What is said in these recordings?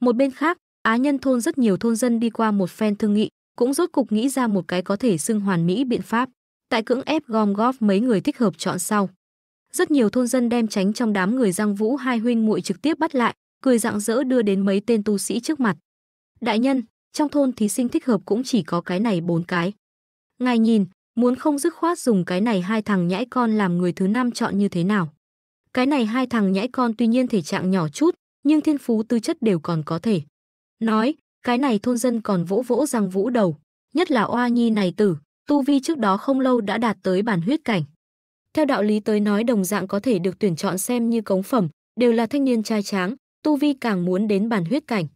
Một bên khác, á nhân thôn rất nhiều thôn dân đi qua một phen thương nghị, cũng rốt cục nghĩ ra một cái có thể xưng hoàn mỹ biện pháp. Tại cưỡng ép gom góp mấy người thích hợp chọn sau. Rất nhiều thôn dân đem tránh trong đám người Giang Vũ hai huynh muội trực tiếp bắt lại, cười rạng rỡ đưa đến mấy tên tu sĩ trước mặt. Đại nhân, trong thôn thí sinh thích hợp cũng chỉ có cái này bốn cái. Ngài nhìn, muốn không dứt khoát dùng cái này hai thằng nhãi con làm người thứ năm chọn như thế nào. Cái này hai thằng nhãi con tuy nhiên thể trạng nhỏ chút, nhưng thiên phú tư chất đều còn có thể. Nói, cái này thôn dân còn vỗ vỗ răng vũ đầu, nhất là oa nhi này tử, tu vi trước đó không lâu đã đạt tới bản huyết cảnh. Theo đạo lý tới nói đồng dạng có thể được tuyển chọn xem như cống phẩm, đều là thanh niên trai tráng, tu vi càng muốn đến bản huyết cảnh.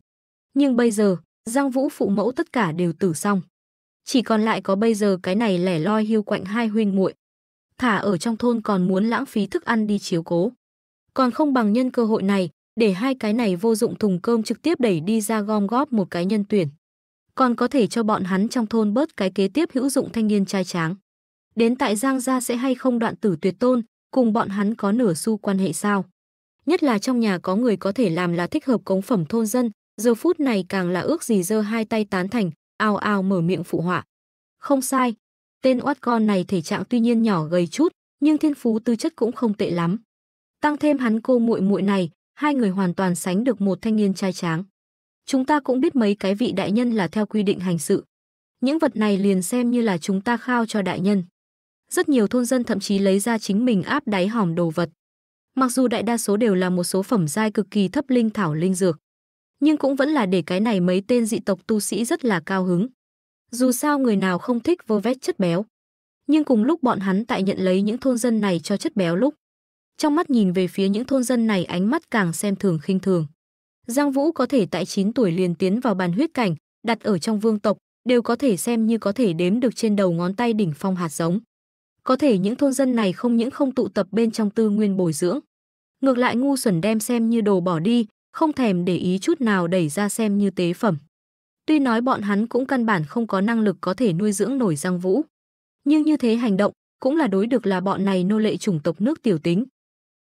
Nhưng bây giờ, Giang Vũ phụ mẫu tất cả đều tử xong. Chỉ còn lại có bây giờ cái này lẻ loi hiu quạnh hai huynh muội. Thả ở trong thôn còn muốn lãng phí thức ăn đi chiếu cố. Còn không bằng nhân cơ hội này, để hai cái này vô dụng thùng cơm trực tiếp đẩy đi ra gom góp một cái nhân tuyển. Còn có thể cho bọn hắn trong thôn bớt cái kế tiếp hữu dụng thanh niên trai tráng. Đến tại Giang gia sẽ hay không đoạn tử tuyệt tôn, cùng bọn hắn có nửa xu quan hệ sao? Nhất là trong nhà có người có thể làm là thích hợp cống phẩm thôn dân, giờ phút này càng là ước gì giơ hai tay tán thành, ao ao mở miệng phụ họa. Không sai, tên oát con này thể trạng tuy nhiên nhỏ gầy chút, nhưng thiên phú tư chất cũng không tệ lắm. Tăng thêm hắn cô muội muội này, hai người hoàn toàn sánh được một thanh niên trai tráng. Chúng ta cũng biết mấy cái vị đại nhân là theo quy định hành sự. Những vật này liền xem như là chúng ta khao cho đại nhân. Rất nhiều thôn dân thậm chí lấy ra chính mình áp đáy hòm đồ vật. Mặc dù đại đa số đều là một số phẩm giai cực kỳ thấp linh thảo linh dược, nhưng cũng vẫn là để cái này mấy tên dị tộc tu sĩ rất là cao hứng. Dù sao người nào không thích vô vét chất béo, nhưng cùng lúc bọn hắn tại nhận lấy những thôn dân này cho chất béo lúc, trong mắt nhìn về phía những thôn dân này ánh mắt càng xem thường khinh thường. Giang Vũ có thể tại 9 tuổi liền tiến vào bàn huyết cảnh, đặt ở trong vương tộc, đều có thể xem như có thể đếm được trên đầu ngón tay đỉnh phong hạt giống. Có thể những thôn dân này không những không tụ tập bên trong tư nguyên bồi dưỡng, ngược lại ngu xuẩn đem xem như đồ bỏ đi, không thèm để ý chút nào đẩy ra xem như tế phẩm. Tuy nói bọn hắn cũng căn bản không có năng lực có thể nuôi dưỡng nổi Giang Vũ, nhưng như thế hành động cũng là đối được là bọn này nô lệ chủng tộc nước tiểu tính,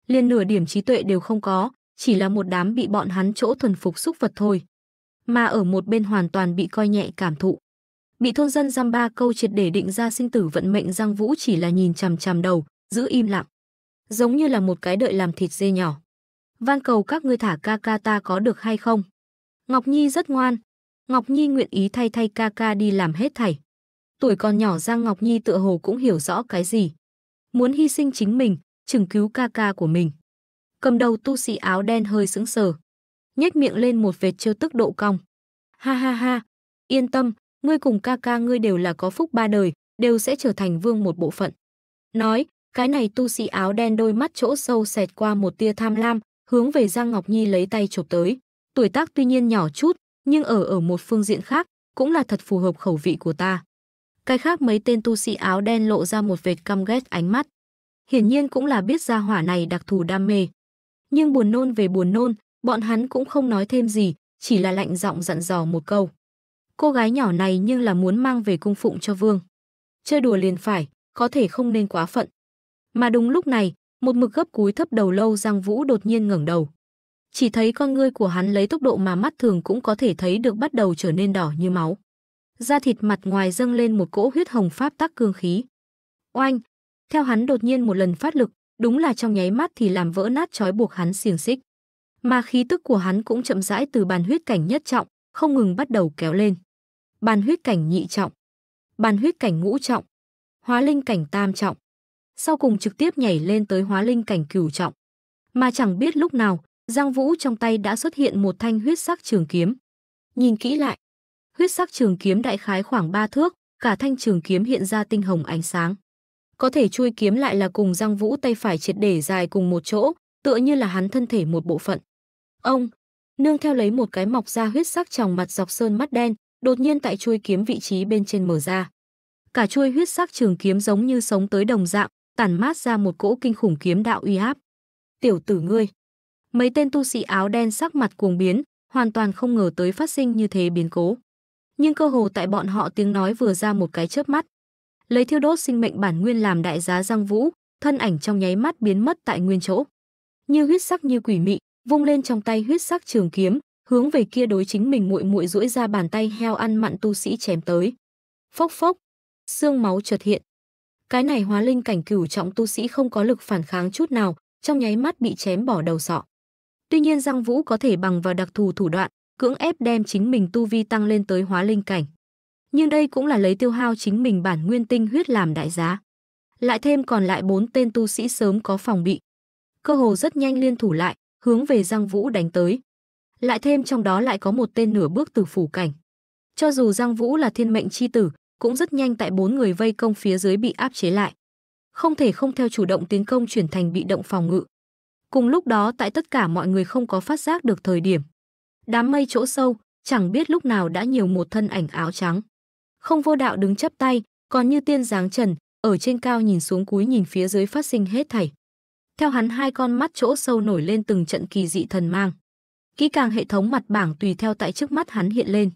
liền nửa điểm trí tuệ đều không có, chỉ là một đám bị bọn hắn chỗ thuần phục xúc vật thôi. Mà ở một bên hoàn toàn bị coi nhẹ cảm thụ. Bị thôn dân giam ba câu triệt để định ra sinh tử vận mệnh Giang Vũ chỉ là nhìn chằm chằm đầu, giữ im lặng. Giống như là một cái đợi làm thịt dê nhỏ. Van cầu các ngươi thả ca ca ta có được hay không? Ngọc Nhi rất ngoan. Ngọc Nhi nguyện ý thay thay ca ca đi làm hết thảy. Tuổi còn nhỏ Giang Ngọc Nhi tựa hồ cũng hiểu rõ cái gì. Muốn hy sinh chính mình, chừng cứu ca ca của mình. Cầm đầu tu sĩ áo đen hơi sững sờ, nhếch miệng lên một vệt trêu tức độ cong. Ha ha ha, yên tâm, ngươi cùng ca ca ngươi đều là có phúc ba đời, đều sẽ trở thành vương một bộ phận. Nói, cái này tu sĩ áo đen đôi mắt chỗ sâu xẹt qua một tia tham lam, hướng về Giang Ngọc Nhi lấy tay chụp tới. Tuổi tác tuy nhiên nhỏ chút, nhưng ở ở một phương diện khác, cũng là thật phù hợp khẩu vị của ta. Cái khác mấy tên tu sĩ áo đen lộ ra một vệt căm ghét ánh mắt hiển nhiên cũng là biết ra hỏa này đặc thù đam mê. Nhưng buồn nôn về buồn nôn, bọn hắn cũng không nói thêm gì, chỉ là lạnh giọng dặn dò một câu. Cô gái nhỏ này nhưng là muốn mang về cung phụng cho vương. Chơi đùa liền phải, có thể không nên quá phận. Mà đúng lúc này, một mực gấp cúi thấp đầu lâu Giang Vũ đột nhiên ngẩng đầu. Chỉ thấy con ngươi của hắn lấy tốc độ mà mắt thường cũng có thể thấy được bắt đầu trở nên đỏ như máu. Da thịt mặt ngoài dâng lên một cỗ huyết hồng pháp tắc cương khí. Oanh, theo hắn đột nhiên một lần phát lực, đúng là trong nháy mắt thì làm vỡ nát trói buộc hắn xiềng xích. Mà khí tức của hắn cũng chậm rãi từ bàn huyết cảnh nhất trọng, không ngừng bắt đầu kéo lên. Bàn huyết cảnh nhị trọng, bàn huyết cảnh ngũ trọng, hóa linh cảnh tam trọng. Sau cùng trực tiếp nhảy lên tới hóa linh cảnh cửu trọng. Mà chẳng biết lúc nào, Giang Vũ trong tay đã xuất hiện một thanh huyết sắc trường kiếm. Nhìn kỹ lại, huyết sắc trường kiếm đại khái khoảng ba thước, cả thanh trường kiếm hiện ra tinh hồng ánh sáng có thể chui kiếm lại là cùng răng Vũ tay phải triệt để dài cùng một chỗ, tựa như là hắn thân thể một bộ phận. Ông, nương theo lấy một cái mọc ra huyết sắc trong mặt dọc sơn mắt đen, đột nhiên tại chui kiếm vị trí bên trên mở ra. Cả chui huyết sắc trường kiếm giống như sống tới đồng dạng, tản mát ra một cỗ kinh khủng kiếm đạo uy áp. Tiểu tử ngươi! Mấy tên tu sĩ áo đen sắc mặt cuồng biến, hoàn toàn không ngờ tới phát sinh như thế biến cố. Nhưng cơ hồ tại bọn họ tiếng nói vừa ra một cái chớp mắt, lấy thiêu đốt sinh mệnh bản nguyên làm đại giá Giang Vũ, thân ảnh trong nháy mắt biến mất tại nguyên chỗ. Như huyết sắc như quỷ mị, vung lên trong tay huyết sắc trường kiếm, hướng về kia đối chính mình muội muội duỗi ra bàn tay heo ăn mặn tu sĩ chém tới. Phốc phốc, xương máu chợt hiện. Cái này hóa linh cảnh cửu trọng tu sĩ không có lực phản kháng chút nào, trong nháy mắt bị chém bỏ đầu sọ. Tuy nhiên Giang Vũ có thể bằng vào đặc thù thủ đoạn, cưỡng ép đem chính mình tu vi tăng lên tới hóa linh cảnh nhưng đây cũng là lấy tiêu hao chính mình bản nguyên tinh huyết làm đại giá. Lại thêm còn lại bốn tên tu sĩ sớm có phòng bị. Cơ hồ rất nhanh liên thủ lại, hướng về Giang Vũ đánh tới. Lại thêm trong đó lại có một tên nửa bước từ phủ cảnh. Cho dù Giang Vũ là thiên mệnh chi tử, cũng rất nhanh tại bốn người vây công phía dưới bị áp chế lại. Không thể không theo chủ động tiến công chuyển thành bị động phòng ngự. Cùng lúc đó tại tất cả mọi người không có phát giác được thời điểm. Đám mây chỗ sâu, chẳng biết lúc nào đã nhiều một thân ảnh áo trắng. Không vô đạo đứng chắp tay, còn như tiên dáng trần, ở trên cao nhìn xuống cúi nhìn phía dưới phát sinh hết thảy. Theo hắn hai con mắt chỗ sâu nổi lên từng trận kỳ dị thần mang. Kỹ càng hệ thống mặt bảng tùy theo tại trước mắt hắn hiện lên.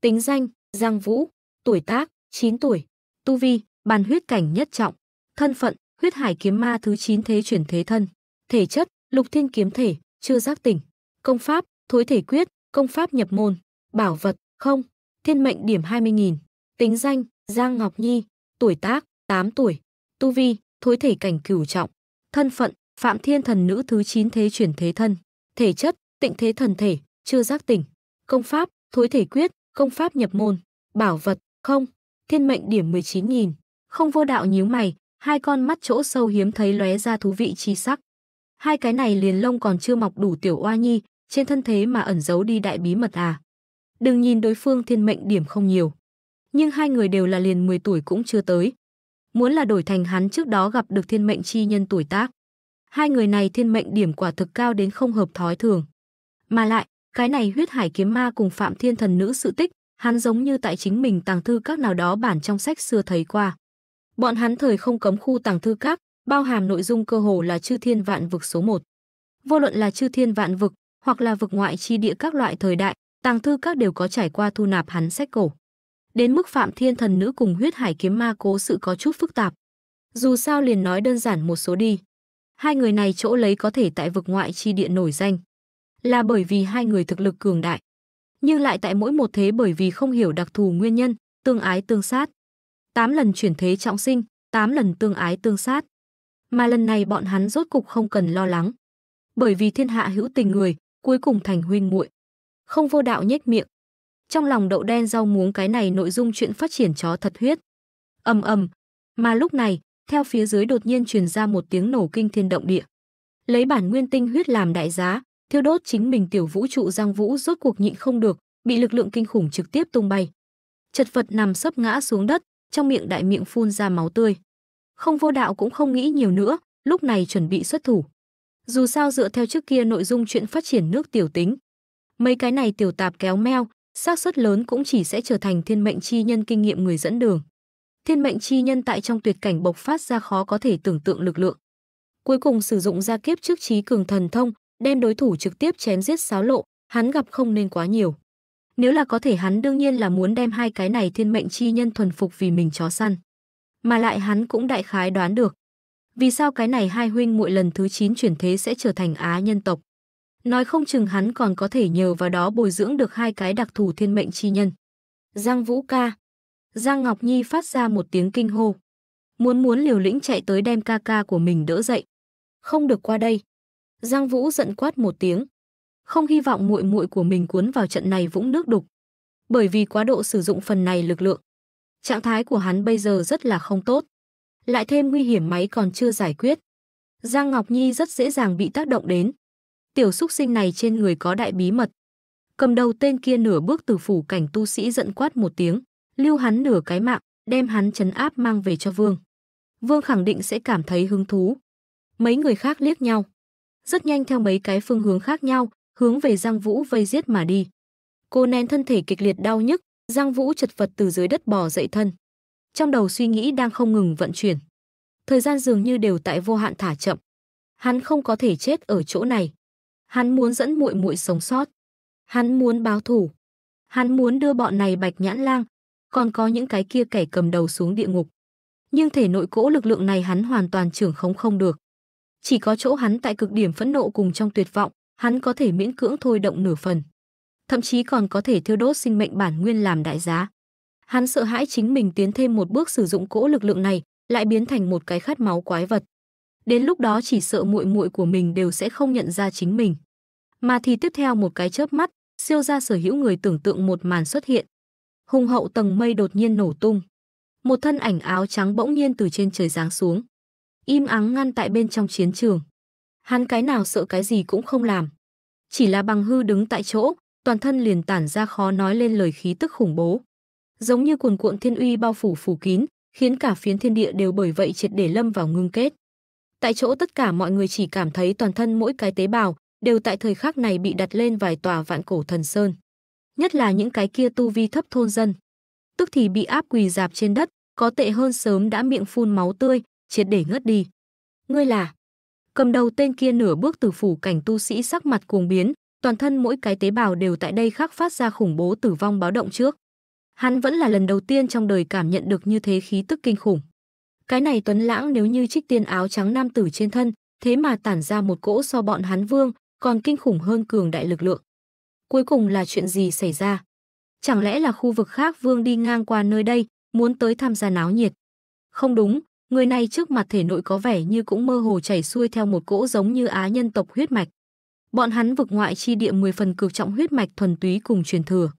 Tính danh, Giang Vũ, tuổi tác, 9 tuổi, tu vi, bàn huyết cảnh nhất trọng, thân phận, huyết hải kiếm ma thứ 9 thế chuyển thế thân, thể chất, lục thiên kiếm thể, chưa giác tỉnh, công pháp, thối thể quyết, công pháp nhập môn, bảo vật, không, thiên mệnh điểm 20.000, Tính danh, Giang Ngọc Nhi, tuổi tác, 8 tuổi, tu vi, thối thể cảnh cửu trọng, thân phận, Phạm Thiên Thần Nữ thứ 9 thế chuyển thế thân, thể chất, tịnh thế thần thể, chưa giác tỉnh, công pháp, thối thể quyết, công pháp nhập môn, bảo vật, không, thiên mệnh điểm 19.000, không vô đạo nhíu mày, hai con mắt chỗ sâu hiếm thấy lóe ra thú vị chi sắc. Hai cái này liền lông còn chưa mọc đủ tiểu oa nhi, trên thân thế mà ẩn giấu đi đại bí mật à. Đừng nhìn đối phương thiên mệnh điểm không nhiều, nhưng hai người đều là liền 10 tuổi cũng chưa tới. Muốn là đổi thành hắn trước đó gặp được thiên mệnh chi nhân tuổi tác. Hai người này thiên mệnh điểm quả thực cao đến không hợp thói thường. Mà lại, cái này huyết hải kiếm ma cùng Phạm Thiên thần nữ sự tích, hắn giống như tại chính mình tàng thư các nào đó bản trong sách xưa thấy qua. Bọn hắn thời không cấm khu tàng thư các, bao hàm nội dung cơ hồ là chư thiên vạn vực số 1. Vô luận là chư thiên vạn vực, hoặc là vực ngoại chi địa các loại thời đại, tàng thư các đều có trải qua thu nạp hắn sách cổ đến mức Phạm Thiên Thần Nữ cùng huyết hải kiếm ma cố sự có chút phức tạp. Dù sao liền nói đơn giản một số đi. Hai người này chỗ lấy có thể tại vực ngoại chi địa nổi danh. Là bởi vì hai người thực lực cường đại. Nhưng lại tại mỗi một thế bởi vì không hiểu đặc thù nguyên nhân, tương ái tương sát. Tám lần chuyển thế trọng sinh, tám lần tương ái tương sát. Mà lần này bọn hắn rốt cục không cần lo lắng. Bởi vì thiên hạ hữu tình người, cuối cùng thành huynh muội. Không vô đạo nhếch miệng, trong lòng đậu đen rau muống cái này nội dung chuyện phát triển chó thật huyết. ầm ầm, mà lúc này, theo phía dưới đột nhiên truyền ra một tiếng nổ kinh thiên động địa. Lấy bản nguyên tinh huyết làm đại giá, thiêu đốt chính mình tiểu vũ trụ Giang Vũ rốt cuộc nhịn không được, bị lực lượng kinh khủng trực tiếp tung bay. Chật vật nằm sấp ngã xuống đất, trong miệng đại miệng phun ra máu tươi. Không vô đạo cũng không nghĩ nhiều nữa, lúc này chuẩn bị xuất thủ. Dù sao dựa theo trước kia nội dung chuyện phát triển nước tiểu tính. Mấy cái này tiểu tạp kéo meo, xác suất lớn cũng chỉ sẽ trở thành thiên mệnh chi nhân kinh nghiệm người dẫn đường. Thiên mệnh chi nhân tại trong tuyệt cảnh bộc phát ra khó có thể tưởng tượng lực lượng. Cuối cùng sử dụng ra kiếp trước trí cường thần thông, đem đối thủ trực tiếp chém giết xáo lộ, hắn gặp không nên quá nhiều. Nếu là có thể hắn đương nhiên là muốn đem hai cái này thiên mệnh chi nhân thuần phục vì mình chó săn. Mà lại hắn cũng đại khái đoán được. Vì sao cái này hai huynh muội lần thứ 9 chuyển thế sẽ trở thành Á nhân tộc? Nói không chừng hắn còn có thể nhờ vào đó bồi dưỡng được hai cái đặc thù thiên mệnh chi nhân. Giang Vũ ca. Giang Ngọc Nhi phát ra một tiếng kinh hô. Muốn muốn liều lĩnh chạy tới đem ca ca của mình đỡ dậy. Không được qua đây. Giang Vũ giận quát một tiếng. Không hy vọng muội muội của mình cuốn vào trận này vũng nước đục. Bởi vì quá độ sử dụng phần này lực lượng. Trạng thái của hắn bây giờ rất là không tốt. Lại thêm nguy hiểm máy còn chưa giải quyết. Giang Ngọc Nhi rất dễ dàng bị tác động đến tiểu xúc sinh này trên người có đại bí mật. Cầm đầu tên kia nửa bước từ phủ cảnh tu sĩ giận quát một tiếng, lưu hắn nửa cái mạng, đem hắn chấn áp mang về cho vương. Vương khẳng định sẽ cảm thấy hứng thú. Mấy người khác liếc nhau. Rất nhanh theo mấy cái phương hướng khác nhau, hướng về Giang Vũ vây giết mà đi. Cô nén thân thể kịch liệt đau nhức, Giang Vũ chật vật từ dưới đất bò dậy thân. Trong đầu suy nghĩ đang không ngừng vận chuyển. Thời gian dường như đều tại vô hạn thả chậm. Hắn không có thể chết ở chỗ này. Hắn muốn dẫn muội muội sống sót. Hắn muốn báo thủ. Hắn muốn đưa bọn này bạch nhãn lang, còn có những cái kia kẻ cầm đầu xuống địa ngục. Nhưng thể nội cỗ lực lượng này hắn hoàn toàn trưởng khống không được. Chỉ có chỗ hắn tại cực điểm phẫn nộ cùng trong tuyệt vọng, hắn có thể miễn cưỡng thôi động nửa phần. Thậm chí còn có thể thiêu đốt sinh mệnh bản nguyên làm đại giá. Hắn sợ hãi chính mình tiến thêm một bước sử dụng cỗ lực lượng này, lại biến thành một cái khát máu quái vật đến lúc đó chỉ sợ muội muội của mình đều sẽ không nhận ra chính mình. Mà thì tiếp theo một cái chớp mắt, siêu gia sở hữu người tưởng tượng một màn xuất hiện. Hùng hậu tầng mây đột nhiên nổ tung. Một thân ảnh áo trắng bỗng nhiên từ trên trời giáng xuống. Im ắng ngăn tại bên trong chiến trường. Hắn cái nào sợ cái gì cũng không làm. Chỉ là bằng hư đứng tại chỗ, toàn thân liền tản ra khó nói lên lời khí tức khủng bố. Giống như cuồn cuộn thiên uy bao phủ phủ kín, khiến cả phiến thiên địa đều bởi vậy triệt để lâm vào ngưng kết tại chỗ tất cả mọi người chỉ cảm thấy toàn thân mỗi cái tế bào đều tại thời khắc này bị đặt lên vài tòa vạn cổ thần sơn nhất là những cái kia tu vi thấp thôn dân tức thì bị áp quỳ dạp trên đất có tệ hơn sớm đã miệng phun máu tươi triệt để ngất đi ngươi là cầm đầu tên kia nửa bước từ phủ cảnh tu sĩ sắc mặt cuồng biến toàn thân mỗi cái tế bào đều tại đây khắc phát ra khủng bố tử vong báo động trước hắn vẫn là lần đầu tiên trong đời cảm nhận được như thế khí tức kinh khủng cái này Tuấn Lãng nếu như trích tiên áo trắng nam tử trên thân, thế mà tản ra một cỗ so bọn hắn vương, còn kinh khủng hơn cường đại lực lượng. Cuối cùng là chuyện gì xảy ra? Chẳng lẽ là khu vực khác vương đi ngang qua nơi đây, muốn tới tham gia náo nhiệt? Không đúng, người này trước mặt thể nội có vẻ như cũng mơ hồ chảy xuôi theo một cỗ giống như á nhân tộc huyết mạch. Bọn hắn vực ngoại chi địa 10 phần cực trọng huyết mạch thuần túy cùng truyền thừa.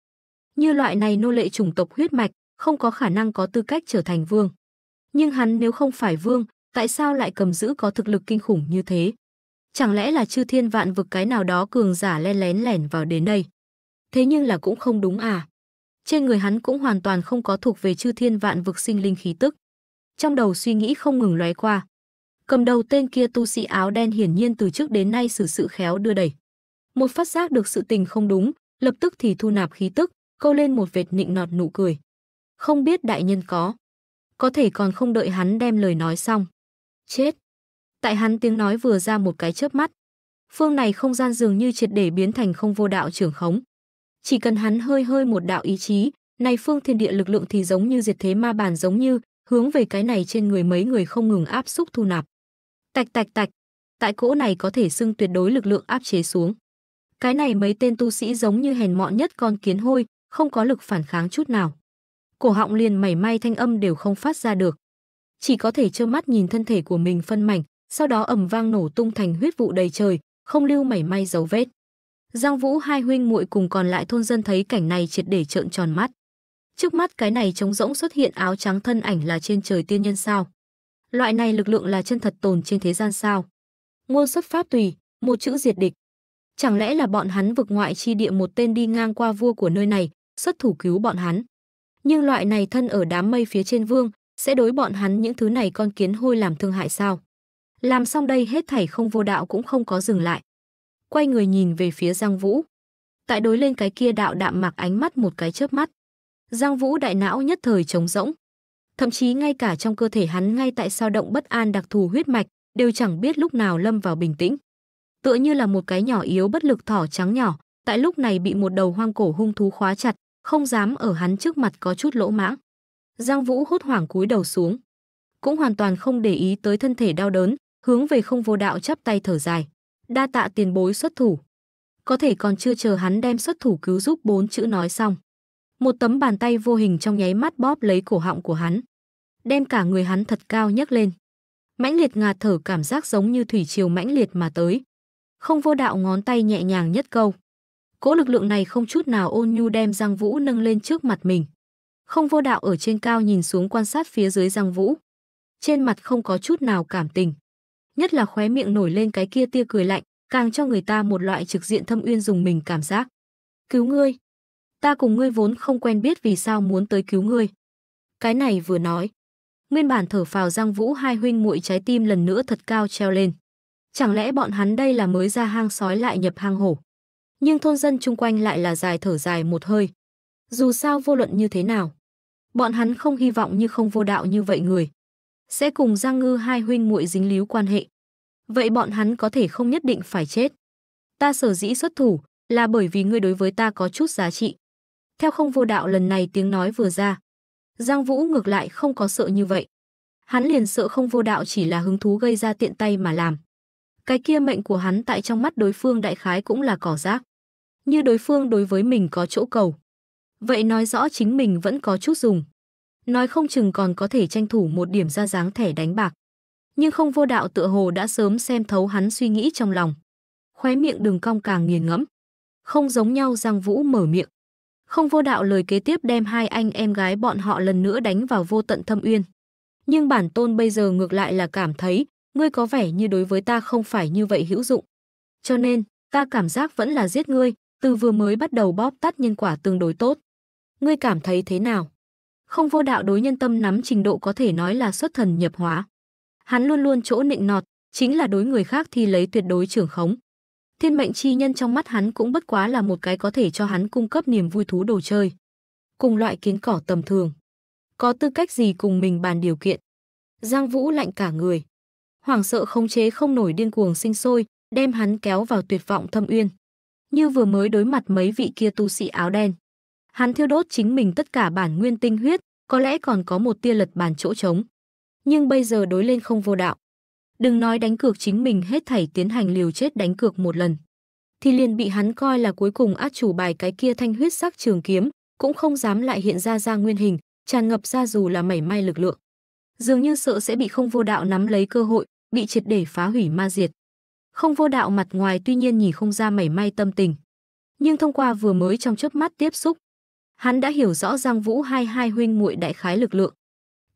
Như loại này nô lệ chủng tộc huyết mạch, không có khả năng có tư cách trở thành vương nhưng hắn nếu không phải vương, tại sao lại cầm giữ có thực lực kinh khủng như thế? Chẳng lẽ là chư thiên vạn vực cái nào đó cường giả len lén lẻn vào đến đây? Thế nhưng là cũng không đúng à? Trên người hắn cũng hoàn toàn không có thuộc về chư thiên vạn vực sinh linh khí tức. Trong đầu suy nghĩ không ngừng lóe qua. Cầm đầu tên kia tu sĩ áo đen hiển nhiên từ trước đến nay xử sự khéo đưa đẩy. Một phát giác được sự tình không đúng, lập tức thì thu nạp khí tức, câu lên một vệt nịnh nọt nụ cười. Không biết đại nhân có có thể còn không đợi hắn đem lời nói xong. Chết! Tại hắn tiếng nói vừa ra một cái chớp mắt. Phương này không gian dường như triệt để biến thành không vô đạo trưởng khống. Chỉ cần hắn hơi hơi một đạo ý chí, này phương thiên địa lực lượng thì giống như diệt thế ma bàn giống như, hướng về cái này trên người mấy người không ngừng áp xúc thu nạp. Tạch tạch tạch, tại cỗ này có thể xưng tuyệt đối lực lượng áp chế xuống. Cái này mấy tên tu sĩ giống như hèn mọn nhất con kiến hôi, không có lực phản kháng chút nào cổ họng liền mảy may thanh âm đều không phát ra được. Chỉ có thể trơ mắt nhìn thân thể của mình phân mảnh, sau đó ầm vang nổ tung thành huyết vụ đầy trời, không lưu mảy may dấu vết. Giang Vũ hai huynh muội cùng còn lại thôn dân thấy cảnh này triệt để trợn tròn mắt. Trước mắt cái này trống rỗng xuất hiện áo trắng thân ảnh là trên trời tiên nhân sao? Loại này lực lượng là chân thật tồn trên thế gian sao? Ngôn xuất pháp tùy, một chữ diệt địch. Chẳng lẽ là bọn hắn vực ngoại chi địa một tên đi ngang qua vua của nơi này, xuất thủ cứu bọn hắn? nhưng loại này thân ở đám mây phía trên vương, sẽ đối bọn hắn những thứ này con kiến hôi làm thương hại sao? Làm xong đây hết thảy không vô đạo cũng không có dừng lại. Quay người nhìn về phía Giang Vũ. Tại đối lên cái kia đạo đạm mặc ánh mắt một cái chớp mắt. Giang Vũ đại não nhất thời trống rỗng. Thậm chí ngay cả trong cơ thể hắn ngay tại sao động bất an đặc thù huyết mạch, đều chẳng biết lúc nào lâm vào bình tĩnh. Tựa như là một cái nhỏ yếu bất lực thỏ trắng nhỏ, tại lúc này bị một đầu hoang cổ hung thú khóa chặt, không dám ở hắn trước mặt có chút lỗ mãng. Giang Vũ hốt hoảng cúi đầu xuống, cũng hoàn toàn không để ý tới thân thể đau đớn, hướng về không vô đạo chắp tay thở dài. Đa tạ tiền bối xuất thủ. Có thể còn chưa chờ hắn đem xuất thủ cứu giúp bốn chữ nói xong. Một tấm bàn tay vô hình trong nháy mắt bóp lấy cổ họng của hắn. Đem cả người hắn thật cao nhấc lên. Mãnh liệt ngạt thở cảm giác giống như thủy triều mãnh liệt mà tới. Không vô đạo ngón tay nhẹ nhàng nhất câu. Cỗ lực lượng này không chút nào ôn nhu đem Giang Vũ nâng lên trước mặt mình. Không vô đạo ở trên cao nhìn xuống quan sát phía dưới Giang Vũ. Trên mặt không có chút nào cảm tình. Nhất là khóe miệng nổi lên cái kia tia cười lạnh, càng cho người ta một loại trực diện thâm uyên dùng mình cảm giác. Cứu ngươi. Ta cùng ngươi vốn không quen biết vì sao muốn tới cứu ngươi. Cái này vừa nói. Nguyên bản thở phào Giang Vũ hai huynh muội trái tim lần nữa thật cao treo lên. Chẳng lẽ bọn hắn đây là mới ra hang sói lại nhập hang hổ? nhưng thôn dân chung quanh lại là dài thở dài một hơi. Dù sao vô luận như thế nào, bọn hắn không hy vọng như không vô đạo như vậy người sẽ cùng Giang Ngư hai huynh muội dính líu quan hệ. Vậy bọn hắn có thể không nhất định phải chết. Ta sở dĩ xuất thủ là bởi vì ngươi đối với ta có chút giá trị. Theo không vô đạo lần này tiếng nói vừa ra, Giang Vũ ngược lại không có sợ như vậy. Hắn liền sợ không vô đạo chỉ là hứng thú gây ra tiện tay mà làm. Cái kia mệnh của hắn tại trong mắt đối phương đại khái cũng là cỏ rác như đối phương đối với mình có chỗ cầu. Vậy nói rõ chính mình vẫn có chút dùng. Nói không chừng còn có thể tranh thủ một điểm ra dáng thẻ đánh bạc. Nhưng không vô đạo tựa hồ đã sớm xem thấu hắn suy nghĩ trong lòng. Khóe miệng đường cong càng nghiền ngẫm. Không giống nhau Giang Vũ mở miệng. Không vô đạo lời kế tiếp đem hai anh em gái bọn họ lần nữa đánh vào vô tận thâm uyên. Nhưng bản tôn bây giờ ngược lại là cảm thấy, ngươi có vẻ như đối với ta không phải như vậy hữu dụng. Cho nên, ta cảm giác vẫn là giết ngươi, từ vừa mới bắt đầu bóp tắt nhân quả tương đối tốt. Ngươi cảm thấy thế nào? Không vô đạo đối nhân tâm nắm trình độ có thể nói là xuất thần nhập hóa. Hắn luôn luôn chỗ nịnh nọt, chính là đối người khác thì lấy tuyệt đối trưởng khống. Thiên mệnh chi nhân trong mắt hắn cũng bất quá là một cái có thể cho hắn cung cấp niềm vui thú đồ chơi. Cùng loại kiến cỏ tầm thường. Có tư cách gì cùng mình bàn điều kiện? Giang Vũ lạnh cả người. Hoàng sợ không chế không nổi điên cuồng sinh sôi, đem hắn kéo vào tuyệt vọng thâm uyên như vừa mới đối mặt mấy vị kia tu sĩ áo đen. Hắn thiêu đốt chính mình tất cả bản nguyên tinh huyết, có lẽ còn có một tia lật bàn chỗ trống. Nhưng bây giờ đối lên không vô đạo. Đừng nói đánh cược chính mình hết thảy tiến hành liều chết đánh cược một lần. Thì liền bị hắn coi là cuối cùng át chủ bài cái kia thanh huyết sắc trường kiếm, cũng không dám lại hiện ra ra nguyên hình, tràn ngập ra dù là mảy may lực lượng. Dường như sợ sẽ bị không vô đạo nắm lấy cơ hội, bị triệt để phá hủy ma diệt. Không vô đạo mặt ngoài tuy nhiên nhìn không ra mảy may tâm tình. Nhưng thông qua vừa mới trong chớp mắt tiếp xúc, hắn đã hiểu rõ Giang Vũ hai hai huynh muội đại khái lực lượng.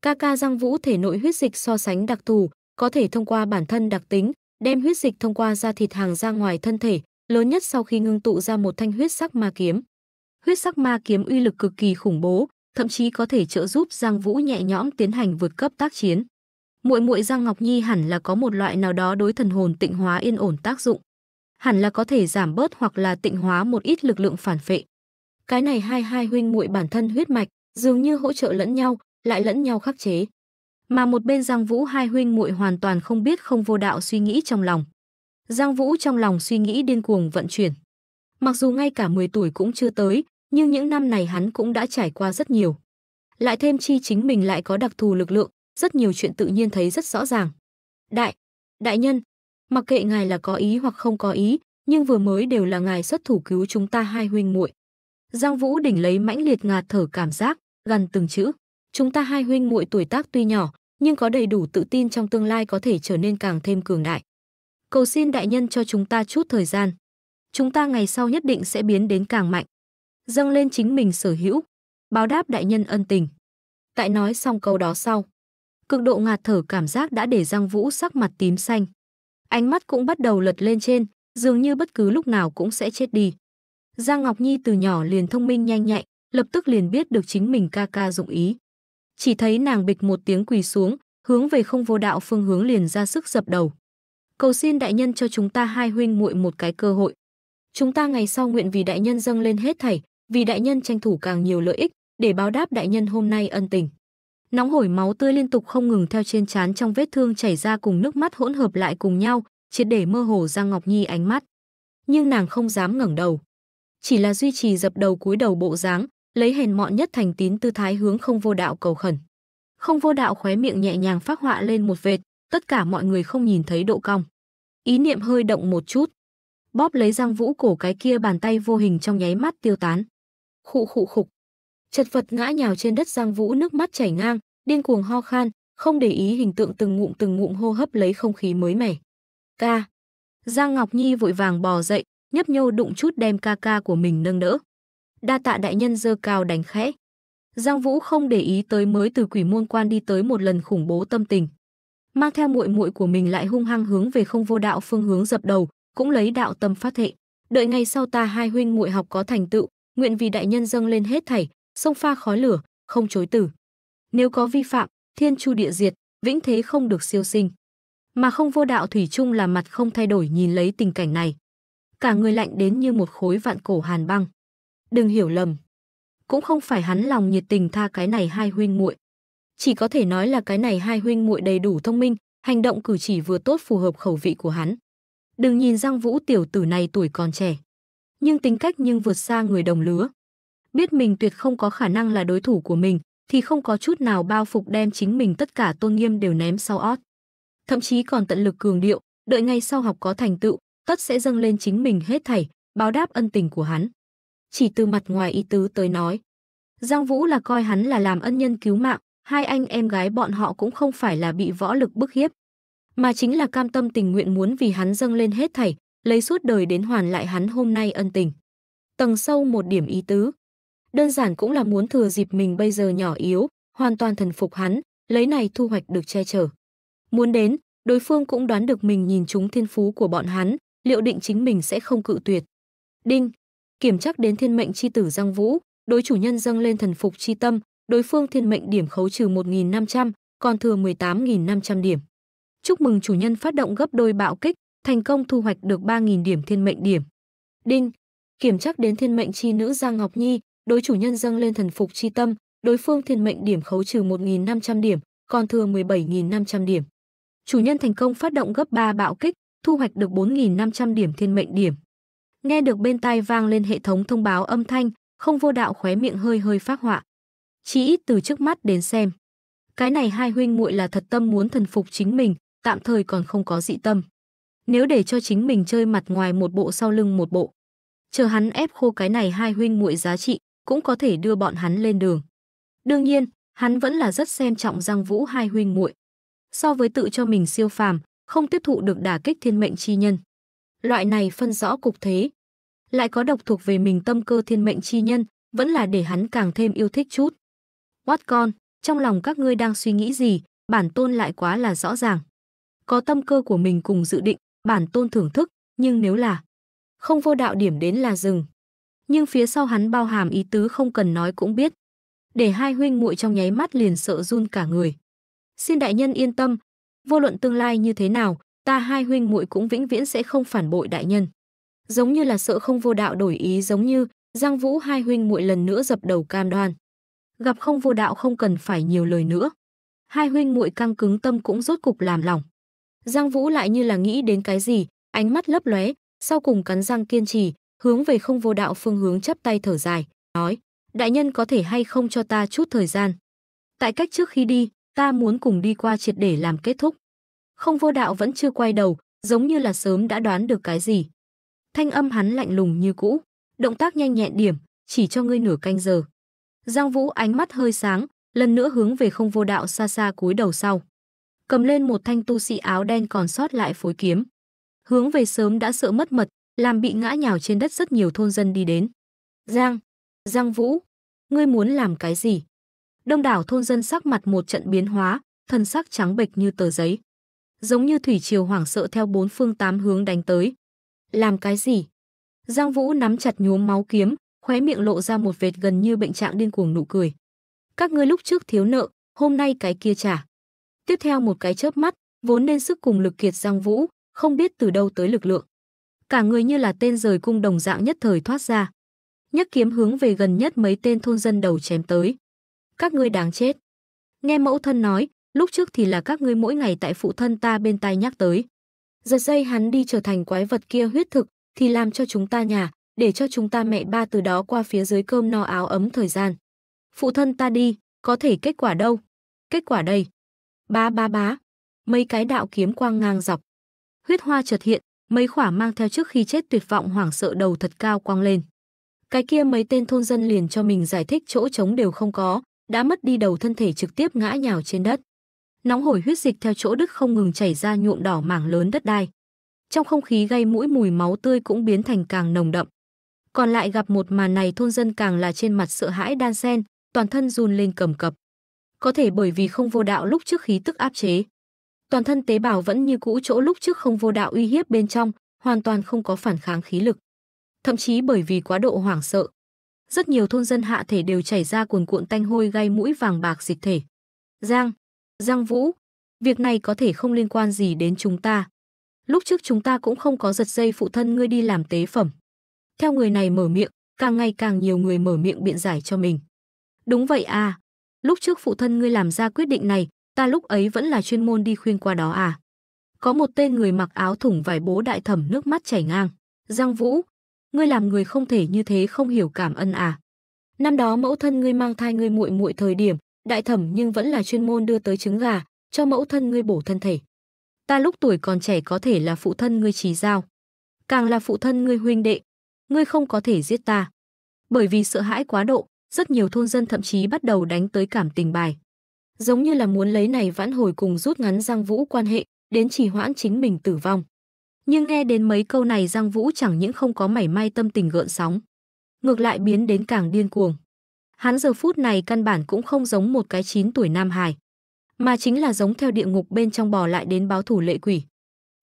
Ca ca Giang Vũ thể nội huyết dịch so sánh đặc thù, có thể thông qua bản thân đặc tính, đem huyết dịch thông qua da thịt hàng ra ngoài thân thể, lớn nhất sau khi ngưng tụ ra một thanh huyết sắc ma kiếm. Huyết sắc ma kiếm uy lực cực kỳ khủng bố, thậm chí có thể trợ giúp Giang Vũ nhẹ nhõm tiến hành vượt cấp tác chiến muội muội Giang Ngọc Nhi hẳn là có một loại nào đó đối thần hồn tịnh hóa yên ổn tác dụng. Hẳn là có thể giảm bớt hoặc là tịnh hóa một ít lực lượng phản phệ. Cái này hai hai huynh muội bản thân huyết mạch, dường như hỗ trợ lẫn nhau, lại lẫn nhau khắc chế. Mà một bên Giang Vũ hai huynh muội hoàn toàn không biết không vô đạo suy nghĩ trong lòng. Giang Vũ trong lòng suy nghĩ điên cuồng vận chuyển. Mặc dù ngay cả 10 tuổi cũng chưa tới, nhưng những năm này hắn cũng đã trải qua rất nhiều. Lại thêm chi chính mình lại có đặc thù lực lượng, rất nhiều chuyện tự nhiên thấy rất rõ ràng. Đại, đại nhân, mặc kệ ngài là có ý hoặc không có ý, nhưng vừa mới đều là ngài xuất thủ cứu chúng ta hai huynh muội. Giang Vũ đỉnh lấy mãnh liệt ngạt thở cảm giác, gần từng chữ. Chúng ta hai huynh muội tuổi tác tuy nhỏ, nhưng có đầy đủ tự tin trong tương lai có thể trở nên càng thêm cường đại. Cầu xin đại nhân cho chúng ta chút thời gian. Chúng ta ngày sau nhất định sẽ biến đến càng mạnh. Dâng lên chính mình sở hữu, báo đáp đại nhân ân tình. Tại nói xong câu đó sau, Cực độ ngạt thở cảm giác đã để Giang Vũ sắc mặt tím xanh. Ánh mắt cũng bắt đầu lật lên trên, dường như bất cứ lúc nào cũng sẽ chết đi. Giang Ngọc Nhi từ nhỏ liền thông minh nhanh nhạy, lập tức liền biết được chính mình ca ca dụng ý. Chỉ thấy nàng bịch một tiếng quỳ xuống, hướng về không vô đạo phương hướng liền ra sức dập đầu. Cầu xin đại nhân cho chúng ta hai huynh muội một cái cơ hội. Chúng ta ngày sau nguyện vì đại nhân dâng lên hết thảy, vì đại nhân tranh thủ càng nhiều lợi ích, để báo đáp đại nhân hôm nay ân tình. Nóng hổi máu tươi liên tục không ngừng theo trên trán trong vết thương chảy ra cùng nước mắt hỗn hợp lại cùng nhau, triệt để mơ hồ ra Ngọc Nhi ánh mắt. Nhưng nàng không dám ngẩng đầu, chỉ là duy trì dập đầu cúi đầu bộ dáng, lấy hèn mọn nhất thành tín tư thái hướng không vô đạo cầu khẩn. Không vô đạo khóe miệng nhẹ nhàng phát họa lên một vệt, tất cả mọi người không nhìn thấy độ cong. Ý niệm hơi động một chút, bóp lấy răng Vũ cổ cái kia bàn tay vô hình trong nháy mắt tiêu tán. Khụ khụ khục chật vật ngã nhào trên đất Giang Vũ nước mắt chảy ngang, điên cuồng ho khan, không để ý hình tượng từng ngụm từng ngụm hô hấp lấy không khí mới mẻ. Ca. Giang Ngọc Nhi vội vàng bò dậy, nhấp nhô đụng chút đem ca ca của mình nâng đỡ. Đa tạ đại nhân dơ cao đánh khẽ. Giang Vũ không để ý tới mới từ quỷ môn quan đi tới một lần khủng bố tâm tình. Mang theo muội muội của mình lại hung hăng hướng về không vô đạo phương hướng dập đầu, cũng lấy đạo tâm phát thệ. Đợi ngày sau ta hai huynh muội học có thành tựu, nguyện vì đại nhân dâng lên hết thảy, sông pha khói lửa, không chối từ. Nếu có vi phạm, thiên chu địa diệt, vĩnh thế không được siêu sinh. Mà không vô đạo thủy chung là mặt không thay đổi nhìn lấy tình cảnh này. Cả người lạnh đến như một khối vạn cổ hàn băng. Đừng hiểu lầm. Cũng không phải hắn lòng nhiệt tình tha cái này hai huynh muội. Chỉ có thể nói là cái này hai huynh muội đầy đủ thông minh, hành động cử chỉ vừa tốt phù hợp khẩu vị của hắn. Đừng nhìn Giang Vũ tiểu tử này tuổi còn trẻ, nhưng tính cách nhưng vượt xa người đồng lứa, biết mình tuyệt không có khả năng là đối thủ của mình, thì không có chút nào bao phục đem chính mình tất cả tôn nghiêm đều ném sau ót. Thậm chí còn tận lực cường điệu, đợi ngay sau học có thành tựu, tất sẽ dâng lên chính mình hết thảy, báo đáp ân tình của hắn. Chỉ từ mặt ngoài ý tứ tới nói, Giang Vũ là coi hắn là làm ân nhân cứu mạng, hai anh em gái bọn họ cũng không phải là bị võ lực bức hiếp, mà chính là cam tâm tình nguyện muốn vì hắn dâng lên hết thảy, lấy suốt đời đến hoàn lại hắn hôm nay ân tình. Tầng sâu một điểm ý tứ, đơn giản cũng là muốn thừa dịp mình bây giờ nhỏ yếu, hoàn toàn thần phục hắn, lấy này thu hoạch được che chở. Muốn đến, đối phương cũng đoán được mình nhìn chúng thiên phú của bọn hắn, liệu định chính mình sẽ không cự tuyệt. Đinh, kiểm chắc đến thiên mệnh chi tử Giang Vũ, đối chủ nhân dâng lên thần phục chi tâm, đối phương thiên mệnh điểm khấu trừ 1.500, còn thừa 18.500 điểm. Chúc mừng chủ nhân phát động gấp đôi bạo kích, thành công thu hoạch được 3.000 điểm thiên mệnh điểm. Đinh, kiểm chắc đến thiên mệnh chi nữ Giang Ngọc Nhi, đối chủ nhân dâng lên thần phục chi tâm, đối phương thiên mệnh điểm khấu trừ 1.500 điểm, còn thừa 17.500 điểm. Chủ nhân thành công phát động gấp 3 bạo kích, thu hoạch được 4.500 điểm thiên mệnh điểm. Nghe được bên tai vang lên hệ thống thông báo âm thanh, không vô đạo khóe miệng hơi hơi phát họa. Chỉ ít từ trước mắt đến xem. Cái này hai huynh muội là thật tâm muốn thần phục chính mình, tạm thời còn không có dị tâm. Nếu để cho chính mình chơi mặt ngoài một bộ sau lưng một bộ, chờ hắn ép khô cái này hai huynh muội giá trị, cũng có thể đưa bọn hắn lên đường. Đương nhiên, hắn vẫn là rất xem trọng Giang Vũ hai huynh muội. So với tự cho mình siêu phàm, không tiếp thụ được đả kích thiên mệnh chi nhân. Loại này phân rõ cục thế, lại có độc thuộc về mình tâm cơ thiên mệnh chi nhân, vẫn là để hắn càng thêm yêu thích chút. quát con, trong lòng các ngươi đang suy nghĩ gì, bản tôn lại quá là rõ ràng. Có tâm cơ của mình cùng dự định, bản tôn thưởng thức, nhưng nếu là không vô đạo điểm đến là dừng nhưng phía sau hắn bao hàm ý tứ không cần nói cũng biết. Để hai huynh muội trong nháy mắt liền sợ run cả người. Xin đại nhân yên tâm, vô luận tương lai như thế nào, ta hai huynh muội cũng vĩnh viễn sẽ không phản bội đại nhân. Giống như là sợ không vô đạo đổi ý giống như, Giang Vũ hai huynh muội lần nữa dập đầu cam đoan. Gặp không vô đạo không cần phải nhiều lời nữa. Hai huynh muội căng cứng tâm cũng rốt cục làm lòng. Giang Vũ lại như là nghĩ đến cái gì, ánh mắt lấp lóe, sau cùng cắn răng kiên trì, hướng về không vô đạo phương hướng chắp tay thở dài, nói, đại nhân có thể hay không cho ta chút thời gian. Tại cách trước khi đi, ta muốn cùng đi qua triệt để làm kết thúc. Không vô đạo vẫn chưa quay đầu, giống như là sớm đã đoán được cái gì. Thanh âm hắn lạnh lùng như cũ, động tác nhanh nhẹn điểm, chỉ cho ngươi nửa canh giờ. Giang Vũ ánh mắt hơi sáng, lần nữa hướng về không vô đạo xa xa cúi đầu sau. Cầm lên một thanh tu sĩ áo đen còn sót lại phối kiếm. Hướng về sớm đã sợ mất mật, làm bị ngã nhào trên đất rất nhiều thôn dân đi đến. Giang, Giang Vũ, ngươi muốn làm cái gì? Đông đảo thôn dân sắc mặt một trận biến hóa, thân sắc trắng bệch như tờ giấy. Giống như thủy triều hoảng sợ theo bốn phương tám hướng đánh tới. Làm cái gì? Giang Vũ nắm chặt nhuốm máu kiếm, khóe miệng lộ ra một vệt gần như bệnh trạng điên cuồng nụ cười. Các ngươi lúc trước thiếu nợ, hôm nay cái kia trả. Tiếp theo một cái chớp mắt, vốn nên sức cùng lực kiệt Giang Vũ, không biết từ đâu tới lực lượng cả người như là tên rời cung đồng dạng nhất thời thoát ra. nhất kiếm hướng về gần nhất mấy tên thôn dân đầu chém tới. Các ngươi đáng chết. Nghe mẫu thân nói, lúc trước thì là các ngươi mỗi ngày tại phụ thân ta bên tai nhắc tới. Giật dây hắn đi trở thành quái vật kia huyết thực, thì làm cho chúng ta nhà, để cho chúng ta mẹ ba từ đó qua phía dưới cơm no áo ấm thời gian. Phụ thân ta đi, có thể kết quả đâu? Kết quả đây. Bá bá bá. Mấy cái đạo kiếm quang ngang dọc. Huyết hoa chợt hiện, Mấy khỏa mang theo trước khi chết tuyệt vọng hoảng sợ đầu thật cao quang lên. Cái kia mấy tên thôn dân liền cho mình giải thích chỗ trống đều không có, đã mất đi đầu thân thể trực tiếp ngã nhào trên đất. Nóng hổi huyết dịch theo chỗ đức không ngừng chảy ra nhuộm đỏ mảng lớn đất đai. Trong không khí gây mũi mùi máu tươi cũng biến thành càng nồng đậm. Còn lại gặp một màn này thôn dân càng là trên mặt sợ hãi đan sen, toàn thân run lên cầm cập. Có thể bởi vì không vô đạo lúc trước khí tức áp chế, toàn thân tế bào vẫn như cũ chỗ lúc trước không vô đạo uy hiếp bên trong, hoàn toàn không có phản kháng khí lực. Thậm chí bởi vì quá độ hoảng sợ, rất nhiều thôn dân hạ thể đều chảy ra cuồn cuộn tanh hôi gây mũi vàng bạc dịch thể. Giang, Giang Vũ, việc này có thể không liên quan gì đến chúng ta. Lúc trước chúng ta cũng không có giật dây phụ thân ngươi đi làm tế phẩm. Theo người này mở miệng, càng ngày càng nhiều người mở miệng biện giải cho mình. Đúng vậy à, lúc trước phụ thân ngươi làm ra quyết định này, ta lúc ấy vẫn là chuyên môn đi khuyên qua đó à. Có một tên người mặc áo thủng vải bố đại thẩm nước mắt chảy ngang. Giang Vũ, ngươi làm người không thể như thế không hiểu cảm ơn à. Năm đó mẫu thân ngươi mang thai ngươi muội muội thời điểm, đại thẩm nhưng vẫn là chuyên môn đưa tới trứng gà, cho mẫu thân ngươi bổ thân thể. Ta lúc tuổi còn trẻ có thể là phụ thân ngươi trí giao. Càng là phụ thân ngươi huynh đệ, ngươi không có thể giết ta. Bởi vì sợ hãi quá độ, rất nhiều thôn dân thậm chí bắt đầu đánh tới cảm tình bài giống như là muốn lấy này vãn hồi cùng rút ngắn Giang Vũ quan hệ, đến chỉ hoãn chính mình tử vong. Nhưng nghe đến mấy câu này Giang Vũ chẳng những không có mảy may tâm tình gợn sóng, ngược lại biến đến càng điên cuồng. Hắn giờ phút này căn bản cũng không giống một cái 9 tuổi nam hài, mà chính là giống theo địa ngục bên trong bò lại đến báo thủ lệ quỷ.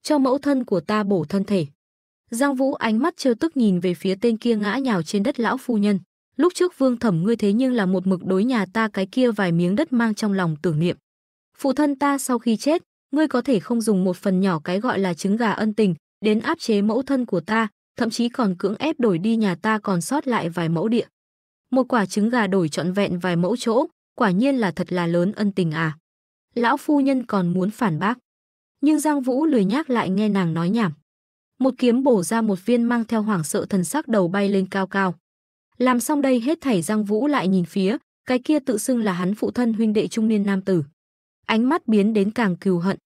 Cho mẫu thân của ta bổ thân thể. Giang Vũ ánh mắt trêu tức nhìn về phía tên kia ngã nhào trên đất lão phu nhân. Lúc trước vương thẩm ngươi thế nhưng là một mực đối nhà ta cái kia vài miếng đất mang trong lòng tưởng niệm. Phụ thân ta sau khi chết, ngươi có thể không dùng một phần nhỏ cái gọi là trứng gà ân tình, đến áp chế mẫu thân của ta, thậm chí còn cưỡng ép đổi đi nhà ta còn sót lại vài mẫu địa. Một quả trứng gà đổi trọn vẹn vài mẫu chỗ, quả nhiên là thật là lớn ân tình à. Lão phu nhân còn muốn phản bác. Nhưng Giang Vũ lười nhác lại nghe nàng nói nhảm. Một kiếm bổ ra một viên mang theo hoảng sợ thần sắc đầu bay lên cao cao. Làm xong đây hết thảy Giang Vũ lại nhìn phía, cái kia tự xưng là hắn phụ thân huynh đệ trung niên nam tử. Ánh mắt biến đến càng cừu hận.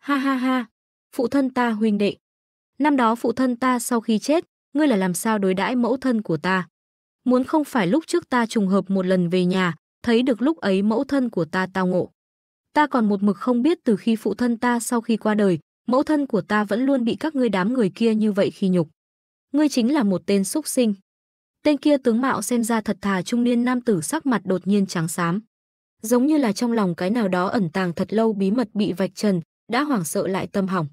Ha ha ha, phụ thân ta huynh đệ. Năm đó phụ thân ta sau khi chết, ngươi là làm sao đối đãi mẫu thân của ta? Muốn không phải lúc trước ta trùng hợp một lần về nhà, thấy được lúc ấy mẫu thân của ta tao ngộ. Ta còn một mực không biết từ khi phụ thân ta sau khi qua đời, mẫu thân của ta vẫn luôn bị các ngươi đám người kia như vậy khi nhục. Ngươi chính là một tên súc sinh. Tên kia tướng mạo xem ra thật thà trung niên nam tử sắc mặt đột nhiên trắng xám. Giống như là trong lòng cái nào đó ẩn tàng thật lâu bí mật bị vạch trần, đã hoảng sợ lại tâm hỏng.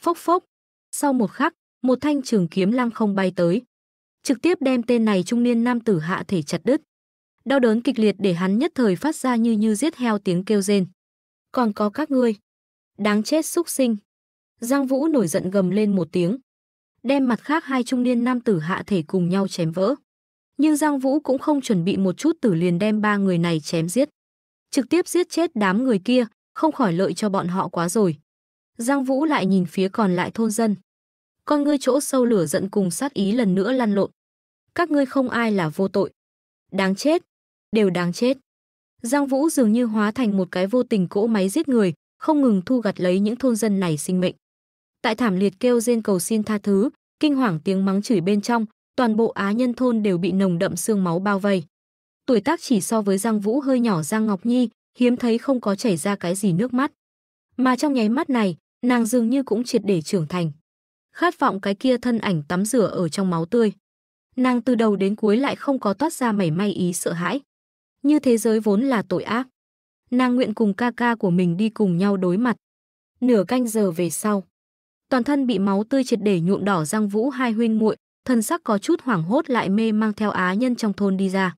Phốc phốc. Sau một khắc, một thanh trường kiếm lăng không bay tới. Trực tiếp đem tên này trung niên nam tử hạ thể chặt đứt. Đau đớn kịch liệt để hắn nhất thời phát ra như như giết heo tiếng kêu rên. Còn có các ngươi. Đáng chết súc sinh. Giang Vũ nổi giận gầm lên một tiếng đem mặt khác hai trung niên nam tử hạ thể cùng nhau chém vỡ. Nhưng Giang Vũ cũng không chuẩn bị một chút tử liền đem ba người này chém giết. Trực tiếp giết chết đám người kia, không khỏi lợi cho bọn họ quá rồi. Giang Vũ lại nhìn phía còn lại thôn dân. Con ngươi chỗ sâu lửa giận cùng sát ý lần nữa lăn lộn. Các ngươi không ai là vô tội. Đáng chết. Đều đáng chết. Giang Vũ dường như hóa thành một cái vô tình cỗ máy giết người, không ngừng thu gặt lấy những thôn dân này sinh mệnh tại thảm liệt kêu rên cầu xin tha thứ, kinh hoàng tiếng mắng chửi bên trong, toàn bộ á nhân thôn đều bị nồng đậm xương máu bao vây. Tuổi tác chỉ so với Giang Vũ hơi nhỏ Giang Ngọc Nhi, hiếm thấy không có chảy ra cái gì nước mắt. Mà trong nháy mắt này, nàng dường như cũng triệt để trưởng thành. Khát vọng cái kia thân ảnh tắm rửa ở trong máu tươi. Nàng từ đầu đến cuối lại không có toát ra mảy may ý sợ hãi. Như thế giới vốn là tội ác. Nàng nguyện cùng ca ca của mình đi cùng nhau đối mặt. Nửa canh giờ về sau, toàn thân bị máu tươi triệt để nhuộm đỏ Giang Vũ hai huynh muội, thân sắc có chút hoảng hốt lại mê mang theo á nhân trong thôn đi ra.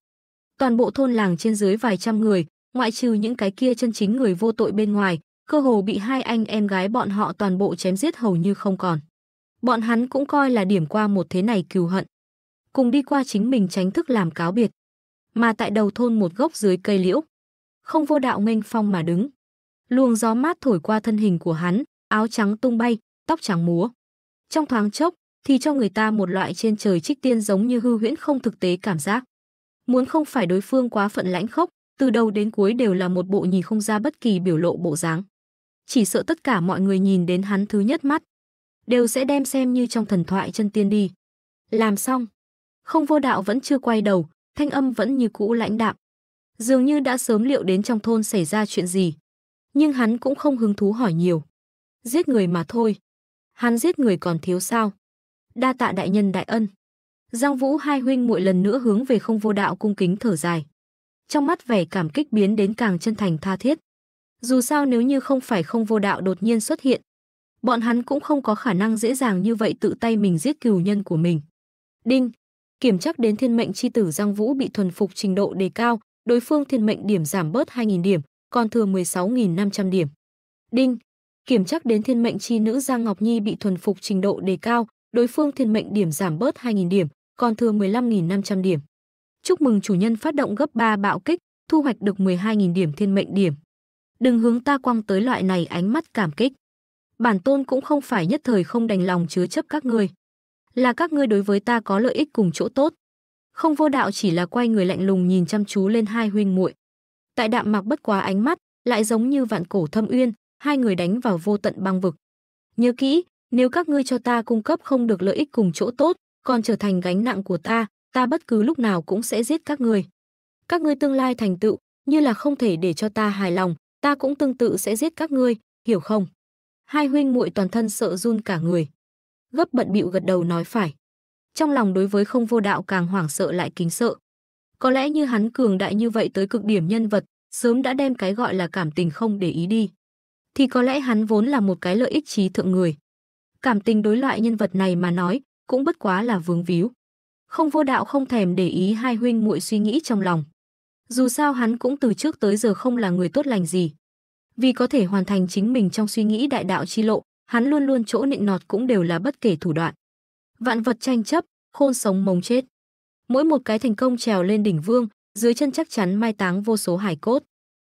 Toàn bộ thôn làng trên dưới vài trăm người, ngoại trừ những cái kia chân chính người vô tội bên ngoài, cơ hồ bị hai anh em gái bọn họ toàn bộ chém giết hầu như không còn. Bọn hắn cũng coi là điểm qua một thế này cừu hận. Cùng đi qua chính mình tránh thức làm cáo biệt. Mà tại đầu thôn một gốc dưới cây liễu. Không vô đạo nghênh phong mà đứng. Luồng gió mát thổi qua thân hình của hắn, áo trắng tung bay, tóc trắng múa. Trong thoáng chốc, thì cho người ta một loại trên trời trích tiên giống như hư huyễn không thực tế cảm giác. Muốn không phải đối phương quá phận lãnh khốc, từ đầu đến cuối đều là một bộ nhìn không ra bất kỳ biểu lộ bộ dáng. Chỉ sợ tất cả mọi người nhìn đến hắn thứ nhất mắt, đều sẽ đem xem như trong thần thoại chân tiên đi. Làm xong, không vô đạo vẫn chưa quay đầu, thanh âm vẫn như cũ lãnh đạm. Dường như đã sớm liệu đến trong thôn xảy ra chuyện gì. Nhưng hắn cũng không hứng thú hỏi nhiều. Giết người mà thôi hắn giết người còn thiếu sao? Đa tạ đại nhân đại ân. Giang Vũ hai huynh muội lần nữa hướng về không vô đạo cung kính thở dài. Trong mắt vẻ cảm kích biến đến càng chân thành tha thiết. Dù sao nếu như không phải không vô đạo đột nhiên xuất hiện, bọn hắn cũng không có khả năng dễ dàng như vậy tự tay mình giết cừu nhân của mình. Đinh, kiểm chắc đến thiên mệnh chi tử Giang Vũ bị thuần phục trình độ đề cao, đối phương thiên mệnh điểm giảm bớt 2.000 điểm, còn thừa 16.500 điểm. Đinh, kiểm chắc đến thiên mệnh chi nữ Giang Ngọc Nhi bị thuần phục trình độ đề cao, đối phương thiên mệnh điểm giảm bớt 2.000 điểm, còn thừa 15.500 điểm. Chúc mừng chủ nhân phát động gấp 3 bạo kích, thu hoạch được 12.000 điểm thiên mệnh điểm. Đừng hướng ta quăng tới loại này ánh mắt cảm kích. Bản tôn cũng không phải nhất thời không đành lòng chứa chấp các ngươi. Là các ngươi đối với ta có lợi ích cùng chỗ tốt. Không vô đạo chỉ là quay người lạnh lùng nhìn chăm chú lên hai huynh muội. Tại đạm mạc bất quá ánh mắt, lại giống như vạn cổ thâm uyên, hai người đánh vào vô tận băng vực. Nhớ kỹ, nếu các ngươi cho ta cung cấp không được lợi ích cùng chỗ tốt, còn trở thành gánh nặng của ta, ta bất cứ lúc nào cũng sẽ giết các ngươi. Các ngươi tương lai thành tựu, như là không thể để cho ta hài lòng, ta cũng tương tự sẽ giết các ngươi, hiểu không? Hai huynh muội toàn thân sợ run cả người. Gấp bận bịu gật đầu nói phải. Trong lòng đối với không vô đạo càng hoảng sợ lại kính sợ. Có lẽ như hắn cường đại như vậy tới cực điểm nhân vật, sớm đã đem cái gọi là cảm tình không để ý đi thì có lẽ hắn vốn là một cái lợi ích trí thượng người. Cảm tình đối loại nhân vật này mà nói, cũng bất quá là vướng víu. Không vô đạo không thèm để ý hai huynh muội suy nghĩ trong lòng. Dù sao hắn cũng từ trước tới giờ không là người tốt lành gì. Vì có thể hoàn thành chính mình trong suy nghĩ đại đạo chi lộ, hắn luôn luôn chỗ nịnh nọt cũng đều là bất kể thủ đoạn. Vạn vật tranh chấp, khôn sống mống chết. Mỗi một cái thành công trèo lên đỉnh vương, dưới chân chắc chắn mai táng vô số hải cốt.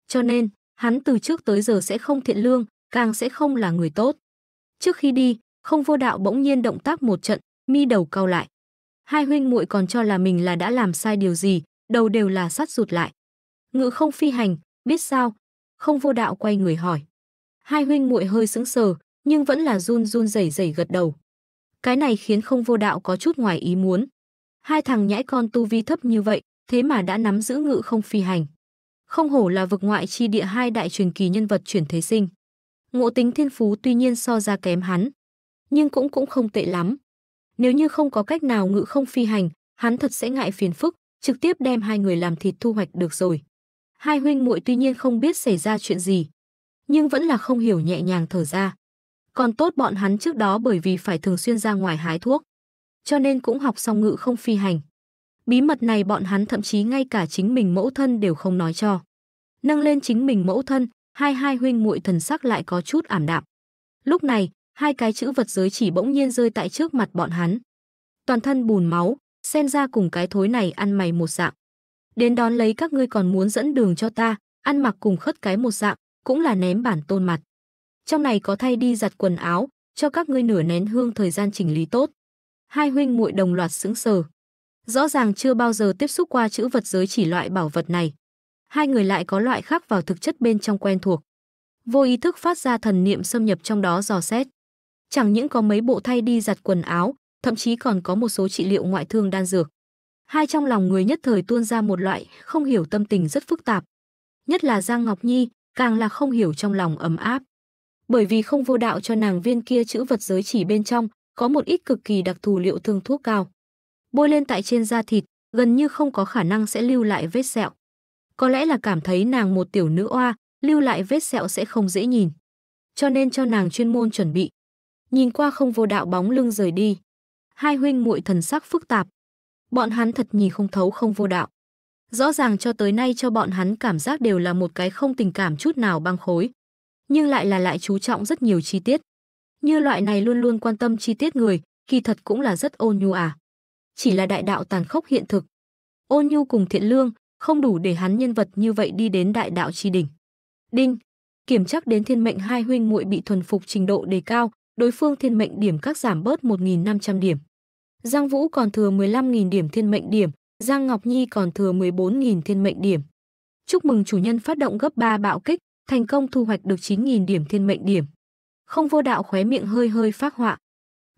Cho nên, Hắn từ trước tới giờ sẽ không thiện lương, càng sẽ không là người tốt. Trước khi đi, không vô đạo bỗng nhiên động tác một trận, mi đầu cau lại. Hai huynh muội còn cho là mình là đã làm sai điều gì, đầu đều là sắt rụt lại. Ngự không phi hành, biết sao? Không vô đạo quay người hỏi. Hai huynh muội hơi sững sờ, nhưng vẫn là run run rẩy rẩy gật đầu. Cái này khiến không vô đạo có chút ngoài ý muốn. Hai thằng nhãi con tu vi thấp như vậy, thế mà đã nắm giữ ngự không phi hành. Không hổ là vực ngoại chi địa hai đại truyền kỳ nhân vật chuyển thế sinh. Ngộ tính thiên phú tuy nhiên so ra kém hắn, nhưng cũng cũng không tệ lắm. Nếu như không có cách nào ngự không phi hành, hắn thật sẽ ngại phiền phức, trực tiếp đem hai người làm thịt thu hoạch được rồi. Hai huynh muội tuy nhiên không biết xảy ra chuyện gì, nhưng vẫn là không hiểu nhẹ nhàng thở ra. Còn tốt bọn hắn trước đó bởi vì phải thường xuyên ra ngoài hái thuốc, cho nên cũng học xong ngự không phi hành. Bí mật này bọn hắn thậm chí ngay cả chính mình mẫu thân đều không nói cho. Nâng lên chính mình mẫu thân, hai hai huynh muội thần sắc lại có chút ảm đạm. Lúc này, hai cái chữ vật giới chỉ bỗng nhiên rơi tại trước mặt bọn hắn. Toàn thân bùn máu, xen ra cùng cái thối này ăn mày một dạng. Đến đón lấy các ngươi còn muốn dẫn đường cho ta, ăn mặc cùng khất cái một dạng, cũng là ném bản tôn mặt. Trong này có thay đi giặt quần áo, cho các ngươi nửa nén hương thời gian chỉnh lý tốt. Hai huynh muội đồng loạt sững sờ rõ ràng chưa bao giờ tiếp xúc qua chữ vật giới chỉ loại bảo vật này. Hai người lại có loại khác vào thực chất bên trong quen thuộc. Vô ý thức phát ra thần niệm xâm nhập trong đó dò xét. Chẳng những có mấy bộ thay đi giặt quần áo, thậm chí còn có một số trị liệu ngoại thương đan dược. Hai trong lòng người nhất thời tuôn ra một loại không hiểu tâm tình rất phức tạp. Nhất là Giang Ngọc Nhi, càng là không hiểu trong lòng ấm áp. Bởi vì không vô đạo cho nàng viên kia chữ vật giới chỉ bên trong, có một ít cực kỳ đặc thù liệu thương thuốc cao bôi lên tại trên da thịt, gần như không có khả năng sẽ lưu lại vết sẹo. Có lẽ là cảm thấy nàng một tiểu nữ oa, lưu lại vết sẹo sẽ không dễ nhìn. Cho nên cho nàng chuyên môn chuẩn bị. Nhìn qua không vô đạo bóng lưng rời đi. Hai huynh muội thần sắc phức tạp. Bọn hắn thật nhìn không thấu không vô đạo. Rõ ràng cho tới nay cho bọn hắn cảm giác đều là một cái không tình cảm chút nào băng khối. Nhưng lại là lại chú trọng rất nhiều chi tiết. Như loại này luôn luôn quan tâm chi tiết người, kỳ thật cũng là rất ôn nhu à chỉ là đại đạo tàn khốc hiện thực. Ôn nhu cùng thiện lương, không đủ để hắn nhân vật như vậy đi đến đại đạo chi đỉnh. Đinh, kiểm chắc đến thiên mệnh hai huynh muội bị thuần phục trình độ đề cao, đối phương thiên mệnh điểm các giảm bớt 1.500 điểm. Giang Vũ còn thừa 15.000 điểm thiên mệnh điểm, Giang Ngọc Nhi còn thừa 14.000 thiên mệnh điểm. Chúc mừng chủ nhân phát động gấp 3 bạo kích, thành công thu hoạch được 9.000 điểm thiên mệnh điểm. Không vô đạo khóe miệng hơi hơi phát họa.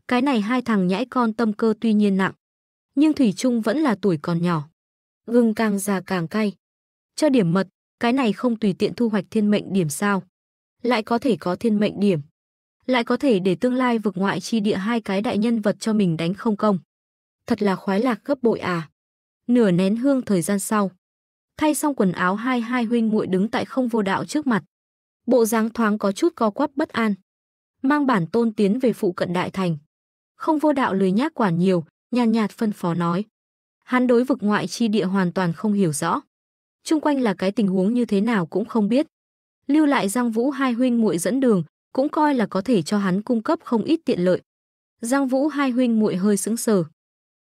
Cái này hai thằng nhãi con tâm cơ tuy nhiên nặng nhưng Thủy Trung vẫn là tuổi còn nhỏ. Gừng càng già càng cay. Cho điểm mật, cái này không tùy tiện thu hoạch thiên mệnh điểm sao. Lại có thể có thiên mệnh điểm. Lại có thể để tương lai vực ngoại chi địa hai cái đại nhân vật cho mình đánh không công. Thật là khoái lạc gấp bội à. Nửa nén hương thời gian sau. Thay xong quần áo hai hai huynh muội đứng tại không vô đạo trước mặt. Bộ dáng thoáng có chút co quắp bất an. Mang bản tôn tiến về phụ cận đại thành. Không vô đạo lười nhác quản nhiều, nhàn nhạt phân phó nói. Hắn đối vực ngoại chi địa hoàn toàn không hiểu rõ. Trung quanh là cái tình huống như thế nào cũng không biết. Lưu lại Giang Vũ hai huynh muội dẫn đường, cũng coi là có thể cho hắn cung cấp không ít tiện lợi. Giang Vũ hai huynh muội hơi sững sờ.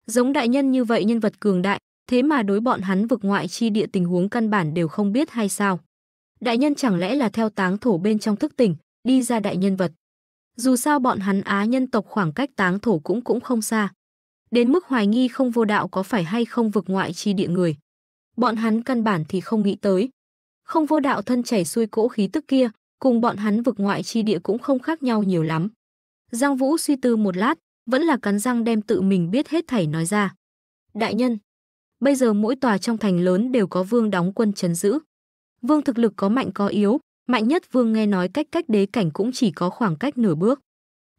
Giống đại nhân như vậy nhân vật cường đại, thế mà đối bọn hắn vực ngoại chi địa tình huống căn bản đều không biết hay sao? Đại nhân chẳng lẽ là theo táng thổ bên trong thức tỉnh, đi ra đại nhân vật? Dù sao bọn hắn Á nhân tộc khoảng cách táng thổ cũng cũng không xa đến mức hoài nghi không vô đạo có phải hay không vực ngoại chi địa người. Bọn hắn căn bản thì không nghĩ tới. Không vô đạo thân chảy xuôi cỗ khí tức kia, cùng bọn hắn vực ngoại chi địa cũng không khác nhau nhiều lắm. Giang Vũ suy tư một lát, vẫn là cắn răng đem tự mình biết hết thảy nói ra. Đại nhân, bây giờ mỗi tòa trong thành lớn đều có vương đóng quân chấn giữ. Vương thực lực có mạnh có yếu, mạnh nhất vương nghe nói cách cách đế cảnh cũng chỉ có khoảng cách nửa bước.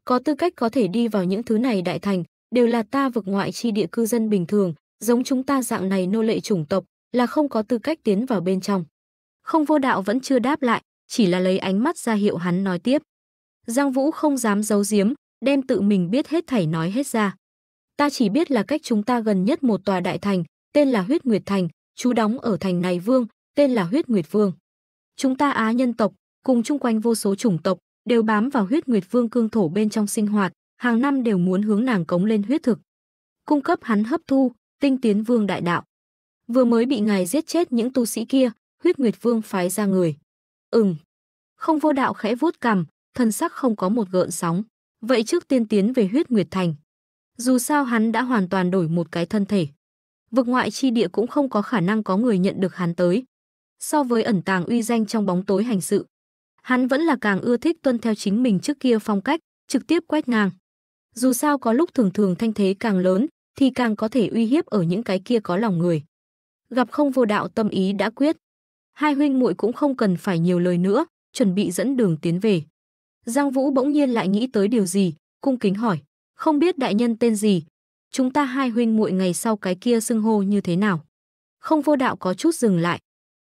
Có tư cách có thể đi vào những thứ này đại thành, đều là ta vực ngoại chi địa cư dân bình thường, giống chúng ta dạng này nô lệ chủng tộc là không có tư cách tiến vào bên trong. Không vô đạo vẫn chưa đáp lại, chỉ là lấy ánh mắt ra hiệu hắn nói tiếp. Giang Vũ không dám giấu giếm, đem tự mình biết hết thảy nói hết ra. Ta chỉ biết là cách chúng ta gần nhất một tòa đại thành, tên là Huyết Nguyệt Thành, chú đóng ở thành này vương, tên là Huyết Nguyệt Vương. Chúng ta Á nhân tộc, cùng chung quanh vô số chủng tộc, đều bám vào Huyết Nguyệt Vương cương thổ bên trong sinh hoạt, hàng năm đều muốn hướng nàng cống lên huyết thực, cung cấp hắn hấp thu, tinh tiến vương đại đạo. Vừa mới bị ngài giết chết những tu sĩ kia, huyết nguyệt vương phái ra người. Ừm. Không vô đạo khẽ vuốt cằm, thân sắc không có một gợn sóng. Vậy trước tiên tiến về huyết nguyệt thành. Dù sao hắn đã hoàn toàn đổi một cái thân thể. Vực ngoại chi địa cũng không có khả năng có người nhận được hắn tới. So với ẩn tàng uy danh trong bóng tối hành sự, hắn vẫn là càng ưa thích tuân theo chính mình trước kia phong cách, trực tiếp quét ngang. Dù sao có lúc thường thường thanh thế càng lớn thì càng có thể uy hiếp ở những cái kia có lòng người. Gặp không vô đạo tâm ý đã quyết. Hai huynh muội cũng không cần phải nhiều lời nữa, chuẩn bị dẫn đường tiến về. Giang Vũ bỗng nhiên lại nghĩ tới điều gì, cung kính hỏi, không biết đại nhân tên gì, chúng ta hai huynh muội ngày sau cái kia xưng hô như thế nào. Không vô đạo có chút dừng lại.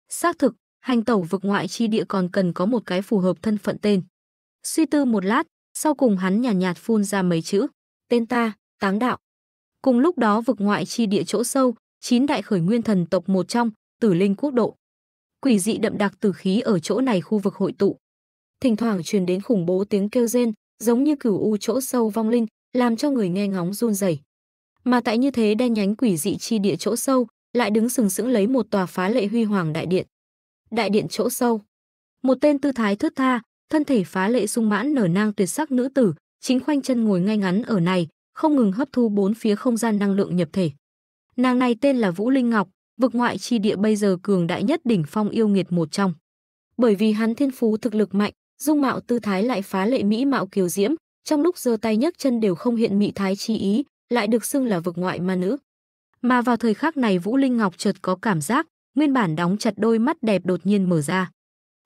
Xác thực, hành tẩu vực ngoại chi địa còn cần có một cái phù hợp thân phận tên. Suy tư một lát, sau cùng hắn nhàn nhạt, nhạt phun ra mấy chữ, tên ta, táng đạo. Cùng lúc đó vực ngoại chi địa chỗ sâu, chín đại khởi nguyên thần tộc một trong, tử linh quốc độ. Quỷ dị đậm đặc tử khí ở chỗ này khu vực hội tụ. Thỉnh thoảng truyền đến khủng bố tiếng kêu rên, giống như cửu u chỗ sâu vong linh, làm cho người nghe ngóng run rẩy. Mà tại như thế đen nhánh quỷ dị chi địa chỗ sâu, lại đứng sừng sững lấy một tòa phá lệ huy hoàng đại điện. Đại điện chỗ sâu, một tên tư thái thướt tha, thân thể phá lệ sung mãn nở nang tuyệt sắc nữ tử, chính khoanh chân ngồi ngay ngắn ở này, không ngừng hấp thu bốn phía không gian năng lượng nhập thể. Nàng này tên là Vũ Linh Ngọc, vực ngoại chi địa bây giờ cường đại nhất đỉnh phong yêu nghiệt một trong. Bởi vì hắn thiên phú thực lực mạnh, dung mạo tư thái lại phá lệ mỹ mạo kiều diễm, trong lúc giơ tay nhấc chân đều không hiện mỹ thái chi ý, lại được xưng là vực ngoại ma nữ. Mà vào thời khắc này Vũ Linh Ngọc chợt có cảm giác, nguyên bản đóng chặt đôi mắt đẹp đột nhiên mở ra.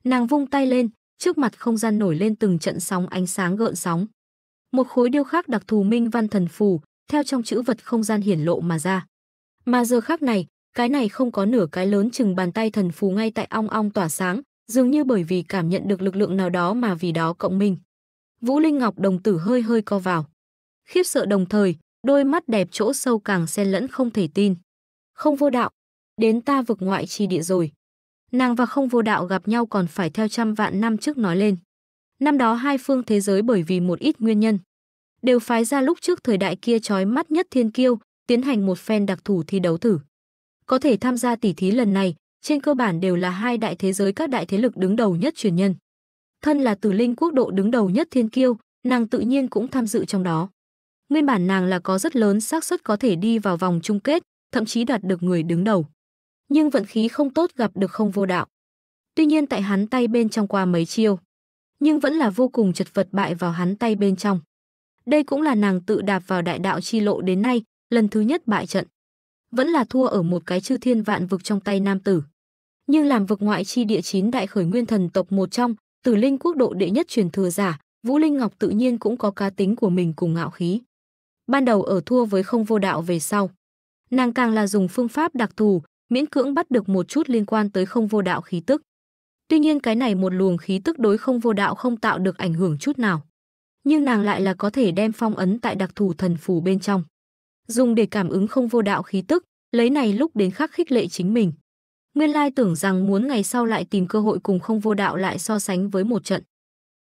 Nàng vung tay lên, trước mặt không gian nổi lên từng trận sóng ánh sáng gợn sóng. Một khối điêu khắc đặc thù minh văn thần phù, theo trong chữ vật không gian hiển lộ mà ra. Mà giờ khắc này, cái này không có nửa cái lớn chừng bàn tay thần phù ngay tại ong ong tỏa sáng, dường như bởi vì cảm nhận được lực lượng nào đó mà vì đó cộng minh. Vũ Linh Ngọc đồng tử hơi hơi co vào. Khiếp sợ đồng thời, đôi mắt đẹp chỗ sâu càng xen lẫn không thể tin. Không vô đạo, đến ta vực ngoại chi địa rồi. Nàng và không vô đạo gặp nhau còn phải theo trăm vạn năm trước nói lên. Năm đó hai phương thế giới bởi vì một ít nguyên nhân. Đều phái ra lúc trước thời đại kia trói mắt nhất thiên kiêu, tiến hành một phen đặc thù thi đấu thử. Có thể tham gia tỷ thí lần này, trên cơ bản đều là hai đại thế giới các đại thế lực đứng đầu nhất truyền nhân. Thân là tử linh quốc độ đứng đầu nhất thiên kiêu, nàng tự nhiên cũng tham dự trong đó. Nguyên bản nàng là có rất lớn xác suất có thể đi vào vòng chung kết, thậm chí đạt được người đứng đầu nhưng vận khí không tốt gặp được không vô đạo. Tuy nhiên tại hắn tay bên trong qua mấy chiêu, nhưng vẫn là vô cùng chật vật bại vào hắn tay bên trong. Đây cũng là nàng tự đạp vào đại đạo chi lộ đến nay, lần thứ nhất bại trận. Vẫn là thua ở một cái chư thiên vạn vực trong tay nam tử. Nhưng làm vực ngoại chi địa chín đại khởi nguyên thần tộc một trong, tử linh quốc độ đệ nhất truyền thừa giả, Vũ Linh Ngọc tự nhiên cũng có cá tính của mình cùng ngạo khí. Ban đầu ở thua với không vô đạo về sau. Nàng càng là dùng phương pháp đặc thù, miễn cưỡng bắt được một chút liên quan tới không vô đạo khí tức. Tuy nhiên cái này một luồng khí tức đối không vô đạo không tạo được ảnh hưởng chút nào. Nhưng nàng lại là có thể đem phong ấn tại đặc thù thần phù bên trong. Dùng để cảm ứng không vô đạo khí tức, lấy này lúc đến khắc khích lệ chính mình. Nguyên lai tưởng rằng muốn ngày sau lại tìm cơ hội cùng không vô đạo lại so sánh với một trận.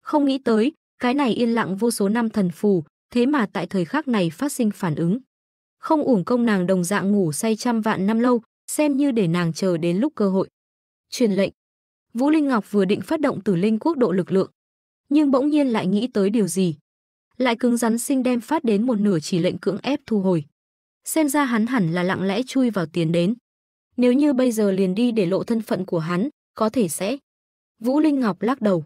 Không nghĩ tới, cái này yên lặng vô số năm thần phù, thế mà tại thời khắc này phát sinh phản ứng. Không uổng công nàng đồng dạng ngủ say trăm vạn năm lâu, xem như để nàng chờ đến lúc cơ hội. Truyền lệnh. Vũ Linh Ngọc vừa định phát động Tử Linh Quốc độ lực lượng, nhưng bỗng nhiên lại nghĩ tới điều gì, lại cứng rắn sinh đem phát đến một nửa chỉ lệnh cưỡng ép thu hồi. Xem ra hắn hẳn là lặng lẽ chui vào tiến đến. Nếu như bây giờ liền đi để lộ thân phận của hắn, có thể sẽ. Vũ Linh Ngọc lắc đầu.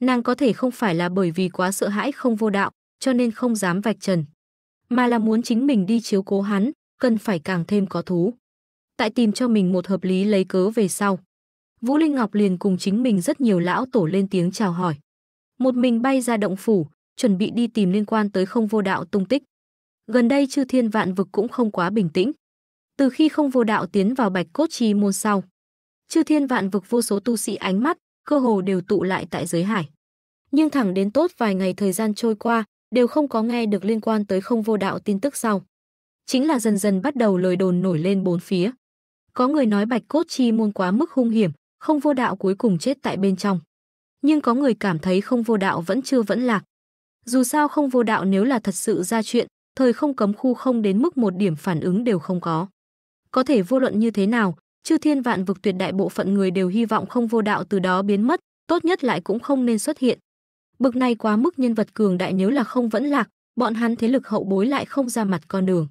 Nàng có thể không phải là bởi vì quá sợ hãi không vô đạo, cho nên không dám vạch trần, mà là muốn chính mình đi chiếu cố hắn, cần phải càng thêm có thú tại tìm cho mình một hợp lý lấy cớ về sau. Vũ Linh Ngọc liền cùng chính mình rất nhiều lão tổ lên tiếng chào hỏi. Một mình bay ra động phủ, chuẩn bị đi tìm liên quan tới không vô đạo tung tích. Gần đây chư thiên vạn vực cũng không quá bình tĩnh. Từ khi không vô đạo tiến vào bạch cốt chi môn sau, chư thiên vạn vực vô số tu sĩ ánh mắt, cơ hồ đều tụ lại tại giới hải. Nhưng thẳng đến tốt vài ngày thời gian trôi qua, đều không có nghe được liên quan tới không vô đạo tin tức sau. Chính là dần dần bắt đầu lời đồn nổi lên bốn phía. Có người nói Bạch Cốt Chi môn quá mức hung hiểm, không vô đạo cuối cùng chết tại bên trong. Nhưng có người cảm thấy không vô đạo vẫn chưa vẫn lạc. Dù sao không vô đạo nếu là thật sự ra chuyện, thời không cấm khu không đến mức một điểm phản ứng đều không có. Có thể vô luận như thế nào, chư thiên vạn vực tuyệt đại bộ phận người đều hy vọng không vô đạo từ đó biến mất, tốt nhất lại cũng không nên xuất hiện. Bực này quá mức nhân vật cường đại nếu là không vẫn lạc, bọn hắn thế lực hậu bối lại không ra mặt con đường.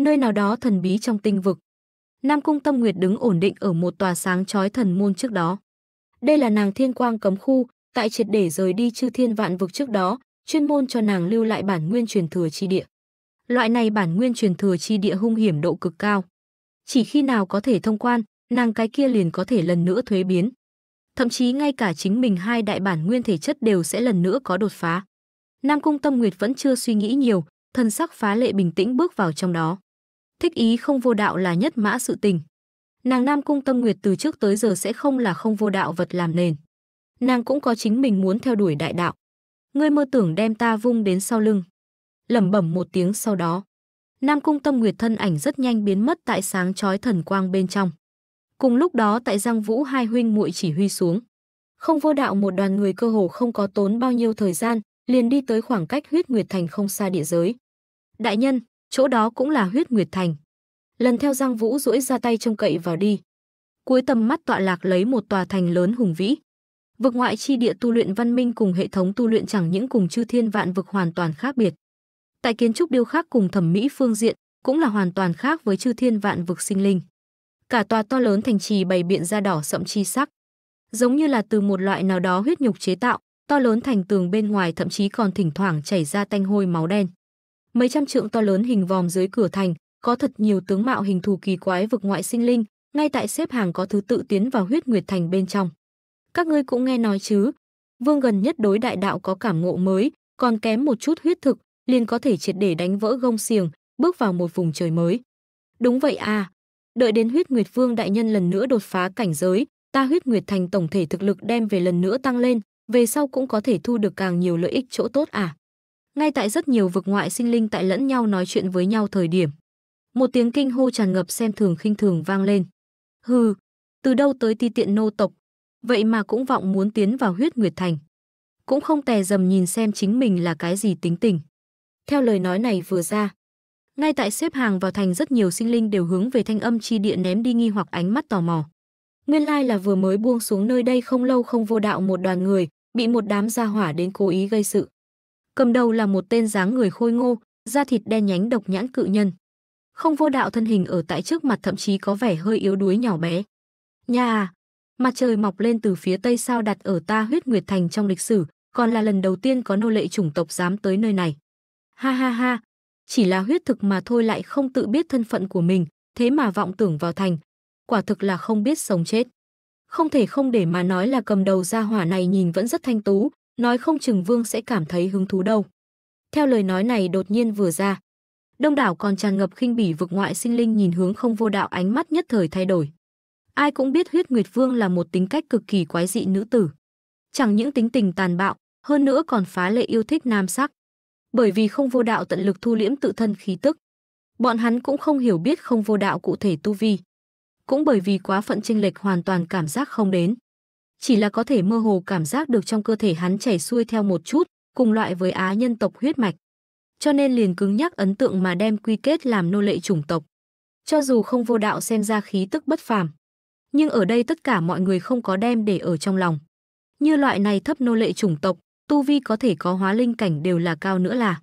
Nơi nào đó thần bí trong tinh vực, Nam Cung Tâm Nguyệt đứng ổn định ở một tòa sáng chói thần môn trước đó. Đây là nàng thiên quang cấm khu, tại triệt để rời đi chư thiên vạn vực trước đó, chuyên môn cho nàng lưu lại bản nguyên truyền thừa chi địa. Loại này bản nguyên truyền thừa chi địa hung hiểm độ cực cao. Chỉ khi nào có thể thông quan, nàng cái kia liền có thể lần nữa thuế biến. Thậm chí ngay cả chính mình hai đại bản nguyên thể chất đều sẽ lần nữa có đột phá. Nam Cung Tâm Nguyệt vẫn chưa suy nghĩ nhiều, thân sắc phá lệ bình tĩnh bước vào trong đó thích ý không vô đạo là nhất mã sự tình. Nàng Nam Cung Tâm Nguyệt từ trước tới giờ sẽ không là không vô đạo vật làm nền. Nàng cũng có chính mình muốn theo đuổi đại đạo. Ngươi mơ tưởng đem ta vung đến sau lưng. Lẩm bẩm một tiếng sau đó, Nam Cung Tâm Nguyệt thân ảnh rất nhanh biến mất tại sáng chói thần quang bên trong. Cùng lúc đó tại Giang Vũ hai huynh muội chỉ huy xuống, không vô đạo một đoàn người cơ hồ không có tốn bao nhiêu thời gian, liền đi tới khoảng cách huyết nguyệt thành không xa địa giới. Đại nhân, chỗ đó cũng là huyết nguyệt thành. Lần theo Giang Vũ duỗi ra tay trông cậy vào đi. Cuối tầm mắt tọa lạc lấy một tòa thành lớn hùng vĩ. Vực ngoại chi địa tu luyện văn minh cùng hệ thống tu luyện chẳng những cùng chư thiên vạn vực hoàn toàn khác biệt. Tại kiến trúc điêu khắc cùng thẩm mỹ phương diện cũng là hoàn toàn khác với chư thiên vạn vực sinh linh. Cả tòa to lớn thành trì bày biện ra đỏ sậm chi sắc, giống như là từ một loại nào đó huyết nhục chế tạo, to lớn thành tường bên ngoài thậm chí còn thỉnh thoảng chảy ra tanh hôi máu đen mấy trăm trượng to lớn hình vòm dưới cửa thành, có thật nhiều tướng mạo hình thù kỳ quái vực ngoại sinh linh, ngay tại xếp hàng có thứ tự tiến vào huyết nguyệt thành bên trong. Các ngươi cũng nghe nói chứ, vương gần nhất đối đại đạo có cảm ngộ mới, còn kém một chút huyết thực, liền có thể triệt để đánh vỡ gông xiềng, bước vào một vùng trời mới. Đúng vậy à, đợi đến huyết nguyệt vương đại nhân lần nữa đột phá cảnh giới, ta huyết nguyệt thành tổng thể thực lực đem về lần nữa tăng lên, về sau cũng có thể thu được càng nhiều lợi ích chỗ tốt à ngay tại rất nhiều vực ngoại sinh linh tại lẫn nhau nói chuyện với nhau thời điểm. Một tiếng kinh hô tràn ngập xem thường khinh thường vang lên. Hừ, từ đâu tới ti tiện nô tộc, vậy mà cũng vọng muốn tiến vào huyết nguyệt thành. Cũng không tè dầm nhìn xem chính mình là cái gì tính tình. Theo lời nói này vừa ra, ngay tại xếp hàng vào thành rất nhiều sinh linh đều hướng về thanh âm chi điện ném đi nghi hoặc ánh mắt tò mò. Nguyên lai là vừa mới buông xuống nơi đây không lâu không vô đạo một đoàn người, bị một đám gia hỏa đến cố ý gây sự cầm đầu là một tên dáng người khôi ngô, da thịt đen nhánh độc nhãn cự nhân. Không vô đạo thân hình ở tại trước mặt thậm chí có vẻ hơi yếu đuối nhỏ bé. nha, à, mặt trời mọc lên từ phía tây sao đặt ở ta huyết nguyệt thành trong lịch sử, còn là lần đầu tiên có nô lệ chủng tộc dám tới nơi này. Ha ha ha, chỉ là huyết thực mà thôi lại không tự biết thân phận của mình, thế mà vọng tưởng vào thành, quả thực là không biết sống chết. Không thể không để mà nói là cầm đầu gia hỏa này nhìn vẫn rất thanh tú, nói không chừng Vương sẽ cảm thấy hứng thú đâu. Theo lời nói này đột nhiên vừa ra, đông đảo còn tràn ngập khinh bỉ vực ngoại sinh linh nhìn hướng không vô đạo ánh mắt nhất thời thay đổi. Ai cũng biết huyết nguyệt vương là một tính cách cực kỳ quái dị nữ tử. Chẳng những tính tình tàn bạo, hơn nữa còn phá lệ yêu thích nam sắc. Bởi vì không vô đạo tận lực thu liễm tự thân khí tức. Bọn hắn cũng không hiểu biết không vô đạo cụ thể tu vi. Cũng bởi vì quá phận chênh lệch hoàn toàn cảm giác không đến chỉ là có thể mơ hồ cảm giác được trong cơ thể hắn chảy xuôi theo một chút, cùng loại với á nhân tộc huyết mạch. Cho nên liền cứng nhắc ấn tượng mà đem quy kết làm nô lệ chủng tộc. Cho dù không vô đạo xem ra khí tức bất phàm, nhưng ở đây tất cả mọi người không có đem để ở trong lòng. Như loại này thấp nô lệ chủng tộc, tu vi có thể có hóa linh cảnh đều là cao nữa là.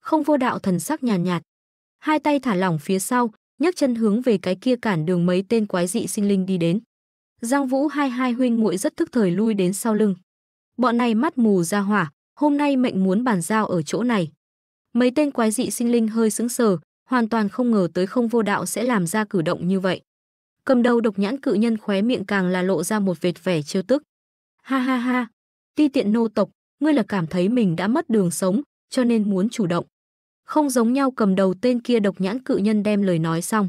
Không vô đạo thần sắc nhàn nhạt, nhạt, hai tay thả lỏng phía sau, nhấc chân hướng về cái kia cản đường mấy tên quái dị sinh linh đi đến. Giang Vũ hai hai huynh muội rất thức thời lui đến sau lưng. Bọn này mắt mù ra hỏa, hôm nay mệnh muốn bàn giao ở chỗ này. Mấy tên quái dị sinh linh hơi sững sờ, hoàn toàn không ngờ tới không vô đạo sẽ làm ra cử động như vậy. Cầm đầu độc nhãn cự nhân khóe miệng càng là lộ ra một vệt vẻ trêu tức. Ha ha ha, ti tiện nô tộc, ngươi là cảm thấy mình đã mất đường sống, cho nên muốn chủ động. Không giống nhau cầm đầu tên kia độc nhãn cự nhân đem lời nói xong.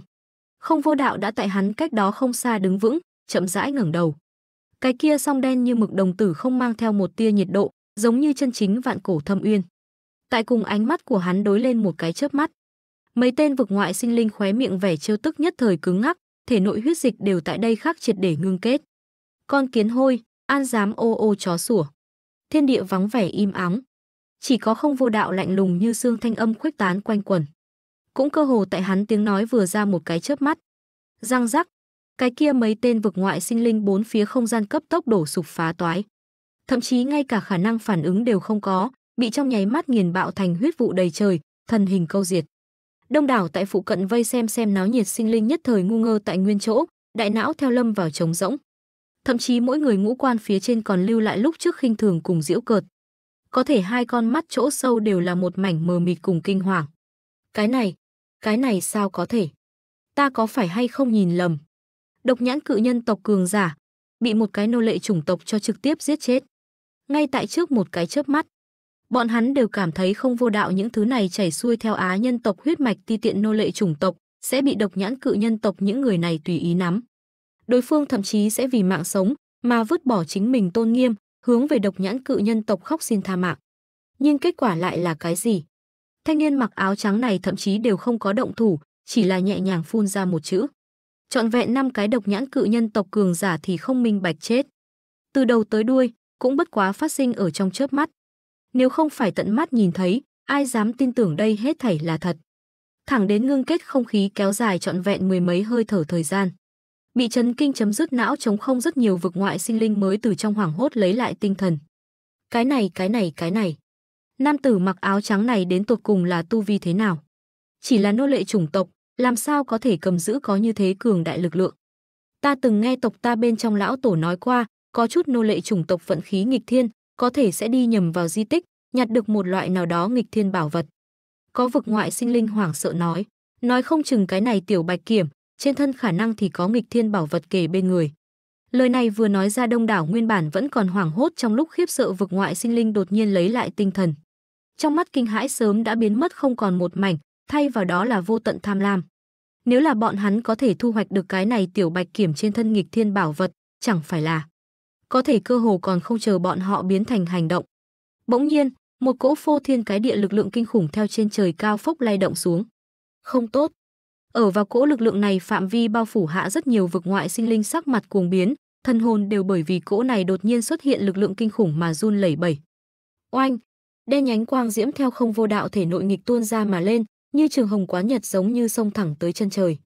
Không vô đạo đã tại hắn cách đó không xa đứng vững, chậm rãi ngẩng đầu. Cái kia song đen như mực đồng tử không mang theo một tia nhiệt độ, giống như chân chính vạn cổ thâm uyên. Tại cùng ánh mắt của hắn đối lên một cái chớp mắt. Mấy tên vực ngoại sinh linh khóe miệng vẻ trêu tức nhất thời cứng ngắc, thể nội huyết dịch đều tại đây khắc triệt để ngưng kết. Con kiến hôi, an dám ô ô chó sủa. Thiên địa vắng vẻ im ắng. Chỉ có không vô đạo lạnh lùng như xương thanh âm khuếch tán quanh quẩn. Cũng cơ hồ tại hắn tiếng nói vừa ra một cái chớp mắt. Răng rắc, cái kia mấy tên vực ngoại sinh linh bốn phía không gian cấp tốc đổ sụp phá toái. Thậm chí ngay cả khả năng phản ứng đều không có, bị trong nháy mắt nghiền bạo thành huyết vụ đầy trời, thần hình câu diệt. Đông đảo tại phụ cận vây xem xem náo nhiệt sinh linh nhất thời ngu ngơ tại nguyên chỗ, đại não theo lâm vào trống rỗng. Thậm chí mỗi người ngũ quan phía trên còn lưu lại lúc trước khinh thường cùng diễu cợt. Có thể hai con mắt chỗ sâu đều là một mảnh mờ mịt cùng kinh hoàng. Cái này, cái này sao có thể? Ta có phải hay không nhìn lầm? độc nhãn cự nhân tộc cường giả, bị một cái nô lệ chủng tộc cho trực tiếp giết chết. Ngay tại trước một cái chớp mắt, bọn hắn đều cảm thấy không vô đạo những thứ này chảy xuôi theo á nhân tộc huyết mạch ti tiện nô lệ chủng tộc, sẽ bị độc nhãn cự nhân tộc những người này tùy ý nắm. Đối phương thậm chí sẽ vì mạng sống mà vứt bỏ chính mình tôn nghiêm, hướng về độc nhãn cự nhân tộc khóc xin tha mạng. Nhưng kết quả lại là cái gì? Thanh niên mặc áo trắng này thậm chí đều không có động thủ, chỉ là nhẹ nhàng phun ra một chữ trọn vẹn năm cái độc nhãn cự nhân tộc cường giả thì không minh bạch chết. Từ đầu tới đuôi, cũng bất quá phát sinh ở trong chớp mắt. Nếu không phải tận mắt nhìn thấy, ai dám tin tưởng đây hết thảy là thật. Thẳng đến ngưng kết không khí kéo dài trọn vẹn mười mấy hơi thở thời gian. Bị chấn kinh chấm dứt não chống không rất nhiều vực ngoại sinh linh mới từ trong hoảng hốt lấy lại tinh thần. Cái này, cái này, cái này. Nam tử mặc áo trắng này đến tột cùng là tu vi thế nào? Chỉ là nô lệ chủng tộc, làm sao có thể cầm giữ có như thế cường đại lực lượng. Ta từng nghe tộc ta bên trong lão tổ nói qua, có chút nô lệ chủng tộc vận khí nghịch thiên, có thể sẽ đi nhầm vào di tích, nhặt được một loại nào đó nghịch thiên bảo vật. Có vực ngoại sinh linh hoảng sợ nói, nói không chừng cái này tiểu bạch kiểm, trên thân khả năng thì có nghịch thiên bảo vật kể bên người. Lời này vừa nói ra đông đảo nguyên bản vẫn còn hoảng hốt trong lúc khiếp sợ vực ngoại sinh linh đột nhiên lấy lại tinh thần. Trong mắt kinh hãi sớm đã biến mất không còn một mảnh, thay vào đó là vô tận tham lam. Nếu là bọn hắn có thể thu hoạch được cái này tiểu bạch kiểm trên thân nghịch thiên bảo vật, chẳng phải là có thể cơ hồ còn không chờ bọn họ biến thành hành động. Bỗng nhiên, một cỗ phô thiên cái địa lực lượng kinh khủng theo trên trời cao phốc lay động xuống. Không tốt. Ở vào cỗ lực lượng này phạm vi bao phủ hạ rất nhiều vực ngoại sinh linh sắc mặt cuồng biến, thân hồn đều bởi vì cỗ này đột nhiên xuất hiện lực lượng kinh khủng mà run lẩy bẩy. Oanh, đen nhánh quang diễm theo không vô đạo thể nội nghịch tuôn ra mà lên, như trường hồng quá nhật giống như sông thẳng tới chân trời.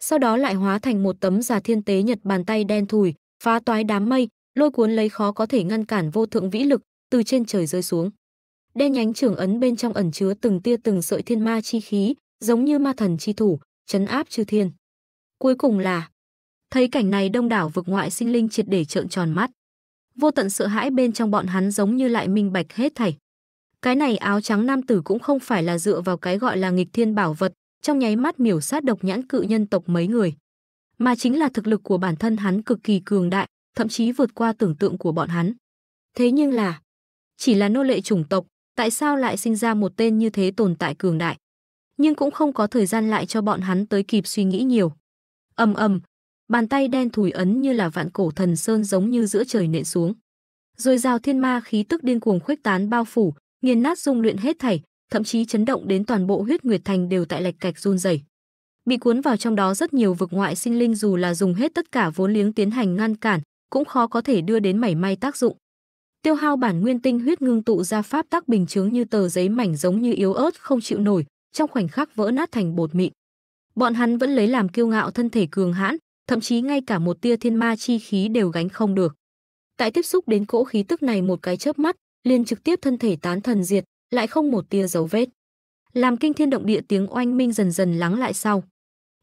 Sau đó lại hóa thành một tấm giả thiên tế nhật bàn tay đen thùi, phá toái đám mây, lôi cuốn lấy khó có thể ngăn cản vô thượng vĩ lực, từ trên trời rơi xuống. Đen nhánh trường ấn bên trong ẩn chứa từng tia từng sợi thiên ma chi khí, giống như ma thần chi thủ, chấn áp chư thiên. Cuối cùng là thấy cảnh này đông đảo vực ngoại sinh linh triệt để trợn tròn mắt. Vô tận sợ hãi bên trong bọn hắn giống như lại minh bạch hết thảy. Cái này áo trắng nam tử cũng không phải là dựa vào cái gọi là nghịch thiên bảo vật, trong nháy mắt miểu sát độc nhãn cự nhân tộc mấy người, mà chính là thực lực của bản thân hắn cực kỳ cường đại, thậm chí vượt qua tưởng tượng của bọn hắn. Thế nhưng là, chỉ là nô lệ chủng tộc, tại sao lại sinh ra một tên như thế tồn tại cường đại? Nhưng cũng không có thời gian lại cho bọn hắn tới kịp suy nghĩ nhiều. Ầm ầm, bàn tay đen thùi ấn như là vạn cổ thần sơn giống như giữa trời nện xuống. Rồi rào thiên ma khí tức điên cuồng khuếch tán bao phủ, nghiền nát dung luyện hết thảy, thậm chí chấn động đến toàn bộ huyết nguyệt thành đều tại lạch cạch run rẩy. Bị cuốn vào trong đó rất nhiều vực ngoại sinh linh dù là dùng hết tất cả vốn liếng tiến hành ngăn cản, cũng khó có thể đưa đến mảy may tác dụng. Tiêu hao bản nguyên tinh huyết ngưng tụ ra pháp tác bình chướng như tờ giấy mảnh giống như yếu ớt không chịu nổi, trong khoảnh khắc vỡ nát thành bột mịn. Bọn hắn vẫn lấy làm kiêu ngạo thân thể cường hãn, thậm chí ngay cả một tia thiên ma chi khí đều gánh không được. Tại tiếp xúc đến cỗ khí tức này một cái chớp mắt, liền trực tiếp thân thể tán thần diệt, lại không một tia dấu vết. Làm kinh thiên động địa tiếng oanh minh dần dần lắng lại sau.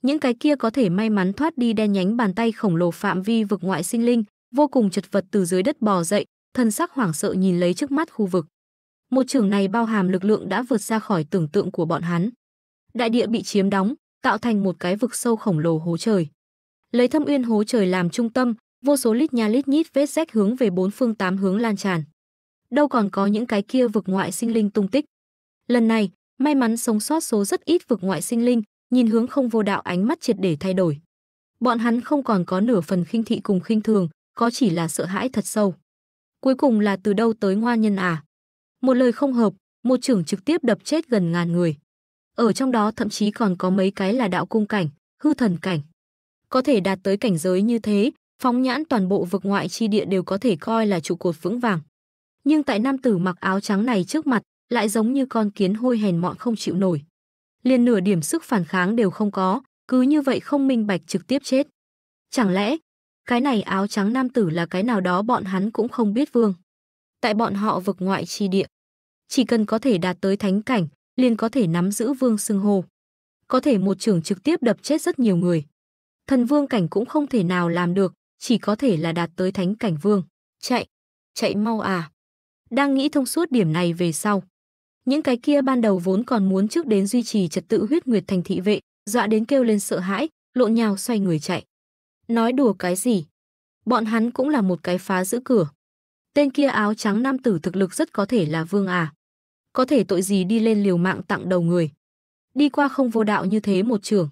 Những cái kia có thể may mắn thoát đi đen nhánh bàn tay khổng lồ phạm vi vực ngoại sinh linh, vô cùng chật vật từ dưới đất bò dậy, thân sắc hoảng sợ nhìn lấy trước mắt khu vực. Một trường này bao hàm lực lượng đã vượt ra khỏi tưởng tượng của bọn hắn. Đại địa bị chiếm đóng, tạo thành một cái vực sâu khổng lồ hố trời. Lấy thâm uyên hố trời làm trung tâm, vô số lít nha lít nhít vết rách hướng về bốn phương tám hướng lan tràn đâu còn có những cái kia vực ngoại sinh linh tung tích. Lần này, may mắn sống sót số rất ít vực ngoại sinh linh, nhìn hướng không vô đạo ánh mắt triệt để thay đổi. Bọn hắn không còn có nửa phần khinh thị cùng khinh thường, có chỉ là sợ hãi thật sâu. Cuối cùng là từ đâu tới ngoan nhân à? Một lời không hợp, một trưởng trực tiếp đập chết gần ngàn người. Ở trong đó thậm chí còn có mấy cái là đạo cung cảnh, hư thần cảnh. Có thể đạt tới cảnh giới như thế, phóng nhãn toàn bộ vực ngoại chi địa đều có thể coi là trụ cột vững vàng nhưng tại nam tử mặc áo trắng này trước mặt lại giống như con kiến hôi hèn mọn không chịu nổi. Liền nửa điểm sức phản kháng đều không có, cứ như vậy không minh bạch trực tiếp chết. Chẳng lẽ, cái này áo trắng nam tử là cái nào đó bọn hắn cũng không biết vương. Tại bọn họ vực ngoại chi địa, chỉ cần có thể đạt tới thánh cảnh, liền có thể nắm giữ vương xưng hô. Có thể một trưởng trực tiếp đập chết rất nhiều người. Thần vương cảnh cũng không thể nào làm được, chỉ có thể là đạt tới thánh cảnh vương. Chạy, chạy mau à đang nghĩ thông suốt điểm này về sau. Những cái kia ban đầu vốn còn muốn trước đến duy trì trật tự huyết nguyệt thành thị vệ, dọa đến kêu lên sợ hãi, lộn nhào xoay người chạy. Nói đùa cái gì? Bọn hắn cũng là một cái phá giữ cửa. Tên kia áo trắng nam tử thực lực rất có thể là vương à. Có thể tội gì đi lên liều mạng tặng đầu người. Đi qua không vô đạo như thế một trường.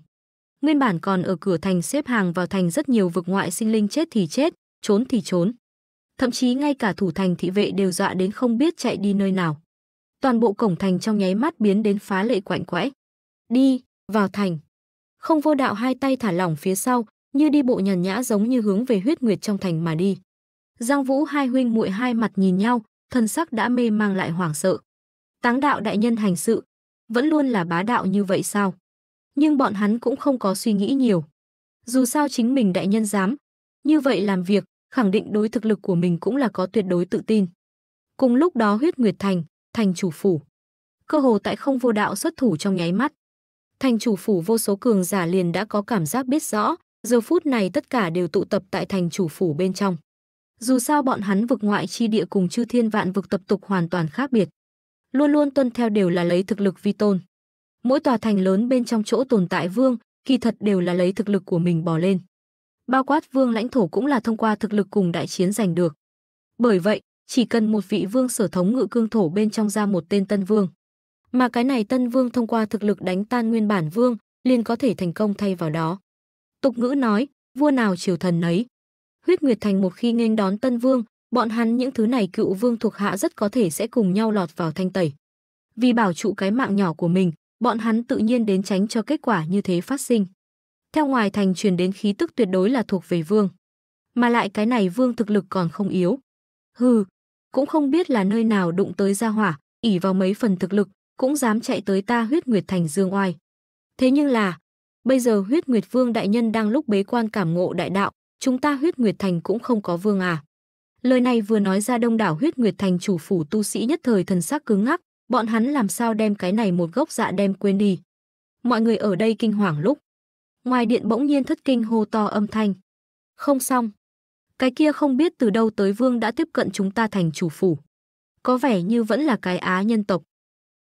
Nguyên bản còn ở cửa thành xếp hàng vào thành rất nhiều vực ngoại sinh linh chết thì chết, trốn thì trốn thậm chí ngay cả thủ thành thị vệ đều dọa đến không biết chạy đi nơi nào. Toàn bộ cổng thành trong nháy mắt biến đến phá lệ quạnh quẽ. Đi, vào thành. Không vô đạo hai tay thả lỏng phía sau, như đi bộ nhàn nhã giống như hướng về huyết nguyệt trong thành mà đi. Giang Vũ hai huynh muội hai mặt nhìn nhau, thần sắc đã mê mang lại hoảng sợ. Táng đạo đại nhân hành sự, vẫn luôn là bá đạo như vậy sao? Nhưng bọn hắn cũng không có suy nghĩ nhiều. Dù sao chính mình đại nhân dám, như vậy làm việc, khẳng định đối thực lực của mình cũng là có tuyệt đối tự tin. Cùng lúc đó huyết nguyệt thành, thành chủ phủ. Cơ hồ tại không vô đạo xuất thủ trong nháy mắt. Thành chủ phủ vô số cường giả liền đã có cảm giác biết rõ, giờ phút này tất cả đều tụ tập tại thành chủ phủ bên trong. Dù sao bọn hắn vực ngoại chi địa cùng chư thiên vạn vực tập tục hoàn toàn khác biệt. Luôn luôn tuân theo đều là lấy thực lực vi tôn. Mỗi tòa thành lớn bên trong chỗ tồn tại vương, kỳ thật đều là lấy thực lực của mình bỏ lên bao quát vương lãnh thổ cũng là thông qua thực lực cùng đại chiến giành được. Bởi vậy, chỉ cần một vị vương sở thống ngự cương thổ bên trong ra một tên tân vương, mà cái này tân vương thông qua thực lực đánh tan nguyên bản vương, liền có thể thành công thay vào đó. Tục ngữ nói, vua nào triều thần nấy. Huyết Nguyệt Thành một khi nghênh đón tân vương, bọn hắn những thứ này cựu vương thuộc hạ rất có thể sẽ cùng nhau lọt vào thanh tẩy. Vì bảo trụ cái mạng nhỏ của mình, bọn hắn tự nhiên đến tránh cho kết quả như thế phát sinh. Theo ngoài thành truyền đến khí tức tuyệt đối là thuộc về vương. Mà lại cái này vương thực lực còn không yếu. Hừ, cũng không biết là nơi nào đụng tới ra hỏa, ỉ vào mấy phần thực lực, cũng dám chạy tới ta huyết nguyệt thành dương oai. Thế nhưng là, bây giờ huyết nguyệt vương đại nhân đang lúc bế quan cảm ngộ đại đạo, chúng ta huyết nguyệt thành cũng không có vương à. Lời này vừa nói ra đông đảo huyết nguyệt thành chủ phủ tu sĩ nhất thời thần sắc cứng ngắc, bọn hắn làm sao đem cái này một gốc dạ đem quên đi. Mọi người ở đây kinh hoàng lúc. Ngoài điện bỗng nhiên thất kinh hô to âm thanh. Không xong. Cái kia không biết từ đâu tới vương đã tiếp cận chúng ta thành chủ phủ. Có vẻ như vẫn là cái Á nhân tộc.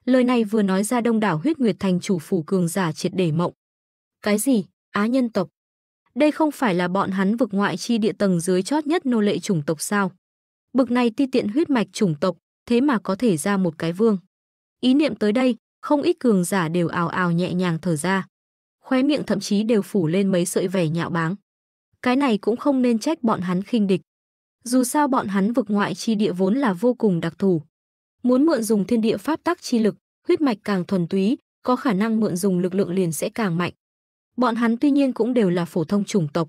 Lời này vừa nói ra đông đảo huyết nguyệt thành chủ phủ cường giả triệt để mộng. Cái gì? Á nhân tộc? Đây không phải là bọn hắn vực ngoại chi địa tầng dưới chót nhất nô lệ chủng tộc sao? Bực này ti tiện huyết mạch chủng tộc, thế mà có thể ra một cái vương. Ý niệm tới đây, không ít cường giả đều ào ào nhẹ nhàng thở ra khóe miệng thậm chí đều phủ lên mấy sợi vẻ nhạo báng. Cái này cũng không nên trách bọn hắn khinh địch. Dù sao bọn hắn vực ngoại chi địa vốn là vô cùng đặc thù. Muốn mượn dùng thiên địa pháp tắc chi lực, huyết mạch càng thuần túy, có khả năng mượn dùng lực lượng liền sẽ càng mạnh. Bọn hắn tuy nhiên cũng đều là phổ thông chủng tộc,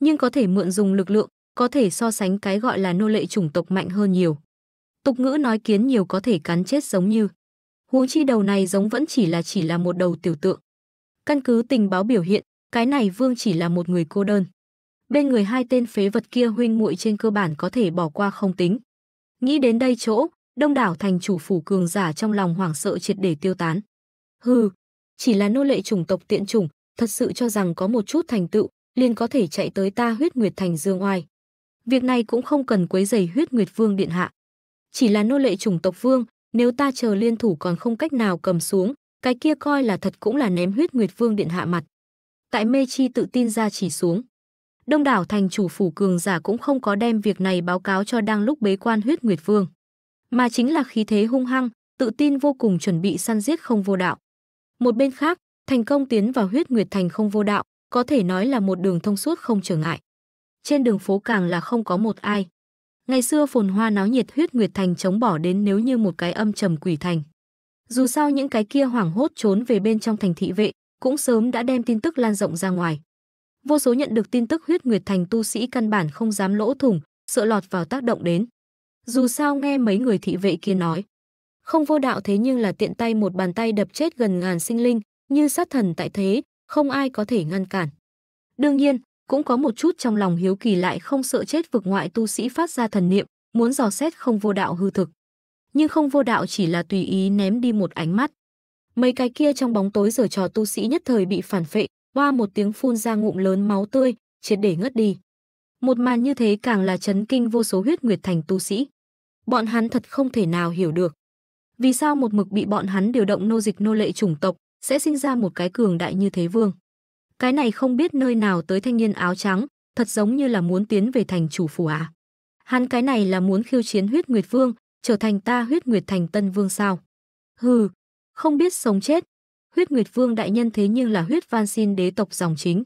nhưng có thể mượn dùng lực lượng, có thể so sánh cái gọi là nô lệ chủng tộc mạnh hơn nhiều. Tục ngữ nói kiến nhiều có thể cắn chết giống như. Huống chi đầu này giống vẫn chỉ là chỉ là một đầu tiểu tượng. Căn cứ tình báo biểu hiện, cái này Vương chỉ là một người cô đơn. Bên người hai tên phế vật kia huynh muội trên cơ bản có thể bỏ qua không tính. Nghĩ đến đây chỗ, đông đảo thành chủ phủ cường giả trong lòng hoảng sợ triệt để tiêu tán. Hừ, chỉ là nô lệ chủng tộc tiện chủng, thật sự cho rằng có một chút thành tựu, liền có thể chạy tới ta huyết nguyệt thành dương oai. Việc này cũng không cần quấy giày huyết nguyệt vương điện hạ. Chỉ là nô lệ chủng tộc vương, nếu ta chờ liên thủ còn không cách nào cầm xuống, cái kia coi là thật cũng là ném huyết Nguyệt Vương Điện hạ mặt. Tại Mê Chi tự tin ra chỉ xuống. Đông đảo thành chủ phủ cường giả cũng không có đem việc này báo cáo cho đang lúc bế quan huyết Nguyệt Vương. Mà chính là khí thế hung hăng, tự tin vô cùng chuẩn bị săn giết không vô đạo. Một bên khác, thành công tiến vào huyết Nguyệt Thành không vô đạo, có thể nói là một đường thông suốt không trở ngại. Trên đường phố càng là không có một ai. Ngày xưa phồn hoa náo nhiệt huyết Nguyệt Thành chống bỏ đến nếu như một cái âm trầm quỷ thành. Dù sao những cái kia hoảng hốt trốn về bên trong thành thị vệ, cũng sớm đã đem tin tức lan rộng ra ngoài. Vô số nhận được tin tức huyết nguyệt thành tu sĩ căn bản không dám lỗ thủng, sợ lọt vào tác động đến. Dù sao nghe mấy người thị vệ kia nói, không vô đạo thế nhưng là tiện tay một bàn tay đập chết gần ngàn sinh linh, như sát thần tại thế, không ai có thể ngăn cản. Đương nhiên, cũng có một chút trong lòng hiếu kỳ lại không sợ chết vực ngoại tu sĩ phát ra thần niệm, muốn dò xét không vô đạo hư thực nhưng không vô đạo chỉ là tùy ý ném đi một ánh mắt. Mấy cái kia trong bóng tối giở trò tu sĩ nhất thời bị phản phệ, hoa một tiếng phun ra ngụm lớn máu tươi, chết để ngất đi. Một màn như thế càng là chấn kinh vô số huyết nguyệt thành tu sĩ. Bọn hắn thật không thể nào hiểu được. Vì sao một mực bị bọn hắn điều động nô dịch nô lệ chủng tộc sẽ sinh ra một cái cường đại như thế vương. Cái này không biết nơi nào tới thanh niên áo trắng, thật giống như là muốn tiến về thành chủ phủ à. Hắn cái này là muốn khiêu chiến huyết nguyệt vương, trở thành ta huyết nguyệt thành tân vương sao? Hừ, không biết sống chết. Huyết nguyệt vương đại nhân thế nhưng là huyết van xin đế tộc dòng chính.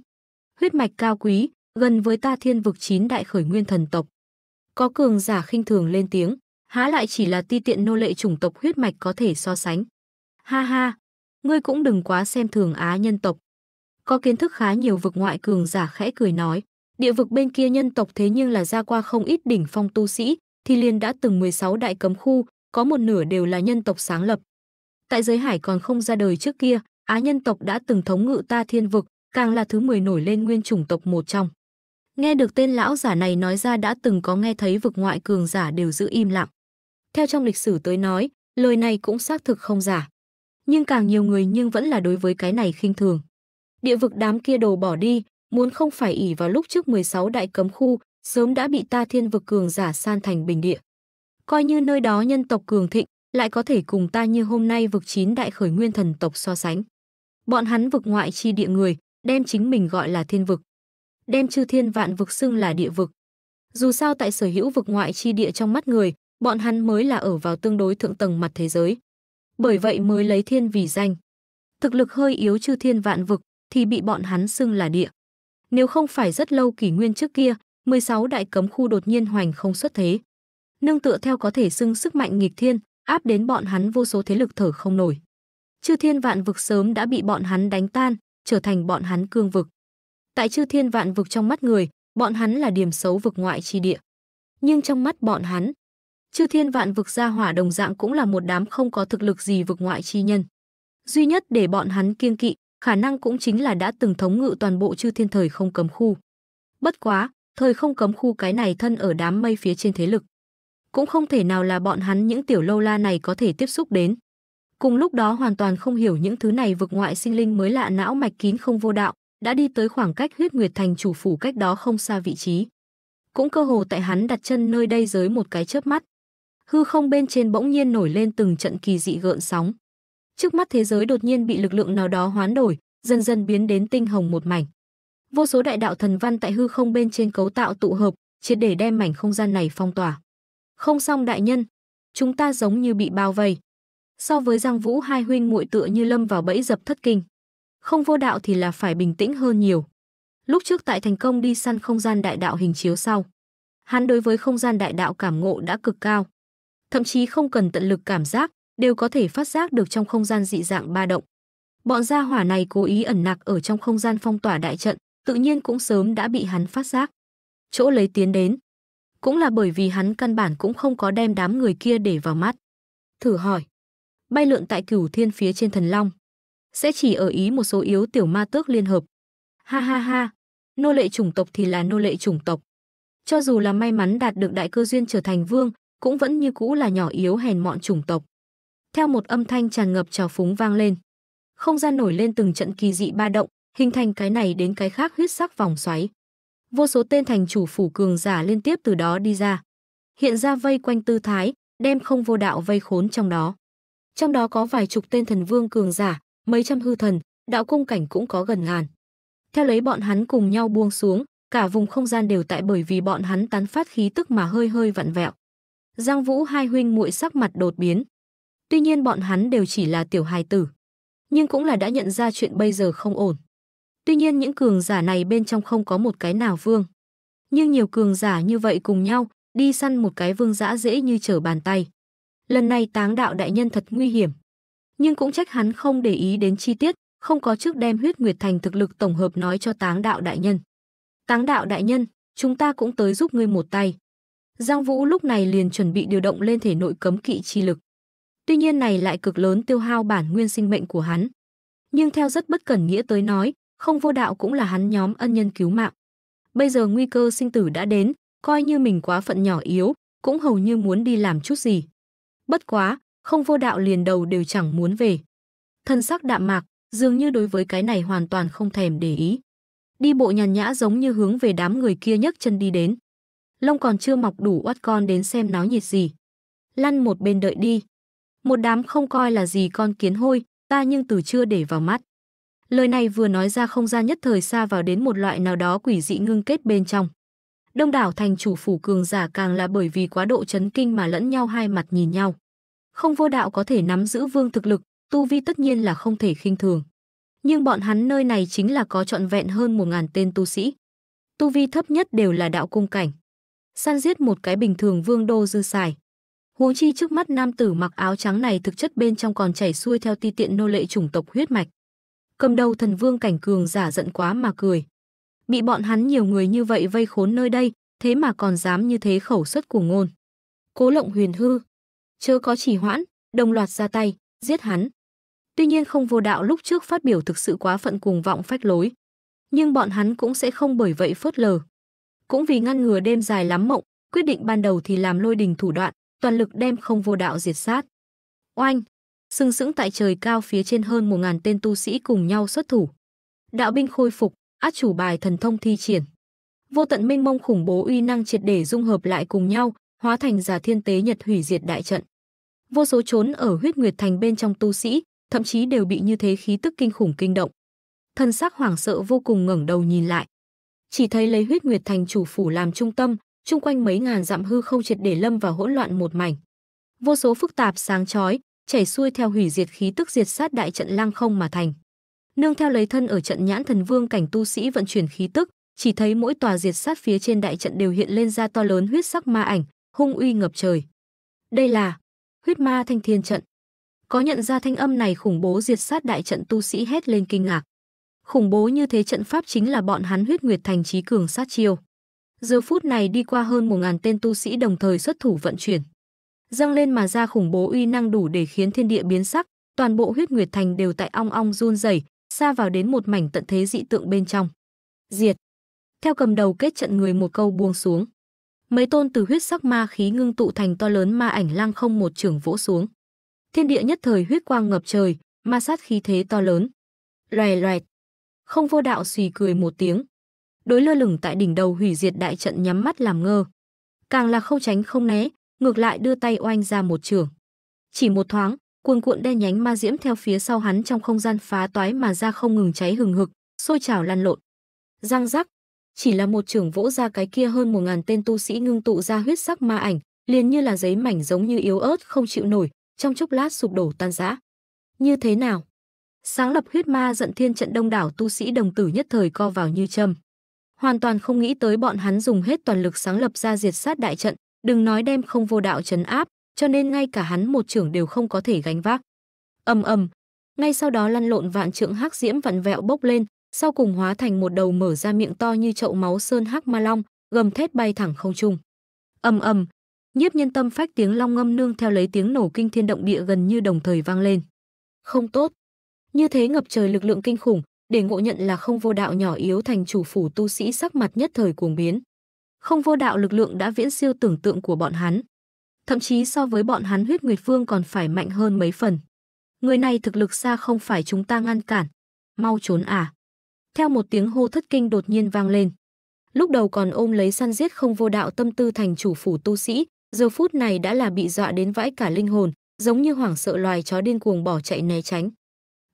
Huyết mạch cao quý, gần với ta thiên vực chín đại khởi nguyên thần tộc. Có cường giả khinh thường lên tiếng, há lại chỉ là ti tiện nô lệ chủng tộc huyết mạch có thể so sánh. Ha ha, ngươi cũng đừng quá xem thường Á nhân tộc. Có kiến thức khá nhiều vực ngoại cường giả khẽ cười nói, địa vực bên kia nhân tộc thế nhưng là ra qua không ít đỉnh phong tu sĩ, thì liền đã từng 16 đại cấm khu, có một nửa đều là nhân tộc sáng lập. Tại giới hải còn không ra đời trước kia, Á nhân tộc đã từng thống ngự ta thiên vực, càng là thứ 10 nổi lên nguyên chủng tộc một trong. Nghe được tên lão giả này nói ra đã từng có nghe thấy vực ngoại cường giả đều giữ im lặng. Theo trong lịch sử tới nói, lời này cũng xác thực không giả. Nhưng càng nhiều người nhưng vẫn là đối với cái này khinh thường. Địa vực đám kia đồ bỏ đi, muốn không phải ỉ vào lúc trước 16 đại cấm khu, sớm đã bị ta thiên vực cường giả san thành bình địa. Coi như nơi đó nhân tộc cường thịnh, lại có thể cùng ta như hôm nay vực chín đại khởi nguyên thần tộc so sánh. Bọn hắn vực ngoại chi địa người, đem chính mình gọi là thiên vực. Đem chư thiên vạn vực xưng là địa vực. Dù sao tại sở hữu vực ngoại chi địa trong mắt người, bọn hắn mới là ở vào tương đối thượng tầng mặt thế giới. Bởi vậy mới lấy thiên vì danh. Thực lực hơi yếu chư thiên vạn vực thì bị bọn hắn xưng là địa. Nếu không phải rất lâu kỷ nguyên trước kia, 16 đại cấm khu đột nhiên hoành không xuất thế. Nương tựa theo có thể xưng sức mạnh nghịch thiên, áp đến bọn hắn vô số thế lực thở không nổi. Chư thiên vạn vực sớm đã bị bọn hắn đánh tan, trở thành bọn hắn cương vực. Tại chư thiên vạn vực trong mắt người, bọn hắn là điểm xấu vực ngoại chi địa. Nhưng trong mắt bọn hắn, chư thiên vạn vực gia hỏa đồng dạng cũng là một đám không có thực lực gì vực ngoại chi nhân. Duy nhất để bọn hắn kiêng kỵ, khả năng cũng chính là đã từng thống ngự toàn bộ chư thiên thời không cấm khu. Bất quá, thời không cấm khu cái này thân ở đám mây phía trên thế lực. Cũng không thể nào là bọn hắn những tiểu lâu la này có thể tiếp xúc đến. Cùng lúc đó hoàn toàn không hiểu những thứ này vực ngoại sinh linh mới lạ não mạch kín không vô đạo, đã đi tới khoảng cách huyết nguyệt thành chủ phủ cách đó không xa vị trí. Cũng cơ hồ tại hắn đặt chân nơi đây dưới một cái chớp mắt. Hư không bên trên bỗng nhiên nổi lên từng trận kỳ dị gợn sóng. Trước mắt thế giới đột nhiên bị lực lượng nào đó hoán đổi, dần dần biến đến tinh hồng một mảnh vô số đại đạo thần văn tại hư không bên trên cấu tạo tụ hợp, triệt để đem mảnh không gian này phong tỏa. Không xong đại nhân, chúng ta giống như bị bao vây. So với Giang Vũ hai huynh muội tựa như lâm vào bẫy dập thất kinh. Không vô đạo thì là phải bình tĩnh hơn nhiều. Lúc trước tại thành công đi săn không gian đại đạo hình chiếu sau, hắn đối với không gian đại đạo cảm ngộ đã cực cao. Thậm chí không cần tận lực cảm giác, đều có thể phát giác được trong không gian dị dạng ba động. Bọn gia hỏa này cố ý ẩn nặc ở trong không gian phong tỏa đại trận, tự nhiên cũng sớm đã bị hắn phát giác. Chỗ lấy tiến đến, cũng là bởi vì hắn căn bản cũng không có đem đám người kia để vào mắt. Thử hỏi, bay lượn tại cửu thiên phía trên thần long, sẽ chỉ ở ý một số yếu tiểu ma tước liên hợp. Ha ha ha, nô lệ chủng tộc thì là nô lệ chủng tộc. Cho dù là may mắn đạt được đại cơ duyên trở thành vương, cũng vẫn như cũ là nhỏ yếu hèn mọn chủng tộc. Theo một âm thanh tràn ngập trào phúng vang lên, không gian nổi lên từng trận kỳ dị ba động, hình thành cái này đến cái khác huyết sắc vòng xoáy. Vô số tên thành chủ phủ cường giả liên tiếp từ đó đi ra. Hiện ra vây quanh tư thái, đem không vô đạo vây khốn trong đó. Trong đó có vài chục tên thần vương cường giả, mấy trăm hư thần, đạo cung cảnh cũng có gần ngàn. Theo lấy bọn hắn cùng nhau buông xuống, cả vùng không gian đều tại bởi vì bọn hắn tán phát khí tức mà hơi hơi vặn vẹo. Giang Vũ hai huynh muội sắc mặt đột biến. Tuy nhiên bọn hắn đều chỉ là tiểu hài tử, nhưng cũng là đã nhận ra chuyện bây giờ không ổn. Tuy nhiên những cường giả này bên trong không có một cái nào vương. Nhưng nhiều cường giả như vậy cùng nhau, đi săn một cái vương giã dễ như trở bàn tay. Lần này táng đạo đại nhân thật nguy hiểm. Nhưng cũng trách hắn không để ý đến chi tiết, không có trước đem huyết nguyệt thành thực lực tổng hợp nói cho táng đạo đại nhân. Táng đạo đại nhân, chúng ta cũng tới giúp ngươi một tay. Giang Vũ lúc này liền chuẩn bị điều động lên thể nội cấm kỵ chi lực. Tuy nhiên này lại cực lớn tiêu hao bản nguyên sinh mệnh của hắn. Nhưng theo rất bất cẩn nghĩa tới nói, không vô đạo cũng là hắn nhóm ân nhân cứu mạng. Bây giờ nguy cơ sinh tử đã đến, coi như mình quá phận nhỏ yếu, cũng hầu như muốn đi làm chút gì. Bất quá, không vô đạo liền đầu đều chẳng muốn về. Thân sắc đạm mạc, dường như đối với cái này hoàn toàn không thèm để ý. Đi bộ nhàn nhã giống như hướng về đám người kia nhấc chân đi đến. Lông còn chưa mọc đủ oát con đến xem náo nhiệt gì. Lăn một bên đợi đi. Một đám không coi là gì con kiến hôi, ta nhưng từ chưa để vào mắt. Lời này vừa nói ra không gian nhất thời xa vào đến một loại nào đó quỷ dị ngưng kết bên trong. Đông đảo thành chủ phủ cường giả càng là bởi vì quá độ chấn kinh mà lẫn nhau hai mặt nhìn nhau. Không vô đạo có thể nắm giữ vương thực lực, tu vi tất nhiên là không thể khinh thường. Nhưng bọn hắn nơi này chính là có trọn vẹn hơn một ngàn tên tu sĩ. Tu vi thấp nhất đều là đạo cung cảnh. Săn giết một cái bình thường vương đô dư xài. Huống chi trước mắt nam tử mặc áo trắng này thực chất bên trong còn chảy xuôi theo ti tiện nô lệ chủng tộc huyết mạch cầm đầu thần vương cảnh cường giả giận quá mà cười. Bị bọn hắn nhiều người như vậy vây khốn nơi đây, thế mà còn dám như thế khẩu xuất của ngôn. Cố lộng huyền hư, chớ có chỉ hoãn, đồng loạt ra tay, giết hắn. Tuy nhiên không vô đạo lúc trước phát biểu thực sự quá phận cùng vọng phách lối, nhưng bọn hắn cũng sẽ không bởi vậy phớt lờ. Cũng vì ngăn ngừa đêm dài lắm mộng, quyết định ban đầu thì làm lôi đình thủ đoạn, toàn lực đem không vô đạo diệt sát. Oanh, sừng sững tại trời cao phía trên hơn một ngàn tên tu sĩ cùng nhau xuất thủ. Đạo binh khôi phục, át chủ bài thần thông thi triển. Vô tận minh mông khủng bố uy năng triệt để dung hợp lại cùng nhau, hóa thành giả thiên tế nhật hủy diệt đại trận. Vô số trốn ở huyết nguyệt thành bên trong tu sĩ, thậm chí đều bị như thế khí tức kinh khủng kinh động. Thân sắc hoảng sợ vô cùng ngẩng đầu nhìn lại. Chỉ thấy lấy huyết nguyệt thành chủ phủ làm trung tâm, chung quanh mấy ngàn dặm hư không triệt để lâm vào hỗn loạn một mảnh. Vô số phức tạp sáng chói, chảy xuôi theo hủy diệt khí tức diệt sát đại trận lang không mà thành. Nương theo lấy thân ở trận nhãn thần vương cảnh tu sĩ vận chuyển khí tức, chỉ thấy mỗi tòa diệt sát phía trên đại trận đều hiện lên ra to lớn huyết sắc ma ảnh, hung uy ngập trời. Đây là huyết ma thanh thiên trận. Có nhận ra thanh âm này khủng bố diệt sát đại trận tu sĩ hét lên kinh ngạc. Khủng bố như thế trận pháp chính là bọn hắn huyết nguyệt thành trí cường sát chiêu. Giờ phút này đi qua hơn một ngàn tên tu sĩ đồng thời xuất thủ vận chuyển dâng lên mà ra khủng bố uy năng đủ để khiến thiên địa biến sắc, toàn bộ huyết nguyệt thành đều tại ong ong run rẩy, xa vào đến một mảnh tận thế dị tượng bên trong. Diệt. Theo cầm đầu kết trận người một câu buông xuống. Mấy tôn từ huyết sắc ma khí ngưng tụ thành to lớn ma ảnh lăng không một trưởng vỗ xuống. Thiên địa nhất thời huyết quang ngập trời, ma sát khí thế to lớn. Loè loẹt. Không vô đạo xì cười một tiếng. Đối lơ lửng tại đỉnh đầu hủy diệt đại trận nhắm mắt làm ngơ. Càng là không tránh không né, ngược lại đưa tay oanh ra một trường. Chỉ một thoáng, cuồn cuộn đen nhánh ma diễm theo phía sau hắn trong không gian phá toái mà ra không ngừng cháy hừng hực, sôi trào lan lộn. Răng rắc, chỉ là một trường vỗ ra cái kia hơn một ngàn tên tu sĩ ngưng tụ ra huyết sắc ma ảnh, liền như là giấy mảnh giống như yếu ớt không chịu nổi, trong chốc lát sụp đổ tan rã. Như thế nào? Sáng lập huyết ma giận thiên trận đông đảo tu sĩ đồng tử nhất thời co vào như châm. Hoàn toàn không nghĩ tới bọn hắn dùng hết toàn lực sáng lập ra diệt sát đại trận, Đừng nói đem không vô đạo trấn áp, cho nên ngay cả hắn một trưởng đều không có thể gánh vác. Ầm ầm, ngay sau đó lăn lộn vạn trượng hắc diễm vặn vẹo bốc lên, sau cùng hóa thành một đầu mở ra miệng to như chậu máu sơn hắc ma long, gầm thét bay thẳng không trung. Ầm ầm, nhiếp nhân tâm phách tiếng long ngâm nương theo lấy tiếng nổ kinh thiên động địa gần như đồng thời vang lên. Không tốt. Như thế ngập trời lực lượng kinh khủng, để ngộ nhận là không vô đạo nhỏ yếu thành chủ phủ tu sĩ sắc mặt nhất thời cuồng biến. Không vô đạo lực lượng đã viễn siêu tưởng tượng của bọn hắn. Thậm chí so với bọn hắn huyết nguyệt vương còn phải mạnh hơn mấy phần. Người này thực lực xa không phải chúng ta ngăn cản. Mau trốn à. Theo một tiếng hô thất kinh đột nhiên vang lên. Lúc đầu còn ôm lấy săn giết không vô đạo tâm tư thành chủ phủ tu sĩ, giờ phút này đã là bị dọa đến vãi cả linh hồn, giống như hoảng sợ loài chó điên cuồng bỏ chạy né tránh.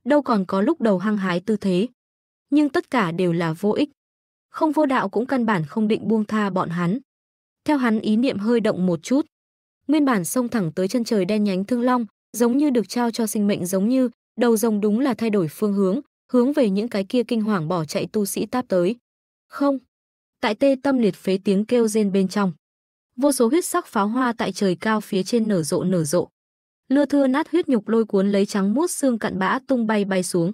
Đâu còn có lúc đầu hăng hái tư thế. Nhưng tất cả đều là vô ích không vô đạo cũng căn bản không định buông tha bọn hắn. Theo hắn ý niệm hơi động một chút, nguyên bản xông thẳng tới chân trời đen nhánh thương long, giống như được trao cho sinh mệnh giống như, đầu rồng đúng là thay đổi phương hướng, hướng về những cái kia kinh hoàng bỏ chạy tu sĩ táp tới. Không. Tại tê tâm liệt phế tiếng kêu rên bên trong, vô số huyết sắc pháo hoa tại trời cao phía trên nở rộ nở rộ. Lưa thưa nát huyết nhục lôi cuốn lấy trắng muốt xương cặn bã tung bay bay xuống.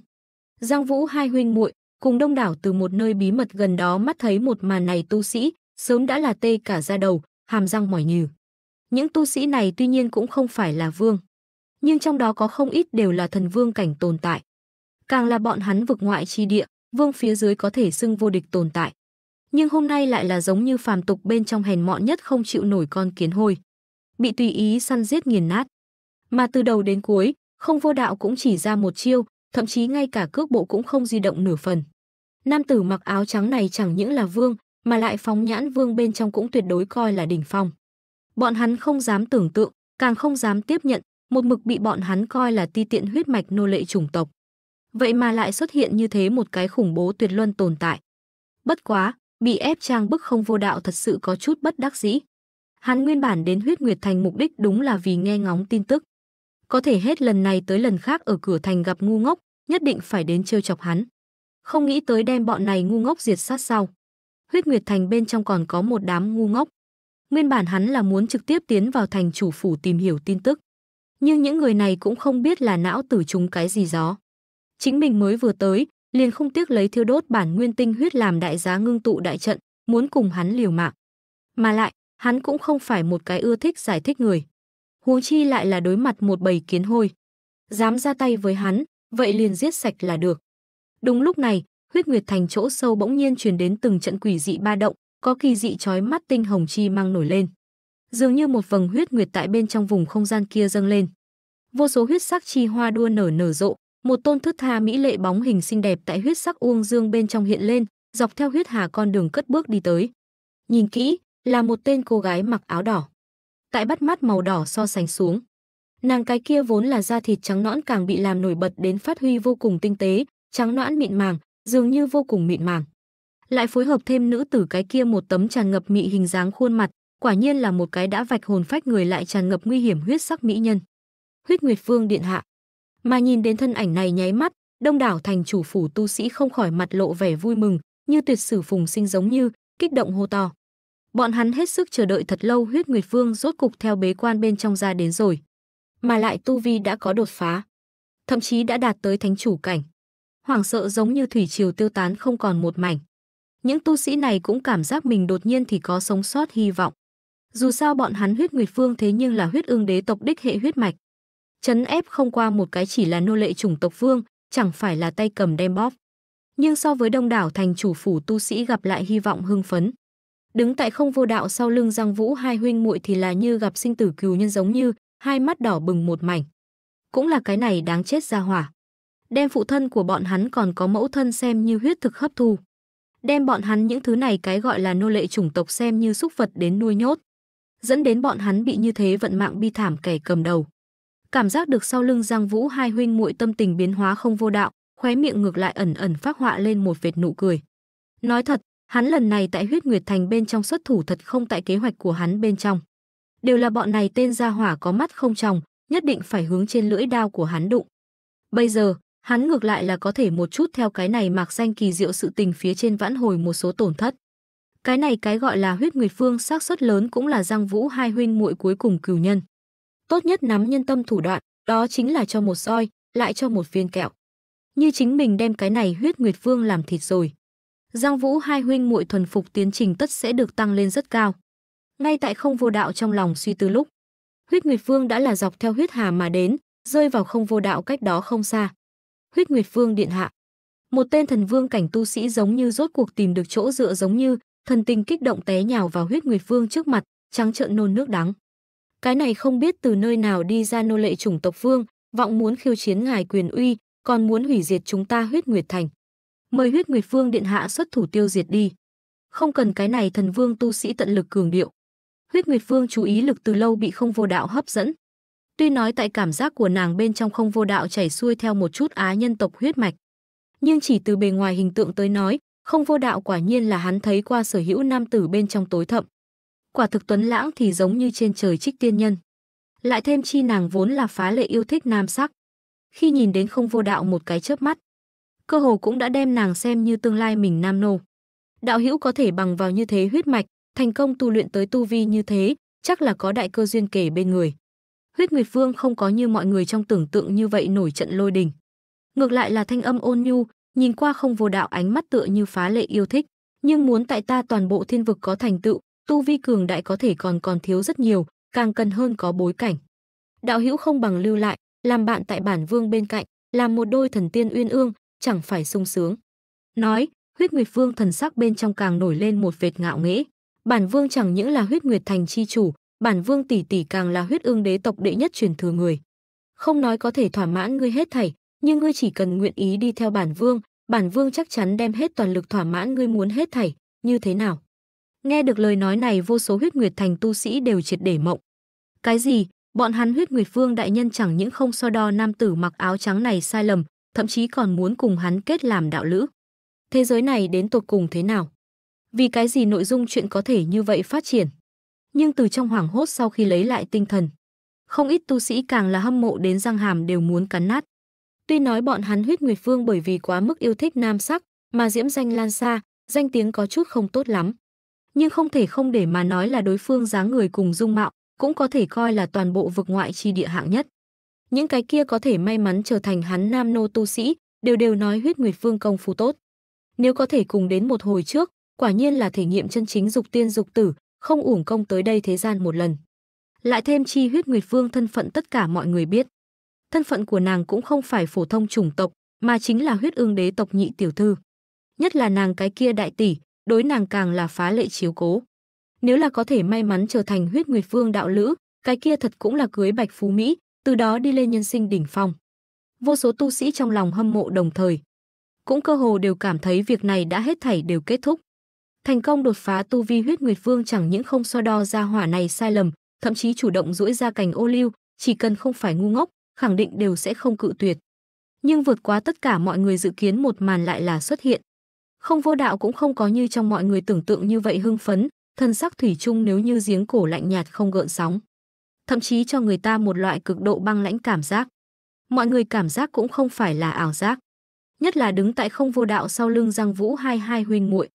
Giang Vũ hai huynh muội cùng đông đảo từ một nơi bí mật gần đó mắt thấy một màn này tu sĩ, sớm đã là tê cả da đầu, hàm răng mỏi nhừ. Những tu sĩ này tuy nhiên cũng không phải là vương, nhưng trong đó có không ít đều là thần vương cảnh tồn tại. Càng là bọn hắn vực ngoại chi địa, vương phía dưới có thể xưng vô địch tồn tại. Nhưng hôm nay lại là giống như phàm tục bên trong hèn mọn nhất không chịu nổi con kiến hôi. Bị tùy ý săn giết nghiền nát. Mà từ đầu đến cuối, không vô đạo cũng chỉ ra một chiêu, thậm chí ngay cả cước bộ cũng không di động nửa phần. Nam tử mặc áo trắng này chẳng những là vương, mà lại phóng nhãn vương bên trong cũng tuyệt đối coi là đỉnh phong. Bọn hắn không dám tưởng tượng, càng không dám tiếp nhận, một mực bị bọn hắn coi là ti tiện huyết mạch nô lệ chủng tộc. Vậy mà lại xuất hiện như thế một cái khủng bố tuyệt luân tồn tại. Bất quá, bị ép trang bức không vô đạo thật sự có chút bất đắc dĩ. Hắn nguyên bản đến huyết nguyệt thành mục đích đúng là vì nghe ngóng tin tức có thể hết lần này tới lần khác ở cửa thành gặp ngu ngốc, nhất định phải đến trêu chọc hắn. Không nghĩ tới đem bọn này ngu ngốc diệt sát sau. Huyết Nguyệt Thành bên trong còn có một đám ngu ngốc. Nguyên bản hắn là muốn trực tiếp tiến vào thành chủ phủ tìm hiểu tin tức. Nhưng những người này cũng không biết là não tử chúng cái gì gió. Chính mình mới vừa tới, liền không tiếc lấy thiêu đốt bản nguyên tinh huyết làm đại giá ngưng tụ đại trận, muốn cùng hắn liều mạng. Mà lại, hắn cũng không phải một cái ưa thích giải thích người huống chi lại là đối mặt một bầy kiến hôi. Dám ra tay với hắn, vậy liền giết sạch là được. Đúng lúc này, huyết nguyệt thành chỗ sâu bỗng nhiên truyền đến từng trận quỷ dị ba động, có kỳ dị chói mắt tinh hồng chi mang nổi lên. Dường như một vầng huyết nguyệt tại bên trong vùng không gian kia dâng lên. Vô số huyết sắc chi hoa đua nở nở rộ, một tôn thước tha mỹ lệ bóng hình xinh đẹp tại huyết sắc uông dương bên trong hiện lên, dọc theo huyết hà con đường cất bước đi tới. Nhìn kỹ, là một tên cô gái mặc áo đỏ tại bắt mắt màu đỏ so sánh xuống. Nàng cái kia vốn là da thịt trắng nõn càng bị làm nổi bật đến phát huy vô cùng tinh tế, trắng nõn mịn màng, dường như vô cùng mịn màng. Lại phối hợp thêm nữ tử cái kia một tấm tràn ngập mị hình dáng khuôn mặt, quả nhiên là một cái đã vạch hồn phách người lại tràn ngập nguy hiểm huyết sắc mỹ nhân. Huyết Nguyệt Vương điện hạ. Mà nhìn đến thân ảnh này nháy mắt, đông đảo thành chủ phủ tu sĩ không khỏi mặt lộ vẻ vui mừng, như tuyệt sử phùng sinh giống như, kích động hô to. Bọn hắn hết sức chờ đợi thật lâu huyết nguyệt vương rốt cục theo bế quan bên trong ra đến rồi. Mà lại tu vi đã có đột phá. Thậm chí đã đạt tới thánh chủ cảnh. Hoảng sợ giống như thủy triều tiêu tán không còn một mảnh. Những tu sĩ này cũng cảm giác mình đột nhiên thì có sống sót hy vọng. Dù sao bọn hắn huyết nguyệt vương thế nhưng là huyết ương đế tộc đích hệ huyết mạch. Chấn ép không qua một cái chỉ là nô lệ chủng tộc vương, chẳng phải là tay cầm đem bóp. Nhưng so với đông đảo thành chủ phủ tu sĩ gặp lại hy vọng hưng phấn. Đứng tại không vô đạo sau lưng Giang Vũ hai huynh muội thì là như gặp sinh tử cừu nhân giống như, hai mắt đỏ bừng một mảnh. Cũng là cái này đáng chết ra hỏa. Đem phụ thân của bọn hắn còn có mẫu thân xem như huyết thực hấp thu. Đem bọn hắn những thứ này cái gọi là nô lệ chủng tộc xem như súc vật đến nuôi nhốt. Dẫn đến bọn hắn bị như thế vận mạng bi thảm kẻ cầm đầu. Cảm giác được sau lưng Giang Vũ hai huynh muội tâm tình biến hóa không vô đạo, khóe miệng ngược lại ẩn ẩn phát họa lên một vệt nụ cười. Nói thật, Hắn lần này tại huyết nguyệt thành bên trong xuất thủ thật không tại kế hoạch của hắn bên trong. Đều là bọn này tên gia hỏa có mắt không tròng, nhất định phải hướng trên lưỡi đao của hắn đụng. Bây giờ, hắn ngược lại là có thể một chút theo cái này mạc danh kỳ diệu sự tình phía trên vãn hồi một số tổn thất. Cái này cái gọi là huyết nguyệt phương xác suất lớn cũng là Giang Vũ hai huynh muội cuối cùng cửu nhân. Tốt nhất nắm nhân tâm thủ đoạn, đó chính là cho một roi, lại cho một viên kẹo. Như chính mình đem cái này huyết nguyệt phương làm thịt rồi. Giang Vũ hai huynh muội thuần phục tiến trình tất sẽ được tăng lên rất cao. Ngay tại không vô đạo trong lòng suy tư lúc, huyết nguyệt vương đã là dọc theo huyết hà mà đến, rơi vào không vô đạo cách đó không xa. Huyết nguyệt vương điện hạ. Một tên thần vương cảnh tu sĩ giống như rốt cuộc tìm được chỗ dựa giống như, thần tình kích động té nhào vào huyết nguyệt vương trước mặt, trắng trợn nôn nước đắng. Cái này không biết từ nơi nào đi ra nô lệ chủng tộc vương, vọng muốn khiêu chiến ngài quyền uy, còn muốn hủy diệt chúng ta huyết nguyệt thành mời huyết nguyệt vương điện hạ xuất thủ tiêu diệt đi. Không cần cái này thần vương tu sĩ tận lực cường điệu. Huyết nguyệt vương chú ý lực từ lâu bị không vô đạo hấp dẫn. Tuy nói tại cảm giác của nàng bên trong không vô đạo chảy xuôi theo một chút á nhân tộc huyết mạch. Nhưng chỉ từ bề ngoài hình tượng tới nói, không vô đạo quả nhiên là hắn thấy qua sở hữu nam tử bên trong tối thậm. Quả thực tuấn lãng thì giống như trên trời trích tiên nhân. Lại thêm chi nàng vốn là phá lệ yêu thích nam sắc. Khi nhìn đến không vô đạo một cái chớp mắt, cơ hồ cũng đã đem nàng xem như tương lai mình nam nô. Đạo hữu có thể bằng vào như thế huyết mạch, thành công tu luyện tới tu vi như thế, chắc là có đại cơ duyên kể bên người. Huyết Nguyệt Vương không có như mọi người trong tưởng tượng như vậy nổi trận lôi đình. Ngược lại là thanh âm ôn nhu, nhìn qua không vô đạo ánh mắt tựa như phá lệ yêu thích, nhưng muốn tại ta toàn bộ thiên vực có thành tựu, tu vi cường đại có thể còn còn thiếu rất nhiều, càng cần hơn có bối cảnh. Đạo hữu không bằng lưu lại, làm bạn tại bản vương bên cạnh, làm một đôi thần tiên uyên ương, chẳng phải sung sướng. Nói, huyết nguyệt vương thần sắc bên trong càng nổi lên một vệt ngạo nghễ. Bản vương chẳng những là huyết nguyệt thành chi chủ, bản vương tỷ tỷ càng là huyết ương đế tộc đệ nhất truyền thừa người. Không nói có thể thỏa mãn ngươi hết thảy, nhưng ngươi chỉ cần nguyện ý đi theo bản vương, bản vương chắc chắn đem hết toàn lực thỏa mãn ngươi muốn hết thảy, như thế nào? Nghe được lời nói này vô số huyết nguyệt thành tu sĩ đều triệt để mộng. Cái gì? Bọn hắn huyết nguyệt vương đại nhân chẳng những không so đo nam tử mặc áo trắng này sai lầm, thậm chí còn muốn cùng hắn kết làm đạo lữ. Thế giới này đến tột cùng thế nào? Vì cái gì nội dung chuyện có thể như vậy phát triển? Nhưng từ trong hoảng hốt sau khi lấy lại tinh thần, không ít tu sĩ càng là hâm mộ đến răng hàm đều muốn cắn nát. Tuy nói bọn hắn huyết nguyệt vương bởi vì quá mức yêu thích nam sắc, mà diễm danh lan xa, danh tiếng có chút không tốt lắm. Nhưng không thể không để mà nói là đối phương dáng người cùng dung mạo, cũng có thể coi là toàn bộ vực ngoại chi địa hạng nhất. Những cái kia có thể may mắn trở thành hắn nam nô tu sĩ, đều đều nói huyết nguyệt vương công phu tốt. Nếu có thể cùng đến một hồi trước, quả nhiên là thể nghiệm chân chính dục tiên dục tử, không uổng công tới đây thế gian một lần. Lại thêm chi huyết nguyệt vương thân phận tất cả mọi người biết. Thân phận của nàng cũng không phải phổ thông chủng tộc, mà chính là huyết ương đế tộc nhị tiểu thư. Nhất là nàng cái kia đại tỷ, đối nàng càng là phá lệ chiếu cố. Nếu là có thể may mắn trở thành huyết nguyệt vương đạo lữ, cái kia thật cũng là cưới bạch phú Mỹ, từ đó đi lên nhân sinh đỉnh phong. Vô số tu sĩ trong lòng hâm mộ đồng thời, cũng cơ hồ đều cảm thấy việc này đã hết thảy đều kết thúc. Thành công đột phá tu vi huyết nguyệt vương chẳng những không so đo ra hỏa này sai lầm, thậm chí chủ động duỗi ra cành ô liu, chỉ cần không phải ngu ngốc, khẳng định đều sẽ không cự tuyệt. Nhưng vượt quá tất cả mọi người dự kiến một màn lại là xuất hiện. Không vô đạo cũng không có như trong mọi người tưởng tượng như vậy hưng phấn, thân sắc thủy chung nếu như giếng cổ lạnh nhạt không gợn sóng thậm chí cho người ta một loại cực độ băng lãnh cảm giác. Mọi người cảm giác cũng không phải là ảo giác. Nhất là đứng tại không vô đạo sau lưng Giang Vũ hai hai huynh muội.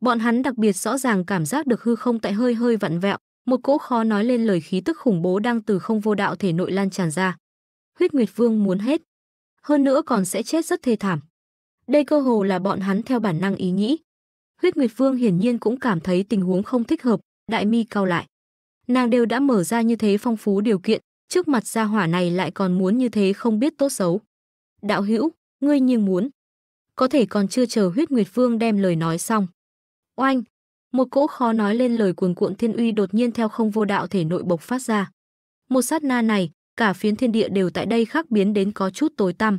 Bọn hắn đặc biệt rõ ràng cảm giác được hư không tại hơi hơi vặn vẹo, một cỗ khó nói lên lời khí tức khủng bố đang từ không vô đạo thể nội lan tràn ra. Huyết Nguyệt Vương muốn hết, hơn nữa còn sẽ chết rất thê thảm. Đây cơ hồ là bọn hắn theo bản năng ý nghĩ. Huyết Nguyệt Vương hiển nhiên cũng cảm thấy tình huống không thích hợp, đại mi cao lại nàng đều đã mở ra như thế phong phú điều kiện, trước mặt gia hỏa này lại còn muốn như thế không biết tốt xấu. Đạo hữu, ngươi nhưng muốn. Có thể còn chưa chờ huyết nguyệt vương đem lời nói xong. Oanh, một cỗ khó nói lên lời cuồn cuộn thiên uy đột nhiên theo không vô đạo thể nội bộc phát ra. Một sát na này, cả phiến thiên địa đều tại đây khác biến đến có chút tối tăm.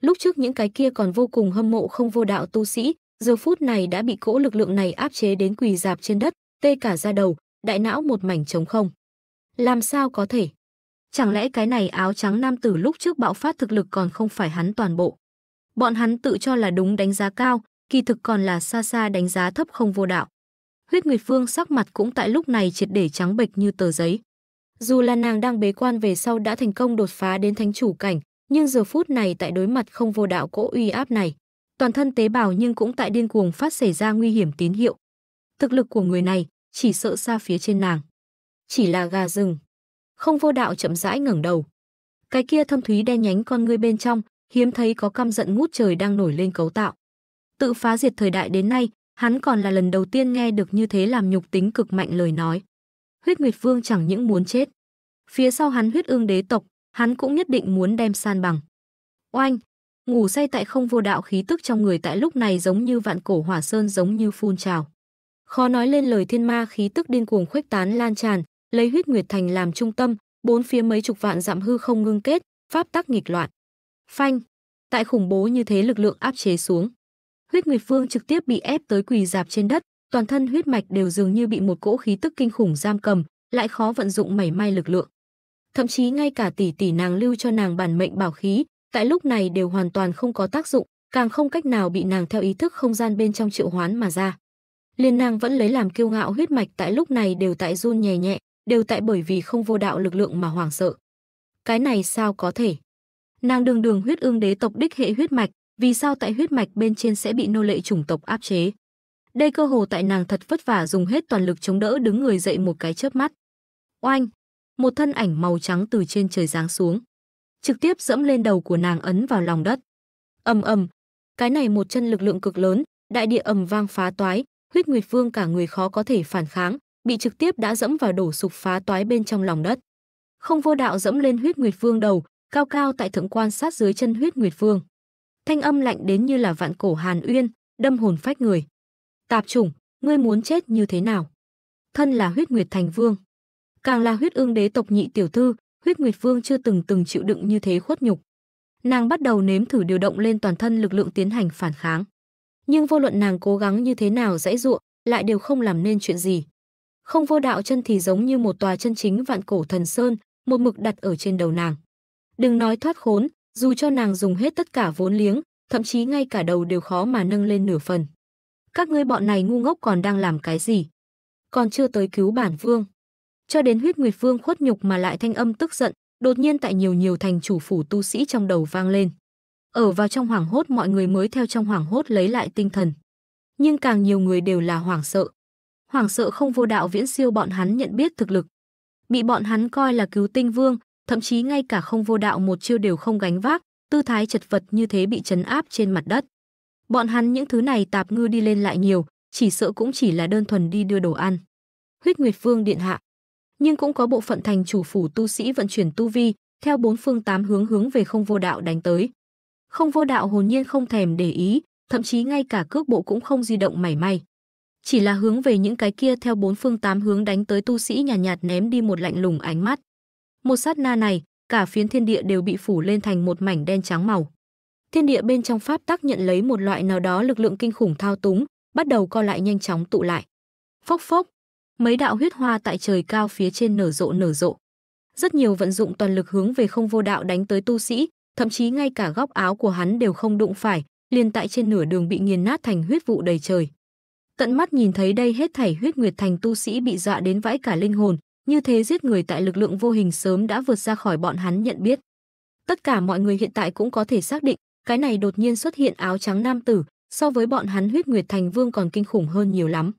Lúc trước những cái kia còn vô cùng hâm mộ không vô đạo tu sĩ, giờ phút này đã bị cỗ lực lượng này áp chế đến quỳ dạp trên đất, tê cả ra đầu, đại não một mảnh trống không. Làm sao có thể? Chẳng lẽ cái này áo trắng nam tử lúc trước bạo phát thực lực còn không phải hắn toàn bộ? Bọn hắn tự cho là đúng đánh giá cao, kỳ thực còn là xa xa đánh giá thấp không vô đạo. Huyết Nguyệt Phương sắc mặt cũng tại lúc này triệt để trắng bệch như tờ giấy. Dù là nàng đang bế quan về sau đã thành công đột phá đến thánh chủ cảnh, nhưng giờ phút này tại đối mặt không vô đạo cỗ uy áp này, toàn thân tế bào nhưng cũng tại điên cuồng phát xảy ra nguy hiểm tín hiệu. Thực lực của người này, chỉ sợ xa phía trên nàng. Chỉ là gà rừng. Không vô đạo chậm rãi ngẩng đầu. Cái kia thâm thúy đen nhánh con ngươi bên trong, hiếm thấy có căm giận ngút trời đang nổi lên cấu tạo. Tự phá diệt thời đại đến nay, hắn còn là lần đầu tiên nghe được như thế làm nhục tính cực mạnh lời nói. Huyết Nguyệt Vương chẳng những muốn chết, phía sau hắn huyết ương đế tộc, hắn cũng nhất định muốn đem san bằng. Oanh, ngủ say tại không vô đạo khí tức trong người tại lúc này giống như vạn cổ hỏa sơn giống như phun trào. Khó nói lên lời thiên ma khí tức điên cuồng khuếch tán lan tràn, lấy huyết nguyệt thành làm trung tâm, bốn phía mấy chục vạn dặm hư không ngưng kết, pháp tắc nghịch loạn. Phanh! Tại khủng bố như thế lực lượng áp chế xuống, huyết nguyệt phương trực tiếp bị ép tới quỳ dạp trên đất, toàn thân huyết mạch đều dường như bị một cỗ khí tức kinh khủng giam cầm, lại khó vận dụng mảy may lực lượng. Thậm chí ngay cả tỷ tỷ nàng lưu cho nàng bản mệnh bảo khí, tại lúc này đều hoàn toàn không có tác dụng, càng không cách nào bị nàng theo ý thức không gian bên trong triệu hoán mà ra. Liên nàng vẫn lấy làm kiêu ngạo huyết mạch tại lúc này đều tại run nhẹ nhẹ, đều tại bởi vì không vô đạo lực lượng mà hoảng sợ. Cái này sao có thể? Nàng đường đường huyết ương đế tộc đích hệ huyết mạch, vì sao tại huyết mạch bên trên sẽ bị nô lệ chủng tộc áp chế? Đây cơ hồ tại nàng thật vất vả dùng hết toàn lực chống đỡ đứng người dậy một cái chớp mắt. Oanh! Một thân ảnh màu trắng từ trên trời giáng xuống, trực tiếp dẫm lên đầu của nàng ấn vào lòng đất. Ầm ầm, cái này một chân lực lượng cực lớn, đại địa ầm vang phá toái, huyết nguyệt vương cả người khó có thể phản kháng bị trực tiếp đã dẫm vào đổ sụp phá toái bên trong lòng đất không vô đạo dẫm lên huyết nguyệt vương đầu cao cao tại thượng quan sát dưới chân huyết nguyệt vương thanh âm lạnh đến như là vạn cổ hàn uyên đâm hồn phách người tạp chủng ngươi muốn chết như thế nào thân là huyết nguyệt thành vương càng là huyết ương đế tộc nhị tiểu thư huyết nguyệt vương chưa từng từng chịu đựng như thế khuất nhục nàng bắt đầu nếm thử điều động lên toàn thân lực lượng tiến hành phản kháng nhưng vô luận nàng cố gắng như thế nào dãy dụa, lại đều không làm nên chuyện gì. Không vô đạo chân thì giống như một tòa chân chính vạn cổ thần sơn, một mực đặt ở trên đầu nàng. Đừng nói thoát khốn, dù cho nàng dùng hết tất cả vốn liếng, thậm chí ngay cả đầu đều khó mà nâng lên nửa phần. Các ngươi bọn này ngu ngốc còn đang làm cái gì? Còn chưa tới cứu bản vương. Cho đến huyết nguyệt vương khuất nhục mà lại thanh âm tức giận, đột nhiên tại nhiều nhiều thành chủ phủ tu sĩ trong đầu vang lên ở vào trong hoảng hốt mọi người mới theo trong hoảng hốt lấy lại tinh thần. Nhưng càng nhiều người đều là hoảng sợ. Hoảng sợ không vô đạo viễn siêu bọn hắn nhận biết thực lực. Bị bọn hắn coi là cứu tinh vương, thậm chí ngay cả không vô đạo một chiêu đều không gánh vác, tư thái chật vật như thế bị chấn áp trên mặt đất. Bọn hắn những thứ này tạp ngư đi lên lại nhiều, chỉ sợ cũng chỉ là đơn thuần đi đưa đồ ăn. Huyết Nguyệt Vương điện hạ. Nhưng cũng có bộ phận thành chủ phủ tu sĩ vận chuyển tu vi, theo bốn phương tám hướng hướng về không vô đạo đánh tới không vô đạo hồn nhiên không thèm để ý, thậm chí ngay cả cước bộ cũng không di động mảy may. Chỉ là hướng về những cái kia theo bốn phương tám hướng đánh tới tu sĩ nhàn nhạt, nhạt ném đi một lạnh lùng ánh mắt. Một sát na này, cả phiến thiên địa đều bị phủ lên thành một mảnh đen trắng màu. Thiên địa bên trong pháp tắc nhận lấy một loại nào đó lực lượng kinh khủng thao túng, bắt đầu co lại nhanh chóng tụ lại. Phốc phốc, mấy đạo huyết hoa tại trời cao phía trên nở rộ nở rộ. Rất nhiều vận dụng toàn lực hướng về không vô đạo đánh tới tu sĩ, thậm chí ngay cả góc áo của hắn đều không đụng phải, liền tại trên nửa đường bị nghiền nát thành huyết vụ đầy trời. Tận mắt nhìn thấy đây hết thảy huyết nguyệt thành tu sĩ bị dọa đến vãi cả linh hồn, như thế giết người tại lực lượng vô hình sớm đã vượt ra khỏi bọn hắn nhận biết. Tất cả mọi người hiện tại cũng có thể xác định, cái này đột nhiên xuất hiện áo trắng nam tử, so với bọn hắn huyết nguyệt thành vương còn kinh khủng hơn nhiều lắm.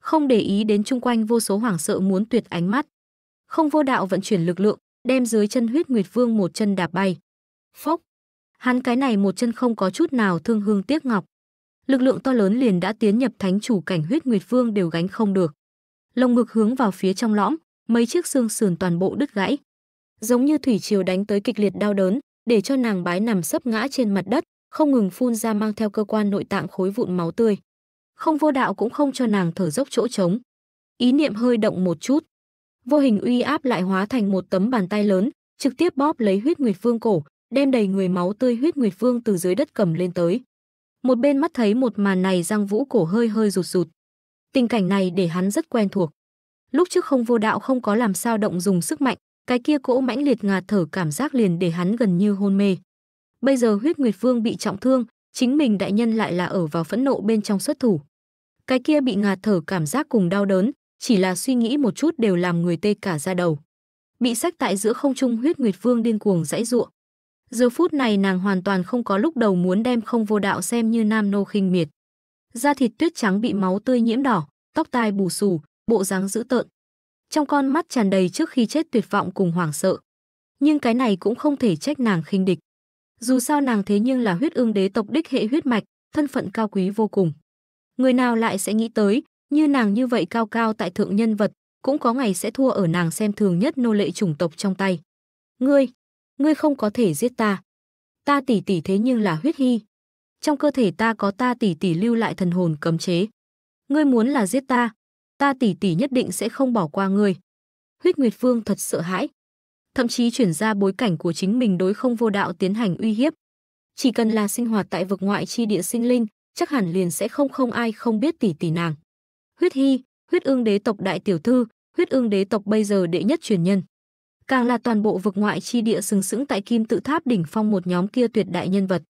Không để ý đến chung quanh vô số hoảng sợ muốn tuyệt ánh mắt. Không vô đạo vận chuyển lực lượng, đem dưới chân huyết nguyệt vương một chân đạp bay. Phốc. Hắn cái này một chân không có chút nào thương hương tiếc ngọc. Lực lượng to lớn liền đã tiến nhập thánh chủ cảnh huyết nguyệt vương đều gánh không được. Lồng ngực hướng vào phía trong lõm, mấy chiếc xương sườn toàn bộ đứt gãy. Giống như thủy triều đánh tới kịch liệt đau đớn, để cho nàng bái nằm sấp ngã trên mặt đất, không ngừng phun ra mang theo cơ quan nội tạng khối vụn máu tươi. Không vô đạo cũng không cho nàng thở dốc chỗ trống. Ý niệm hơi động một chút, vô hình uy áp lại hóa thành một tấm bàn tay lớn, trực tiếp bóp lấy huyết nguyệt vương cổ, đem đầy người máu tươi huyết Nguyệt Vương từ dưới đất cầm lên tới. Một bên mắt thấy một màn này Giang Vũ Cổ hơi hơi rụt rụt. Tình cảnh này để hắn rất quen thuộc. Lúc trước không vô đạo không có làm sao động dùng sức mạnh, cái kia cỗ mãnh liệt ngạt thở cảm giác liền để hắn gần như hôn mê. Bây giờ huyết Nguyệt Vương bị trọng thương, chính mình đại nhân lại là ở vào phẫn nộ bên trong xuất thủ. Cái kia bị ngạt thở cảm giác cùng đau đớn, chỉ là suy nghĩ một chút đều làm người tê cả ra đầu. Bị sách tại giữa không trung huyết Nguyệt Vương điên cuồng dãy ruộng Giờ phút này nàng hoàn toàn không có lúc đầu muốn đem không vô đạo xem như nam nô khinh miệt. Da thịt tuyết trắng bị máu tươi nhiễm đỏ, tóc tai bù xù, bộ dáng dữ tợn. Trong con mắt tràn đầy trước khi chết tuyệt vọng cùng hoảng sợ. Nhưng cái này cũng không thể trách nàng khinh địch. Dù sao nàng thế nhưng là huyết ương đế tộc đích hệ huyết mạch, thân phận cao quý vô cùng. Người nào lại sẽ nghĩ tới, như nàng như vậy cao cao tại thượng nhân vật, cũng có ngày sẽ thua ở nàng xem thường nhất nô lệ chủng tộc trong tay. Ngươi, ngươi không có thể giết ta. Ta tỷ tỷ thế nhưng là huyết hy. Trong cơ thể ta có ta tỷ tỷ lưu lại thần hồn cấm chế. Ngươi muốn là giết ta, ta tỷ tỷ nhất định sẽ không bỏ qua ngươi. Huyết Nguyệt Vương thật sợ hãi. Thậm chí chuyển ra bối cảnh của chính mình đối không vô đạo tiến hành uy hiếp. Chỉ cần là sinh hoạt tại vực ngoại chi địa sinh linh, chắc hẳn liền sẽ không không ai không biết tỷ tỷ nàng. Huyết Hy, huyết ương đế tộc đại tiểu thư, huyết ương đế tộc bây giờ đệ nhất truyền nhân càng là toàn bộ vực ngoại chi địa sừng sững tại kim tự tháp đỉnh phong một nhóm kia tuyệt đại nhân vật.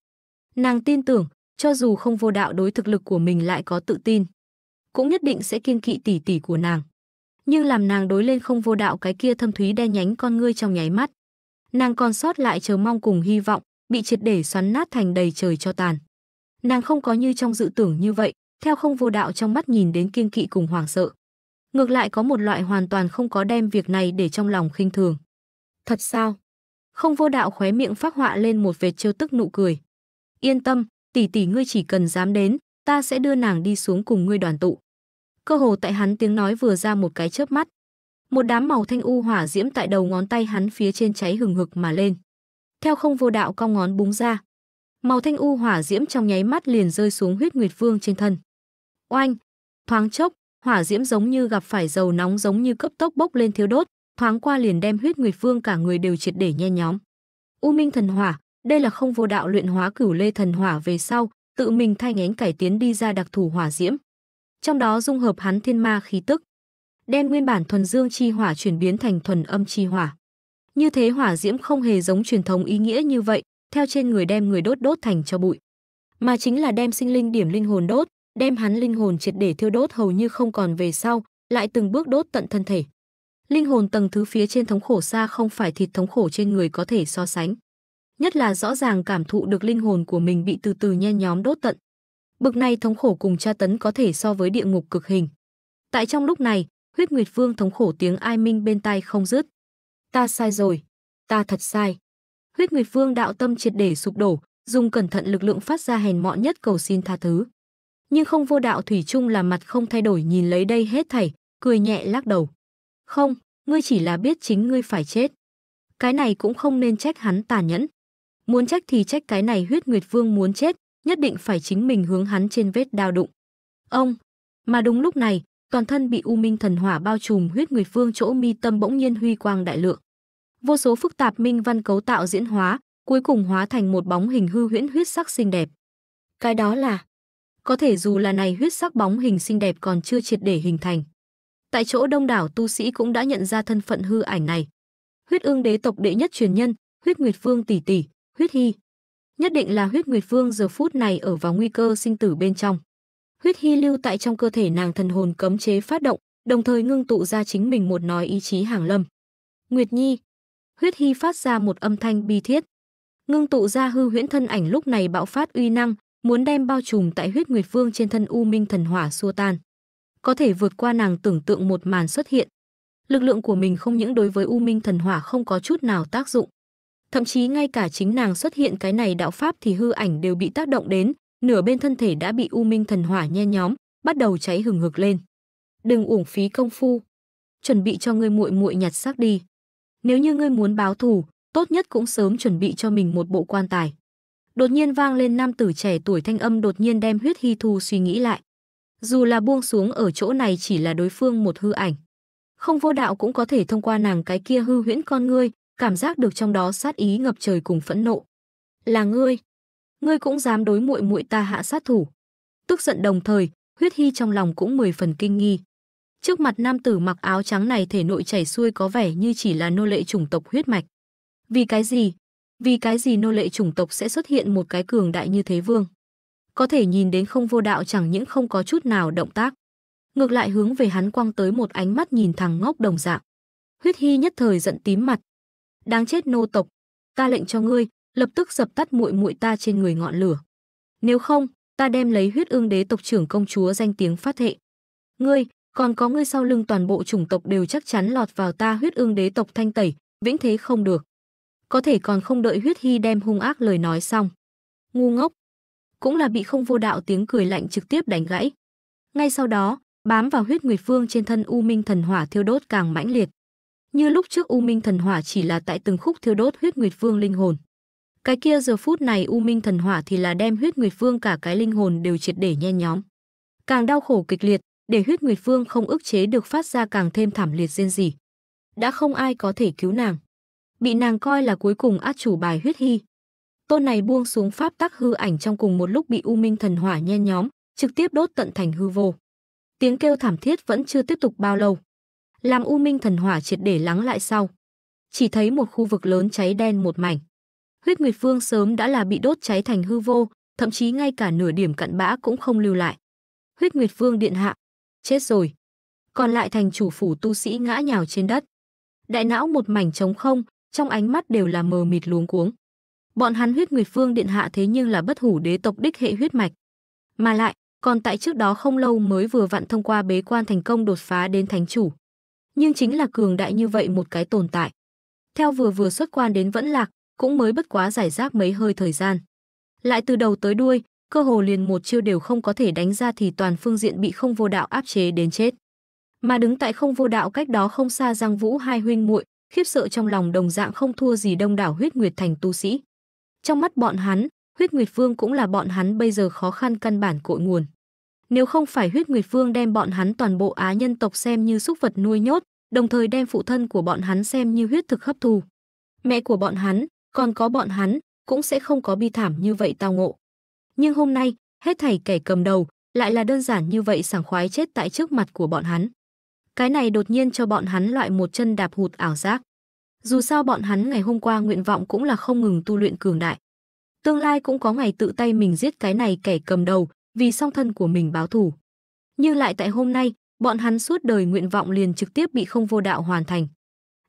Nàng tin tưởng, cho dù không vô đạo đối thực lực của mình lại có tự tin, cũng nhất định sẽ kiên kỵ tỷ tỷ của nàng. Nhưng làm nàng đối lên không vô đạo cái kia thâm thúy đen nhánh con ngươi trong nháy mắt. Nàng còn sót lại chờ mong cùng hy vọng, bị triệt để xoắn nát thành đầy trời cho tàn. Nàng không có như trong dự tưởng như vậy, theo không vô đạo trong mắt nhìn đến kiên kỵ cùng hoảng sợ. Ngược lại có một loại hoàn toàn không có đem việc này để trong lòng khinh thường. Thật sao? Không vô đạo khóe miệng phát họa lên một vệt trêu tức nụ cười. Yên tâm, tỷ tỷ ngươi chỉ cần dám đến, ta sẽ đưa nàng đi xuống cùng ngươi đoàn tụ. Cơ hồ tại hắn tiếng nói vừa ra một cái chớp mắt. Một đám màu thanh u hỏa diễm tại đầu ngón tay hắn phía trên cháy hừng hực mà lên. Theo không vô đạo cong ngón búng ra. Màu thanh u hỏa diễm trong nháy mắt liền rơi xuống huyết nguyệt vương trên thân. Oanh! Thoáng chốc, hỏa diễm giống như gặp phải dầu nóng giống như cấp tốc bốc lên thiếu đốt, thoáng qua liền đem huyết nguyệt vương cả người đều triệt để nhen nhóm. U Minh thần hỏa, đây là không vô đạo luyện hóa cửu lê thần hỏa về sau, tự mình thay ngén cải tiến đi ra đặc thù hỏa diễm. Trong đó dung hợp hắn thiên ma khí tức, đem nguyên bản thuần dương chi hỏa chuyển biến thành thuần âm chi hỏa. Như thế hỏa diễm không hề giống truyền thống ý nghĩa như vậy, theo trên người đem người đốt đốt thành cho bụi, mà chính là đem sinh linh điểm linh hồn đốt, đem hắn linh hồn triệt để thiêu đốt hầu như không còn về sau, lại từng bước đốt tận thân thể. Linh hồn tầng thứ phía trên thống khổ xa không phải thịt thống khổ trên người có thể so sánh. Nhất là rõ ràng cảm thụ được linh hồn của mình bị từ từ nhen nhóm đốt tận. Bực này thống khổ cùng tra tấn có thể so với địa ngục cực hình. Tại trong lúc này, huyết nguyệt vương thống khổ tiếng ai minh bên tai không dứt. Ta sai rồi, ta thật sai. Huyết nguyệt vương đạo tâm triệt để sụp đổ, dùng cẩn thận lực lượng phát ra hèn mọn nhất cầu xin tha thứ. Nhưng không vô đạo thủy chung là mặt không thay đổi nhìn lấy đây hết thảy, cười nhẹ lắc đầu. Không, ngươi chỉ là biết chính ngươi phải chết. Cái này cũng không nên trách hắn tàn nhẫn. Muốn trách thì trách cái này huyết nguyệt vương muốn chết, nhất định phải chính mình hướng hắn trên vết đao đụng. Ông! Mà đúng lúc này, toàn thân bị u minh thần hỏa bao trùm huyết nguyệt vương chỗ mi tâm bỗng nhiên huy quang đại lượng. Vô số phức tạp minh văn cấu tạo diễn hóa, cuối cùng hóa thành một bóng hình hư huyễn huyết sắc xinh đẹp. Cái đó là có thể dù là này huyết sắc bóng hình xinh đẹp còn chưa triệt để hình thành, tại chỗ đông đảo tu sĩ cũng đã nhận ra thân phận hư ảnh này. Huyết ương đế tộc đệ nhất truyền nhân, huyết nguyệt vương tỷ tỷ, huyết hy. Nhất định là huyết nguyệt vương giờ phút này ở vào nguy cơ sinh tử bên trong. Huyết hy lưu tại trong cơ thể nàng thần hồn cấm chế phát động, đồng thời ngưng tụ ra chính mình một nói ý chí hàng lâm. Nguyệt nhi. Huyết hy phát ra một âm thanh bi thiết. Ngưng tụ ra hư huyễn thân ảnh lúc này bạo phát uy năng, muốn đem bao trùm tại huyết nguyệt vương trên thân u minh thần hỏa xua tan có thể vượt qua nàng tưởng tượng một màn xuất hiện. Lực lượng của mình không những đối với U Minh Thần Hỏa không có chút nào tác dụng. Thậm chí ngay cả chính nàng xuất hiện cái này đạo pháp thì hư ảnh đều bị tác động đến, nửa bên thân thể đã bị U Minh Thần Hỏa nhen nhóm, bắt đầu cháy hừng hực lên. Đừng uổng phí công phu, chuẩn bị cho ngươi muội muội nhặt xác đi. Nếu như ngươi muốn báo thù, tốt nhất cũng sớm chuẩn bị cho mình một bộ quan tài. Đột nhiên vang lên nam tử trẻ tuổi thanh âm đột nhiên đem huyết hy thu suy nghĩ lại. Dù là buông xuống ở chỗ này chỉ là đối phương một hư ảnh. Không vô đạo cũng có thể thông qua nàng cái kia hư huyễn con ngươi, cảm giác được trong đó sát ý ngập trời cùng phẫn nộ. Là ngươi, ngươi cũng dám đối muội muội ta hạ sát thủ. Tức giận đồng thời, huyết hy trong lòng cũng mười phần kinh nghi. Trước mặt nam tử mặc áo trắng này thể nội chảy xuôi có vẻ như chỉ là nô lệ chủng tộc huyết mạch. Vì cái gì? Vì cái gì nô lệ chủng tộc sẽ xuất hiện một cái cường đại như thế vương? có thể nhìn đến không vô đạo chẳng những không có chút nào động tác. Ngược lại hướng về hắn quăng tới một ánh mắt nhìn thẳng ngốc đồng dạng. Huyết Hy nhất thời giận tím mặt. Đáng chết nô tộc, ta lệnh cho ngươi, lập tức dập tắt muội muội ta trên người ngọn lửa. Nếu không, ta đem lấy huyết ương đế tộc trưởng công chúa danh tiếng phát thệ. Ngươi, còn có ngươi sau lưng toàn bộ chủng tộc đều chắc chắn lọt vào ta huyết ương đế tộc thanh tẩy, vĩnh thế không được. Có thể còn không đợi huyết hy đem hung ác lời nói xong. Ngu ngốc, cũng là bị không vô đạo tiếng cười lạnh trực tiếp đánh gãy. Ngay sau đó, bám vào huyết nguyệt phương trên thân U Minh thần hỏa thiêu đốt càng mãnh liệt. Như lúc trước U Minh thần hỏa chỉ là tại từng khúc thiêu đốt huyết nguyệt phương linh hồn. Cái kia giờ phút này U Minh thần hỏa thì là đem huyết nguyệt phương cả cái linh hồn đều triệt để nhen nhóm. Càng đau khổ kịch liệt, để huyết nguyệt phương không ức chế được phát ra càng thêm thảm liệt rên rỉ. Đã không ai có thể cứu nàng. Bị nàng coi là cuối cùng át chủ bài huyết hy, Tôn này buông xuống pháp tắc hư ảnh trong cùng một lúc bị U Minh thần hỏa nhen nhóm, trực tiếp đốt tận thành hư vô. Tiếng kêu thảm thiết vẫn chưa tiếp tục bao lâu. Làm U Minh thần hỏa triệt để lắng lại sau, chỉ thấy một khu vực lớn cháy đen một mảnh. Huyết Nguyệt Vương sớm đã là bị đốt cháy thành hư vô, thậm chí ngay cả nửa điểm cặn bã cũng không lưu lại. Huyết Nguyệt Vương điện hạ, chết rồi. Còn lại thành chủ phủ tu sĩ ngã nhào trên đất. Đại não một mảnh trống không, trong ánh mắt đều là mờ mịt luống cuống. Bọn hắn huyết Nguyệt phương Điện Hạ thế nhưng là bất hủ đế tộc đích hệ huyết mạch. Mà lại, còn tại trước đó không lâu mới vừa vặn thông qua bế quan thành công đột phá đến thánh chủ. Nhưng chính là cường đại như vậy một cái tồn tại. Theo vừa vừa xuất quan đến vẫn lạc, cũng mới bất quá giải rác mấy hơi thời gian. Lại từ đầu tới đuôi, cơ hồ liền một chiêu đều không có thể đánh ra thì toàn phương diện bị không vô đạo áp chế đến chết. Mà đứng tại không vô đạo cách đó không xa Giang Vũ hai huynh muội, khiếp sợ trong lòng đồng dạng không thua gì đông đảo huyết nguyệt thành tu sĩ. Trong mắt bọn hắn, huyết nguyệt vương cũng là bọn hắn bây giờ khó khăn căn bản cội nguồn. Nếu không phải huyết nguyệt vương đem bọn hắn toàn bộ á nhân tộc xem như súc vật nuôi nhốt, đồng thời đem phụ thân của bọn hắn xem như huyết thực hấp thù. Mẹ của bọn hắn, còn có bọn hắn, cũng sẽ không có bi thảm như vậy tao ngộ. Nhưng hôm nay, hết thảy kẻ cầm đầu, lại là đơn giản như vậy sảng khoái chết tại trước mặt của bọn hắn. Cái này đột nhiên cho bọn hắn loại một chân đạp hụt ảo giác. Dù sao bọn hắn ngày hôm qua nguyện vọng cũng là không ngừng tu luyện cường đại. Tương lai cũng có ngày tự tay mình giết cái này kẻ cầm đầu, vì song thân của mình báo thù. Nhưng lại tại hôm nay, bọn hắn suốt đời nguyện vọng liền trực tiếp bị không vô đạo hoàn thành.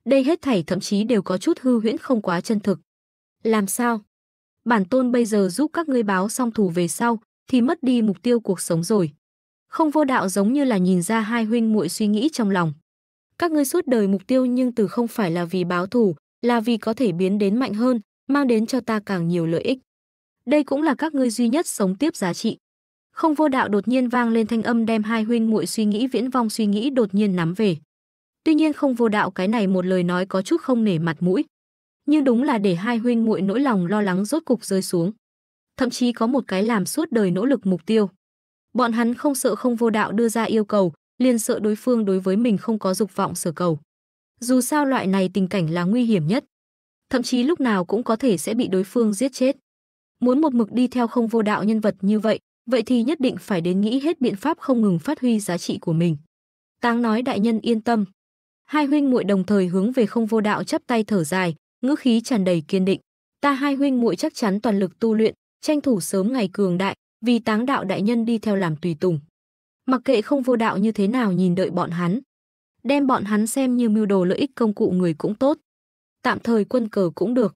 Đây hết thảy thậm chí đều có chút hư huyễn không quá chân thực. Làm sao? Bản tôn bây giờ giúp các ngươi báo song thù về sau, thì mất đi mục tiêu cuộc sống rồi. Không vô đạo giống như là nhìn ra hai huynh muội suy nghĩ trong lòng. Các ngươi suốt đời mục tiêu nhưng từ không phải là vì báo thù, là vì có thể biến đến mạnh hơn, mang đến cho ta càng nhiều lợi ích. Đây cũng là các ngươi duy nhất sống tiếp giá trị. Không vô đạo đột nhiên vang lên thanh âm đem hai huynh muội suy nghĩ viễn vong suy nghĩ đột nhiên nắm về. Tuy nhiên không vô đạo cái này một lời nói có chút không nể mặt mũi, nhưng đúng là để hai huynh muội nỗi lòng lo lắng rốt cục rơi xuống. Thậm chí có một cái làm suốt đời nỗ lực mục tiêu. Bọn hắn không sợ không vô đạo đưa ra yêu cầu, liền sợ đối phương đối với mình không có dục vọng sở cầu. Dù sao loại này tình cảnh là nguy hiểm nhất, thậm chí lúc nào cũng có thể sẽ bị đối phương giết chết. Muốn một mực đi theo không vô đạo nhân vật như vậy, vậy thì nhất định phải đến nghĩ hết biện pháp không ngừng phát huy giá trị của mình. Táng nói đại nhân yên tâm. Hai huynh muội đồng thời hướng về không vô đạo chắp tay thở dài, ngữ khí tràn đầy kiên định. Ta hai huynh muội chắc chắn toàn lực tu luyện, tranh thủ sớm ngày cường đại, vì táng đạo đại nhân đi theo làm tùy tùng. Mặc kệ không vô đạo như thế nào nhìn đợi bọn hắn, đem bọn hắn xem như mưu đồ lợi ích công cụ người cũng tốt, tạm thời quân cờ cũng được.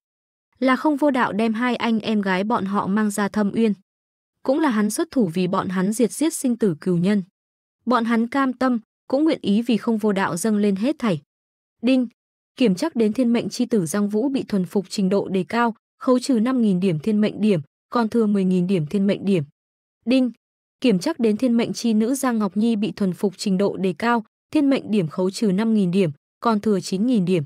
Là không vô đạo đem hai anh em gái bọn họ mang ra thâm uyên. Cũng là hắn xuất thủ vì bọn hắn diệt giết sinh tử cừu nhân. Bọn hắn cam tâm, cũng nguyện ý vì không vô đạo dâng lên hết thảy. Đinh, kiểm chắc đến thiên mệnh chi tử Giang Vũ bị thuần phục trình độ đề cao, khấu trừ 5.000 điểm thiên mệnh điểm, còn thừa 10.000 điểm thiên mệnh điểm. Đinh, kiểm chắc đến thiên mệnh chi nữ Giang Ngọc Nhi bị thuần phục trình độ đề cao, thiên mệnh điểm khấu trừ 5.000 điểm, còn thừa 9.000 điểm.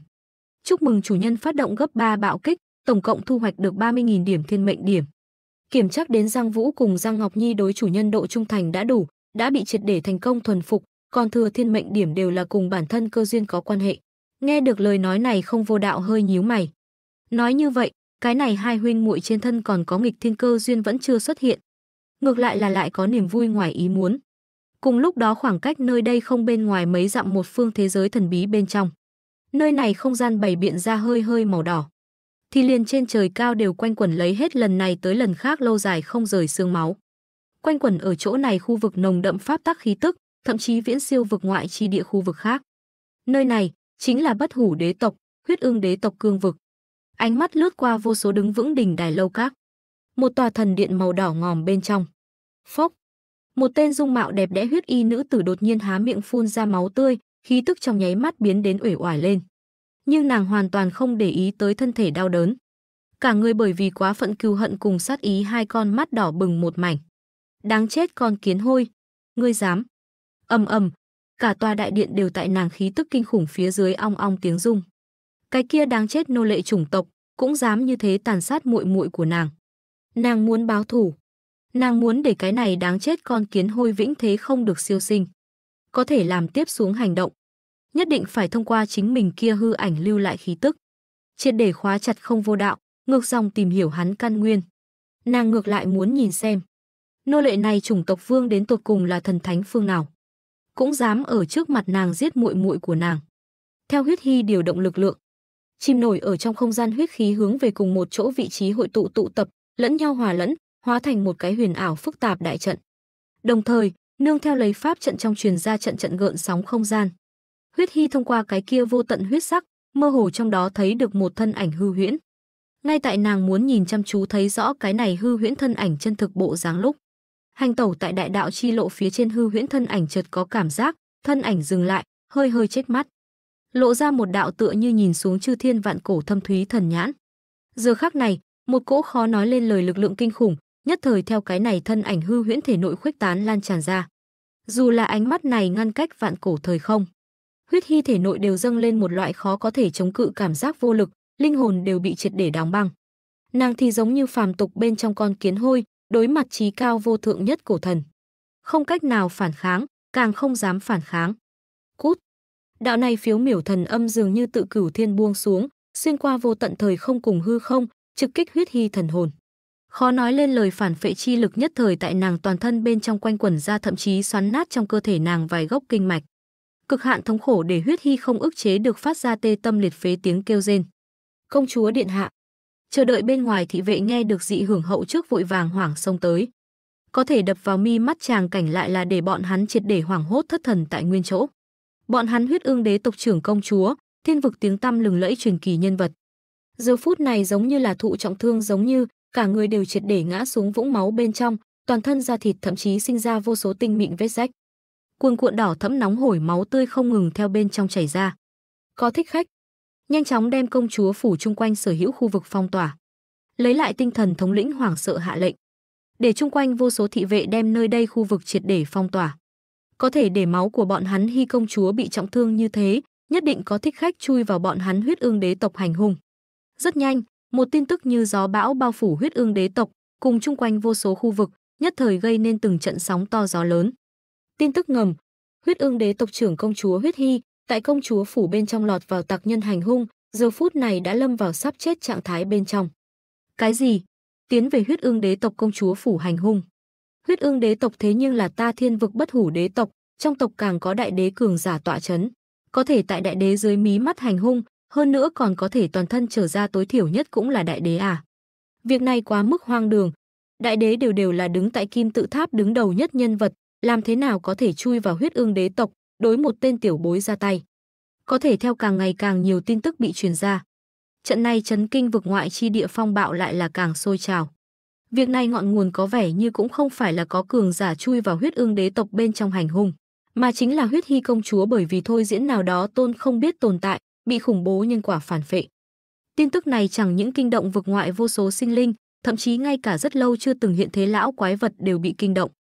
Chúc mừng chủ nhân phát động gấp 3 bạo kích, tổng cộng thu hoạch được 30.000 điểm thiên mệnh điểm. Kiểm chắc đến Giang Vũ cùng Giang Ngọc Nhi đối chủ nhân độ trung thành đã đủ, đã bị triệt để thành công thuần phục, còn thừa thiên mệnh điểm đều là cùng bản thân cơ duyên có quan hệ. Nghe được lời nói này không vô đạo hơi nhíu mày. Nói như vậy, cái này hai huynh muội trên thân còn có nghịch thiên cơ duyên vẫn chưa xuất hiện, ngược lại là lại có niềm vui ngoài ý muốn. Cùng lúc đó khoảng cách nơi đây không bên ngoài mấy dặm một phương thế giới thần bí bên trong. Nơi này không gian bày biện ra hơi hơi màu đỏ. Thì liền trên trời cao đều quanh quẩn lấy hết lần này tới lần khác lâu dài không rời xương máu. Quanh quẩn ở chỗ này khu vực nồng đậm pháp tắc khí tức, thậm chí viễn siêu vực ngoại chi địa khu vực khác. Nơi này chính là bất hủ đế tộc, huyết ương đế tộc cương vực. Ánh mắt lướt qua vô số đứng vững đỉnh đài lâu các. Một tòa thần điện màu đỏ ngòm bên trong Phốc. Một tên dung mạo đẹp đẽ huyết y nữ tử đột nhiên há miệng phun ra máu tươi, khí tức trong nháy mắt biến đến uể oải lên. Nhưng nàng hoàn toàn không để ý tới thân thể đau đớn. Cả người bởi vì quá phận cừu hận cùng sát ý hai con mắt đỏ bừng một mảnh. Đáng chết con kiến hôi, ngươi dám. Ầm ầm, cả tòa đại điện đều tại nàng khí tức kinh khủng phía dưới ong ong tiếng rung. Cái kia đáng chết nô lệ chủng tộc, cũng dám như thế tàn sát muội muội của nàng. Nàng muốn báo thù. Nàng muốn để cái này đáng chết con kiến hôi vĩnh thế không được siêu sinh. Có thể làm tiếp xuống hành động. Nhất định phải thông qua chính mình kia hư ảnh lưu lại khí tức. Triệt để khóa chặt không vô đạo, ngược dòng tìm hiểu hắn căn nguyên. Nàng ngược lại muốn nhìn xem. Nô lệ này chủng tộc vương đến tột cùng là thần thánh phương nào. Cũng dám ở trước mặt nàng giết muội muội của nàng. Theo huyết hy điều động lực lượng. Chim nổi ở trong không gian huyết khí hướng về cùng một chỗ vị trí hội tụ tụ tập, lẫn nhau hòa lẫn, hóa thành một cái huyền ảo phức tạp đại trận. Đồng thời, nương theo lấy pháp trận trong truyền ra trận trận gợn sóng không gian. Huyết Hy thông qua cái kia vô tận huyết sắc, mơ hồ trong đó thấy được một thân ảnh hư huyễn. Ngay tại nàng muốn nhìn chăm chú thấy rõ cái này hư huyễn thân ảnh chân thực bộ dáng lúc, hành tẩu tại đại đạo chi lộ phía trên hư huyễn thân ảnh chợt có cảm giác, thân ảnh dừng lại, hơi hơi chết mắt. Lộ ra một đạo tựa như nhìn xuống chư thiên vạn cổ thâm thúy thần nhãn. Giờ khắc này, một cỗ khó nói lên lời lực lượng kinh khủng, nhất thời theo cái này thân ảnh hư huyễn thể nội khuếch tán lan tràn ra. Dù là ánh mắt này ngăn cách vạn cổ thời không, huyết hy thể nội đều dâng lên một loại khó có thể chống cự cảm giác vô lực, linh hồn đều bị triệt để đóng băng. Nàng thì giống như phàm tục bên trong con kiến hôi, đối mặt trí cao vô thượng nhất cổ thần. Không cách nào phản kháng, càng không dám phản kháng. Cút! Đạo này phiếu miểu thần âm dường như tự cửu thiên buông xuống, xuyên qua vô tận thời không cùng hư không, trực kích huyết hy thần hồn khó nói lên lời phản phệ chi lực nhất thời tại nàng toàn thân bên trong quanh quẩn ra thậm chí xoắn nát trong cơ thể nàng vài gốc kinh mạch. Cực hạn thống khổ để huyết hy không ức chế được phát ra tê tâm liệt phế tiếng kêu rên. Công chúa điện hạ. Chờ đợi bên ngoài thị vệ nghe được dị hưởng hậu trước vội vàng hoảng xông tới. Có thể đập vào mi mắt chàng cảnh lại là để bọn hắn triệt để hoảng hốt thất thần tại nguyên chỗ. Bọn hắn huyết ương đế tộc trưởng công chúa, thiên vực tiếng tăm lừng lẫy truyền kỳ nhân vật. Giờ phút này giống như là thụ trọng thương giống như, cả người đều triệt để ngã xuống vũng máu bên trong, toàn thân da thịt thậm chí sinh ra vô số tinh mịn vết rách. Cuồn cuộn đỏ thẫm nóng hổi máu tươi không ngừng theo bên trong chảy ra. Có thích khách, nhanh chóng đem công chúa phủ chung quanh sở hữu khu vực phong tỏa. Lấy lại tinh thần thống lĩnh hoảng sợ hạ lệnh, để chung quanh vô số thị vệ đem nơi đây khu vực triệt để phong tỏa. Có thể để máu của bọn hắn hy công chúa bị trọng thương như thế, nhất định có thích khách chui vào bọn hắn huyết ương đế tộc hành hung. Rất nhanh, một tin tức như gió bão bao phủ huyết ương đế tộc, cùng chung quanh vô số khu vực, nhất thời gây nên từng trận sóng to gió lớn. Tin tức ngầm, huyết ương đế tộc trưởng công chúa huyết hy, tại công chúa phủ bên trong lọt vào tặc nhân hành hung, giờ phút này đã lâm vào sắp chết trạng thái bên trong. Cái gì? Tiến về huyết ương đế tộc công chúa phủ hành hung. Huyết ương đế tộc thế nhưng là ta thiên vực bất hủ đế tộc, trong tộc càng có đại đế cường giả tọa chấn. Có thể tại đại đế dưới mí mắt hành hung, hơn nữa còn có thể toàn thân trở ra tối thiểu nhất cũng là đại đế à. Việc này quá mức hoang đường, đại đế đều đều là đứng tại kim tự tháp đứng đầu nhất nhân vật, làm thế nào có thể chui vào huyết ương đế tộc, đối một tên tiểu bối ra tay. Có thể theo càng ngày càng nhiều tin tức bị truyền ra. Trận này chấn kinh vực ngoại chi địa phong bạo lại là càng sôi trào. Việc này ngọn nguồn có vẻ như cũng không phải là có cường giả chui vào huyết ương đế tộc bên trong hành hung, mà chính là huyết hy công chúa bởi vì thôi diễn nào đó tôn không biết tồn tại, bị khủng bố nhân quả phản phệ. Tin tức này chẳng những kinh động vực ngoại vô số sinh linh, thậm chí ngay cả rất lâu chưa từng hiện thế lão quái vật đều bị kinh động.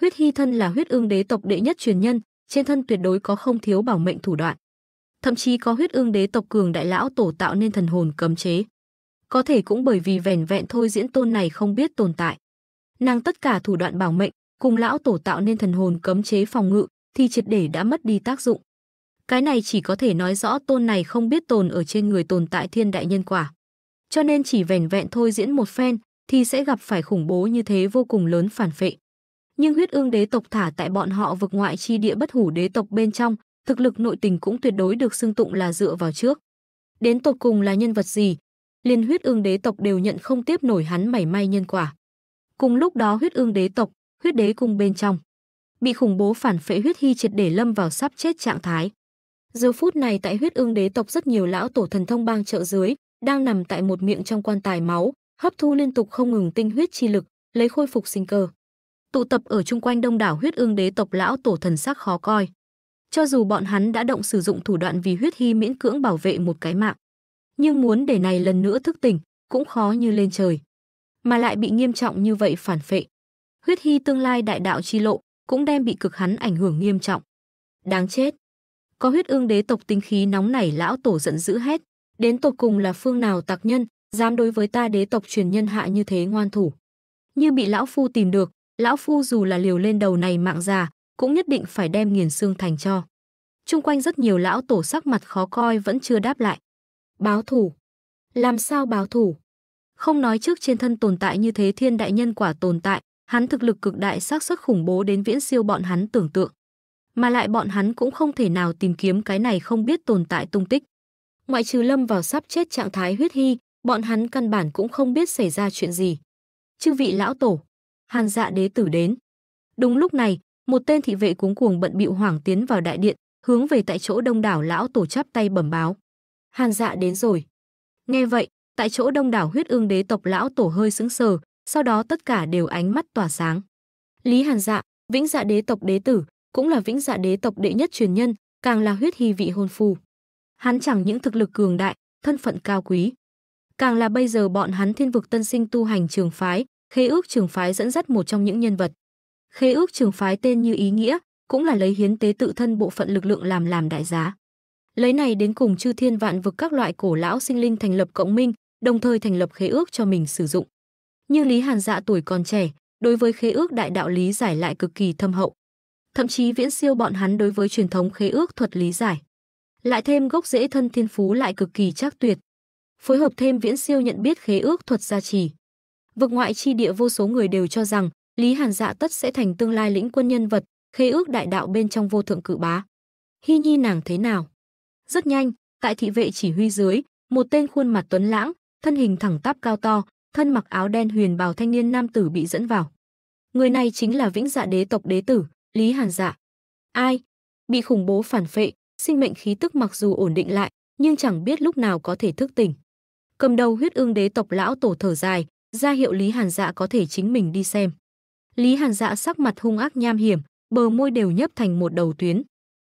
Huyết Hy thân là huyết ương đế tộc đệ nhất truyền nhân, trên thân tuyệt đối có không thiếu bảo mệnh thủ đoạn. Thậm chí có huyết ương đế tộc cường đại lão tổ tạo nên thần hồn cấm chế. Có thể cũng bởi vì vẻn vẹn thôi diễn tôn này không biết tồn tại. Nàng tất cả thủ đoạn bảo mệnh, cùng lão tổ tạo nên thần hồn cấm chế phòng ngự thì triệt để đã mất đi tác dụng. Cái này chỉ có thể nói rõ tôn này không biết tồn ở trên người tồn tại thiên đại nhân quả. Cho nên chỉ vẻn vẹn thôi diễn một phen thì sẽ gặp phải khủng bố như thế vô cùng lớn phản phệ. Nhưng huyết ương đế tộc thả tại bọn họ vực ngoại chi địa bất hủ đế tộc bên trong, thực lực nội tình cũng tuyệt đối được xưng tụng là dựa vào trước. Đến tột cùng là nhân vật gì, liên huyết ương đế tộc đều nhận không tiếp nổi hắn mảy may nhân quả. Cùng lúc đó huyết ương đế tộc, huyết đế cung bên trong, bị khủng bố phản phệ huyết hy triệt để lâm vào sắp chết trạng thái. Giờ phút này tại huyết ương đế tộc rất nhiều lão tổ thần thông bang trợ dưới, đang nằm tại một miệng trong quan tài máu, hấp thu liên tục không ngừng tinh huyết chi lực, lấy khôi phục sinh cơ. Tụ tập ở chung quanh đông đảo huyết ương đế tộc lão tổ thần sắc khó coi. Cho dù bọn hắn đã động sử dụng thủ đoạn vì huyết hy miễn cưỡng bảo vệ một cái mạng, nhưng muốn để này lần nữa thức tỉnh cũng khó như lên trời, mà lại bị nghiêm trọng như vậy phản phệ. Huyết hy tương lai đại đạo chi lộ cũng đem bị cực hắn ảnh hưởng nghiêm trọng. Đáng chết, có huyết ương đế tộc tinh khí nóng nảy lão tổ giận dữ hét, đến tột cùng là phương nào tạc nhân, dám đối với ta đế tộc truyền nhân hạ như thế ngoan thủ. Như bị lão phu tìm được, lão phu dù là liều lên đầu này mạng già, cũng nhất định phải đem nghiền xương thành cho. Trung quanh rất nhiều lão tổ sắc mặt khó coi vẫn chưa đáp lại. Báo thủ. Làm sao báo thủ? Không nói trước trên thân tồn tại như thế thiên đại nhân quả tồn tại, hắn thực lực cực đại xác suất khủng bố đến viễn siêu bọn hắn tưởng tượng mà lại bọn hắn cũng không thể nào tìm kiếm cái này không biết tồn tại tung tích. Ngoại trừ lâm vào sắp chết trạng thái huyết hy, bọn hắn căn bản cũng không biết xảy ra chuyện gì. Chư vị lão tổ, hàn dạ đế tử đến. Đúng lúc này, một tên thị vệ cuống cuồng bận bịu hoảng tiến vào đại điện, hướng về tại chỗ đông đảo lão tổ chắp tay bẩm báo. Hàn dạ đến rồi. Nghe vậy, tại chỗ đông đảo huyết ương đế tộc lão tổ hơi sững sờ, sau đó tất cả đều ánh mắt tỏa sáng. Lý Hàn dạ, vĩnh dạ đế tộc đế tử, cũng là vĩnh dạ đế tộc đệ nhất truyền nhân, càng là huyết hy vị hôn phu. Hắn chẳng những thực lực cường đại, thân phận cao quý, càng là bây giờ bọn hắn thiên vực tân sinh tu hành trường phái, khế ước trường phái dẫn dắt một trong những nhân vật. Khế ước trường phái tên như ý nghĩa, cũng là lấy hiến tế tự thân bộ phận lực lượng làm làm đại giá. Lấy này đến cùng chư thiên vạn vực các loại cổ lão sinh linh thành lập cộng minh, đồng thời thành lập khế ước cho mình sử dụng. Như Lý Hàn Dạ tuổi còn trẻ, đối với khế ước đại đạo lý giải lại cực kỳ thâm hậu thậm chí viễn siêu bọn hắn đối với truyền thống khế ước thuật lý giải. Lại thêm gốc rễ thân thiên phú lại cực kỳ chắc tuyệt. Phối hợp thêm viễn siêu nhận biết khế ước thuật gia trì. Vực ngoại chi địa vô số người đều cho rằng Lý Hàn Dạ tất sẽ thành tương lai lĩnh quân nhân vật, khế ước đại đạo bên trong vô thượng cự bá. Hi Nhi nàng thế nào? Rất nhanh, tại thị vệ chỉ huy dưới, một tên khuôn mặt tuấn lãng, thân hình thẳng tắp cao to, thân mặc áo đen huyền bào thanh niên nam tử bị dẫn vào. Người này chính là Vĩnh Dạ Đế tộc đế tử, Lý Hàn Dạ. Ai? Bị khủng bố phản phệ, sinh mệnh khí tức mặc dù ổn định lại, nhưng chẳng biết lúc nào có thể thức tỉnh. Cầm đầu huyết ương đế tộc lão tổ thở dài, ra hiệu Lý Hàn Dạ có thể chính mình đi xem. Lý Hàn Dạ sắc mặt hung ác nham hiểm, bờ môi đều nhấp thành một đầu tuyến.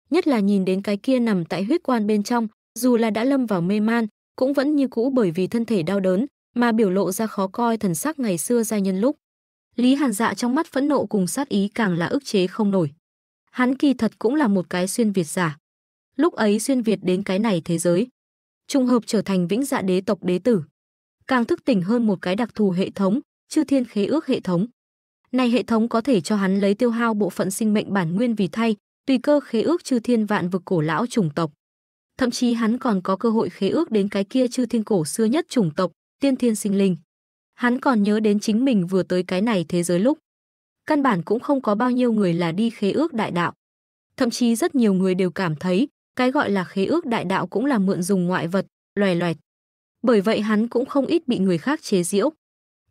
Nhất là nhìn đến cái kia nằm tại huyết quan bên trong, dù là đã lâm vào mê man, cũng vẫn như cũ bởi vì thân thể đau đớn, mà biểu lộ ra khó coi thần sắc ngày xưa gia nhân lúc. Lý Hàn Dạ trong mắt phẫn nộ cùng sát ý càng là ức chế không nổi. Hắn kỳ thật cũng là một cái xuyên Việt giả. Lúc ấy xuyên Việt đến cái này thế giới, trùng hợp trở thành vĩnh dạ đế tộc đế tử. Càng thức tỉnh hơn một cái đặc thù hệ thống, chư thiên khế ước hệ thống. Này hệ thống có thể cho hắn lấy tiêu hao bộ phận sinh mệnh bản nguyên vì thay, tùy cơ khế ước chư thiên vạn vực cổ lão chủng tộc. Thậm chí hắn còn có cơ hội khế ước đến cái kia chư thiên cổ xưa nhất chủng tộc, tiên thiên sinh linh. Hắn còn nhớ đến chính mình vừa tới cái này thế giới lúc. Căn bản cũng không có bao nhiêu người là đi khế ước đại đạo. Thậm chí rất nhiều người đều cảm thấy cái gọi là khế ước đại đạo cũng là mượn dùng ngoại vật, loè loẹt. Bởi vậy hắn cũng không ít bị người khác chế giễu.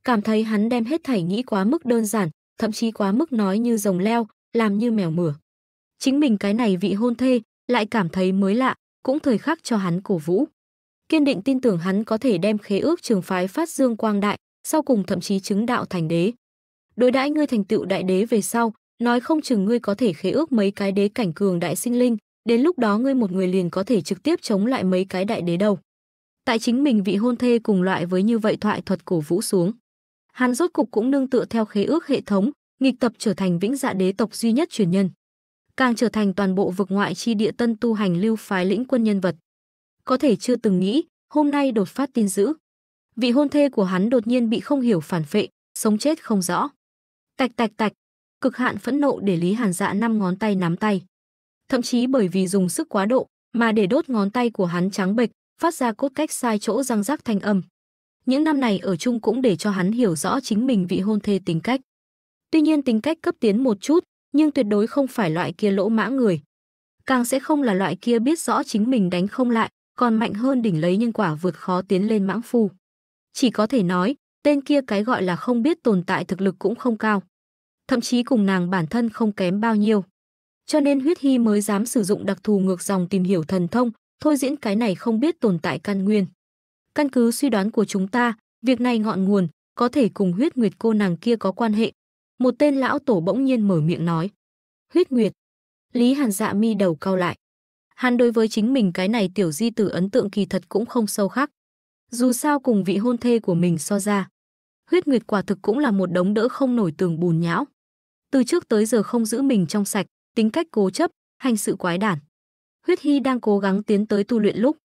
Cảm thấy hắn đem hết thảy nghĩ quá mức đơn giản, thậm chí quá mức nói như rồng leo, làm như mèo mửa. Chính mình cái này vị hôn thê lại cảm thấy mới lạ, cũng thời khắc cho hắn cổ vũ. Kiên định tin tưởng hắn có thể đem khế ước trường phái phát dương quang đại, sau cùng thậm chí chứng đạo thành đế. Đối đãi ngươi thành tựu đại đế về sau, nói không chừng ngươi có thể khế ước mấy cái đế cảnh cường đại sinh linh, đến lúc đó ngươi một người liền có thể trực tiếp chống lại mấy cái đại đế đầu. Tại chính mình vị hôn thê cùng loại với như vậy thoại thuật cổ vũ xuống. Hắn rốt cục cũng nương tựa theo khế ước hệ thống, nghịch tập trở thành vĩnh dạ đế tộc duy nhất truyền nhân. Càng trở thành toàn bộ vực ngoại chi địa tân tu hành lưu phái lĩnh quân nhân vật. Có thể chưa từng nghĩ, hôm nay đột phát tin dữ vị hôn thê của hắn đột nhiên bị không hiểu phản phệ, sống chết không rõ. Tạch tạch tạch, cực hạn phẫn nộ để Lý Hàn Dạ năm ngón tay nắm tay. Thậm chí bởi vì dùng sức quá độ mà để đốt ngón tay của hắn trắng bệch, phát ra cốt cách sai chỗ răng rắc thanh âm. Những năm này ở chung cũng để cho hắn hiểu rõ chính mình vị hôn thê tính cách. Tuy nhiên tính cách cấp tiến một chút, nhưng tuyệt đối không phải loại kia lỗ mã người. Càng sẽ không là loại kia biết rõ chính mình đánh không lại, còn mạnh hơn đỉnh lấy nhân quả vượt khó tiến lên mãng phu. Chỉ có thể nói, tên kia cái gọi là không biết tồn tại thực lực cũng không cao. Thậm chí cùng nàng bản thân không kém bao nhiêu. Cho nên huyết hy mới dám sử dụng đặc thù ngược dòng tìm hiểu thần thông, thôi diễn cái này không biết tồn tại căn nguyên. Căn cứ suy đoán của chúng ta, việc này ngọn nguồn, có thể cùng huyết nguyệt cô nàng kia có quan hệ. Một tên lão tổ bỗng nhiên mở miệng nói. Huyết nguyệt. Lý hàn dạ mi đầu cau lại. hàn đối với chính mình cái này tiểu di tử ấn tượng kỳ thật cũng không sâu khác. Dù sao cùng vị hôn thê của mình so ra, huyết nguyệt quả thực cũng là một đống đỡ không nổi tường bùn nhão. Từ trước tới giờ không giữ mình trong sạch, tính cách cố chấp, hành sự quái đản. Huyết Hy đang cố gắng tiến tới tu luyện lúc,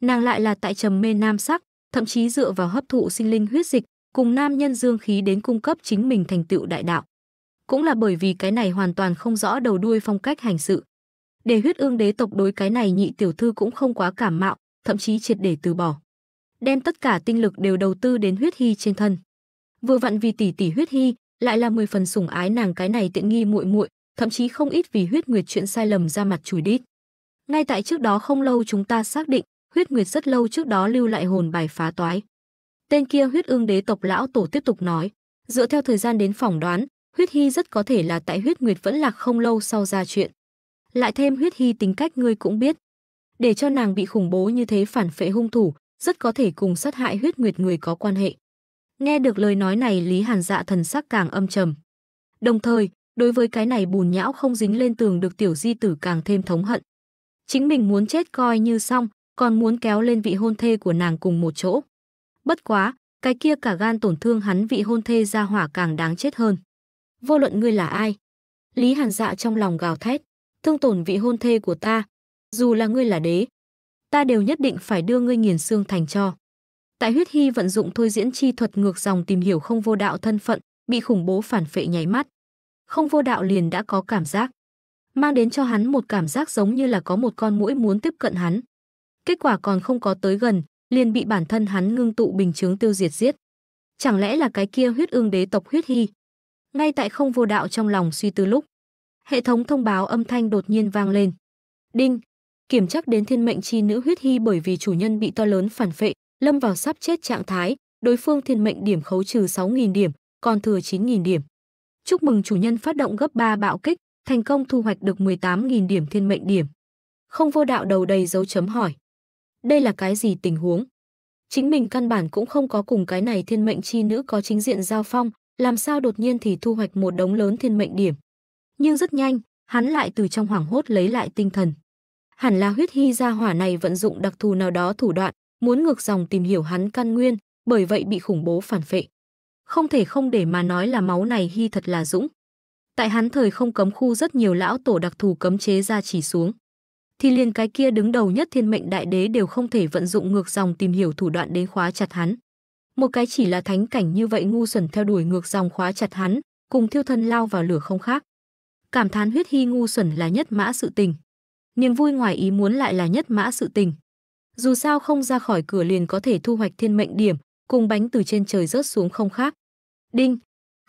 nàng lại là tại trầm mê nam sắc, thậm chí dựa vào hấp thụ sinh linh huyết dịch, cùng nam nhân dương khí đến cung cấp chính mình thành tựu đại đạo. Cũng là bởi vì cái này hoàn toàn không rõ đầu đuôi phong cách hành sự. Để huyết ương đế tộc đối cái này nhị tiểu thư cũng không quá cảm mạo, thậm chí triệt để từ bỏ đem tất cả tinh lực đều đầu tư đến huyết hy trên thân. Vừa vặn vì tỷ tỷ huyết hy, lại là 10 phần sủng ái nàng cái này tiện nghi muội muội, thậm chí không ít vì huyết nguyệt chuyện sai lầm ra mặt chùi đít. Ngay tại trước đó không lâu chúng ta xác định, huyết nguyệt rất lâu trước đó lưu lại hồn bài phá toái. Tên kia huyết ương đế tộc lão tổ tiếp tục nói, dựa theo thời gian đến phỏng đoán, huyết hy rất có thể là tại huyết nguyệt vẫn lạc không lâu sau ra chuyện. Lại thêm huyết hy tính cách ngươi cũng biết, để cho nàng bị khủng bố như thế phản phệ hung thủ, rất có thể cùng sát hại huyết nguyệt người có quan hệ. Nghe được lời nói này Lý Hàn dạ thần sắc càng âm trầm. Đồng thời, đối với cái này bùn nhão không dính lên tường được tiểu di tử càng thêm thống hận. Chính mình muốn chết coi như xong, còn muốn kéo lên vị hôn thê của nàng cùng một chỗ. Bất quá, cái kia cả gan tổn thương hắn vị hôn thê ra hỏa càng đáng chết hơn. Vô luận ngươi là ai? Lý Hàn dạ trong lòng gào thét, thương tổn vị hôn thê của ta. Dù là ngươi là đế, ta đều nhất định phải đưa ngươi nghiền xương thành cho. Tại huyết hy vận dụng thôi diễn chi thuật ngược dòng tìm hiểu không vô đạo thân phận, bị khủng bố phản phệ nháy mắt. Không vô đạo liền đã có cảm giác, mang đến cho hắn một cảm giác giống như là có một con mũi muốn tiếp cận hắn. Kết quả còn không có tới gần, liền bị bản thân hắn ngưng tụ bình chứng tiêu diệt giết. Chẳng lẽ là cái kia huyết ương đế tộc huyết hy? Ngay tại không vô đạo trong lòng suy tư lúc, hệ thống thông báo âm thanh đột nhiên vang lên. Đinh, kiểm chắc đến thiên mệnh chi nữ huyết hy bởi vì chủ nhân bị to lớn phản phệ, lâm vào sắp chết trạng thái, đối phương thiên mệnh điểm khấu trừ 6.000 điểm, còn thừa 9.000 điểm. Chúc mừng chủ nhân phát động gấp 3 bạo kích, thành công thu hoạch được 18.000 điểm thiên mệnh điểm. Không vô đạo đầu đầy dấu chấm hỏi. Đây là cái gì tình huống? Chính mình căn bản cũng không có cùng cái này thiên mệnh chi nữ có chính diện giao phong, làm sao đột nhiên thì thu hoạch một đống lớn thiên mệnh điểm. Nhưng rất nhanh, hắn lại từ trong hoảng hốt lấy lại tinh thần hẳn là huyết hy gia hỏa này vận dụng đặc thù nào đó thủ đoạn, muốn ngược dòng tìm hiểu hắn căn nguyên, bởi vậy bị khủng bố phản phệ. Không thể không để mà nói là máu này hy thật là dũng. Tại hắn thời không cấm khu rất nhiều lão tổ đặc thù cấm chế ra chỉ xuống. Thì liền cái kia đứng đầu nhất thiên mệnh đại đế đều không thể vận dụng ngược dòng tìm hiểu thủ đoạn đến khóa chặt hắn. Một cái chỉ là thánh cảnh như vậy ngu xuẩn theo đuổi ngược dòng khóa chặt hắn, cùng thiêu thân lao vào lửa không khác. Cảm thán huyết hy ngu xuẩn là nhất mã sự tình niềm vui ngoài ý muốn lại là nhất mã sự tình. Dù sao không ra khỏi cửa liền có thể thu hoạch thiên mệnh điểm, cùng bánh từ trên trời rớt xuống không khác. Đinh,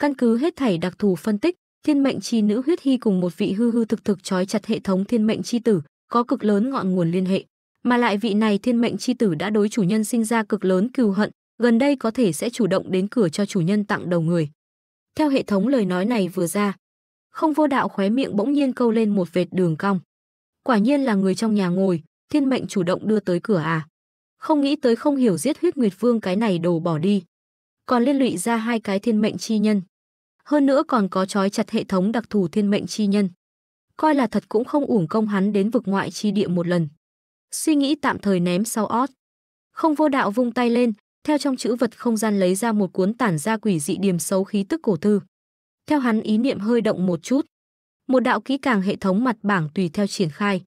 căn cứ hết thảy đặc thù phân tích, thiên mệnh chi nữ huyết hy cùng một vị hư hư thực thực trói chặt hệ thống thiên mệnh chi tử, có cực lớn ngọn nguồn liên hệ, mà lại vị này thiên mệnh chi tử đã đối chủ nhân sinh ra cực lớn cừu hận, gần đây có thể sẽ chủ động đến cửa cho chủ nhân tặng đầu người. Theo hệ thống lời nói này vừa ra, không vô đạo khóe miệng bỗng nhiên câu lên một vệt đường cong. Quả nhiên là người trong nhà ngồi, thiên mệnh chủ động đưa tới cửa à. Không nghĩ tới không hiểu giết huyết nguyệt vương cái này đồ bỏ đi. Còn liên lụy ra hai cái thiên mệnh chi nhân. Hơn nữa còn có trói chặt hệ thống đặc thù thiên mệnh chi nhân. Coi là thật cũng không uổng công hắn đến vực ngoại chi địa một lần. Suy nghĩ tạm thời ném sau ót. Không vô đạo vung tay lên, theo trong chữ vật không gian lấy ra một cuốn tản ra quỷ dị điềm xấu khí tức cổ thư. Theo hắn ý niệm hơi động một chút, một đạo kỹ càng hệ thống mặt bảng tùy theo triển khai.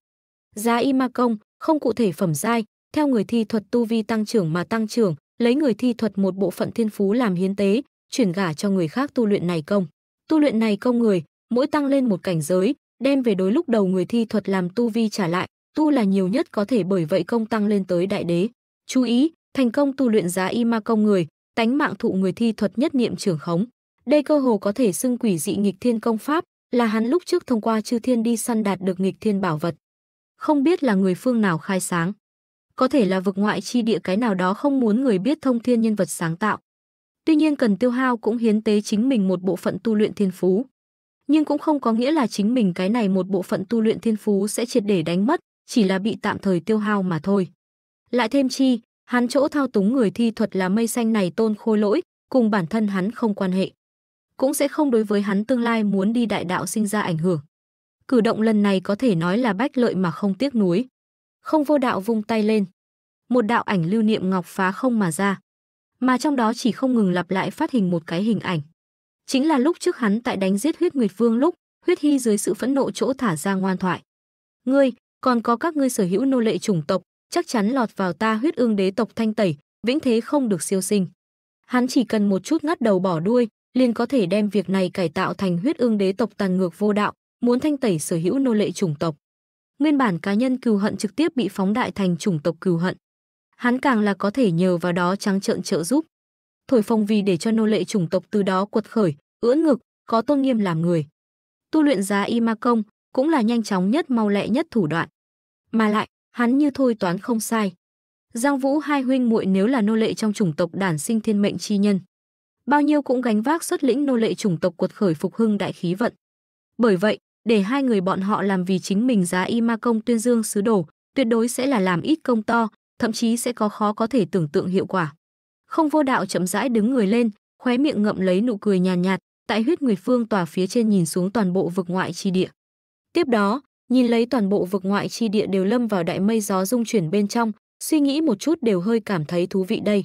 Giá y ma công không cụ thể phẩm giai, theo người thi thuật tu vi tăng trưởng mà tăng trưởng, lấy người thi thuật một bộ phận thiên phú làm hiến tế, chuyển gả cho người khác tu luyện này công. Tu luyện này công người, mỗi tăng lên một cảnh giới, đem về đối lúc đầu người thi thuật làm tu vi trả lại, tu là nhiều nhất có thể bởi vậy công tăng lên tới đại đế. Chú ý, thành công tu luyện giá y ma công người, tánh mạng thụ người thi thuật nhất niệm trưởng khống. Đây cơ hồ có thể xưng quỷ dị nghịch thiên công pháp, là hắn lúc trước thông qua chư thiên đi săn đạt được nghịch thiên bảo vật. Không biết là người phương nào khai sáng. Có thể là vực ngoại chi địa cái nào đó không muốn người biết thông thiên nhân vật sáng tạo. Tuy nhiên cần tiêu hao cũng hiến tế chính mình một bộ phận tu luyện thiên phú. Nhưng cũng không có nghĩa là chính mình cái này một bộ phận tu luyện thiên phú sẽ triệt để đánh mất, chỉ là bị tạm thời tiêu hao mà thôi. Lại thêm chi, hắn chỗ thao túng người thi thuật là mây xanh này tôn khôi lỗi, cùng bản thân hắn không quan hệ cũng sẽ không đối với hắn tương lai muốn đi đại đạo sinh ra ảnh hưởng. Cử động lần này có thể nói là bách lợi mà không tiếc núi. Không vô đạo vung tay lên. Một đạo ảnh lưu niệm ngọc phá không mà ra. Mà trong đó chỉ không ngừng lặp lại phát hình một cái hình ảnh. Chính là lúc trước hắn tại đánh giết huyết nguyệt vương lúc, huyết hy dưới sự phẫn nộ chỗ thả ra ngoan thoại. Ngươi, còn có các ngươi sở hữu nô lệ chủng tộc, chắc chắn lọt vào ta huyết ương đế tộc thanh tẩy, vĩnh thế không được siêu sinh. Hắn chỉ cần một chút ngắt đầu bỏ đuôi, liền có thể đem việc này cải tạo thành huyết ương đế tộc tàn ngược vô đạo, muốn thanh tẩy sở hữu nô lệ chủng tộc. Nguyên bản cá nhân cừu hận trực tiếp bị phóng đại thành chủng tộc cừu hận. Hắn càng là có thể nhờ vào đó trắng trợn trợ giúp. Thổi phong vì để cho nô lệ chủng tộc từ đó quật khởi, ưỡn ngực, có tôn nghiêm làm người. Tu luyện giá y ma công cũng là nhanh chóng nhất mau lẹ nhất thủ đoạn. Mà lại, hắn như thôi toán không sai. Giang Vũ hai huynh muội nếu là nô lệ trong chủng tộc đản sinh thiên mệnh chi nhân, bao nhiêu cũng gánh vác xuất lĩnh nô lệ chủng tộc quật khởi phục hưng đại khí vận. Bởi vậy, để hai người bọn họ làm vì chính mình giá y ma công tuyên dương sứ đồ, tuyệt đối sẽ là làm ít công to, thậm chí sẽ có khó có thể tưởng tượng hiệu quả. Không vô đạo chậm rãi đứng người lên, khóe miệng ngậm lấy nụ cười nhàn nhạt, nhạt, tại huyết nguyệt phương tòa phía trên nhìn xuống toàn bộ vực ngoại chi địa. Tiếp đó, nhìn lấy toàn bộ vực ngoại chi địa đều lâm vào đại mây gió dung chuyển bên trong, suy nghĩ một chút đều hơi cảm thấy thú vị đây.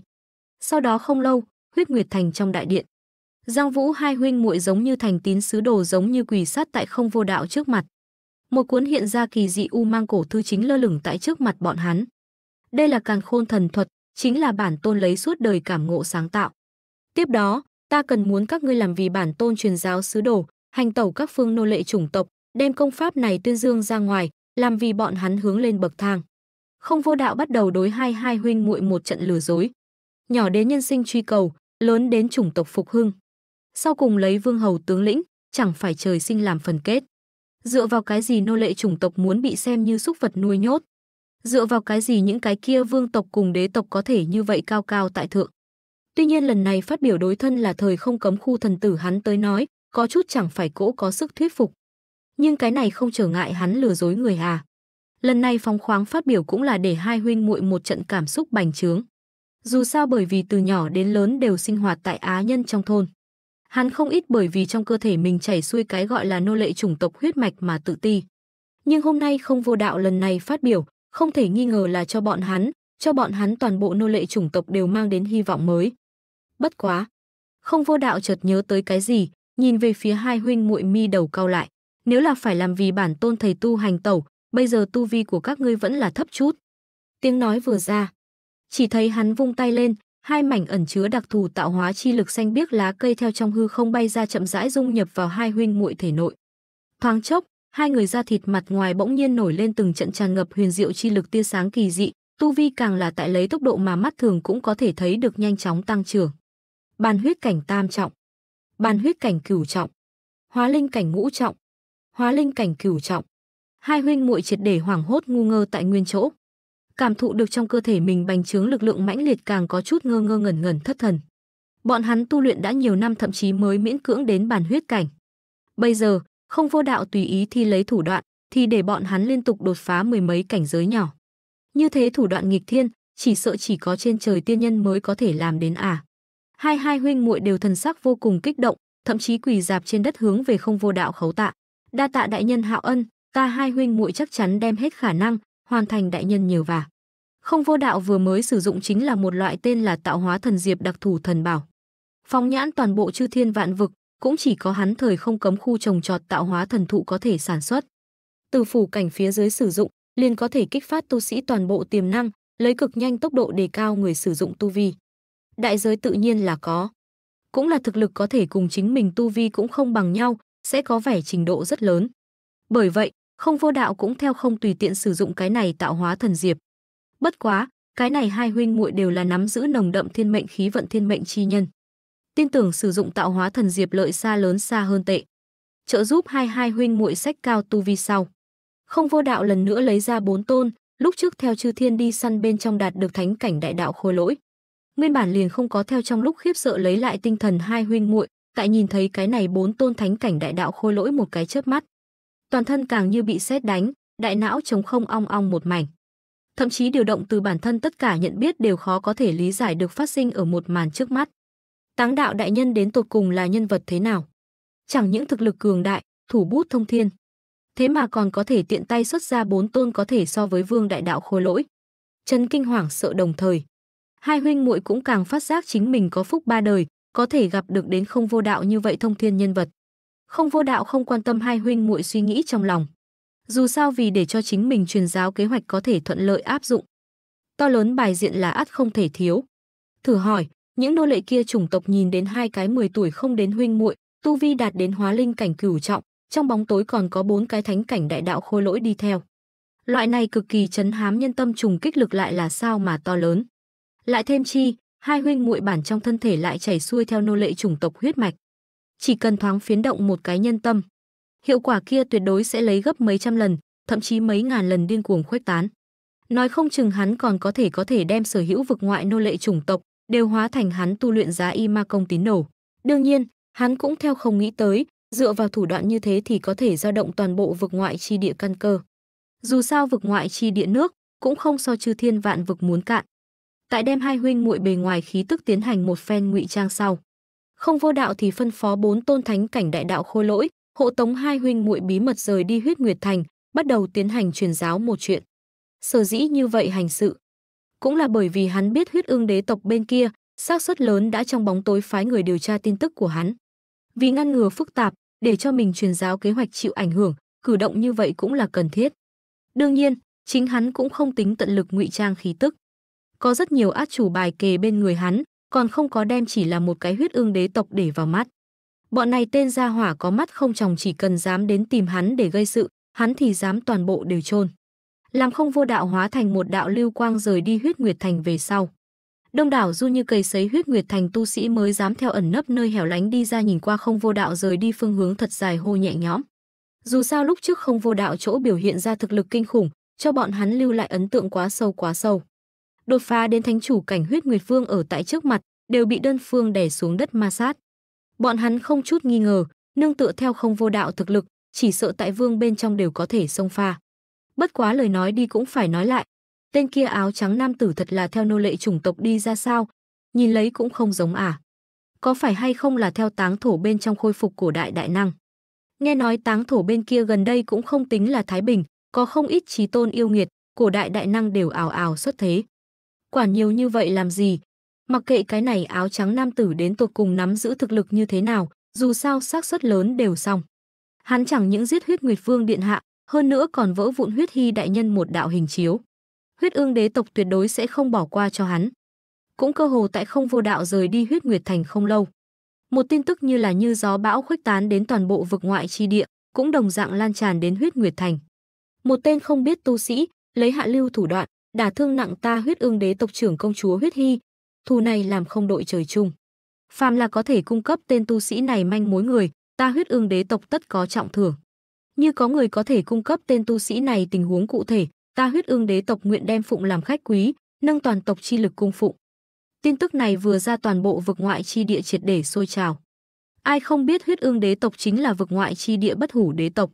Sau đó không lâu, huyết nguyệt thành trong đại điện. Giang Vũ hai huynh muội giống như thành tín sứ đồ giống như quỳ sát tại không vô đạo trước mặt. Một cuốn hiện ra kỳ dị u mang cổ thư chính lơ lửng tại trước mặt bọn hắn. Đây là càn khôn thần thuật, chính là bản tôn lấy suốt đời cảm ngộ sáng tạo. Tiếp đó, ta cần muốn các ngươi làm vì bản tôn truyền giáo sứ đồ, hành tẩu các phương nô lệ chủng tộc, đem công pháp này tuyên dương ra ngoài, làm vì bọn hắn hướng lên bậc thang. Không vô đạo bắt đầu đối hai hai huynh muội một trận lừa dối. Nhỏ đến nhân sinh truy cầu, lớn đến chủng tộc phục hưng. Sau cùng lấy vương hầu tướng lĩnh, chẳng phải trời sinh làm phần kết. Dựa vào cái gì nô lệ chủng tộc muốn bị xem như súc vật nuôi nhốt? Dựa vào cái gì những cái kia vương tộc cùng đế tộc có thể như vậy cao cao tại thượng? Tuy nhiên lần này phát biểu đối thân là thời không cấm khu thần tử hắn tới nói, có chút chẳng phải cỗ có sức thuyết phục. Nhưng cái này không trở ngại hắn lừa dối người à. Lần này phóng khoáng phát biểu cũng là để hai huynh muội một trận cảm xúc bành trướng. Dù sao bởi vì từ nhỏ đến lớn đều sinh hoạt tại Á nhân trong thôn. Hắn không ít bởi vì trong cơ thể mình chảy xuôi cái gọi là nô lệ chủng tộc huyết mạch mà tự ti. Nhưng hôm nay không vô đạo lần này phát biểu, không thể nghi ngờ là cho bọn hắn, cho bọn hắn toàn bộ nô lệ chủng tộc đều mang đến hy vọng mới. Bất quá. Không vô đạo chợt nhớ tới cái gì, nhìn về phía hai huynh muội mi đầu cau lại. Nếu là phải làm vì bản tôn thầy tu hành tẩu, bây giờ tu vi của các ngươi vẫn là thấp chút. Tiếng nói vừa ra, chỉ thấy hắn vung tay lên, hai mảnh ẩn chứa đặc thù tạo hóa chi lực xanh biếc lá cây theo trong hư không bay ra chậm rãi dung nhập vào hai huynh muội thể nội. Thoáng chốc, hai người da thịt mặt ngoài bỗng nhiên nổi lên từng trận tràn ngập huyền diệu chi lực tia sáng kỳ dị, tu vi càng là tại lấy tốc độ mà mắt thường cũng có thể thấy được nhanh chóng tăng trưởng. Bàn huyết cảnh tam trọng, bàn huyết cảnh cửu trọng, hóa linh cảnh ngũ trọng, hóa linh cảnh cửu trọng. Hai huynh muội triệt để hoảng hốt ngu ngơ tại nguyên chỗ cảm thụ được trong cơ thể mình bành trướng lực lượng mãnh liệt càng có chút ngơ ngơ ngẩn ngẩn thất thần. Bọn hắn tu luyện đã nhiều năm thậm chí mới miễn cưỡng đến bản huyết cảnh. Bây giờ, không vô đạo tùy ý thi lấy thủ đoạn, thì để bọn hắn liên tục đột phá mười mấy cảnh giới nhỏ. Như thế thủ đoạn nghịch thiên, chỉ sợ chỉ có trên trời tiên nhân mới có thể làm đến à. Hai hai huynh muội đều thần sắc vô cùng kích động, thậm chí quỳ dạp trên đất hướng về không vô đạo khấu tạ. Đa tạ đại nhân hạo ân, ta hai huynh muội chắc chắn đem hết khả năng, hoàn thành đại nhân nhờ vả. Không vô đạo vừa mới sử dụng chính là một loại tên là tạo hóa thần diệp đặc thù thần bảo. Phóng nhãn toàn bộ chư thiên vạn vực, cũng chỉ có hắn thời không cấm khu trồng trọt tạo hóa thần thụ có thể sản xuất. Từ phủ cảnh phía dưới sử dụng, liền có thể kích phát tu sĩ toàn bộ tiềm năng, lấy cực nhanh tốc độ đề cao người sử dụng tu vi. Đại giới tự nhiên là có. Cũng là thực lực có thể cùng chính mình tu vi cũng không bằng nhau, sẽ có vẻ trình độ rất lớn. Bởi vậy, không vô đạo cũng theo không tùy tiện sử dụng cái này tạo hóa thần diệp. Bất quá, cái này hai huynh muội đều là nắm giữ nồng đậm thiên mệnh khí vận thiên mệnh chi nhân. Tin tưởng sử dụng tạo hóa thần diệp lợi xa lớn xa hơn tệ. Trợ giúp hai hai huynh muội sách cao tu vi sau. Không vô đạo lần nữa lấy ra bốn tôn, lúc trước theo chư thiên đi săn bên trong đạt được thánh cảnh đại đạo khôi lỗi. Nguyên bản liền không có theo trong lúc khiếp sợ lấy lại tinh thần hai huynh muội, tại nhìn thấy cái này bốn tôn thánh cảnh đại đạo khôi lỗi một cái chớp mắt toàn thân càng như bị sét đánh, đại não trống không ong ong một mảnh. Thậm chí điều động từ bản thân tất cả nhận biết đều khó có thể lý giải được phát sinh ở một màn trước mắt. Táng đạo đại nhân đến tột cùng là nhân vật thế nào? Chẳng những thực lực cường đại, thủ bút thông thiên, thế mà còn có thể tiện tay xuất ra bốn tôn có thể so với vương đại đạo khôi lỗi. Chân kinh hoàng sợ đồng thời, hai huynh muội cũng càng phát giác chính mình có phúc ba đời, có thể gặp được đến không vô đạo như vậy thông thiên nhân vật. Không vô đạo không quan tâm hai huynh muội suy nghĩ trong lòng. Dù sao vì để cho chính mình truyền giáo kế hoạch có thể thuận lợi áp dụng. To lớn bài diện là ắt không thể thiếu. Thử hỏi, những nô lệ kia chủng tộc nhìn đến hai cái 10 tuổi không đến huynh muội, tu vi đạt đến hóa linh cảnh cửu trọng, trong bóng tối còn có bốn cái thánh cảnh đại đạo khôi lỗi đi theo. Loại này cực kỳ chấn hám nhân tâm trùng kích lực lại là sao mà to lớn. Lại thêm chi, hai huynh muội bản trong thân thể lại chảy xuôi theo nô lệ chủng tộc huyết mạch chỉ cần thoáng phiến động một cái nhân tâm. Hiệu quả kia tuyệt đối sẽ lấy gấp mấy trăm lần, thậm chí mấy ngàn lần điên cuồng khuếch tán. Nói không chừng hắn còn có thể có thể đem sở hữu vực ngoại nô lệ chủng tộc đều hóa thành hắn tu luyện giá y ma công tín nổ Đương nhiên, hắn cũng theo không nghĩ tới, dựa vào thủ đoạn như thế thì có thể dao động toàn bộ vực ngoại chi địa căn cơ. Dù sao vực ngoại chi địa nước cũng không so chư thiên vạn vực muốn cạn. Tại đem hai huynh muội bề ngoài khí tức tiến hành một phen ngụy trang sau, không vô đạo thì phân phó bốn tôn thánh cảnh đại đạo khôi lỗi, hộ tống hai huynh muội bí mật rời đi huyết nguyệt thành, bắt đầu tiến hành truyền giáo một chuyện. Sở dĩ như vậy hành sự, cũng là bởi vì hắn biết huyết ương đế tộc bên kia, xác suất lớn đã trong bóng tối phái người điều tra tin tức của hắn. Vì ngăn ngừa phức tạp, để cho mình truyền giáo kế hoạch chịu ảnh hưởng, cử động như vậy cũng là cần thiết. Đương nhiên, chính hắn cũng không tính tận lực ngụy trang khí tức. Có rất nhiều át chủ bài kề bên người hắn, còn không có đem chỉ là một cái huyết ương đế tộc để vào mắt. Bọn này tên gia hỏa có mắt không chồng chỉ cần dám đến tìm hắn để gây sự, hắn thì dám toàn bộ đều chôn. Làm không vô đạo hóa thành một đạo lưu quang rời đi huyết nguyệt thành về sau. Đông đảo du như cầy sấy huyết nguyệt thành tu sĩ mới dám theo ẩn nấp nơi hẻo lánh đi ra nhìn qua không vô đạo rời đi phương hướng thật dài hô nhẹ nhõm. Dù sao lúc trước không vô đạo chỗ biểu hiện ra thực lực kinh khủng, cho bọn hắn lưu lại ấn tượng quá sâu quá sâu đột phá đến thánh chủ cảnh huyết nguyệt vương ở tại trước mặt, đều bị đơn phương đè xuống đất ma sát. Bọn hắn không chút nghi ngờ, nương tựa theo không vô đạo thực lực, chỉ sợ tại vương bên trong đều có thể xông pha. Bất quá lời nói đi cũng phải nói lại, tên kia áo trắng nam tử thật là theo nô lệ chủng tộc đi ra sao, nhìn lấy cũng không giống à. Có phải hay không là theo táng thổ bên trong khôi phục của đại đại năng? Nghe nói táng thổ bên kia gần đây cũng không tính là Thái Bình, có không ít trí tôn yêu nghiệt, cổ đại đại năng đều ảo ảo xuất thế quả nhiều như vậy làm gì? Mặc kệ cái này áo trắng nam tử đến tột cùng nắm giữ thực lực như thế nào, dù sao xác suất lớn đều xong. Hắn chẳng những giết huyết Nguyệt Vương Điện Hạ, hơn nữa còn vỡ vụn huyết hy đại nhân một đạo hình chiếu. Huyết ương đế tộc tuyệt đối sẽ không bỏ qua cho hắn. Cũng cơ hồ tại không vô đạo rời đi huyết Nguyệt Thành không lâu. Một tin tức như là như gió bão khuếch tán đến toàn bộ vực ngoại chi địa, cũng đồng dạng lan tràn đến huyết Nguyệt Thành. Một tên không biết tu sĩ, lấy hạ lưu thủ đoạn, đả thương nặng ta huyết ương đế tộc trưởng công chúa huyết hy thù này làm không đội trời chung phàm là có thể cung cấp tên tu sĩ này manh mối người ta huyết ương đế tộc tất có trọng thưởng như có người có thể cung cấp tên tu sĩ này tình huống cụ thể ta huyết ương đế tộc nguyện đem phụng làm khách quý nâng toàn tộc chi lực cung phụng tin tức này vừa ra toàn bộ vực ngoại chi địa triệt để sôi trào ai không biết huyết ương đế tộc chính là vực ngoại chi địa bất hủ đế tộc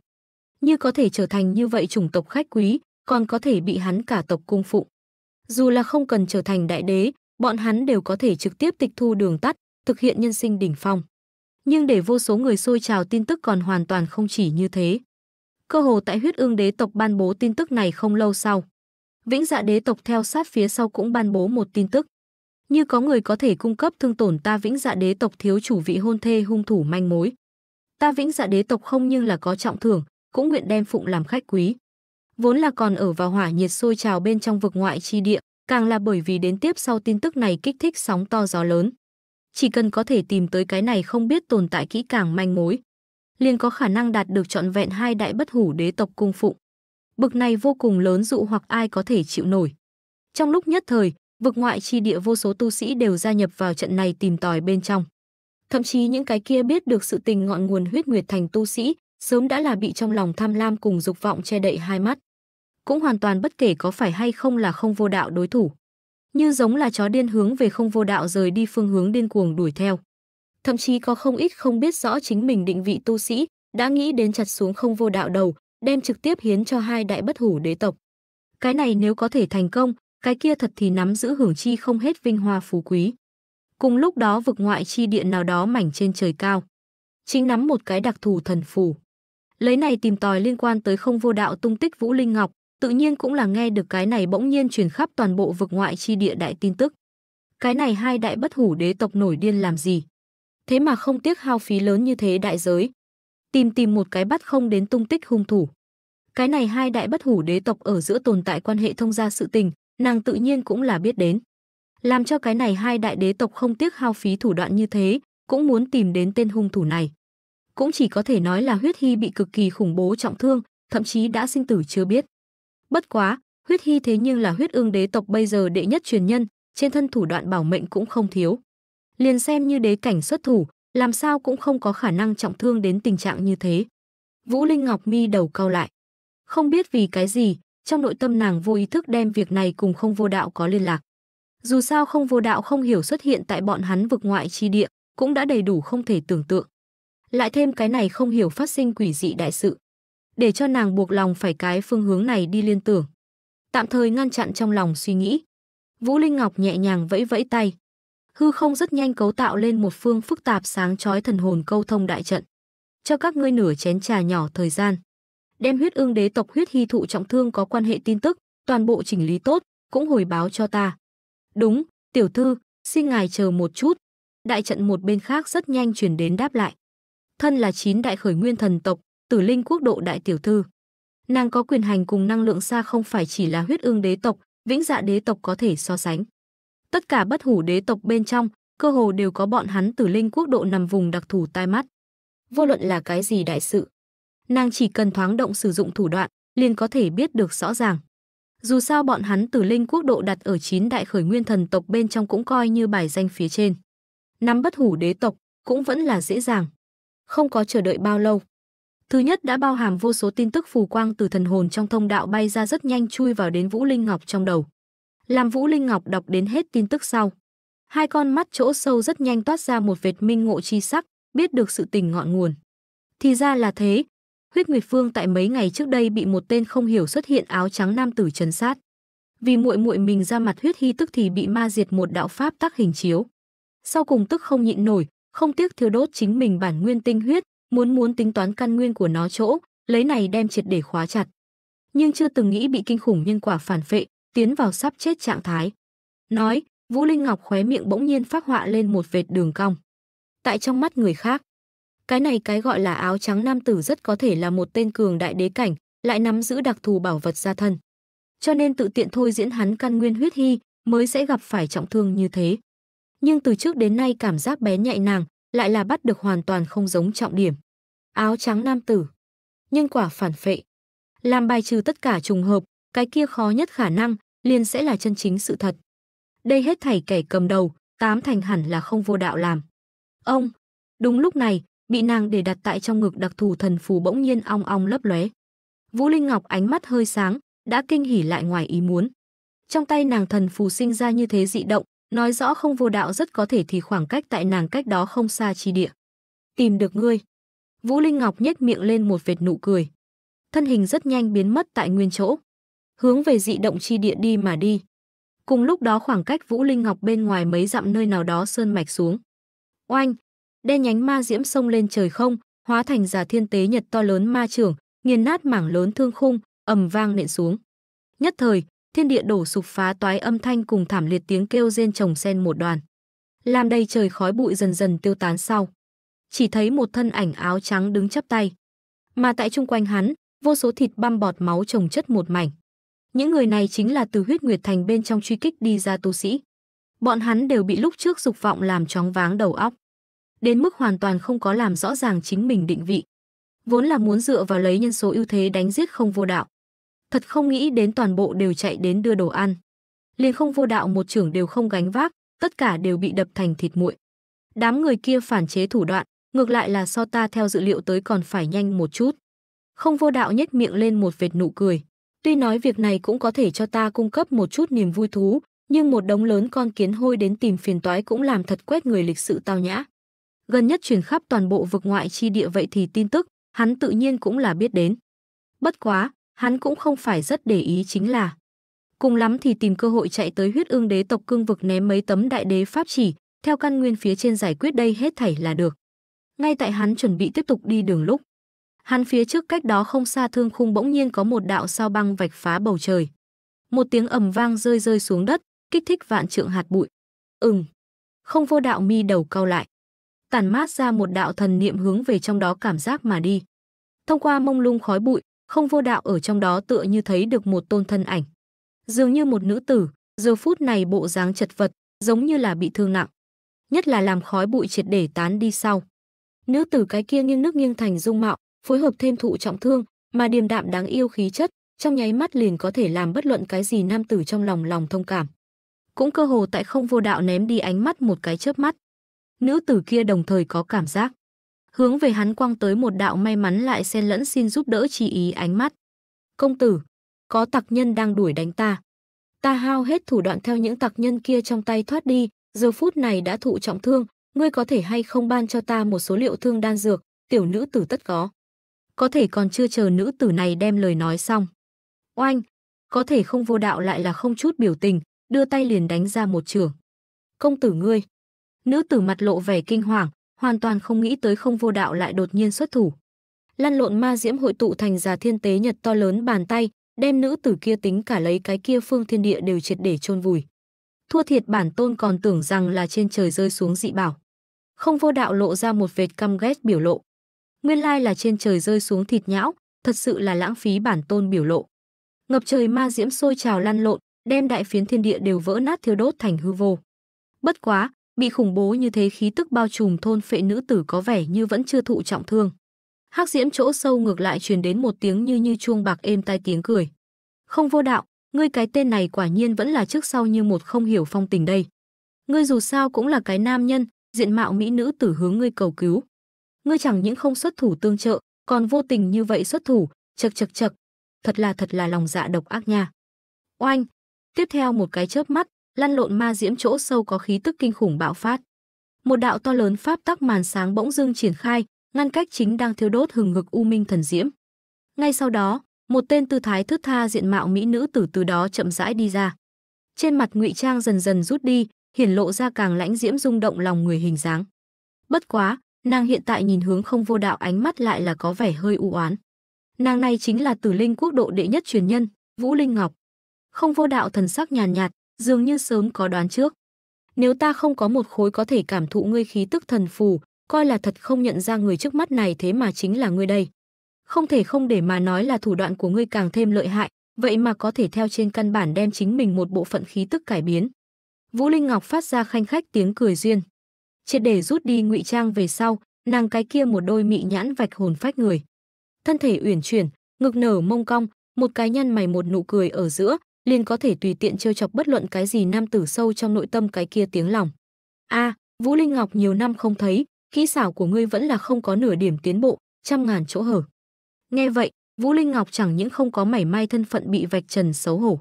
như có thể trở thành như vậy chủng tộc khách quý còn có thể bị hắn cả tộc cung phụng. Dù là không cần trở thành đại đế, bọn hắn đều có thể trực tiếp tịch thu đường tắt, thực hiện nhân sinh đỉnh phong. Nhưng để vô số người xôi trào tin tức còn hoàn toàn không chỉ như thế. Cơ hồ tại huyết ương đế tộc ban bố tin tức này không lâu sau. Vĩnh dạ đế tộc theo sát phía sau cũng ban bố một tin tức. Như có người có thể cung cấp thương tổn ta vĩnh dạ đế tộc thiếu chủ vị hôn thê hung thủ manh mối. Ta vĩnh dạ đế tộc không nhưng là có trọng thưởng, cũng nguyện đem phụng làm khách quý vốn là còn ở vào hỏa nhiệt sôi trào bên trong vực ngoại chi địa, càng là bởi vì đến tiếp sau tin tức này kích thích sóng to gió lớn. Chỉ cần có thể tìm tới cái này không biết tồn tại kỹ càng manh mối, liền có khả năng đạt được trọn vẹn hai đại bất hủ đế tộc cung phụng. Bực này vô cùng lớn dụ hoặc ai có thể chịu nổi. Trong lúc nhất thời, vực ngoại chi địa vô số tu sĩ đều gia nhập vào trận này tìm tòi bên trong. Thậm chí những cái kia biết được sự tình ngọn nguồn huyết nguyệt thành tu sĩ, sớm đã là bị trong lòng tham lam cùng dục vọng che đậy hai mắt. Cũng hoàn toàn bất kể có phải hay không là không vô đạo đối thủ. Như giống là chó điên hướng về không vô đạo rời đi phương hướng điên cuồng đuổi theo. Thậm chí có không ít không biết rõ chính mình định vị tu sĩ, đã nghĩ đến chặt xuống không vô đạo đầu, đem trực tiếp hiến cho hai đại bất hủ đế tộc. Cái này nếu có thể thành công, cái kia thật thì nắm giữ hưởng chi không hết vinh hoa phú quý. Cùng lúc đó vực ngoại chi điện nào đó mảnh trên trời cao. Chính nắm một cái đặc thù thần phù. Lấy này tìm tòi liên quan tới không vô đạo tung tích Vũ Linh Ngọc, tự nhiên cũng là nghe được cái này bỗng nhiên truyền khắp toàn bộ vực ngoại chi địa đại tin tức. Cái này hai đại bất hủ đế tộc nổi điên làm gì? Thế mà không tiếc hao phí lớn như thế đại giới. Tìm tìm một cái bắt không đến tung tích hung thủ. Cái này hai đại bất hủ đế tộc ở giữa tồn tại quan hệ thông gia sự tình, nàng tự nhiên cũng là biết đến. Làm cho cái này hai đại đế tộc không tiếc hao phí thủ đoạn như thế, cũng muốn tìm đến tên hung thủ này cũng chỉ có thể nói là huyết hy bị cực kỳ khủng bố trọng thương, thậm chí đã sinh tử chưa biết. Bất quá, huyết hy thế nhưng là huyết ương đế tộc bây giờ đệ nhất truyền nhân, trên thân thủ đoạn bảo mệnh cũng không thiếu. Liền xem như đế cảnh xuất thủ, làm sao cũng không có khả năng trọng thương đến tình trạng như thế. Vũ Linh Ngọc mi đầu cau lại. Không biết vì cái gì, trong nội tâm nàng vô ý thức đem việc này cùng không vô đạo có liên lạc. Dù sao không vô đạo không hiểu xuất hiện tại bọn hắn vực ngoại chi địa, cũng đã đầy đủ không thể tưởng tượng lại thêm cái này không hiểu phát sinh quỷ dị đại sự, để cho nàng buộc lòng phải cái phương hướng này đi liên tưởng. Tạm thời ngăn chặn trong lòng suy nghĩ. Vũ Linh Ngọc nhẹ nhàng vẫy vẫy tay. Hư không rất nhanh cấu tạo lên một phương phức tạp sáng chói thần hồn câu thông đại trận. Cho các ngươi nửa chén trà nhỏ thời gian. Đem huyết ương đế tộc huyết hy thụ trọng thương có quan hệ tin tức, toàn bộ chỉnh lý tốt, cũng hồi báo cho ta. Đúng, tiểu thư, xin ngài chờ một chút. Đại trận một bên khác rất nhanh chuyển đến đáp lại thân là chín đại khởi nguyên thần tộc, tử linh quốc độ đại tiểu thư. Nàng có quyền hành cùng năng lượng xa không phải chỉ là huyết ương đế tộc, vĩnh dạ đế tộc có thể so sánh. Tất cả bất hủ đế tộc bên trong, cơ hồ đều có bọn hắn tử linh quốc độ nằm vùng đặc thù tai mắt. Vô luận là cái gì đại sự, nàng chỉ cần thoáng động sử dụng thủ đoạn, liền có thể biết được rõ ràng. Dù sao bọn hắn tử linh quốc độ đặt ở chín đại khởi nguyên thần tộc bên trong cũng coi như bài danh phía trên. Nắm bất hủ đế tộc cũng vẫn là dễ dàng. Không có chờ đợi bao lâu. Thứ nhất đã bao hàm vô số tin tức phù quang từ thần hồn trong thông đạo bay ra rất nhanh chui vào đến Vũ Linh Ngọc trong đầu. Làm Vũ Linh Ngọc đọc đến hết tin tức sau. Hai con mắt chỗ sâu rất nhanh toát ra một vệt minh ngộ chi sắc, biết được sự tình ngọn nguồn. Thì ra là thế, huyết nguyệt phương tại mấy ngày trước đây bị một tên không hiểu xuất hiện áo trắng nam tử chấn sát vì muội muội mình ra mặt huyết hy tức thì bị ma diệt một đạo pháp tác hình chiếu sau cùng tức không nhịn nổi không tiếc thiêu đốt chính mình bản nguyên tinh huyết, muốn muốn tính toán căn nguyên của nó chỗ, lấy này đem triệt để khóa chặt. Nhưng chưa từng nghĩ bị kinh khủng nhân quả phản phệ, tiến vào sắp chết trạng thái. Nói, Vũ Linh Ngọc khóe miệng bỗng nhiên phát họa lên một vệt đường cong. Tại trong mắt người khác, cái này cái gọi là áo trắng nam tử rất có thể là một tên cường đại đế cảnh, lại nắm giữ đặc thù bảo vật gia thân. Cho nên tự tiện thôi diễn hắn căn nguyên huyết hy mới sẽ gặp phải trọng thương như thế nhưng từ trước đến nay cảm giác bé nhạy nàng lại là bắt được hoàn toàn không giống trọng điểm. Áo trắng nam tử. Nhân quả phản phệ. Làm bài trừ tất cả trùng hợp, cái kia khó nhất khả năng liền sẽ là chân chính sự thật. Đây hết thảy kẻ cầm đầu, tám thành hẳn là không vô đạo làm. Ông, đúng lúc này, bị nàng để đặt tại trong ngực đặc thù thần phù bỗng nhiên ong ong lấp lóe. Vũ Linh Ngọc ánh mắt hơi sáng, đã kinh hỉ lại ngoài ý muốn. Trong tay nàng thần phù sinh ra như thế dị động, nói rõ không vô đạo rất có thể thì khoảng cách tại nàng cách đó không xa chi địa. Tìm được ngươi. Vũ Linh Ngọc nhếch miệng lên một vệt nụ cười. Thân hình rất nhanh biến mất tại nguyên chỗ, hướng về dị động chi địa đi mà đi. Cùng lúc đó khoảng cách Vũ Linh Ngọc bên ngoài mấy dặm nơi nào đó sơn mạch xuống. Oanh, đen nhánh ma diễm sông lên trời không, hóa thành giả thiên tế nhật to lớn ma trưởng, nghiền nát mảng lớn thương khung, ầm vang nện xuống. Nhất thời, thiên địa đổ sụp phá toái âm thanh cùng thảm liệt tiếng kêu rên chồng sen một đoàn. Làm đầy trời khói bụi dần dần tiêu tán sau. Chỉ thấy một thân ảnh áo trắng đứng chắp tay. Mà tại chung quanh hắn, vô số thịt băm bọt máu trồng chất một mảnh. Những người này chính là từ huyết nguyệt thành bên trong truy kích đi ra tu sĩ. Bọn hắn đều bị lúc trước dục vọng làm chóng váng đầu óc. Đến mức hoàn toàn không có làm rõ ràng chính mình định vị. Vốn là muốn dựa vào lấy nhân số ưu thế đánh giết không vô đạo thật không nghĩ đến toàn bộ đều chạy đến đưa đồ ăn. Liền không vô đạo một trưởng đều không gánh vác, tất cả đều bị đập thành thịt muội. Đám người kia phản chế thủ đoạn, ngược lại là so ta theo dự liệu tới còn phải nhanh một chút. Không vô đạo nhếch miệng lên một vệt nụ cười. Tuy nói việc này cũng có thể cho ta cung cấp một chút niềm vui thú, nhưng một đống lớn con kiến hôi đến tìm phiền toái cũng làm thật quét người lịch sự tao nhã. Gần nhất truyền khắp toàn bộ vực ngoại chi địa vậy thì tin tức, hắn tự nhiên cũng là biết đến. Bất quá, hắn cũng không phải rất để ý chính là cùng lắm thì tìm cơ hội chạy tới huyết ương đế tộc cương vực ném mấy tấm đại đế pháp chỉ theo căn nguyên phía trên giải quyết đây hết thảy là được ngay tại hắn chuẩn bị tiếp tục đi đường lúc hắn phía trước cách đó không xa thương khung bỗng nhiên có một đạo sao băng vạch phá bầu trời một tiếng ầm vang rơi rơi xuống đất kích thích vạn trượng hạt bụi ừm không vô đạo mi đầu cau lại tản mát ra một đạo thần niệm hướng về trong đó cảm giác mà đi thông qua mông lung khói bụi không vô đạo ở trong đó tựa như thấy được một tôn thân ảnh. Dường như một nữ tử, giờ phút này bộ dáng chật vật, giống như là bị thương nặng. Nhất là làm khói bụi triệt để tán đi sau. Nữ tử cái kia nghiêng nước nghiêng thành dung mạo, phối hợp thêm thụ trọng thương, mà điềm đạm đáng yêu khí chất, trong nháy mắt liền có thể làm bất luận cái gì nam tử trong lòng lòng thông cảm. Cũng cơ hồ tại không vô đạo ném đi ánh mắt một cái chớp mắt. Nữ tử kia đồng thời có cảm giác hướng về hắn quăng tới một đạo may mắn lại xen lẫn xin giúp đỡ chỉ ý ánh mắt. Công tử, có tặc nhân đang đuổi đánh ta. Ta hao hết thủ đoạn theo những tặc nhân kia trong tay thoát đi, giờ phút này đã thụ trọng thương, ngươi có thể hay không ban cho ta một số liệu thương đan dược, tiểu nữ tử tất có. Có thể còn chưa chờ nữ tử này đem lời nói xong. Oanh, có thể không vô đạo lại là không chút biểu tình, đưa tay liền đánh ra một trường. Công tử ngươi. Nữ tử mặt lộ vẻ kinh hoàng, hoàn toàn không nghĩ tới không vô đạo lại đột nhiên xuất thủ. Lăn lộn ma diễm hội tụ thành già thiên tế nhật to lớn bàn tay, đem nữ tử kia tính cả lấy cái kia phương thiên địa đều triệt để chôn vùi. Thua thiệt bản tôn còn tưởng rằng là trên trời rơi xuống dị bảo. Không vô đạo lộ ra một vệt căm ghét biểu lộ. Nguyên lai là trên trời rơi xuống thịt nhão, thật sự là lãng phí bản tôn biểu lộ. Ngập trời ma diễm sôi trào lăn lộn, đem đại phiến thiên địa đều vỡ nát thiêu đốt thành hư vô. Bất quá, Bị khủng bố như thế khí tức bao trùm thôn phệ nữ tử có vẻ như vẫn chưa thụ trọng thương. Hắc diễm chỗ sâu ngược lại truyền đến một tiếng như như chuông bạc êm tai tiếng cười. Không vô đạo, ngươi cái tên này quả nhiên vẫn là trước sau như một không hiểu phong tình đây. Ngươi dù sao cũng là cái nam nhân, diện mạo mỹ nữ tử hướng ngươi cầu cứu. Ngươi chẳng những không xuất thủ tương trợ, còn vô tình như vậy xuất thủ, chật chật chật. Thật là thật là lòng dạ độc ác nha. Oanh! Tiếp theo một cái chớp mắt, lăn lộn ma diễm chỗ sâu có khí tức kinh khủng bạo phát. Một đạo to lớn pháp tắc màn sáng bỗng dưng triển khai, ngăn cách chính đang thiêu đốt hừng hực u minh thần diễm. Ngay sau đó, một tên tư thái thướt tha diện mạo mỹ nữ tử từ đó chậm rãi đi ra. Trên mặt ngụy trang dần dần rút đi, hiển lộ ra càng lãnh diễm rung động lòng người hình dáng. Bất quá, nàng hiện tại nhìn hướng không vô đạo ánh mắt lại là có vẻ hơi u oán. Nàng này chính là Tử Linh Quốc độ đệ nhất truyền nhân, Vũ Linh Ngọc. Không vô đạo thần sắc nhàn nhạt, nhạt, dường như sớm có đoán trước. Nếu ta không có một khối có thể cảm thụ ngươi khí tức thần phù, coi là thật không nhận ra người trước mắt này thế mà chính là ngươi đây. Không thể không để mà nói là thủ đoạn của ngươi càng thêm lợi hại, vậy mà có thể theo trên căn bản đem chính mình một bộ phận khí tức cải biến. Vũ Linh Ngọc phát ra khanh khách tiếng cười duyên. Triệt để rút đi ngụy trang về sau, nàng cái kia một đôi mị nhãn vạch hồn phách người. Thân thể uyển chuyển, ngực nở mông cong, một cái nhăn mày một nụ cười ở giữa, liền có thể tùy tiện trêu chọc bất luận cái gì nam tử sâu trong nội tâm cái kia tiếng lòng. A, à, Vũ Linh Ngọc nhiều năm không thấy, kỹ xảo của ngươi vẫn là không có nửa điểm tiến bộ, trăm ngàn chỗ hở. Nghe vậy, Vũ Linh Ngọc chẳng những không có mảy may thân phận bị vạch trần xấu hổ.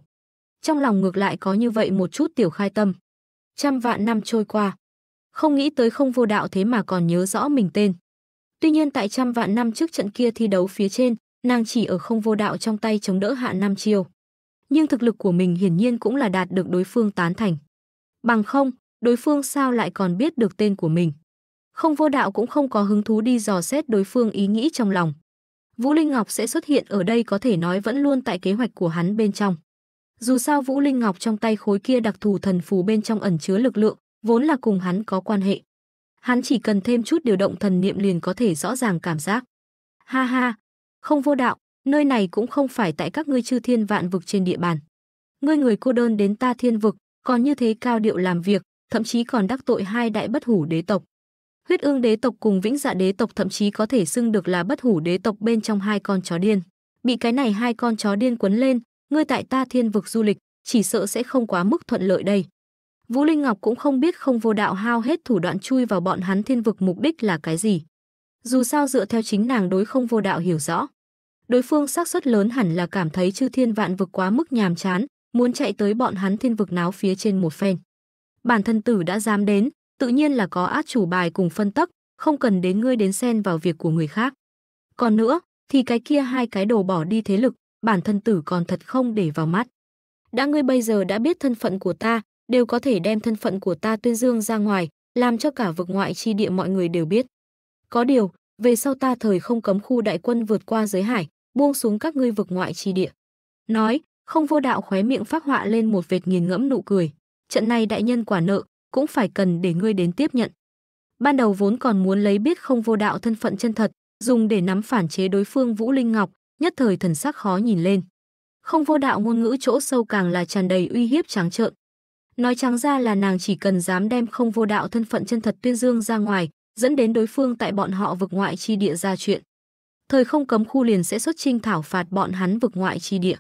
Trong lòng ngược lại có như vậy một chút tiểu khai tâm. Trăm vạn năm trôi qua, không nghĩ tới không vô đạo thế mà còn nhớ rõ mình tên. Tuy nhiên tại trăm vạn năm trước trận kia thi đấu phía trên, nàng chỉ ở không vô đạo trong tay chống đỡ hạ Nam Chiêu nhưng thực lực của mình hiển nhiên cũng là đạt được đối phương tán thành. Bằng không, đối phương sao lại còn biết được tên của mình. Không vô đạo cũng không có hứng thú đi dò xét đối phương ý nghĩ trong lòng. Vũ Linh Ngọc sẽ xuất hiện ở đây có thể nói vẫn luôn tại kế hoạch của hắn bên trong. Dù sao Vũ Linh Ngọc trong tay khối kia đặc thù thần phù bên trong ẩn chứa lực lượng, vốn là cùng hắn có quan hệ. Hắn chỉ cần thêm chút điều động thần niệm liền có thể rõ ràng cảm giác. Ha ha, không vô đạo, nơi này cũng không phải tại các ngươi chư thiên vạn vực trên địa bàn. Ngươi người cô đơn đến ta thiên vực, còn như thế cao điệu làm việc, thậm chí còn đắc tội hai đại bất hủ đế tộc. Huyết ương đế tộc cùng vĩnh dạ đế tộc thậm chí có thể xưng được là bất hủ đế tộc bên trong hai con chó điên. Bị cái này hai con chó điên quấn lên, ngươi tại ta thiên vực du lịch, chỉ sợ sẽ không quá mức thuận lợi đây. Vũ Linh Ngọc cũng không biết không vô đạo hao hết thủ đoạn chui vào bọn hắn thiên vực mục đích là cái gì. Dù sao dựa theo chính nàng đối không vô đạo hiểu rõ, đối phương xác suất lớn hẳn là cảm thấy chư thiên vạn vực quá mức nhàm chán, muốn chạy tới bọn hắn thiên vực náo phía trên một phen. Bản thân tử đã dám đến, tự nhiên là có át chủ bài cùng phân tắc, không cần đến ngươi đến xen vào việc của người khác. Còn nữa, thì cái kia hai cái đồ bỏ đi thế lực, bản thân tử còn thật không để vào mắt. Đã ngươi bây giờ đã biết thân phận của ta, đều có thể đem thân phận của ta tuyên dương ra ngoài, làm cho cả vực ngoại chi địa mọi người đều biết. Có điều, về sau ta thời không cấm khu đại quân vượt qua giới hải, buông xuống các ngươi vực ngoại chi địa. Nói, không vô đạo khóe miệng phát họa lên một vệt nghiền ngẫm nụ cười. Trận này đại nhân quả nợ, cũng phải cần để ngươi đến tiếp nhận. Ban đầu vốn còn muốn lấy biết không vô đạo thân phận chân thật, dùng để nắm phản chế đối phương Vũ Linh Ngọc, nhất thời thần sắc khó nhìn lên. Không vô đạo ngôn ngữ chỗ sâu càng là tràn đầy uy hiếp trắng trợn. Nói trắng ra là nàng chỉ cần dám đem không vô đạo thân phận chân thật tuyên dương ra ngoài, dẫn đến đối phương tại bọn họ vực ngoại chi địa ra chuyện thời không cấm khu liền sẽ xuất trinh thảo phạt bọn hắn vực ngoại chi địa.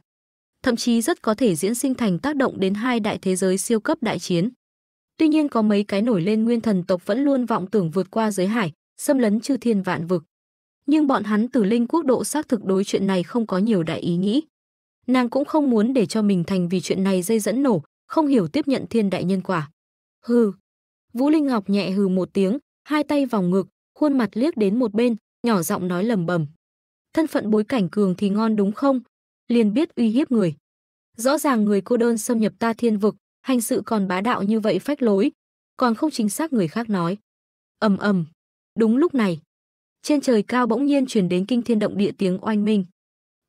Thậm chí rất có thể diễn sinh thành tác động đến hai đại thế giới siêu cấp đại chiến. Tuy nhiên có mấy cái nổi lên nguyên thần tộc vẫn luôn vọng tưởng vượt qua giới hải, xâm lấn chư thiên vạn vực. Nhưng bọn hắn từ linh quốc độ xác thực đối chuyện này không có nhiều đại ý nghĩ. Nàng cũng không muốn để cho mình thành vì chuyện này dây dẫn nổ, không hiểu tiếp nhận thiên đại nhân quả. Hừ. Vũ Linh Ngọc nhẹ hừ một tiếng, hai tay vòng ngực, khuôn mặt liếc đến một bên, nhỏ giọng nói lầm bầm. Thân phận bối cảnh cường thì ngon đúng không? Liền biết uy hiếp người. Rõ ràng người cô đơn xâm nhập ta thiên vực, hành sự còn bá đạo như vậy phách lối, còn không chính xác người khác nói. ầm ầm, đúng lúc này, trên trời cao bỗng nhiên truyền đến kinh thiên động địa tiếng oanh minh.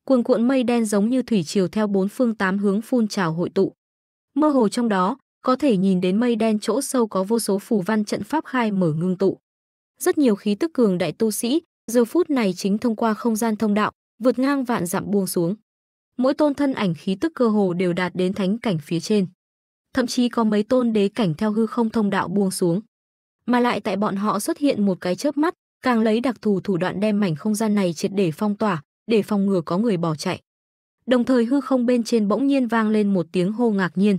cuồng cuộn mây đen giống như thủy triều theo bốn phương tám hướng phun trào hội tụ. Mơ hồ trong đó, có thể nhìn đến mây đen chỗ sâu có vô số phù văn trận pháp khai mở ngưng tụ. Rất nhiều khí tức cường đại tu sĩ, giờ phút này chính thông qua không gian thông đạo, vượt ngang vạn dặm buông xuống. Mỗi tôn thân ảnh khí tức cơ hồ đều đạt đến thánh cảnh phía trên. Thậm chí có mấy tôn đế cảnh theo hư không thông đạo buông xuống. Mà lại tại bọn họ xuất hiện một cái chớp mắt, càng lấy đặc thù thủ đoạn đem mảnh không gian này triệt để phong tỏa, để phòng ngừa có người bỏ chạy. Đồng thời hư không bên trên bỗng nhiên vang lên một tiếng hô ngạc nhiên.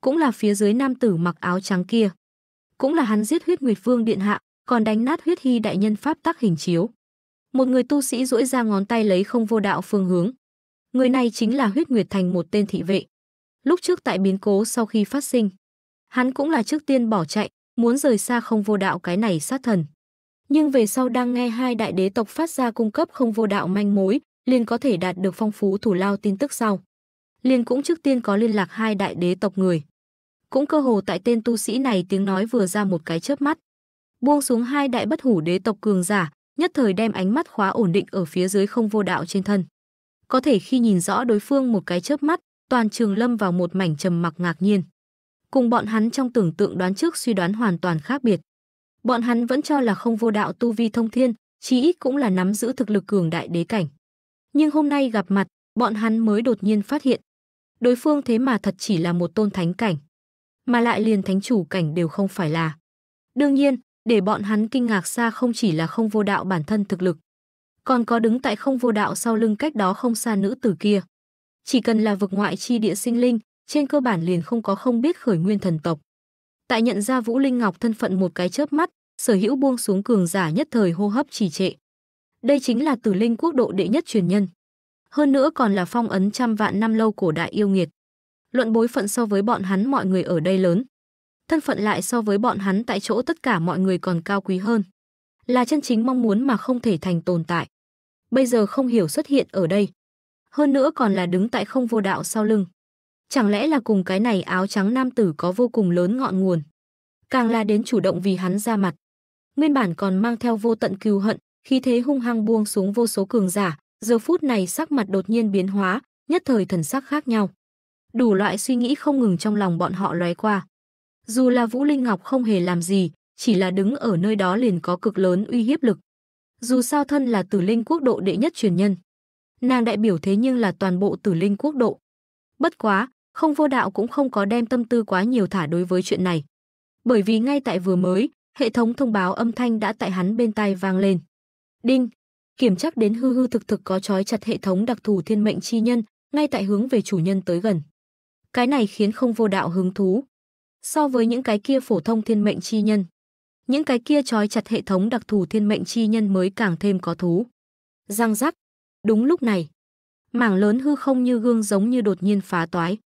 Cũng là phía dưới nam tử mặc áo trắng kia. Cũng là hắn giết huyết Nguyệt Vương Điện Hạ, còn đánh nát huyết hy đại nhân pháp tắc hình chiếu. Một người tu sĩ duỗi ra ngón tay lấy không vô đạo phương hướng. Người này chính là huyết nguyệt thành một tên thị vệ. Lúc trước tại biến cố sau khi phát sinh, hắn cũng là trước tiên bỏ chạy, muốn rời xa không vô đạo cái này sát thần. Nhưng về sau đang nghe hai đại đế tộc phát ra cung cấp không vô đạo manh mối, liền có thể đạt được phong phú thủ lao tin tức sau. liền cũng trước tiên có liên lạc hai đại đế tộc người. Cũng cơ hồ tại tên tu sĩ này tiếng nói vừa ra một cái chớp mắt buông xuống hai đại bất hủ đế tộc cường giả, nhất thời đem ánh mắt khóa ổn định ở phía dưới không vô đạo trên thân. Có thể khi nhìn rõ đối phương một cái chớp mắt, toàn trường lâm vào một mảnh trầm mặc ngạc nhiên. Cùng bọn hắn trong tưởng tượng đoán trước suy đoán hoàn toàn khác biệt. Bọn hắn vẫn cho là không vô đạo tu vi thông thiên, chí ít cũng là nắm giữ thực lực cường đại đế cảnh. Nhưng hôm nay gặp mặt, bọn hắn mới đột nhiên phát hiện. Đối phương thế mà thật chỉ là một tôn thánh cảnh. Mà lại liền thánh chủ cảnh đều không phải là. Đương nhiên, để bọn hắn kinh ngạc xa không chỉ là không vô đạo bản thân thực lực, còn có đứng tại không vô đạo sau lưng cách đó không xa nữ tử kia. Chỉ cần là vực ngoại chi địa sinh linh, trên cơ bản liền không có không biết khởi nguyên thần tộc. Tại nhận ra Vũ Linh Ngọc thân phận một cái chớp mắt, sở hữu buông xuống cường giả nhất thời hô hấp trì trệ. Đây chính là tử linh quốc độ đệ nhất truyền nhân. Hơn nữa còn là phong ấn trăm vạn năm lâu cổ đại yêu nghiệt. Luận bối phận so với bọn hắn mọi người ở đây lớn thân phận lại so với bọn hắn tại chỗ tất cả mọi người còn cao quý hơn. Là chân chính mong muốn mà không thể thành tồn tại. Bây giờ không hiểu xuất hiện ở đây. Hơn nữa còn là đứng tại không vô đạo sau lưng. Chẳng lẽ là cùng cái này áo trắng nam tử có vô cùng lớn ngọn nguồn. Càng là đến chủ động vì hắn ra mặt. Nguyên bản còn mang theo vô tận cừu hận, khi thế hung hăng buông xuống vô số cường giả, giờ phút này sắc mặt đột nhiên biến hóa, nhất thời thần sắc khác nhau. Đủ loại suy nghĩ không ngừng trong lòng bọn họ lóe qua. Dù là Vũ Linh Ngọc không hề làm gì, chỉ là đứng ở nơi đó liền có cực lớn uy hiếp lực. Dù sao thân là tử linh quốc độ đệ nhất truyền nhân. Nàng đại biểu thế nhưng là toàn bộ tử linh quốc độ. Bất quá, không vô đạo cũng không có đem tâm tư quá nhiều thả đối với chuyện này. Bởi vì ngay tại vừa mới, hệ thống thông báo âm thanh đã tại hắn bên tai vang lên. Đinh, kiểm chắc đến hư hư thực thực có trói chặt hệ thống đặc thù thiên mệnh chi nhân, ngay tại hướng về chủ nhân tới gần. Cái này khiến không vô đạo hứng thú so với những cái kia phổ thông thiên mệnh chi nhân. Những cái kia trói chặt hệ thống đặc thù thiên mệnh chi nhân mới càng thêm có thú. Răng rắc. Đúng lúc này, mảng lớn hư không như gương giống như đột nhiên phá toái.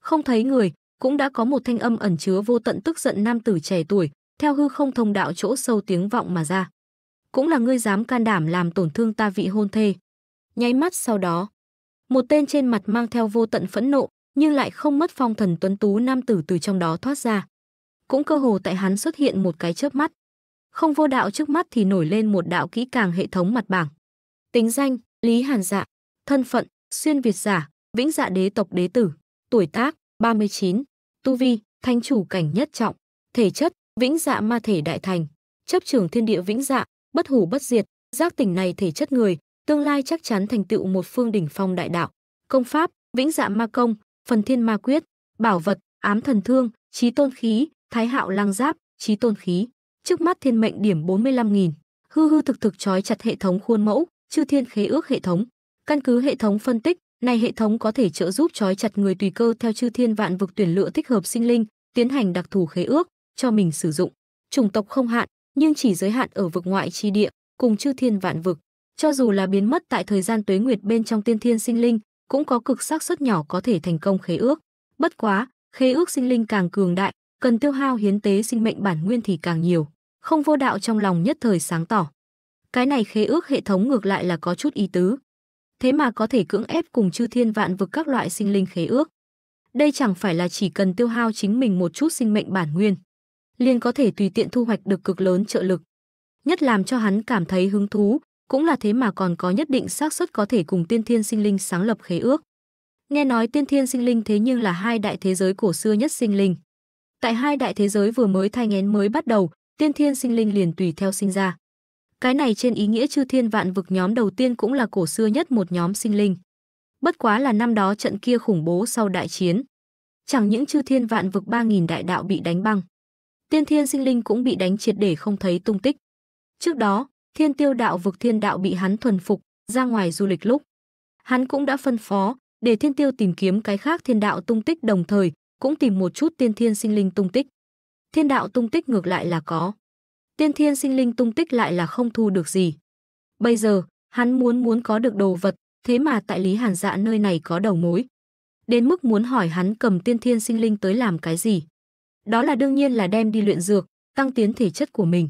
Không thấy người, cũng đã có một thanh âm ẩn chứa vô tận tức giận nam tử trẻ tuổi, theo hư không thông đạo chỗ sâu tiếng vọng mà ra. Cũng là ngươi dám can đảm làm tổn thương ta vị hôn thê. Nháy mắt sau đó, một tên trên mặt mang theo vô tận phẫn nộ, nhưng lại không mất phong thần tuấn tú nam tử từ trong đó thoát ra. Cũng cơ hồ tại hắn xuất hiện một cái chớp mắt. Không vô đạo trước mắt thì nổi lên một đạo kỹ càng hệ thống mặt bảng. Tính danh, Lý Hàn Dạ. Thân phận, xuyên Việt giả, vĩnh dạ đế tộc đế tử. Tuổi tác, 39. Tu vi, thanh chủ cảnh nhất trọng. Thể chất, vĩnh dạ ma thể đại thành. Chấp trường thiên địa vĩnh dạ, bất hủ bất diệt. Giác tỉnh này thể chất người, tương lai chắc chắn thành tựu một phương đỉnh phong đại đạo. Công pháp, vĩnh dạ ma công, phần thiên ma quyết, bảo vật, ám thần thương, trí tôn khí, thái hạo lang giáp, trí tôn khí. Trước mắt thiên mệnh điểm 45.000, hư hư thực thực trói chặt hệ thống khuôn mẫu, chư thiên khế ước hệ thống. Căn cứ hệ thống phân tích, này hệ thống có thể trợ giúp trói chặt người tùy cơ theo chư thiên vạn vực tuyển lựa thích hợp sinh linh, tiến hành đặc thù khế ước cho mình sử dụng. Chủng tộc không hạn, nhưng chỉ giới hạn ở vực ngoại chi địa cùng chư thiên vạn vực. Cho dù là biến mất tại thời gian tuế nguyệt bên trong tiên thiên sinh linh, cũng có cực xác suất nhỏ có thể thành công khế ước. Bất quá, khế ước sinh linh càng cường đại, cần tiêu hao hiến tế sinh mệnh bản nguyên thì càng nhiều. Không vô đạo trong lòng nhất thời sáng tỏ. Cái này khế ước hệ thống ngược lại là có chút ý tứ. Thế mà có thể cưỡng ép cùng chư thiên vạn vực các loại sinh linh khế ước. Đây chẳng phải là chỉ cần tiêu hao chính mình một chút sinh mệnh bản nguyên, liền có thể tùy tiện thu hoạch được cực lớn trợ lực. Nhất làm cho hắn cảm thấy hứng thú cũng là thế mà còn có nhất định xác suất có thể cùng tiên thiên sinh linh sáng lập khế ước. Nghe nói tiên thiên sinh linh thế nhưng là hai đại thế giới cổ xưa nhất sinh linh. Tại hai đại thế giới vừa mới thai nghén mới bắt đầu, tiên thiên sinh linh liền tùy theo sinh ra. Cái này trên ý nghĩa chư thiên vạn vực nhóm đầu tiên cũng là cổ xưa nhất một nhóm sinh linh. Bất quá là năm đó trận kia khủng bố sau đại chiến. Chẳng những chư thiên vạn vực 3.000 đại đạo bị đánh băng. Tiên thiên sinh linh cũng bị đánh triệt để không thấy tung tích. Trước đó, Thiên tiêu đạo vực thiên đạo bị hắn thuần phục, ra ngoài du lịch lúc. Hắn cũng đã phân phó, để thiên tiêu tìm kiếm cái khác thiên đạo tung tích đồng thời, cũng tìm một chút tiên thiên sinh linh tung tích. Thiên đạo tung tích ngược lại là có. Tiên thiên sinh linh tung tích lại là không thu được gì. Bây giờ, hắn muốn muốn có được đồ vật, thế mà tại Lý Hàn Dạ nơi này có đầu mối. Đến mức muốn hỏi hắn cầm tiên thiên sinh linh tới làm cái gì. Đó là đương nhiên là đem đi luyện dược, tăng tiến thể chất của mình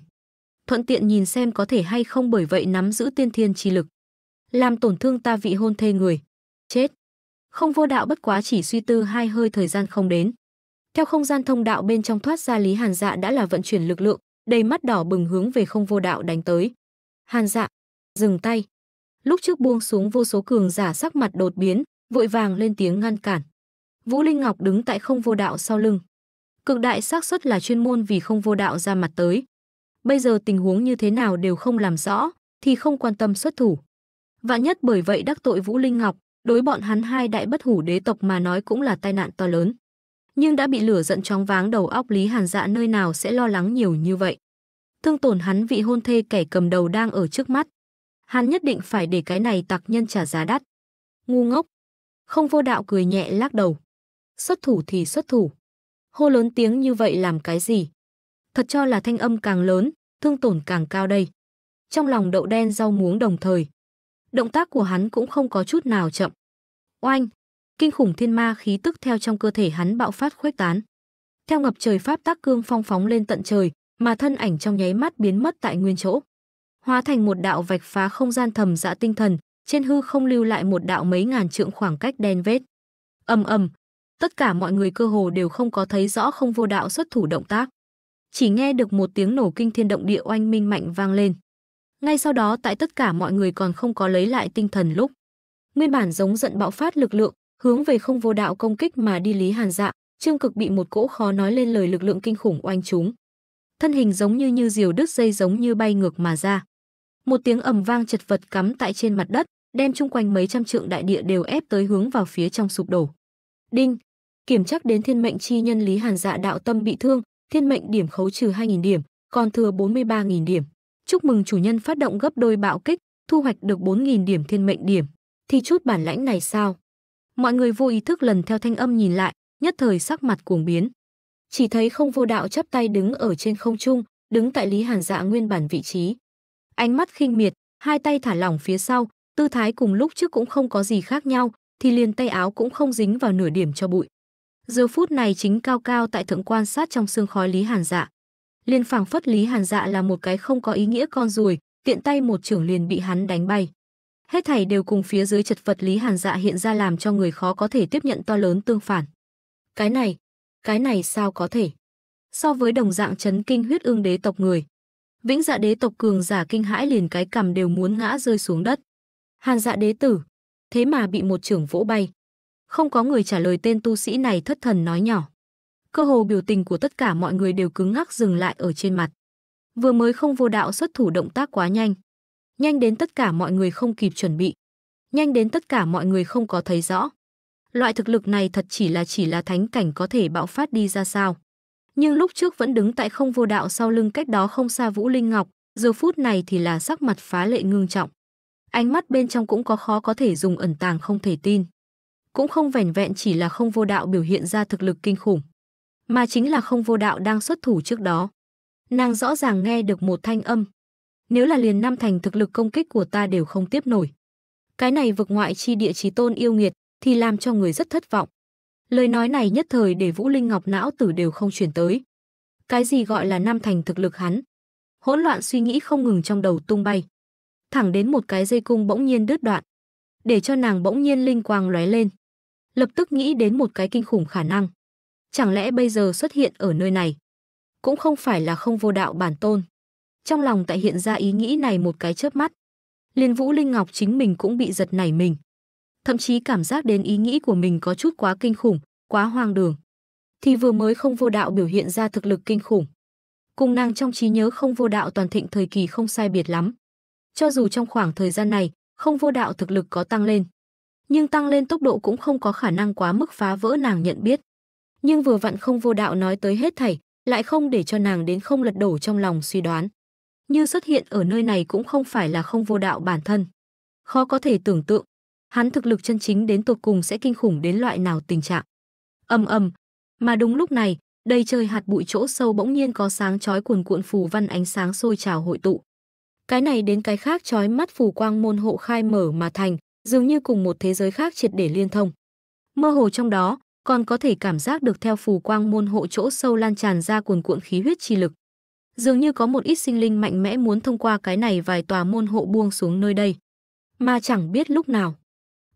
thuận tiện nhìn xem có thể hay không bởi vậy nắm giữ tiên thiên chi lực. Làm tổn thương ta vị hôn thê người. Chết. Không vô đạo bất quá chỉ suy tư hai hơi thời gian không đến. Theo không gian thông đạo bên trong thoát ra Lý Hàn Dạ đã là vận chuyển lực lượng, đầy mắt đỏ bừng hướng về không vô đạo đánh tới. Hàn Dạ, dừng tay. Lúc trước buông xuống vô số cường giả sắc mặt đột biến, vội vàng lên tiếng ngăn cản. Vũ Linh Ngọc đứng tại không vô đạo sau lưng. Cực đại xác suất là chuyên môn vì không vô đạo ra mặt tới, bây giờ tình huống như thế nào đều không làm rõ, thì không quan tâm xuất thủ. Vạn nhất bởi vậy đắc tội Vũ Linh Ngọc, đối bọn hắn hai đại bất hủ đế tộc mà nói cũng là tai nạn to lớn. Nhưng đã bị lửa giận chóng váng đầu óc Lý Hàn Dạ nơi nào sẽ lo lắng nhiều như vậy. Thương tổn hắn vị hôn thê kẻ cầm đầu đang ở trước mắt. Hắn nhất định phải để cái này tặc nhân trả giá đắt. Ngu ngốc. Không vô đạo cười nhẹ lắc đầu. Xuất thủ thì xuất thủ. Hô lớn tiếng như vậy làm cái gì? Thật cho là thanh âm càng lớn, thương tổn càng cao đây. Trong lòng đậu đen rau muống đồng thời, động tác của hắn cũng không có chút nào chậm. Oanh, kinh khủng thiên ma khí tức theo trong cơ thể hắn bạo phát khuếch tán. Theo ngập trời pháp tác cương phong phóng lên tận trời, mà thân ảnh trong nháy mắt biến mất tại nguyên chỗ. Hóa thành một đạo vạch phá không gian thầm dạ tinh thần, trên hư không lưu lại một đạo mấy ngàn trượng khoảng cách đen vết. Ầm ầm, tất cả mọi người cơ hồ đều không có thấy rõ không vô đạo xuất thủ động tác chỉ nghe được một tiếng nổ kinh thiên động địa oanh minh mạnh vang lên. Ngay sau đó tại tất cả mọi người còn không có lấy lại tinh thần lúc. Nguyên bản giống giận bạo phát lực lượng, hướng về không vô đạo công kích mà đi Lý Hàn Dạ, Trương Cực bị một cỗ khó nói lên lời lực lượng kinh khủng oanh chúng. Thân hình giống như như diều đứt dây giống như bay ngược mà ra. Một tiếng ầm vang chật vật cắm tại trên mặt đất, đem chung quanh mấy trăm trượng đại địa đều ép tới hướng vào phía trong sụp đổ. Đinh, kiểm chắc đến thiên mệnh chi nhân Lý Hàn Dạ đạo tâm bị thương, thiên mệnh điểm khấu trừ 2.000 điểm, còn thừa 43.000 điểm. Chúc mừng chủ nhân phát động gấp đôi bạo kích, thu hoạch được 4.000 điểm thiên mệnh điểm. Thì chút bản lãnh này sao? Mọi người vô ý thức lần theo thanh âm nhìn lại, nhất thời sắc mặt cuồng biến. Chỉ thấy không vô đạo chắp tay đứng ở trên không trung, đứng tại Lý Hàn Dạ nguyên bản vị trí. Ánh mắt khinh miệt, hai tay thả lỏng phía sau, tư thái cùng lúc trước cũng không có gì khác nhau, thì liền tay áo cũng không dính vào nửa điểm cho bụi. Giờ phút này chính cao cao tại thượng quan sát trong xương khói Lý Hàn Dạ. Liên phảng phất Lý Hàn Dạ là một cái không có ý nghĩa con ruồi, tiện tay một trưởng liền bị hắn đánh bay. Hết thảy đều cùng phía dưới chật vật Lý Hàn Dạ hiện ra làm cho người khó có thể tiếp nhận to lớn tương phản. Cái này, cái này sao có thể? So với đồng dạng chấn kinh huyết ương đế tộc người, Vĩnh Dạ đế tộc cường giả kinh hãi liền cái cầm đều muốn ngã rơi xuống đất. Hàn Dạ đế tử, thế mà bị một trưởng vỗ bay. Không có người trả lời tên tu sĩ này thất thần nói nhỏ. Cơ hồ biểu tình của tất cả mọi người đều cứng ngắc dừng lại ở trên mặt. Vừa mới không vô đạo xuất thủ động tác quá nhanh. Nhanh đến tất cả mọi người không kịp chuẩn bị. Nhanh đến tất cả mọi người không có thấy rõ. Loại thực lực này thật chỉ là chỉ là thánh cảnh có thể bạo phát đi ra sao. Nhưng lúc trước vẫn đứng tại không vô đạo sau lưng cách đó không xa Vũ Linh Ngọc, giờ phút này thì là sắc mặt phá lệ ngưng trọng. Ánh mắt bên trong cũng có khó có thể dùng ẩn tàng không thể tin cũng không vẻn vẹn chỉ là không vô đạo biểu hiện ra thực lực kinh khủng, mà chính là không vô đạo đang xuất thủ trước đó. Nàng rõ ràng nghe được một thanh âm. Nếu là liền năm thành thực lực công kích của ta đều không tiếp nổi. Cái này vực ngoại chi địa chí tôn yêu nghiệt thì làm cho người rất thất vọng. Lời nói này nhất thời để Vũ Linh Ngọc não tử đều không chuyển tới. Cái gì gọi là năm thành thực lực hắn? Hỗn loạn suy nghĩ không ngừng trong đầu tung bay. Thẳng đến một cái dây cung bỗng nhiên đứt đoạn. Để cho nàng bỗng nhiên linh quang lóe lên lập tức nghĩ đến một cái kinh khủng khả năng. Chẳng lẽ bây giờ xuất hiện ở nơi này? Cũng không phải là không vô đạo bản tôn. Trong lòng tại hiện ra ý nghĩ này một cái chớp mắt. Liên Vũ Linh Ngọc chính mình cũng bị giật nảy mình. Thậm chí cảm giác đến ý nghĩ của mình có chút quá kinh khủng, quá hoang đường. Thì vừa mới không vô đạo biểu hiện ra thực lực kinh khủng. Cùng nàng trong trí nhớ không vô đạo toàn thịnh thời kỳ không sai biệt lắm. Cho dù trong khoảng thời gian này, không vô đạo thực lực có tăng lên, nhưng tăng lên tốc độ cũng không có khả năng quá mức phá vỡ nàng nhận biết. Nhưng vừa vặn không vô đạo nói tới hết thảy, lại không để cho nàng đến không lật đổ trong lòng suy đoán. Như xuất hiện ở nơi này cũng không phải là không vô đạo bản thân. Khó có thể tưởng tượng, hắn thực lực chân chính đến tột cùng sẽ kinh khủng đến loại nào tình trạng. Ầm ầm, mà đúng lúc này, đây trời hạt bụi chỗ sâu bỗng nhiên có sáng chói cuồn cuộn phù văn ánh sáng sôi trào hội tụ. Cái này đến cái khác chói mắt phù quang môn hộ khai mở mà thành, dường như cùng một thế giới khác triệt để liên thông. Mơ hồ trong đó, còn có thể cảm giác được theo phù quang môn hộ chỗ sâu lan tràn ra cuồn cuộn khí huyết chi lực. Dường như có một ít sinh linh mạnh mẽ muốn thông qua cái này vài tòa môn hộ buông xuống nơi đây. Mà chẳng biết lúc nào.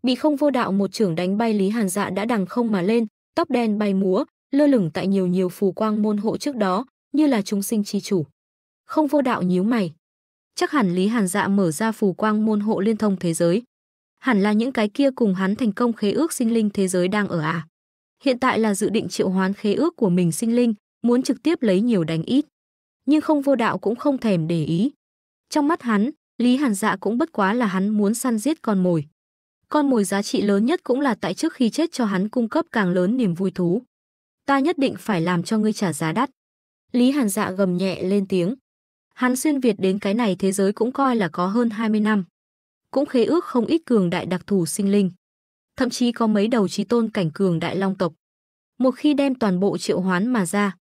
Bị không vô đạo một trưởng đánh bay Lý Hàn Dạ đã đằng không mà lên, tóc đen bay múa, lơ lửng tại nhiều nhiều phù quang môn hộ trước đó, như là chúng sinh chi chủ. Không vô đạo nhíu mày. Chắc hẳn Lý Hàn Dạ mở ra phù quang môn hộ liên thông thế giới hẳn là những cái kia cùng hắn thành công khế ước sinh linh thế giới đang ở à. Hiện tại là dự định triệu hoán khế ước của mình sinh linh, muốn trực tiếp lấy nhiều đánh ít. Nhưng không vô đạo cũng không thèm để ý. Trong mắt hắn, Lý Hàn Dạ cũng bất quá là hắn muốn săn giết con mồi. Con mồi giá trị lớn nhất cũng là tại trước khi chết cho hắn cung cấp càng lớn niềm vui thú. Ta nhất định phải làm cho ngươi trả giá đắt. Lý Hàn Dạ gầm nhẹ lên tiếng. Hắn xuyên Việt đến cái này thế giới cũng coi là có hơn 20 năm cũng khế ước không ít cường đại đặc thù sinh linh. Thậm chí có mấy đầu trí tôn cảnh cường đại long tộc. Một khi đem toàn bộ triệu hoán mà ra,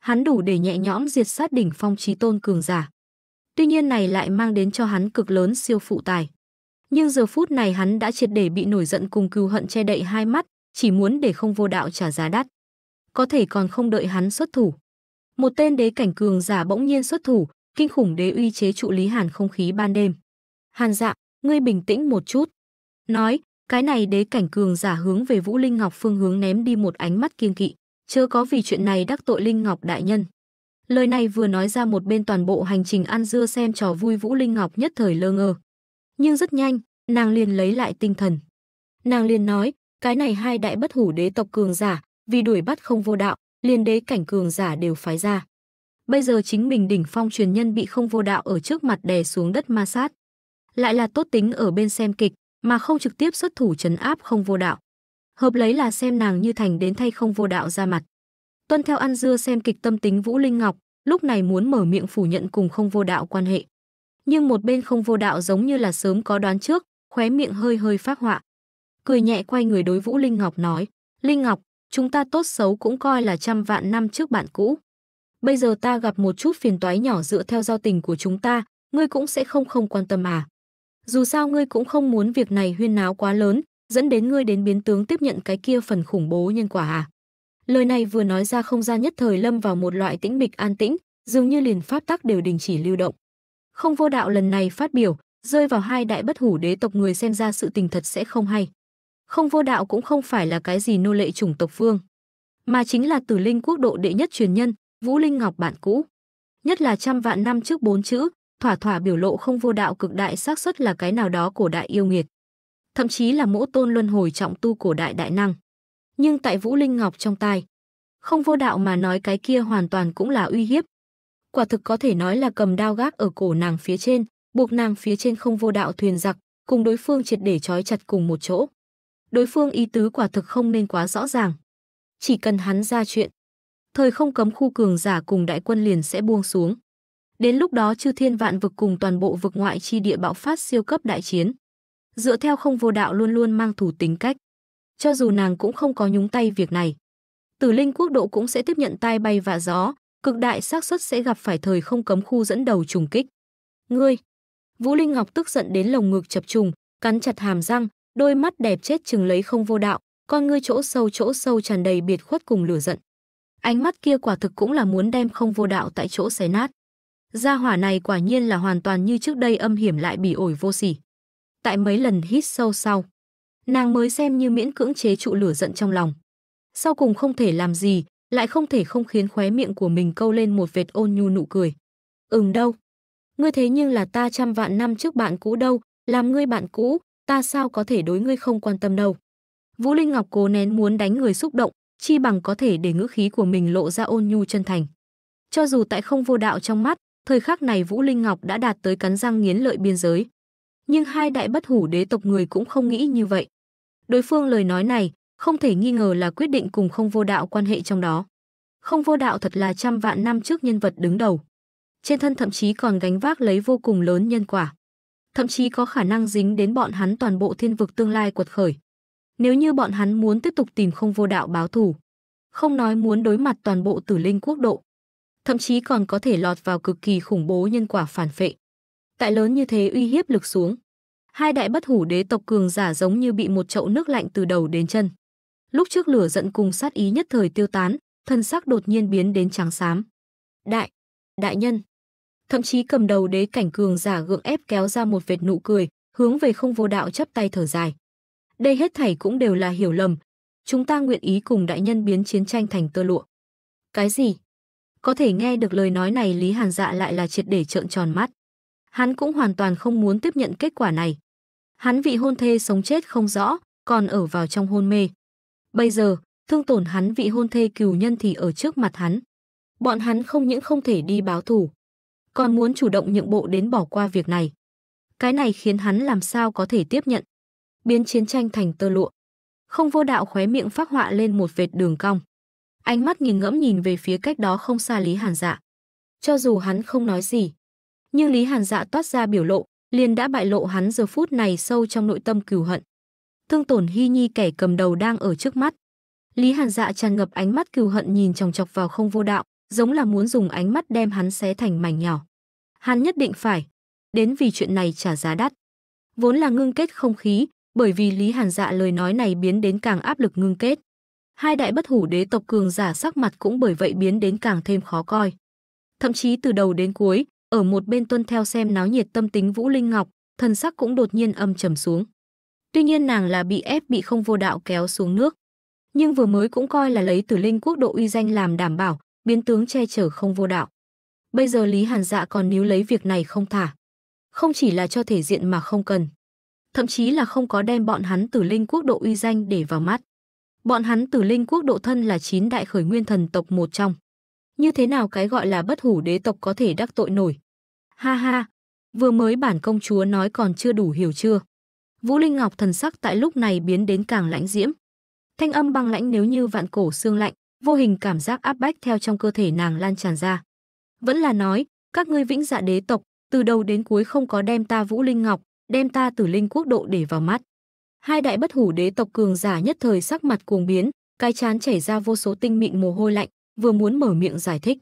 hắn đủ để nhẹ nhõm diệt sát đỉnh phong trí tôn cường giả. Tuy nhiên này lại mang đến cho hắn cực lớn siêu phụ tài. Nhưng giờ phút này hắn đã triệt để bị nổi giận cùng cừu hận che đậy hai mắt, chỉ muốn để không vô đạo trả giá đắt. Có thể còn không đợi hắn xuất thủ. Một tên đế cảnh cường giả bỗng nhiên xuất thủ, kinh khủng đế uy chế trụ Lý Hàn không khí ban đêm. Hàn dạng ngươi bình tĩnh một chút. Nói, cái này đế cảnh cường giả hướng về Vũ Linh Ngọc phương hướng ném đi một ánh mắt kiên kỵ, chớ có vì chuyện này đắc tội Linh Ngọc đại nhân. Lời này vừa nói ra một bên toàn bộ hành trình ăn dưa xem trò vui Vũ Linh Ngọc nhất thời lơ ngơ. Nhưng rất nhanh, nàng liền lấy lại tinh thần. Nàng liền nói, cái này hai đại bất hủ đế tộc cường giả, vì đuổi bắt không vô đạo, liền đế cảnh cường giả đều phái ra. Bây giờ chính mình đỉnh phong truyền nhân bị không vô đạo ở trước mặt đè xuống đất ma sát lại là tốt tính ở bên xem kịch mà không trực tiếp xuất thủ trấn áp không vô đạo hợp lấy là xem nàng như thành đến thay không vô đạo ra mặt tuân theo ăn dưa xem kịch tâm tính vũ linh ngọc lúc này muốn mở miệng phủ nhận cùng không vô đạo quan hệ nhưng một bên không vô đạo giống như là sớm có đoán trước khóe miệng hơi hơi phát họa cười nhẹ quay người đối vũ linh ngọc nói linh ngọc chúng ta tốt xấu cũng coi là trăm vạn năm trước bạn cũ bây giờ ta gặp một chút phiền toái nhỏ dựa theo giao tình của chúng ta ngươi cũng sẽ không không quan tâm à dù sao ngươi cũng không muốn việc này huyên náo quá lớn, dẫn đến ngươi đến biến tướng tiếp nhận cái kia phần khủng bố nhân quả à? Lời này vừa nói ra không gian nhất thời lâm vào một loại tĩnh mịch an tĩnh, dường như liền pháp tắc đều đình chỉ lưu động. Không vô đạo lần này phát biểu, rơi vào hai đại bất hủ đế tộc người xem ra sự tình thật sẽ không hay. Không vô đạo cũng không phải là cái gì nô lệ chủng tộc vương, mà chính là tử linh quốc độ đệ nhất truyền nhân, Vũ Linh Ngọc bạn cũ. Nhất là trăm vạn năm trước bốn chữ, thỏa thỏa biểu lộ không vô đạo cực đại xác suất là cái nào đó cổ đại yêu nghiệt. Thậm chí là mỗi tôn luân hồi trọng tu cổ đại đại năng. Nhưng tại Vũ Linh Ngọc trong tai, không vô đạo mà nói cái kia hoàn toàn cũng là uy hiếp. Quả thực có thể nói là cầm đao gác ở cổ nàng phía trên, buộc nàng phía trên không vô đạo thuyền giặc, cùng đối phương triệt để trói chặt cùng một chỗ. Đối phương ý tứ quả thực không nên quá rõ ràng. Chỉ cần hắn ra chuyện, thời không cấm khu cường giả cùng đại quân liền sẽ buông xuống. Đến lúc đó chư thiên vạn vực cùng toàn bộ vực ngoại chi địa bạo phát siêu cấp đại chiến. Dựa theo không vô đạo luôn luôn mang thủ tính cách. Cho dù nàng cũng không có nhúng tay việc này. Tử linh quốc độ cũng sẽ tiếp nhận tai bay vạ gió, cực đại xác suất sẽ gặp phải thời không cấm khu dẫn đầu trùng kích. Ngươi! Vũ Linh Ngọc tức giận đến lồng ngực chập trùng, cắn chặt hàm răng, đôi mắt đẹp chết chừng lấy không vô đạo, con ngươi chỗ sâu chỗ sâu tràn đầy biệt khuất cùng lửa giận. Ánh mắt kia quả thực cũng là muốn đem không vô đạo tại chỗ xé nát. Gia hỏa này quả nhiên là hoàn toàn như trước đây âm hiểm lại bị ổi vô sỉ. Tại mấy lần hít sâu sau, nàng mới xem như miễn cưỡng chế trụ lửa giận trong lòng. Sau cùng không thể làm gì, lại không thể không khiến khóe miệng của mình câu lên một vệt ôn nhu nụ cười. Ừm đâu, ngươi thế nhưng là ta trăm vạn năm trước bạn cũ đâu, làm ngươi bạn cũ, ta sao có thể đối ngươi không quan tâm đâu. Vũ Linh Ngọc cố nén muốn đánh người xúc động, chi bằng có thể để ngữ khí của mình lộ ra ôn nhu chân thành. Cho dù tại không vô đạo trong mắt, Thời khắc này Vũ Linh Ngọc đã đạt tới cắn răng nghiến lợi biên giới. Nhưng hai đại bất hủ đế tộc người cũng không nghĩ như vậy. Đối phương lời nói này, không thể nghi ngờ là quyết định cùng không vô đạo quan hệ trong đó. Không vô đạo thật là trăm vạn năm trước nhân vật đứng đầu. Trên thân thậm chí còn gánh vác lấy vô cùng lớn nhân quả. Thậm chí có khả năng dính đến bọn hắn toàn bộ thiên vực tương lai quật khởi. Nếu như bọn hắn muốn tiếp tục tìm không vô đạo báo thù, không nói muốn đối mặt toàn bộ tử linh quốc độ, thậm chí còn có thể lọt vào cực kỳ khủng bố nhân quả phản phệ. Tại lớn như thế uy hiếp lực xuống, hai đại bất hủ đế tộc cường giả giống như bị một chậu nước lạnh từ đầu đến chân. Lúc trước lửa giận cùng sát ý nhất thời tiêu tán, thân sắc đột nhiên biến đến trắng xám. Đại, đại nhân. Thậm chí cầm đầu đế cảnh cường giả gượng ép kéo ra một vệt nụ cười, hướng về không vô đạo chắp tay thở dài. Đây hết thảy cũng đều là hiểu lầm. Chúng ta nguyện ý cùng đại nhân biến chiến tranh thành tơ lụa. Cái gì? Có thể nghe được lời nói này Lý Hàn Dạ lại là triệt để trợn tròn mắt. Hắn cũng hoàn toàn không muốn tiếp nhận kết quả này. Hắn vị hôn thê sống chết không rõ, còn ở vào trong hôn mê. Bây giờ, thương tổn hắn vị hôn thê cừu nhân thì ở trước mặt hắn. Bọn hắn không những không thể đi báo thù, còn muốn chủ động nhượng bộ đến bỏ qua việc này. Cái này khiến hắn làm sao có thể tiếp nhận. Biến chiến tranh thành tơ lụa. Không vô đạo khóe miệng phát họa lên một vệt đường cong ánh mắt nghiền ngẫm nhìn về phía cách đó không xa Lý Hàn Dạ. Cho dù hắn không nói gì, nhưng Lý Hàn Dạ toát ra biểu lộ, liền đã bại lộ hắn giờ phút này sâu trong nội tâm cừu hận. Thương tổn Hy Nhi kẻ cầm đầu đang ở trước mắt. Lý Hàn Dạ tràn ngập ánh mắt cừu hận nhìn chòng chọc vào không vô đạo, giống là muốn dùng ánh mắt đem hắn xé thành mảnh nhỏ. Hắn nhất định phải đến vì chuyện này trả giá đắt. Vốn là ngưng kết không khí, bởi vì Lý Hàn Dạ lời nói này biến đến càng áp lực ngưng kết hai đại bất hủ đế tộc cường giả sắc mặt cũng bởi vậy biến đến càng thêm khó coi. Thậm chí từ đầu đến cuối, ở một bên tuân theo xem náo nhiệt tâm tính Vũ Linh Ngọc, thần sắc cũng đột nhiên âm trầm xuống. Tuy nhiên nàng là bị ép bị không vô đạo kéo xuống nước, nhưng vừa mới cũng coi là lấy Tử Linh quốc độ uy danh làm đảm bảo, biến tướng che chở không vô đạo. Bây giờ Lý Hàn Dạ còn níu lấy việc này không thả, không chỉ là cho thể diện mà không cần, thậm chí là không có đem bọn hắn Tử Linh quốc độ uy danh để vào mắt. Bọn hắn tử linh quốc độ thân là chín đại khởi nguyên thần tộc một trong. Như thế nào cái gọi là bất hủ đế tộc có thể đắc tội nổi? Ha ha, vừa mới bản công chúa nói còn chưa đủ hiểu chưa? Vũ Linh Ngọc thần sắc tại lúc này biến đến càng lãnh diễm. Thanh âm băng lãnh nếu như vạn cổ xương lạnh, vô hình cảm giác áp bách theo trong cơ thể nàng lan tràn ra. Vẫn là nói, các ngươi vĩnh dạ đế tộc, từ đầu đến cuối không có đem ta Vũ Linh Ngọc, đem ta Tử Linh Quốc độ để vào mắt hai đại bất hủ đế tộc cường giả nhất thời sắc mặt cuồng biến, cái chán chảy ra vô số tinh mịn mồ hôi lạnh, vừa muốn mở miệng giải thích.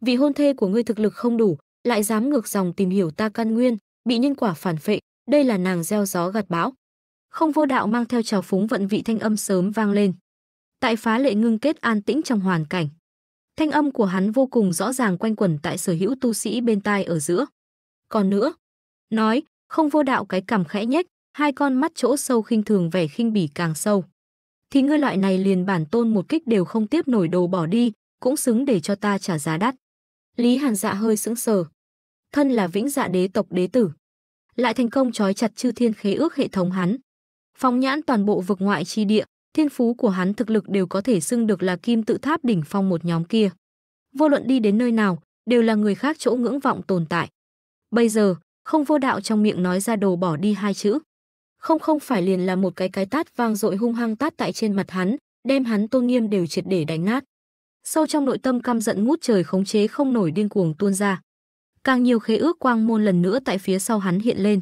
Vì hôn thê của ngươi thực lực không đủ, lại dám ngược dòng tìm hiểu ta căn nguyên, bị nhân quả phản phệ, đây là nàng gieo gió gặt bão. Không vô đạo mang theo trào phúng vận vị thanh âm sớm vang lên. Tại phá lệ ngưng kết an tĩnh trong hoàn cảnh. Thanh âm của hắn vô cùng rõ ràng quanh quẩn tại sở hữu tu sĩ bên tai ở giữa. Còn nữa, nói, không vô đạo cái cằm khẽ nhếch, hai con mắt chỗ sâu khinh thường vẻ khinh bỉ càng sâu. Thì ngươi loại này liền bản tôn một kích đều không tiếp nổi đồ bỏ đi, cũng xứng để cho ta trả giá đắt. Lý Hàn dạ hơi sững sờ. Thân là vĩnh dạ đế tộc đế tử. Lại thành công trói chặt chư thiên khế ước hệ thống hắn. Phong nhãn toàn bộ vực ngoại chi địa, thiên phú của hắn thực lực đều có thể xưng được là kim tự tháp đỉnh phong một nhóm kia. Vô luận đi đến nơi nào, đều là người khác chỗ ngưỡng vọng tồn tại. Bây giờ, không vô đạo trong miệng nói ra đồ bỏ đi hai chữ không không phải liền là một cái cái tát vang dội hung hăng tát tại trên mặt hắn, đem hắn tôn nghiêm đều triệt để đánh nát. Sâu trong nội tâm căm giận ngút trời khống chế không nổi điên cuồng tuôn ra. Càng nhiều khế ước quang môn lần nữa tại phía sau hắn hiện lên.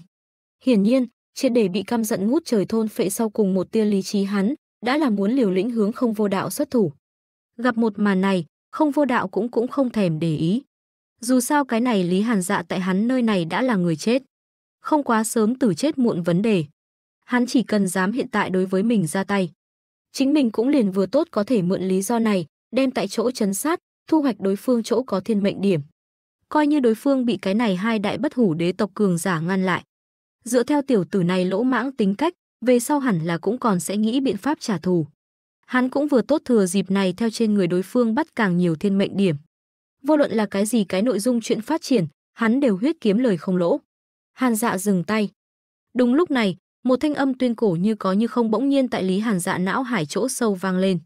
Hiển nhiên, triệt để bị căm giận ngút trời thôn phệ sau cùng một tia lý trí hắn, đã là muốn liều lĩnh hướng không vô đạo xuất thủ. Gặp một màn này, không vô đạo cũng cũng không thèm để ý. Dù sao cái này Lý Hàn Dạ tại hắn nơi này đã là người chết. Không quá sớm tử chết muộn vấn đề hắn chỉ cần dám hiện tại đối với mình ra tay. Chính mình cũng liền vừa tốt có thể mượn lý do này, đem tại chỗ chấn sát, thu hoạch đối phương chỗ có thiên mệnh điểm. Coi như đối phương bị cái này hai đại bất hủ đế tộc cường giả ngăn lại. Dựa theo tiểu tử này lỗ mãng tính cách, về sau hẳn là cũng còn sẽ nghĩ biện pháp trả thù. Hắn cũng vừa tốt thừa dịp này theo trên người đối phương bắt càng nhiều thiên mệnh điểm. Vô luận là cái gì cái nội dung chuyện phát triển, hắn đều huyết kiếm lời không lỗ. Hàn dạ dừng tay. Đúng lúc này, một thanh âm tuyên cổ như có như không bỗng nhiên tại Lý Hàn dạ não hải chỗ sâu vang lên.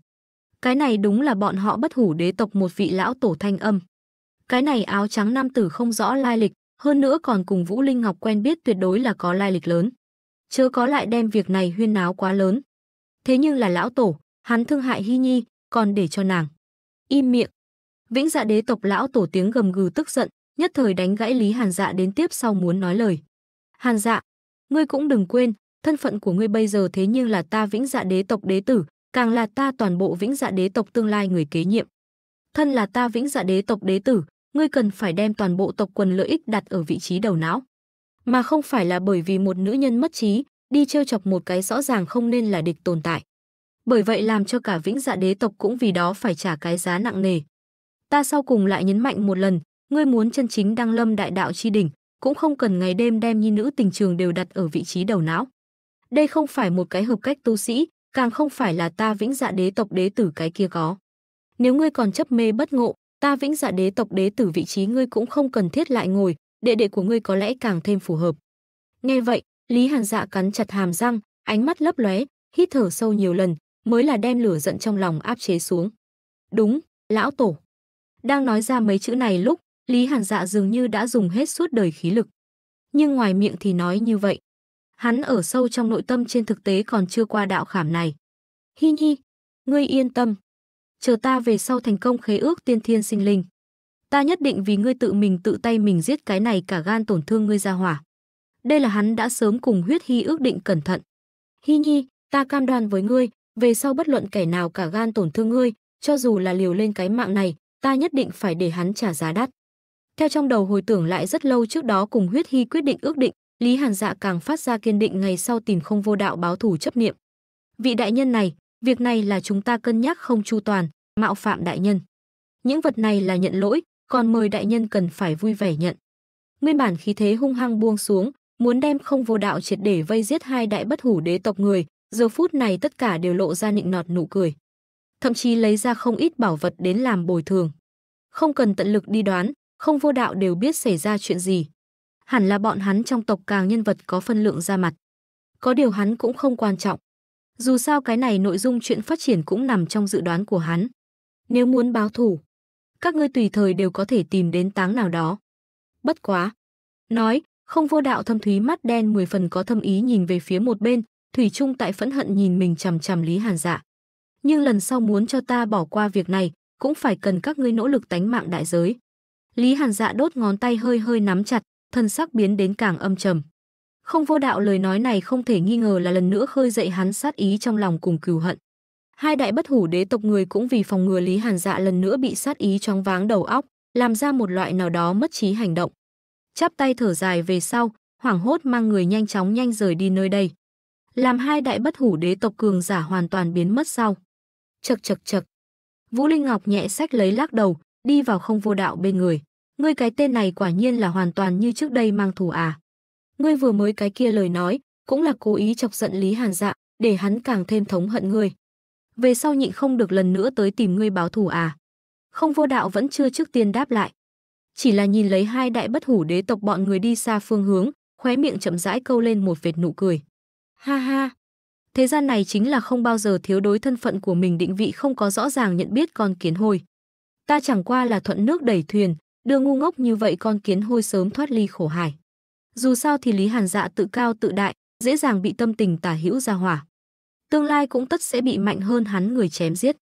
Cái này đúng là bọn họ bất hủ đế tộc một vị lão tổ thanh âm. Cái này áo trắng nam tử không rõ lai lịch, hơn nữa còn cùng Vũ Linh Ngọc quen biết tuyệt đối là có lai lịch lớn. Chớ có lại đem việc này huyên náo quá lớn. Thế nhưng là lão tổ, hắn thương hại Hy Nhi, còn để cho nàng. Im miệng. Vĩnh dạ đế tộc lão tổ tiếng gầm gừ tức giận, nhất thời đánh gãy Lý Hàn dạ đến tiếp sau muốn nói lời. Hàn dạ, ngươi cũng đừng quên, thân phận của ngươi bây giờ thế nhưng là ta vĩnh dạ đế tộc đế tử, càng là ta toàn bộ vĩnh dạ đế tộc tương lai người kế nhiệm. Thân là ta vĩnh dạ đế tộc đế tử, ngươi cần phải đem toàn bộ tộc quần lợi ích đặt ở vị trí đầu não. Mà không phải là bởi vì một nữ nhân mất trí, đi trêu chọc một cái rõ ràng không nên là địch tồn tại. Bởi vậy làm cho cả vĩnh dạ đế tộc cũng vì đó phải trả cái giá nặng nề. Ta sau cùng lại nhấn mạnh một lần, ngươi muốn chân chính đăng lâm đại đạo chi đỉnh, cũng không cần ngày đêm đem nhi nữ tình trường đều đặt ở vị trí đầu não. Đây không phải một cái hợp cách tu sĩ, càng không phải là ta vĩnh dạ đế tộc đế tử cái kia có. Nếu ngươi còn chấp mê bất ngộ, ta vĩnh dạ đế tộc đế tử vị trí ngươi cũng không cần thiết lại ngồi, đệ đệ của ngươi có lẽ càng thêm phù hợp. Nghe vậy, Lý Hàn dạ cắn chặt hàm răng, ánh mắt lấp lóe, hít thở sâu nhiều lần, mới là đem lửa giận trong lòng áp chế xuống. Đúng, lão tổ. Đang nói ra mấy chữ này lúc, Lý Hàn dạ dường như đã dùng hết suốt đời khí lực. Nhưng ngoài miệng thì nói như vậy, hắn ở sâu trong nội tâm trên thực tế còn chưa qua đạo khảm này. Hi hi, ngươi yên tâm. Chờ ta về sau thành công khế ước tiên thiên sinh linh. Ta nhất định vì ngươi tự mình tự tay mình giết cái này cả gan tổn thương ngươi ra hỏa. Đây là hắn đã sớm cùng huyết hy ước định cẩn thận. Hi nhi, ta cam đoan với ngươi, về sau bất luận kẻ nào cả gan tổn thương ngươi, cho dù là liều lên cái mạng này, ta nhất định phải để hắn trả giá đắt. Theo trong đầu hồi tưởng lại rất lâu trước đó cùng huyết hy quyết định ước định, Lý Hàn Dạ càng phát ra kiên định ngày sau tìm không vô đạo báo thủ chấp niệm. Vị đại nhân này, việc này là chúng ta cân nhắc không chu toàn, mạo phạm đại nhân. Những vật này là nhận lỗi, còn mời đại nhân cần phải vui vẻ nhận. Nguyên bản khí thế hung hăng buông xuống, muốn đem không vô đạo triệt để vây giết hai đại bất hủ đế tộc người, giờ phút này tất cả đều lộ ra nịnh nọt nụ cười. Thậm chí lấy ra không ít bảo vật đến làm bồi thường. Không cần tận lực đi đoán, không vô đạo đều biết xảy ra chuyện gì hẳn là bọn hắn trong tộc càng nhân vật có phân lượng ra mặt. Có điều hắn cũng không quan trọng. Dù sao cái này nội dung chuyện phát triển cũng nằm trong dự đoán của hắn. Nếu muốn báo thủ, các ngươi tùy thời đều có thể tìm đến táng nào đó. Bất quá. Nói, không vô đạo thâm thúy mắt đen mười phần có thâm ý nhìn về phía một bên, Thủy Trung tại phẫn hận nhìn mình chằm chằm Lý Hàn dạ. Nhưng lần sau muốn cho ta bỏ qua việc này, cũng phải cần các ngươi nỗ lực tánh mạng đại giới. Lý Hàn dạ đốt ngón tay hơi hơi nắm chặt, thân sắc biến đến càng âm trầm. Không vô đạo lời nói này không thể nghi ngờ là lần nữa khơi dậy hắn sát ý trong lòng cùng cừu hận. Hai đại bất hủ đế tộc người cũng vì phòng ngừa Lý Hàn Dạ lần nữa bị sát ý choáng váng đầu óc, làm ra một loại nào đó mất trí hành động. Chắp tay thở dài về sau, hoảng hốt mang người nhanh chóng nhanh rời đi nơi đây. Làm hai đại bất hủ đế tộc cường giả hoàn toàn biến mất sau. Chật chật chật. Vũ Linh Ngọc nhẹ sách lấy lắc đầu, đi vào không vô đạo bên người ngươi cái tên này quả nhiên là hoàn toàn như trước đây mang thù à. Ngươi vừa mới cái kia lời nói, cũng là cố ý chọc giận Lý Hàn Dạ, để hắn càng thêm thống hận ngươi. Về sau nhịn không được lần nữa tới tìm ngươi báo thù à. Không vô đạo vẫn chưa trước tiên đáp lại. Chỉ là nhìn lấy hai đại bất hủ đế tộc bọn người đi xa phương hướng, khóe miệng chậm rãi câu lên một vệt nụ cười. Ha ha! Thế gian này chính là không bao giờ thiếu đối thân phận của mình định vị không có rõ ràng nhận biết con kiến hôi. Ta chẳng qua là thuận nước đẩy thuyền, Đưa ngu ngốc như vậy con kiến hôi sớm thoát ly khổ hải. Dù sao thì Lý Hàn Dạ tự cao tự đại, dễ dàng bị tâm tình tả hữu ra hỏa. Tương lai cũng tất sẽ bị mạnh hơn hắn người chém giết.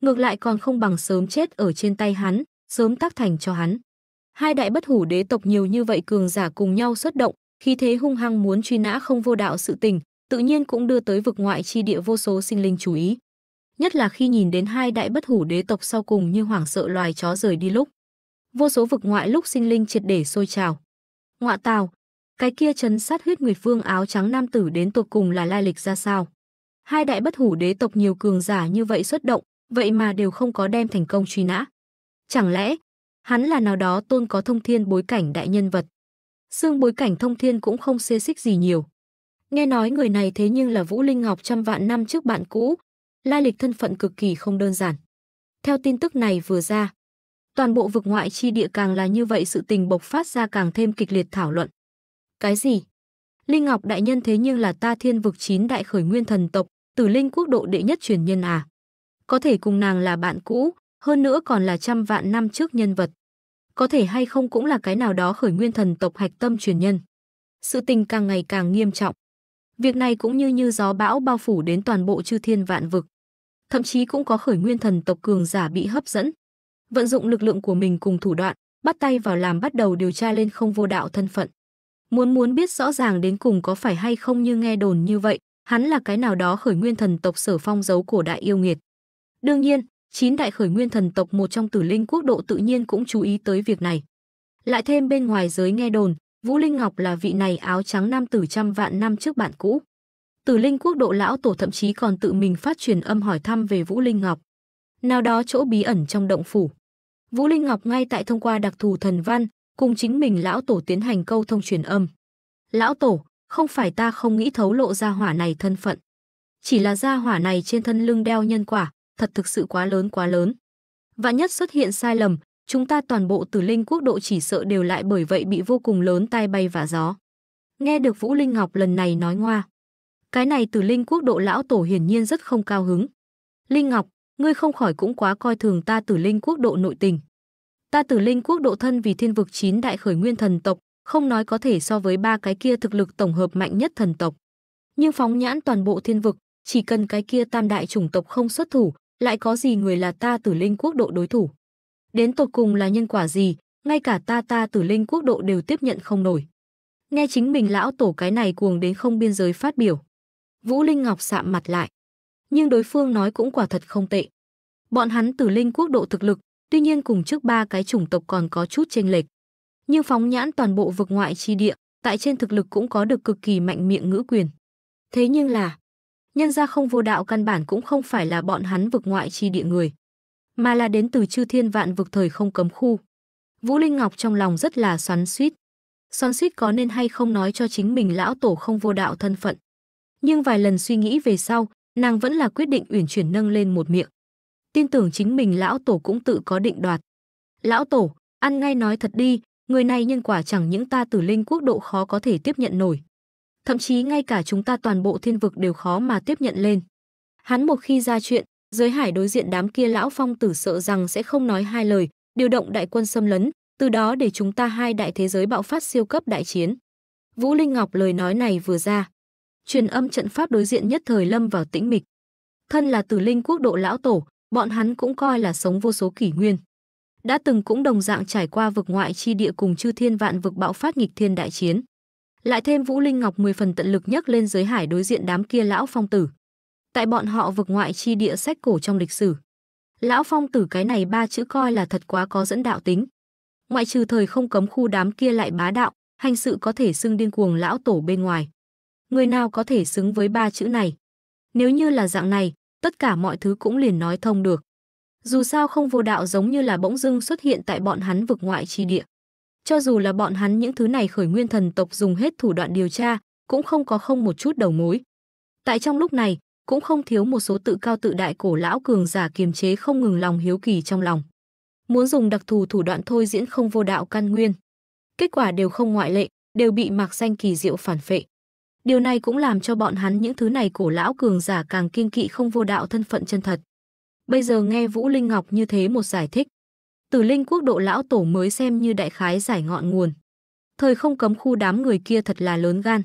Ngược lại còn không bằng sớm chết ở trên tay hắn, sớm tác thành cho hắn. Hai đại bất hủ đế tộc nhiều như vậy cường giả cùng nhau xuất động, khi thế hung hăng muốn truy nã không vô đạo sự tình, tự nhiên cũng đưa tới vực ngoại chi địa vô số sinh linh chú ý. Nhất là khi nhìn đến hai đại bất hủ đế tộc sau cùng như hoảng sợ loài chó rời đi lúc vô số vực ngoại lúc sinh linh triệt để sôi trào. Ngoạ tào, cái kia chấn sát huyết nguyệt vương áo trắng nam tử đến tột cùng là lai lịch ra sao? Hai đại bất hủ đế tộc nhiều cường giả như vậy xuất động, vậy mà đều không có đem thành công truy nã. Chẳng lẽ, hắn là nào đó tôn có thông thiên bối cảnh đại nhân vật? Xương bối cảnh thông thiên cũng không xê xích gì nhiều. Nghe nói người này thế nhưng là Vũ Linh Ngọc trăm vạn năm trước bạn cũ, lai lịch thân phận cực kỳ không đơn giản. Theo tin tức này vừa ra, Toàn bộ vực ngoại chi địa càng là như vậy sự tình bộc phát ra càng thêm kịch liệt thảo luận. Cái gì? Linh Ngọc đại nhân thế nhưng là ta thiên vực chín đại khởi nguyên thần tộc, tử linh quốc độ đệ nhất truyền nhân à? Có thể cùng nàng là bạn cũ, hơn nữa còn là trăm vạn năm trước nhân vật. Có thể hay không cũng là cái nào đó khởi nguyên thần tộc hạch tâm truyền nhân. Sự tình càng ngày càng nghiêm trọng. Việc này cũng như như gió bão bao phủ đến toàn bộ chư thiên vạn vực. Thậm chí cũng có khởi nguyên thần tộc cường giả bị hấp dẫn, vận dụng lực lượng của mình cùng thủ đoạn, bắt tay vào làm bắt đầu điều tra lên không vô đạo thân phận. Muốn muốn biết rõ ràng đến cùng có phải hay không như nghe đồn như vậy, hắn là cái nào đó khởi nguyên thần tộc sở phong giấu cổ đại yêu nghiệt. Đương nhiên, chín đại khởi nguyên thần tộc một trong tử linh quốc độ tự nhiên cũng chú ý tới việc này. Lại thêm bên ngoài giới nghe đồn, Vũ Linh Ngọc là vị này áo trắng nam tử trăm vạn năm trước bạn cũ. Tử linh quốc độ lão tổ thậm chí còn tự mình phát truyền âm hỏi thăm về Vũ Linh Ngọc nào đó chỗ bí ẩn trong động phủ. Vũ Linh Ngọc ngay tại thông qua đặc thù thần văn, cùng chính mình lão tổ tiến hành câu thông truyền âm. Lão tổ, không phải ta không nghĩ thấu lộ ra hỏa này thân phận. Chỉ là ra hỏa này trên thân lưng đeo nhân quả, thật thực sự quá lớn quá lớn. Vạn nhất xuất hiện sai lầm, chúng ta toàn bộ tử linh quốc độ chỉ sợ đều lại bởi vậy bị vô cùng lớn tai bay và gió. Nghe được Vũ Linh Ngọc lần này nói ngoa. Cái này tử linh quốc độ lão tổ hiển nhiên rất không cao hứng. Linh Ngọc, ngươi không khỏi cũng quá coi thường ta Tử Linh quốc độ nội tình. Ta Tử Linh quốc độ thân vì thiên vực chín đại khởi nguyên thần tộc, không nói có thể so với ba cái kia thực lực tổng hợp mạnh nhất thần tộc. Nhưng phóng nhãn toàn bộ thiên vực, chỉ cần cái kia tam đại chủng tộc không xuất thủ, lại có gì người là ta Tử Linh quốc độ đối thủ? Đến tột cùng là nhân quả gì, ngay cả ta ta Tử Linh quốc độ đều tiếp nhận không nổi. Nghe chính mình lão tổ cái này cuồng đến không biên giới phát biểu. Vũ Linh Ngọc sạm mặt lại nhưng đối phương nói cũng quả thật không tệ. Bọn hắn từ linh quốc độ thực lực, tuy nhiên cùng trước ba cái chủng tộc còn có chút chênh lệch. Nhưng phóng nhãn toàn bộ vực ngoại chi địa, tại trên thực lực cũng có được cực kỳ mạnh miệng ngữ quyền. Thế nhưng là, nhân gia không vô đạo căn bản cũng không phải là bọn hắn vực ngoại chi địa người, mà là đến từ chư thiên vạn vực thời không cấm khu. Vũ Linh Ngọc trong lòng rất là xoắn suýt. Xoắn suýt có nên hay không nói cho chính mình lão tổ không vô đạo thân phận. Nhưng vài lần suy nghĩ về sau, nàng vẫn là quyết định uyển chuyển nâng lên một miệng. Tin tưởng chính mình lão tổ cũng tự có định đoạt. Lão tổ, ăn ngay nói thật đi, người này nhân quả chẳng những ta tử linh quốc độ khó có thể tiếp nhận nổi. Thậm chí ngay cả chúng ta toàn bộ thiên vực đều khó mà tiếp nhận lên. Hắn một khi ra chuyện, giới hải đối diện đám kia lão phong tử sợ rằng sẽ không nói hai lời, điều động đại quân xâm lấn, từ đó để chúng ta hai đại thế giới bạo phát siêu cấp đại chiến. Vũ Linh Ngọc lời nói này vừa ra, truyền âm trận pháp đối diện nhất thời lâm vào tĩnh mịch. Thân là tử linh quốc độ lão tổ, bọn hắn cũng coi là sống vô số kỷ nguyên. Đã từng cũng đồng dạng trải qua vực ngoại chi địa cùng chư thiên vạn vực bạo phát nghịch thiên đại chiến. Lại thêm Vũ Linh Ngọc 10 phần tận lực nhất lên giới hải đối diện đám kia lão phong tử. Tại bọn họ vực ngoại chi địa sách cổ trong lịch sử. Lão phong tử cái này ba chữ coi là thật quá có dẫn đạo tính. Ngoại trừ thời không cấm khu đám kia lại bá đạo, hành sự có thể xưng điên cuồng lão tổ bên ngoài người nào có thể xứng với ba chữ này. Nếu như là dạng này, tất cả mọi thứ cũng liền nói thông được. Dù sao không vô đạo giống như là bỗng dưng xuất hiện tại bọn hắn vực ngoại chi địa. Cho dù là bọn hắn những thứ này khởi nguyên thần tộc dùng hết thủ đoạn điều tra, cũng không có không một chút đầu mối. Tại trong lúc này, cũng không thiếu một số tự cao tự đại cổ lão cường giả kiềm chế không ngừng lòng hiếu kỳ trong lòng. Muốn dùng đặc thù thủ đoạn thôi diễn không vô đạo căn nguyên. Kết quả đều không ngoại lệ, đều bị mạc danh kỳ diệu phản phệ. Điều này cũng làm cho bọn hắn những thứ này cổ lão cường giả càng kiên kỵ không vô đạo thân phận chân thật. Bây giờ nghe Vũ Linh Ngọc như thế một giải thích, Tử Linh Quốc độ lão tổ mới xem như đại khái giải ngọn nguồn. Thời không cấm khu đám người kia thật là lớn gan.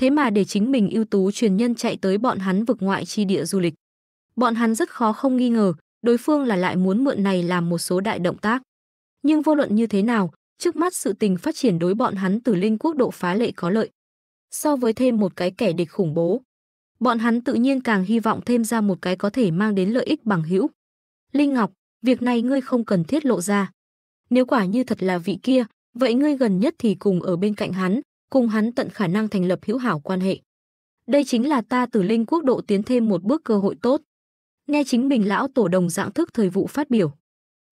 Thế mà để chính mình ưu tú truyền nhân chạy tới bọn hắn vực ngoại chi địa du lịch. Bọn hắn rất khó không nghi ngờ, đối phương là lại muốn mượn này làm một số đại động tác. Nhưng vô luận như thế nào, trước mắt sự tình phát triển đối bọn hắn Tử Linh Quốc độ phá lệ có lợi so với thêm một cái kẻ địch khủng bố. Bọn hắn tự nhiên càng hy vọng thêm ra một cái có thể mang đến lợi ích bằng hữu. Linh Ngọc, việc này ngươi không cần thiết lộ ra. Nếu quả như thật là vị kia, vậy ngươi gần nhất thì cùng ở bên cạnh hắn, cùng hắn tận khả năng thành lập hữu hảo quan hệ. Đây chính là ta từ linh quốc độ tiến thêm một bước cơ hội tốt. Nghe chính mình lão tổ đồng dạng thức thời vụ phát biểu.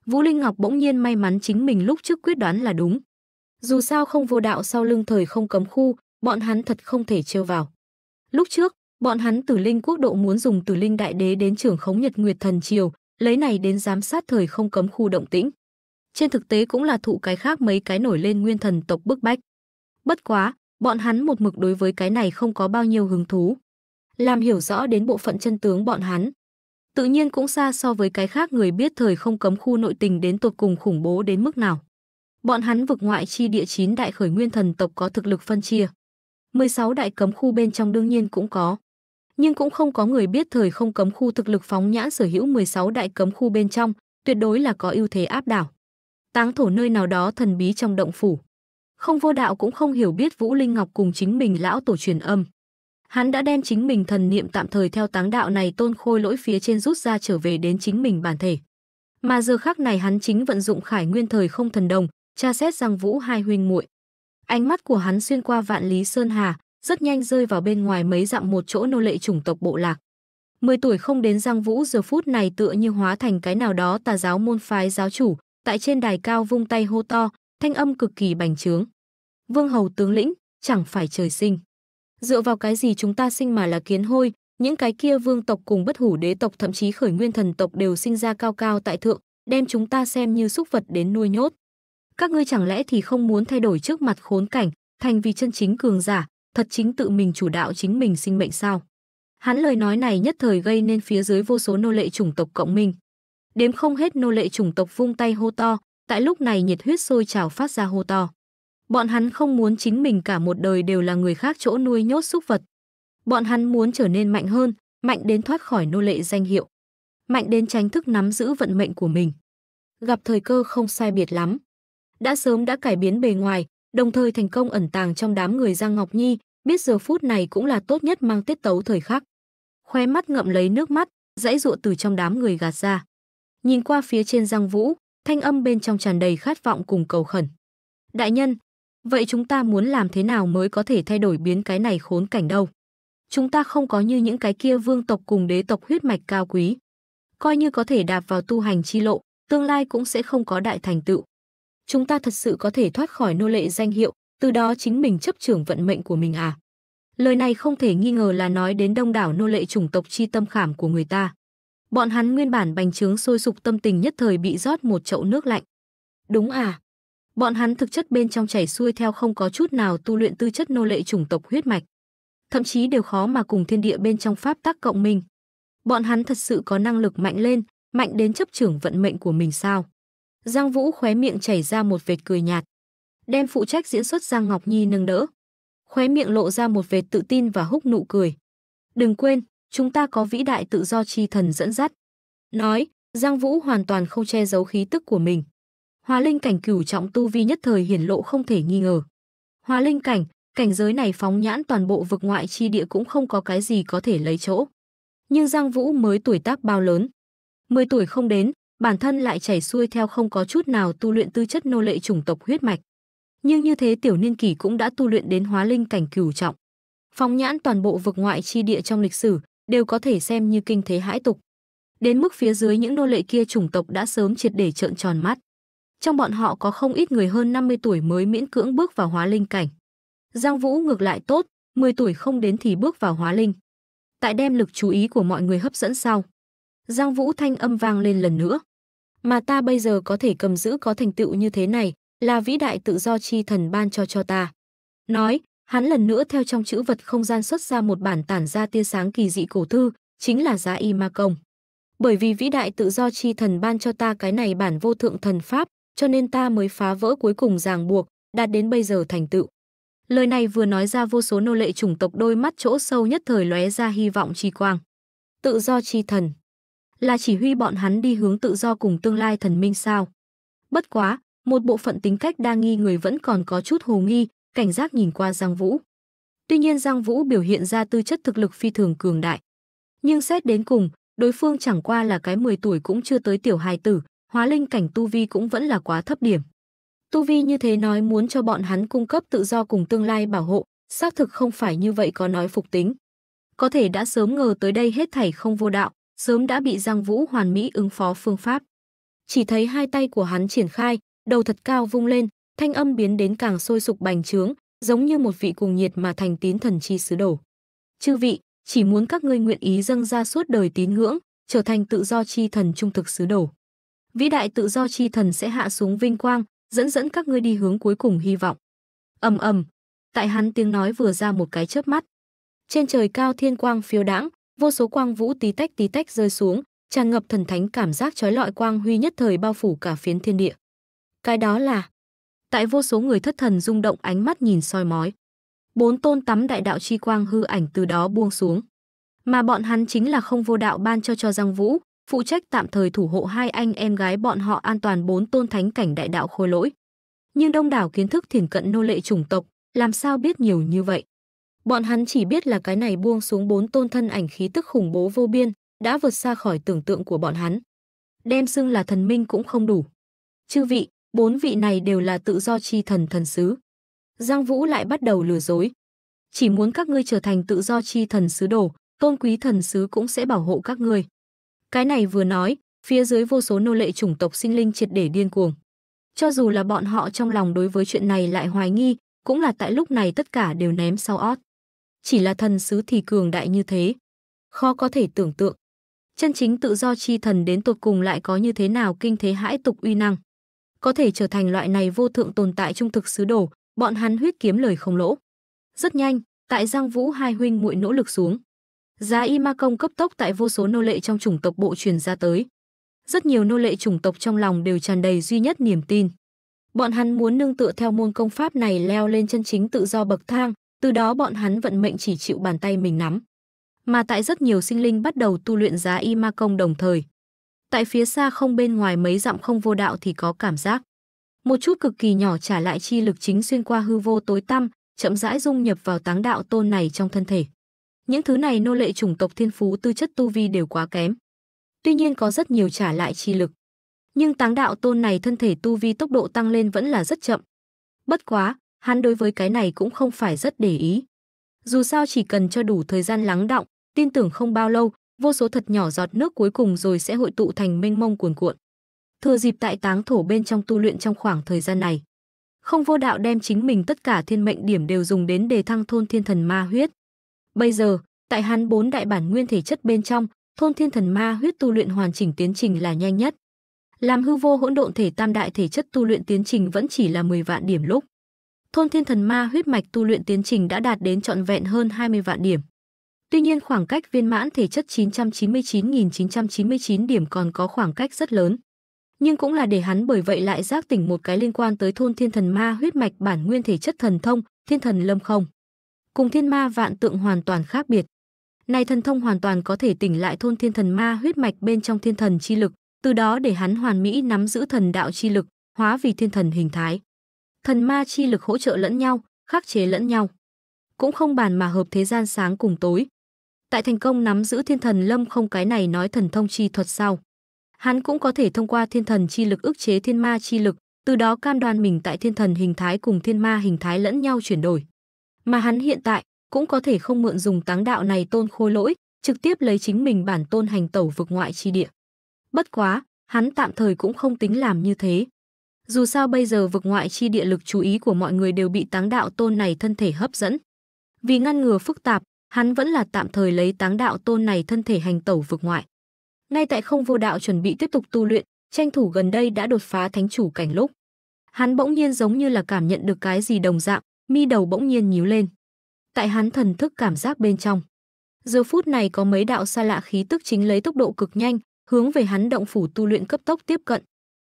Vũ Linh Ngọc bỗng nhiên may mắn chính mình lúc trước quyết đoán là đúng. Dù sao không vô đạo sau lưng thời không cấm khu, bọn hắn thật không thể trêu vào. Lúc trước, bọn hắn Tử Linh Quốc độ muốn dùng Tử Linh Đại Đế đến trưởng khống Nhật Nguyệt Thần Triều, lấy này đến giám sát thời không cấm khu động tĩnh. Trên thực tế cũng là thụ cái khác mấy cái nổi lên nguyên thần tộc bức bách. Bất quá, bọn hắn một mực đối với cái này không có bao nhiêu hứng thú. Làm hiểu rõ đến bộ phận chân tướng bọn hắn. Tự nhiên cũng xa so với cái khác người biết thời không cấm khu nội tình đến tột cùng khủng bố đến mức nào. Bọn hắn vực ngoại chi địa chín đại khởi nguyên thần tộc có thực lực phân chia. 16 đại cấm khu bên trong đương nhiên cũng có. Nhưng cũng không có người biết thời không cấm khu thực lực phóng nhãn sở hữu 16 đại cấm khu bên trong, tuyệt đối là có ưu thế áp đảo. Táng thổ nơi nào đó thần bí trong động phủ. Không vô đạo cũng không hiểu biết Vũ Linh Ngọc cùng chính mình lão tổ truyền âm. Hắn đã đem chính mình thần niệm tạm thời theo táng đạo này tôn khôi lỗi phía trên rút ra trở về đến chính mình bản thể. Mà giờ khắc này hắn chính vận dụng khải nguyên thời không thần đồng, tra xét rằng Vũ hai huynh muội Ánh mắt của hắn xuyên qua vạn lý sơn hà, rất nhanh rơi vào bên ngoài mấy dặm một chỗ nô lệ chủng tộc bộ lạc. Mười tuổi không đến Giang Vũ giờ phút này tựa như hóa thành cái nào đó tà giáo môn phái giáo chủ, tại trên đài cao vung tay hô to, thanh âm cực kỳ bành trướng. Vương hầu tướng lĩnh, chẳng phải trời sinh. Dựa vào cái gì chúng ta sinh mà là kiến hôi, những cái kia vương tộc cùng bất hủ đế tộc thậm chí khởi nguyên thần tộc đều sinh ra cao cao tại thượng, đem chúng ta xem như súc vật đến nuôi nhốt các ngươi chẳng lẽ thì không muốn thay đổi trước mặt khốn cảnh, thành vì chân chính cường giả, thật chính tự mình chủ đạo chính mình sinh mệnh sao? Hắn lời nói này nhất thời gây nên phía dưới vô số nô lệ chủng tộc cộng minh. Đếm không hết nô lệ chủng tộc vung tay hô to, tại lúc này nhiệt huyết sôi trào phát ra hô to. Bọn hắn không muốn chính mình cả một đời đều là người khác chỗ nuôi nhốt súc vật. Bọn hắn muốn trở nên mạnh hơn, mạnh đến thoát khỏi nô lệ danh hiệu, mạnh đến tránh thức nắm giữ vận mệnh của mình. Gặp thời cơ không sai biệt lắm, đã sớm đã cải biến bề ngoài, đồng thời thành công ẩn tàng trong đám người Giang Ngọc Nhi, biết giờ phút này cũng là tốt nhất mang tiết tấu thời khắc. Khóe mắt ngậm lấy nước mắt, dãy dụa từ trong đám người gạt ra. Nhìn qua phía trên Giang Vũ, thanh âm bên trong tràn đầy khát vọng cùng cầu khẩn. Đại nhân, vậy chúng ta muốn làm thế nào mới có thể thay đổi biến cái này khốn cảnh đâu? Chúng ta không có như những cái kia vương tộc cùng đế tộc huyết mạch cao quý. Coi như có thể đạp vào tu hành chi lộ, tương lai cũng sẽ không có đại thành tựu chúng ta thật sự có thể thoát khỏi nô lệ danh hiệu, từ đó chính mình chấp trưởng vận mệnh của mình à? Lời này không thể nghi ngờ là nói đến đông đảo nô lệ chủng tộc chi tâm khảm của người ta. Bọn hắn nguyên bản bành trướng sôi sục tâm tình nhất thời bị rót một chậu nước lạnh. Đúng à? Bọn hắn thực chất bên trong chảy xuôi theo không có chút nào tu luyện tư chất nô lệ chủng tộc huyết mạch. Thậm chí đều khó mà cùng thiên địa bên trong pháp tác cộng minh. Bọn hắn thật sự có năng lực mạnh lên, mạnh đến chấp trưởng vận mệnh của mình sao? Giang Vũ khóe miệng chảy ra một vệt cười nhạt. Đem phụ trách diễn xuất Giang Ngọc Nhi nâng đỡ. Khóe miệng lộ ra một vệt tự tin và húc nụ cười. Đừng quên, chúng ta có vĩ đại tự do chi thần dẫn dắt. Nói, Giang Vũ hoàn toàn không che giấu khí tức của mình. Hóa linh cảnh cửu trọng tu vi nhất thời hiển lộ không thể nghi ngờ. Hóa linh cảnh, cảnh giới này phóng nhãn toàn bộ vực ngoại chi địa cũng không có cái gì có thể lấy chỗ. Nhưng Giang Vũ mới tuổi tác bao lớn? 10 tuổi không đến, bản thân lại chảy xuôi theo không có chút nào tu luyện tư chất nô lệ chủng tộc huyết mạch. Nhưng như thế tiểu niên kỷ cũng đã tu luyện đến hóa linh cảnh cửu trọng. phong nhãn toàn bộ vực ngoại chi địa trong lịch sử, đều có thể xem như kinh thế hãi tục. Đến mức phía dưới những nô lệ kia chủng tộc đã sớm triệt để trợn tròn mắt. Trong bọn họ có không ít người hơn 50 tuổi mới miễn cưỡng bước vào hóa linh cảnh. Giang Vũ ngược lại tốt, 10 tuổi không đến thì bước vào hóa linh. Tại đem lực chú ý của mọi người hấp dẫn sau. Giang Vũ thanh âm vang lên lần nữa mà ta bây giờ có thể cầm giữ có thành tựu như thế này, là vĩ đại tự do chi thần ban cho cho ta. Nói, hắn lần nữa theo trong chữ vật không gian xuất ra một bản tản ra tia sáng kỳ dị cổ thư, chính là giá y ma công. Bởi vì vĩ đại tự do chi thần ban cho ta cái này bản vô thượng thần pháp, cho nên ta mới phá vỡ cuối cùng ràng buộc, đạt đến bây giờ thành tựu. Lời này vừa nói ra vô số nô lệ chủng tộc đôi mắt chỗ sâu nhất thời lóe ra hy vọng chi quang. Tự do chi thần là chỉ huy bọn hắn đi hướng tự do cùng tương lai thần minh sao? Bất quá, một bộ phận tính cách đa nghi người vẫn còn có chút hồ nghi, cảnh giác nhìn qua Giang Vũ. Tuy nhiên Giang Vũ biểu hiện ra tư chất thực lực phi thường cường đại. Nhưng xét đến cùng, đối phương chẳng qua là cái 10 tuổi cũng chưa tới tiểu hài tử, hóa linh cảnh tu vi cũng vẫn là quá thấp điểm. Tu vi như thế nói muốn cho bọn hắn cung cấp tự do cùng tương lai bảo hộ, xác thực không phải như vậy có nói phục tính. Có thể đã sớm ngờ tới đây hết thảy không vô đạo, sớm đã bị Giang Vũ hoàn mỹ ứng phó phương pháp. Chỉ thấy hai tay của hắn triển khai, đầu thật cao vung lên, thanh âm biến đến càng sôi sục bành trướng, giống như một vị cùng nhiệt mà thành tín thần chi sứ đổ. Chư vị, chỉ muốn các ngươi nguyện ý dâng ra suốt đời tín ngưỡng, trở thành tự do chi thần trung thực sứ đổ. Vĩ đại tự do chi thần sẽ hạ xuống vinh quang, dẫn dẫn các ngươi đi hướng cuối cùng hy vọng. Ầm ầm, tại hắn tiếng nói vừa ra một cái chớp mắt. Trên trời cao thiên quang phiêu đãng, vô số quang vũ tí tách tí tách rơi xuống, tràn ngập thần thánh cảm giác trói lọi quang huy nhất thời bao phủ cả phiến thiên địa. Cái đó là Tại vô số người thất thần rung động ánh mắt nhìn soi mói. Bốn tôn tắm đại đạo chi quang hư ảnh từ đó buông xuống. Mà bọn hắn chính là không vô đạo ban cho cho Giang Vũ, phụ trách tạm thời thủ hộ hai anh em gái bọn họ an toàn bốn tôn thánh cảnh đại đạo khôi lỗi. Nhưng đông đảo kiến thức thiền cận nô lệ chủng tộc, làm sao biết nhiều như vậy? Bọn hắn chỉ biết là cái này buông xuống bốn tôn thân ảnh khí tức khủng bố vô biên, đã vượt xa khỏi tưởng tượng của bọn hắn. Đem xưng là thần minh cũng không đủ. Chư vị, bốn vị này đều là tự do chi thần thần sứ. Giang Vũ lại bắt đầu lừa dối. Chỉ muốn các ngươi trở thành tự do chi thần sứ đồ, tôn quý thần sứ cũng sẽ bảo hộ các ngươi. Cái này vừa nói, phía dưới vô số nô lệ chủng tộc sinh linh triệt để điên cuồng. Cho dù là bọn họ trong lòng đối với chuyện này lại hoài nghi, cũng là tại lúc này tất cả đều ném sau ót chỉ là thần sứ thì cường đại như thế. Khó có thể tưởng tượng. Chân chính tự do chi thần đến tột cùng lại có như thế nào kinh thế hãi tục uy năng. Có thể trở thành loại này vô thượng tồn tại trung thực sứ đồ, bọn hắn huyết kiếm lời không lỗ. Rất nhanh, tại Giang Vũ hai huynh muội nỗ lực xuống. Giá y ma công cấp tốc tại vô số nô lệ trong chủng tộc bộ truyền ra tới. Rất nhiều nô lệ chủng tộc trong lòng đều tràn đầy duy nhất niềm tin. Bọn hắn muốn nương tựa theo môn công pháp này leo lên chân chính tự do bậc thang, từ đó bọn hắn vận mệnh chỉ chịu bàn tay mình nắm. Mà tại rất nhiều sinh linh bắt đầu tu luyện giá y ma công đồng thời. Tại phía xa không bên ngoài mấy dặm không vô đạo thì có cảm giác. Một chút cực kỳ nhỏ trả lại chi lực chính xuyên qua hư vô tối tăm, chậm rãi dung nhập vào táng đạo tôn này trong thân thể. Những thứ này nô lệ chủng tộc thiên phú tư chất tu vi đều quá kém. Tuy nhiên có rất nhiều trả lại chi lực. Nhưng táng đạo tôn này thân thể tu vi tốc độ tăng lên vẫn là rất chậm. Bất quá, hắn đối với cái này cũng không phải rất để ý. Dù sao chỉ cần cho đủ thời gian lắng đọng, tin tưởng không bao lâu, vô số thật nhỏ giọt nước cuối cùng rồi sẽ hội tụ thành mênh mông cuồn cuộn. Thừa dịp tại táng thổ bên trong tu luyện trong khoảng thời gian này, không vô đạo đem chính mình tất cả thiên mệnh điểm đều dùng đến đề thăng thôn thiên thần ma huyết. Bây giờ, tại hắn bốn đại bản nguyên thể chất bên trong, thôn thiên thần ma huyết tu luyện hoàn chỉnh tiến trình là nhanh nhất. Làm hư vô hỗn độn thể tam đại thể chất tu luyện tiến trình vẫn chỉ là 10 vạn điểm lúc thôn thiên thần ma huyết mạch tu luyện tiến trình đã đạt đến trọn vẹn hơn 20 vạn điểm. Tuy nhiên khoảng cách viên mãn thể chất 999.999 điểm còn có khoảng cách rất lớn. Nhưng cũng là để hắn bởi vậy lại giác tỉnh một cái liên quan tới thôn thiên thần ma huyết mạch bản nguyên thể chất thần thông, thiên thần lâm không. Cùng thiên ma vạn tượng hoàn toàn khác biệt. Này thần thông hoàn toàn có thể tỉnh lại thôn thiên thần ma huyết mạch bên trong thiên thần chi lực, từ đó để hắn hoàn mỹ nắm giữ thần đạo chi lực, hóa vì thiên thần hình thái thần ma chi lực hỗ trợ lẫn nhau, khắc chế lẫn nhau. Cũng không bàn mà hợp thế gian sáng cùng tối. Tại thành công nắm giữ thiên thần lâm không cái này nói thần thông chi thuật sau. Hắn cũng có thể thông qua thiên thần chi lực ức chế thiên ma chi lực, từ đó cam đoan mình tại thiên thần hình thái cùng thiên ma hình thái lẫn nhau chuyển đổi. Mà hắn hiện tại cũng có thể không mượn dùng táng đạo này tôn khôi lỗi, trực tiếp lấy chính mình bản tôn hành tẩu vực ngoại chi địa. Bất quá, hắn tạm thời cũng không tính làm như thế. Dù sao bây giờ vực ngoại chi địa lực chú ý của mọi người đều bị táng đạo tôn này thân thể hấp dẫn. Vì ngăn ngừa phức tạp, hắn vẫn là tạm thời lấy táng đạo tôn này thân thể hành tẩu vực ngoại. Ngay tại không vô đạo chuẩn bị tiếp tục tu luyện, tranh thủ gần đây đã đột phá thánh chủ cảnh lúc. Hắn bỗng nhiên giống như là cảm nhận được cái gì đồng dạng, mi đầu bỗng nhiên nhíu lên. Tại hắn thần thức cảm giác bên trong. Giờ phút này có mấy đạo xa lạ khí tức chính lấy tốc độ cực nhanh, hướng về hắn động phủ tu luyện cấp tốc tiếp cận.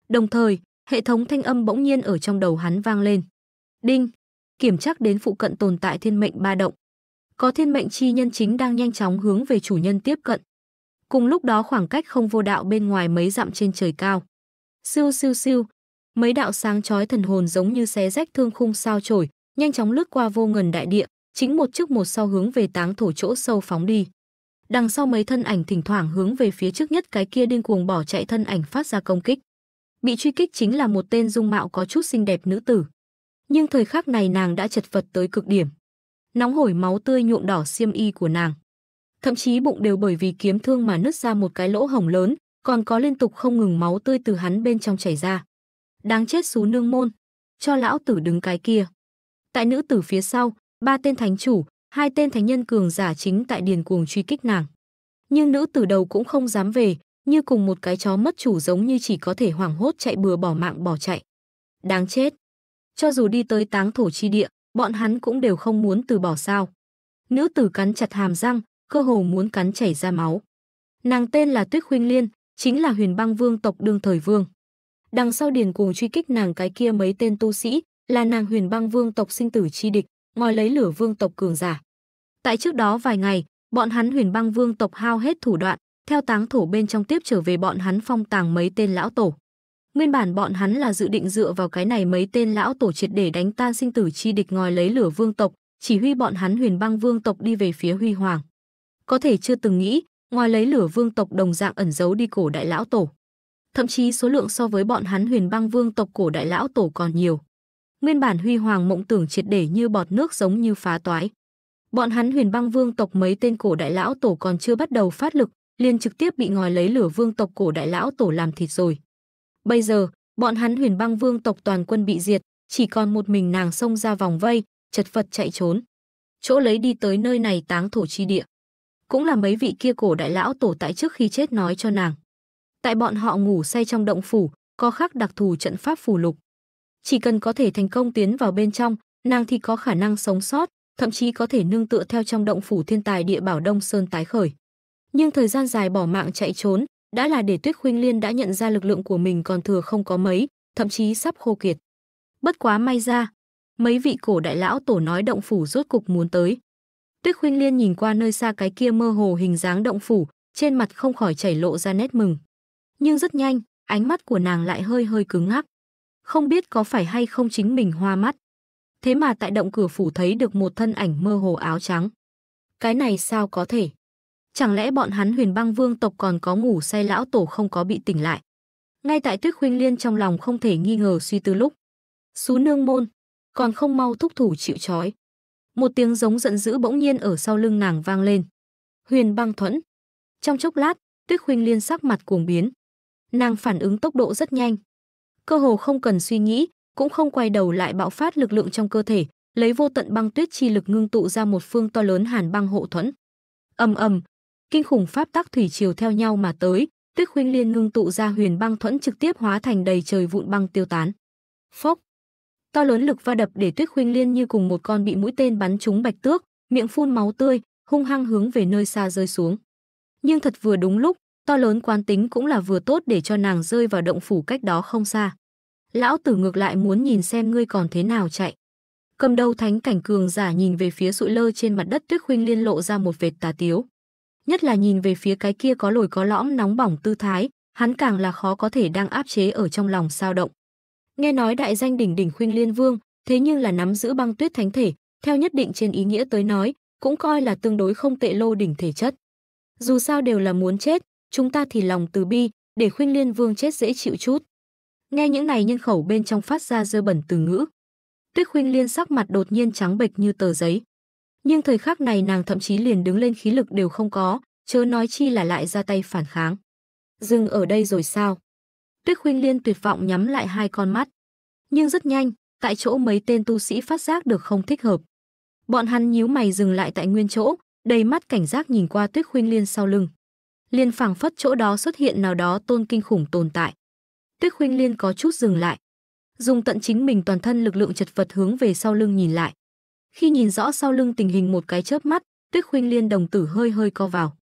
Đồng thời, Hệ thống thanh âm bỗng nhiên ở trong đầu hắn vang lên. Đinh, kiểm chắc đến phụ cận tồn tại thiên mệnh ba động. Có thiên mệnh chi nhân chính đang nhanh chóng hướng về chủ nhân tiếp cận. Cùng lúc đó khoảng cách không vô đạo bên ngoài mấy dặm trên trời cao. Siêu siêu siêu, mấy đạo sáng chói thần hồn giống như xé rách thương khung sao chổi, nhanh chóng lướt qua vô ngần đại địa, chính một trước một sau hướng về táng thổ chỗ sâu phóng đi. Đằng sau mấy thân ảnh thỉnh thoảng hướng về phía trước nhất cái kia điên cuồng bỏ chạy thân ảnh phát ra công kích bị truy kích chính là một tên dung mạo có chút xinh đẹp nữ tử. Nhưng thời khắc này nàng đã chật vật tới cực điểm. Nóng hổi máu tươi nhuộm đỏ xiêm y của nàng. Thậm chí bụng đều bởi vì kiếm thương mà nứt ra một cái lỗ hổng lớn, còn có liên tục không ngừng máu tươi từ hắn bên trong chảy ra. Đáng chết xú nương môn, cho lão tử đứng cái kia. Tại nữ tử phía sau, ba tên thánh chủ, hai tên thánh nhân cường giả chính tại điền cuồng truy kích nàng. Nhưng nữ tử đầu cũng không dám về, như cùng một cái chó mất chủ giống như chỉ có thể hoảng hốt chạy bừa bỏ mạng bỏ chạy. Đáng chết. Cho dù đi tới táng thổ chi địa, bọn hắn cũng đều không muốn từ bỏ sao. Nữ tử cắn chặt hàm răng, cơ hồ muốn cắn chảy ra máu. Nàng tên là Tuyết Khuynh Liên, chính là huyền băng vương tộc đương thời vương. Đằng sau điền cuồng truy kích nàng cái kia mấy tên tu sĩ, là nàng huyền băng vương tộc sinh tử chi địch, ngòi lấy lửa vương tộc cường giả. Tại trước đó vài ngày, bọn hắn huyền băng vương tộc hao hết thủ đoạn, theo táng thổ bên trong tiếp trở về bọn hắn phong tàng mấy tên lão tổ. Nguyên bản bọn hắn là dự định dựa vào cái này mấy tên lão tổ triệt để đánh tan sinh tử chi địch ngòi lấy lửa vương tộc, chỉ huy bọn hắn huyền băng vương tộc đi về phía huy hoàng. Có thể chưa từng nghĩ, ngoài lấy lửa vương tộc đồng dạng ẩn giấu đi cổ đại lão tổ. Thậm chí số lượng so với bọn hắn huyền băng vương tộc cổ đại lão tổ còn nhiều. Nguyên bản huy hoàng mộng tưởng triệt để như bọt nước giống như phá toái. Bọn hắn huyền băng vương tộc mấy tên cổ đại lão tổ còn chưa bắt đầu phát lực, liền trực tiếp bị ngòi lấy lửa vương tộc cổ đại lão tổ làm thịt rồi. Bây giờ, bọn hắn huyền băng vương tộc toàn quân bị diệt, chỉ còn một mình nàng xông ra vòng vây, chật vật chạy trốn. Chỗ lấy đi tới nơi này táng thổ chi địa. Cũng là mấy vị kia cổ đại lão tổ tại trước khi chết nói cho nàng. Tại bọn họ ngủ say trong động phủ, có khắc đặc thù trận pháp phù lục. Chỉ cần có thể thành công tiến vào bên trong, nàng thì có khả năng sống sót, thậm chí có thể nương tựa theo trong động phủ thiên tài địa bảo Đông Sơn tái khởi nhưng thời gian dài bỏ mạng chạy trốn đã là để Tuyết Khuynh Liên đã nhận ra lực lượng của mình còn thừa không có mấy, thậm chí sắp khô kiệt. Bất quá may ra, mấy vị cổ đại lão tổ nói động phủ rốt cục muốn tới. Tuyết Khuynh Liên nhìn qua nơi xa cái kia mơ hồ hình dáng động phủ, trên mặt không khỏi chảy lộ ra nét mừng. Nhưng rất nhanh, ánh mắt của nàng lại hơi hơi cứng ngắc. Không biết có phải hay không chính mình hoa mắt. Thế mà tại động cửa phủ thấy được một thân ảnh mơ hồ áo trắng. Cái này sao có thể? Chẳng lẽ bọn hắn huyền băng vương tộc còn có ngủ say lão tổ không có bị tỉnh lại? Ngay tại tuyết khuynh liên trong lòng không thể nghi ngờ suy tư lúc. Xú nương môn, còn không mau thúc thủ chịu trói. Một tiếng giống giận dữ bỗng nhiên ở sau lưng nàng vang lên. Huyền băng thuẫn. Trong chốc lát, tuyết khuynh liên sắc mặt cuồng biến. Nàng phản ứng tốc độ rất nhanh. Cơ hồ không cần suy nghĩ, cũng không quay đầu lại bạo phát lực lượng trong cơ thể, lấy vô tận băng tuyết chi lực ngưng tụ ra một phương to lớn hàn băng hộ thuẫn. Ầm ầm, kinh khủng pháp tắc thủy triều theo nhau mà tới, Tuyết Khuynh Liên ngưng tụ ra huyền băng thuẫn trực tiếp hóa thành đầy trời vụn băng tiêu tán. Phốc. To lớn lực va đập để Tuyết Khuynh Liên như cùng một con bị mũi tên bắn trúng bạch tước, miệng phun máu tươi, hung hăng hướng về nơi xa rơi xuống. Nhưng thật vừa đúng lúc, to lớn quán tính cũng là vừa tốt để cho nàng rơi vào động phủ cách đó không xa. Lão tử ngược lại muốn nhìn xem ngươi còn thế nào chạy. Cầm đầu thánh cảnh cường giả nhìn về phía sụi lơ trên mặt đất Tuyết Khuynh Liên lộ ra một vệt tà tiếu nhất là nhìn về phía cái kia có lồi có lõm nóng bỏng tư thái, hắn càng là khó có thể đang áp chế ở trong lòng sao động. Nghe nói đại danh đỉnh đỉnh khuyên liên vương, thế nhưng là nắm giữ băng tuyết thánh thể, theo nhất định trên ý nghĩa tới nói, cũng coi là tương đối không tệ lô đỉnh thể chất. Dù sao đều là muốn chết, chúng ta thì lòng từ bi, để khuyên liên vương chết dễ chịu chút. Nghe những này nhân khẩu bên trong phát ra dơ bẩn từ ngữ. Tuyết khuyên liên sắc mặt đột nhiên trắng bệch như tờ giấy nhưng thời khắc này nàng thậm chí liền đứng lên khí lực đều không có, chớ nói chi là lại ra tay phản kháng. Dừng ở đây rồi sao? Tuyết Khuynh Liên tuyệt vọng nhắm lại hai con mắt. Nhưng rất nhanh, tại chỗ mấy tên tu sĩ phát giác được không thích hợp. Bọn hắn nhíu mày dừng lại tại nguyên chỗ, đầy mắt cảnh giác nhìn qua Tuyết Khuynh Liên sau lưng. Liên phảng phất chỗ đó xuất hiện nào đó tôn kinh khủng tồn tại. Tuyết Khuynh Liên có chút dừng lại, dùng tận chính mình toàn thân lực lượng chật vật hướng về sau lưng nhìn lại. Khi nhìn rõ sau lưng tình hình một cái chớp mắt, Tuyết Khuynh Liên đồng tử hơi hơi co vào.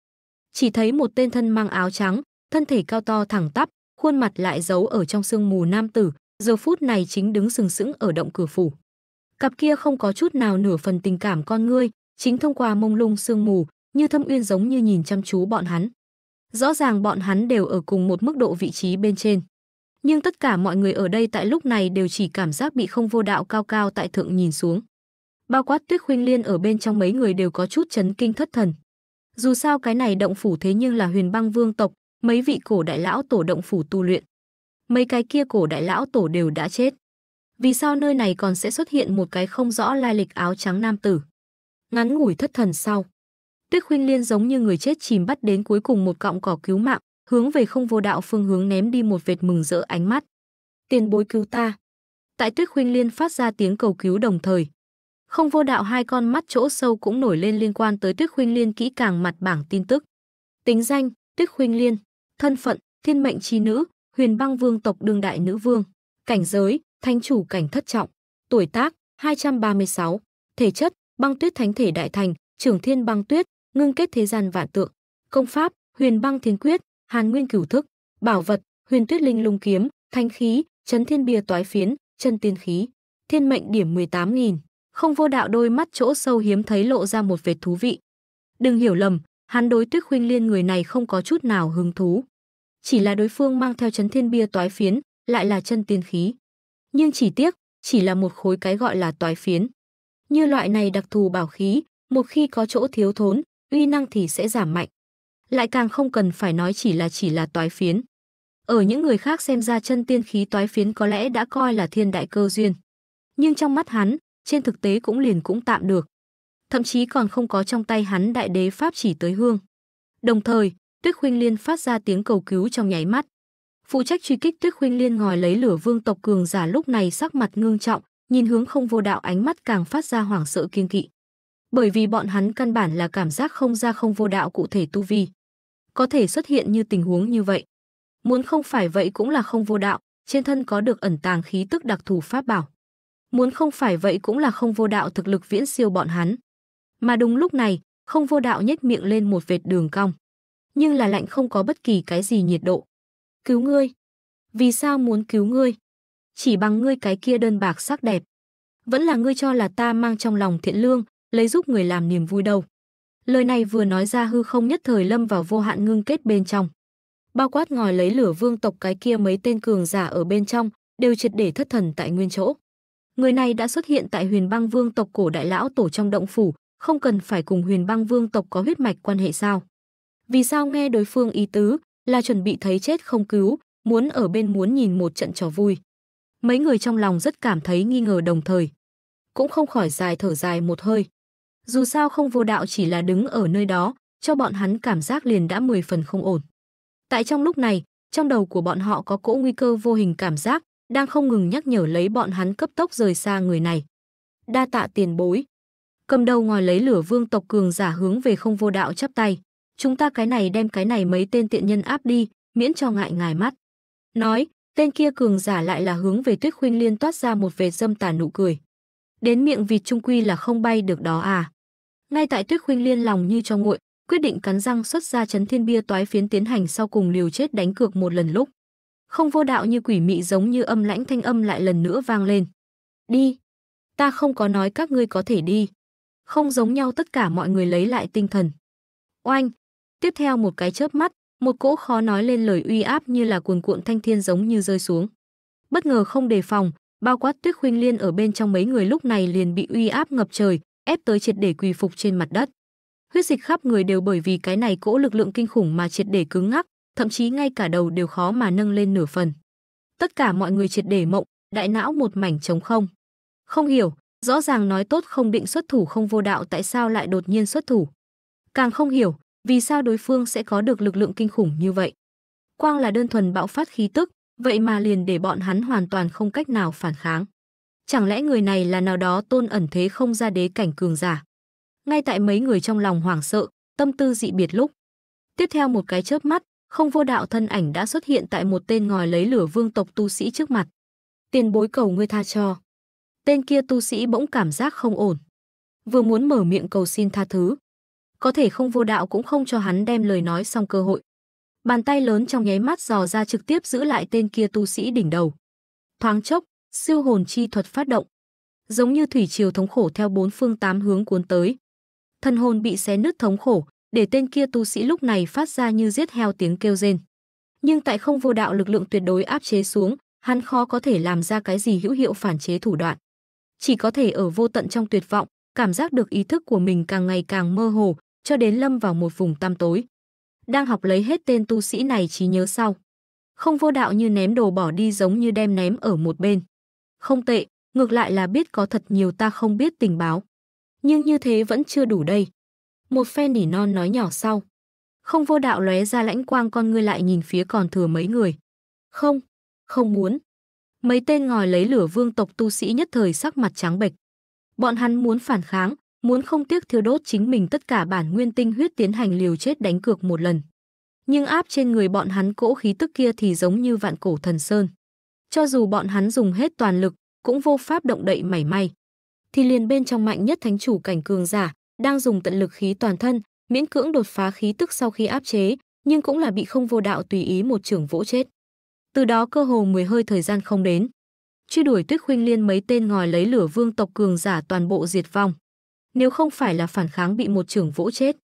Chỉ thấy một tên thân mang áo trắng, thân thể cao to thẳng tắp, khuôn mặt lại giấu ở trong sương mù nam tử, giờ phút này chính đứng sừng sững ở động cửa phủ. Cặp kia không có chút nào nửa phần tình cảm con ngươi, chính thông qua mông lung sương mù, như thâm uyên giống như nhìn chăm chú bọn hắn. Rõ ràng bọn hắn đều ở cùng một mức độ vị trí bên trên. Nhưng tất cả mọi người ở đây tại lúc này đều chỉ cảm giác bị không vô đạo cao cao tại thượng nhìn xuống bao quát tuyết khuynh liên ở bên trong mấy người đều có chút chấn kinh thất thần. Dù sao cái này động phủ thế nhưng là huyền băng vương tộc, mấy vị cổ đại lão tổ động phủ tu luyện. Mấy cái kia cổ đại lão tổ đều đã chết. Vì sao nơi này còn sẽ xuất hiện một cái không rõ lai lịch áo trắng nam tử? Ngắn ngủi thất thần sau. Tuyết khuynh liên giống như người chết chìm bắt đến cuối cùng một cọng cỏ cứu mạng, hướng về không vô đạo phương hướng ném đi một vệt mừng rỡ ánh mắt. Tiền bối cứu ta. Tại Tuyết khuynh liên phát ra tiếng cầu cứu đồng thời, không vô đạo hai con mắt chỗ sâu cũng nổi lên liên quan tới Tuyết Khuynh Liên kỹ càng mặt bảng tin tức. Tính danh, Tuyết Khuynh Liên, thân phận, thiên mệnh chi nữ, huyền băng vương tộc đương đại nữ vương, cảnh giới, thánh chủ cảnh thất trọng, tuổi tác, 236, thể chất, băng tuyết thánh thể đại thành, trưởng thiên băng tuyết, ngưng kết thế gian vạn tượng, công pháp, huyền băng thiên quyết, hàn nguyên cửu thức, bảo vật, huyền tuyết linh lung kiếm, thanh khí, chấn thiên bia toái phiến, chân tiên khí, thiên mệnh điểm 18.000 không vô đạo đôi mắt chỗ sâu hiếm thấy lộ ra một vệt thú vị. Đừng hiểu lầm, hắn đối tuyết khuynh liên người này không có chút nào hứng thú. Chỉ là đối phương mang theo chấn thiên bia toái phiến, lại là chân tiên khí. Nhưng chỉ tiếc, chỉ là một khối cái gọi là toái phiến. Như loại này đặc thù bảo khí, một khi có chỗ thiếu thốn, uy năng thì sẽ giảm mạnh. Lại càng không cần phải nói chỉ là chỉ là toái phiến. Ở những người khác xem ra chân tiên khí toái phiến có lẽ đã coi là thiên đại cơ duyên. Nhưng trong mắt hắn, trên thực tế cũng liền cũng tạm được. Thậm chí còn không có trong tay hắn đại đế pháp chỉ tới hương. Đồng thời, Tuyết huynh Liên phát ra tiếng cầu cứu trong nháy mắt. Phụ trách truy kích Tuyết huynh Liên ngòi lấy lửa vương tộc cường giả lúc này sắc mặt ngương trọng, nhìn hướng không vô đạo ánh mắt càng phát ra hoảng sợ kiên kỵ. Bởi vì bọn hắn căn bản là cảm giác không ra không vô đạo cụ thể tu vi. Có thể xuất hiện như tình huống như vậy. Muốn không phải vậy cũng là không vô đạo, trên thân có được ẩn tàng khí tức đặc thù pháp bảo. Muốn không phải vậy cũng là không vô đạo thực lực viễn siêu bọn hắn. Mà đúng lúc này, không vô đạo nhếch miệng lên một vệt đường cong. Nhưng là lạnh không có bất kỳ cái gì nhiệt độ. Cứu ngươi. Vì sao muốn cứu ngươi? Chỉ bằng ngươi cái kia đơn bạc sắc đẹp. Vẫn là ngươi cho là ta mang trong lòng thiện lương, lấy giúp người làm niềm vui đâu. Lời này vừa nói ra hư không nhất thời lâm vào vô hạn ngưng kết bên trong. Bao quát ngòi lấy lửa vương tộc cái kia mấy tên cường giả ở bên trong, đều triệt để thất thần tại nguyên chỗ. Người này đã xuất hiện tại huyền băng vương tộc cổ đại lão tổ trong động phủ, không cần phải cùng huyền băng vương tộc có huyết mạch quan hệ sao. Vì sao nghe đối phương ý tứ là chuẩn bị thấy chết không cứu, muốn ở bên muốn nhìn một trận trò vui. Mấy người trong lòng rất cảm thấy nghi ngờ đồng thời. Cũng không khỏi dài thở dài một hơi. Dù sao không vô đạo chỉ là đứng ở nơi đó, cho bọn hắn cảm giác liền đã mười phần không ổn. Tại trong lúc này, trong đầu của bọn họ có cỗ nguy cơ vô hình cảm giác, đang không ngừng nhắc nhở lấy bọn hắn cấp tốc rời xa người này. Đa tạ tiền bối. Cầm đầu ngòi lấy lửa vương tộc cường giả hướng về không vô đạo chắp tay. Chúng ta cái này đem cái này mấy tên tiện nhân áp đi, miễn cho ngại ngài mắt. Nói, tên kia cường giả lại là hướng về tuyết khuyên liên toát ra một vệt dâm tà nụ cười. Đến miệng vịt trung quy là không bay được đó à. Ngay tại tuyết khuyên liên lòng như cho nguội, quyết định cắn răng xuất ra chấn thiên bia toái phiến tiến hành sau cùng liều chết đánh cược một lần lúc không vô đạo như quỷ mị giống như âm lãnh thanh âm lại lần nữa vang lên. Đi! Ta không có nói các ngươi có thể đi. Không giống nhau tất cả mọi người lấy lại tinh thần. Oanh! Tiếp theo một cái chớp mắt, một cỗ khó nói lên lời uy áp như là cuồn cuộn thanh thiên giống như rơi xuống. Bất ngờ không đề phòng, bao quát tuyết huynh liên ở bên trong mấy người lúc này liền bị uy áp ngập trời, ép tới triệt để quỳ phục trên mặt đất. Huyết dịch khắp người đều bởi vì cái này cỗ lực lượng kinh khủng mà triệt để cứng ngắc, thậm chí ngay cả đầu đều khó mà nâng lên nửa phần. Tất cả mọi người triệt để mộng, đại não một mảnh trống không. Không hiểu, rõ ràng nói tốt không định xuất thủ không vô đạo tại sao lại đột nhiên xuất thủ. Càng không hiểu, vì sao đối phương sẽ có được lực lượng kinh khủng như vậy. Quang là đơn thuần bạo phát khí tức, vậy mà liền để bọn hắn hoàn toàn không cách nào phản kháng. Chẳng lẽ người này là nào đó tôn ẩn thế không ra đế cảnh cường giả? Ngay tại mấy người trong lòng hoảng sợ, tâm tư dị biệt lúc. Tiếp theo một cái chớp mắt, không vô đạo thân ảnh đã xuất hiện tại một tên ngòi lấy lửa vương tộc tu sĩ trước mặt. Tiền bối cầu ngươi tha cho. Tên kia tu sĩ bỗng cảm giác không ổn. Vừa muốn mở miệng cầu xin tha thứ. Có thể không vô đạo cũng không cho hắn đem lời nói xong cơ hội. Bàn tay lớn trong nháy mắt dò ra trực tiếp giữ lại tên kia tu sĩ đỉnh đầu. Thoáng chốc, siêu hồn chi thuật phát động. Giống như thủy triều thống khổ theo bốn phương tám hướng cuốn tới. Thân hồn bị xé nứt thống khổ, để tên kia tu sĩ lúc này phát ra như giết heo tiếng kêu rên. Nhưng tại không vô đạo lực lượng tuyệt đối áp chế xuống, hắn khó có thể làm ra cái gì hữu hiệu phản chế thủ đoạn. Chỉ có thể ở vô tận trong tuyệt vọng, cảm giác được ý thức của mình càng ngày càng mơ hồ, cho đến lâm vào một vùng tăm tối. Đang học lấy hết tên tu sĩ này chỉ nhớ sau. Không vô đạo như ném đồ bỏ đi giống như đem ném ở một bên. Không tệ, ngược lại là biết có thật nhiều ta không biết tình báo. Nhưng như thế vẫn chưa đủ đây một phen nỉ non nói nhỏ sau. Không vô đạo lóe ra lãnh quang con ngươi lại nhìn phía còn thừa mấy người. Không, không muốn. Mấy tên ngòi lấy lửa vương tộc tu sĩ nhất thời sắc mặt trắng bệch. Bọn hắn muốn phản kháng, muốn không tiếc thiêu đốt chính mình tất cả bản nguyên tinh huyết tiến hành liều chết đánh cược một lần. Nhưng áp trên người bọn hắn cỗ khí tức kia thì giống như vạn cổ thần sơn. Cho dù bọn hắn dùng hết toàn lực, cũng vô pháp động đậy mảy may. Thì liền bên trong mạnh nhất thánh chủ cảnh cường giả, đang dùng tận lực khí toàn thân, miễn cưỡng đột phá khí tức sau khi áp chế, nhưng cũng là bị không vô đạo tùy ý một trưởng vỗ chết. Từ đó cơ hồ mười hơi thời gian không đến, truy đuổi Tuyết Khuynh Liên mấy tên ngòi lấy lửa vương tộc cường giả toàn bộ diệt vong. Nếu không phải là phản kháng bị một trưởng vỗ chết,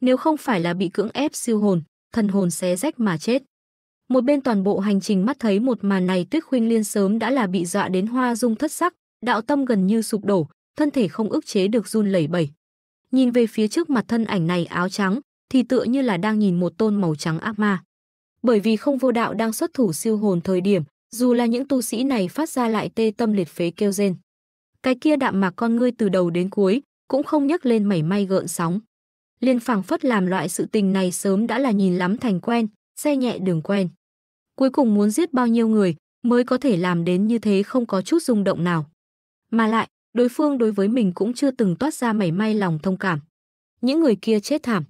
nếu không phải là bị cưỡng ép siêu hồn, thần hồn xé rách mà chết. Một bên toàn bộ hành trình mắt thấy một màn này Tuyết Khuynh Liên sớm đã là bị dọa đến hoa dung thất sắc, đạo tâm gần như sụp đổ, thân thể không ức chế được run lẩy bẩy. Nhìn về phía trước mặt thân ảnh này áo trắng, thì tựa như là đang nhìn một tôn màu trắng ác ma. Bởi vì không vô đạo đang xuất thủ siêu hồn thời điểm, dù là những tu sĩ này phát ra lại tê tâm liệt phế kêu rên. Cái kia đạm mạc con ngươi từ đầu đến cuối, cũng không nhắc lên mảy may gợn sóng. Liên phảng phất làm loại sự tình này sớm đã là nhìn lắm thành quen, xe nhẹ đường quen. Cuối cùng muốn giết bao nhiêu người mới có thể làm đến như thế không có chút rung động nào. Mà lại, đối phương đối với mình cũng chưa từng toát ra mảy may lòng thông cảm. Những người kia chết thảm.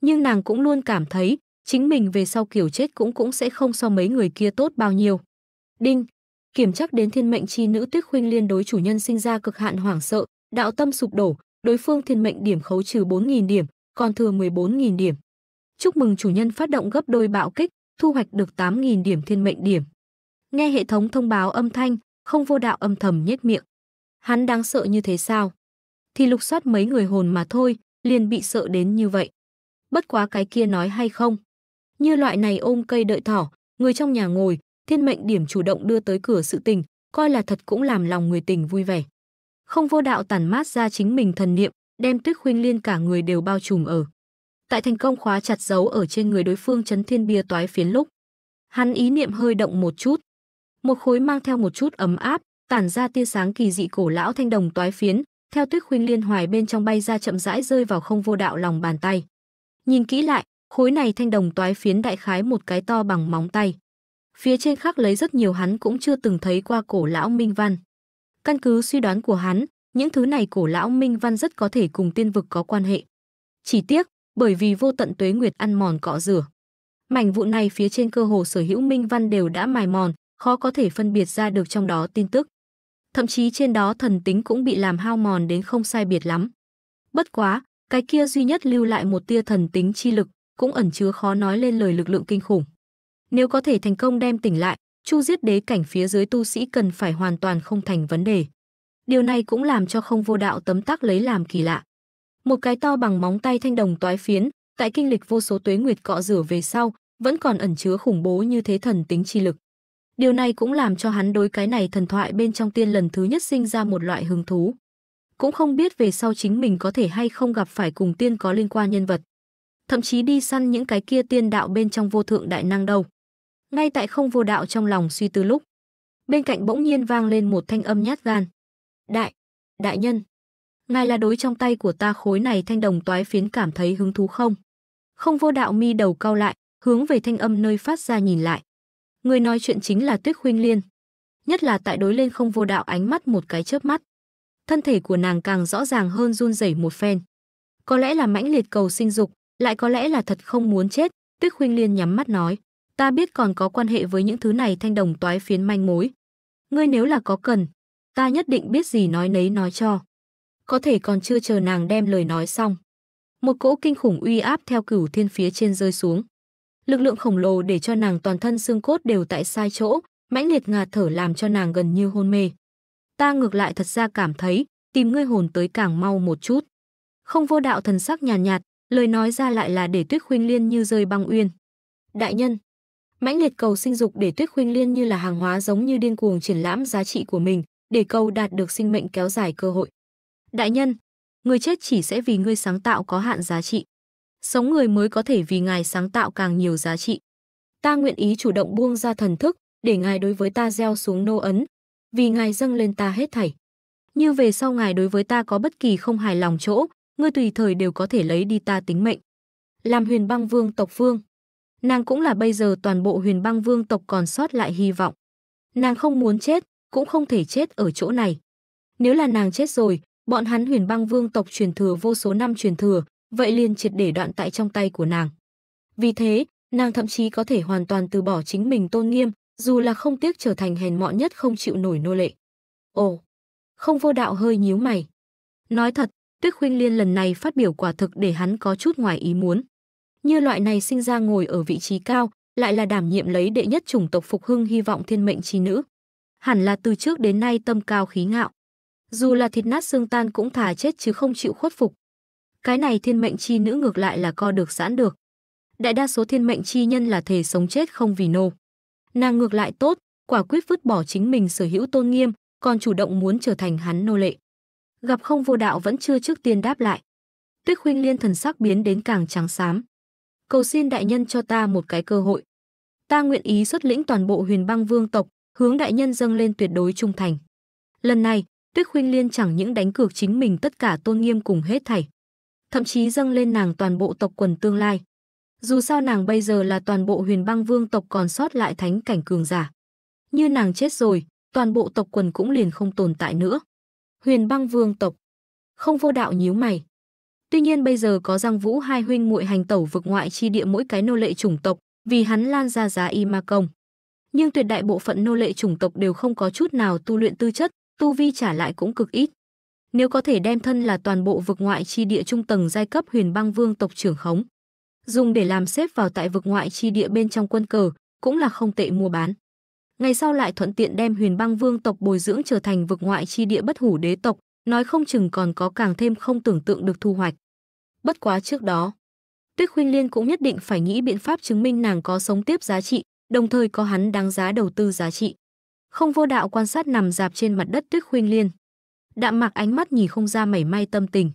Nhưng nàng cũng luôn cảm thấy, chính mình về sau kiểu chết cũng cũng sẽ không so mấy người kia tốt bao nhiêu. Đinh, kiểm chắc đến thiên mệnh chi nữ Tuyết Khuynh Liên đối chủ nhân sinh ra cực hạn hoảng sợ, đạo tâm sụp đổ, đối phương thiên mệnh điểm khấu trừ 4000 điểm, còn thừa 14000 điểm. Chúc mừng chủ nhân phát động gấp đôi bạo kích, thu hoạch được 8000 điểm thiên mệnh điểm. Nghe hệ thống thông báo âm thanh, không vô đạo âm thầm nhếch miệng hắn đang sợ như thế sao? Thì lục soát mấy người hồn mà thôi, liền bị sợ đến như vậy. Bất quá cái kia nói hay không? Như loại này ôm cây đợi thỏ, người trong nhà ngồi, thiên mệnh điểm chủ động đưa tới cửa sự tình, coi là thật cũng làm lòng người tình vui vẻ. Không vô đạo tản mát ra chính mình thần niệm, đem tuyết khuyên liên cả người đều bao trùm ở. Tại thành công khóa chặt dấu ở trên người đối phương chấn thiên bia toái phiến lúc. Hắn ý niệm hơi động một chút. Một khối mang theo một chút ấm áp, tản ra tia sáng kỳ dị cổ lão thanh đồng toái phiến, theo tuyết khuynh liên hoài bên trong bay ra chậm rãi rơi vào không vô đạo lòng bàn tay. Nhìn kỹ lại, khối này thanh đồng toái phiến đại khái một cái to bằng móng tay. Phía trên khắc lấy rất nhiều hắn cũng chưa từng thấy qua cổ lão minh văn. Căn cứ suy đoán của hắn, những thứ này cổ lão minh văn rất có thể cùng tiên vực có quan hệ. Chỉ tiếc, bởi vì vô tận tuế nguyệt ăn mòn cọ rửa. Mảnh vụ này phía trên cơ hồ sở hữu minh văn đều đã mài mòn, khó có thể phân biệt ra được trong đó tin tức thậm chí trên đó thần tính cũng bị làm hao mòn đến không sai biệt lắm. Bất quá, cái kia duy nhất lưu lại một tia thần tính chi lực, cũng ẩn chứa khó nói lên lời lực lượng kinh khủng. Nếu có thể thành công đem tỉnh lại, chu giết đế cảnh phía dưới tu sĩ cần phải hoàn toàn không thành vấn đề. Điều này cũng làm cho không vô đạo tấm tắc lấy làm kỳ lạ. Một cái to bằng móng tay thanh đồng toái phiến, tại kinh lịch vô số tuế nguyệt cọ rửa về sau, vẫn còn ẩn chứa khủng bố như thế thần tính chi lực. Điều này cũng làm cho hắn đối cái này thần thoại bên trong tiên lần thứ nhất sinh ra một loại hứng thú. Cũng không biết về sau chính mình có thể hay không gặp phải cùng tiên có liên quan nhân vật. Thậm chí đi săn những cái kia tiên đạo bên trong vô thượng đại năng đâu. Ngay tại không vô đạo trong lòng suy tư lúc. Bên cạnh bỗng nhiên vang lên một thanh âm nhát gan. Đại, đại nhân, ngài là đối trong tay của ta khối này thanh đồng toái phiến cảm thấy hứng thú không? Không vô đạo mi đầu cao lại, hướng về thanh âm nơi phát ra nhìn lại. Người nói chuyện chính là Tuyết Khuynh Liên. Nhất là tại đối lên không vô đạo ánh mắt một cái chớp mắt. Thân thể của nàng càng rõ ràng hơn run rẩy một phen. Có lẽ là mãnh liệt cầu sinh dục, lại có lẽ là thật không muốn chết, Tuyết Khuynh Liên nhắm mắt nói, ta biết còn có quan hệ với những thứ này thanh đồng toái phiến manh mối. Ngươi nếu là có cần, ta nhất định biết gì nói nấy nói cho. Có thể còn chưa chờ nàng đem lời nói xong. Một cỗ kinh khủng uy áp theo cửu thiên phía trên rơi xuống lực lượng khổng lồ để cho nàng toàn thân xương cốt đều tại sai chỗ, mãnh liệt ngạt thở làm cho nàng gần như hôn mê. Ta ngược lại thật ra cảm thấy, tìm ngươi hồn tới càng mau một chút. Không vô đạo thần sắc nhàn nhạt, nhạt, lời nói ra lại là để Tuyết Khuynh Liên như rơi băng uyên. Đại nhân, mãnh liệt cầu sinh dục để Tuyết Khuynh Liên như là hàng hóa giống như điên cuồng triển lãm giá trị của mình, để cầu đạt được sinh mệnh kéo dài cơ hội. Đại nhân, người chết chỉ sẽ vì ngươi sáng tạo có hạn giá trị sống người mới có thể vì ngài sáng tạo càng nhiều giá trị. Ta nguyện ý chủ động buông ra thần thức, để ngài đối với ta gieo xuống nô ấn, vì ngài dâng lên ta hết thảy. Như về sau ngài đối với ta có bất kỳ không hài lòng chỗ, ngươi tùy thời đều có thể lấy đi ta tính mệnh. Làm huyền băng vương tộc vương. Nàng cũng là bây giờ toàn bộ huyền băng vương tộc còn sót lại hy vọng. Nàng không muốn chết, cũng không thể chết ở chỗ này. Nếu là nàng chết rồi, bọn hắn huyền băng vương tộc truyền thừa vô số năm truyền thừa, vậy liền triệt để đoạn tại trong tay của nàng. Vì thế, nàng thậm chí có thể hoàn toàn từ bỏ chính mình tôn nghiêm, dù là không tiếc trở thành hèn mọn nhất không chịu nổi nô lệ. Ồ, không vô đạo hơi nhíu mày. Nói thật, Tuyết khuyên Liên lần này phát biểu quả thực để hắn có chút ngoài ý muốn. Như loại này sinh ra ngồi ở vị trí cao, lại là đảm nhiệm lấy đệ nhất chủng tộc phục hưng hy vọng thiên mệnh chi nữ. Hẳn là từ trước đến nay tâm cao khí ngạo. Dù là thịt nát xương tan cũng thà chết chứ không chịu khuất phục, cái này thiên mệnh chi nữ ngược lại là co được giãn được. Đại đa số thiên mệnh chi nhân là thể sống chết không vì nô. Nàng ngược lại tốt, quả quyết vứt bỏ chính mình sở hữu tôn nghiêm, còn chủ động muốn trở thành hắn nô lệ. Gặp không vô đạo vẫn chưa trước tiên đáp lại. Tuyết huynh Liên thần sắc biến đến càng trắng xám. Cầu xin đại nhân cho ta một cái cơ hội. Ta nguyện ý xuất lĩnh toàn bộ Huyền Băng Vương tộc, hướng đại nhân dâng lên tuyệt đối trung thành. Lần này, Tuyết huynh Liên chẳng những đánh cược chính mình tất cả tôn nghiêm cùng hết thảy, thậm chí dâng lên nàng toàn bộ tộc quần tương lai. Dù sao nàng bây giờ là toàn bộ huyền băng vương tộc còn sót lại thánh cảnh cường giả. Như nàng chết rồi, toàn bộ tộc quần cũng liền không tồn tại nữa. Huyền băng vương tộc. Không vô đạo nhíu mày. Tuy nhiên bây giờ có giang vũ hai huynh muội hành tẩu vực ngoại chi địa mỗi cái nô lệ chủng tộc, vì hắn lan ra giá y ma công. Nhưng tuyệt đại bộ phận nô lệ chủng tộc đều không có chút nào tu luyện tư chất, tu vi trả lại cũng cực ít nếu có thể đem thân là toàn bộ vực ngoại chi địa trung tầng giai cấp huyền băng vương tộc trưởng khống. Dùng để làm xếp vào tại vực ngoại chi địa bên trong quân cờ, cũng là không tệ mua bán. Ngày sau lại thuận tiện đem huyền băng vương tộc bồi dưỡng trở thành vực ngoại chi địa bất hủ đế tộc, nói không chừng còn có càng thêm không tưởng tượng được thu hoạch. Bất quá trước đó, Tuyết Khuynh Liên cũng nhất định phải nghĩ biện pháp chứng minh nàng có sống tiếp giá trị, đồng thời có hắn đáng giá đầu tư giá trị. Không vô đạo quan sát nằm dạp trên mặt đất Tuyết Khuynh Liên, đạm mạc ánh mắt nhìn không ra mảy may tâm tình.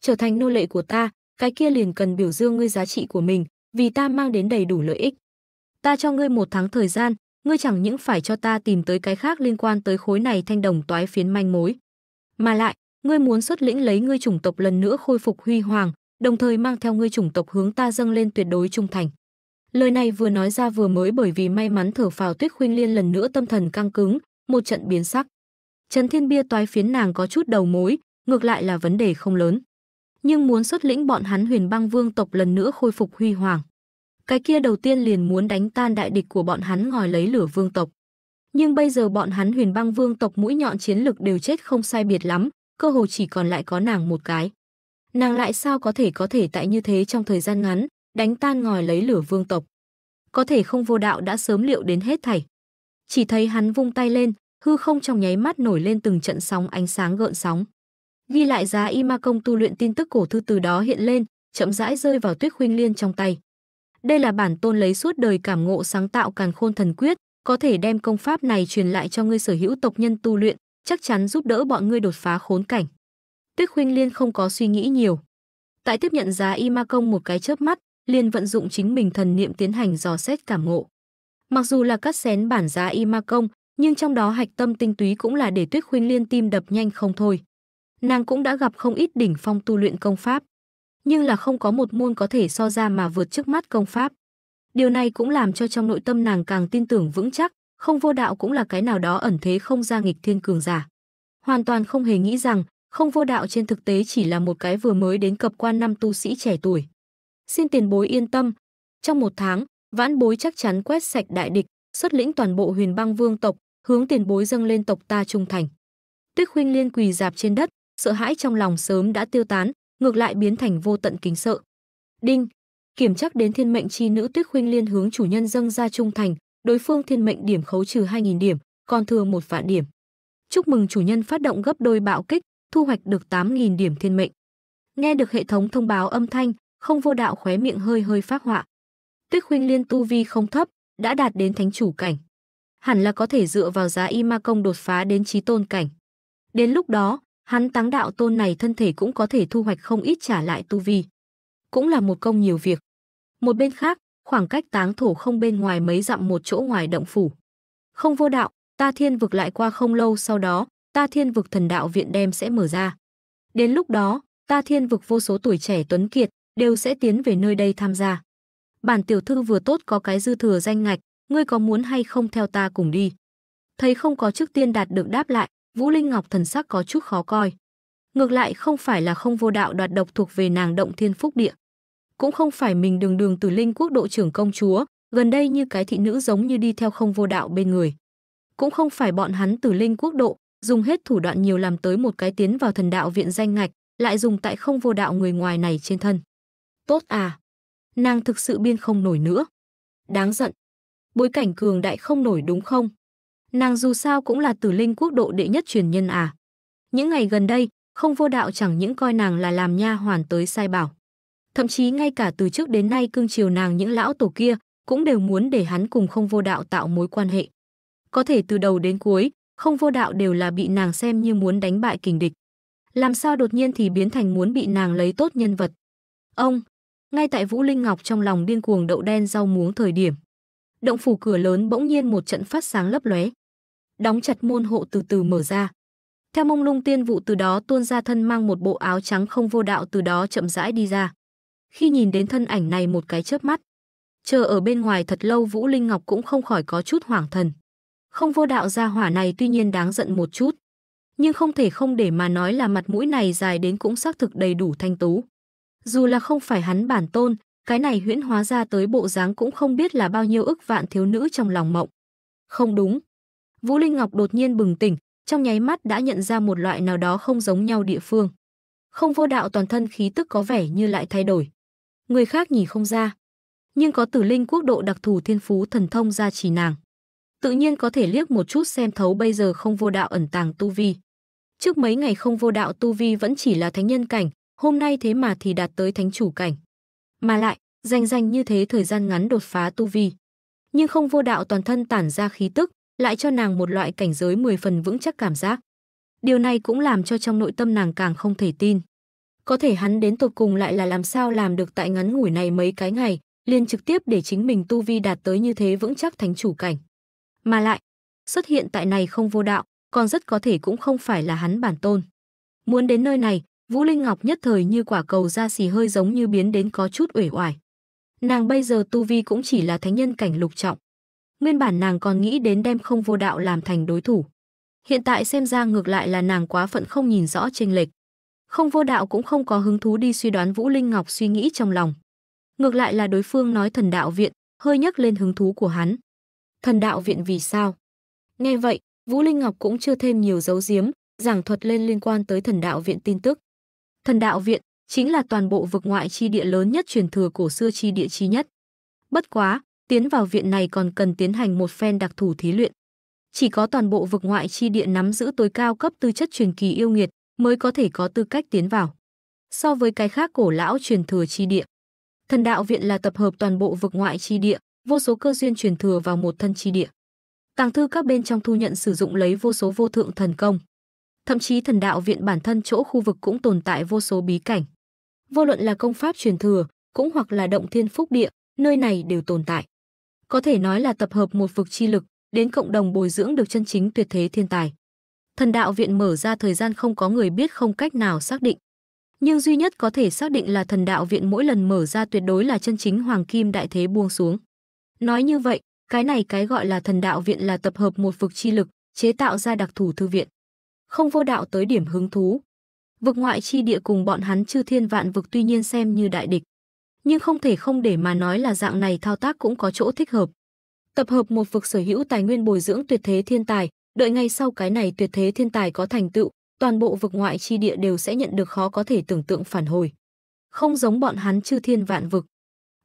Trở thành nô lệ của ta, cái kia liền cần biểu dương ngươi giá trị của mình, vì ta mang đến đầy đủ lợi ích. Ta cho ngươi một tháng thời gian, ngươi chẳng những phải cho ta tìm tới cái khác liên quan tới khối này thanh đồng toái phiến manh mối. Mà lại, ngươi muốn xuất lĩnh lấy ngươi chủng tộc lần nữa khôi phục huy hoàng, đồng thời mang theo ngươi chủng tộc hướng ta dâng lên tuyệt đối trung thành. Lời này vừa nói ra vừa mới bởi vì may mắn thở phào Tuyết khuyên Liên lần nữa tâm thần căng cứng, một trận biến sắc. Trần Thiên Bia toái phiến nàng có chút đầu mối, ngược lại là vấn đề không lớn. Nhưng muốn xuất lĩnh bọn hắn huyền băng vương tộc lần nữa khôi phục huy hoàng. Cái kia đầu tiên liền muốn đánh tan đại địch của bọn hắn ngòi lấy lửa vương tộc. Nhưng bây giờ bọn hắn huyền băng vương tộc mũi nhọn chiến lực đều chết không sai biệt lắm, cơ hồ chỉ còn lại có nàng một cái. Nàng lại sao có thể có thể tại như thế trong thời gian ngắn, đánh tan ngòi lấy lửa vương tộc. Có thể không vô đạo đã sớm liệu đến hết thảy. Chỉ thấy hắn vung tay lên, hư không trong nháy mắt nổi lên từng trận sóng ánh sáng gợn sóng. Ghi lại giá y ma công tu luyện tin tức cổ thư từ đó hiện lên, chậm rãi rơi vào Tuyết Khuynh Liên trong tay. Đây là bản tôn lấy suốt đời cảm ngộ sáng tạo Càn Khôn Thần Quyết, có thể đem công pháp này truyền lại cho ngươi sở hữu tộc nhân tu luyện, chắc chắn giúp đỡ bọn ngươi đột phá khốn cảnh. Tuyết Khuynh Liên không có suy nghĩ nhiều. Tại tiếp nhận giá y ma công một cái chớp mắt, liền vận dụng chính mình thần niệm tiến hành dò xét cảm ngộ. Mặc dù là cắt xén bản giá y ma công, nhưng trong đó hạch tâm tinh túy cũng là để Tuyết Khuynh Liên tim đập nhanh không thôi. Nàng cũng đã gặp không ít đỉnh phong tu luyện công pháp, nhưng là không có một môn có thể so ra mà vượt trước mắt công pháp. Điều này cũng làm cho trong nội tâm nàng càng tin tưởng vững chắc, không vô đạo cũng là cái nào đó ẩn thế không ra nghịch thiên cường giả. Hoàn toàn không hề nghĩ rằng, không vô đạo trên thực tế chỉ là một cái vừa mới đến cập quan năm tu sĩ trẻ tuổi. Xin tiền bối yên tâm, trong một tháng, vãn bối chắc chắn quét sạch đại địch, xuất lĩnh toàn bộ huyền băng vương tộc, hướng tiền bối dâng lên tộc ta trung thành. Tuyết Khuynh Liên quỳ dạp trên đất, sợ hãi trong lòng sớm đã tiêu tán, ngược lại biến thành vô tận kính sợ. Đinh, kiểm chắc đến thiên mệnh chi nữ Tuyết Khuynh Liên hướng chủ nhân dâng ra trung thành, đối phương thiên mệnh điểm khấu trừ 2000 điểm, còn thừa một vạn điểm. Chúc mừng chủ nhân phát động gấp đôi bạo kích, thu hoạch được 8000 điểm thiên mệnh. Nghe được hệ thống thông báo âm thanh, Không Vô Đạo khóe miệng hơi hơi phát họa. Tuyết Khuynh Liên tu vi không thấp, đã đạt đến thánh chủ cảnh hẳn là có thể dựa vào giá y ma công đột phá đến trí tôn cảnh. Đến lúc đó, hắn táng đạo tôn này thân thể cũng có thể thu hoạch không ít trả lại tu vi. Cũng là một công nhiều việc. Một bên khác, khoảng cách táng thổ không bên ngoài mấy dặm một chỗ ngoài động phủ. Không vô đạo, ta thiên vực lại qua không lâu sau đó, ta thiên vực thần đạo viện đem sẽ mở ra. Đến lúc đó, ta thiên vực vô số tuổi trẻ tuấn kiệt đều sẽ tiến về nơi đây tham gia. Bản tiểu thư vừa tốt có cái dư thừa danh ngạch, ngươi có muốn hay không theo ta cùng đi? Thấy không có trước tiên đạt được đáp lại, Vũ Linh Ngọc thần sắc có chút khó coi. Ngược lại không phải là không vô đạo đoạt độc thuộc về nàng động thiên phúc địa. Cũng không phải mình đường đường từ linh quốc độ trưởng công chúa, gần đây như cái thị nữ giống như đi theo không vô đạo bên người. Cũng không phải bọn hắn từ linh quốc độ, dùng hết thủ đoạn nhiều làm tới một cái tiến vào thần đạo viện danh ngạch, lại dùng tại không vô đạo người ngoài này trên thân. Tốt à! Nàng thực sự biên không nổi nữa. Đáng giận, bối cảnh cường đại không nổi đúng không? Nàng dù sao cũng là tử linh quốc độ đệ nhất truyền nhân à. Những ngày gần đây, không vô đạo chẳng những coi nàng là làm nha hoàn tới sai bảo. Thậm chí ngay cả từ trước đến nay cương chiều nàng những lão tổ kia, cũng đều muốn để hắn cùng không vô đạo tạo mối quan hệ. Có thể từ đầu đến cuối, không vô đạo đều là bị nàng xem như muốn đánh bại kình địch. Làm sao đột nhiên thì biến thành muốn bị nàng lấy tốt nhân vật. Ông, ngay tại Vũ Linh Ngọc trong lòng điên cuồng đậu đen rau muống thời điểm, động phủ cửa lớn bỗng nhiên một trận phát sáng lấp lóe. Đóng chặt môn hộ từ từ mở ra. Theo mông lung tiên vụ từ đó tuôn ra thân mang một bộ áo trắng không vô đạo từ đó chậm rãi đi ra. Khi nhìn đến thân ảnh này một cái chớp mắt, chờ ở bên ngoài thật lâu Vũ Linh Ngọc cũng không khỏi có chút hoảng thần. Không vô đạo ra hỏa này tuy nhiên đáng giận một chút, nhưng không thể không để mà nói là mặt mũi này dài đến cũng xác thực đầy đủ thanh tú. Dù là không phải hắn bản tôn, cái này huyễn hóa ra tới bộ dáng cũng không biết là bao nhiêu ức vạn thiếu nữ trong lòng mộng. Không đúng. Vũ Linh Ngọc đột nhiên bừng tỉnh, trong nháy mắt đã nhận ra một loại nào đó không giống nhau địa phương. Không vô đạo toàn thân khí tức có vẻ như lại thay đổi. Người khác nhìn không ra. Nhưng có tử linh quốc độ đặc thù thiên phú thần thông ra chỉ nàng. Tự nhiên có thể liếc một chút xem thấu bây giờ không vô đạo ẩn tàng tu vi. Trước mấy ngày không vô đạo tu vi vẫn chỉ là thánh nhân cảnh, hôm nay thế mà thì đạt tới thánh chủ cảnh. Mà lại, danh danh như thế thời gian ngắn đột phá tu vi. Nhưng không vô đạo toàn thân tản ra khí tức, lại cho nàng một loại cảnh giới mười phần vững chắc cảm giác. Điều này cũng làm cho trong nội tâm nàng càng không thể tin. Có thể hắn đến tột cùng lại là làm sao làm được tại ngắn ngủi này mấy cái ngày, liền trực tiếp để chính mình tu vi đạt tới như thế vững chắc thánh chủ cảnh. Mà lại, xuất hiện tại này không vô đạo, còn rất có thể cũng không phải là hắn bản tôn. Muốn đến nơi này, Vũ Linh Ngọc nhất thời như quả cầu ra xì hơi giống như biến đến có chút uể oải. Nàng bây giờ tu vi cũng chỉ là thánh nhân cảnh lục trọng. Nguyên bản nàng còn nghĩ đến đem không vô đạo làm thành đối thủ. Hiện tại xem ra ngược lại là nàng quá phận không nhìn rõ chênh lệch. Không vô đạo cũng không có hứng thú đi suy đoán Vũ Linh Ngọc suy nghĩ trong lòng. Ngược lại là đối phương nói thần đạo viện, hơi nhắc lên hứng thú của hắn. Thần đạo viện vì sao? Nghe vậy, Vũ Linh Ngọc cũng chưa thêm nhiều dấu giếm, giảng thuật lên liên quan tới thần đạo viện tin tức. Thần đạo viện chính là toàn bộ vực ngoại chi địa lớn nhất truyền thừa cổ xưa chi địa chi nhất. Bất quá, tiến vào viện này còn cần tiến hành một phen đặc thù thí luyện. Chỉ có toàn bộ vực ngoại chi địa nắm giữ tối cao cấp tư chất truyền kỳ yêu nghiệt mới có thể có tư cách tiến vào. So với cái khác cổ lão truyền thừa chi địa, thần đạo viện là tập hợp toàn bộ vực ngoại chi địa, vô số cơ duyên truyền thừa vào một thân chi địa. Tàng thư các bên trong thu nhận sử dụng lấy vô số vô thượng thần công. Thậm chí thần đạo viện bản thân chỗ khu vực cũng tồn tại vô số bí cảnh. Vô luận là công pháp truyền thừa, cũng hoặc là động thiên phúc địa, nơi này đều tồn tại. Có thể nói là tập hợp một vực chi lực, đến cộng đồng bồi dưỡng được chân chính tuyệt thế thiên tài. Thần đạo viện mở ra thời gian không có người biết không cách nào xác định. Nhưng duy nhất có thể xác định là thần đạo viện mỗi lần mở ra tuyệt đối là chân chính hoàng kim đại thế buông xuống. Nói như vậy, cái này cái gọi là thần đạo viện là tập hợp một vực chi lực, chế tạo ra đặc thủ thư viện không vô đạo tới điểm hứng thú. Vực ngoại chi địa cùng bọn hắn chư thiên vạn vực tuy nhiên xem như đại địch, nhưng không thể không để mà nói là dạng này thao tác cũng có chỗ thích hợp. Tập hợp một vực sở hữu tài nguyên bồi dưỡng tuyệt thế thiên tài, đợi ngay sau cái này tuyệt thế thiên tài có thành tựu, toàn bộ vực ngoại chi địa đều sẽ nhận được khó có thể tưởng tượng phản hồi. Không giống bọn hắn chư thiên vạn vực.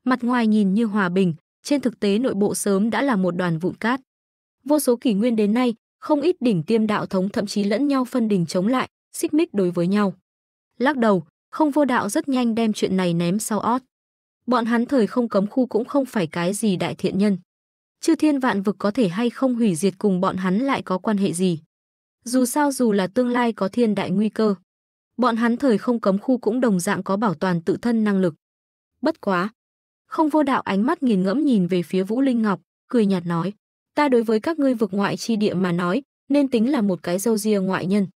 Mặt ngoài nhìn như hòa bình, trên thực tế nội bộ sớm đã là một đoàn vụn cát. Vô số kỷ nguyên đến nay, không ít đỉnh tiêm đạo thống thậm chí lẫn nhau phân đình chống lại, xích mích đối với nhau. Lắc đầu, không vô đạo rất nhanh đem chuyện này ném sau ót. Bọn hắn thời không cấm khu cũng không phải cái gì đại thiện nhân. Chư thiên vạn vực có thể hay không hủy diệt cùng bọn hắn lại có quan hệ gì. Dù sao dù là tương lai có thiên đại nguy cơ. Bọn hắn thời không cấm khu cũng đồng dạng có bảo toàn tự thân năng lực. Bất quá. Không vô đạo ánh mắt nghiền ngẫm nhìn về phía Vũ Linh Ngọc, cười nhạt nói ta đối với các ngươi vực ngoại chi địa mà nói, nên tính là một cái dâu ria ngoại nhân.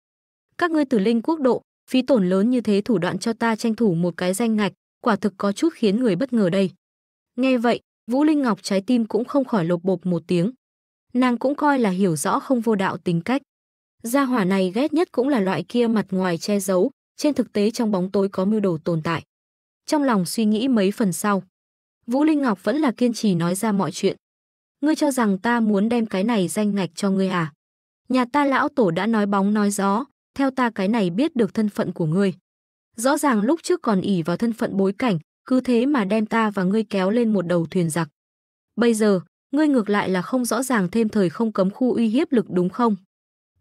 Các ngươi tử linh quốc độ, phí tổn lớn như thế thủ đoạn cho ta tranh thủ một cái danh ngạch, quả thực có chút khiến người bất ngờ đây. Nghe vậy, Vũ Linh Ngọc trái tim cũng không khỏi lột bột một tiếng. Nàng cũng coi là hiểu rõ không vô đạo tính cách. Gia hỏa này ghét nhất cũng là loại kia mặt ngoài che giấu, trên thực tế trong bóng tối có mưu đồ tồn tại. Trong lòng suy nghĩ mấy phần sau, Vũ Linh Ngọc vẫn là kiên trì nói ra mọi chuyện ngươi cho rằng ta muốn đem cái này danh ngạch cho ngươi à? Nhà ta lão tổ đã nói bóng nói gió, theo ta cái này biết được thân phận của ngươi. Rõ ràng lúc trước còn ỉ vào thân phận bối cảnh, cứ thế mà đem ta và ngươi kéo lên một đầu thuyền giặc. Bây giờ, ngươi ngược lại là không rõ ràng thêm thời không cấm khu uy hiếp lực đúng không?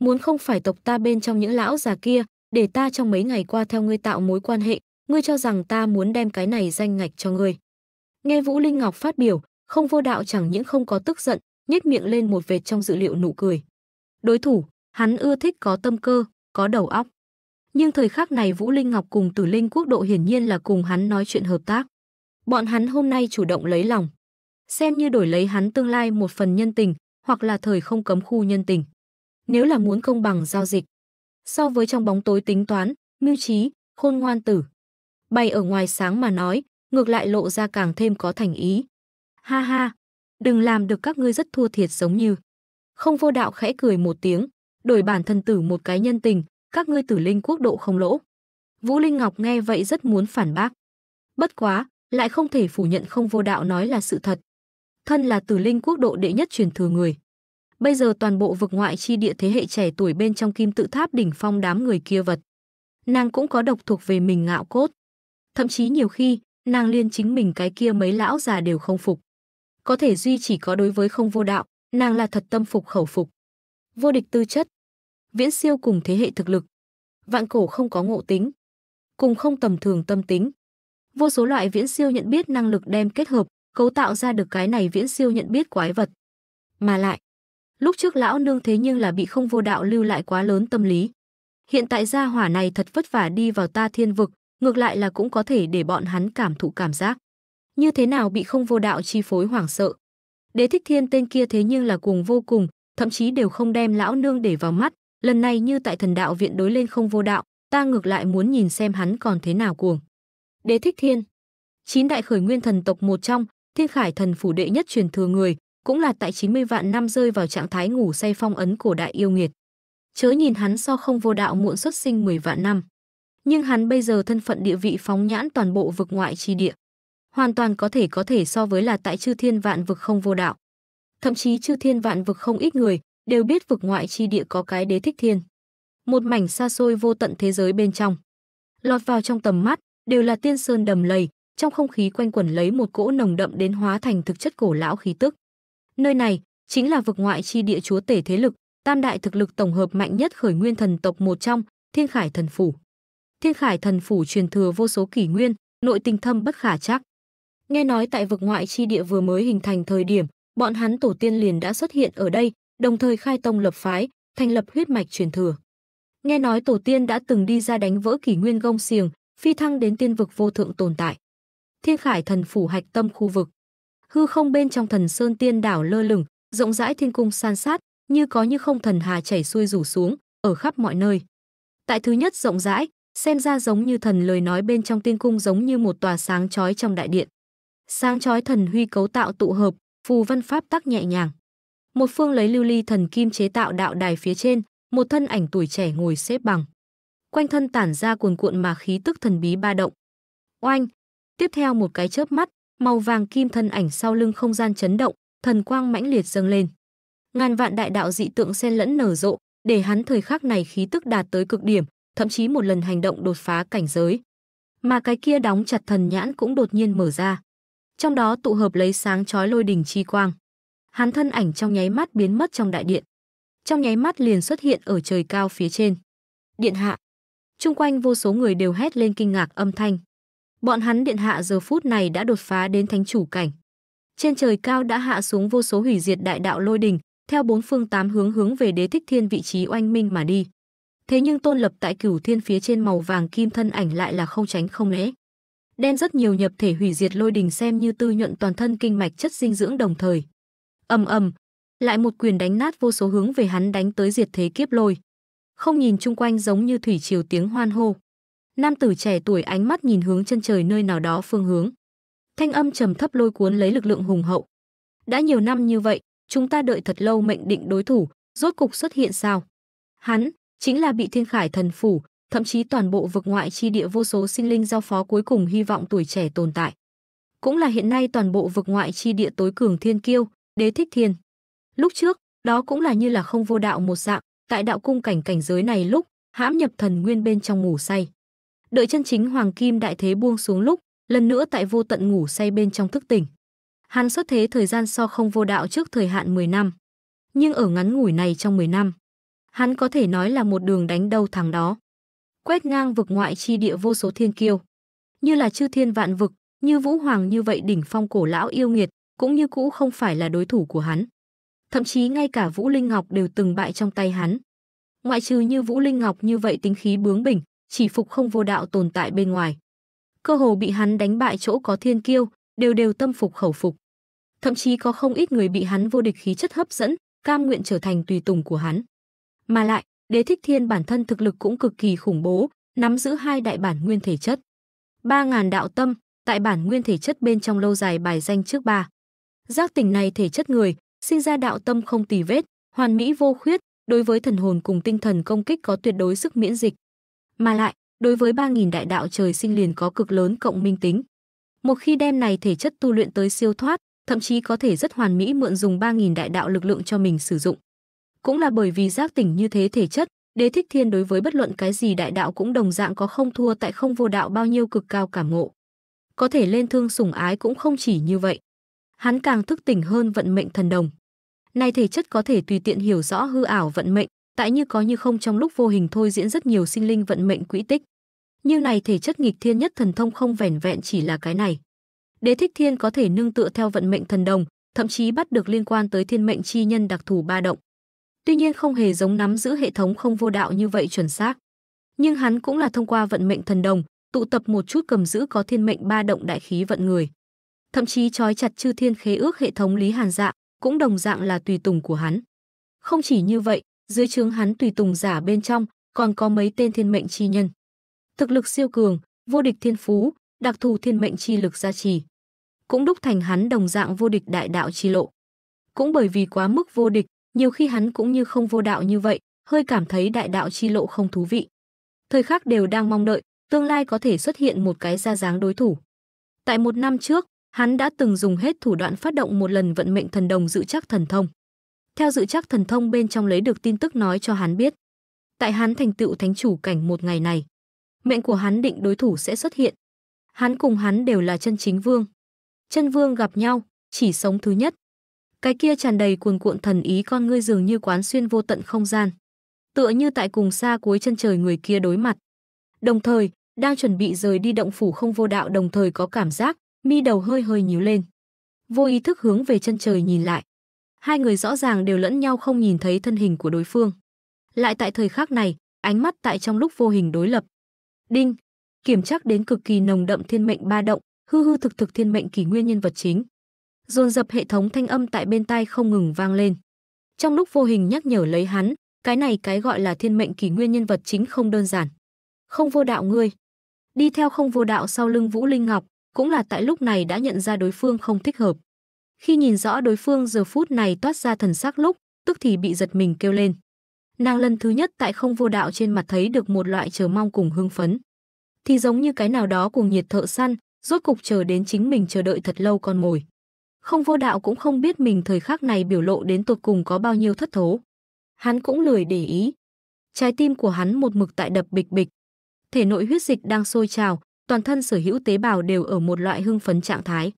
Muốn không phải tộc ta bên trong những lão già kia, để ta trong mấy ngày qua theo ngươi tạo mối quan hệ, ngươi cho rằng ta muốn đem cái này danh ngạch cho ngươi. Nghe Vũ Linh Ngọc phát biểu, không vô đạo chẳng những không có tức giận, nhếch miệng lên một vệt trong dự liệu nụ cười. Đối thủ, hắn ưa thích có tâm cơ, có đầu óc. Nhưng thời khắc này Vũ Linh Ngọc cùng Tử Linh Quốc độ hiển nhiên là cùng hắn nói chuyện hợp tác. Bọn hắn hôm nay chủ động lấy lòng, xem như đổi lấy hắn tương lai một phần nhân tình, hoặc là thời không cấm khu nhân tình. Nếu là muốn công bằng giao dịch, so với trong bóng tối tính toán, mưu trí, khôn ngoan tử, bay ở ngoài sáng mà nói, ngược lại lộ ra càng thêm có thành ý. Ha ha, đừng làm được các ngươi rất thua thiệt giống như. Không vô đạo khẽ cười một tiếng, đổi bản thân tử một cái nhân tình, các ngươi tử linh quốc độ không lỗ. Vũ Linh Ngọc nghe vậy rất muốn phản bác. Bất quá, lại không thể phủ nhận không vô đạo nói là sự thật. Thân là tử linh quốc độ đệ nhất truyền thừa người. Bây giờ toàn bộ vực ngoại chi địa thế hệ trẻ tuổi bên trong kim tự tháp đỉnh phong đám người kia vật. Nàng cũng có độc thuộc về mình ngạo cốt. Thậm chí nhiều khi, nàng liên chính mình cái kia mấy lão già đều không phục có thể duy chỉ có đối với không vô đạo, nàng là thật tâm phục khẩu phục. Vô địch tư chất, viễn siêu cùng thế hệ thực lực. Vạn cổ không có ngộ tính, cùng không tầm thường tâm tính. Vô số loại viễn siêu nhận biết năng lực đem kết hợp, cấu tạo ra được cái này viễn siêu nhận biết quái vật. Mà lại, lúc trước lão nương thế nhưng là bị không vô đạo lưu lại quá lớn tâm lý. Hiện tại gia hỏa này thật vất vả đi vào ta thiên vực, ngược lại là cũng có thể để bọn hắn cảm thụ cảm giác như thế nào bị không vô đạo chi phối hoảng sợ. Đế thích thiên tên kia thế nhưng là cuồng vô cùng, thậm chí đều không đem lão nương để vào mắt, lần này như tại thần đạo viện đối lên không vô đạo, ta ngược lại muốn nhìn xem hắn còn thế nào cuồng. Đế thích thiên Chín đại khởi nguyên thần tộc một trong, thiên khải thần phủ đệ nhất truyền thừa người, cũng là tại 90 vạn năm rơi vào trạng thái ngủ say phong ấn cổ đại yêu nghiệt. Chớ nhìn hắn so không vô đạo muộn xuất sinh 10 vạn năm. Nhưng hắn bây giờ thân phận địa vị phóng nhãn toàn bộ vực ngoại chi địa hoàn toàn có thể có thể so với là tại chư thiên vạn vực không vô đạo. Thậm chí chư thiên vạn vực không ít người đều biết vực ngoại chi địa có cái đế thích thiên. Một mảnh xa xôi vô tận thế giới bên trong. Lọt vào trong tầm mắt đều là tiên sơn đầm lầy, trong không khí quanh quẩn lấy một cỗ nồng đậm đến hóa thành thực chất cổ lão khí tức. Nơi này chính là vực ngoại chi địa chúa tể thế lực, tam đại thực lực tổng hợp mạnh nhất khởi nguyên thần tộc một trong, Thiên Khải Thần Phủ. Thiên Khải Thần Phủ truyền thừa vô số kỷ nguyên, nội tình thâm bất khả chắc Nghe nói tại vực ngoại chi địa vừa mới hình thành thời điểm, bọn hắn tổ tiên liền đã xuất hiện ở đây, đồng thời khai tông lập phái, thành lập huyết mạch truyền thừa. Nghe nói tổ tiên đã từng đi ra đánh vỡ kỷ nguyên gông xiềng, phi thăng đến tiên vực vô thượng tồn tại. Thiên Khải thần phủ hạch tâm khu vực. Hư không bên trong thần sơn tiên đảo lơ lửng, rộng rãi thiên cung san sát, như có như không thần hà chảy xuôi rủ xuống, ở khắp mọi nơi. Tại thứ nhất rộng rãi, xem ra giống như thần lời nói bên trong tiên cung giống như một tòa sáng chói trong đại điện. Sang chói thần huy cấu tạo tụ hợp, phù văn pháp tắc nhẹ nhàng. Một phương lấy lưu ly thần kim chế tạo đạo đài phía trên, một thân ảnh tuổi trẻ ngồi xếp bằng. Quanh thân tản ra cuồn cuộn mà khí tức thần bí ba động. Oanh! Tiếp theo một cái chớp mắt, màu vàng kim thân ảnh sau lưng không gian chấn động, thần quang mãnh liệt dâng lên. Ngàn vạn đại đạo dị tượng xen lẫn nở rộ, để hắn thời khắc này khí tức đạt tới cực điểm, thậm chí một lần hành động đột phá cảnh giới. Mà cái kia đóng chặt thần nhãn cũng đột nhiên mở ra trong đó tụ hợp lấy sáng chói lôi đình chi quang. Hắn thân ảnh trong nháy mắt biến mất trong đại điện. Trong nháy mắt liền xuất hiện ở trời cao phía trên. Điện hạ. Trung quanh vô số người đều hét lên kinh ngạc âm thanh. Bọn hắn điện hạ giờ phút này đã đột phá đến thánh chủ cảnh. Trên trời cao đã hạ xuống vô số hủy diệt đại đạo lôi đình, theo bốn phương tám hướng hướng về đế thích thiên vị trí oanh minh mà đi. Thế nhưng tôn lập tại cửu thiên phía trên màu vàng kim thân ảnh lại là không tránh không lẽ đen rất nhiều nhập thể hủy diệt lôi đình xem như tư nhuận toàn thân kinh mạch chất dinh dưỡng đồng thời. Ầm ầm, lại một quyền đánh nát vô số hướng về hắn đánh tới diệt thế kiếp lôi. Không nhìn chung quanh giống như thủy triều tiếng hoan hô. Nam tử trẻ tuổi ánh mắt nhìn hướng chân trời nơi nào đó phương hướng. Thanh âm trầm thấp lôi cuốn lấy lực lượng hùng hậu. Đã nhiều năm như vậy, chúng ta đợi thật lâu mệnh định đối thủ, rốt cục xuất hiện sao? Hắn chính là bị Thiên Khải thần phủ, thậm chí toàn bộ vực ngoại chi địa vô số sinh linh giao phó cuối cùng hy vọng tuổi trẻ tồn tại. Cũng là hiện nay toàn bộ vực ngoại chi địa tối cường thiên kiêu, đế thích thiên. Lúc trước, đó cũng là như là không vô đạo một dạng, tại đạo cung cảnh cảnh giới này lúc, hãm nhập thần nguyên bên trong ngủ say. Đợi chân chính hoàng kim đại thế buông xuống lúc, lần nữa tại vô tận ngủ say bên trong thức tỉnh. Hắn xuất thế thời gian so không vô đạo trước thời hạn 10 năm. Nhưng ở ngắn ngủi này trong 10 năm, hắn có thể nói là một đường đánh đâu thằng đó quét ngang vực ngoại chi địa vô số thiên kiêu. Như là chư thiên vạn vực, như vũ hoàng như vậy đỉnh phong cổ lão yêu nghiệt, cũng như cũ không phải là đối thủ của hắn. Thậm chí ngay cả Vũ Linh Ngọc đều từng bại trong tay hắn. Ngoại trừ như Vũ Linh Ngọc như vậy tính khí bướng bỉnh, chỉ phục không vô đạo tồn tại bên ngoài. Cơ hồ bị hắn đánh bại chỗ có thiên kiêu, đều đều tâm phục khẩu phục. Thậm chí có không ít người bị hắn vô địch khí chất hấp dẫn, cam nguyện trở thành tùy tùng của hắn. Mà lại, Đế thích thiên bản thân thực lực cũng cực kỳ khủng bố, nắm giữ hai đại bản nguyên thể chất. ba ngàn đạo tâm, tại bản nguyên thể chất bên trong lâu dài bài danh trước ba. Giác tỉnh này thể chất người, sinh ra đạo tâm không tì vết, hoàn mỹ vô khuyết, đối với thần hồn cùng tinh thần công kích có tuyệt đối sức miễn dịch. Mà lại, đối với 3.000 đại đạo trời sinh liền có cực lớn cộng minh tính. Một khi đem này thể chất tu luyện tới siêu thoát, thậm chí có thể rất hoàn mỹ mượn dùng 3.000 đại đạo lực lượng cho mình sử dụng cũng là bởi vì giác tỉnh như thế thể chất đế thích thiên đối với bất luận cái gì đại đạo cũng đồng dạng có không thua tại không vô đạo bao nhiêu cực cao cảm ngộ có thể lên thương sủng ái cũng không chỉ như vậy hắn càng thức tỉnh hơn vận mệnh thần đồng nay thể chất có thể tùy tiện hiểu rõ hư ảo vận mệnh tại như có như không trong lúc vô hình thôi diễn rất nhiều sinh linh vận mệnh quỹ tích như này thể chất nghịch thiên nhất thần thông không vẻn vẹn chỉ là cái này đế thích thiên có thể nương tựa theo vận mệnh thần đồng thậm chí bắt được liên quan tới thiên mệnh chi nhân đặc thù ba động Tuy nhiên không hề giống nắm giữ hệ thống không vô đạo như vậy chuẩn xác. Nhưng hắn cũng là thông qua vận mệnh thần đồng, tụ tập một chút cầm giữ có thiên mệnh ba động đại khí vận người. Thậm chí trói chặt chư thiên khế ước hệ thống Lý Hàn Dạ, cũng đồng dạng là tùy tùng của hắn. Không chỉ như vậy, dưới trướng hắn tùy tùng giả bên trong còn có mấy tên thiên mệnh chi nhân. Thực lực siêu cường, vô địch thiên phú, đặc thù thiên mệnh chi lực gia trì. Cũng đúc thành hắn đồng dạng vô địch đại đạo chi lộ. Cũng bởi vì quá mức vô địch, nhiều khi hắn cũng như không vô đạo như vậy, hơi cảm thấy đại đạo chi lộ không thú vị. Thời khắc đều đang mong đợi, tương lai có thể xuất hiện một cái ra dáng đối thủ. Tại một năm trước, hắn đã từng dùng hết thủ đoạn phát động một lần vận mệnh thần đồng dự chắc thần thông. Theo dự chắc thần thông bên trong lấy được tin tức nói cho hắn biết, tại hắn thành tựu thánh chủ cảnh một ngày này, mệnh của hắn định đối thủ sẽ xuất hiện. Hắn cùng hắn đều là chân chính vương. Chân vương gặp nhau, chỉ sống thứ nhất cái kia tràn đầy cuồn cuộn thần ý con ngươi dường như quán xuyên vô tận không gian tựa như tại cùng xa cuối chân trời người kia đối mặt đồng thời đang chuẩn bị rời đi động phủ không vô đạo đồng thời có cảm giác mi đầu hơi hơi nhíu lên vô ý thức hướng về chân trời nhìn lại hai người rõ ràng đều lẫn nhau không nhìn thấy thân hình của đối phương lại tại thời khắc này ánh mắt tại trong lúc vô hình đối lập đinh kiểm chắc đến cực kỳ nồng đậm thiên mệnh ba động hư hư thực thực thiên mệnh kỷ nguyên nhân vật chính dồn dập hệ thống thanh âm tại bên tai không ngừng vang lên. Trong lúc vô hình nhắc nhở lấy hắn, cái này cái gọi là thiên mệnh kỳ nguyên nhân vật chính không đơn giản. Không vô đạo ngươi. Đi theo không vô đạo sau lưng Vũ Linh Ngọc, cũng là tại lúc này đã nhận ra đối phương không thích hợp. Khi nhìn rõ đối phương giờ phút này toát ra thần sắc lúc, tức thì bị giật mình kêu lên. Nàng lần thứ nhất tại không vô đạo trên mặt thấy được một loại chờ mong cùng hưng phấn. Thì giống như cái nào đó cùng nhiệt thợ săn, rốt cục chờ đến chính mình chờ đợi thật lâu con mồi không vô đạo cũng không biết mình thời khắc này biểu lộ đến tột cùng có bao nhiêu thất thố. Hắn cũng lười để ý. Trái tim của hắn một mực tại đập bịch bịch. Thể nội huyết dịch đang sôi trào, toàn thân sở hữu tế bào đều ở một loại hưng phấn trạng thái.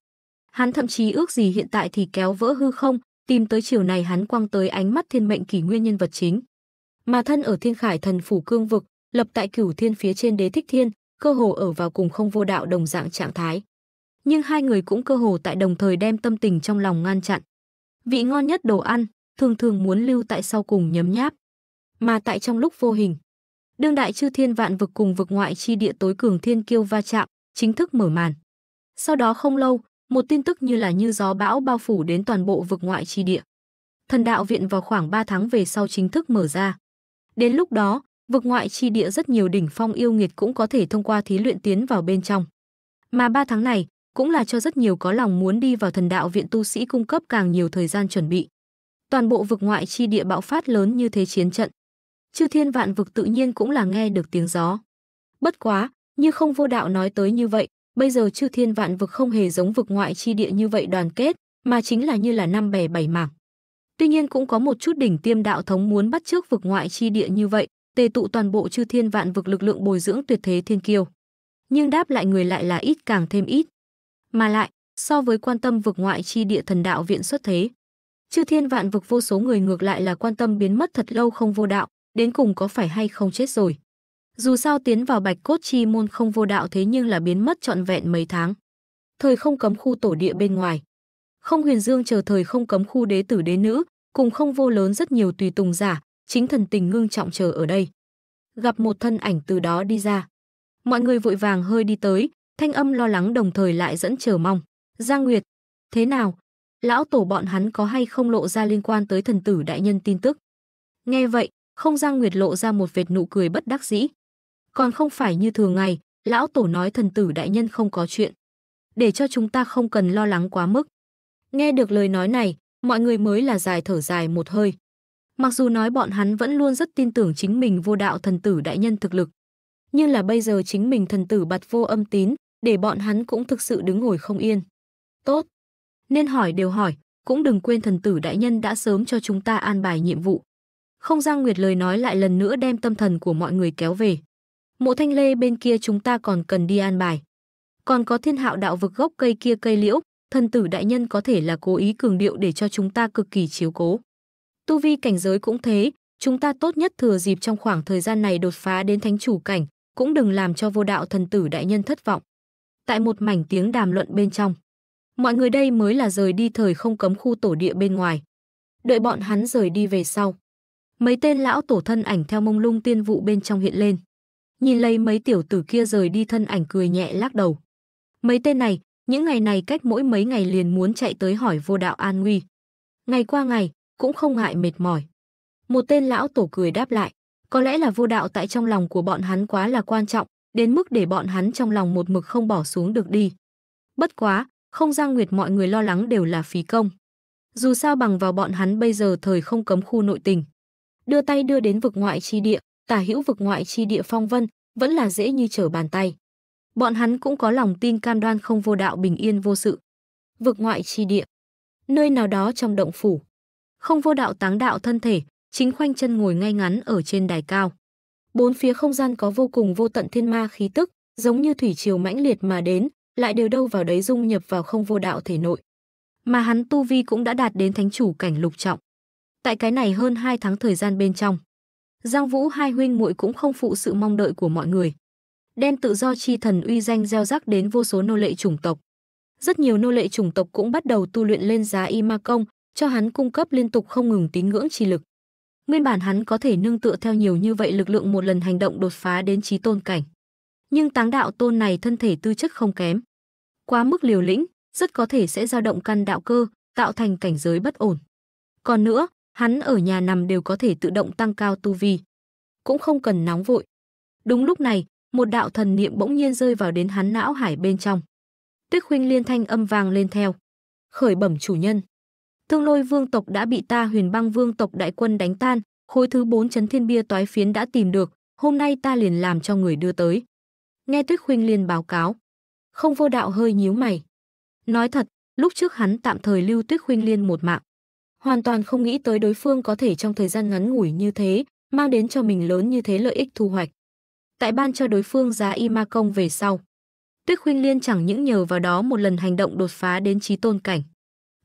Hắn thậm chí ước gì hiện tại thì kéo vỡ hư không, tìm tới chiều này hắn quăng tới ánh mắt thiên mệnh kỳ nguyên nhân vật chính. Mà thân ở thiên khải thần phủ cương vực, lập tại cửu thiên phía trên đế thích thiên, cơ hồ ở vào cùng không vô đạo đồng dạng trạng thái nhưng hai người cũng cơ hồ tại đồng thời đem tâm tình trong lòng ngăn chặn. Vị ngon nhất đồ ăn, thường thường muốn lưu tại sau cùng nhấm nháp, mà tại trong lúc vô hình. Đương đại chư thiên vạn vực cùng vực ngoại chi địa tối cường thiên kiêu va chạm, chính thức mở màn. Sau đó không lâu, một tin tức như là như gió bão bao phủ đến toàn bộ vực ngoại chi địa. Thần đạo viện vào khoảng 3 tháng về sau chính thức mở ra. Đến lúc đó, vực ngoại chi địa rất nhiều đỉnh phong yêu nghiệt cũng có thể thông qua thí luyện tiến vào bên trong. Mà 3 tháng này, cũng là cho rất nhiều có lòng muốn đi vào thần đạo viện tu sĩ cung cấp càng nhiều thời gian chuẩn bị. Toàn bộ vực ngoại chi địa bạo phát lớn như thế chiến trận. Chư thiên vạn vực tự nhiên cũng là nghe được tiếng gió. Bất quá, như không vô đạo nói tới như vậy, bây giờ chư thiên vạn vực không hề giống vực ngoại chi địa như vậy đoàn kết, mà chính là như là năm bè bảy mảng. Tuy nhiên cũng có một chút đỉnh tiêm đạo thống muốn bắt trước vực ngoại chi địa như vậy, tề tụ toàn bộ chư thiên vạn vực lực lượng bồi dưỡng tuyệt thế thiên kiêu. Nhưng đáp lại người lại là ít càng thêm ít. Mà lại, so với quan tâm vực ngoại chi địa thần đạo viện xuất thế, chư thiên vạn vực vô số người ngược lại là quan tâm biến mất thật lâu không vô đạo, đến cùng có phải hay không chết rồi. Dù sao tiến vào bạch cốt chi môn không vô đạo thế nhưng là biến mất trọn vẹn mấy tháng. Thời không cấm khu tổ địa bên ngoài. Không huyền dương chờ thời không cấm khu đế tử đế nữ, cùng không vô lớn rất nhiều tùy tùng giả, chính thần tình ngưng trọng chờ ở đây. Gặp một thân ảnh từ đó đi ra. Mọi người vội vàng hơi đi tới, thanh âm lo lắng đồng thời lại dẫn chờ mong. Giang Nguyệt, thế nào? Lão tổ bọn hắn có hay không lộ ra liên quan tới thần tử đại nhân tin tức? Nghe vậy, không Giang Nguyệt lộ ra một vệt nụ cười bất đắc dĩ. Còn không phải như thường ngày, lão tổ nói thần tử đại nhân không có chuyện. Để cho chúng ta không cần lo lắng quá mức. Nghe được lời nói này, mọi người mới là dài thở dài một hơi. Mặc dù nói bọn hắn vẫn luôn rất tin tưởng chính mình vô đạo thần tử đại nhân thực lực, nhưng là bây giờ chính mình thần tử bạt vô âm tín, để bọn hắn cũng thực sự đứng ngồi không yên. Tốt. Nên hỏi đều hỏi, cũng đừng quên thần tử đại nhân đã sớm cho chúng ta an bài nhiệm vụ. Không Giang Nguyệt lời nói lại lần nữa đem tâm thần của mọi người kéo về. Mộ Thanh Lê bên kia chúng ta còn cần đi an bài. Còn có thiên hạo đạo vực gốc cây kia cây liễu, thần tử đại nhân có thể là cố ý cường điệu để cho chúng ta cực kỳ chiếu cố. Tu vi cảnh giới cũng thế, chúng ta tốt nhất thừa dịp trong khoảng thời gian này đột phá đến thánh chủ cảnh, cũng đừng làm cho vô đạo thần tử đại nhân thất vọng tại một mảnh tiếng đàm luận bên trong. Mọi người đây mới là rời đi thời không cấm khu tổ địa bên ngoài. Đợi bọn hắn rời đi về sau. Mấy tên lão tổ thân ảnh theo mông lung tiên vụ bên trong hiện lên. Nhìn lấy mấy tiểu tử kia rời đi thân ảnh cười nhẹ lắc đầu. Mấy tên này, những ngày này cách mỗi mấy ngày liền muốn chạy tới hỏi vô đạo an nguy. Ngày qua ngày, cũng không ngại mệt mỏi. Một tên lão tổ cười đáp lại, có lẽ là vô đạo tại trong lòng của bọn hắn quá là quan trọng, đến mức để bọn hắn trong lòng một mực không bỏ xuống được đi. Bất quá, không gian Nguyệt mọi người lo lắng đều là phí công. Dù sao bằng vào bọn hắn bây giờ thời không cấm khu nội tình. Đưa tay đưa đến vực ngoại chi địa, tả hữu vực ngoại chi địa phong vân, vẫn là dễ như trở bàn tay. Bọn hắn cũng có lòng tin cam đoan không vô đạo bình yên vô sự. Vực ngoại chi địa, nơi nào đó trong động phủ. Không vô đạo táng đạo thân thể, chính khoanh chân ngồi ngay ngắn ở trên đài cao bốn phía không gian có vô cùng vô tận thiên ma khí tức, giống như thủy triều mãnh liệt mà đến, lại đều đâu vào đấy dung nhập vào không vô đạo thể nội. Mà hắn tu vi cũng đã đạt đến thánh chủ cảnh lục trọng. Tại cái này hơn hai tháng thời gian bên trong, Giang Vũ hai huynh muội cũng không phụ sự mong đợi của mọi người. Đem tự do chi thần uy danh gieo rắc đến vô số nô lệ chủng tộc. Rất nhiều nô lệ chủng tộc cũng bắt đầu tu luyện lên giá y ma công, cho hắn cung cấp liên tục không ngừng tín ngưỡng chi lực. Nguyên bản hắn có thể nương tựa theo nhiều như vậy lực lượng một lần hành động đột phá đến trí tôn cảnh. Nhưng táng đạo tôn này thân thể tư chất không kém. Quá mức liều lĩnh, rất có thể sẽ dao động căn đạo cơ, tạo thành cảnh giới bất ổn. Còn nữa, hắn ở nhà nằm đều có thể tự động tăng cao tu vi. Cũng không cần nóng vội. Đúng lúc này, một đạo thần niệm bỗng nhiên rơi vào đến hắn não hải bên trong. Tuyết Khuynh Liên thanh âm vang lên theo. Khởi bẩm chủ nhân. Thương Lôi Vương tộc đã bị ta Huyền Băng Vương tộc đại quân đánh tan, khối thứ bốn chấn thiên bia toái phiến đã tìm được, hôm nay ta liền làm cho người đưa tới." Nghe Tuyết Khuynh liền báo cáo, Không Vô Đạo hơi nhíu mày. Nói thật, lúc trước hắn tạm thời lưu Tuyết Khuynh Liên một mạng, hoàn toàn không nghĩ tới đối phương có thể trong thời gian ngắn ngủi như thế, mang đến cho mình lớn như thế lợi ích thu hoạch. Tại ban cho đối phương giá y ma công về sau, Tuyết Khuynh Liên chẳng những nhờ vào đó một lần hành động đột phá đến trí tôn cảnh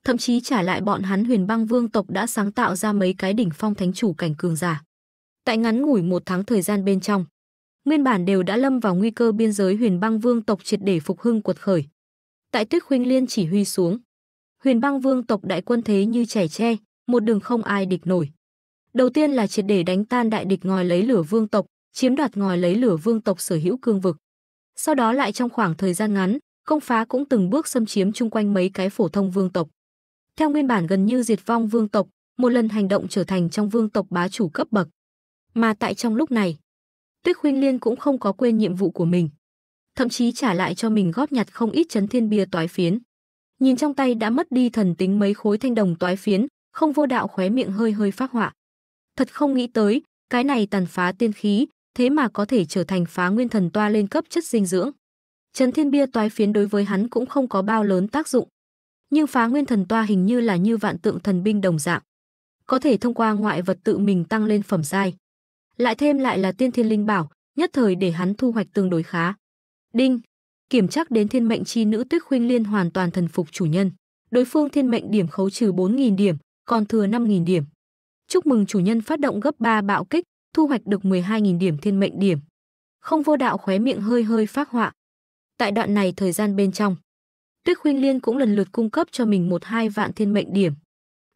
thậm chí trả lại bọn hắn huyền băng vương tộc đã sáng tạo ra mấy cái đỉnh phong thánh chủ cảnh cường giả. Tại ngắn ngủi một tháng thời gian bên trong, nguyên bản đều đã lâm vào nguy cơ biên giới huyền băng vương tộc triệt để phục hưng cuột khởi. Tại tuyết khuynh liên chỉ huy xuống, huyền băng vương tộc đại quân thế như chảy tre, một đường không ai địch nổi. Đầu tiên là triệt để đánh tan đại địch ngòi lấy lửa vương tộc, chiếm đoạt ngòi lấy lửa vương tộc sở hữu cương vực. Sau đó lại trong khoảng thời gian ngắn, công phá cũng từng bước xâm chiếm chung quanh mấy cái phổ thông vương tộc. Theo nguyên bản gần như diệt vong vương tộc, một lần hành động trở thành trong vương tộc bá chủ cấp bậc. Mà tại trong lúc này, Tuyết Khuynh Liên cũng không có quên nhiệm vụ của mình, thậm chí trả lại cho mình góp nhặt không ít chấn thiên bia toái phiến. Nhìn trong tay đã mất đi thần tính mấy khối thanh đồng toái phiến, không vô đạo khóe miệng hơi hơi phát họa. Thật không nghĩ tới, cái này tàn phá tiên khí, thế mà có thể trở thành phá nguyên thần toa lên cấp chất dinh dưỡng. Trấn Thiên Bia toái phiến đối với hắn cũng không có bao lớn tác dụng, nhưng phá nguyên thần toa hình như là như vạn tượng thần binh đồng dạng. Có thể thông qua ngoại vật tự mình tăng lên phẩm giai. Lại thêm lại là tiên thiên linh bảo, nhất thời để hắn thu hoạch tương đối khá. Đinh, kiểm chắc đến thiên mệnh chi nữ Tuyết Khuynh Liên hoàn toàn thần phục chủ nhân. Đối phương thiên mệnh điểm khấu trừ 4000 điểm, còn thừa 5000 điểm. Chúc mừng chủ nhân phát động gấp 3 bạo kích, thu hoạch được 12000 điểm thiên mệnh điểm. Không vô đạo khóe miệng hơi hơi phát họa. Tại đoạn này thời gian bên trong, Tuyết Khuynh Liên cũng lần lượt cung cấp cho mình một hai vạn thiên mệnh điểm.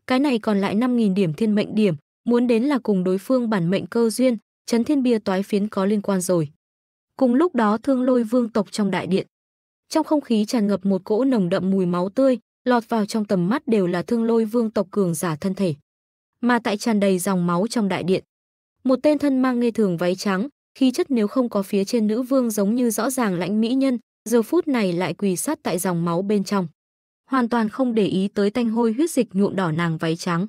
Cái này còn lại 5.000 điểm thiên mệnh điểm, muốn đến là cùng đối phương bản mệnh cơ duyên, chấn thiên bia toái phiến có liên quan rồi. Cùng lúc đó thương lôi vương tộc trong đại điện. Trong không khí tràn ngập một cỗ nồng đậm mùi máu tươi, lọt vào trong tầm mắt đều là thương lôi vương tộc cường giả thân thể. Mà tại tràn đầy dòng máu trong đại điện. Một tên thân mang nghe thường váy trắng, khi chất nếu không có phía trên nữ vương giống như rõ ràng lãnh mỹ nhân, giờ phút này lại quỳ sát tại dòng máu bên trong. Hoàn toàn không để ý tới tanh hôi huyết dịch nhuộm đỏ nàng váy trắng.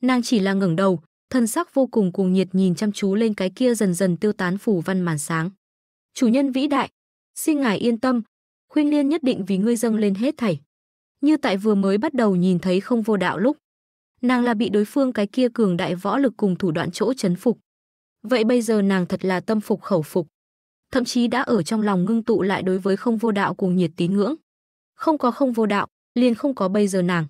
Nàng chỉ là ngẩng đầu, thân sắc vô cùng cuồng nhiệt nhìn chăm chú lên cái kia dần dần tiêu tán phủ văn màn sáng. Chủ nhân vĩ đại, xin ngài yên tâm, khuyên liên nhất định vì ngươi dâng lên hết thảy. Như tại vừa mới bắt đầu nhìn thấy không vô đạo lúc, nàng là bị đối phương cái kia cường đại võ lực cùng thủ đoạn chỗ chấn phục. Vậy bây giờ nàng thật là tâm phục khẩu phục thậm chí đã ở trong lòng ngưng tụ lại đối với không vô đạo cùng nhiệt tín ngưỡng. Không có không vô đạo, liền không có bây giờ nàng.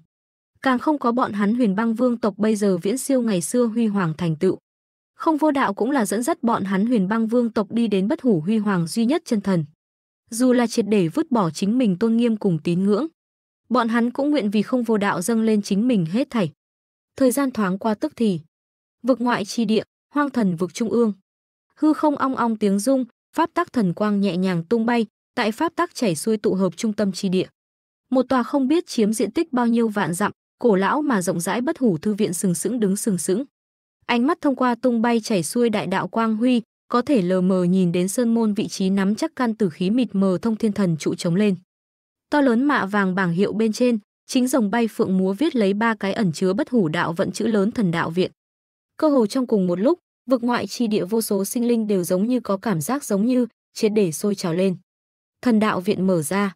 Càng không có bọn hắn huyền băng vương tộc bây giờ viễn siêu ngày xưa huy hoàng thành tựu. Không vô đạo cũng là dẫn dắt bọn hắn huyền băng vương tộc đi đến bất hủ huy hoàng duy nhất chân thần. Dù là triệt để vứt bỏ chính mình tôn nghiêm cùng tín ngưỡng, bọn hắn cũng nguyện vì không vô đạo dâng lên chính mình hết thảy. Thời gian thoáng qua tức thì, vực ngoại chi địa, hoang thần vực trung ương. Hư không ong ong tiếng rung, pháp tắc thần quang nhẹ nhàng tung bay, tại pháp tắc chảy xuôi tụ hợp trung tâm chi địa. Một tòa không biết chiếm diện tích bao nhiêu vạn dặm, cổ lão mà rộng rãi bất hủ thư viện sừng sững đứng sừng sững. Ánh mắt thông qua tung bay chảy xuôi đại đạo quang huy, có thể lờ mờ nhìn đến sơn môn vị trí nắm chắc căn tử khí mịt mờ thông thiên thần trụ chống lên. To lớn mạ vàng bảng hiệu bên trên, chính rồng bay phượng múa viết lấy ba cái ẩn chứa bất hủ đạo vận chữ lớn thần đạo viện. Cơ hồ trong cùng một lúc, vực ngoại chi địa vô số sinh linh đều giống như có cảm giác giống như chết để sôi trào lên. Thần đạo viện mở ra.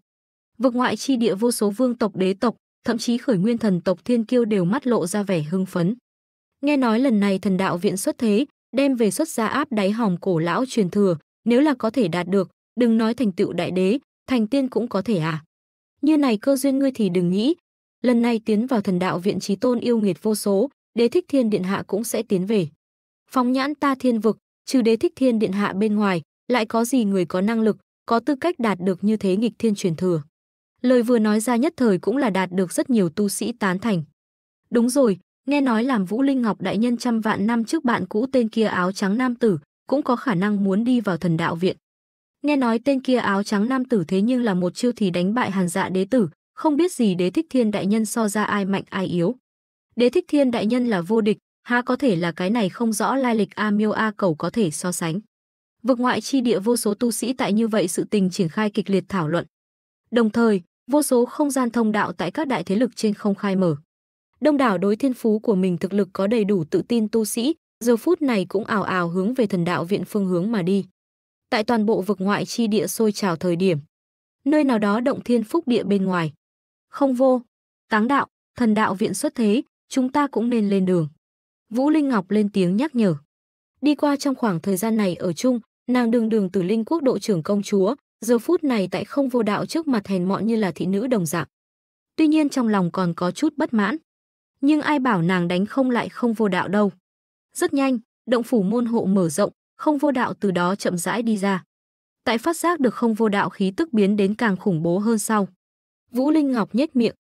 Vực ngoại chi địa vô số vương tộc đế tộc, thậm chí khởi nguyên thần tộc thiên kiêu đều mắt lộ ra vẻ hưng phấn. Nghe nói lần này thần đạo viện xuất thế, đem về xuất gia áp đáy hòm cổ lão truyền thừa, nếu là có thể đạt được, đừng nói thành tựu đại đế, thành tiên cũng có thể à. Như này cơ duyên ngươi thì đừng nghĩ, lần này tiến vào thần đạo viện trí tôn yêu nghiệt vô số, đế thích thiên điện hạ cũng sẽ tiến về. Phóng nhãn ta thiên vực, trừ đế thích thiên điện hạ bên ngoài, lại có gì người có năng lực, có tư cách đạt được như thế nghịch thiên truyền thừa. Lời vừa nói ra nhất thời cũng là đạt được rất nhiều tu sĩ tán thành. Đúng rồi, nghe nói làm Vũ Linh Ngọc đại nhân trăm vạn năm trước bạn cũ tên kia áo trắng nam tử, cũng có khả năng muốn đi vào thần đạo viện. Nghe nói tên kia áo trắng nam tử thế nhưng là một chiêu thì đánh bại hàn dạ đế tử, không biết gì đế thích thiên đại nhân so ra ai mạnh ai yếu. Đế thích thiên đại nhân là vô địch, há có thể là cái này không rõ lai lịch A Miêu A Cầu có thể so sánh. Vực ngoại chi địa vô số tu sĩ tại như vậy sự tình triển khai kịch liệt thảo luận. Đồng thời, vô số không gian thông đạo tại các đại thế lực trên không khai mở. Đông đảo đối thiên phú của mình thực lực có đầy đủ tự tin tu sĩ, giờ phút này cũng ảo ảo hướng về thần đạo viện phương hướng mà đi. Tại toàn bộ vực ngoại chi địa sôi trào thời điểm, nơi nào đó động thiên phúc địa bên ngoài. Không vô, táng đạo, thần đạo viện xuất thế, chúng ta cũng nên lên đường. Vũ Linh Ngọc lên tiếng nhắc nhở. Đi qua trong khoảng thời gian này ở chung, nàng đường đường từ linh quốc độ trưởng công chúa, giờ phút này tại không vô đạo trước mặt hèn mọn như là thị nữ đồng dạng. Tuy nhiên trong lòng còn có chút bất mãn. Nhưng ai bảo nàng đánh không lại không vô đạo đâu. Rất nhanh, động phủ môn hộ mở rộng, không vô đạo từ đó chậm rãi đi ra. Tại phát giác được không vô đạo khí tức biến đến càng khủng bố hơn sau. Vũ Linh Ngọc nhếch miệng.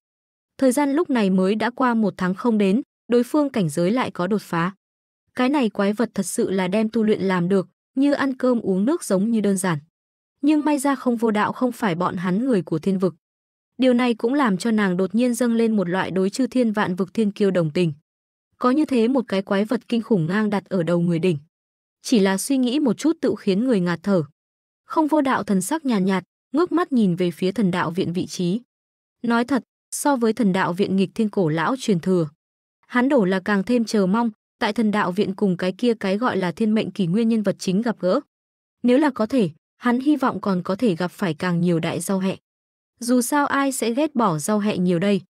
Thời gian lúc này mới đã qua một tháng không đến, đối phương cảnh giới lại có đột phá. Cái này quái vật thật sự là đem tu luyện làm được, như ăn cơm uống nước giống như đơn giản. Nhưng may ra không vô đạo không phải bọn hắn người của thiên vực. Điều này cũng làm cho nàng đột nhiên dâng lên một loại đối chư thiên vạn vực thiên kiêu đồng tình. Có như thế một cái quái vật kinh khủng ngang đặt ở đầu người đỉnh. Chỉ là suy nghĩ một chút tự khiến người ngạt thở. Không vô đạo thần sắc nhàn nhạt, nhạt, ngước mắt nhìn về phía thần đạo viện vị trí. Nói thật, so với thần đạo viện nghịch thiên cổ lão truyền thừa, hắn đổ là càng thêm chờ mong, tại thần đạo viện cùng cái kia cái gọi là thiên mệnh kỷ nguyên nhân vật chính gặp gỡ. Nếu là có thể, hắn hy vọng còn có thể gặp phải càng nhiều đại giao hẹ. Dù sao ai sẽ ghét bỏ giao hẹ nhiều đây.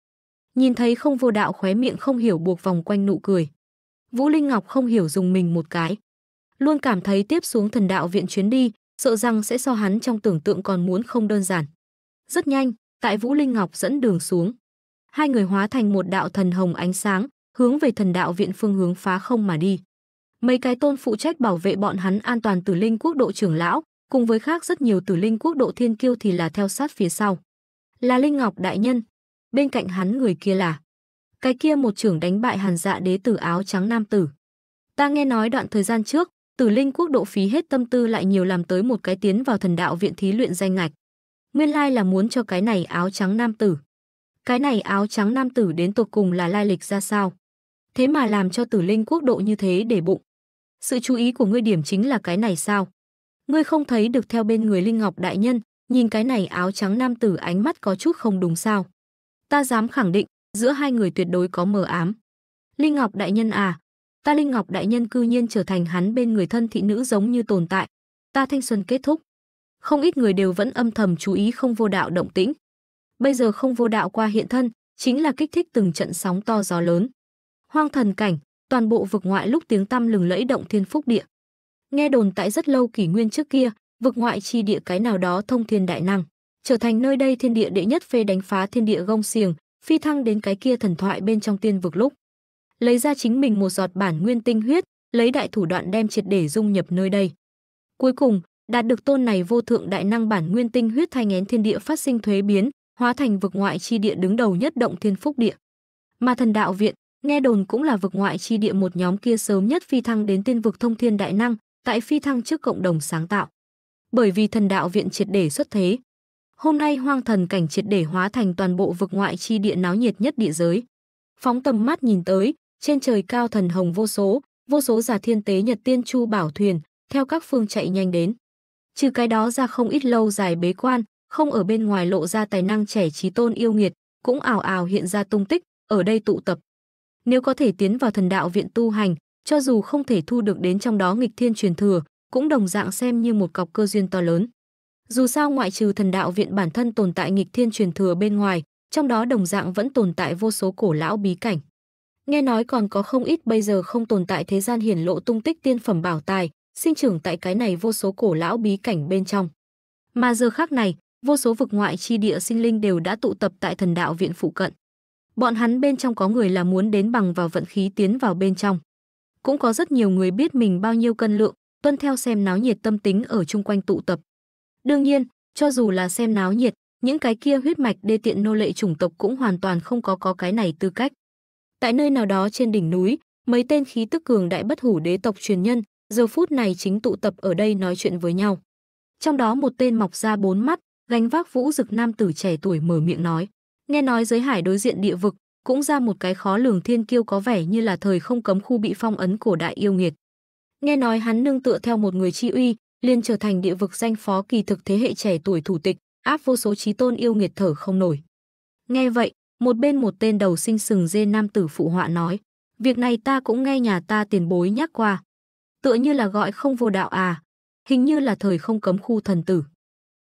Nhìn thấy không vô đạo khóe miệng không hiểu buộc vòng quanh nụ cười. Vũ Linh Ngọc không hiểu dùng mình một cái. Luôn cảm thấy tiếp xuống thần đạo viện chuyến đi, sợ rằng sẽ so hắn trong tưởng tượng còn muốn không đơn giản. Rất nhanh, tại Vũ Linh Ngọc dẫn đường xuống. Hai người hóa thành một đạo thần hồng ánh sáng, hướng về thần đạo viện phương hướng phá không mà đi. Mấy cái tôn phụ trách bảo vệ bọn hắn an toàn tử linh quốc độ trưởng lão, cùng với khác rất nhiều tử linh quốc độ thiên kiêu thì là theo sát phía sau. Là Linh Ngọc đại nhân, bên cạnh hắn người kia là cái kia một trưởng đánh bại hàn dạ đế tử áo trắng nam tử. Ta nghe nói đoạn thời gian trước, tử linh quốc độ phí hết tâm tư lại nhiều làm tới một cái tiến vào thần đạo viện thí luyện danh ngạch. Nguyên lai là muốn cho cái này áo trắng nam tử. Cái này áo trắng nam tử đến tột cùng là lai lịch ra sao? Thế mà làm cho tử linh quốc độ như thế để bụng. Sự chú ý của ngươi điểm chính là cái này sao? Ngươi không thấy được theo bên người Linh Ngọc Đại Nhân, nhìn cái này áo trắng nam tử ánh mắt có chút không đúng sao. Ta dám khẳng định, giữa hai người tuyệt đối có mờ ám. Linh Ngọc Đại Nhân à, ta Linh Ngọc Đại Nhân cư nhiên trở thành hắn bên người thân thị nữ giống như tồn tại. Ta thanh xuân kết thúc. Không ít người đều vẫn âm thầm chú ý không vô đạo động tĩnh. Bây giờ không vô đạo qua hiện thân, chính là kích thích từng trận sóng to gió lớn hoang thần cảnh, toàn bộ vực ngoại lúc tiếng tăm lừng lẫy động thiên phúc địa. Nghe đồn tại rất lâu kỷ nguyên trước kia, vực ngoại chi địa cái nào đó thông thiên đại năng, trở thành nơi đây thiên địa đệ nhất phê đánh phá thiên địa gông xiềng, phi thăng đến cái kia thần thoại bên trong tiên vực lúc. Lấy ra chính mình một giọt bản nguyên tinh huyết, lấy đại thủ đoạn đem triệt để dung nhập nơi đây. Cuối cùng, đạt được tôn này vô thượng đại năng bản nguyên tinh huyết thay ngén thiên địa phát sinh thuế biến, hóa thành vực ngoại chi địa đứng đầu nhất động thiên phúc địa. Mà thần đạo viện, Nghe đồn cũng là vực ngoại chi địa một nhóm kia sớm nhất phi thăng đến tiên vực thông thiên đại năng, tại phi thăng trước cộng đồng sáng tạo. Bởi vì thần đạo viện triệt để xuất thế, hôm nay hoang thần cảnh triệt để hóa thành toàn bộ vực ngoại chi địa náo nhiệt nhất địa giới. Phóng tầm mắt nhìn tới, trên trời cao thần hồng vô số, vô số giả thiên tế nhật tiên chu bảo thuyền, theo các phương chạy nhanh đến. Trừ cái đó ra không ít lâu dài bế quan, không ở bên ngoài lộ ra tài năng trẻ trí tôn yêu nghiệt, cũng ảo ảo hiện ra tung tích, ở đây tụ tập. Nếu có thể tiến vào thần đạo viện tu hành, cho dù không thể thu được đến trong đó nghịch thiên truyền thừa, cũng đồng dạng xem như một cọc cơ duyên to lớn. Dù sao ngoại trừ thần đạo viện bản thân tồn tại nghịch thiên truyền thừa bên ngoài, trong đó đồng dạng vẫn tồn tại vô số cổ lão bí cảnh. Nghe nói còn có không ít bây giờ không tồn tại thế gian hiển lộ tung tích tiên phẩm bảo tài, sinh trưởng tại cái này vô số cổ lão bí cảnh bên trong. Mà giờ khác này, vô số vực ngoại chi địa sinh linh đều đã tụ tập tại thần đạo viện phụ cận. Bọn hắn bên trong có người là muốn đến bằng vào vận khí tiến vào bên trong. Cũng có rất nhiều người biết mình bao nhiêu cân lượng, tuân theo xem náo nhiệt tâm tính ở chung quanh tụ tập. Đương nhiên, cho dù là xem náo nhiệt, những cái kia huyết mạch đê tiện nô lệ chủng tộc cũng hoàn toàn không có có cái này tư cách. Tại nơi nào đó trên đỉnh núi, mấy tên khí tức cường đại bất hủ đế tộc truyền nhân, giờ phút này chính tụ tập ở đây nói chuyện với nhau. Trong đó một tên mọc ra bốn mắt, gánh vác vũ rực nam tử trẻ tuổi mở miệng nói. Nghe nói giới hải đối diện địa vực, cũng ra một cái khó lường thiên kiêu có vẻ như là thời không cấm khu bị phong ấn cổ đại yêu nghiệt. Nghe nói hắn nương tựa theo một người chi uy, liền trở thành địa vực danh phó kỳ thực thế hệ trẻ tuổi thủ tịch, áp vô số trí tôn yêu nghiệt thở không nổi. Nghe vậy, một bên một tên đầu sinh sừng dê nam tử phụ họa nói, việc này ta cũng nghe nhà ta tiền bối nhắc qua. Tựa như là gọi không vô đạo à, hình như là thời không cấm khu thần tử.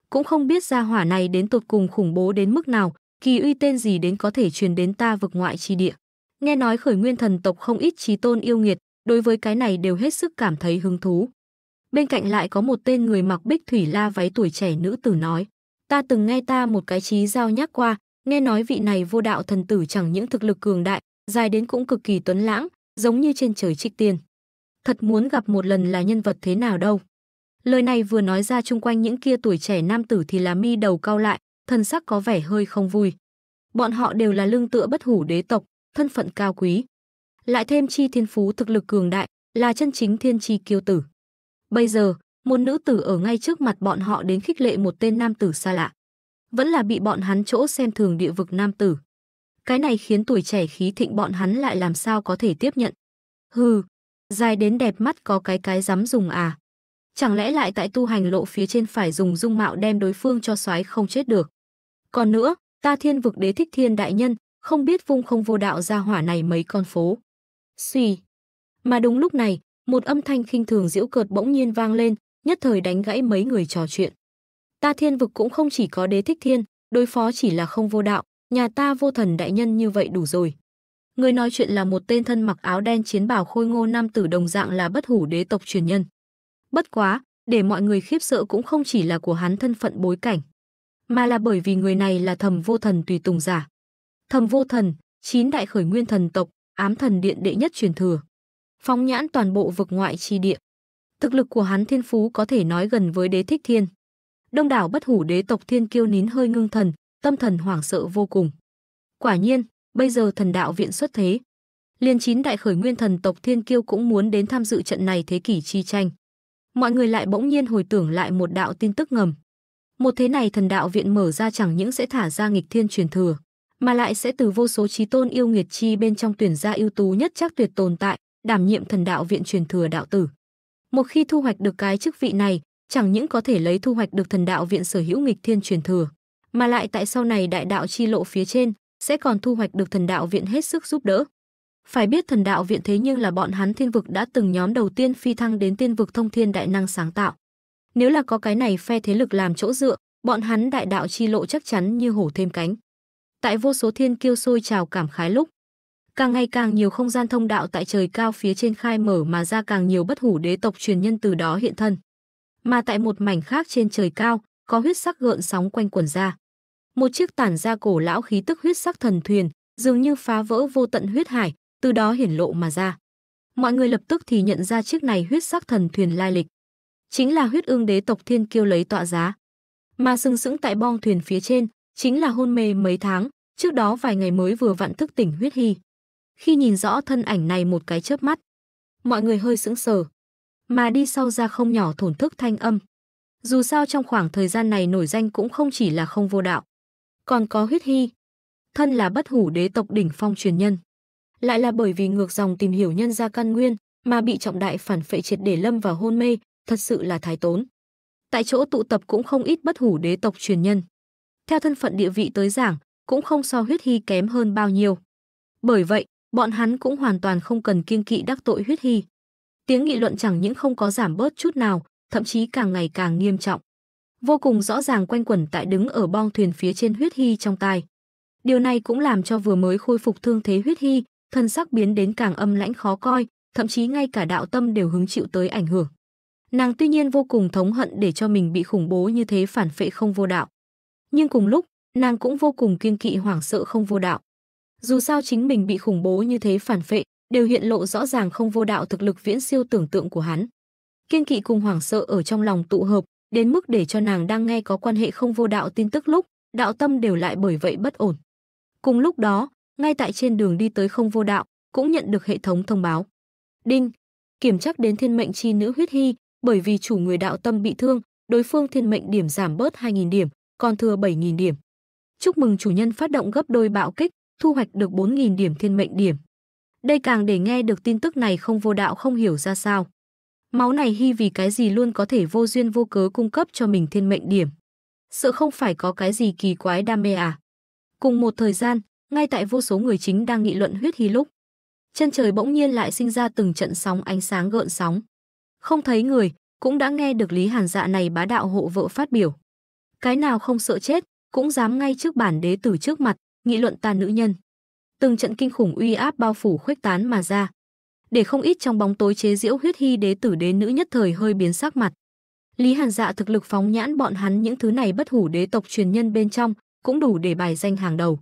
Cũng không biết gia hỏa này đến tột cùng khủng bố đến mức nào, kỳ uy tên gì đến có thể truyền đến ta vực ngoại chi địa. Nghe nói khởi nguyên thần tộc không ít trí tôn yêu nghiệt, đối với cái này đều hết sức cảm thấy hứng thú. Bên cạnh lại có một tên người mặc bích thủy la váy tuổi trẻ nữ tử nói, ta từng nghe ta một cái trí giao nhắc qua, nghe nói vị này vô đạo thần tử chẳng những thực lực cường đại, dài đến cũng cực kỳ tuấn lãng, giống như trên trời trích tiên. Thật muốn gặp một lần là nhân vật thế nào đâu. Lời này vừa nói ra chung quanh những kia tuổi trẻ nam tử thì là mi đầu cao lại, thân sắc có vẻ hơi không vui. Bọn họ đều là lương tựa bất hủ đế tộc, thân phận cao quý. Lại thêm chi thiên phú thực lực cường đại, là chân chính thiên chi kiêu tử. Bây giờ, một nữ tử ở ngay trước mặt bọn họ đến khích lệ một tên nam tử xa lạ. Vẫn là bị bọn hắn chỗ xem thường địa vực nam tử. Cái này khiến tuổi trẻ khí thịnh bọn hắn lại làm sao có thể tiếp nhận. Hừ, dài đến đẹp mắt có cái cái dám dùng à. Chẳng lẽ lại tại tu hành lộ phía trên phải dùng dung mạo đem đối phương cho soái không chết được. Còn nữa, ta thiên vực đế thích thiên đại nhân, không biết vung không vô đạo ra hỏa này mấy con phố. Xùy. Mà đúng lúc này, một âm thanh khinh thường giễu cợt bỗng nhiên vang lên, nhất thời đánh gãy mấy người trò chuyện. Ta thiên vực cũng không chỉ có đế thích thiên, đối phó chỉ là không vô đạo, nhà ta vô thần đại nhân như vậy đủ rồi. Người nói chuyện là một tên thân mặc áo đen chiến bào khôi ngô nam tử đồng dạng là bất hủ đế tộc truyền nhân. Bất quá, để mọi người khiếp sợ cũng không chỉ là của hắn thân phận bối cảnh, mà là bởi vì người này là thầm vô thần tùy tùng giả. Thầm vô thần, chín đại khởi nguyên thần tộc, ám thần điện đệ nhất truyền thừa. Phóng nhãn toàn bộ vực ngoại chi địa. Thực lực của hắn thiên phú có thể nói gần với đế thích thiên. Đông đảo bất hủ đế tộc thiên kiêu nín hơi ngưng thần, tâm thần hoảng sợ vô cùng. Quả nhiên, bây giờ thần đạo viện xuất thế. Liên chín đại khởi nguyên thần tộc thiên kiêu cũng muốn đến tham dự trận này thế kỷ chi tranh. Mọi người lại bỗng nhiên hồi tưởng lại một đạo tin tức ngầm. Một thế này thần đạo viện mở ra chẳng những sẽ thả ra nghịch thiên truyền thừa, mà lại sẽ từ vô số trí tôn yêu nghiệt chi bên trong tuyển ra ưu tú nhất chắc tuyệt tồn tại, đảm nhiệm thần đạo viện truyền thừa đạo tử. Một khi thu hoạch được cái chức vị này, chẳng những có thể lấy thu hoạch được thần đạo viện sở hữu nghịch thiên truyền thừa, mà lại tại sau này đại đạo chi lộ phía trên sẽ còn thu hoạch được thần đạo viện hết sức giúp đỡ. Phải biết thần đạo viện thế nhưng là bọn hắn thiên vực đã từng nhóm đầu tiên phi thăng đến tiên vực thông thiên đại năng sáng tạo. Nếu là có cái này phe thế lực làm chỗ dựa, bọn hắn đại đạo chi lộ chắc chắn như hổ thêm cánh. Tại vô số thiên kiêu sôi trào cảm khái lúc, càng ngày càng nhiều không gian thông đạo tại trời cao phía trên khai mở mà ra càng nhiều bất hủ đế tộc truyền nhân từ đó hiện thân. Mà tại một mảnh khác trên trời cao, có huyết sắc gợn sóng quanh quần ra. Một chiếc tản ra cổ lão khí tức huyết sắc thần thuyền, dường như phá vỡ vô tận huyết hải, từ đó hiển lộ mà ra. Mọi người lập tức thì nhận ra chiếc này huyết sắc thần thuyền lai lịch chính là huyết ương đế tộc thiên kiêu lấy tọa giá. Mà sừng sững tại bong thuyền phía trên, chính là hôn mê mấy tháng, trước đó vài ngày mới vừa vặn thức tỉnh huyết hy. Khi nhìn rõ thân ảnh này một cái chớp mắt, mọi người hơi sững sờ, mà đi sau ra không nhỏ thổn thức thanh âm. Dù sao trong khoảng thời gian này nổi danh cũng không chỉ là không vô đạo, còn có huyết hy. Thân là bất hủ đế tộc đỉnh phong truyền nhân. Lại là bởi vì ngược dòng tìm hiểu nhân gia căn nguyên mà bị trọng đại phản phệ triệt để lâm vào hôn mê, thật sự là thái tốn. Tại chỗ tụ tập cũng không ít bất hủ đế tộc truyền nhân. Theo thân phận địa vị tới giảng, cũng không so huyết hy kém hơn bao nhiêu. Bởi vậy, bọn hắn cũng hoàn toàn không cần kiêng kỵ đắc tội huyết hy. Tiếng nghị luận chẳng những không có giảm bớt chút nào, thậm chí càng ngày càng nghiêm trọng. Vô cùng rõ ràng quanh quẩn tại đứng ở bong thuyền phía trên huyết hy trong tai. Điều này cũng làm cho vừa mới khôi phục thương thế huyết hy, thân sắc biến đến càng âm lãnh khó coi, thậm chí ngay cả đạo tâm đều hứng chịu tới ảnh hưởng. Nàng tuy nhiên vô cùng thống hận để cho mình bị khủng bố như thế phản phệ không vô đạo. Nhưng cùng lúc, nàng cũng vô cùng kiên kỵ hoảng sợ không vô đạo. Dù sao chính mình bị khủng bố như thế phản phệ, đều hiện lộ rõ ràng không vô đạo thực lực viễn siêu tưởng tượng của hắn. Kiên kỵ cùng hoảng sợ ở trong lòng tụ hợp, đến mức để cho nàng đang nghe có quan hệ không vô đạo tin tức lúc, đạo tâm đều lại bởi vậy bất ổn. Cùng lúc đó, ngay tại trên đường đi tới không vô đạo, cũng nhận được hệ thống thông báo. Đinh, kiểm chắc đến thiên mệnh chi nữ huyết hy, bởi vì chủ người đạo tâm bị thương, đối phương thiên mệnh điểm giảm bớt 2.000 điểm, còn thừa 7.000 điểm. Chúc mừng chủ nhân phát động gấp đôi bạo kích, thu hoạch được 4.000 điểm thiên mệnh điểm. Đây càng để nghe được tin tức này không vô đạo không hiểu ra sao. Máu này hy vì cái gì luôn có thể vô duyên vô cớ cung cấp cho mình thiên mệnh điểm. Sợ không phải có cái gì kỳ quái đam mê à. Cùng một thời gian, ngay tại vô số người chính đang nghị luận huyết hy lúc. Chân trời bỗng nhiên lại sinh ra từng trận sóng ánh sáng gợn sóng. Không thấy người, cũng đã nghe được Lý Hàn Dạ này bá đạo hộ vợ phát biểu. Cái nào không sợ chết, cũng dám ngay trước bản đế tử trước mặt, nghị luận ta nữ nhân. Từng trận kinh khủng uy áp bao phủ khuếch tán mà ra. Để không ít trong bóng tối chế diễu huyết hy đế tử đế nữ nhất thời hơi biến sắc mặt. Lý Hàn Dạ thực lực phóng nhãn bọn hắn những thứ này bất hủ đế tộc truyền nhân bên trong, cũng đủ để bài danh hàng đầu.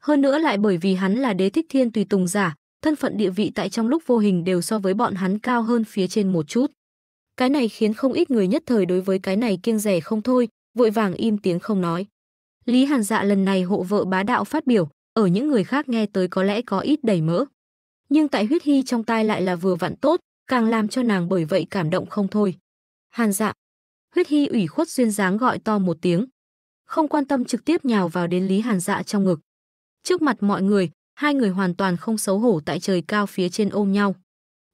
Hơn nữa lại bởi vì hắn là đế thích thiên tùy tùng giả, thân phận địa vị tại trong lúc vô hình đều so với bọn hắn cao hơn phía trên một chút. Cái này khiến không ít người nhất thời đối với cái này kiêng rẻ không thôi, vội vàng im tiếng không nói. Lý Hàn Dạ lần này hộ vợ bá đạo phát biểu, ở những người khác nghe tới có lẽ có ít đầy mỡ. Nhưng tại huyết hy trong tai lại là vừa vặn tốt, càng làm cho nàng bởi vậy cảm động không thôi. Hàn Dạ, huyết hy ủy khuất duyên dáng gọi to một tiếng. Không quan tâm trực tiếp nhào vào đến Lý Hàn Dạ trong ngực. Trước mặt mọi người, hai người hoàn toàn không xấu hổ tại trời cao phía trên ôm nhau.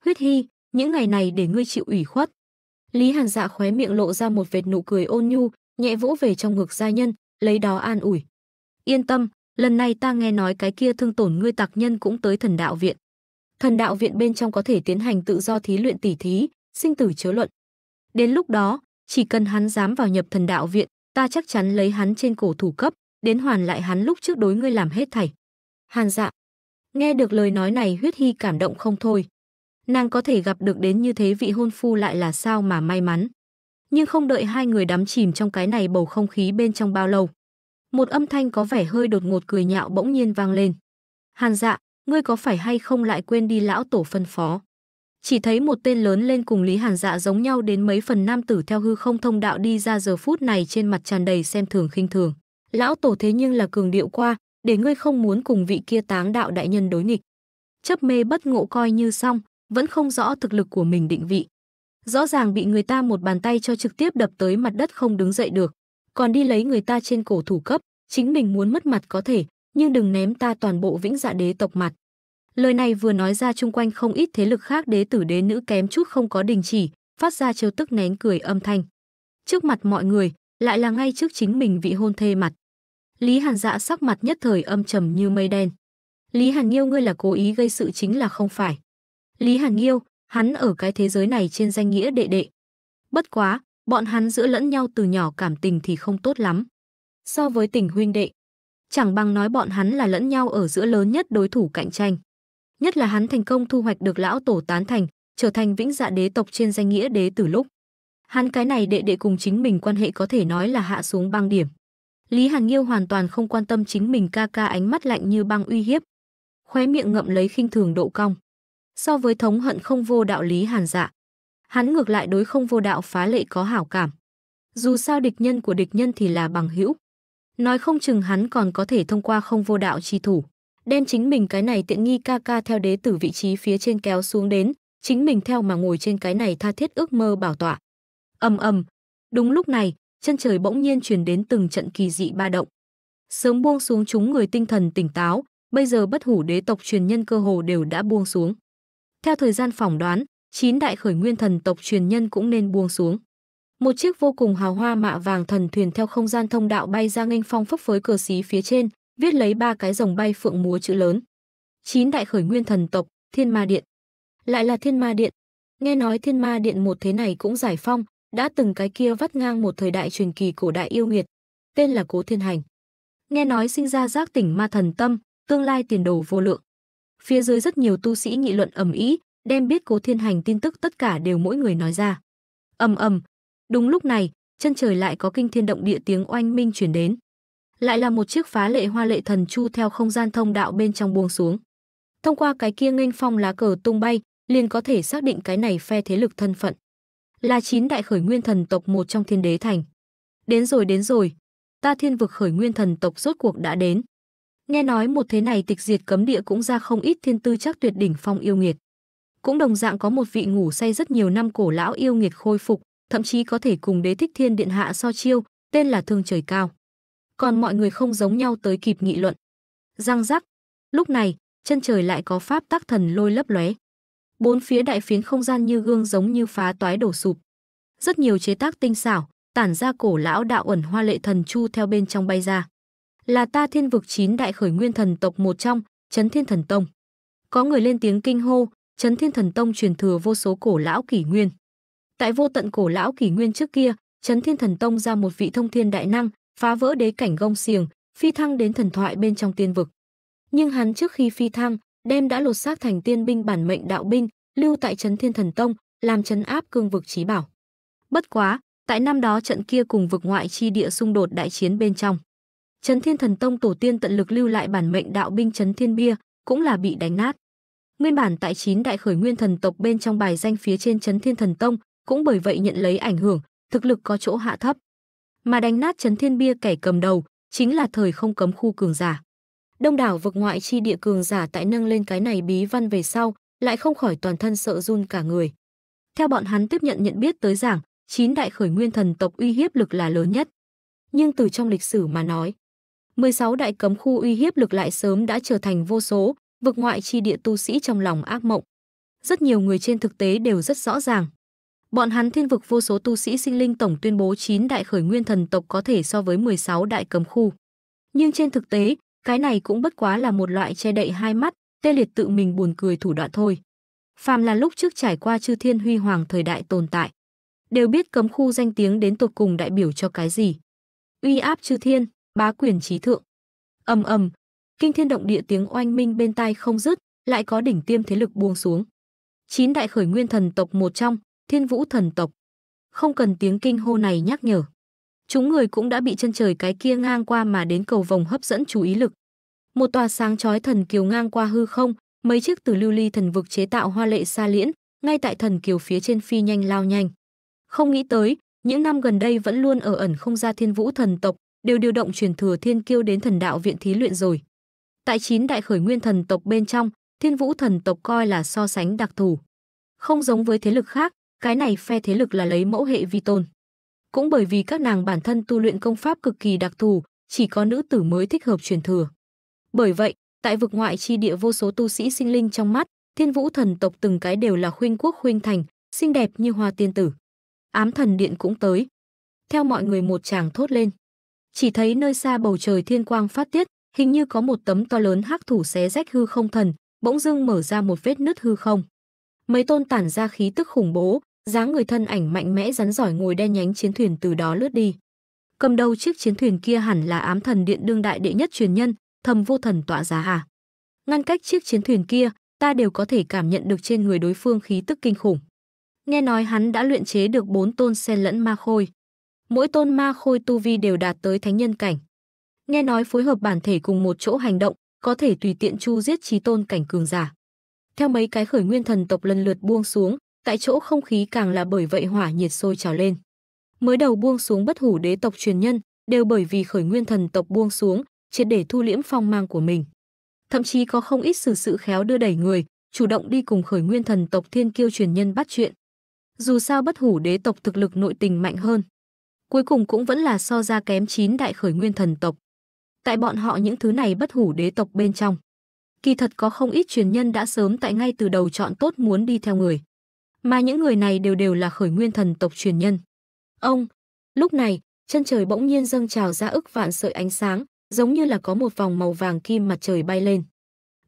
Huyết Hy, những ngày này để ngươi chịu ủy khuất. Lý Hàn Dạ khóe miệng lộ ra một vệt nụ cười ôn nhu, nhẹ vỗ về trong ngực gia nhân, lấy đó an ủi. Yên tâm, lần này ta nghe nói cái kia thương tổn ngươi tặc nhân cũng tới thần đạo viện. Thần đạo viện bên trong có thể tiến hành tự do thí luyện tỉ thí, sinh tử chớ luận. Đến lúc đó, chỉ cần hắn dám vào nhập thần đạo viện, ta chắc chắn lấy hắn trên cổ thủ cấp, đến hoàn lại hắn lúc trước đối ngươi làm hết thảy. Hàn dạ. Nghe được lời nói này huyết hy cảm động không thôi. Nàng có thể gặp được đến như thế vị hôn phu lại là sao mà may mắn. Nhưng không đợi hai người đắm chìm trong cái này bầu không khí bên trong bao lâu. Một âm thanh có vẻ hơi đột ngột cười nhạo bỗng nhiên vang lên. Hàn dạ, ngươi có phải hay không lại quên đi lão tổ phân phó. Chỉ thấy một tên lớn lên cùng Lý Hàn dạ giống nhau đến mấy phần nam tử theo hư không thông đạo đi ra giờ phút này trên mặt tràn đầy xem thường khinh thường. Lão tổ thế nhưng là cường điệu qua, để ngươi không muốn cùng vị kia táng đạo đại nhân đối nghịch. Chấp mê bất ngộ coi như xong, vẫn không rõ thực lực của mình định vị. Rõ ràng bị người ta một bàn tay cho trực tiếp đập tới mặt đất không đứng dậy được, còn đi lấy người ta trên cổ thủ cấp, chính mình muốn mất mặt có thể, nhưng đừng ném ta toàn bộ vĩnh dạ đế tộc mặt. Lời này vừa nói ra chung quanh không ít thế lực khác đế tử đế nữ kém chút không có đình chỉ, phát ra trêu tức nén cười âm thanh. Trước mặt mọi người, lại là ngay trước chính mình vị hôn thê mặt. Lý Hàn dạ sắc mặt nhất thời âm trầm như mây đen. Lý Hàn Nghiêu ngươi là cố ý gây sự chính là không phải. Lý Hàn Nghiêu, hắn ở cái thế giới này trên danh nghĩa đệ đệ. Bất quá, bọn hắn giữa lẫn nhau từ nhỏ cảm tình thì không tốt lắm. So với tình huynh đệ, chẳng bằng nói bọn hắn là lẫn nhau ở giữa lớn nhất đối thủ cạnh tranh. Nhất là hắn thành công thu hoạch được lão tổ tán thành, trở thành vĩnh dạ đế tộc trên danh nghĩa đế từ lúc. Hắn cái này đệ đệ cùng chính mình quan hệ có thể nói là hạ xuống băng điểm. Lý Hàn Nghiêu hoàn toàn không quan tâm chính mình ca ca ánh mắt lạnh như băng uy hiếp, khóe miệng ngậm lấy khinh thường độ cong. So với thống hận không vô đạo Lý Hàn Dạ, hắn ngược lại đối không vô đạo phá lệ có hảo cảm. Dù sao địch nhân của địch nhân thì là bằng hữu. Nói không chừng hắn còn có thể thông qua không vô đạo chi thủ, đem chính mình cái này tiện nghi ca ca theo đế tử vị trí phía trên kéo xuống đến, chính mình theo mà ngồi trên cái này tha thiết ước mơ bảo tọa. Ầm ầm, đúng lúc này, chân trời bỗng nhiên truyền đến từng trận kỳ dị ba động. Sớm buông xuống chúng người tinh thần tỉnh táo, bây giờ bất hủ đế tộc truyền nhân cơ hồ đều đã buông xuống. Theo thời gian phỏng đoán, chín đại khởi nguyên thần tộc truyền nhân cũng nên buông xuống. Một chiếc vô cùng hào hoa mạ vàng thần thuyền theo không gian thông đạo bay ra nghênh phong phấp phới cờ xí phía trên, viết lấy ba cái rồng bay phượng múa chữ lớn. Chín đại khởi nguyên thần tộc, Thiên Ma Điện. Lại là Thiên Ma Điện. Nghe nói Thiên Ma Điện một thế này cũng giải phong, đã từng cái kia vắt ngang một thời đại truyền kỳ cổ đại yêu nghiệt, tên là Cố Thiên Hành. Nghe nói sinh ra giác tỉnh ma thần tâm, tương lai tiền đồ vô lượng. Phía dưới rất nhiều tu sĩ nghị luận ầm ĩ, đem biết Cố Thiên Hành tin tức tất cả đều mỗi người nói ra. Ầm ầm, đúng lúc này, chân trời lại có kinh thiên động địa tiếng oanh minh truyền đến. Lại là một chiếc phá lệ hoa lệ thần chu theo không gian thông đạo bên trong buông xuống. Thông qua cái kia nghênh phong lá cờ tung bay, liền có thể xác định cái này phe thế lực thân phận là chín đại khởi nguyên thần tộc một trong thiên đế thành. Đến rồi đến rồi, ta thiên vực khởi nguyên thần tộc rốt cuộc đã đến. Nghe nói một thế này tịch diệt cấm địa cũng ra không ít thiên tư chắc tuyệt đỉnh phong yêu nghiệt. Cũng đồng dạng có một vị ngủ say rất nhiều năm cổ lão yêu nghiệt khôi phục, thậm chí có thể cùng đế thích thiên điện hạ so chiêu, tên là thương trời cao. Còn mọi người không giống nhau tới kịp nghị luận. Giang giác, lúc này, chân trời lại có pháp tác thần lôi lấp lóe. Bốn phía đại phiến không gian như gương giống như phá toái đổ sụp. Rất nhiều chế tác tinh xảo, tản ra cổ lão đạo ẩn hoa lệ thần chu theo bên trong bay ra. Là ta thiên vực chín đại khởi nguyên thần tộc một trong, Chấn Thiên Thần Tông. Có người lên tiếng kinh hô, Chấn Thiên Thần Tông truyền thừa vô số cổ lão kỷ nguyên. Tại vô tận cổ lão kỷ nguyên trước kia, Chấn Thiên Thần Tông ra một vị thông thiên đại năng, phá vỡ đế cảnh gông xiềng, phi thăng đến thần thoại bên trong tiên vực. Nhưng hắn trước khi phi thăng, đem đã lột xác thành tiên binh bản mệnh đạo binh, lưu tại trấn Thiên Thần Tông, làm trấn áp cương vực trí bảo. Bất quá, tại năm đó trận kia cùng vực ngoại chi địa xung đột đại chiến bên trong, Trấn Thiên Thần Tông tổ tiên tận lực lưu lại bản mệnh đạo binh Trấn Thiên Bia, cũng là bị đánh nát. Nguyên bản tại chín đại khởi nguyên thần tộc bên trong bài danh phía trên Trấn Thiên Thần Tông, cũng bởi vậy nhận lấy ảnh hưởng, thực lực có chỗ hạ thấp. Mà đánh nát Trấn Thiên Bia kẻ cầm đầu, chính là thời không cấm khu cường giả. Đông đảo vực ngoại chi địa cường giả tại nâng lên cái này bí văn về sau, lại không khỏi toàn thân sợ run cả người. Theo bọn hắn tiếp nhận nhận biết tới giảng, chín đại khởi nguyên thần tộc uy hiếp lực là lớn nhất. Nhưng từ trong lịch sử mà nói, 16 đại cấm khu uy hiếp lực lại sớm đã trở thành vô số, vực ngoại chi địa tu sĩ trong lòng ác mộng. Rất nhiều người trên thực tế đều rất rõ ràng. Bọn hắn thiên vực vô số tu sĩ sinh linh tổng tuyên bố 9 đại khởi nguyên thần tộc có thể so với 16 đại cấm khu. Nhưng trên thực tế, cái này cũng bất quá là một loại che đậy hai mắt, tê liệt tự mình buồn cười thủ đoạn thôi. Phàm là lúc trước trải qua chư thiên huy hoàng thời đại tồn tại, đều biết cấm khu danh tiếng đến tột cùng đại biểu cho cái gì. Uy áp chư thiên, bá quyền trí thượng. Ầm ầm, kinh thiên động địa tiếng oanh minh bên tai không dứt, lại có đỉnh tiêm thế lực buông xuống. Chín đại khởi nguyên thần tộc một trong, Thiên Vũ thần tộc. Không cần tiếng kinh hô này nhắc nhở, Chúng người cũng đã bị chân trời cái kia ngang qua mà đến cầu vòng hấp dẫn chú ý lực. Một tòa sáng chói thần kiều ngang qua hư không, mấy chiếc từ lưu ly thần vực chế tạo hoa lệ xa liễn, ngay tại thần kiều phía trên phi nhanh lao nhanh. Không nghĩ tới, những năm gần đây vẫn luôn ở ẩn không ra thiên vũ thần tộc, đều điều động truyền thừa thiên kiêu đến thần đạo viện thí luyện rồi. Tại chín đại khởi nguyên thần tộc bên trong, thiên vũ thần tộc coi là so sánh đặc thù. Không giống với thế lực khác, cái này phe thế lực là lấy mẫu hệ vi tôn cũng bởi vì các nàng bản thân tu luyện công pháp cực kỳ đặc thù, chỉ có nữ tử mới thích hợp truyền thừa. Bởi vậy, tại vực ngoại chi địa vô số tu sĩ sinh linh trong mắt, Thiên Vũ thần tộc từng cái đều là khuynh quốc khuynh thành, xinh đẹp như hoa tiên tử. Ám thần điện cũng tới. Theo mọi người một chàng thốt lên. Chỉ thấy nơi xa bầu trời thiên quang phát tiết, hình như có một tấm to lớn hắc thủ xé rách hư không thần, bỗng dưng mở ra một vết nứt hư không. Mấy tôn tản ra khí tức khủng bố, dáng người thân ảnh mạnh mẽ rắn giỏi ngồi đen nhánh chiến thuyền từ đó lướt đi. Cầm đầu chiếc chiến thuyền kia hẳn là ám thần điện đương đại đệ nhất truyền nhân, thầm vô thần tọa giá hà. Ngăn cách chiếc chiến thuyền kia, ta đều có thể cảm nhận được trên người đối phương khí tức kinh khủng. Nghe nói hắn đã luyện chế được bốn tôn sen lẫn ma khôi. Mỗi tôn ma khôi tu vi đều đạt tới thánh nhân cảnh. Nghe nói phối hợp bản thể cùng một chỗ hành động, có thể tùy tiện chu giết trí tôn cảnh cường giả. Theo mấy cái khởi nguyên thần tộc lần lượt buông xuống, tại chỗ không khí càng là bởi vậy hỏa nhiệt sôi trào lên. Mới đầu buông xuống bất hủ đế tộc truyền nhân, đều bởi vì khởi nguyên thần tộc buông xuống, triệt để thu liễm phong mang của mình. Thậm chí có không ít sự sự khéo đưa đẩy người, chủ động đi cùng khởi nguyên thần tộc thiên kiêu truyền nhân bắt chuyện. Dù sao bất hủ đế tộc thực lực nội tình mạnh hơn, cuối cùng cũng vẫn là so ra kém chín đại khởi nguyên thần tộc. Tại bọn họ những thứ này bất hủ đế tộc bên trong, kỳ thật có không ít truyền nhân đã sớm tại ngay từ đầu chọn tốt muốn đi theo người mà những người này đều đều là khởi nguyên thần tộc truyền nhân. Ông, lúc này, chân trời bỗng nhiên dâng trào ra ức vạn sợi ánh sáng, giống như là có một vòng màu vàng kim mặt trời bay lên.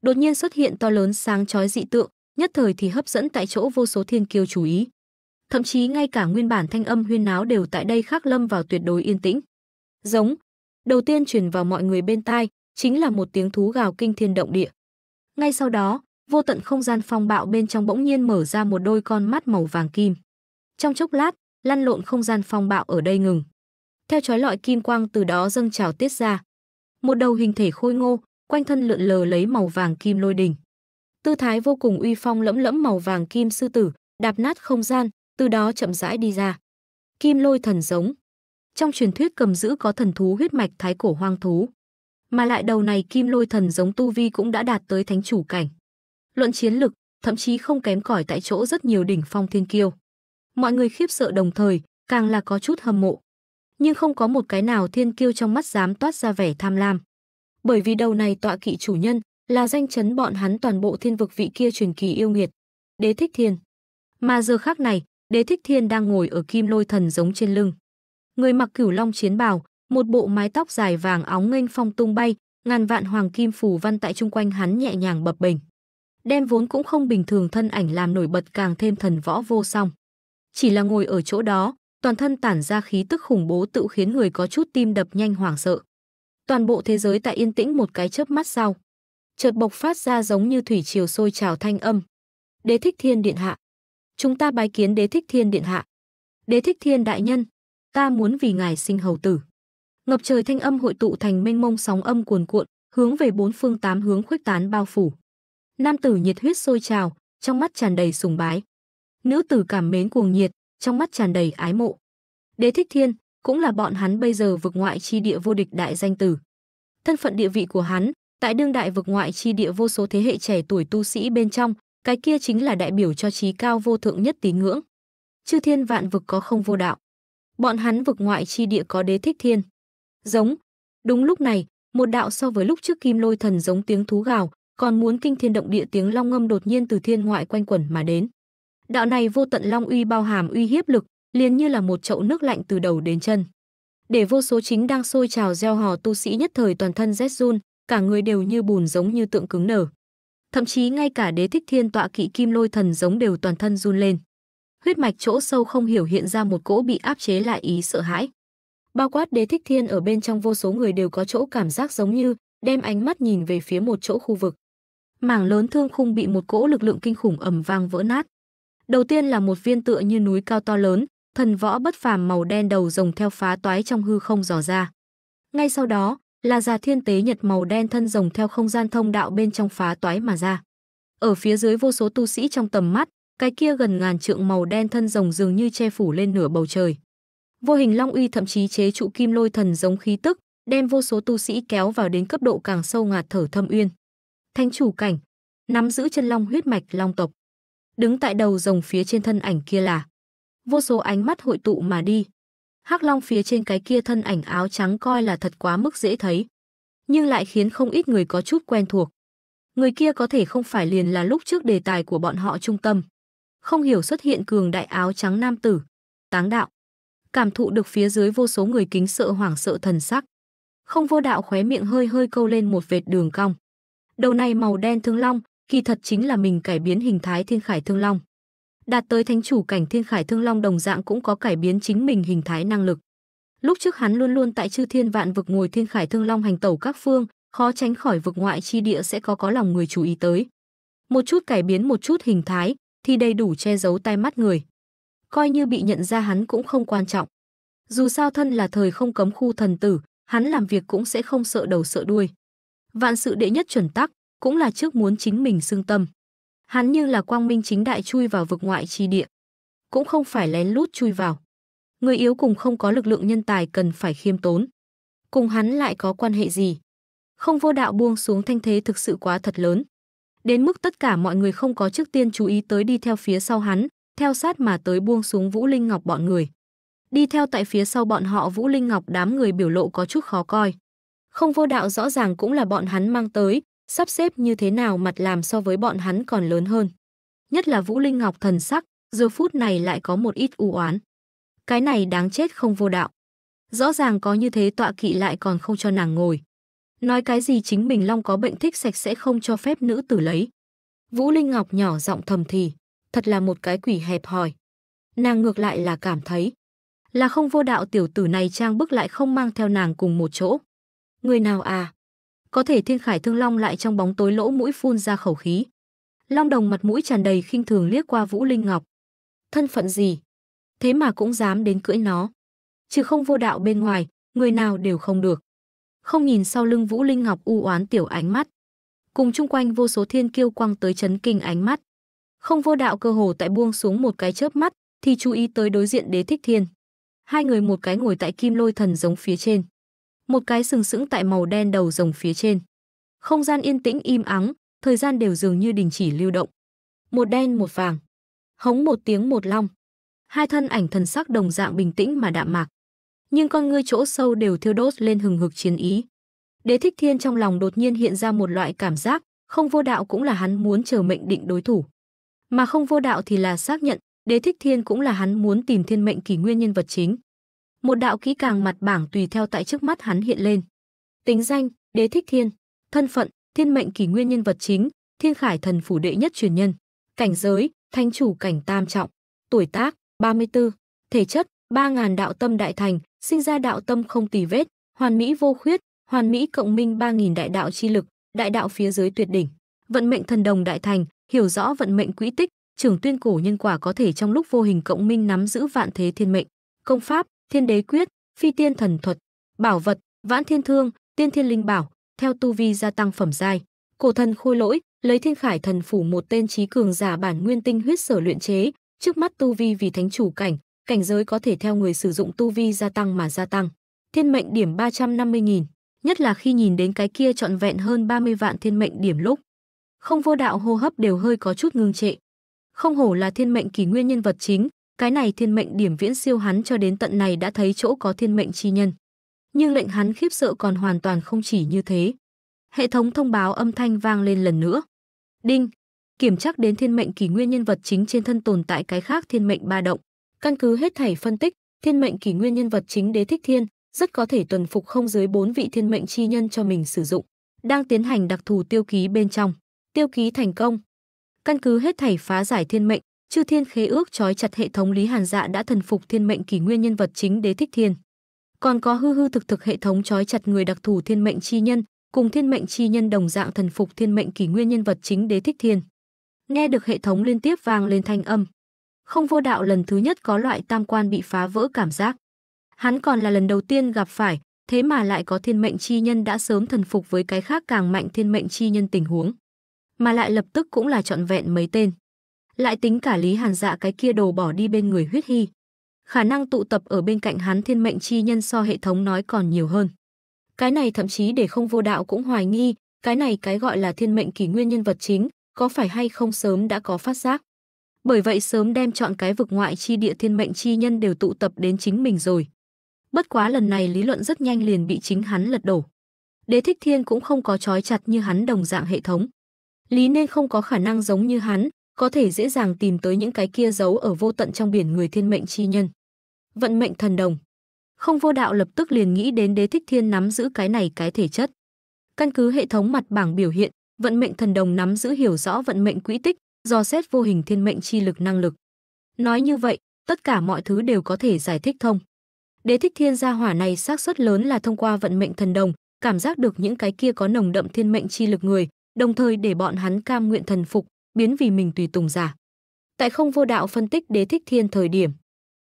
Đột nhiên xuất hiện to lớn sáng chói dị tượng, nhất thời thì hấp dẫn tại chỗ vô số thiên kiêu chú ý. Thậm chí ngay cả nguyên bản thanh âm huyên náo đều tại đây khắc lâm vào tuyệt đối yên tĩnh. Giống, đầu tiên truyền vào mọi người bên tai, chính là một tiếng thú gào kinh thiên động địa. Ngay sau đó, vô tận không gian phong bạo bên trong bỗng nhiên mở ra một đôi con mắt màu vàng kim. Trong chốc lát, lăn lộn không gian phong bạo ở đây ngừng. Theo chói lọi kim quang từ đó dâng trào tiết ra. Một đầu hình thể khôi ngô, quanh thân lượn lờ lấy màu vàng kim lôi đỉnh. Tư thái vô cùng uy phong lẫm lẫm màu vàng kim sư tử, đạp nát không gian, từ đó chậm rãi đi ra. Kim lôi thần giống. Trong truyền thuyết cầm giữ có thần thú huyết mạch thái cổ hoang thú. Mà lại đầu này kim lôi thần giống tu vi cũng đã đạt tới thánh chủ cảnh luận chiến lực, thậm chí không kém cỏi tại chỗ rất nhiều đỉnh phong thiên kiêu. Mọi người khiếp sợ đồng thời, càng là có chút hâm mộ. Nhưng không có một cái nào thiên kiêu trong mắt dám toát ra vẻ tham lam. Bởi vì đầu này tọa kỵ chủ nhân là danh chấn bọn hắn toàn bộ thiên vực vị kia truyền kỳ yêu nghiệt, Đế Thích Thiên. Mà giờ khác này, Đế Thích Thiên đang ngồi ở kim lôi thần giống trên lưng. Người mặc cửu long chiến bào, một bộ mái tóc dài vàng óng nghênh phong tung bay, ngàn vạn hoàng kim phủ văn tại chung quanh hắn nhẹ nhàng bập bềnh đem vốn cũng không bình thường thân ảnh làm nổi bật càng thêm thần võ vô song. Chỉ là ngồi ở chỗ đó, toàn thân tản ra khí tức khủng bố tự khiến người có chút tim đập nhanh hoảng sợ. Toàn bộ thế giới tại yên tĩnh một cái chớp mắt sau, chợt bộc phát ra giống như thủy triều sôi trào thanh âm. Đế Thích Thiên Điện hạ, chúng ta bái kiến Đế Thích Thiên Điện hạ. Đế Thích Thiên đại nhân, ta muốn vì ngài sinh hầu tử. Ngập trời thanh âm hội tụ thành mênh mông sóng âm cuồn cuộn, hướng về bốn phương tám hướng khuếch tán bao phủ. Nam tử nhiệt huyết sôi trào, trong mắt tràn đầy sùng bái. Nữ tử cảm mến cuồng nhiệt, trong mắt tràn đầy ái mộ. Đế Thích Thiên cũng là bọn hắn bây giờ vực ngoại chi địa vô địch đại danh tử. Thân phận địa vị của hắn, tại đương đại vực ngoại chi địa vô số thế hệ trẻ tuổi tu sĩ bên trong, cái kia chính là đại biểu cho trí cao vô thượng nhất tín ngưỡng. Chư thiên vạn vực có không vô đạo. Bọn hắn vực ngoại chi địa có Đế Thích Thiên. Giống. Đúng lúc này, một đạo so với lúc trước kim lôi thần giống tiếng thú gào, còn muốn kinh thiên động địa tiếng long ngâm đột nhiên từ thiên ngoại quanh quẩn mà đến. Đạo này vô tận long uy bao hàm uy hiếp lực, liền như là một chậu nước lạnh từ đầu đến chân. Để vô số chính đang sôi trào gieo hò tu sĩ nhất thời toàn thân rét run, cả người đều như bùn giống như tượng cứng nở. Thậm chí ngay cả đế thích thiên tọa kỵ kim lôi thần giống đều toàn thân run lên. Huyết mạch chỗ sâu không hiểu hiện ra một cỗ bị áp chế lại ý sợ hãi. Bao quát đế thích thiên ở bên trong vô số người đều có chỗ cảm giác giống như đem ánh mắt nhìn về phía một chỗ khu vực. Mảng lớn thương khung bị một cỗ lực lượng kinh khủng ầm vang vỡ nát. Đầu tiên là một viên tựa như núi cao to lớn, thần võ bất phàm màu đen đầu rồng theo phá toái trong hư không dò ra. Ngay sau đó, là già thiên tế nhật màu đen thân rồng theo không gian thông đạo bên trong phá toái mà ra. Ở phía dưới vô số tu sĩ trong tầm mắt, cái kia gần ngàn trượng màu đen thân rồng dường như che phủ lên nửa bầu trời. Vô hình long uy thậm chí chế trụ kim lôi thần giống khí tức, đem vô số tu sĩ kéo vào đến cấp độ càng sâu ngạt thở thâm uyên thánh chủ cảnh, nắm giữ chân long huyết mạch long tộc. Đứng tại đầu rồng phía trên thân ảnh kia là vô số ánh mắt hội tụ mà đi. Hắc long phía trên cái kia thân ảnh áo trắng coi là thật quá mức dễ thấy, nhưng lại khiến không ít người có chút quen thuộc. Người kia có thể không phải liền là lúc trước đề tài của bọn họ trung tâm. Không hiểu xuất hiện cường đại áo trắng nam tử, táng đạo. Cảm thụ được phía dưới vô số người kính sợ hoảng sợ thần sắc. Không vô đạo khóe miệng hơi hơi câu lên một vệt đường cong. Đầu này màu đen thương long, kỳ thật chính là mình cải biến hình thái thiên khải thương long. Đạt tới thánh chủ cảnh thiên khải thương long đồng dạng cũng có cải biến chính mình hình thái năng lực. Lúc trước hắn luôn luôn tại chư thiên vạn vực ngồi thiên khải thương long hành tẩu các phương, khó tránh khỏi vực ngoại chi địa sẽ có có lòng người chú ý tới. Một chút cải biến một chút hình thái thì đầy đủ che giấu tai mắt người. Coi như bị nhận ra hắn cũng không quan trọng. Dù sao thân là thời không cấm khu thần tử, hắn làm việc cũng sẽ không sợ đầu sợ đuôi vạn sự đệ nhất chuẩn tắc, cũng là trước muốn chính mình xưng tâm. Hắn như là quang minh chính đại chui vào vực ngoại chi địa, cũng không phải lén lút chui vào. Người yếu cùng không có lực lượng nhân tài cần phải khiêm tốn. Cùng hắn lại có quan hệ gì? Không vô đạo buông xuống thanh thế thực sự quá thật lớn. Đến mức tất cả mọi người không có trước tiên chú ý tới đi theo phía sau hắn, theo sát mà tới buông xuống Vũ Linh Ngọc bọn người. Đi theo tại phía sau bọn họ Vũ Linh Ngọc đám người biểu lộ có chút khó coi. Không vô đạo rõ ràng cũng là bọn hắn mang tới, sắp xếp như thế nào mặt làm so với bọn hắn còn lớn hơn. Nhất là Vũ Linh Ngọc thần sắc, giờ phút này lại có một ít u oán. Cái này đáng chết không vô đạo. Rõ ràng có như thế tọa kỵ lại còn không cho nàng ngồi. Nói cái gì chính mình Long có bệnh thích sạch sẽ không cho phép nữ tử lấy. Vũ Linh Ngọc nhỏ giọng thầm thì, thật là một cái quỷ hẹp hòi. Nàng ngược lại là cảm thấy, là không vô đạo tiểu tử này trang bức lại không mang theo nàng cùng một chỗ. Người nào à? Có thể Thiên Khải Thương Long lại trong bóng tối lỗ mũi phun ra khẩu khí. Long Đồng mặt mũi tràn đầy khinh thường liếc qua Vũ Linh Ngọc. Thân phận gì? Thế mà cũng dám đến cưỡi nó. Chứ không vô đạo bên ngoài, người nào đều không được. Không nhìn sau lưng Vũ Linh Ngọc u oán tiểu ánh mắt. Cùng chung quanh vô số thiên kiêu quăng tới chấn kinh ánh mắt. Không vô đạo cơ hồ tại buông xuống một cái chớp mắt, thì chú ý tới đối diện đế thích thiên. Hai người một cái ngồi tại kim lôi thần giống phía trên một cái sừng sững tại màu đen đầu rồng phía trên. Không gian yên tĩnh im ắng, thời gian đều dường như đình chỉ lưu động. Một đen một vàng, hống một tiếng một long. Hai thân ảnh thần sắc đồng dạng bình tĩnh mà đạm mạc. Nhưng con ngươi chỗ sâu đều thiêu đốt lên hừng hực chiến ý. Đế thích thiên trong lòng đột nhiên hiện ra một loại cảm giác, không vô đạo cũng là hắn muốn chờ mệnh định đối thủ. Mà không vô đạo thì là xác nhận, đế thích thiên cũng là hắn muốn tìm thiên mệnh kỳ nguyên nhân vật chính một đạo kỹ càng mặt bảng tùy theo tại trước mắt hắn hiện lên. Tính danh, Đế Thích Thiên, thân phận, thiên mệnh kỷ nguyên nhân vật chính, thiên khải thần phủ đệ nhất truyền nhân, cảnh giới, thanh chủ cảnh tam trọng, tuổi tác, 34, thể chất, 3000 đạo tâm đại thành, sinh ra đạo tâm không tì vết, hoàn mỹ vô khuyết, hoàn mỹ cộng minh 3000 đại đạo chi lực, đại đạo phía dưới tuyệt đỉnh, vận mệnh thần đồng đại thành, hiểu rõ vận mệnh quỹ tích, trưởng tuyên cổ nhân quả có thể trong lúc vô hình cộng minh nắm giữ vạn thế thiên mệnh. Công pháp, thiên đế quyết, phi tiên thần thuật, bảo vật, vãn thiên thương, tiên thiên linh bảo, theo tu vi gia tăng phẩm giai. Cổ thần khôi lỗi, lấy thiên khải thần phủ một tên trí cường giả bản nguyên tinh huyết sở luyện chế, trước mắt tu vi vì thánh chủ cảnh, cảnh giới có thể theo người sử dụng tu vi gia tăng mà gia tăng. Thiên mệnh điểm 350.000, nhất là khi nhìn đến cái kia trọn vẹn hơn 30 vạn thiên mệnh điểm lúc. Không vô đạo hô hấp đều hơi có chút ngưng trệ. Không hổ là thiên mệnh kỳ nguyên nhân vật chính, cái này thiên mệnh điểm viễn siêu hắn cho đến tận này đã thấy chỗ có thiên mệnh chi nhân. Nhưng lệnh hắn khiếp sợ còn hoàn toàn không chỉ như thế. Hệ thống thông báo âm thanh vang lên lần nữa. Đinh, kiểm chắc đến thiên mệnh kỳ nguyên nhân vật chính trên thân tồn tại cái khác thiên mệnh ba động. Căn cứ hết thảy phân tích, thiên mệnh kỳ nguyên nhân vật chính đế thích thiên rất có thể tuần phục không dưới bốn vị thiên mệnh chi nhân cho mình sử dụng. Đang tiến hành đặc thù tiêu ký bên trong. Tiêu ký thành công. Căn cứ hết thảy phá giải thiên mệnh, chư thiên khế ước trói chặt hệ thống lý hàn dạ đã thần phục thiên mệnh kỷ nguyên nhân vật chính đế thích thiên còn có hư hư thực thực hệ thống trói chặt người đặc thù thiên mệnh chi nhân cùng thiên mệnh chi nhân đồng dạng thần phục thiên mệnh kỷ nguyên nhân vật chính đế thích thiên nghe được hệ thống liên tiếp vang lên thanh âm không vô đạo lần thứ nhất có loại tam quan bị phá vỡ cảm giác hắn còn là lần đầu tiên gặp phải thế mà lại có thiên mệnh chi nhân đã sớm thần phục với cái khác càng mạnh thiên mệnh chi nhân tình huống mà lại lập tức cũng là trọn vẹn mấy tên lại tính cả Lý Hàn Dạ cái kia đồ bỏ đi bên người huyết hy. Khả năng tụ tập ở bên cạnh hắn thiên mệnh chi nhân so hệ thống nói còn nhiều hơn. Cái này thậm chí để không vô đạo cũng hoài nghi, cái này cái gọi là thiên mệnh kỳ nguyên nhân vật chính, có phải hay không sớm đã có phát giác. Bởi vậy sớm đem chọn cái vực ngoại chi địa thiên mệnh chi nhân đều tụ tập đến chính mình rồi. Bất quá lần này lý luận rất nhanh liền bị chính hắn lật đổ. Đế thích thiên cũng không có trói chặt như hắn đồng dạng hệ thống. Lý nên không có khả năng giống như hắn, có thể dễ dàng tìm tới những cái kia giấu ở vô tận trong biển người thiên mệnh chi nhân. Vận mệnh thần đồng. Không vô đạo lập tức liền nghĩ đến đế thích thiên nắm giữ cái này cái thể chất. Căn cứ hệ thống mặt bảng biểu hiện, vận mệnh thần đồng nắm giữ hiểu rõ vận mệnh quỹ tích, do xét vô hình thiên mệnh chi lực năng lực. Nói như vậy, tất cả mọi thứ đều có thể giải thích thông. Đế thích thiên gia hỏa này xác suất lớn là thông qua vận mệnh thần đồng, cảm giác được những cái kia có nồng đậm thiên mệnh chi lực người, đồng thời để bọn hắn cam nguyện thần phục, biến vì mình tùy tùng giả. Tại không vô đạo phân tích đế thích thiên thời điểm.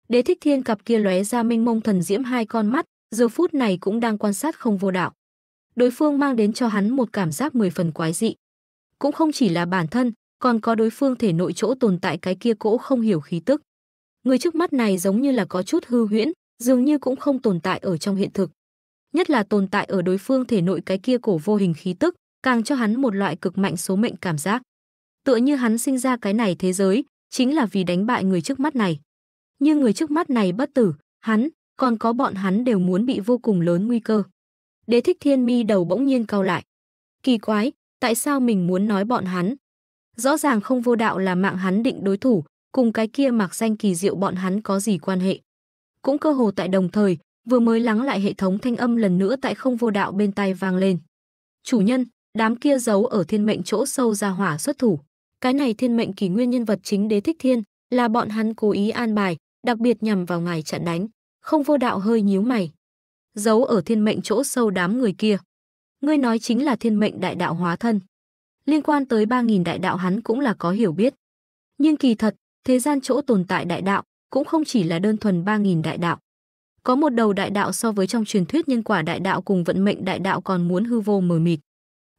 Đế thích thiên cặp kia lóe ra minh mông thần diễm hai con mắt, giờ phút này cũng đang quan sát không vô đạo. Đối phương mang đến cho hắn một cảm giác mười phần quái dị. Cũng không chỉ là bản thân, còn có đối phương thể nội chỗ tồn tại cái kia cỗ không hiểu khí tức. Người trước mắt này giống như là có chút hư huyễn, dường như cũng không tồn tại ở trong hiện thực. Nhất là tồn tại ở đối phương thể nội cái kia cổ vô hình khí tức, càng cho hắn một loại cực mạnh số mệnh cảm giác tựa như hắn sinh ra cái này thế giới, chính là vì đánh bại người trước mắt này. Như người trước mắt này bất tử, hắn, còn có bọn hắn đều muốn bị vô cùng lớn nguy cơ. Đế thích thiên mi đầu bỗng nhiên cau lại. Kỳ quái, tại sao mình muốn nói bọn hắn? Rõ ràng không vô đạo là mạng hắn định đối thủ, cùng cái kia mặc danh kỳ diệu bọn hắn có gì quan hệ. Cũng cơ hồ tại đồng thời, vừa mới lắng lại hệ thống thanh âm lần nữa tại không vô đạo bên tai vang lên. Chủ nhân, đám kia giấu ở thiên mệnh chỗ sâu ra hỏa xuất thủ. Cái này thiên mệnh kỷ nguyên nhân vật chính đế thích thiên là bọn hắn cố ý an bài, đặc biệt nhằm vào ngài chặn đánh. Không vô đạo hơi nhíu mày. Giấu ở thiên mệnh chỗ sâu đám người kia. Ngươi nói chính là thiên mệnh đại đạo hóa thân. Liên quan tới ba nghìn đại đạo hắn cũng là có hiểu biết. Nhưng kỳ thật, thế gian chỗ tồn tại đại đạo cũng không chỉ là đơn thuần ba nghìn đại đạo. Có một đầu đại đạo so với trong truyền thuyết nhân quả đại đạo cùng vận mệnh đại đạo còn muốn hư vô mờ mịt.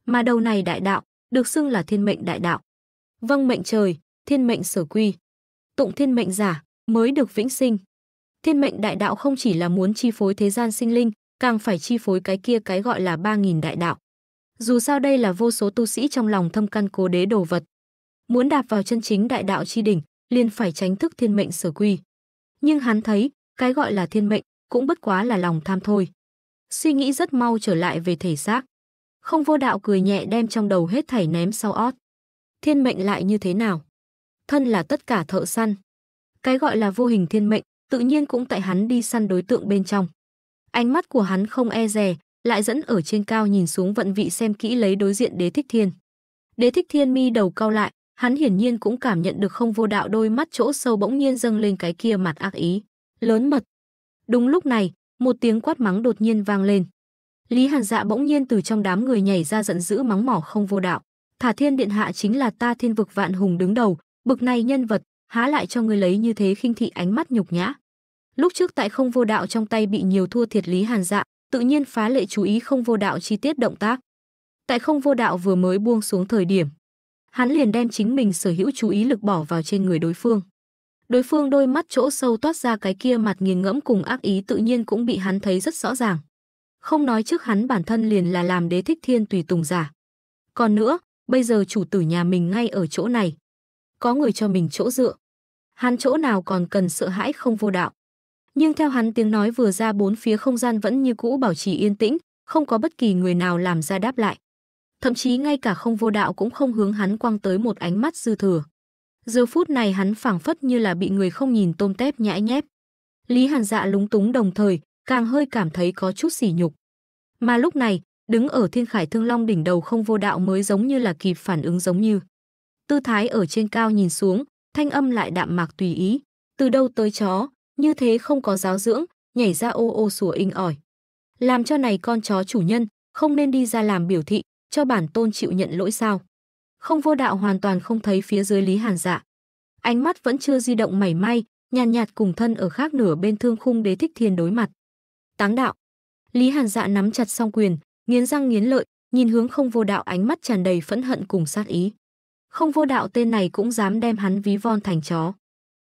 Mà đầu này đại đạo, được xưng là thiên mệnh đại đạo vâng mệnh trời, thiên mệnh sở quy. Tụng thiên mệnh giả mới được vĩnh sinh. Thiên mệnh đại đạo không chỉ là muốn chi phối thế gian sinh linh, càng phải chi phối cái kia cái gọi là 3000 đại đạo. Dù sao đây là vô số tu sĩ trong lòng thâm căn cố đế đồ vật. Muốn đạp vào chân chính đại đạo chi đỉnh, liền phải tránh thức thiên mệnh sở quy. Nhưng hắn thấy, cái gọi là thiên mệnh cũng bất quá là lòng tham thôi. Suy nghĩ rất mau trở lại về thể xác. Không vô đạo cười nhẹ đem trong đầu hết thảy ném sau ót thiên mệnh lại như thế nào? Thân là tất cả thợ săn. Cái gọi là vô hình thiên mệnh, tự nhiên cũng tại hắn đi săn đối tượng bên trong. Ánh mắt của hắn không e dè, lại dẫn ở trên cao nhìn xuống vận vị xem kỹ lấy đối diện đế thích thiên. Đế thích thiên mi đầu cao lại, hắn hiển nhiên cũng cảm nhận được không vô đạo đôi mắt chỗ sâu bỗng nhiên dâng lên cái kia mặt ác ý. Lớn mật. Đúng lúc này, một tiếng quát mắng đột nhiên vang lên. Lý Hàn Dạ bỗng nhiên từ trong đám người nhảy ra giận dữ mắng mỏ không vô đạo. Thả Thiên Điện hạ chính là ta Thiên vực vạn hùng đứng đầu, bực này nhân vật, há lại cho ngươi lấy như thế khinh thị ánh mắt nhục nhã. Lúc trước tại Không Vô Đạo trong tay bị nhiều thua thiệt Lý Hàn Dạ, tự nhiên phá lệ chú ý Không Vô Đạo chi tiết động tác. Tại Không Vô Đạo vừa mới buông xuống thời điểm, hắn liền đem chính mình sở hữu chú ý lực bỏ vào trên người đối phương. Đối phương đôi mắt chỗ sâu toát ra cái kia mặt nghiền ngẫm cùng ác ý tự nhiên cũng bị hắn thấy rất rõ ràng. Không nói trước hắn bản thân liền là làm đế thích thiên tùy tùng giả. Còn nữa, bây giờ chủ tử nhà mình ngay ở chỗ này. Có người cho mình chỗ dựa. Hắn chỗ nào còn cần sợ hãi không vô đạo. Nhưng theo hắn tiếng nói vừa ra bốn phía không gian vẫn như cũ bảo trì yên tĩnh, không có bất kỳ người nào làm ra đáp lại. Thậm chí ngay cả không vô đạo cũng không hướng hắn quăng tới một ánh mắt dư thừa. Giờ phút này hắn phảng phất như là bị người không nhìn tôm tép nhãi nhép. Lý Hàn Dạ lúng túng đồng thời, càng hơi cảm thấy có chút sỉ nhục. Mà lúc này, đứng ở thiên khải thương long đỉnh đầu không vô đạo mới giống như là kịp phản ứng giống như. Tư thái ở trên cao nhìn xuống, thanh âm lại đạm mạc tùy ý, từ đâu tới chó, như thế không có giáo dưỡng, nhảy ra ô ô sủa inh ỏi. Làm cho này con chó chủ nhân, không nên đi ra làm biểu thị, cho bản tôn chịu nhận lỗi sao. Không vô đạo hoàn toàn không thấy phía dưới Lý Hàn dạ. Ánh mắt vẫn chưa di động mảy may, nhàn nhạt cùng thân ở khác nửa bên thương khung đế thích thiên đối mặt. Táng đạo. Lý Hàn dạ nắm chặt song quyền, nghiến răng nghiến lợi, nhìn hướng không vô đạo ánh mắt tràn đầy phẫn hận cùng sát ý. Không vô đạo tên này cũng dám đem hắn ví von thành chó.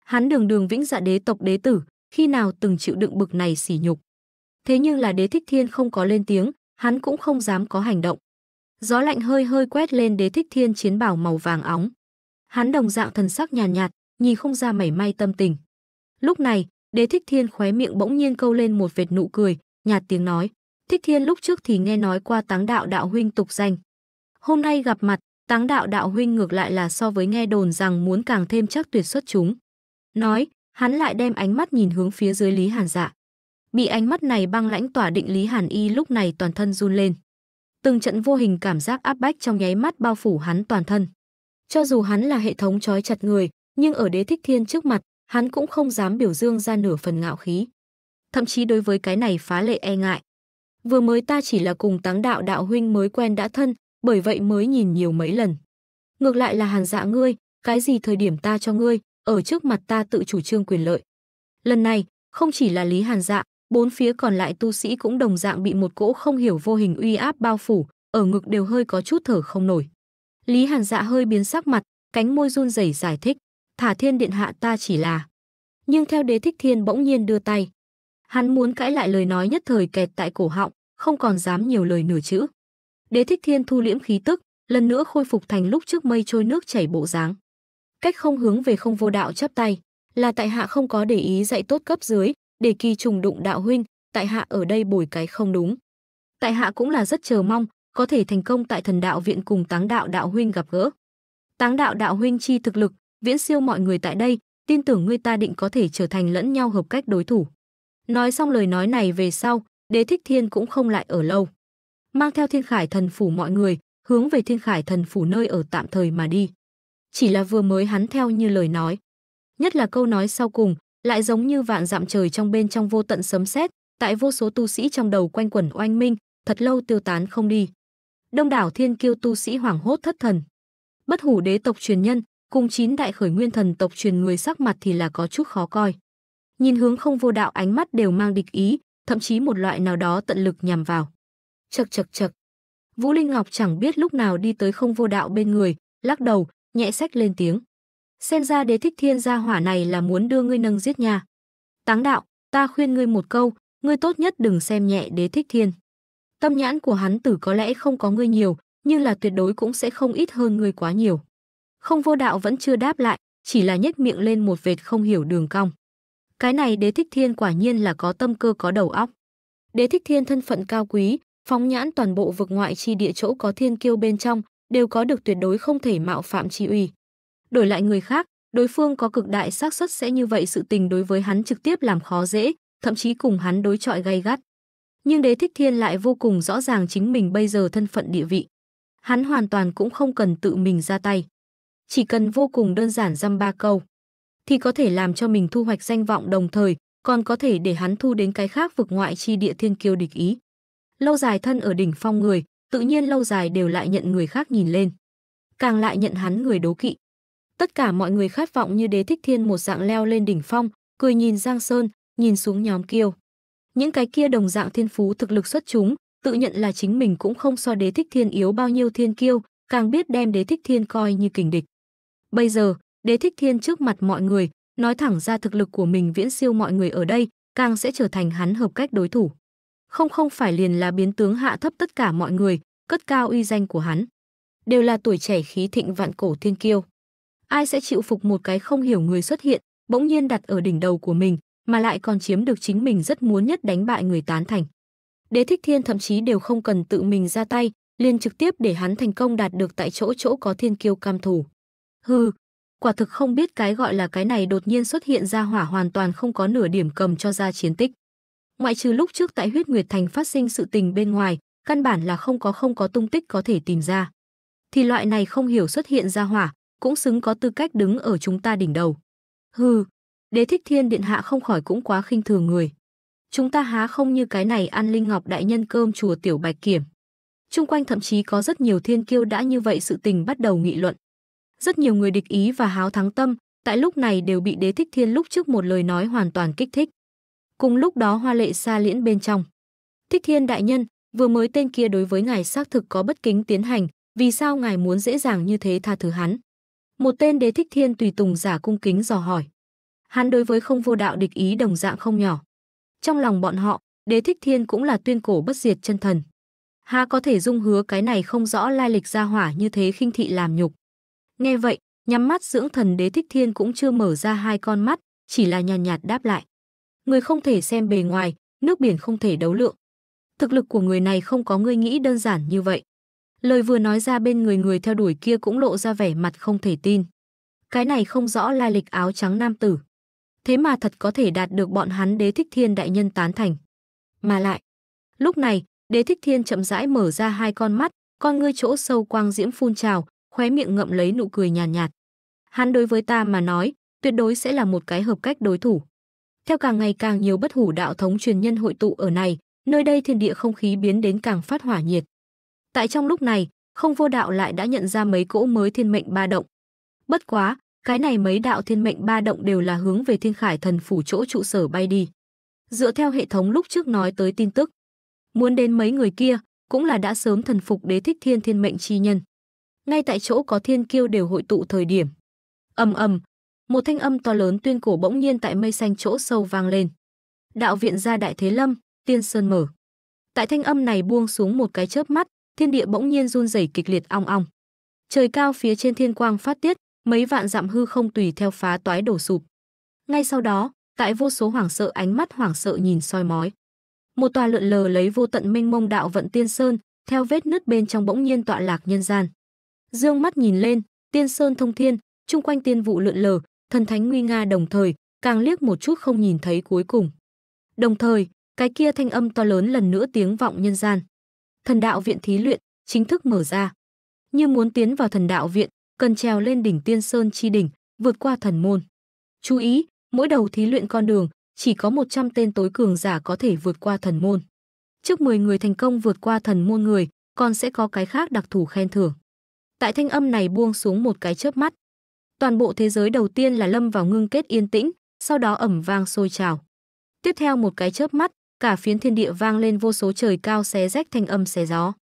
Hắn đường đường vĩnh dạ đế tộc đế tử, khi nào từng chịu đựng bực này sỉ nhục. Thế nhưng là đế thích thiên không có lên tiếng, hắn cũng không dám có hành động. Gió lạnh hơi hơi quét lên đế thích thiên chiến bảo màu vàng óng. Hắn đồng dạng thần sắc nhàn nhạt, nhạt, nhìn không ra mảy may tâm tình. Lúc này, đế thích thiên khóe miệng bỗng nhiên câu lên một vệt nụ cười, nhạt tiếng nói. Thích Thiên lúc trước thì nghe nói qua táng đạo đạo huynh tục danh. Hôm nay gặp mặt, táng đạo đạo huynh ngược lại là so với nghe đồn rằng muốn càng thêm chắc tuyệt xuất chúng. Nói, hắn lại đem ánh mắt nhìn hướng phía dưới Lý Hàn dạ. Bị ánh mắt này băng lãnh tỏa định Lý Hàn y lúc này toàn thân run lên. Từng trận vô hình cảm giác áp bách trong nháy mắt bao phủ hắn toàn thân. Cho dù hắn là hệ thống trói chặt người, nhưng ở đế thích thiên trước mặt, hắn cũng không dám biểu dương ra nửa phần ngạo khí. Thậm chí đối với cái này phá lệ e ngại vừa mới ta chỉ là cùng táng đạo đạo huynh mới quen đã thân, bởi vậy mới nhìn nhiều mấy lần. Ngược lại là hàn dạ ngươi, cái gì thời điểm ta cho ngươi, ở trước mặt ta tự chủ trương quyền lợi. Lần này, không chỉ là Lý Hàn Dạ, bốn phía còn lại tu sĩ cũng đồng dạng bị một cỗ không hiểu vô hình uy áp bao phủ, ở ngực đều hơi có chút thở không nổi. Lý Hàn Dạ hơi biến sắc mặt, cánh môi run rẩy giải thích, "Thả Thiên điện hạ ta chỉ là." Nhưng theo Đế Thích Thiên bỗng nhiên đưa tay, Hắn muốn cãi lại lời nói nhất thời kẹt tại cổ họng, không còn dám nhiều lời nửa chữ. Đế thích thiên thu liễm khí tức, lần nữa khôi phục thành lúc trước mây trôi nước chảy bộ dáng. Cách không hướng về không vô đạo chắp tay, là tại hạ không có để ý dạy tốt cấp dưới, để kỳ trùng đụng đạo huynh, tại hạ ở đây bồi cái không đúng. Tại hạ cũng là rất chờ mong, có thể thành công tại thần đạo viện cùng táng đạo đạo huynh gặp gỡ. Táng đạo đạo huynh chi thực lực, viễn siêu mọi người tại đây, tin tưởng ngươi ta định có thể trở thành lẫn nhau hợp cách đối thủ. Nói xong lời nói này về sau, đế thích thiên cũng không lại ở lâu. Mang theo thiên khải thần phủ mọi người, hướng về thiên khải thần phủ nơi ở tạm thời mà đi. Chỉ là vừa mới hắn theo như lời nói. Nhất là câu nói sau cùng, lại giống như vạn dặm trời trong bên trong vô tận sấm sét, tại vô số tu sĩ trong đầu quanh quẩn oanh minh, thật lâu tiêu tán không đi. Đông đảo thiên kiêu tu sĩ hoảng hốt thất thần. Bất hủ đế tộc truyền nhân, cùng chín đại khởi nguyên thần tộc truyền người sắc mặt thì là có chút khó coi nhìn hướng không vô đạo ánh mắt đều mang địch ý, thậm chí một loại nào đó tận lực nhằm vào. Chậc chậc chậc. Vũ Linh Ngọc chẳng biết lúc nào đi tới không vô đạo bên người, lắc đầu, nhẹ sách lên tiếng. Xem ra đế thích thiên gia hỏa này là muốn đưa ngươi nâng giết nhà. Táng đạo, ta khuyên ngươi một câu, ngươi tốt nhất đừng xem nhẹ đế thích thiên. Tâm nhãn của hắn tử có lẽ không có ngươi nhiều, nhưng là tuyệt đối cũng sẽ không ít hơn ngươi quá nhiều. Không vô đạo vẫn chưa đáp lại, chỉ là nhếch miệng lên một vệt không hiểu đường cong. Cái này đế thích thiên quả nhiên là có tâm cơ có đầu óc. Đế thích thiên thân phận cao quý, phóng nhãn toàn bộ vực ngoại chi địa chỗ có thiên kiêu bên trong, đều có được tuyệt đối không thể mạo phạm chi uy. Đổi lại người khác, đối phương có cực đại xác suất sẽ như vậy sự tình đối với hắn trực tiếp làm khó dễ, thậm chí cùng hắn đối chọi gay gắt. Nhưng Đế Thích Thiên lại vô cùng rõ ràng chính mình bây giờ thân phận địa vị. Hắn hoàn toàn cũng không cần tự mình ra tay. Chỉ cần vô cùng đơn giản dăm ba câu thì có thể làm cho mình thu hoạch danh vọng đồng thời còn có thể để hắn thu đến cái khác vực ngoại chi địa thiên kiêu địch ý. Lâu dài thân ở đỉnh phong người, tự nhiên lâu dài đều lại nhận người khác nhìn lên. Càng lại nhận hắn người đố kỵ. Tất cả mọi người khát vọng như đế thích thiên một dạng leo lên đỉnh phong, cười nhìn Giang Sơn, nhìn xuống nhóm kiêu. Những cái kia đồng dạng thiên phú thực lực xuất chúng, tự nhận là chính mình cũng không so đế thích thiên yếu bao nhiêu thiên kiêu, càng biết đem đế thích thiên coi như kình địch. Bây giờ, Đế Thích Thiên trước mặt mọi người, nói thẳng ra thực lực của mình viễn siêu mọi người ở đây, càng sẽ trở thành hắn hợp cách đối thủ. Không không phải liền là biến tướng hạ thấp tất cả mọi người, cất cao uy danh của hắn. Đều là tuổi trẻ khí thịnh vạn cổ thiên kiêu. Ai sẽ chịu phục một cái không hiểu người xuất hiện, bỗng nhiên đặt ở đỉnh đầu của mình, mà lại còn chiếm được chính mình rất muốn nhất đánh bại người tán thành. Đế Thích Thiên thậm chí đều không cần tự mình ra tay, liền trực tiếp để hắn thành công đạt được tại chỗ chỗ có thiên kiêu cam thủ. Hừ, quả thực không biết cái gọi là cái này đột nhiên xuất hiện ra hỏa hoàn toàn không có nửa điểm cầm cho ra chiến tích. Ngoại trừ lúc trước tại huyết nguyệt thành phát sinh sự tình bên ngoài, căn bản là không có không có tung tích có thể tìm ra. Thì loại này không hiểu xuất hiện ra hỏa, cũng xứng có tư cách đứng ở chúng ta đỉnh đầu. Hừ, đế thích thiên điện hạ không khỏi cũng quá khinh thường người. Chúng ta há không như cái này ăn linh ngọc đại nhân cơm chùa tiểu bạch kiểm. Trung quanh thậm chí có rất nhiều thiên kiêu đã như vậy sự tình bắt đầu nghị luận. Rất nhiều người địch ý và háo thắng tâm, tại lúc này đều bị đế thích thiên lúc trước một lời nói hoàn toàn kích thích. Cùng lúc đó hoa lệ xa liễn bên trong. Thích thiên đại nhân, vừa mới tên kia đối với ngài xác thực có bất kính tiến hành, vì sao ngài muốn dễ dàng như thế tha thứ hắn? Một tên đế thích thiên tùy tùng giả cung kính dò hỏi. Hắn đối với không vô đạo địch ý đồng dạng không nhỏ. Trong lòng bọn họ, đế thích thiên cũng là tuyên cổ bất diệt chân thần. Ha có thể dung hứa cái này không rõ lai lịch gia hỏa như thế khinh thị làm nhục. Nghe vậy, nhắm mắt dưỡng thần đế thích thiên cũng chưa mở ra hai con mắt, chỉ là nhàn nhạt, nhạt đáp lại. Người không thể xem bề ngoài, nước biển không thể đấu lượng. Thực lực của người này không có ngươi nghĩ đơn giản như vậy. Lời vừa nói ra bên người người theo đuổi kia cũng lộ ra vẻ mặt không thể tin. Cái này không rõ lai lịch áo trắng nam tử. Thế mà thật có thể đạt được bọn hắn đế thích thiên đại nhân tán thành. Mà lại, lúc này, đế thích thiên chậm rãi mở ra hai con mắt, con ngươi chỗ sâu quang diễm phun trào, khóe miệng ngậm lấy nụ cười nhàn nhạt, nhạt. Hắn đối với ta mà nói, tuyệt đối sẽ là một cái hợp cách đối thủ. Theo càng ngày càng nhiều bất hủ đạo thống truyền nhân hội tụ ở này, nơi đây thiên địa không khí biến đến càng phát hỏa nhiệt. Tại trong lúc này, không vô đạo lại đã nhận ra mấy cỗ mới thiên mệnh ba động. Bất quá, cái này mấy đạo thiên mệnh ba động đều là hướng về thiên khải thần phủ chỗ trụ sở bay đi. Dựa theo hệ thống lúc trước nói tới tin tức, muốn đến mấy người kia cũng là đã sớm thần phục đế thích thiên thiên mệnh chi nhân ngay tại chỗ có thiên kiêu đều hội tụ thời điểm. Ầm ầm, một thanh âm to lớn tuyên cổ bỗng nhiên tại mây xanh chỗ sâu vang lên. Đạo viện gia đại thế lâm, tiên sơn mở. Tại thanh âm này buông xuống một cái chớp mắt, thiên địa bỗng nhiên run rẩy kịch liệt ong ong. Trời cao phía trên thiên quang phát tiết, mấy vạn dặm hư không tùy theo phá toái đổ sụp. Ngay sau đó, tại vô số hoảng sợ ánh mắt hoảng sợ nhìn soi mói. Một tòa lượn lờ lấy vô tận mênh mông đạo vận tiên sơn, theo vết nứt bên trong bỗng nhiên tọa lạc nhân gian. Dương mắt nhìn lên, tiên sơn thông thiên, chung quanh tiên vụ lượn lờ, thần thánh nguy nga đồng thời, càng liếc một chút không nhìn thấy cuối cùng. Đồng thời, cái kia thanh âm to lớn lần nữa tiếng vọng nhân gian. Thần đạo viện thí luyện chính thức mở ra. Như muốn tiến vào thần đạo viện, cần trèo lên đỉnh tiên sơn chi đỉnh, vượt qua thần môn. Chú ý, mỗi đầu thí luyện con đường chỉ có 100 tên tối cường giả có thể vượt qua thần môn. Trước 10 người thành công vượt qua thần môn người, còn sẽ có cái khác đặc thù khen thưởng tại thanh âm này buông xuống một cái chớp mắt. Toàn bộ thế giới đầu tiên là lâm vào ngưng kết yên tĩnh, sau đó ẩm vang sôi trào. Tiếp theo một cái chớp mắt, cả phiến thiên địa vang lên vô số trời cao xé rách thanh âm xé gió.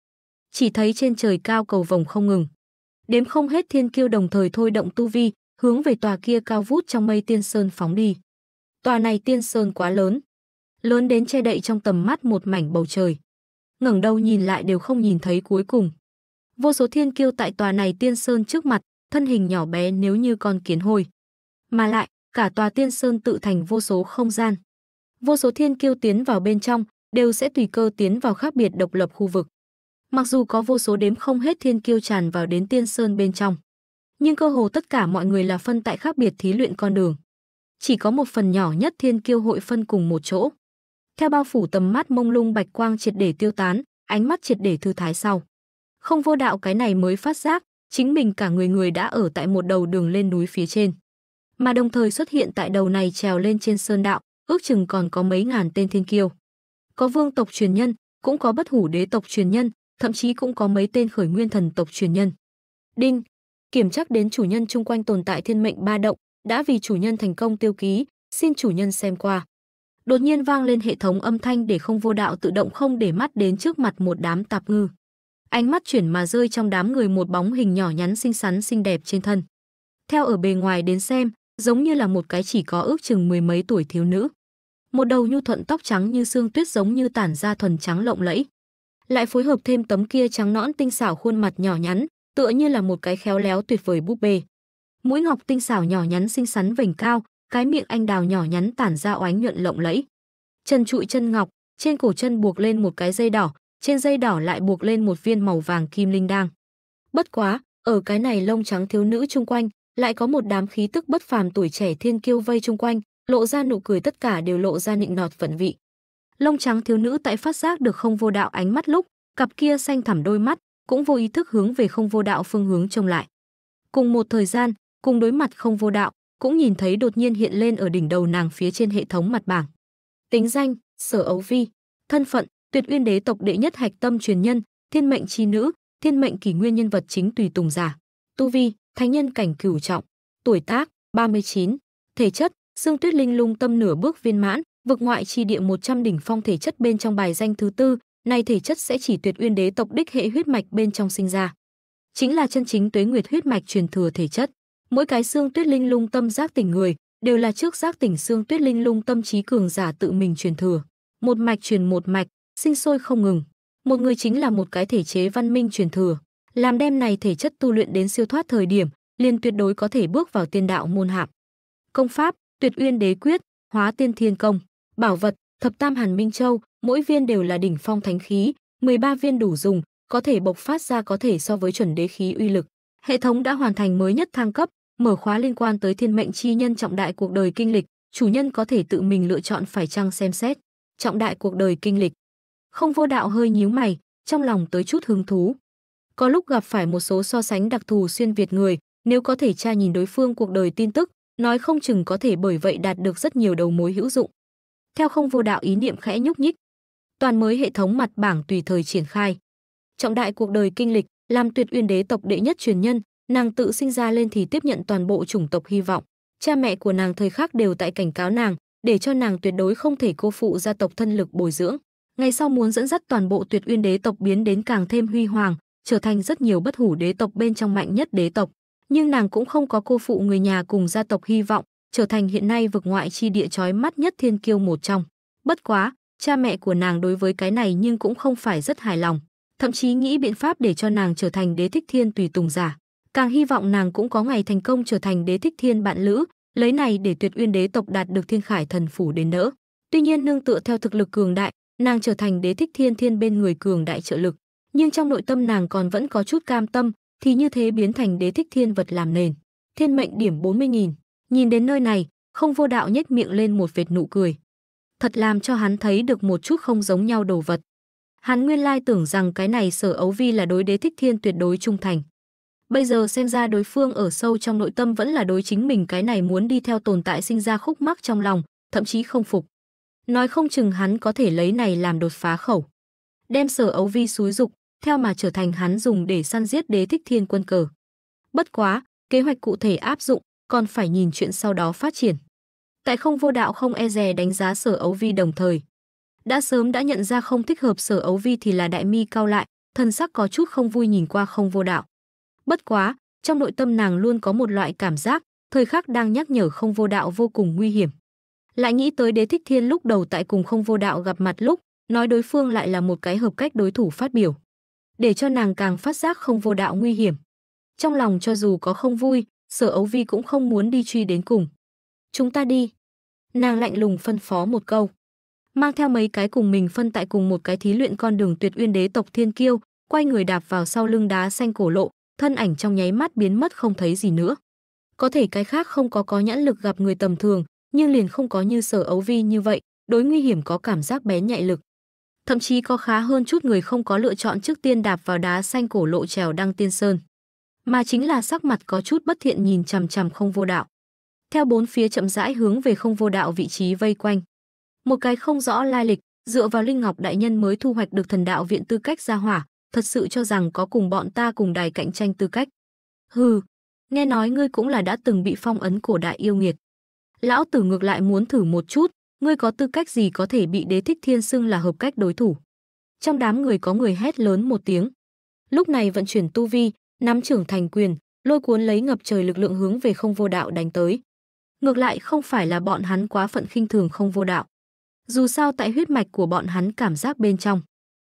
Chỉ thấy trên trời cao cầu vồng không ngừng. Đếm không hết thiên kiêu đồng thời thôi động tu vi, hướng về tòa kia cao vút trong mây tiên sơn phóng đi. Tòa này tiên sơn quá lớn, lớn đến che đậy trong tầm mắt một mảnh bầu trời. Ngẩng đầu nhìn lại đều không nhìn thấy cuối cùng. Vô số thiên kiêu tại tòa này tiên sơn trước mặt, thân hình nhỏ bé nếu như con kiến hồi Mà lại, cả tòa tiên sơn tự thành vô số không gian. Vô số thiên kiêu tiến vào bên trong, đều sẽ tùy cơ tiến vào khác biệt độc lập khu vực. Mặc dù có vô số đếm không hết thiên kiêu tràn vào đến tiên sơn bên trong, nhưng cơ hồ tất cả mọi người là phân tại khác biệt thí luyện con đường. Chỉ có một phần nhỏ nhất thiên kiêu hội phân cùng một chỗ. Theo bao phủ tầm mắt mông lung bạch quang triệt để tiêu tán, ánh mắt triệt để thư thái sau không vô đạo cái này mới phát giác, chính mình cả người người đã ở tại một đầu đường lên núi phía trên. Mà đồng thời xuất hiện tại đầu này trèo lên trên sơn đạo, ước chừng còn có mấy ngàn tên thiên kiêu. Có vương tộc truyền nhân, cũng có bất hủ đế tộc truyền nhân, thậm chí cũng có mấy tên khởi nguyên thần tộc truyền nhân. Đinh, kiểm chắc đến chủ nhân chung quanh tồn tại thiên mệnh ba động, đã vì chủ nhân thành công tiêu ký, xin chủ nhân xem qua. Đột nhiên vang lên hệ thống âm thanh để không vô đạo tự động không để mắt đến trước mặt một đám tạp ngư. Ánh mắt chuyển mà rơi trong đám người một bóng hình nhỏ nhắn xinh xắn xinh đẹp trên thân. Theo ở bề ngoài đến xem, giống như là một cái chỉ có ước chừng mười mấy tuổi thiếu nữ. Một đầu nhu thuận tóc trắng như xương tuyết giống như tản ra thuần trắng lộng lẫy. Lại phối hợp thêm tấm kia trắng nõn tinh xảo khuôn mặt nhỏ nhắn, tựa như là một cái khéo léo tuyệt vời búp bê. Mũi ngọc tinh xảo nhỏ nhắn xinh xắn vành cao, cái miệng anh đào nhỏ nhắn tản ra oánh nhuận lộng lẫy. Chân trụi chân ngọc, trên cổ chân buộc lên một cái dây đỏ, trên dây đỏ lại buộc lên một viên màu vàng kim linh đang. Bất quá, ở cái này lông trắng thiếu nữ chung quanh, lại có một đám khí tức bất phàm tuổi trẻ thiên kiêu vây chung quanh, lộ ra nụ cười tất cả đều lộ ra nịnh nọt vận vị. Lông trắng thiếu nữ tại phát giác được không vô đạo ánh mắt lúc, cặp kia xanh thẳm đôi mắt, cũng vô ý thức hướng về không vô đạo phương hướng trông lại. Cùng một thời gian, cùng đối mặt không vô đạo, cũng nhìn thấy đột nhiên hiện lên ở đỉnh đầu nàng phía trên hệ thống mặt bảng. Tính danh, sở ấu vi, thân phận, Tuyệt Uyên Đế tộc đệ nhất hạch tâm truyền nhân, thiên mệnh chi nữ, thiên mệnh kỷ nguyên nhân vật chính tùy tùng giả. Tu vi, thánh nhân cảnh cửu trọng, tuổi tác 39, thể chất, xương tuyết linh lung tâm nửa bước viên mãn, vực ngoại chi địa 100 đỉnh phong thể chất bên trong bài danh thứ tư, này thể chất sẽ chỉ Tuyệt Uyên Đế tộc đích hệ huyết mạch bên trong sinh ra. Chính là chân chính Tuế Nguyệt huyết mạch truyền thừa thể chất. Mỗi cái xương tuyết linh lung tâm giác tỉnh người, đều là trước giác tỉnh xương tuyết linh lung tâm trí cường giả tự mình truyền thừa. Một mạch truyền một mạch, sinh sôi không ngừng. Một người chính là một cái thể chế văn minh truyền thừa, làm đem này thể chất tu luyện đến siêu thoát thời điểm, liền tuyệt đối có thể bước vào tiên đạo môn hạm. Công pháp, Tuyệt Uyên Đế Quyết, Hóa Tiên Thiên Công, bảo vật, Thập Tam Hàn Minh Châu, mỗi viên đều là đỉnh phong thánh khí, 13 viên đủ dùng, có thể bộc phát ra có thể so với chuẩn đế khí uy lực. Hệ thống đã hoàn thành mới nhất thang cấp, mở khóa liên quan tới thiên mệnh chi nhân trọng đại cuộc đời kinh lịch, chủ nhân có thể tự mình lựa chọn phải chăng xem xét. Trọng đại cuộc đời kinh lịch không vô đạo hơi nhíu mày, trong lòng tới chút hứng thú. Có lúc gặp phải một số so sánh đặc thù xuyên Việt người, nếu có thể tra nhìn đối phương cuộc đời tin tức, nói không chừng có thể bởi vậy đạt được rất nhiều đầu mối hữu dụng. Theo không vô đạo ý niệm khẽ nhúc nhích, toàn mới hệ thống mặt bảng tùy thời triển khai. Trọng đại cuộc đời kinh lịch, làm tuyệt uyên đế tộc đệ nhất truyền nhân, nàng tự sinh ra lên thì tiếp nhận toàn bộ chủng tộc hy vọng. Cha mẹ của nàng thời khắc đều tại cảnh cáo nàng, để cho nàng tuyệt đối không thể cô phụ gia tộc thân lực bồi dưỡng ngày sau muốn dẫn dắt toàn bộ tuyệt uyên đế tộc biến đến càng thêm huy hoàng, trở thành rất nhiều bất hủ đế tộc bên trong mạnh nhất đế tộc. Nhưng nàng cũng không có cô phụ người nhà cùng gia tộc hy vọng, trở thành hiện nay vực ngoại chi địa chói mắt nhất thiên kiêu một trong. Bất quá, cha mẹ của nàng đối với cái này nhưng cũng không phải rất hài lòng, thậm chí nghĩ biện pháp để cho nàng trở thành đế thích thiên tùy tùng giả. Càng hy vọng nàng cũng có ngày thành công trở thành đế thích thiên bạn lữ, lấy này để tuyệt uyên đế tộc đạt được thiên khải thần phủ đến nỡ. Tuy nhiên nương tựa theo thực lực cường đại, nàng trở thành đế thích thiên thiên bên người cường đại trợ lực, nhưng trong nội tâm nàng còn vẫn có chút cam tâm, thì như thế biến thành đế thích thiên vật làm nền. Thiên mệnh điểm 40.000, nhìn đến nơi này, không vô đạo nhếch miệng lên một vệt nụ cười. Thật làm cho hắn thấy được một chút không giống nhau đồ vật. Hắn nguyên lai tưởng rằng cái này sở ấu vi là đối đế thích thiên tuyệt đối trung thành. Bây giờ xem ra đối phương ở sâu trong nội tâm vẫn là đối chính mình cái này muốn đi theo tồn tại sinh ra khúc mắc trong lòng, thậm chí không phục. Nói không chừng hắn có thể lấy này làm đột phá khẩu. Đem sở ấu vi xúi dục, theo mà trở thành hắn dùng để săn giết đế thích thiên quân cờ. Bất quá, kế hoạch cụ thể áp dụng, còn phải nhìn chuyện sau đó phát triển. Tại không vô đạo không e dè đánh giá sở ấu vi đồng thời. Đã sớm đã nhận ra không thích hợp sở ấu vi thì là đại mi cao lại, thần sắc có chút không vui nhìn qua không vô đạo. Bất quá, trong nội tâm nàng luôn có một loại cảm giác, thời khắc đang nhắc nhở không vô đạo vô cùng nguy hiểm. Lại nghĩ tới đế thích thiên lúc đầu tại cùng không vô đạo gặp mặt lúc, nói đối phương lại là một cái hợp cách đối thủ phát biểu. Để cho nàng càng phát giác không vô đạo nguy hiểm. Trong lòng cho dù có không vui, sở ấu vi cũng không muốn đi truy đến cùng. Chúng ta đi. Nàng lạnh lùng phân phó một câu. Mang theo mấy cái cùng mình phân tại cùng một cái thí luyện con đường tuyệt uyên đế tộc thiên kiêu, quay người đạp vào sau lưng đá xanh cổ lộ, thân ảnh trong nháy mắt biến mất không thấy gì nữa. Có thể cái khác không có có nhãn lực gặp người tầm thường, nhưng liền không có như sở ấu vi như vậy, đối nguy hiểm có cảm giác bé nhạy lực. Thậm chí có khá hơn chút người không có lựa chọn trước tiên đạp vào đá xanh cổ lộ trèo đăng tiên sơn, mà chính là sắc mặt có chút bất thiện nhìn chằm chằm không vô đạo. Theo bốn phía chậm rãi hướng về không vô đạo vị trí vây quanh. Một cái không rõ lai lịch, dựa vào linh ngọc đại nhân mới thu hoạch được thần đạo viện tư cách gia hỏa, thật sự cho rằng có cùng bọn ta cùng đài cạnh tranh tư cách. Hừ, nghe nói ngươi cũng là đã từng bị phong ấn cổ đại yêu nghiệt lão tử ngược lại muốn thử một chút, ngươi có tư cách gì có thể bị đế thích thiên xưng là hợp cách đối thủ. Trong đám người có người hét lớn một tiếng. Lúc này vận chuyển tu vi, nắm trưởng thành quyền, lôi cuốn lấy ngập trời lực lượng hướng về không vô đạo đánh tới. Ngược lại không phải là bọn hắn quá phận khinh thường không vô đạo. Dù sao tại huyết mạch của bọn hắn cảm giác bên trong.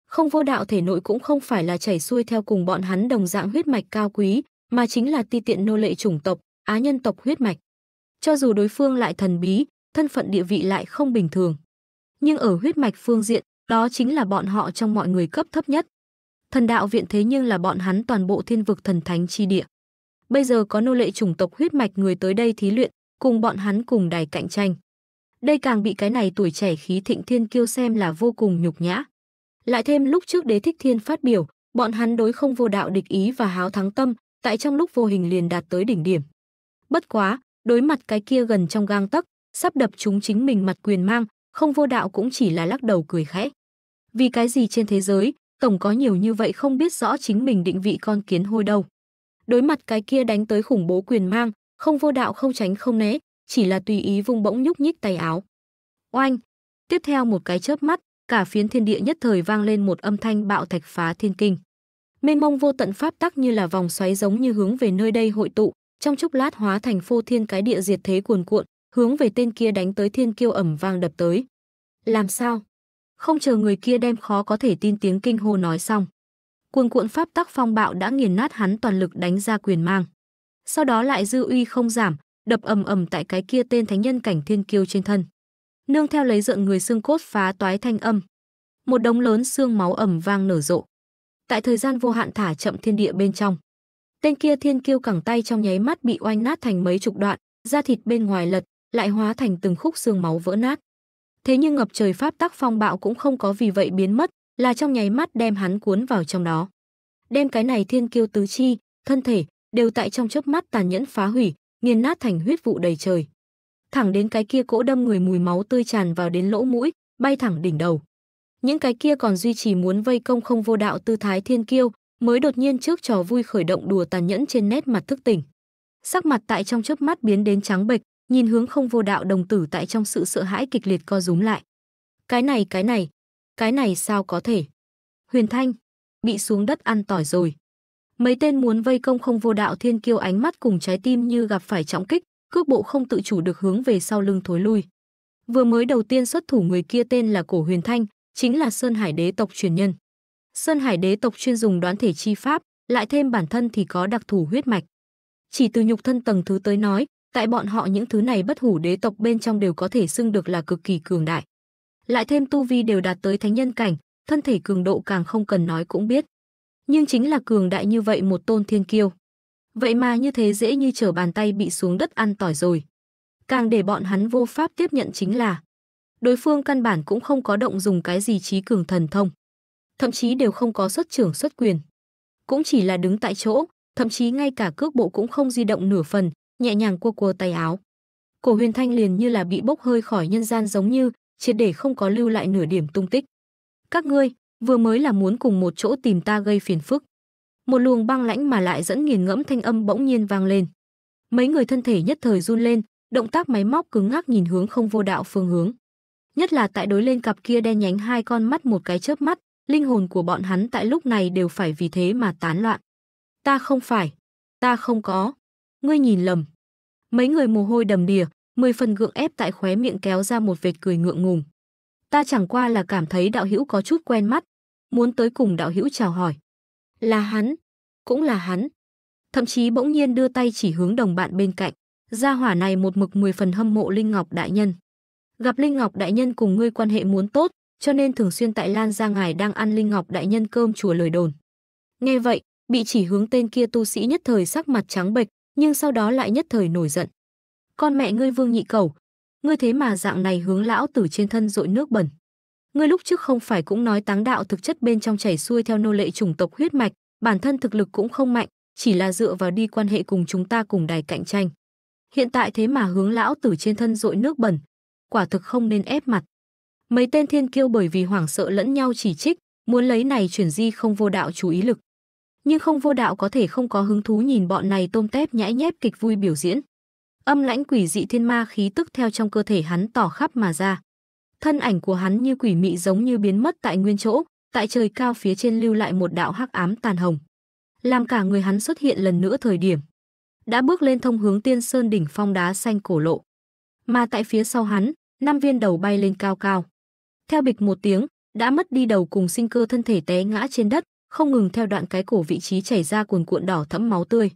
Không vô đạo thể nội cũng không phải là chảy xuôi theo cùng bọn hắn đồng dạng huyết mạch cao quý, mà chính là ti tiện nô lệ chủng tộc, á nhân tộc huyết mạch cho dù đối phương lại thần bí, thân phận địa vị lại không bình thường. Nhưng ở huyết mạch phương diện, đó chính là bọn họ trong mọi người cấp thấp nhất. Thần đạo viện thế nhưng là bọn hắn toàn bộ thiên vực thần thánh chi địa. Bây giờ có nô lệ chủng tộc huyết mạch người tới đây thí luyện, cùng bọn hắn cùng đài cạnh tranh. Đây càng bị cái này tuổi trẻ khí thịnh thiên kiêu xem là vô cùng nhục nhã. Lại thêm lúc trước đế thích thiên phát biểu, bọn hắn đối không vô đạo địch ý và háo thắng tâm, tại trong lúc vô hình liền đạt tới đỉnh điểm. Bất quá, đối mặt cái kia gần trong gang tấc, sắp đập chúng chính mình mặt quyền mang, không vô đạo cũng chỉ là lắc đầu cười khẽ. Vì cái gì trên thế giới, tổng có nhiều như vậy không biết rõ chính mình định vị con kiến hôi đâu. Đối mặt cái kia đánh tới khủng bố quyền mang, không vô đạo không tránh không né, chỉ là tùy ý vung bỗng nhúc nhích tay áo. Oanh! Tiếp theo một cái chớp mắt, cả phiến thiên địa nhất thời vang lên một âm thanh bạo thạch phá thiên kinh. Mênh mông vô tận pháp tắc như là vòng xoáy giống như hướng về nơi đây hội tụ, trong chốc lát hóa thành phô thiên cái địa diệt thế cuồn cuộn, hướng về tên kia đánh tới thiên kiêu ẩm vang đập tới. Làm sao? Không chờ người kia đem khó có thể tin tiếng kinh hô nói xong. Cuồn cuộn pháp tắc phong bạo đã nghiền nát hắn toàn lực đánh ra quyền mang. Sau đó lại dư uy không giảm, đập ầm ầm tại cái kia tên thánh nhân cảnh thiên kiêu trên thân. Nương theo lấy giận người xương cốt phá toái thanh âm. Một đống lớn xương máu ầm vang nở rộ. Tại thời gian vô hạn thả chậm thiên địa bên trong, Tên kia thiên kiêu cẳng tay trong nháy mắt bị oanh nát thành mấy chục đoạn, da thịt bên ngoài lật, lại hóa thành từng khúc xương máu vỡ nát. Thế nhưng ngập trời pháp tắc phong bạo cũng không có vì vậy biến mất, là trong nháy mắt đem hắn cuốn vào trong đó. Đem cái này thiên kiêu tứ chi, thân thể đều tại trong chớp mắt tàn nhẫn phá hủy, nghiền nát thành huyết vụ đầy trời. Thẳng đến cái kia cỗ đâm người mùi máu tươi tràn vào đến lỗ mũi, bay thẳng đỉnh đầu. Những cái kia còn duy trì muốn vây công không vô đạo tư thái thiên kiêu, mới đột nhiên trước trò vui khởi động đùa tàn nhẫn trên nét mặt thức tỉnh. Sắc mặt tại trong chớp mắt biến đến trắng bệch, nhìn hướng không vô đạo đồng tử tại trong sự sợ hãi kịch liệt co rúm lại. Cái này cái này, cái này sao có thể? Huyền Thanh, bị xuống đất ăn tỏi rồi. Mấy tên muốn vây công không vô đạo thiên kiêu ánh mắt cùng trái tim như gặp phải trọng kích, cước bộ không tự chủ được hướng về sau lưng thối lui. Vừa mới đầu tiên xuất thủ người kia tên là Cổ Huyền Thanh, chính là Sơn Hải đế tộc truyền nhân. Sơn Hải đế tộc chuyên dùng đoán thể chi pháp, lại thêm bản thân thì có đặc thù huyết mạch. Chỉ từ nhục thân tầng thứ tới nói, tại bọn họ những thứ này bất hủ đế tộc bên trong đều có thể xưng được là cực kỳ cường đại. Lại thêm tu vi đều đạt tới thánh nhân cảnh, thân thể cường độ càng không cần nói cũng biết. Nhưng chính là cường đại như vậy một tôn thiên kiêu. Vậy mà như thế dễ như trở bàn tay bị xuống đất ăn tỏi rồi. Càng để bọn hắn vô pháp tiếp nhận chính là đối phương căn bản cũng không có động dùng cái gì trí cường thần thông thậm chí đều không có xuất trưởng xuất quyền. Cũng chỉ là đứng tại chỗ, thậm chí ngay cả cước bộ cũng không di động nửa phần, nhẹ nhàng cua cua tay áo. Cổ Huyền Thanh liền như là bị bốc hơi khỏi nhân gian giống như, triệt để không có lưu lại nửa điểm tung tích. Các ngươi, vừa mới là muốn cùng một chỗ tìm ta gây phiền phức. Một luồng băng lãnh mà lại dẫn nghiền ngẫm thanh âm bỗng nhiên vang lên. Mấy người thân thể nhất thời run lên, động tác máy móc cứng ngắc nhìn hướng không vô đạo phương hướng. Nhất là tại đối lên cặp kia đen nhánh hai con mắt một cái chớp mắt, linh hồn của bọn hắn tại lúc này đều phải vì thế mà tán loạn. Ta không phải, ta không có, ngươi nhìn lầm. Mấy người mồ hôi đầm đìa, mười phần gượng ép tại khóe miệng kéo ra một vệt cười ngượng ngùng. Ta chẳng qua là cảm thấy đạo hữu có chút quen mắt, muốn tới cùng đạo hữu chào hỏi. Là hắn, cũng là hắn. Thậm chí bỗng nhiên đưa tay chỉ hướng đồng bạn bên cạnh. Gia hỏa này một mực mười phần hâm mộ Linh Ngọc Đại Nhân. Gặp Linh Ngọc Đại Nhân cùng ngươi quan hệ muốn tốt, cho nên thường xuyên tại Lan Giang Ngài đang ăn Linh Ngọc Đại Nhân cơm chùa lời đồn. Nghe vậy, bị chỉ hướng tên kia tu sĩ nhất thời sắc mặt trắng bệch, nhưng sau đó lại nhất thời nổi giận. Con mẹ ngươi Vương Nhị Cầu, ngươi thế mà dạng này hướng lão tử trên thân dội nước bẩn. Ngươi lúc trước không phải cũng nói táng đạo thực chất bên trong chảy xuôi theo nô lệ chủng tộc huyết mạch, bản thân thực lực cũng không mạnh, chỉ là dựa vào đi quan hệ cùng chúng ta cùng đài cạnh tranh. Hiện tại thế mà hướng lão tử trên thân dội nước bẩn, quả thực không nên ép mặt. Mấy tên thiên kiêu bởi vì hoảng sợ lẫn nhau chỉ trích, muốn lấy này chuyển di không vô đạo chú ý lực. Nhưng không vô đạo có thể không có hứng thú nhìn bọn này tôm tép nhãi nhép kịch vui biểu diễn. Âm lãnh quỷ dị thiên ma khí tức theo trong cơ thể hắn tỏ khắp mà ra. Thân ảnh của hắn như quỷ mị giống như biến mất tại nguyên chỗ, tại trời cao phía trên lưu lại một đạo hắc ám tàn hồng. Làm cả người hắn xuất hiện lần nữa thời điểm. Đã bước lên thông hướng tiên sơn đỉnh phong đá xanh cổ lộ. Mà tại phía sau hắn, năm viên đầu bay lên cao cao. Theo bịch một tiếng, đã mất đi đầu cùng sinh cơ thân thể té ngã trên đất, không ngừng theo đoạn cái cổ vị trí chảy ra cuồn cuộn đỏ thẫm máu tươi.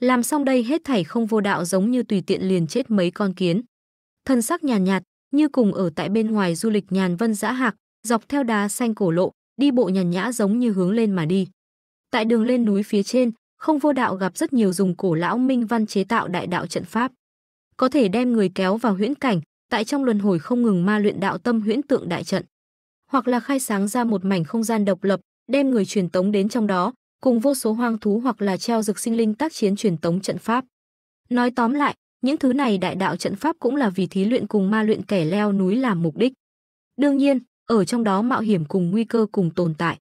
Làm xong đây hết thảy không vô đạo giống như tùy tiện liền chết mấy con kiến. Thân sắc nhàn nhạt, nhạt, như cùng ở tại bên ngoài du lịch nhàn vân dã hạc, dọc theo đá xanh cổ lộ, đi bộ nhàn nhã giống như hướng lên mà đi. Tại đường lên núi phía trên, không vô đạo gặp rất nhiều dùng cổ lão minh văn chế tạo đại đạo trận pháp. Có thể đem người kéo vào huyễn cảnh, tại trong luân hồi không ngừng ma luyện đạo tâm huyễn tượng đại trận, hoặc là khai sáng ra một mảnh không gian độc lập, đem người truyền tống đến trong đó, cùng vô số hoang thú hoặc là treo dược sinh linh tác chiến truyền tống trận pháp. Nói tóm lại, những thứ này đại đạo trận pháp cũng là vì thí luyện cùng ma luyện kẻ leo núi làm mục đích. Đương nhiên, ở trong đó mạo hiểm cùng nguy cơ cùng tồn tại.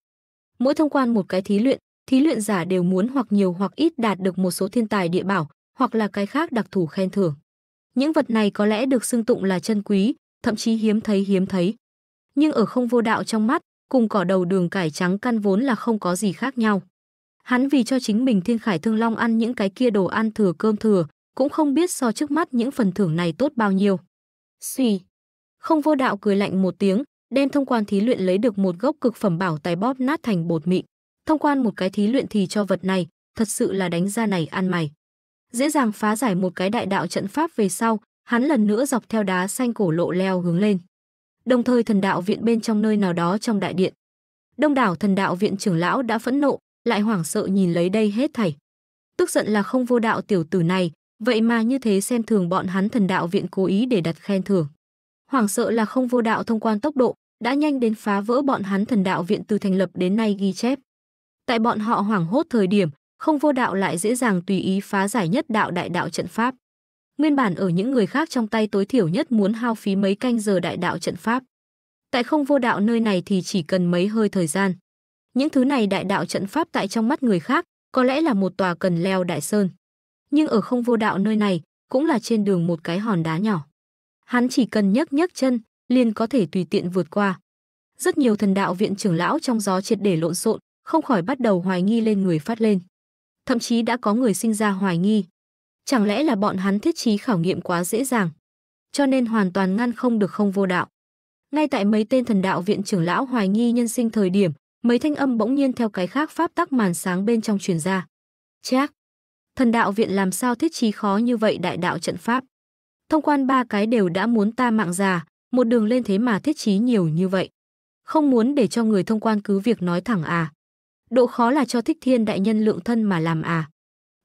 Mỗi thông quan một cái thí luyện, thí luyện giả đều muốn hoặc nhiều hoặc ít đạt được một số thiên tài địa bảo, hoặc là cái khác đặc thù khen thưởng. Những vật này có lẽ được xưng tụng là chân quý, thậm chí hiếm thấy hiếm thấy. Nhưng ở không vô đạo trong mắt, cùng cỏ đầu đường cải trắng căn vốn là không có gì khác nhau. Hắn vì cho chính mình Thiên Khải Thương Long ăn những cái kia đồ ăn thừa cơm thừa, cũng không biết so trước mắt những phần thưởng này tốt bao nhiêu. Xùy. Không vô đạo cười lạnh một tiếng, đem thông quan thí luyện lấy được một gốc cực phẩm bảo tài bóp nát thành bột mịn. Thông quan một cái thí luyện thì cho vật này, thật sự là đánh ra này ăn mày dễ dàng phá giải một cái đại đạo trận pháp về sau, hắn lần nữa dọc theo đá xanh cổ lộ leo hướng lên. Đồng thời thần đạo viện bên trong nơi nào đó trong đại điện. Đông đảo thần đạo viện trưởng lão đã phẫn nộ, lại hoảng sợ nhìn lấy đây hết thảy. Tức giận là không vô đạo tiểu tử này, vậy mà như thế xem thường bọn hắn thần đạo viện cố ý để đặt khen thưởng. Hoảng sợ là không vô đạo thông quan tốc độ, đã nhanh đến phá vỡ bọn hắn thần đạo viện từ thành lập đến nay ghi chép. Tại bọn họ hoảng hốt thời điểm, không vô đạo lại dễ dàng tùy ý phá giải nhất đạo đại đạo trận pháp. Nguyên bản ở những người khác trong tay tối thiểu nhất muốn hao phí mấy canh giờ đại đạo trận pháp. Tại không vô đạo nơi này thì chỉ cần mấy hơi thời gian. Những thứ này đại đạo trận pháp tại trong mắt người khác, có lẽ là một tòa cần leo đại sơn. Nhưng ở không vô đạo nơi này, cũng là trên đường một cái hòn đá nhỏ. Hắn chỉ cần nhấc nhấc chân, liền có thể tùy tiện vượt qua. Rất nhiều thần đạo viện trưởng lão trong gió triệt để lộn xộn, không khỏi bắt đầu hoài nghi lên người phát lên thậm chí đã có người sinh ra hoài nghi. Chẳng lẽ là bọn hắn thiết trí khảo nghiệm quá dễ dàng, cho nên hoàn toàn ngăn không được không vô đạo. Ngay tại mấy tên thần đạo viện trưởng lão hoài nghi nhân sinh thời điểm, mấy thanh âm bỗng nhiên theo cái khác pháp tắc màn sáng bên trong truyền ra. Chác! Thần đạo viện làm sao thiết trí khó như vậy đại đạo trận pháp? Thông quan ba cái đều đã muốn ta mạng già, một đường lên thế mà thiết trí nhiều như vậy. Không muốn để cho người thông quan cứ việc nói thẳng à độ khó là cho thích thiên đại nhân lượng thân mà làm à.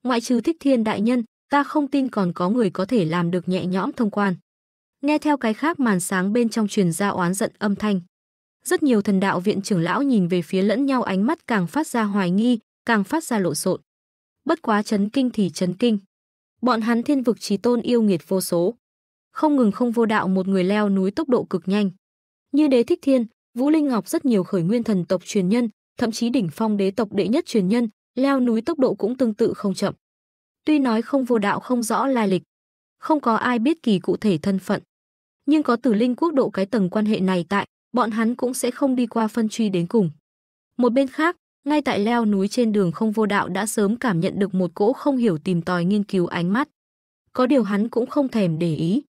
Ngoại trừ thích thiên đại nhân, ta không tin còn có người có thể làm được nhẹ nhõm thông quan. Nghe theo cái khác màn sáng bên trong truyền ra oán giận âm thanh. Rất nhiều thần đạo viện trưởng lão nhìn về phía lẫn nhau ánh mắt càng phát ra hoài nghi, càng phát ra lộn xộn. Bất quá chấn kinh thì chấn kinh. Bọn hắn thiên vực trí tôn yêu nghiệt vô số. Không ngừng không vô đạo một người leo núi tốc độ cực nhanh. Như đế thích thiên, Vũ Linh Ngọc rất nhiều khởi nguyên thần tộc truyền nhân, thậm chí đỉnh phong đế tộc đệ nhất truyền nhân, leo núi tốc độ cũng tương tự không chậm. Tuy nói không vô đạo không rõ lai lịch, không có ai biết kỳ cụ thể thân phận, nhưng có Tử Linh quốc độ cái tầng quan hệ này tại, bọn hắn cũng sẽ không đi qua phân truy đến cùng. Một bên khác, ngay tại leo núi trên đường không vô đạo đã sớm cảm nhận được một cỗ không hiểu tìm tòi nghiên cứu ánh mắt. Có điều hắn cũng không thèm để ý.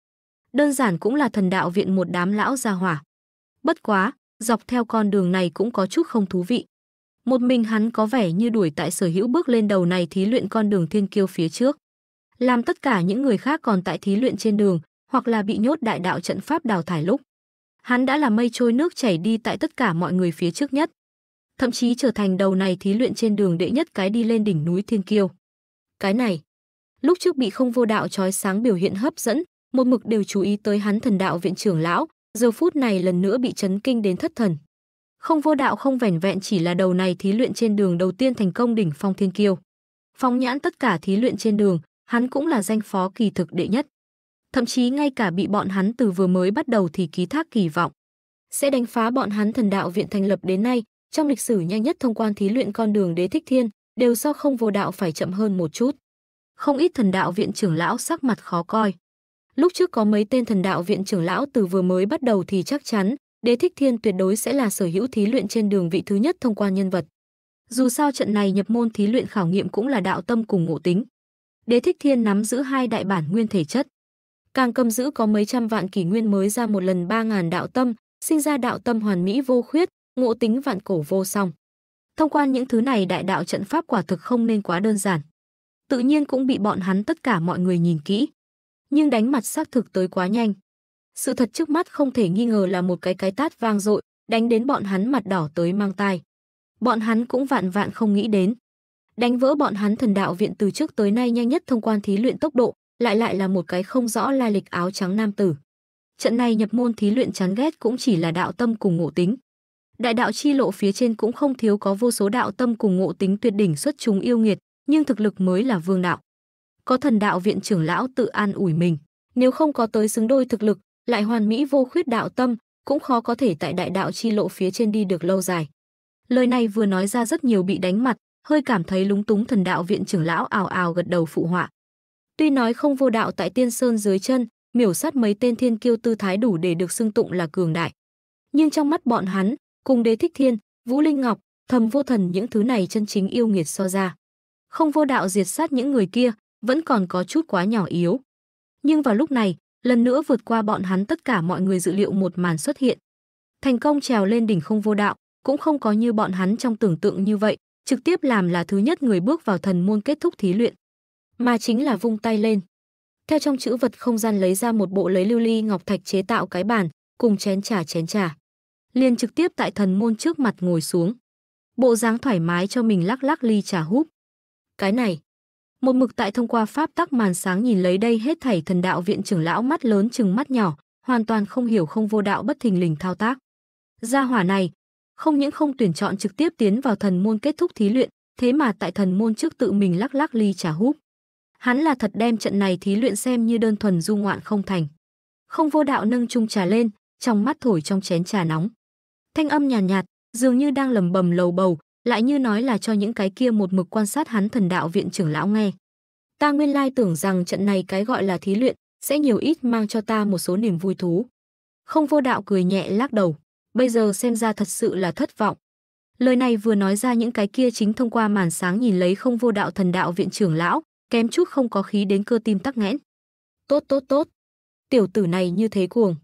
Đơn giản cũng là thần đạo viện một đám lão gia hỏa. Bất quá, dọc theo con đường này cũng có chút không thú vị. Một mình hắn có vẻ như đuổi tại sở hữu bước lên đầu này thí luyện con đường thiên kiêu phía trước. Làm tất cả những người khác còn tại thí luyện trên đường, hoặc là bị nhốt đại đạo trận pháp đào thải lúc. Hắn đã là mây trôi nước chảy đi tại tất cả mọi người phía trước nhất. Thậm chí trở thành đầu này thí luyện trên đường đệ nhất cái đi lên đỉnh núi thiên kiêu. Cái này, lúc trước bị không vô đạo trói sáng biểu hiện hấp dẫn, một mực đều chú ý tới hắn thần đạo viện trưởng lão, giờ phút này lần nữa bị chấn kinh đến thất thần. Không vô đạo không vẻn vẹn chỉ là đầu này thí luyện trên đường đầu tiên thành công đỉnh phong thiên kiêu. Phóng nhãn tất cả thí luyện trên đường, hắn cũng là danh phó kỳ thực đệ nhất. Thậm chí ngay cả bị bọn hắn từ vừa mới bắt đầu thì ký thác kỳ vọng. Sẽ đánh phá bọn hắn thần đạo viện thành lập đến nay, trong lịch sử nhanh nhất thông quan thí luyện con đường đế thích thiên, đều do không vô đạo phải chậm hơn một chút. Không ít thần đạo viện trưởng lão sắc mặt khó coi. Lúc trước có mấy tên thần đạo viện trưởng lão từ vừa mới bắt đầu thì chắc chắn Đế Thích Thiên tuyệt đối sẽ là sở hữu thí luyện trên đường vị thứ nhất thông qua nhân vật. Dù sao trận này nhập môn thí luyện khảo nghiệm cũng là đạo tâm cùng ngộ tính. Đế Thích Thiên nắm giữ hai đại bản nguyên thể chất. Càng cầm giữ có mấy trăm vạn kỷ nguyên mới ra một lần ba ngàn đạo tâm, sinh ra đạo tâm hoàn mỹ vô khuyết, ngộ tính vạn cổ vô song. Thông qua những thứ này đại đạo trận pháp quả thực không nên quá đơn giản. Tự nhiên cũng bị bọn hắn tất cả mọi người nhìn kỹ. Nhưng đánh mặt xác thực tới quá nhanh. Sự thật trước mắt không thể nghi ngờ là một cái cái tát vang dội, đánh đến bọn hắn mặt đỏ tới mang tai. Bọn hắn cũng vạn vạn không nghĩ đến. Đánh vỡ bọn hắn thần đạo viện từ trước tới nay nhanh nhất thông quan thí luyện tốc độ, lại lại là một cái không rõ lai lịch áo trắng nam tử. Trận này nhập môn thí luyện chán ghét cũng chỉ là đạo tâm cùng ngộ tính. Đại đạo chi lộ phía trên cũng không thiếu có vô số đạo tâm cùng ngộ tính tuyệt đỉnh xuất chúng yêu nghiệt, nhưng thực lực mới là vương đạo. Có thần đạo viện trưởng lão tự an ủi mình, nếu không có tới xứng đôi thực lực, lại hoàn mỹ vô khuyết đạo tâm, cũng khó có thể tại đại đạo chi lộ phía trên đi được lâu dài. Lời này vừa nói ra rất nhiều bị đánh mặt, hơi cảm thấy lúng túng thần đạo viện trưởng lão ào ào gật đầu phụ họa. Tuy nói không vô đạo tại tiên sơn dưới chân, miểu sát mấy tên thiên kiêu tư thái đủ để được xưng tụng là cường đại. Nhưng trong mắt bọn hắn, cùng đế thích thiên, vũ linh ngọc, thầm vô thần những thứ này chân chính yêu nghiệt so ra. Không vô đạo diệt sát những người kia, vẫn còn có chút quá nhỏ yếu. Nhưng vào lúc này, lần nữa vượt qua bọn hắn tất cả mọi người dự liệu một màn xuất hiện. Thành công trèo lên đỉnh không vô đạo, cũng không có như bọn hắn trong tưởng tượng như vậy, trực tiếp làm là thứ nhất người bước vào thần môn kết thúc thí luyện, mà chính là vung tay lên. Theo trong chữ vật không gian lấy ra một bộ lấy lưu ly ngọc thạch chế tạo cái bàn, cùng chén trà chén trà. Liền trực tiếp tại thần môn trước mặt ngồi xuống. Bộ dáng thoải mái cho mình lắc lắc ly trà húp. Cái này, một mực tại thông qua pháp tắc màn sáng nhìn lấy đây hết thảy thần đạo viện trưởng lão mắt lớn chừng mắt nhỏ, hoàn toàn không hiểu không vô đạo bất thình lình thao tác. Gia hỏa này, không những không tuyển chọn trực tiếp tiến vào thần môn kết thúc thí luyện, thế mà tại thần môn trước tự mình lắc lắc ly trà húp. Hắn là thật đem trận này thí luyện xem như đơn thuần du ngoạn không thành. Không vô đạo nâng chung trà lên, trong mắt thổi trong chén trà nóng. Thanh âm nhàn nhạt, nhạt, dường như đang lầm bầm lầu bầu, lại như nói là cho những cái kia một mực quan sát hắn thần đạo viện trưởng lão nghe. Ta nguyên lai tưởng rằng trận này cái gọi là thí luyện sẽ nhiều ít mang cho ta một số niềm vui thú. Không vô đạo cười nhẹ lắc đầu, bây giờ xem ra thật sự là thất vọng. Lời này vừa nói ra những cái kia chính thông qua màn sáng nhìn lấy không vô đạo thần đạo viện trưởng lão, kém chút không có khí đến cơ tim tắc nghẽn. Tốt tốt tốt, tiểu tử này như thế cuồng.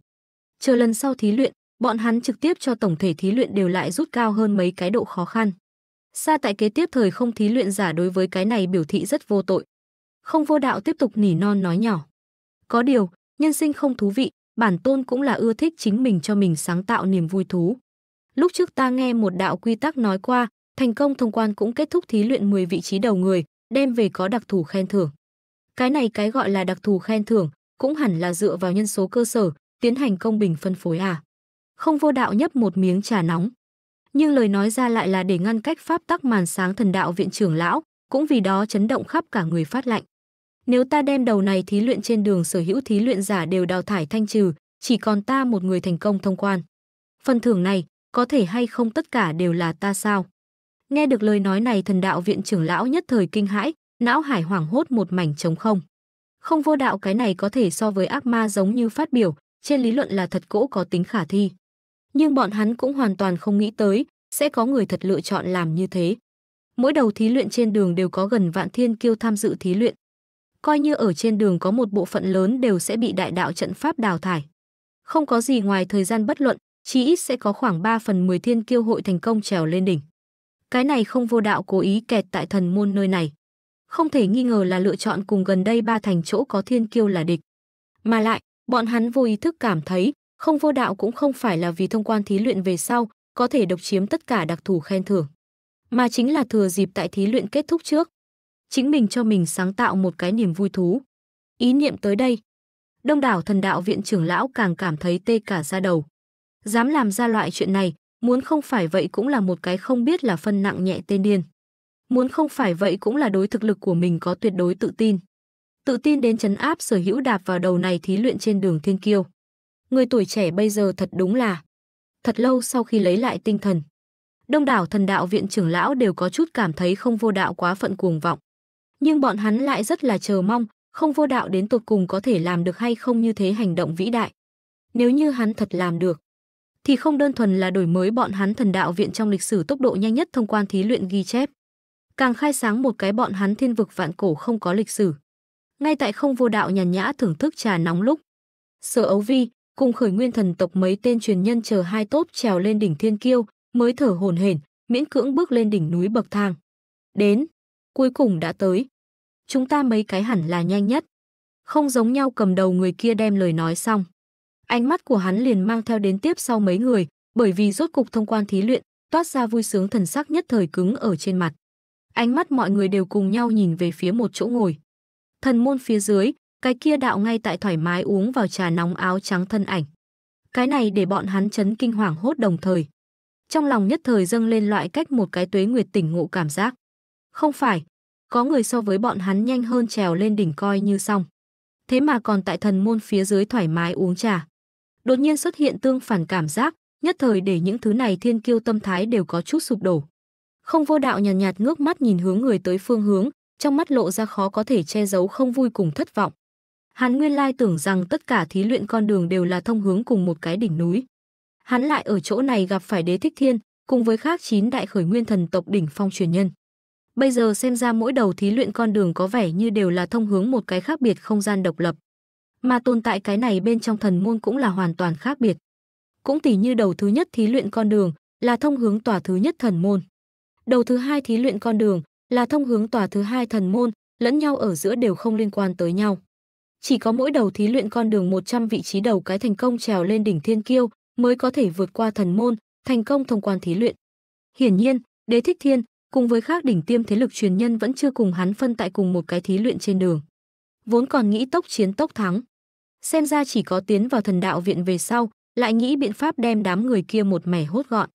Chờ lần sau thí luyện, bọn hắn trực tiếp cho tổng thể thí luyện đều lại rút cao hơn mấy cái độ khó khăn. Sa tại kế tiếp thời không thí luyện giả đối với cái này biểu thị rất vô tội. Không vô đạo tiếp tục nỉ non nói nhỏ. Có điều, nhân sinh không thú vị, bản tôn cũng là ưa thích chính mình cho mình sáng tạo niềm vui thú. Lúc trước ta nghe một đạo quy tắc nói qua, thành công thông quan cũng kết thúc thí luyện 10 vị trí đầu người, đem về có đặc thù khen thưởng. Cái này cái gọi là đặc thù khen thưởng, cũng hẳn là dựa vào nhân số cơ sở, tiến hành công bình phân phối à. Không vô đạo nhấp một miếng trà nóng nhưng lời nói ra lại là để ngăn cách pháp tắc màn sáng thần đạo viện trưởng lão, cũng vì đó chấn động khắp cả người phát lạnh. Nếu ta đem đầu này thí luyện trên đường sở hữu thí luyện giả đều đào thải thanh trừ, chỉ còn ta một người thành công thông quan. Phần thưởng này, có thể hay không tất cả đều là ta sao? Nghe được lời nói này thần đạo viện trưởng lão nhất thời kinh hãi, não hải hoảng hốt một mảnh trống không. Không vô đạo cái này có thể so với ác ma giống như phát biểu, trên lý luận là thật cỗ có tính khả thi nhưng bọn hắn cũng hoàn toàn không nghĩ tới sẽ có người thật lựa chọn làm như thế. Mỗi đầu thí luyện trên đường đều có gần vạn thiên kiêu tham dự thí luyện. Coi như ở trên đường có một bộ phận lớn đều sẽ bị đại đạo trận pháp đào thải. Không có gì ngoài thời gian bất luận, chỉ ít sẽ có khoảng 3 phần 10 thiên kiêu hội thành công trèo lên đỉnh. Cái này không vô đạo cố ý kẹt tại thần môn nơi này. Không thể nghi ngờ là lựa chọn cùng gần đây ba thành chỗ có thiên kiêu là địch. Mà lại, bọn hắn vô ý thức cảm thấy không vô đạo cũng không phải là vì thông quan thí luyện về sau có thể độc chiếm tất cả đặc thù khen thưởng, mà chính là thừa dịp tại thí luyện kết thúc trước. Chính mình cho mình sáng tạo một cái niềm vui thú. Ý niệm tới đây, đông đảo thần đạo viện trưởng lão càng cảm thấy tê cả da đầu. Dám làm ra loại chuyện này, muốn không phải vậy cũng là một cái không biết là phân nặng nhẹ tên điên. Muốn không phải vậy cũng là đối thực lực của mình có tuyệt đối tự tin. Tự tin đến chấn áp sở hữu đạp vào đầu này thí luyện trên đường thiên kiêu người tuổi trẻ bây giờ thật đúng là. Thật lâu sau khi lấy lại tinh thần, đông đảo thần đạo viện trưởng lão đều có chút cảm thấy không vô đạo quá phận cuồng vọng. Nhưng bọn hắn lại rất là chờ mong, không vô đạo đến tột cùng có thể làm được hay không như thế hành động vĩ đại. Nếu như hắn thật làm được, thì không đơn thuần là đổi mới bọn hắn thần đạo viện trong lịch sử tốc độ nhanh nhất thông quan thí luyện ghi chép. Càng khai sáng một cái bọn hắn thiên vực vạn cổ không có lịch sử. Ngay tại không vô đạo nhàn nhã thưởng thức trà nóng lúc. Sở ấu vi, cùng khởi nguyên thần tộc mấy tên truyền nhân chờ hai tốp trèo lên đỉnh thiên kiêu, mới thở hồn hển, miễn cưỡng bước lên đỉnh núi bậc thang. Đến, cuối cùng đã tới. Chúng ta mấy cái hẳn là nhanh nhất. Không giống nhau cầm đầu người kia đem lời nói xong. Ánh mắt của hắn liền mang theo đến tiếp sau mấy người, bởi vì rốt cục thông quan thí luyện, toát ra vui sướng thần sắc nhất thời cứng ở trên mặt. Ánh mắt mọi người đều cùng nhau nhìn về phía một chỗ ngồi. Thần môn phía dưới, cái kia đạo ngay tại thoải mái uống vào trà nóng áo trắng thân ảnh. Cái này để bọn hắn chấn kinh hoàng hốt đồng thời. Trong lòng nhất thời dâng lên loại cách một cái tuế nguyệt tỉnh ngộ cảm giác. Không phải, có người so với bọn hắn nhanh hơn trèo lên đỉnh coi như xong. Thế mà còn tại thần môn phía dưới thoải mái uống trà. Đột nhiên xuất hiện tương phản cảm giác, nhất thời để những thứ này thiên kiêu tâm thái đều có chút sụp đổ. Không vô đạo nhàn nhạt, nhạt ngước mắt nhìn hướng người tới phương hướng, trong mắt lộ ra khó có thể che giấu không vui cùng thất vọng. Hắn nguyên lai tưởng rằng tất cả thí luyện con đường đều là thông hướng cùng một cái đỉnh núi. Hắn lại ở chỗ này gặp phải đế thích thiên, cùng với khác chín đại khởi nguyên thần tộc đỉnh phong truyền nhân. Bây giờ xem ra mỗi đầu thí luyện con đường có vẻ như đều là thông hướng một cái khác biệt không gian độc lập. Mà tồn tại cái này bên trong thần môn cũng là hoàn toàn khác biệt. Cũng tỉ như đầu thứ nhất thí luyện con đường là thông hướng tòa thứ nhất thần môn. Đầu thứ hai thí luyện con đường là thông hướng tòa thứ hai thần môn, lẫn nhau ở giữa đều không liên quan tới nhau. Chỉ có mỗi đầu thí luyện con đường 100 vị trí đầu cái thành công trèo lên đỉnh thiên kiêu mới có thể vượt qua thần môn, thành công thông quan thí luyện. Hiển nhiên, Đế Thích Thiên cùng với các đỉnh tiêm thế lực truyền nhân vẫn chưa cùng hắn phân tại cùng một cái thí luyện trên đường. Vốn còn nghĩ tốc chiến tốc thắng, xem ra chỉ có tiến vào thần đạo viện về sau, lại nghĩ biện pháp đem đám người kia một mẻ hốt gọn.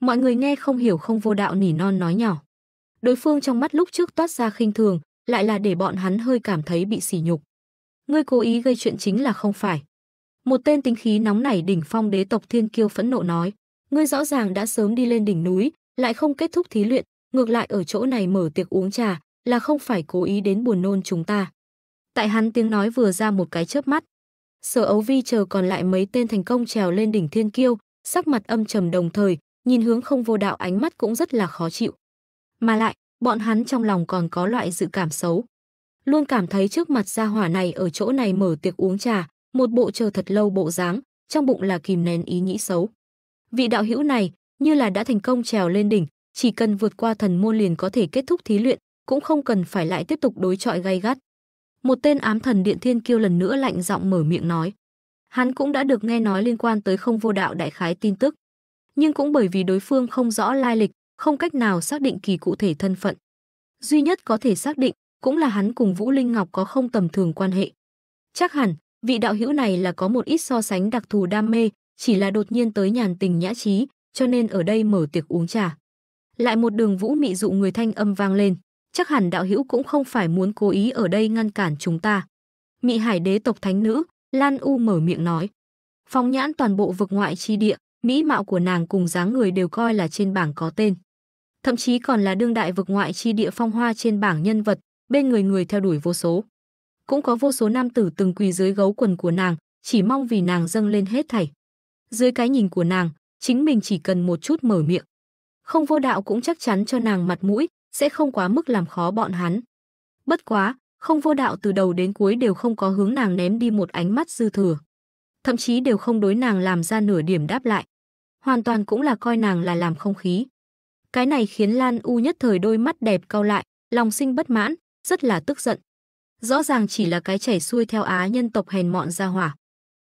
Mọi người nghe không hiểu không vô đạo nỉ non nói nhỏ. Đối phương trong mắt lúc trước toát ra khinh thường, lại là để bọn hắn hơi cảm thấy bị sỉ nhục. Ngươi cố ý gây chuyện chính là không phải. Một tên tính khí nóng nảy đỉnh phong đế tộc thiên kiêu phẫn nộ nói. Ngươi rõ ràng đã sớm đi lên đỉnh núi, lại không kết thúc thí luyện, ngược lại ở chỗ này mở tiệc uống trà, là không phải cố ý đến buồn nôn chúng ta. Tại hắn tiếng nói vừa ra một cái chớp mắt. Sở ấu vi chờ còn lại mấy tên thành công trèo lên đỉnh thiên kiêu, sắc mặt âm trầm đồng thời, nhìn hướng không vô đạo ánh mắt cũng rất là khó chịu. Mà lại, bọn hắn trong lòng còn có loại dự cảm xấu luôn cảm thấy trước mặt gia hỏa này ở chỗ này mở tiệc uống trà, một bộ chờ thật lâu bộ dáng, trong bụng là kìm nén ý nghĩ xấu. Vị đạo hữu này, như là đã thành công trèo lên đỉnh, chỉ cần vượt qua thần môn liền có thể kết thúc thí luyện, cũng không cần phải lại tiếp tục đối chọi gay gắt. Một tên ám thần điện thiên kiêu lần nữa lạnh giọng mở miệng nói. Hắn cũng đã được nghe nói liên quan tới không vô đạo đại khái tin tức. Nhưng cũng bởi vì đối phương không rõ lai lịch, không cách nào xác định kỳ cụ thể thân phận. Duy nhất có thể xác định cũng là hắn cùng Vũ Linh Ngọc có không tầm thường quan hệ. Chắc hẳn, vị đạo hữu này là có một ít so sánh đặc thù đam mê, chỉ là đột nhiên tới nhàn tình nhã trí, cho nên ở đây mở tiệc uống trà. Lại một đường vũ mị dụ người thanh âm vang lên, chắc hẳn đạo hữu cũng không phải muốn cố ý ở đây ngăn cản chúng ta. Mị Hải đế tộc thánh nữ, Lan U mở miệng nói. phong nhãn toàn bộ vực ngoại chi địa, mỹ mạo của nàng cùng dáng người đều coi là trên bảng có tên. Thậm chí còn là đương đại vực ngoại chi địa phong hoa trên bảng nhân vật, bên người người theo đuổi vô số. Cũng có vô số nam tử từng quỳ dưới gấu quần của nàng, chỉ mong vì nàng dâng lên hết thảy. Dưới cái nhìn của nàng, chính mình chỉ cần một chút mở miệng. Không vô đạo cũng chắc chắn cho nàng mặt mũi, sẽ không quá mức làm khó bọn hắn. Bất quá, không vô đạo từ đầu đến cuối đều không có hướng nàng ném đi một ánh mắt dư thừa. Thậm chí đều không đối nàng làm ra nửa điểm đáp lại. Hoàn toàn cũng là coi nàng là làm không khí. Cái này khiến Lan U nhất thời đôi mắt đẹp cau lại, lòng sinh bất mãn, rất là tức giận. Rõ ràng chỉ là cái chảy xuôi theo á nhân tộc hèn mọn ra hỏa.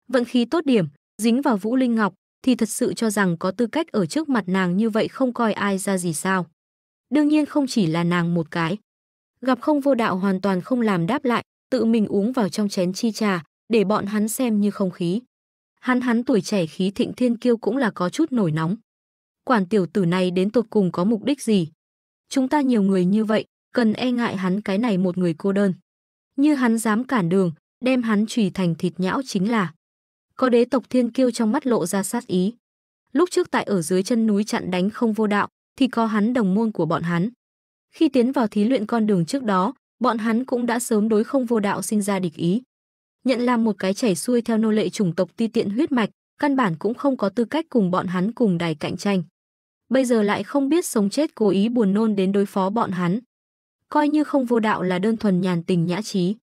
Vận khí tốt điểm, dính vào Vũ Linh Ngọc, thì thật sự cho rằng có tư cách ở trước mặt nàng như vậy không coi ai ra gì sao. Đương nhiên không chỉ là nàng một cái. Gặp không vô đạo hoàn toàn không làm đáp lại, tự mình uống vào trong chén chi trà, để bọn hắn xem như không khí. Hắn hắn tuổi trẻ khí thịnh thiên kiêu cũng là có chút nổi nóng. Quản tiểu tử này đến tột cùng có mục đích gì? Chúng ta nhiều người như vậy, cần e ngại hắn cái này một người cô đơn. Như hắn dám cản đường, đem hắn chùy thành thịt nhão chính là. Có đế tộc thiên kiêu trong mắt lộ ra sát ý. Lúc trước tại ở dưới chân núi chặn đánh không vô đạo, thì có hắn đồng môn của bọn hắn. Khi tiến vào thí luyện con đường trước đó, bọn hắn cũng đã sớm đối không vô đạo sinh ra địch ý. Nhận làm một cái chảy xuôi theo nô lệ chủng tộc ti tiện huyết mạch, căn bản cũng không có tư cách cùng bọn hắn cùng đài cạnh tranh. Bây giờ lại không biết sống chết cố ý buồn nôn đến đối phó bọn hắn coi như không vô đạo là đơn thuần nhàn tình nhã trí.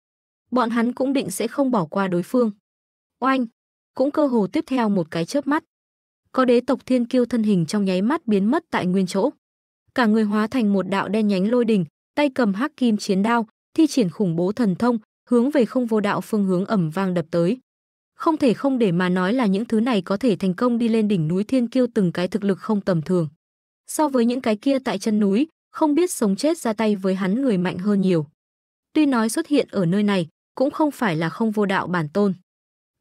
Bọn hắn cũng định sẽ không bỏ qua đối phương. Oanh, cũng cơ hồ tiếp theo một cái chớp mắt. Có đế tộc thiên kiêu thân hình trong nháy mắt biến mất tại nguyên chỗ. Cả người hóa thành một đạo đen nhánh lôi đình, tay cầm hắc kim chiến đao, thi triển khủng bố thần thông, hướng về không vô đạo phương hướng ẩm vang đập tới. Không thể không để mà nói là những thứ này có thể thành công đi lên đỉnh núi thiên kiêu từng cái thực lực không tầm thường. So với những cái kia tại chân núi, không biết sống chết ra tay với hắn người mạnh hơn nhiều. Tuy nói xuất hiện ở nơi này, cũng không phải là không vô đạo bản tôn.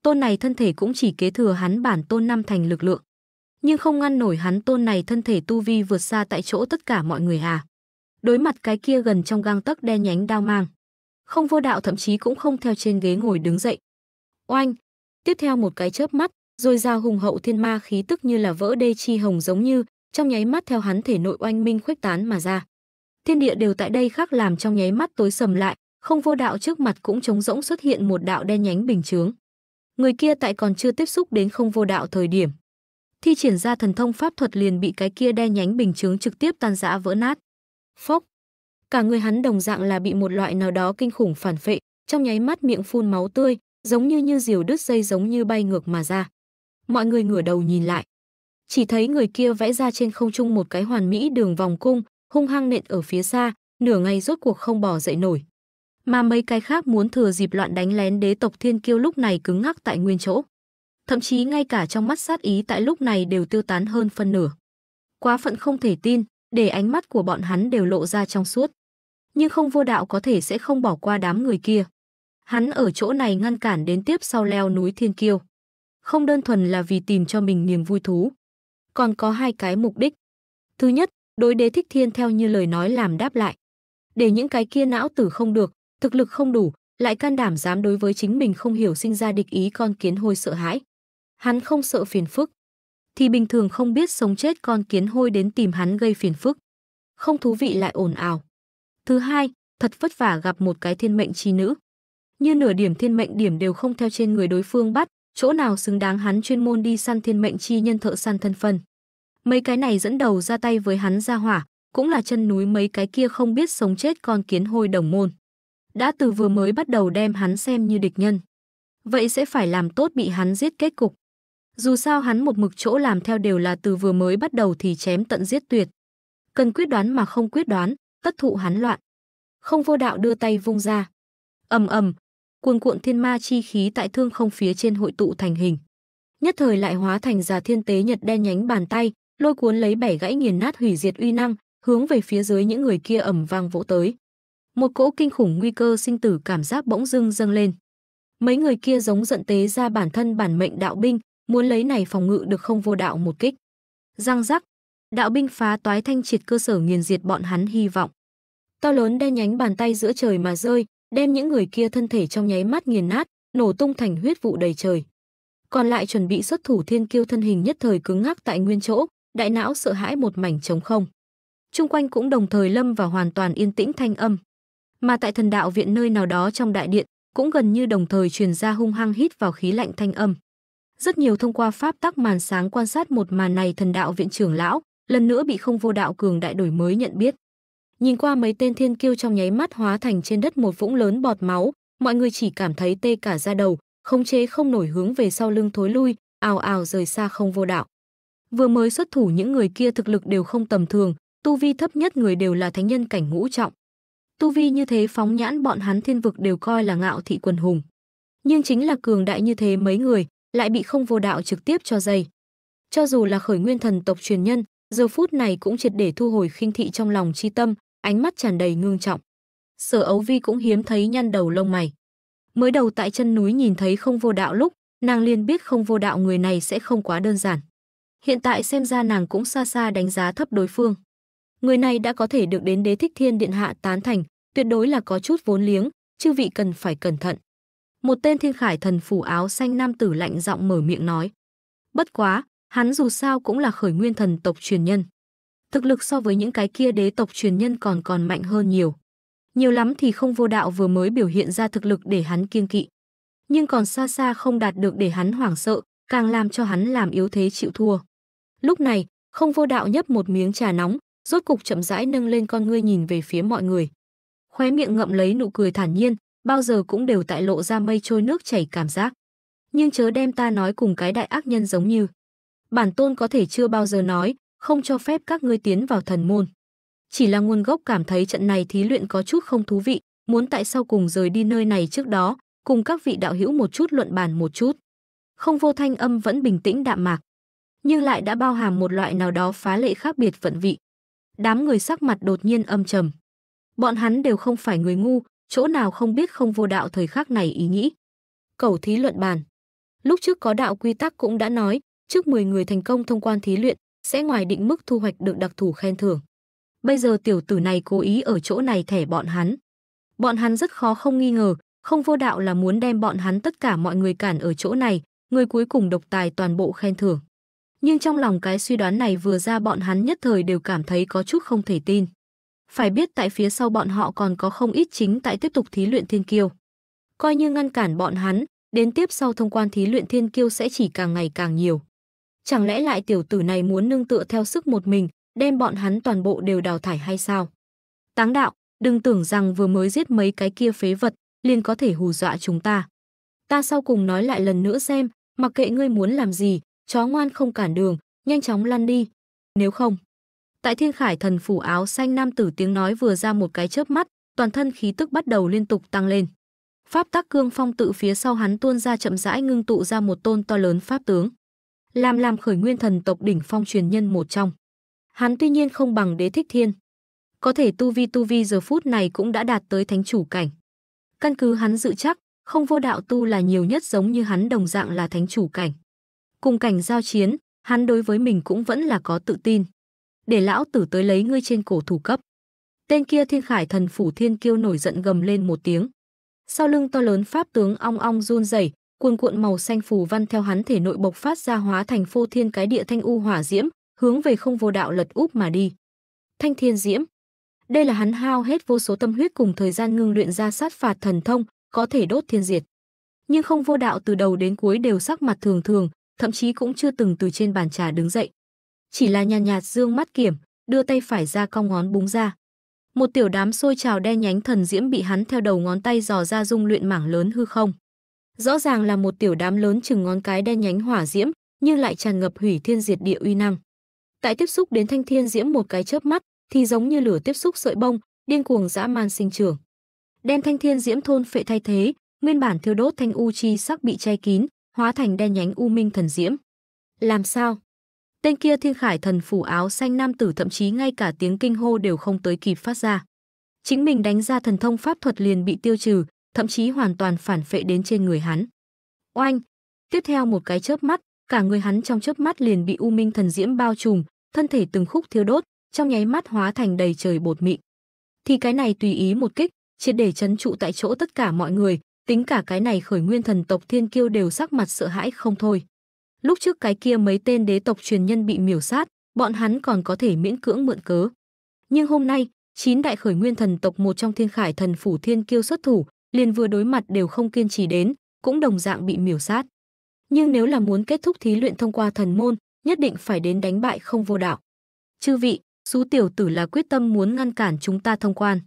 Tôn này thân thể cũng chỉ kế thừa hắn bản tôn năm thành lực lượng. Nhưng không ngăn nổi hắn tôn này thân thể tu vi vượt xa tại chỗ tất cả mọi người à. Đối mặt cái kia gần trong gang tấc đen nhánh đao mang. Không vô đạo thậm chí cũng không theo trên ghế ngồi đứng dậy. Oanh! Tiếp theo một cái chớp mắt, rồi ra hùng hậu thiên ma khí tức như là vỡ đê chi hồng giống như trong nháy mắt theo hắn thể nội oanh minh khuếch tán mà ra. Thiên địa đều tại đây khác làm trong nháy mắt tối sầm lại, không vô đạo trước mặt cũng trống rỗng xuất hiện một đạo đen nhánh bình chướng. Người kia tại còn chưa tiếp xúc đến không vô đạo thời điểm, thi triển ra thần thông pháp thuật liền bị cái kia đen nhánh bình chướng trực tiếp tan rã vỡ nát. Phốc. Cả người hắn đồng dạng là bị một loại nào đó kinh khủng phản phệ, trong nháy mắt miệng phun máu tươi, giống như như diều đứt dây giống như bay ngược mà ra. Mọi người ngửa đầu nhìn lại, chỉ thấy người kia vẽ ra trên không trung một cái hoàn mỹ đường vòng cung, hung hăng nện ở phía xa, nửa ngày rốt cuộc không bỏ dậy nổi. Mà mấy cái khác muốn thừa dịp loạn đánh lén đế tộc thiên kiêu lúc này cứng ngắc tại nguyên chỗ. Thậm chí ngay cả trong mắt sát ý tại lúc này đều tiêu tán hơn phân nửa. Quá phận không thể tin, để ánh mắt của bọn hắn đều lộ ra trong suốt. Nhưng không vô đạo có thể sẽ không bỏ qua đám người kia. Hắn ở chỗ này ngăn cản đến tiếp sau leo núi thiên kiêu. Không đơn thuần là vì tìm cho mình niềm vui thú, còn có hai cái mục đích. Thứ nhất, đối đế thích thiên theo như lời nói làm đáp lại. Để những cái kia não tử không được, thực lực không đủ, lại can đảm dám đối với chính mình không hiểu sinh ra địch ý con kiến hôi sợ hãi. Hắn không sợ phiền phức. Thì bình thường không biết sống chết con kiến hôi đến tìm hắn gây phiền phức. Không thú vị lại ồn ào. Thứ hai, thật vất vả gặp một cái thiên mệnh chi nữ. Như nửa điểm thiên mệnh điểm đều không theo trên người đối phương bắt, chỗ nào xứng đáng hắn chuyên môn đi săn thiên mệnh chi nhân thợ săn thân phân. Mấy cái này dẫn đầu ra tay với hắn ra hỏa, cũng là chân núi mấy cái kia không biết sống chết con kiến hôi đồng môn. Đã từ vừa mới bắt đầu đem hắn xem như địch nhân. Vậy sẽ phải làm tốt bị hắn giết kết cục. Dù sao hắn một mực chỗ làm theo đều là từ vừa mới bắt đầu thì chém tận giết tuyệt. Cần quyết đoán mà không quyết đoán, tất thụ hắn loạn. Không vô đạo đưa tay vung ra. ầm ầm, cuồn cuộn thiên ma chi khí tại thương không phía trên hội tụ thành hình. Nhất thời lại hóa thành già thiên tế nhật đen nhánh bàn tay, lôi cuốn lấy bẻ gãy nghiền nát hủy diệt uy năng, hướng về phía dưới những người kia ầm vang vỗ tới. Một cỗ kinh khủng nguy cơ sinh tử cảm giác bỗng dưng dâng lên. Mấy người kia giống giận tế ra bản thân bản mệnh đạo binh, muốn lấy này phòng ngự được không vô đạo một kích. Răng rắc, đạo binh phá toái thanh triệt cơ sở nghiền diệt bọn hắn hy vọng. To lớn đen nhánh bàn tay giữa trời mà rơi, đem những người kia thân thể trong nháy mắt nghiền nát, nổ tung thành huyết vụ đầy trời. Còn lại chuẩn bị xuất thủ thiên kiêu thân hình nhất thời cứng ngắc tại nguyên chỗ, đại não sợ hãi một mảnh trống không. Trung quanh cũng đồng thời lâm vào hoàn toàn yên tĩnh thanh âm. Mà tại thần đạo viện nơi nào đó trong đại điện, cũng gần như đồng thời truyền ra hung hăng hít vào khí lạnh thanh âm. Rất nhiều thông qua pháp tắc màn sáng quan sát một màn này thần đạo viện trưởng lão, lần nữa bị không vô đạo cường đại đổi mới nhận biết. Nhìn qua mấy tên thiên kiêu trong nháy mắt hóa thành trên đất một vũng lớn bọt máu, mọi người chỉ cảm thấy tê cả da đầu, không chế không nổi hướng về sau lưng thối lui, ào ào rời xa không vô đạo vừa mới xuất thủ những người kia thực lực đều không tầm thường, tu vi thấp nhất người đều là thánh nhân cảnh ngũ trọng. Tu vi như thế phóng nhãn bọn hắn thiên vực đều coi là ngạo thị quần hùng. Nhưng chính là cường đại như thế mấy người, lại bị không vô đạo trực tiếp cho dây. Cho dù là khởi nguyên thần tộc truyền nhân, giờ phút này cũng triệt để thu hồi khinh thị trong lòng chi tâm, ánh mắt tràn đầy ngương trọng. Sở Ấu Vi cũng hiếm thấy nhăn đầu lông mày. Mới đầu tại chân núi nhìn thấy không vô đạo lúc, nàng liền biết không vô đạo người này sẽ không quá đơn giản. Hiện tại xem ra nàng cũng xa xa đánh giá thấp đối phương. Người này đã có thể được đến đế thích thiên điện hạ tán thành, tuyệt đối là có chút vốn liếng, chư vị cần phải cẩn thận. Một tên thiên khải thần phủ áo xanh nam tử lạnh giọng mở miệng nói. Bất quá, hắn dù sao cũng là khởi nguyên thần tộc truyền nhân. Thực lực so với những cái kia đế tộc truyền nhân còn còn mạnh hơn nhiều. Nhiều lắm thì không vô đạo vừa mới biểu hiện ra thực lực để hắn kiêng kỵ. Nhưng còn xa xa không đạt được để hắn hoảng sợ, càng làm cho hắn làm yếu thế chịu thua. Lúc này, không vô đạo nhấp một miếng trà nóng, rốt cục chậm rãi nâng lên con ngươi nhìn về phía mọi người. Khóe miệng ngậm lấy nụ cười thản nhiên, bao giờ cũng đều tại lộ ra mây trôi nước chảy cảm giác. Nhưng chớ đem ta nói cùng cái đại ác nhân giống như. Bản tôn có thể chưa bao giờ nói, không cho phép các ngươi tiến vào thần môn. Chỉ là nguồn gốc cảm thấy trận này thí luyện có chút không thú vị, muốn tại sao cùng rời đi nơi này trước đó, cùng các vị đạo hữu một chút luận bàn một chút không vô thanh âm vẫn bình tĩnh đạm mạc, nhưng lại đã bao hàm một loại nào đó phá lệ khác biệt vận vị. Đám người sắc mặt đột nhiên âm trầm. Bọn hắn đều không phải người ngu, chỗ nào không biết không vô đạo thời khắc này ý nghĩ. Cầu thí luận bàn. Lúc trước có đạo quy tắc cũng đã nói, trước 10 người thành công thông quan thí luyện sẽ ngoài định mức thu hoạch được đặc thù khen thưởng. Bây giờ tiểu tử này cố ý ở chỗ này thẻ bọn hắn. Bọn hắn rất khó không nghi ngờ, không vô đạo là muốn đem bọn hắn tất cả mọi người cản ở chỗ này, người cuối cùng độc tài toàn bộ khen thưởng. Nhưng trong lòng cái suy đoán này vừa ra bọn hắn nhất thời đều cảm thấy có chút không thể tin. Phải biết tại phía sau bọn họ còn có không ít chính tại tiếp tục thí luyện thiên kiêu. Coi như ngăn cản bọn hắn, đến tiếp sau thông quan thí luyện thiên kiêu sẽ chỉ càng ngày càng nhiều. Chẳng lẽ lại tiểu tử này muốn nương tựa theo sức một mình, đem bọn hắn toàn bộ đều đào thải hay sao? Táng đạo, đừng tưởng rằng vừa mới giết mấy cái kia phế vật, liền có thể hù dọa chúng ta. Ta sau cùng nói lại lần nữa xem, mặc kệ ngươi muốn làm gì, chó ngoan không cản đường, nhanh chóng lăn đi. Nếu không, tại thiên khải thần phủ áo xanh nam tử tiếng nói vừa ra một cái chớp mắt, toàn thân khí tức bắt đầu liên tục tăng lên. Pháp tắc cương phong tự phía sau hắn tuôn ra chậm rãi ngưng tụ ra một tôn to lớn pháp tướng. Làm làm khởi nguyên thần tộc đỉnh phong truyền nhân một trong. Hắn tuy nhiên không bằng đế thích thiên. Có thể tu vi tu vi giờ phút này cũng đã đạt tới thánh chủ cảnh. Căn cứ hắn dự chắc, không vô đạo tu là nhiều nhất giống như hắn đồng dạng là thánh chủ cảnh. Cùng cảnh giao chiến, hắn đối với mình cũng vẫn là có tự tin. Để lão tử tới lấy ngươi trên cổ thủ cấp. Tên kia thiên khải thần phủ thiên kiêu nổi giận gầm lên một tiếng. Sau lưng to lớn pháp tướng ong ong run rẩy, cuồn cuộn màu xanh phù văn theo hắn thể nội bộc phát ra hóa thành phô thiên cái địa thanh u hỏa diễm, hướng về không vô đạo lật úp mà đi. Thanh thiên diễm. Đây là hắn hao hết vô số tâm huyết cùng thời gian ngưng luyện ra sát phạt thần thông, có thể đốt thiên diệt. Nhưng không vô đạo từ đầu đến cuối đều sắc mặt thường thường, thậm chí cũng chưa từng từ trên bàn trà đứng dậy. Chỉ là nhàn nhạt, dương mắt kiểm, đưa tay phải ra cong ngón búng ra. Một tiểu đám xôi trào đen nhánh thần diễm bị hắn theo đầu ngón tay dò ra dung luyện mảng lớn hư không. Rõ ràng là một tiểu đám lớn chừng ngón cái đen nhánh hỏa diễm, nhưng lại tràn ngập hủy thiên diệt địa uy năng. Tại tiếp xúc đến thanh thiên diễm một cái chớp mắt, thì giống như lửa tiếp xúc sợi bông, điên cuồng dã man sinh trưởng đem thanh thiên diễm thôn phệ thay thế, nguyên bản thiêu đốt thanh u chi sắc bị che kín, hóa thành đen nhánh u minh thần diễm. Làm sao? Tên kia thiên khải thần phủ áo xanh nam tử thậm chí ngay cả tiếng kinh hô đều không tới kịp phát ra. Chính mình đánh ra thần thông pháp thuật liền bị tiêu trừ, thậm chí hoàn toàn phản phệ đến trên người hắn. Oanh! Tiếp theo một cái chớp mắt, cả người hắn trong chớp mắt liền bị u minh thần diễm bao trùm, thân thể từng khúc thiêu đốt, trong nháy mắt hóa thành đầy trời bột mịn. Thì cái này tùy ý một kích, triệt để chấn trụ tại chỗ tất cả mọi người, tính cả cái này khởi nguyên thần tộc thiên kiêu đều sắc mặt sợ hãi không thôi. Lúc trước cái kia mấy tên đế tộc truyền nhân bị miểu sát, bọn hắn còn có thể miễn cưỡng mượn cớ. Nhưng hôm nay, chín đại khởi nguyên thần tộc một trong thiên khải thần phủ thiên kiêu xuất thủ, liền vừa đối mặt đều không kiên trì đến, cũng đồng dạng bị miểu sát. Nhưng nếu là muốn kết thúc thí luyện thông qua thần môn, nhất định phải đến đánh bại không vô đạo. Chư vị, Sú tiểu tử là quyết tâm muốn ngăn cản chúng ta thông quan.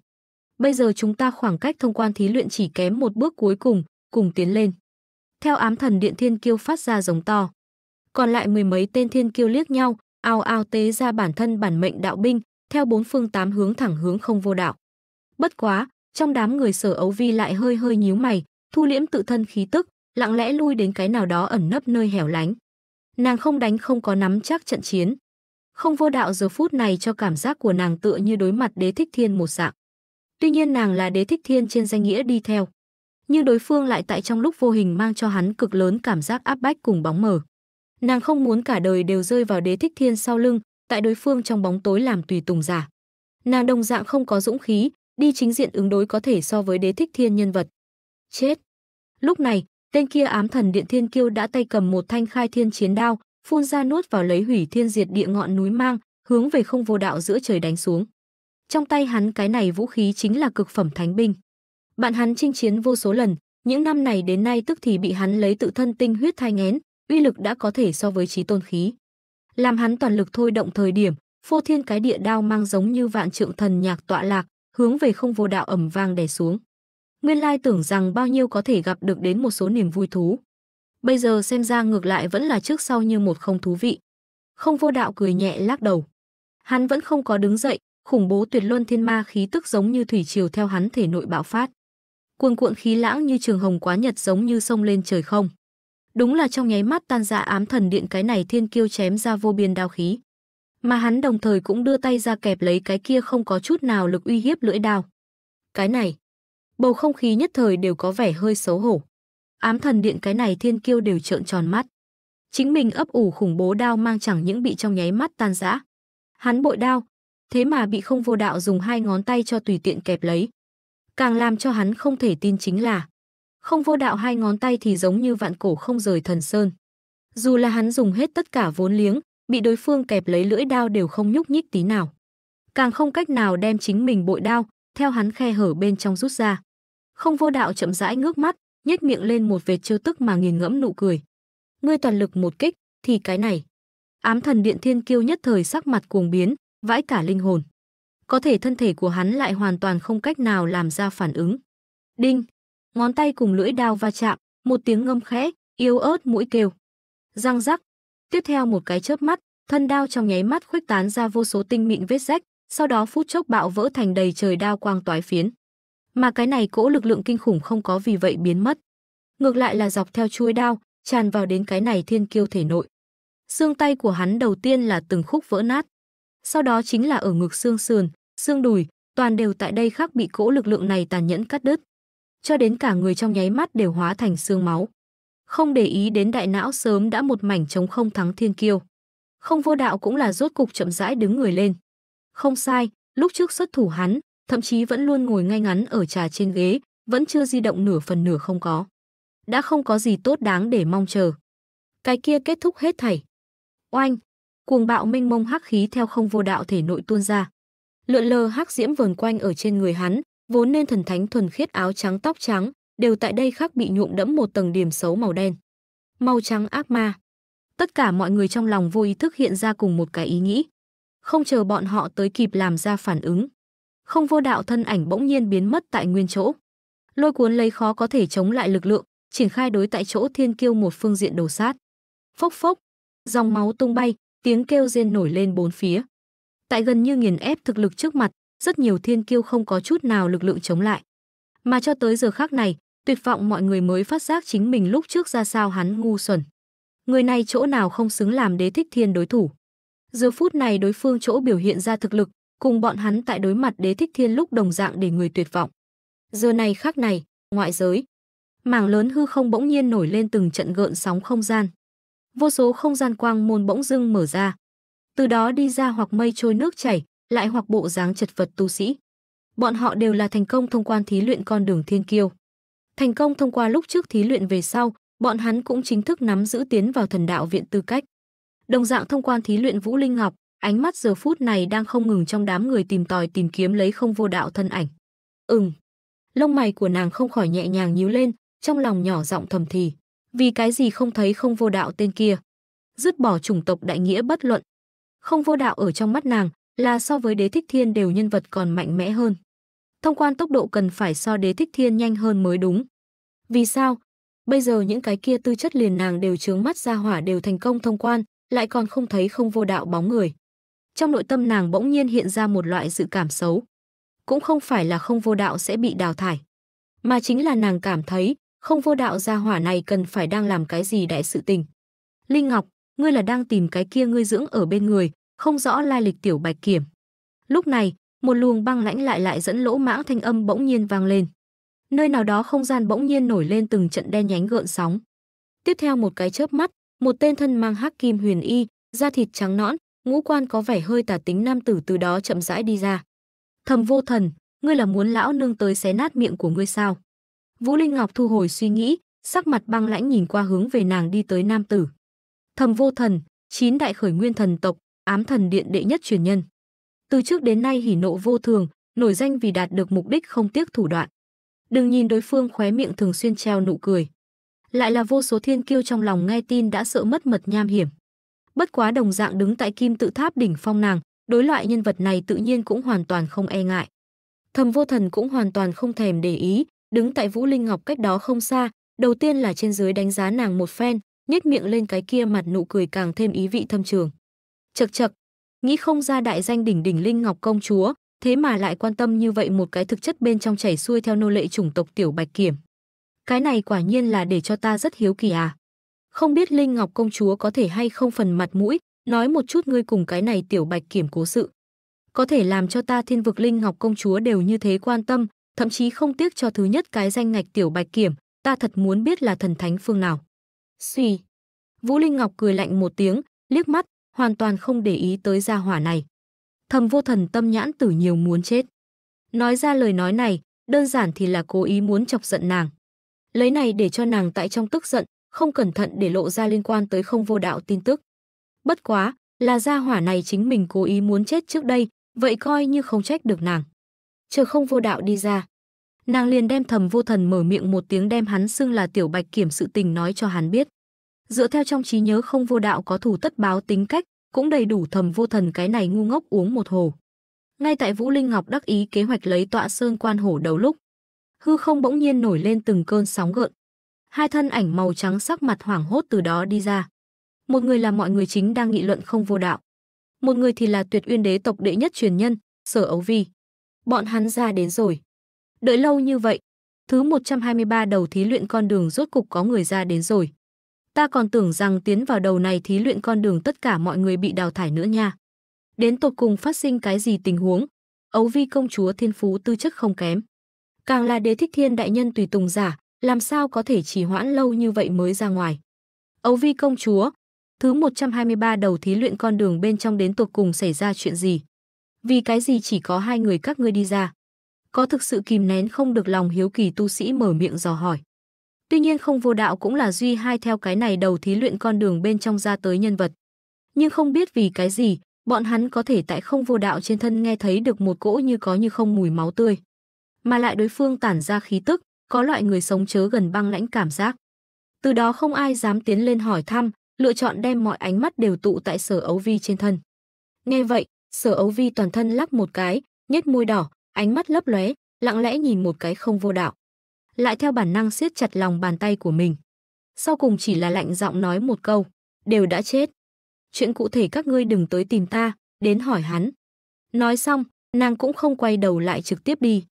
Bây giờ chúng ta khoảng cách thông quan thí luyện chỉ kém một bước cuối cùng, cùng tiến lên. Theo ám thần điện thiên kiêu phát ra giống to. Còn lại mười mấy tên thiên kiêu liếc nhau, ao ao tế ra bản thân bản mệnh đạo binh, theo bốn phương tám hướng thẳng hướng không vô đạo. Bất quá, trong đám người sở ấu vi lại hơi hơi nhíu mày, thu liễm tự thân khí tức, lặng lẽ lui đến cái nào đó ẩn nấp nơi hẻo lánh. Nàng không đánh không có nắm chắc trận chiến. Không vô đạo giờ phút này cho cảm giác của nàng tựa như đối mặt đế thích thiên một dạng. Tuy nhiên nàng là đế thích thiên trên danh nghĩa đi theo. Nhưng đối phương lại tại trong lúc vô hình mang cho hắn cực lớn cảm giác áp bách cùng bóng mờ. Nàng không muốn cả đời đều rơi vào đế thích thiên sau lưng, tại đối phương trong bóng tối làm tùy tùng giả. Nàng đồng dạng không có dũng khí, đi chính diện ứng đối có thể so với đế thích thiên nhân vật. Chết! Lúc này, tên kia ám thần điện thiên kiêu đã tay cầm một thanh khai thiên chiến đao, phun ra nuốt vào lấy hủy thiên diệt địa ngọn núi mang, hướng về không vô đạo giữa trời đánh xuống. Trong tay hắn cái này vũ khí chính là cực phẩm thánh binh. Bạn hắn chinh chiến vô số lần, những năm này đến nay tức thì bị hắn lấy tự thân tinh huyết thai ngén, uy lực đã có thể so với trí tôn khí. Làm hắn toàn lực thôi động thời điểm, phô thiên cái địa đao mang giống như vạn trượng thần nhạc tọa lạc, hướng về không vô đạo ẩm vang đè xuống. Nguyên lai tưởng rằng bao nhiêu có thể gặp được đến một số niềm vui thú. Bây giờ xem ra ngược lại vẫn là trước sau như một không thú vị. Không vô đạo cười nhẹ lắc đầu. Hắn vẫn không có đứng dậy, khủng bố tuyệt luân thiên ma khí tức giống như thủy triều theo hắn thể nội bạo phát. Cuồn cuộn khí lãng như trường hồng quá nhật giống như sông lên trời không. Đúng là trong nháy mắt tan ra ám thần điện cái này thiên kiêu chém ra vô biên đao khí. Mà hắn đồng thời cũng đưa tay ra kẹp lấy cái kia không có chút nào lực uy hiếp lưỡi đao. Cái này, bầu không khí nhất thời đều có vẻ hơi xấu hổ. Ám thần điện cái này thiên kiêu đều trợn tròn mắt. Chính mình ấp ủ khủng bố đao mang chẳng những bị trong nháy mắt tan rã. Hắn bội đao, thế mà bị không vô đạo dùng hai ngón tay cho tùy tiện kẹp lấy. Càng làm cho hắn không thể tin chính là không vô đạo hai ngón tay thì giống như vạn cổ không rời thần sơn. Dù là hắn dùng hết tất cả vốn liếng, bị đối phương kẹp lấy lưỡi đao đều không nhúc nhích tí nào. Càng không cách nào đem chính mình bội đao, theo hắn khe hở bên trong rút ra. Không vô đạo chậm rãi ngước mắt, nhếch miệng lên một vệt trêu tức mà nghiền ngẫm nụ cười. Ngươi toàn lực một kích, thì cái này. Ám thần điện thiên kiêu nhất thời sắc mặt cuồng biến, vãi cả linh hồn. Có thể thân thể của hắn lại hoàn toàn không cách nào làm ra phản ứng. Đinh, ngón tay cùng lưỡi đao va chạm, một tiếng ngâm khẽ, yếu ớt mũi kêu. Răng rắc, tiếp theo một cái chớp mắt, thân đao trong nháy mắt khuếch tán ra vô số tinh mịn vết rách, sau đó phút chốc bạo vỡ thành đầy trời đao quang toái phiến. Mà cái này cỗ lực lượng kinh khủng không có vì vậy biến mất. Ngược lại là dọc theo chuôi đao, tràn vào đến cái này thiên kiêu thể nội. Xương tay của hắn đầu tiên là từng khúc vỡ nát, sau đó chính là ở ngực xương sườn, xương đùi, toàn đều tại đây khác bị cỗ lực lượng này tàn nhẫn cắt đứt, cho đến cả người trong nháy mắt đều hóa thành xương máu. Không để ý đến đại não sớm đã một mảnh trống không thắng thiên kiêu. Không vô đạo cũng là rốt cục chậm rãi đứng người lên. Không sai, lúc trước xuất thủ hắn, thậm chí vẫn luôn ngồi ngay ngắn ở trà trên ghế, vẫn chưa di động nửa phần nửa không có. Đã không có gì tốt đáng để mong chờ. Cái kia kết thúc hết thảy. Oanh, cuồng bạo mênh mông hắc khí theo không vô đạo thể nội tuôn ra. Lượn lờ hắc diễm vờn quanh ở trên người hắn, vốn nên thần thánh thuần khiết áo trắng tóc trắng, đều tại đây khác bị nhuộm đẫm một tầng điểm xấu màu đen. Màu trắng ác ma. Tất cả mọi người trong lòng vô ý thức hiện ra cùng một cái ý nghĩ. Không chờ bọn họ tới kịp làm ra phản ứng. Không vô đạo thân ảnh bỗng nhiên biến mất tại nguyên chỗ. Lôi cuốn lấy khó có thể chống lại lực lượng, triển khai đối tại chỗ thiên kiêu một phương diện đồ sát. Phốc phốc, dòng máu tung bay, tiếng kêu rên nổi lên bốn phía. Tại gần như nghiền ép thực lực trước mặt, rất nhiều thiên kiêu không có chút nào lực lượng chống lại. Mà cho tới giờ khác này, tuyệt vọng mọi người mới phát giác chính mình lúc trước ra sao hắn ngu xuẩn. Người này chỗ nào không xứng làm đế thích thiên đối thủ. Giờ phút này đối phương chỗ biểu hiện ra thực lực, cùng bọn hắn tại đối mặt đế thích thiên lúc đồng dạng để người tuyệt vọng. Giờ này khác này, ngoại giới. Mảng lớn hư không bỗng nhiên nổi lên từng trận gợn sóng không gian vô số không gian quang môn bỗng dưng mở ra. Từ đó đi ra hoặc mây trôi nước chảy, lại hoặc bộ dáng chật vật tu sĩ. Bọn họ đều là thành công thông quan thí luyện con đường thiên kiêu. Thành công thông qua lúc trước thí luyện về sau, bọn hắn cũng chính thức nắm giữ tiến vào thần đạo viện tư cách. Đồng dạng thông quan thí luyện Vũ Linh Ngọc, ánh mắt giờ phút này đang không ngừng trong đám người tìm tòi tìm kiếm lấy không vô đạo thân ảnh. Ừm. Lông mày của nàng không khỏi nhẹ nhàng nhíu lên, trong lòng nhỏ giọng thầm thì vì cái gì không thấy không vô đạo tên kia. Dứt bỏ chủng tộc đại nghĩa bất luận. Không vô đạo ở trong mắt nàng là so với đế thích thiên đều nhân vật còn mạnh mẽ hơn. Thông quan tốc độ cần phải so đế thích thiên nhanh hơn mới đúng. Vì sao? Bây giờ những cái kia tư chất liền nàng đều trướng mắt ra hỏa đều thành công thông quan, lại còn không thấy không vô đạo bóng người. Trong nội tâm nàng bỗng nhiên hiện ra một loại dự cảm xấu. Cũng không phải là không vô đạo sẽ bị đào thải, mà chính là nàng cảm thấy không vô đạo gia hỏa này cần phải đang làm cái gì đại sự tình. Linh Ngọc, ngươi là đang tìm cái kia ngươi dưỡng ở bên người, không rõ lai lịch tiểu bạch kiểm. Lúc này, một luồng băng lãnh lại lại dẫn lỗ mãng thanh âm bỗng nhiên vang lên. Nơi nào đó không gian bỗng nhiên nổi lên từng trận đen nhánh gợn sóng. Tiếp theo một cái chớp mắt, một tên thân mang hắc kim huyền y, da thịt trắng nõn, ngũ quan có vẻ hơi tà tính nam tử từ đó chậm rãi đi ra. Thầm vô thần, ngươi là muốn lão nương tới xé nát miệng của ngươi sao? Vũ Linh Ngọc thu hồi suy nghĩ, sắc mặt băng lãnh nhìn qua hướng về nàng đi tới nam tử. Thầm Vô Thần, chín đại khởi nguyên thần tộc, ám thần điện đệ nhất truyền nhân. Từ trước đến nay hỉ nộ vô thường, nổi danh vì đạt được mục đích không tiếc thủ đoạn. Đừng nhìn đối phương khóe miệng thường xuyên treo nụ cười. Lại là vô số thiên kiêu trong lòng nghe tin đã sợ mất mật nham hiểm. Bất quá đồng dạng đứng tại kim tự tháp đỉnh phong nàng, đối loại nhân vật này tự nhiên cũng hoàn toàn không e ngại. Thầm vô thần cũng hoàn toàn không thèm để ý, đứng tại Vũ Linh Ngọc cách đó không xa, đầu tiên là trên dưới đánh giá nàng một phen, nhếch miệng lên cái kia mặt nụ cười càng thêm ý vị thâm trường. Chậc chậc, nghĩ không ra đại danh đỉnh đỉnh Linh Ngọc công chúa, thế mà lại quan tâm như vậy một cái thực chất bên trong chảy xuôi theo nô lệ chủng tộc tiểu Bạch Kiểm. Cái này quả nhiên là để cho ta rất hiếu kỳ à. Không biết Linh Ngọc công chúa có thể hay không phần mặt mũi, nói một chút ngươi cùng cái này tiểu Bạch Kiểm cố sự. Có thể làm cho ta thiên vực Linh Ngọc công chúa đều như thế quan tâm, thậm chí không tiếc cho thứ nhất cái danh ngạch tiểu bạch kiểm, ta thật muốn biết là thần thánh phương nào. Xì. Vũ Linh Ngọc cười lạnh một tiếng, liếc mắt, hoàn toàn không để ý tới gia hỏa này. Thầm vô thần tâm nhãn tử nhiều muốn chết. Nói ra lời nói này, đơn giản thì là cố ý muốn chọc giận nàng. Lấy này để cho nàng tại trong tức giận, không cẩn thận để lộ ra liên quan tới không vô đạo tin tức. Bất quá, là gia hỏa này chính mình cố ý muốn chết trước đây, vậy coi như không trách được nàng chờ không vô đạo đi ra. Nàng liền đem thầm vô thần mở miệng một tiếng đem hắn xưng là tiểu bạch kiểm sự tình nói cho hắn biết. Dựa theo trong trí nhớ không vô đạo có thủ tất báo tính cách, cũng đầy đủ thầm vô thần cái này ngu ngốc uống một hồ. Ngay tại Vũ Linh Ngọc đắc ý kế hoạch lấy tọa sơn quan hổ đầu lúc, hư không bỗng nhiên nổi lên từng cơn sóng gợn. Hai thân ảnh màu trắng sắc mặt hoảng hốt từ đó đi ra. Một người là mọi người chính đang nghị luận không vô đạo. Một người thì là tuyệt uyên đế tộc đệ nhất truyền nhân, sở ấu vi. Bọn hắn ra đến rồi. Đợi lâu như vậy, thứ 123 đầu thí luyện con đường rốt cục có người ra đến rồi. Ta còn tưởng rằng tiến vào đầu này thí luyện con đường tất cả mọi người bị đào thải nữa nha. Đến tột cùng phát sinh cái gì tình huống? Ấu vi công chúa thiên phú tư chất không kém. Càng là đế thích thiên đại nhân tùy tùng giả, làm sao có thể trì hoãn lâu như vậy mới ra ngoài. Ấu vi công chúa, thứ 123 đầu thí luyện con đường bên trong đến tột cùng xảy ra chuyện gì? Vì cái gì chỉ có hai người các ngươi đi ra? Có thực sự kìm nén không được lòng hiếu kỳ tu sĩ mở miệng dò hỏi. Tuy nhiên không vô đạo cũng là duy hai theo cái này đầu thí luyện con đường bên trong ra tới nhân vật. Nhưng không biết vì cái gì, bọn hắn có thể tại không vô đạo trên thân nghe thấy được một cỗ như có như không mùi máu tươi. Mà lại đối phương tản ra khí tức, có loại người sống chớ gần băng lãnh cảm giác. Từ đó không ai dám tiến lên hỏi thăm, lựa chọn đem mọi ánh mắt đều tụ tại sở ấu vi trên thân. Nghe vậy, Sở Ấu Vi toàn thân lắc một cái, nhếch môi đỏ, ánh mắt lấp lóe, lặng lẽ nhìn một cái không vô đạo. Lại theo bản năng siết chặt lòng bàn tay của mình. Sau cùng chỉ là lạnh giọng nói một câu, đều đã chết. Chuyện cụ thể các ngươi đừng tới tìm ta, đến hỏi hắn. Nói xong, nàng cũng không quay đầu lại trực tiếp đi.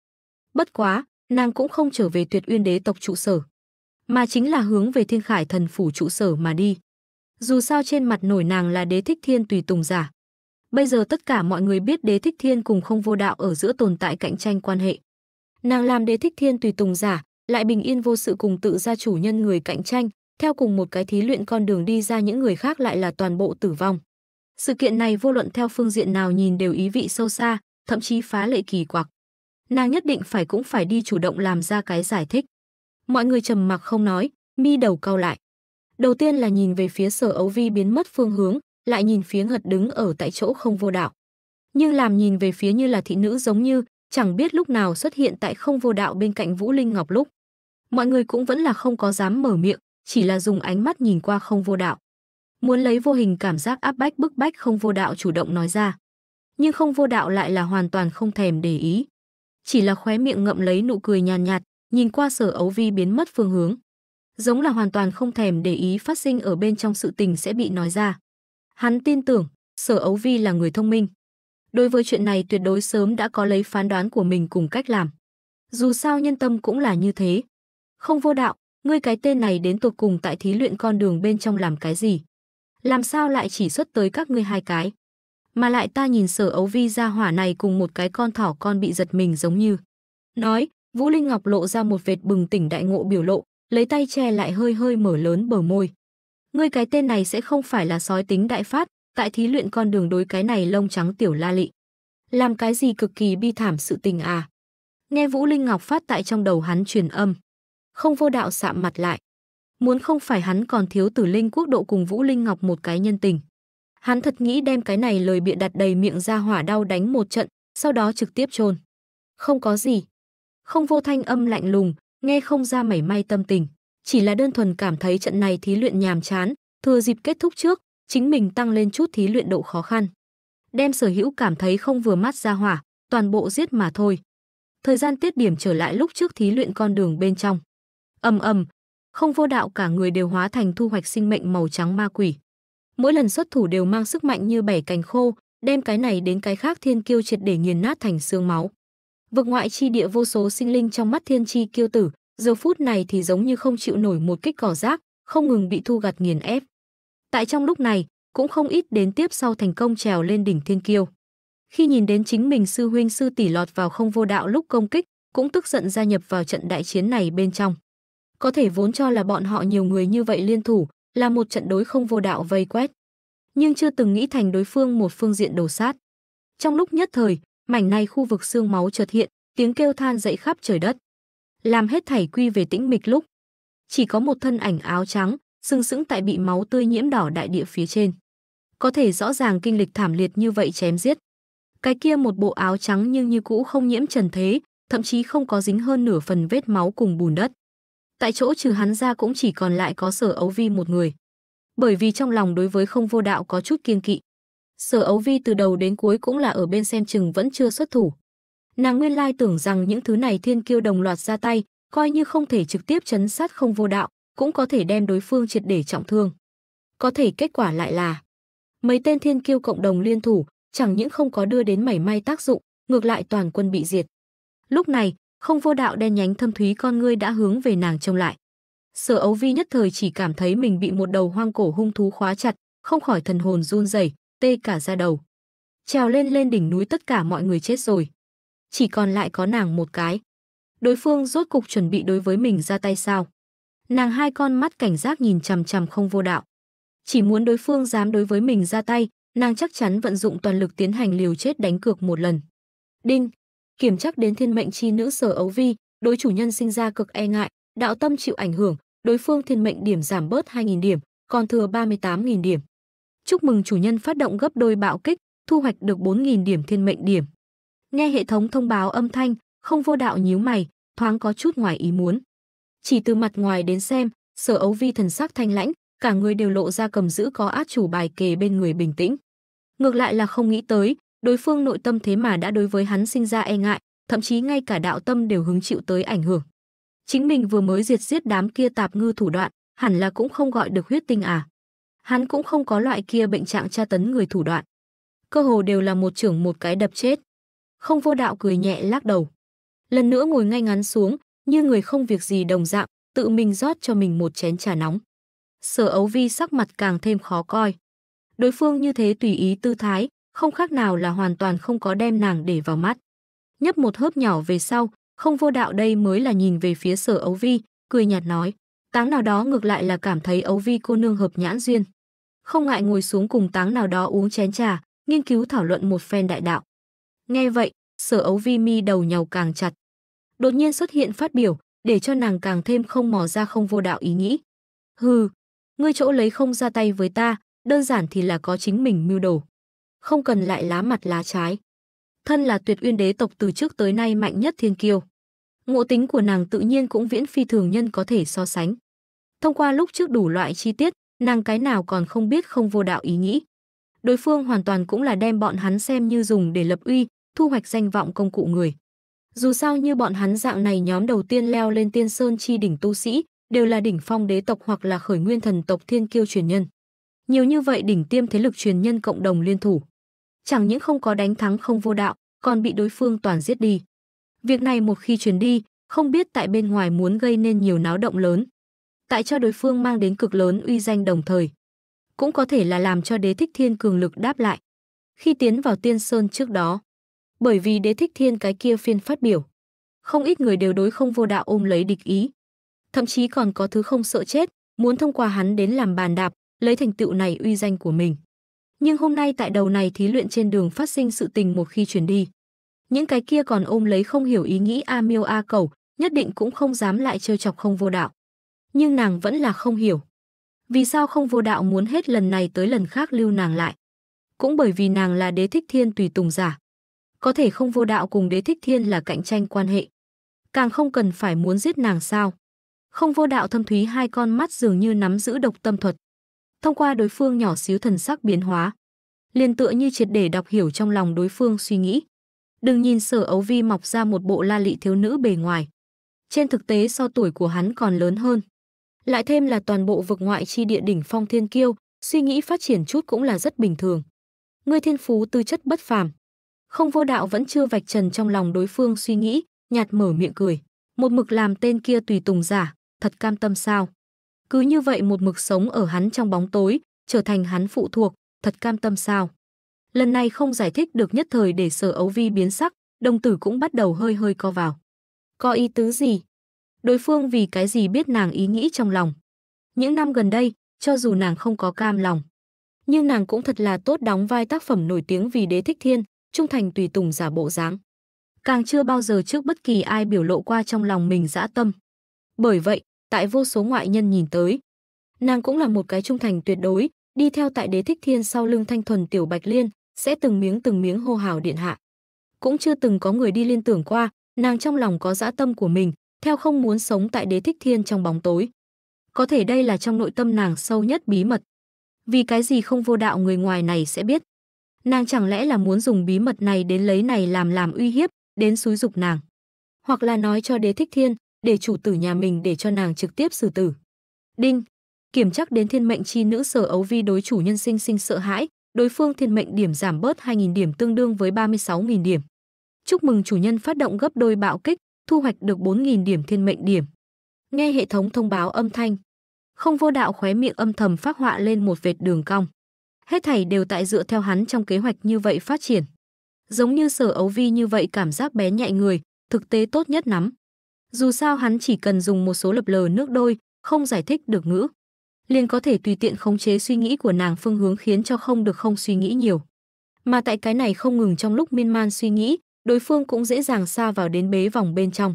Bất quá, nàng cũng không trở về tuyệt uyên đế tộc trụ sở, mà chính là hướng về thiên khải thần phủ trụ sở mà đi. Dù sao trên mặt nổi nàng là đế thích thiên tùy tùng giả, Bây giờ tất cả mọi người biết đế thích thiên cùng không vô đạo ở giữa tồn tại cạnh tranh quan hệ. Nàng làm đế thích thiên tùy tùng giả, lại bình yên vô sự cùng tự ra chủ nhân người cạnh tranh, theo cùng một cái thí luyện con đường đi ra những người khác lại là toàn bộ tử vong. Sự kiện này vô luận theo phương diện nào nhìn đều ý vị sâu xa, thậm chí phá lệ kỳ quặc. Nàng nhất định phải cũng phải đi chủ động làm ra cái giải thích. Mọi người trầm mặc không nói, mi đầu cau lại. Đầu tiên là nhìn về phía sở ấu vi biến mất phương hướng, lại nhìn phía ngật đứng ở tại chỗ không vô đạo. Nhưng làm nhìn về phía như là thị nữ giống như, chẳng biết lúc nào xuất hiện tại không vô đạo bên cạnh Vũ Linh Ngọc lúc. Mọi người cũng vẫn là không có dám mở miệng, chỉ là dùng ánh mắt nhìn qua không vô đạo. Muốn lấy vô hình cảm giác áp bách bức bách không vô đạo chủ động nói ra. Nhưng không vô đạo lại là hoàn toàn không thèm để ý. Chỉ là khóe miệng ngậm lấy nụ cười nhàn nhạt, nhạt, nhìn qua sở ấu vi biến mất phương hướng giống là hoàn toàn không thèm để ý phát sinh ở bên trong sự tình sẽ bị nói ra. Hắn tin tưởng, Sở Ấu Vi là người thông minh. Đối với chuyện này tuyệt đối sớm đã có lấy phán đoán của mình cùng cách làm. Dù sao nhân tâm cũng là như thế. Không vô đạo, ngươi cái tên này đến tột cùng tại thí luyện con đường bên trong làm cái gì? Làm sao lại chỉ xuất tới các ngươi hai cái? Mà lại ta nhìn sở ấu vi ra hỏa này cùng một cái con thỏ con bị giật mình giống như. Nói, Vũ Linh Ngọc lộ ra một vệt bừng tỉnh đại ngộ biểu lộ, lấy tay che lại hơi hơi mở lớn bờ môi ngươi cái tên này sẽ không phải là sói tính đại phát, tại thí luyện con đường đối cái này lông trắng tiểu la lị. Làm cái gì cực kỳ bi thảm sự tình à? Nghe Vũ Linh Ngọc phát tại trong đầu hắn truyền âm. Không vô đạo sạm mặt lại. Muốn không phải hắn còn thiếu tử linh quốc độ cùng Vũ Linh Ngọc một cái nhân tình. Hắn thật nghĩ đem cái này lời bịa đặt đầy miệng ra hỏa đau đánh một trận, sau đó trực tiếp chôn Không có gì. Không vô thanh âm lạnh lùng, nghe không ra mảy may tâm tình chỉ là đơn thuần cảm thấy trận này thí luyện nhàm chán, thừa dịp kết thúc trước, chính mình tăng lên chút thí luyện độ khó khăn. Đem sở hữu cảm thấy không vừa mắt ra hỏa, toàn bộ giết mà thôi. Thời gian tiết điểm trở lại lúc trước thí luyện con đường bên trong. Ầm ầm, không vô đạo cả người đều hóa thành thu hoạch sinh mệnh màu trắng ma quỷ. Mỗi lần xuất thủ đều mang sức mạnh như bảy cành khô, đem cái này đến cái khác thiên kiêu triệt để nghiền nát thành xương máu. Vực ngoại chi địa vô số sinh linh trong mắt thiên chi kiêu tử, giờ phút này thì giống như không chịu nổi một kích cỏ rác, không ngừng bị thu gặt nghiền ép. Tại trong lúc này, cũng không ít đến tiếp sau thành công trèo lên đỉnh thiên kiêu. Khi nhìn đến chính mình sư huynh sư tỷ lọt vào không vô đạo lúc công kích, cũng tức giận gia nhập vào trận đại chiến này bên trong. Có thể vốn cho là bọn họ nhiều người như vậy liên thủ, là một trận đối không vô đạo vây quét. Nhưng chưa từng nghĩ thành đối phương một phương diện đổ sát. Trong lúc nhất thời, mảnh này khu vực xương máu chợt hiện, tiếng kêu than dậy khắp trời đất làm hết thảy quy về tĩnh mịch lúc. Chỉ có một thân ảnh áo trắng, sưng sững tại bị máu tươi nhiễm đỏ đại địa phía trên. Có thể rõ ràng kinh lịch thảm liệt như vậy chém giết. Cái kia một bộ áo trắng nhưng như cũ không nhiễm trần thế, thậm chí không có dính hơn nửa phần vết máu cùng bùn đất. Tại chỗ trừ hắn ra cũng chỉ còn lại có sở ấu vi một người. Bởi vì trong lòng đối với không vô đạo có chút kiên kỵ. Sở ấu vi từ đầu đến cuối cũng là ở bên xem chừng vẫn chưa xuất thủ. Nàng nguyên lai tưởng rằng những thứ này thiên kiêu đồng loạt ra tay, coi như không thể trực tiếp chấn sát không vô đạo, cũng có thể đem đối phương triệt để trọng thương. Có thể kết quả lại là mấy tên thiên kiêu cộng đồng liên thủ, chẳng những không có đưa đến mảy may tác dụng, ngược lại toàn quân bị diệt. Lúc này, không vô đạo đen nhánh thâm thúy con ngươi đã hướng về nàng trông lại. Sở ấu vi nhất thời chỉ cảm thấy mình bị một đầu hoang cổ hung thú khóa chặt, không khỏi thần hồn run rẩy, tê cả ra đầu. Trèo lên lên đỉnh núi tất cả mọi người chết rồi chỉ còn lại có nàng một cái. Đối phương rốt cục chuẩn bị đối với mình ra tay sao? Nàng hai con mắt cảnh giác nhìn chằm chằm không vô đạo. Chỉ muốn đối phương dám đối với mình ra tay, nàng chắc chắn vận dụng toàn lực tiến hành liều chết đánh cược một lần. Đinh, kiểm chắc đến thiên mệnh chi nữ sở ấu vi, đối chủ nhân sinh ra cực e ngại, đạo tâm chịu ảnh hưởng, đối phương thiên mệnh điểm giảm bớt 2.000 điểm, còn thừa 38.000 điểm. Chúc mừng chủ nhân phát động gấp đôi bạo kích, thu hoạch được 4.000 điểm thiên mệnh điểm. Nghe hệ thống thông báo âm thanh, không vô đạo nhíu mày, thoáng có chút ngoài ý muốn. Chỉ từ mặt ngoài đến xem, sở ấu vi thần sắc thanh lãnh, cả người đều lộ ra cầm giữ có át chủ bài kề bên người bình tĩnh. Ngược lại là không nghĩ tới, đối phương nội tâm thế mà đã đối với hắn sinh ra e ngại, thậm chí ngay cả đạo tâm đều hứng chịu tới ảnh hưởng. Chính mình vừa mới diệt giết đám kia tạp ngư thủ đoạn, hẳn là cũng không gọi được huyết tinh à. Hắn cũng không có loại kia bệnh trạng tra tấn người thủ đoạn. Cơ hồ đều là một trưởng một cái đập chết. Không vô đạo cười nhẹ lắc đầu. Lần nữa ngồi ngay ngắn xuống, như người không việc gì đồng dạng, tự mình rót cho mình một chén trà nóng. Sở ấu vi sắc mặt càng thêm khó coi. Đối phương như thế tùy ý tư thái, không khác nào là hoàn toàn không có đem nàng để vào mắt. Nhấp một hớp nhỏ về sau, không vô đạo đây mới là nhìn về phía sở ấu vi, cười nhạt nói. Táng nào đó ngược lại là cảm thấy ấu vi cô nương hợp nhãn duyên. Không ngại ngồi xuống cùng táng nào đó uống chén trà, nghiên cứu thảo luận một phen đại đạo. Nghe vậy, sở ấu vi mi đầu nhau càng chặt. Đột nhiên xuất hiện phát biểu, để cho nàng càng thêm không mò ra không vô đạo ý nghĩ. Hừ, ngươi chỗ lấy không ra tay với ta, đơn giản thì là có chính mình mưu đồ. Không cần lại lá mặt lá trái. Thân là tuyệt uyên đế tộc từ trước tới nay mạnh nhất thiên kiêu. Ngộ tính của nàng tự nhiên cũng viễn phi thường nhân có thể so sánh. Thông qua lúc trước đủ loại chi tiết, nàng cái nào còn không biết không vô đạo ý nghĩ. Đối phương hoàn toàn cũng là đem bọn hắn xem như dùng để lập uy, thu hoạch danh vọng công cụ người. Dù sao như bọn hắn dạng này nhóm đầu tiên leo lên tiên sơn chi đỉnh tu sĩ, đều là đỉnh phong đế tộc hoặc là khởi nguyên thần tộc thiên kiêu truyền nhân. Nhiều như vậy đỉnh tiêm thế lực truyền nhân cộng đồng liên thủ. Chẳng những không có đánh thắng không vô đạo, còn bị đối phương toàn giết đi. Việc này một khi truyền đi, không biết tại bên ngoài muốn gây nên nhiều náo động lớn. Tại cho đối phương mang đến cực lớn uy danh đồng thời. Cũng có thể là làm cho đế thích thiên cường lực đáp lại. Khi tiến vào tiên sơn trước đó, bởi vì đế thích thiên cái kia phiên phát biểu. Không ít người đều đối không vô đạo ôm lấy địch ý. Thậm chí còn có thứ không sợ chết, muốn thông qua hắn đến làm bàn đạp, lấy thành tựu này uy danh của mình. Nhưng hôm nay tại đầu này thí luyện trên đường phát sinh sự tình một khi chuyển đi. Những cái kia còn ôm lấy không hiểu ý nghĩ A Miêu A cầu nhất định cũng không dám lại trêu chọc không vô đạo. Nhưng nàng vẫn là không hiểu. Vì sao không vô đạo muốn hết lần này tới lần khác lưu nàng lại? Cũng bởi vì nàng là đế thích thiên tùy tùng giả có thể không vô đạo cùng đế thích thiên là cạnh tranh quan hệ. Càng không cần phải muốn giết nàng sao. Không vô đạo thâm thúy hai con mắt dường như nắm giữ độc tâm thuật. Thông qua đối phương nhỏ xíu thần sắc biến hóa. liền tựa như triệt để đọc hiểu trong lòng đối phương suy nghĩ. Đừng nhìn sở ấu vi mọc ra một bộ la lị thiếu nữ bề ngoài. Trên thực tế so tuổi của hắn còn lớn hơn. Lại thêm là toàn bộ vực ngoại chi địa đỉnh phong thiên kiêu, suy nghĩ phát triển chút cũng là rất bình thường. Ngươi thiên phú tư chất bất phàm, không vô đạo vẫn chưa vạch trần trong lòng đối phương suy nghĩ, nhạt mở miệng cười. Một mực làm tên kia tùy tùng giả, thật cam tâm sao. Cứ như vậy một mực sống ở hắn trong bóng tối, trở thành hắn phụ thuộc, thật cam tâm sao. Lần này không giải thích được nhất thời để sở ấu vi biến sắc, đồng tử cũng bắt đầu hơi hơi co vào. Có ý tứ gì? Đối phương vì cái gì biết nàng ý nghĩ trong lòng. Những năm gần đây, cho dù nàng không có cam lòng, nhưng nàng cũng thật là tốt đóng vai tác phẩm nổi tiếng vì đế thích thiên, trung thành tùy tùng giả bộ dáng. Càng chưa bao giờ trước bất kỳ ai biểu lộ qua trong lòng mình dã tâm. Bởi vậy, tại vô số ngoại nhân nhìn tới, nàng cũng là một cái trung thành tuyệt đối, đi theo tại đế thích thiên sau lưng thanh thuần tiểu bạch liên, sẽ từng miếng từng miếng hô hào điện hạ. Cũng chưa từng có người đi liên tưởng qua, nàng trong lòng có dã tâm của mình, theo không muốn sống tại đế thích thiên trong bóng tối. Có thể đây là trong nội tâm nàng sâu nhất bí mật. Vì cái gì không vô đạo người ngoài này sẽ biết, Nàng chẳng lẽ là muốn dùng bí mật này đến lấy này làm làm uy hiếp, đến xúi dục nàng. Hoặc là nói cho đế thích thiên, để chủ tử nhà mình để cho nàng trực tiếp xử tử. Đinh, kiểm chắc đến thiên mệnh chi nữ sở ấu vi đối chủ nhân sinh sinh sợ hãi, đối phương thiên mệnh điểm giảm bớt 2.000 điểm tương đương với 36.000 điểm. Chúc mừng chủ nhân phát động gấp đôi bạo kích, thu hoạch được 4.000 điểm thiên mệnh điểm. Nghe hệ thống thông báo âm thanh. Không vô đạo khóe miệng âm thầm phát họa lên một vệt đường cong. Hết thảy đều tại dựa theo hắn trong kế hoạch như vậy phát triển. Giống như sở ấu vi như vậy cảm giác bé nhạy người, thực tế tốt nhất nắm. Dù sao hắn chỉ cần dùng một số lập lờ nước đôi, không giải thích được ngữ. liền có thể tùy tiện khống chế suy nghĩ của nàng phương hướng khiến cho không được không suy nghĩ nhiều. Mà tại cái này không ngừng trong lúc miên man suy nghĩ, đối phương cũng dễ dàng xa vào đến bế vòng bên trong.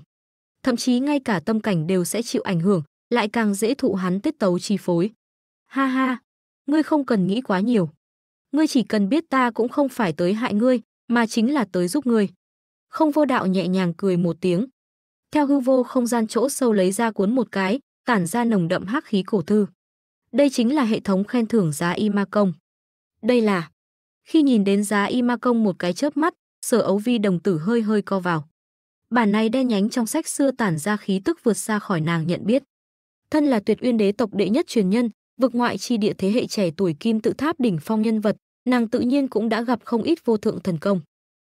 Thậm chí ngay cả tâm cảnh đều sẽ chịu ảnh hưởng, lại càng dễ thụ hắn tiết tấu chi phối. Ha ha, ngươi không cần nghĩ quá nhiều. Ngươi chỉ cần biết ta cũng không phải tới hại ngươi, mà chính là tới giúp ngươi. Không vô đạo nhẹ nhàng cười một tiếng. Theo hư vô không gian chỗ sâu lấy ra cuốn một cái, tản ra nồng đậm hắc khí cổ thư. Đây chính là hệ thống khen thưởng giá y ma công. Đây là... Khi nhìn đến giá y ma công một cái chớp mắt, sở ấu vi đồng tử hơi hơi co vào. Bản này đen nhánh trong sách xưa tản ra khí tức vượt xa khỏi nàng nhận biết. Thân là tuyệt uyên đế tộc đệ nhất truyền nhân, vực ngoại chi địa thế hệ trẻ tuổi kim tự tháp đỉnh phong nhân vật, nàng tự nhiên cũng đã gặp không ít vô thượng thần công.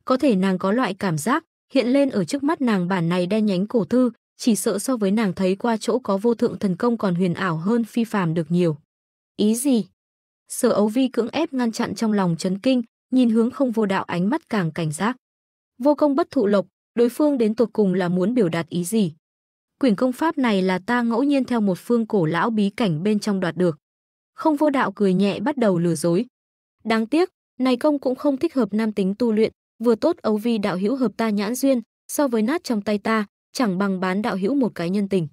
Có thể nàng có loại cảm giác, hiện lên ở trước mắt nàng bản này đen nhánh cổ thư, chỉ sợ so với nàng thấy qua chỗ có vô thượng thần công còn huyền ảo hơn phi phàm được nhiều. Ý gì? Sở ấu vi cưỡng ép ngăn chặn trong lòng chấn kinh, nhìn hướng không vô đạo ánh mắt càng cảnh giác. Vô công bất thụ lộc, đối phương đến tột cùng là muốn biểu đạt ý gì? Quyển công pháp này là ta ngẫu nhiên theo một phương cổ lão bí cảnh bên trong đoạt được. Không vô đạo cười nhẹ bắt đầu lừa dối. Đáng tiếc, này công cũng không thích hợp nam tính tu luyện, vừa tốt ấu vi đạo hữu hợp ta nhãn duyên, so với nát trong tay ta, chẳng bằng bán đạo hữu một cái nhân tình.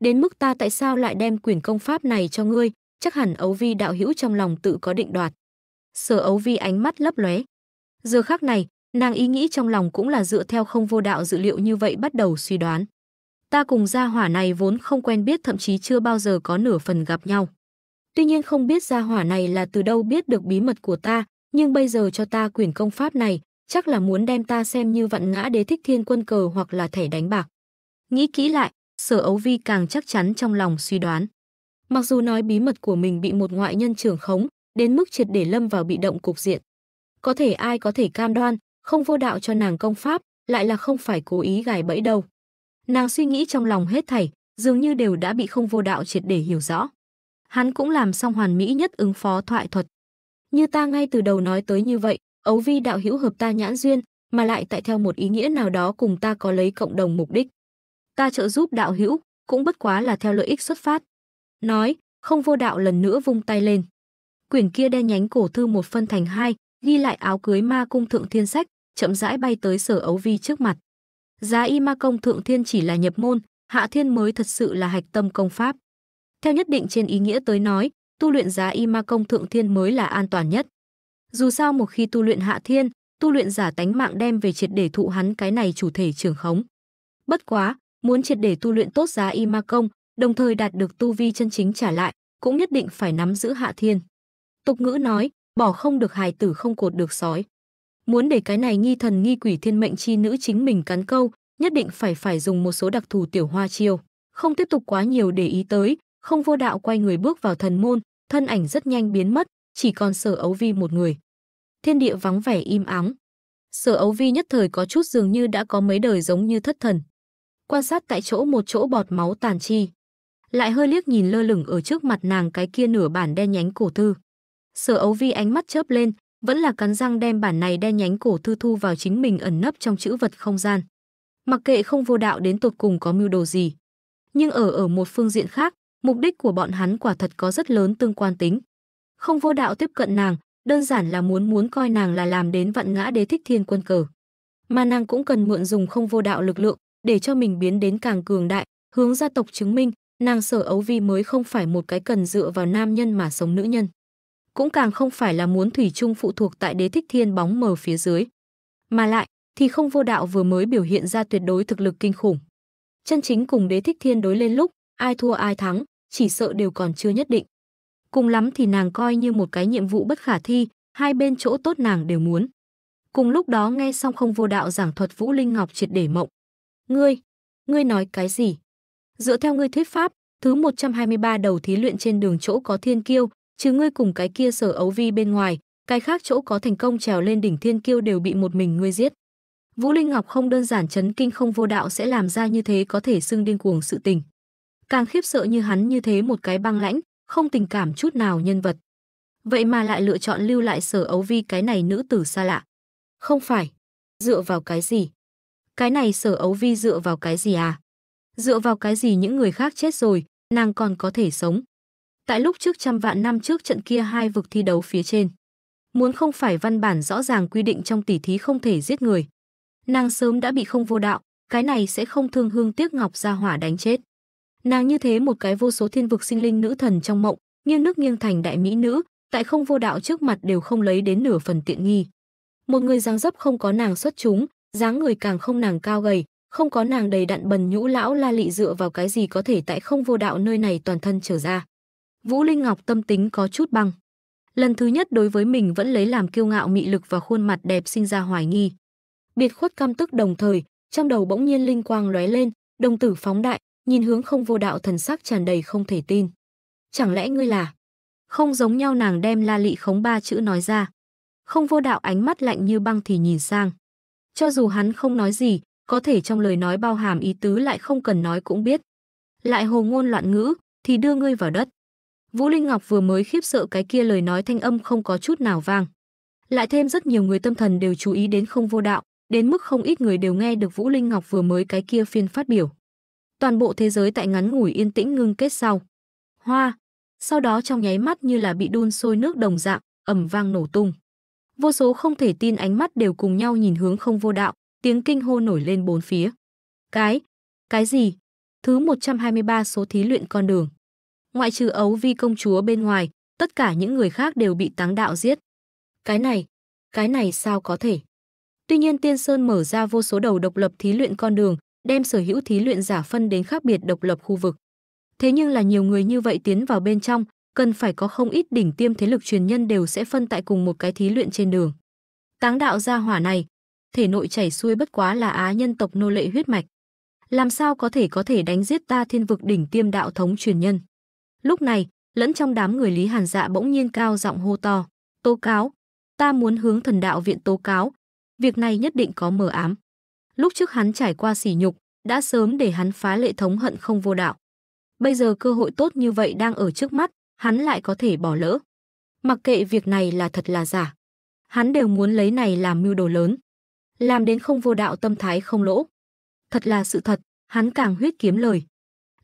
Đến mức ta tại sao lại đem quyển công pháp này cho ngươi, chắc hẳn ấu vi đạo hữu trong lòng tự có định đoạt. Sở ấu vi ánh mắt lấp lóe. Giờ khác này, nàng ý nghĩ trong lòng cũng là dựa theo không vô đạo dự liệu như vậy bắt đầu suy đoán. Ta cùng gia hỏa này vốn không quen biết thậm chí chưa bao giờ có nửa phần gặp nhau. Tuy nhiên không biết gia hỏa này là từ đâu biết được bí mật của ta, nhưng bây giờ cho ta quyển công pháp này, chắc là muốn đem ta xem như vạn ngã đế thích thiên quân cờ hoặc là thẻ đánh bạc. Nghĩ kỹ lại, sở ấu vi càng chắc chắn trong lòng suy đoán. Mặc dù nói bí mật của mình bị một ngoại nhân trưởng khống, đến mức triệt để lâm vào bị động cục diện. Có thể ai có thể cam đoan, không vô đạo cho nàng công pháp, lại là không phải cố ý gài bẫy đâu. Nàng suy nghĩ trong lòng hết thảy, dường như đều đã bị không vô đạo triệt để hiểu rõ. Hắn cũng làm xong hoàn mỹ nhất ứng phó thoại thuật. Như ta ngay từ đầu nói tới như vậy, ấu vi đạo hữu hợp ta nhãn duyên, mà lại tại theo một ý nghĩa nào đó cùng ta có lấy cộng đồng mục đích. Ta trợ giúp đạo hữu, cũng bất quá là theo lợi ích xuất phát. Nói, không vô đạo lần nữa vung tay lên. Quyển kia đen nhánh cổ thư một phân thành hai, ghi lại áo cưới ma cung thượng thiên sách, chậm rãi bay tới sở ấu vi trước mặt. Giá y ma công thượng thiên chỉ là nhập môn, hạ thiên mới thật sự là hạch tâm công pháp. Theo nhất định trên ý nghĩa tới nói, tu luyện giá y ma công thượng thiên mới là an toàn nhất. Dù sao một khi tu luyện hạ thiên, tu luyện giả tánh mạng đem về triệt để thụ hắn cái này chủ thể trường khống. Bất quá, muốn triệt để tu luyện tốt giá y ma công, đồng thời đạt được tu vi chân chính trả lại, cũng nhất định phải nắm giữ hạ thiên. Tục ngữ nói, bỏ không được hài tử không cột được sói. Muốn để cái này nghi thần nghi quỷ thiên mệnh chi nữ chính mình cắn câu, nhất định phải phải dùng một số đặc thù tiểu hoa chiêu. Không tiếp tục quá nhiều để ý tới, không vô đạo quay người bước vào thần môn, thân ảnh rất nhanh biến mất, chỉ còn sở ấu vi một người. Thiên địa vắng vẻ im ắng. Sở ấu vi nhất thời có chút dường như đã có mấy đời giống như thất thần. Quan sát tại chỗ một chỗ bọt máu tàn chi. Lại hơi liếc nhìn lơ lửng ở trước mặt nàng cái kia nửa bản đen nhánh cổ thư. Sở ấu vi ánh mắt chớp lên, vẫn là cắn răng đem bản này đen nhánh cổ thư thu vào chính mình ẩn nấp trong chữ vật không gian. Mặc kệ không vô đạo đến tột cùng có mưu đồ gì. Nhưng ở ở một phương diện khác, mục đích của bọn hắn quả thật có rất lớn tương quan tính. Không vô đạo tiếp cận nàng, đơn giản là muốn muốn coi nàng là làm đến vạn ngã đế thích thiên quân cờ. Mà nàng cũng cần mượn dùng không vô đạo lực lượng để cho mình biến đến càng cường đại, hướng gia tộc chứng minh nàng sở ấu vi mới không phải một cái cần dựa vào nam nhân mà sống nữ nhân cũng càng không phải là muốn thủy chung phụ thuộc tại đế thích thiên bóng mờ phía dưới. Mà lại, thì không vô đạo vừa mới biểu hiện ra tuyệt đối thực lực kinh khủng. Chân chính cùng đế thích thiên đối lên lúc, ai thua ai thắng, chỉ sợ đều còn chưa nhất định. Cùng lắm thì nàng coi như một cái nhiệm vụ bất khả thi, hai bên chỗ tốt nàng đều muốn. Cùng lúc đó nghe xong không vô đạo giảng thuật Vũ Linh Ngọc triệt để mộng. Ngươi, ngươi nói cái gì? Dựa theo ngươi thuyết pháp, thứ 123 đầu thí luyện trên đường chỗ có thiên kiêu, chứ ngươi cùng cái kia sở ấu vi bên ngoài, cái khác chỗ có thành công trèo lên đỉnh thiên kiêu đều bị một mình ngươi giết. Vũ Linh Ngọc không đơn giản chấn kinh không vô đạo sẽ làm ra như thế có thể xưng điên cuồng sự tình. Càng khiếp sợ như hắn như thế một cái băng lãnh, không tình cảm chút nào nhân vật. Vậy mà lại lựa chọn lưu lại sở ấu vi cái này nữ tử xa lạ. Không phải. Dựa vào cái gì? Cái này sở ấu vi dựa vào cái gì à? Dựa vào cái gì những người khác chết rồi, nàng còn có thể sống? Tại lúc trước trăm vạn năm trước trận kia hai vực thi đấu phía trên, muốn không phải văn bản rõ ràng quy định trong tỷ thí không thể giết người, nàng sớm đã bị không vô đạo, cái này sẽ không thương hương tiếc ngọc ra hỏa đánh chết. Nàng như thế một cái vô số thiên vực sinh linh nữ thần trong mộng, nghiêng nước nghiêng thành đại mỹ nữ, tại không vô đạo trước mặt đều không lấy đến nửa phần tiện nghi. Một người dáng dấp không có nàng xuất chúng, dáng người càng không nàng cao gầy, không có nàng đầy đặn bần nhũ lão la lị dựa vào cái gì có thể tại không vô đạo nơi này toàn thân trở ra. Vũ Linh Ngọc tâm tính có chút băng. Lần thứ nhất đối với mình vẫn lấy làm kiêu ngạo mị lực và khuôn mặt đẹp sinh ra hoài nghi. Biệt khuất căm tức đồng thời, trong đầu bỗng nhiên linh quang lóe lên, đồng tử phóng đại, nhìn hướng không vô đạo thần sắc tràn đầy không thể tin. Chẳng lẽ ngươi là? Không giống nhau nàng đem la lị khống ba chữ nói ra. Không vô đạo ánh mắt lạnh như băng thì nhìn sang. Cho dù hắn không nói gì, có thể trong lời nói bao hàm ý tứ lại không cần nói cũng biết. Lại hồ ngôn loạn ngữ, thì đưa ngươi vào đất. Vũ Linh Ngọc vừa mới khiếp sợ cái kia lời nói thanh âm không có chút nào vang. Lại thêm rất nhiều người tâm thần đều chú ý đến không vô đạo, đến mức không ít người đều nghe được Vũ Linh Ngọc vừa mới cái kia phiên phát biểu. Toàn bộ thế giới tại ngắn ngủi yên tĩnh ngưng kết sau. Hoa, sau đó trong nháy mắt như là bị đun sôi nước đồng dạng, ầm vang nổ tung. Vô số không thể tin ánh mắt đều cùng nhau nhìn hướng không vô đạo, tiếng kinh hô nổi lên bốn phía. Cái, cái gì? Thứ 123 số thí luyện con đường ngoại trừ ấu vi công chúa bên ngoài, tất cả những người khác đều bị táng đạo giết. Cái này, cái này sao có thể? Tuy nhiên Tiên Sơn mở ra vô số đầu độc lập thí luyện con đường, đem sở hữu thí luyện giả phân đến khác biệt độc lập khu vực. Thế nhưng là nhiều người như vậy tiến vào bên trong, cần phải có không ít đỉnh tiêm thế lực truyền nhân đều sẽ phân tại cùng một cái thí luyện trên đường. Táng đạo gia hỏa này, thể nội chảy xuôi bất quá là á nhân tộc nô lệ huyết mạch. Làm sao có thể có thể đánh giết ta thiên vực đỉnh tiêm đạo thống truyền nhân? Lúc này, lẫn trong đám người Lý Hàn Dạ bỗng nhiên cao giọng hô to, "Tố cáo, ta muốn hướng thần đạo viện tố cáo, việc này nhất định có mờ ám." Lúc trước hắn trải qua sỉ nhục, đã sớm để hắn phá lệ thống hận không vô đạo. Bây giờ cơ hội tốt như vậy đang ở trước mắt, hắn lại có thể bỏ lỡ. Mặc kệ việc này là thật là giả, hắn đều muốn lấy này làm mưu đồ lớn, làm đến không vô đạo tâm thái không lỗ. Thật là sự thật, hắn càng huyết kiếm lời.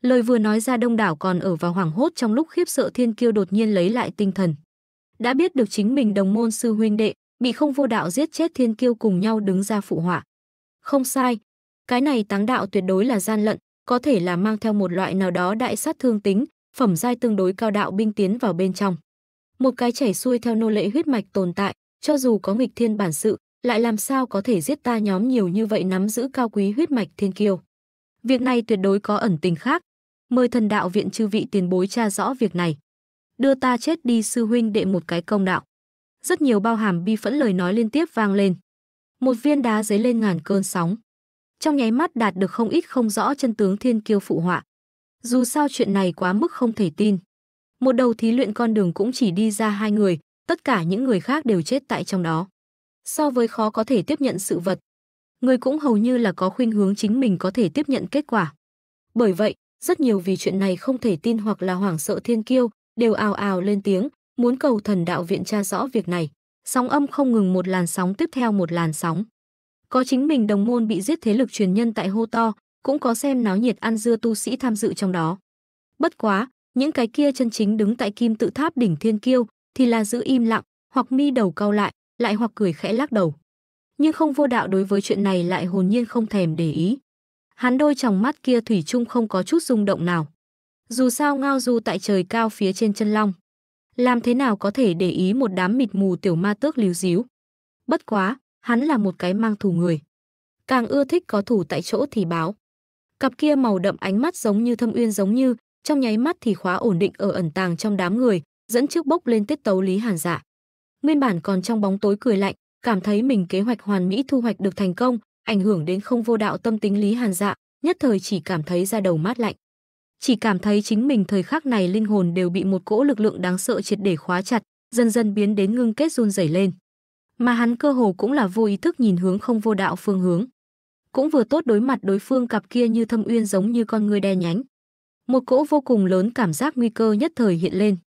Lời vừa nói ra đông đảo còn ở vào hoảng hốt trong lúc khiếp sợ thiên kiêu đột nhiên lấy lại tinh thần. Đã biết được chính mình đồng môn sư huynh đệ, bị không vô đạo giết chết thiên kiêu cùng nhau đứng ra phụ họa. Không sai, cái này táng đạo tuyệt đối là gian lận, có thể là mang theo một loại nào đó đại sát thương tính, phẩm giai tương đối cao đạo binh tiến vào bên trong. Một cái chảy xuôi theo nô lệ huyết mạch tồn tại, cho dù có nghịch thiên bản sự, lại làm sao có thể giết ta nhóm nhiều như vậy nắm giữ cao quý huyết mạch thiên kiêu. Việc này tuyệt đối có ẩn tình khác, mời thần đạo viện chư vị tiền bối tra rõ việc này. Đưa ta chết đi sư huynh đệ một cái công đạo. Rất nhiều bao hàm bi phẫn lời nói liên tiếp vang lên. Một viên đá dấy lên ngàn cơn sóng. Trong nháy mắt đạt được không ít không rõ chân tướng thiên kiêu phụ họa. Dù sao chuyện này quá mức không thể tin. Một đầu thí luyện con đường cũng chỉ đi ra hai người, tất cả những người khác đều chết tại trong đó. So với khó có thể tiếp nhận sự vật, người cũng hầu như là có khuynh hướng chính mình có thể tiếp nhận kết quả. Bởi vậy, rất nhiều vì chuyện này không thể tin hoặc là hoảng sợ thiên kiêu, đều ào ào lên tiếng, muốn cầu thần đạo viện tra rõ việc này. Sóng âm không ngừng một làn sóng tiếp theo một làn sóng. Có chính mình đồng môn bị giết thế lực truyền nhân tại hô to, cũng có xem náo nhiệt ăn dưa tu sĩ tham dự trong đó. Bất quá, những cái kia chân chính đứng tại kim tự tháp đỉnh thiên kiêu thì là giữ im lặng, hoặc mi đầu cau lại, lại hoặc cười khẽ lắc đầu. Nhưng không vô đạo đối với chuyện này lại hồn nhiên không thèm để ý hắn đôi tròng mắt kia thủy chung không có chút rung động nào. Dù sao ngao du tại trời cao phía trên chân long. Làm thế nào có thể để ý một đám mịt mù tiểu ma tước líu díu. Bất quá, hắn là một cái mang thù người. Càng ưa thích có thủ tại chỗ thì báo. Cặp kia màu đậm ánh mắt giống như thâm uyên giống như, trong nháy mắt thì khóa ổn định ở ẩn tàng trong đám người, dẫn trước bốc lên tiết tấu Lý Hàn Dạ. Nguyên bản còn trong bóng tối cười lạnh, cảm thấy mình kế hoạch hoàn mỹ thu hoạch được thành công, ảnh hưởng đến không vô đạo tâm tính Lý Hàn Dạ, nhất thời chỉ cảm thấy ra đầu mát lạnh. Chỉ cảm thấy chính mình thời khắc này linh hồn đều bị một cỗ lực lượng đáng sợ triệt để khóa chặt, dần dần biến đến ngưng kết run rẩy lên. Mà hắn cơ hồ cũng là vô ý thức nhìn hướng không vô đạo phương hướng. Cũng vừa tốt đối mặt đối phương cặp kia như thâm uyên giống như con người đe nhánh. Một cỗ vô cùng lớn cảm giác nguy cơ nhất thời hiện lên.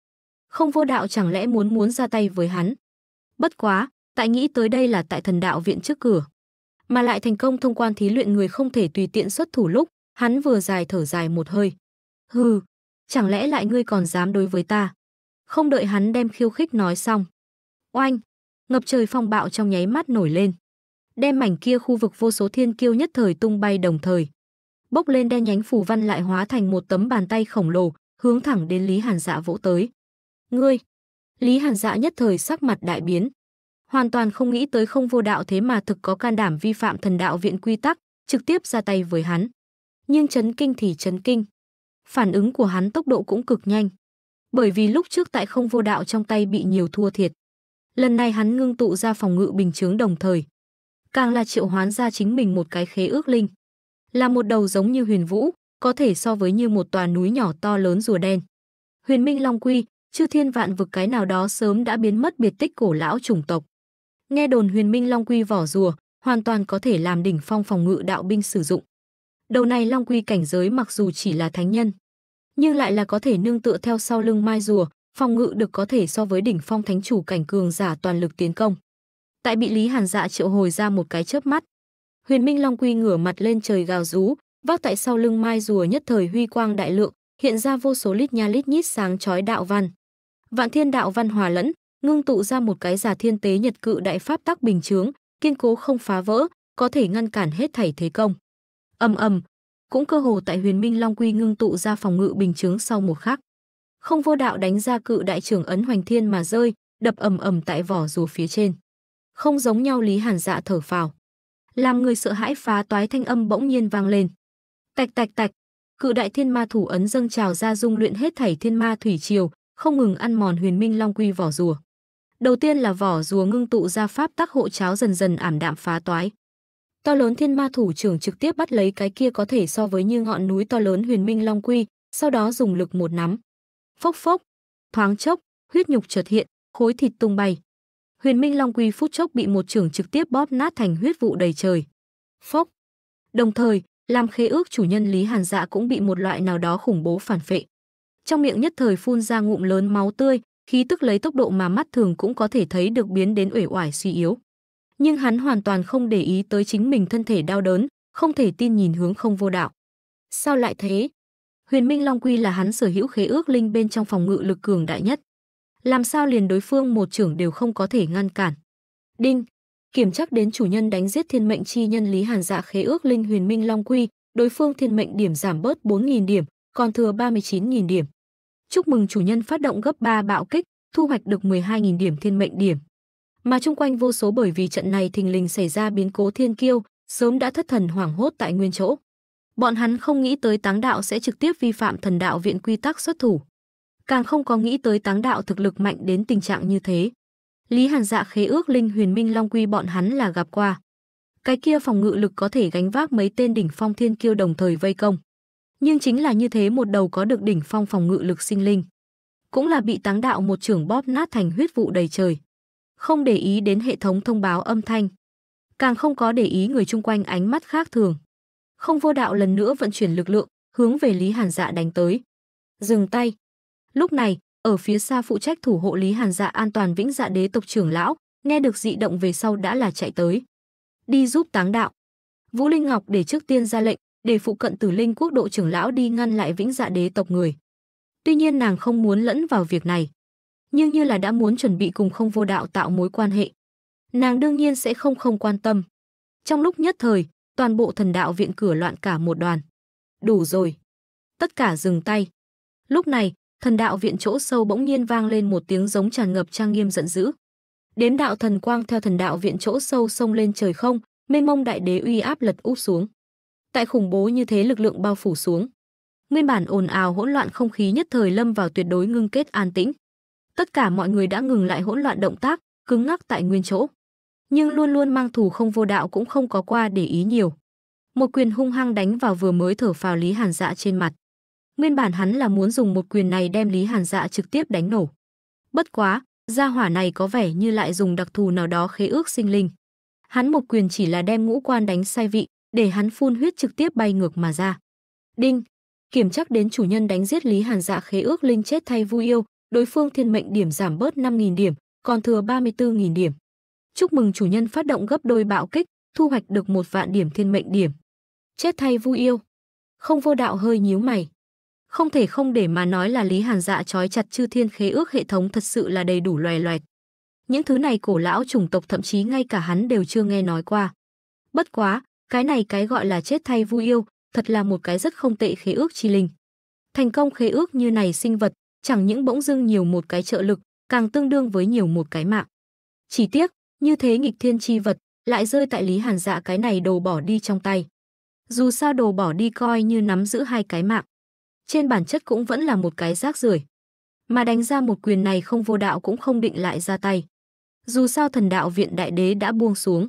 Không vô đạo chẳng lẽ muốn muốn ra tay với hắn. Bất quá, tại nghĩ tới đây là tại thần đạo viện trước cửa mà lại thành công thông quan thí luyện người không thể tùy tiện xuất thủ lúc, hắn vừa dài thở dài một hơi. Hừ, chẳng lẽ lại ngươi còn dám đối với ta? Không đợi hắn đem khiêu khích nói xong. Oanh, ngập trời phong bạo trong nháy mắt nổi lên. Đem mảnh kia khu vực vô số thiên kiêu nhất thời tung bay đồng thời. Bốc lên đen nhánh phù văn lại hóa thành một tấm bàn tay khổng lồ, hướng thẳng đến Lý Hàn Dạ vỗ tới. Ngươi! Lý Hàn Dạ nhất thời sắc mặt đại biến, hoàn toàn không nghĩ tới không vô đạo thế mà thực có can đảm vi phạm thần đạo viện quy tắc, trực tiếp ra tay với hắn. Nhưng chấn kinh thì chấn kinh. Phản ứng của hắn tốc độ cũng cực nhanh. Bởi vì lúc trước tại không vô đạo trong tay bị nhiều thua thiệt. Lần này hắn ngưng tụ ra phòng ngự bình chướng đồng thời. Càng là triệu hoán ra chính mình một cái khế ước linh. Là một đầu giống như huyền vũ, có thể so với như một tòa núi nhỏ to lớn rùa đen. Huyền Minh Long Quy, chư thiên vạn vực cái nào đó sớm đã biến mất biệt tích cổ lão chủng tộc. Nghe đồn huyền minh long quy vỏ rùa, hoàn toàn có thể làm đỉnh phong phòng ngự đạo binh sử dụng. Đầu này long quy cảnh giới mặc dù chỉ là thánh nhân, nhưng lại là có thể nương tựa theo sau lưng mai rùa, phòng ngự được có thể so với đỉnh phong thánh chủ cảnh cường giả toàn lực tiến công. Tại bị Lý Hàn Dạ triệu hồi ra một cái chớp mắt, Huyền Minh Long Quy ngửa mặt lên trời gào rú, vác tại sau lưng mai rùa nhất thời huy quang đại lượng, hiện ra vô số lít nha lít nhít sáng chói đạo văn. Vạn thiên đạo văn hòa lẫn, ngưng tụ ra một cái giả thiên tế nhật cự đại pháp tắc bình chướng, kiên cố không phá vỡ, có thể ngăn cản hết thảy thế công. Ầm ầm, cũng cơ hồ tại Huyền Minh Long Quy ngưng tụ ra phòng ngự bình chướng sau một khắc. Không vô đạo đánh ra cự đại trưởng ấn hoành thiên mà rơi, đập ầm ầm tại vỏ rùa phía trên. Không giống nhau Lý Hàn Dạ thở phào. Làm người sợ hãi phá toái thanh âm bỗng nhiên vang lên. Tạch tạch tạch, cự đại thiên ma thủ ấn dâng trào ra dung luyện hết thảy thiên ma thủy triều, không ngừng ăn mòn Huyền Minh Long Quy vỏ rùa. Đầu tiên là vỏ rùa ngưng tụ ra pháp tắc hộ cháo dần dần ảm đạm phá toái. To lớn thiên ma thủ trưởng trực tiếp bắt lấy cái kia có thể so với như ngọn núi to lớn huyền minh long quy, sau đó dùng lực một nắm. Phốc phốc, thoáng chốc, huyết nhục chợt hiện, khối thịt tung bay. Huyền minh long quy phút chốc bị một trưởng trực tiếp bóp nát thành huyết vụ đầy trời. Phốc. Đồng thời, làm khế ước chủ nhân Lý Hàn Dạ cũng bị một loại nào đó khủng bố phản phệ. Trong miệng nhất thời phun ra ngụm lớn máu tươi, khí tức lấy tốc độ mà mắt thường cũng có thể thấy được biến đến uể oải suy yếu. Nhưng hắn hoàn toàn không để ý tới chính mình thân thể đau đớn, không thể tin nhìn hướng không vô đạo. Sao lại thế? Huyền Minh Long Quy là hắn sở hữu khế ước linh bên trong phòng ngự lực cường đại nhất. Làm sao liền đối phương một trưởng đều không có thể ngăn cản? Đinh, kiểm chắc đến chủ nhân đánh giết thiên mệnh chi nhân Lý Hàn Dạ khế ước linh Huyền Minh Long Quy, đối phương thiên mệnh điểm giảm bớt 4.000 điểm, còn thừa 39.000 điểm. Chúc mừng chủ nhân phát động gấp 3 bạo kích, thu hoạch được 12.000 điểm thiên mệnh điểm. Mà chung quanh vô số bởi vì trận này thình lình xảy ra biến cố thiên kiêu, sớm đã thất thần hoảng hốt tại nguyên chỗ. Bọn hắn không nghĩ tới táng đạo sẽ trực tiếp vi phạm thần đạo viện quy tắc xuất thủ. Càng không có nghĩ tới táng đạo thực lực mạnh đến tình trạng như thế. Lý Hàn Dạ khế ước Linh Huyền Minh Long Quy bọn hắn là gặp qua. Cái kia phòng ngự lực có thể gánh vác mấy tên đỉnh phong thiên kiêu đồng thời vây công nhưng chính là như thế một đầu có được đỉnh phong phòng ngự lực sinh linh. Cũng là bị táng đạo một trưởng bóp nát thành huyết vụ đầy trời. Không để ý đến hệ thống thông báo âm thanh. Càng không có để ý người chung quanh ánh mắt khác thường. Không vô đạo lần nữa vận chuyển lực lượng, hướng về Lý Hàn Dạ đánh tới. Dừng tay. Lúc này, ở phía xa phụ trách thủ hộ Lý Hàn Dạ an toàn vĩnh dạ đế tộc trưởng lão, nghe được dị động về sau đã là chạy tới. Đi giúp táng đạo. Vũ Linh Ngọc để trước tiên ra lệnh, để phụ cận Tử Linh Quốc độ trưởng lão đi ngăn lại Vĩnh Dạ đế tộc người. Tuy nhiên nàng không muốn lẫn vào việc này, nhưng như là đã muốn chuẩn bị cùng Không Vô Đạo tạo mối quan hệ, nàng đương nhiên sẽ không không quan tâm. Trong lúc nhất thời, toàn bộ thần đạo viện cửa loạn cả một đoàn. Đủ rồi. Tất cả dừng tay. Lúc này, thần đạo viện chỗ sâu bỗng nhiên vang lên một tiếng giống tràn ngập trang nghiêm giận dữ. Đếm đạo thần quang theo thần đạo viện chỗ sâu sông lên trời không, mênh mông đại đế uy áp lật úp xuống. Tại khủng bố như thế lực lượng bao phủ xuống, nguyên bản ồn ào hỗn loạn không khí nhất thời lâm vào tuyệt đối ngưng kết an tĩnh. Tất cả mọi người đã ngừng lại hỗn loạn động tác, cứng ngắc tại nguyên chỗ. Nhưng luôn luôn mang thù không vô đạo cũng không có qua để ý nhiều. Một quyền hung hăng đánh vào vừa mới thở phào Lý Hàn Dạ trên mặt. Nguyên bản hắn là muốn dùng một quyền này đem Lý Hàn Dạ trực tiếp đánh nổ. Bất quá, gia hỏa này có vẻ như lại dùng đặc thù nào đó khế ước sinh linh. Hắn một quyền chỉ là đem ngũ quan đánh sai vị, để hắn phun huyết trực tiếp bay ngược mà ra. Đinh, kiểm chắc đến chủ nhân đánh giết Lý Hàn Dạ khế ước linh chết thay vui yêu, đối phương thiên mệnh điểm giảm bớt 5.000 điểm, còn thừa 34.000 điểm. Chúc mừng chủ nhân phát động gấp đôi bạo kích, thu hoạch được một vạn điểm thiên mệnh điểm. Chết thay vui yêu. Không vô đạo hơi nhíu mày. Không thể không để mà nói là Lý Hàn Dạ trói chặt chư thiên khế ước hệ thống thật sự là đầy đủ loài loẹt. Những thứ này cổ lão chủng tộc thậm chí ngay cả hắn đều chưa nghe nói qua. Bất quá, cái này cái gọi là chết thay vui yêu, thật là một cái rất không tệ khế ước chi linh. Thành công khế ước như này sinh vật, chẳng những bỗng dưng nhiều một cái trợ lực, càng tương đương với nhiều một cái mạng. Chỉ tiếc, như thế nghịch thiên chi vật, lại rơi tại Lý Hàn Dạ cái này đồ bỏ đi trong tay. Dù sao đồ bỏ đi coi như nắm giữ hai cái mạng. Trên bản chất cũng vẫn là một cái rác rưởi Mà đánh ra một quyền này không vô đạo cũng không định lại ra tay. Dù sao thần đạo viện đại đế đã buông xuống.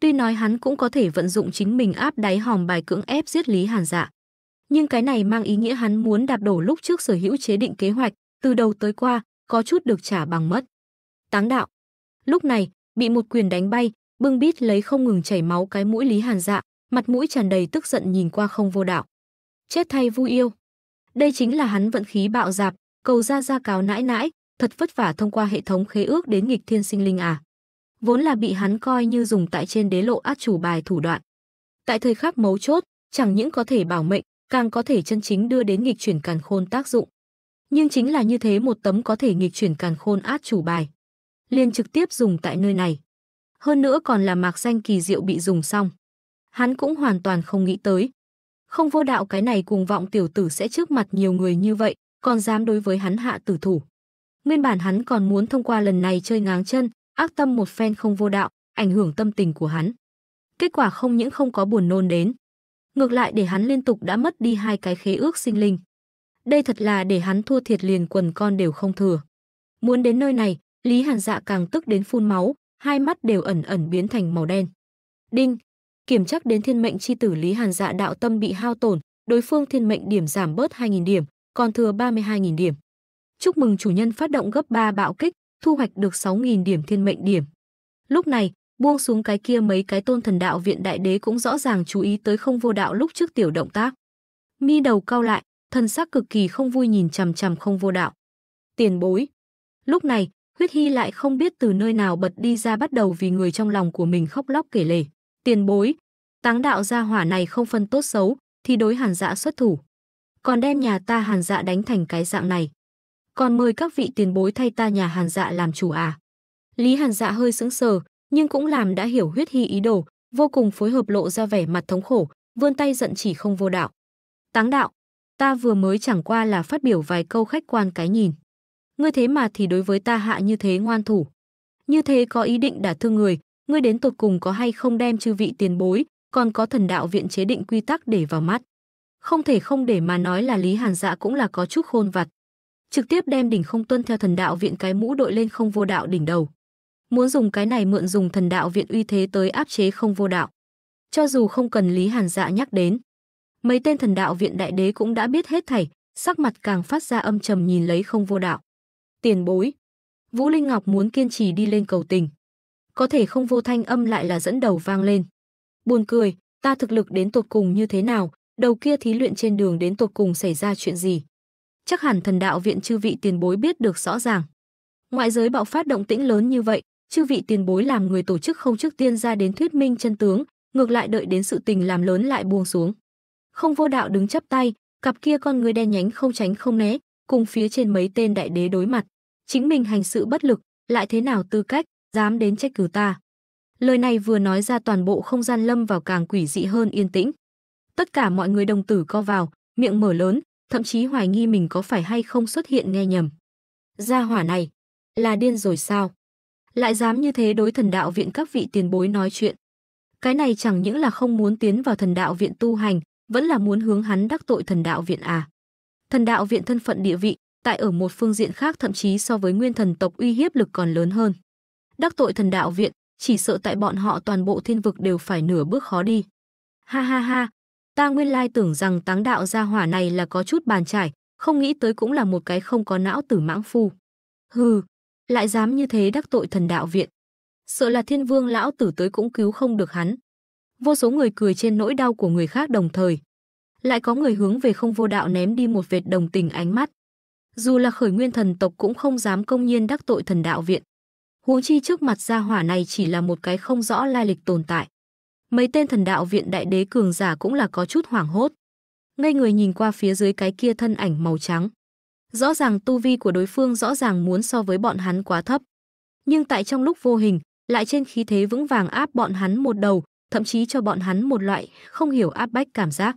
Tuy nói hắn cũng có thể vận dụng chính mình áp đáy hòm bài cưỡng ép giết Lý Hàn Dạ. Nhưng cái này mang ý nghĩa hắn muốn đạp đổ lúc trước sở hữu chế định kế hoạch, từ đầu tới qua, có chút được trả bằng mất. Táng đạo. Lúc này, bị một quyền đánh bay, bưng bít lấy không ngừng chảy máu cái mũi Lý Hàn Dạ, mặt mũi tràn đầy tức giận nhìn qua không vô đạo. Chết thay vui yêu. Đây chính là hắn vận khí bạo dạp, cầu ra ra cáo nãi nãi, thật vất vả thông qua hệ thống khế ước đến nghịch thiên sinh linh à vốn là bị hắn coi như dùng tại trên đế lộ át chủ bài thủ đoạn. Tại thời khắc mấu chốt, chẳng những có thể bảo mệnh, càng có thể chân chính đưa đến nghịch chuyển càn khôn tác dụng. Nhưng chính là như thế một tấm có thể nghịch chuyển càn khôn át chủ bài. liền trực tiếp dùng tại nơi này. Hơn nữa còn là mạc danh kỳ diệu bị dùng xong. Hắn cũng hoàn toàn không nghĩ tới. Không vô đạo cái này cùng vọng tiểu tử sẽ trước mặt nhiều người như vậy, còn dám đối với hắn hạ tử thủ. Nguyên bản hắn còn muốn thông qua lần này chơi ngáng chân, ác tâm một phen không vô đạo, ảnh hưởng tâm tình của hắn. Kết quả không những không có buồn nôn đến, ngược lại để hắn liên tục đã mất đi hai cái khế ước sinh linh. Đây thật là để hắn thua thiệt liền quần con đều không thừa. Muốn đến nơi này, Lý Hàn Dạ càng tức đến phun máu, hai mắt đều ẩn ẩn biến thành màu đen. Đinh, kiểm chắc đến thiên mệnh chi tử Lý Hàn Dạ đạo tâm bị hao tổn, đối phương thiên mệnh điểm giảm bớt 2.000 điểm, còn thừa 32.000 điểm. Chúc mừng chủ nhân phát động gấp 3 bạo kích, thu hoạch được 6.000 điểm thiên mệnh điểm. Lúc này, buông xuống cái kia mấy cái tôn thần đạo viện đại đế cũng rõ ràng chú ý tới không vô đạo lúc trước tiểu động tác. Mi đầu cao lại, thân sắc cực kỳ không vui nhìn chằm chằm không vô đạo. Tiền bối. Lúc này, huyết hy lại không biết từ nơi nào bật đi ra bắt đầu vì người trong lòng của mình khóc lóc kể lể. Tiền bối. Táng đạo gia hỏa này không phân tốt xấu, thì đối hàn dạ xuất thủ. Còn đem nhà ta hàn dạ đánh thành cái dạng này còn mời các vị tiền bối thay ta nhà Hàn Dạ làm chủ à. Lý Hàn Dạ hơi sững sờ, nhưng cũng làm đã hiểu huyết hy ý đồ, vô cùng phối hợp lộ ra vẻ mặt thống khổ, vươn tay giận chỉ không vô đạo. Táng đạo, ta vừa mới chẳng qua là phát biểu vài câu khách quan cái nhìn. Ngươi thế mà thì đối với ta hạ như thế ngoan thủ. Như thế có ý định đả thương người, ngươi đến tột cùng có hay không đem chư vị tiền bối, còn có thần đạo viện chế định quy tắc để vào mắt. Không thể không để mà nói là Lý Hàn Dạ cũng là có chút khôn vặt trực tiếp đem đỉnh không tuân theo thần đạo viện cái mũ đội lên không vô đạo đỉnh đầu. Muốn dùng cái này mượn dùng thần đạo viện uy thế tới áp chế không vô đạo. Cho dù không cần Lý Hàn Dạ nhắc đến, mấy tên thần đạo viện đại đế cũng đã biết hết thảy, sắc mặt càng phát ra âm trầm nhìn lấy không vô đạo. Tiền bối, Vũ Linh Ngọc muốn kiên trì đi lên cầu tình. Có thể không vô thanh âm lại là dẫn đầu vang lên. Buồn cười, ta thực lực đến tột cùng như thế nào, đầu kia thí luyện trên đường đến tột cùng xảy ra chuyện gì chắc hẳn thần đạo viện chư vị tiền bối biết được rõ ràng. Ngoại giới bạo phát động tĩnh lớn như vậy, chư vị tiền bối làm người tổ chức không trước tiên ra đến thuyết minh chân tướng, ngược lại đợi đến sự tình làm lớn lại buông xuống. Không vô đạo đứng chắp tay, cặp kia con người đen nhánh không tránh không né, cùng phía trên mấy tên đại đế đối mặt. Chính mình hành sự bất lực, lại thế nào tư cách, dám đến trách cứ ta. Lời này vừa nói ra toàn bộ không gian lâm vào càng quỷ dị hơn yên tĩnh. Tất cả mọi người đồng tử co vào, miệng mở lớn, thậm chí hoài nghi mình có phải hay không xuất hiện nghe nhầm. Gia hỏa này, là điên rồi sao? Lại dám như thế đối thần đạo viện các vị tiền bối nói chuyện. Cái này chẳng những là không muốn tiến vào thần đạo viện tu hành, vẫn là muốn hướng hắn đắc tội thần đạo viện à. Thần đạo viện thân phận địa vị, tại ở một phương diện khác thậm chí so với nguyên thần tộc uy hiếp lực còn lớn hơn. Đắc tội thần đạo viện, chỉ sợ tại bọn họ toàn bộ thiên vực đều phải nửa bước khó đi. Ha ha ha, Ta nguyên lai tưởng rằng táng đạo gia hỏa này là có chút bàn trải, không nghĩ tới cũng là một cái không có não tử mãng phu. Hừ, lại dám như thế đắc tội thần đạo viện. Sợ là thiên vương lão tử tới cũng cứu không được hắn. Vô số người cười trên nỗi đau của người khác đồng thời. Lại có người hướng về không vô đạo ném đi một vệt đồng tình ánh mắt. Dù là khởi nguyên thần tộc cũng không dám công nhiên đắc tội thần đạo viện. Huống chi trước mặt gia hỏa này chỉ là một cái không rõ lai lịch tồn tại. Mấy tên thần đạo viện đại đế cường giả cũng là có chút hoảng hốt. ngay người nhìn qua phía dưới cái kia thân ảnh màu trắng. Rõ ràng tu vi của đối phương rõ ràng muốn so với bọn hắn quá thấp. Nhưng tại trong lúc vô hình, lại trên khí thế vững vàng áp bọn hắn một đầu, thậm chí cho bọn hắn một loại không hiểu áp bách cảm giác.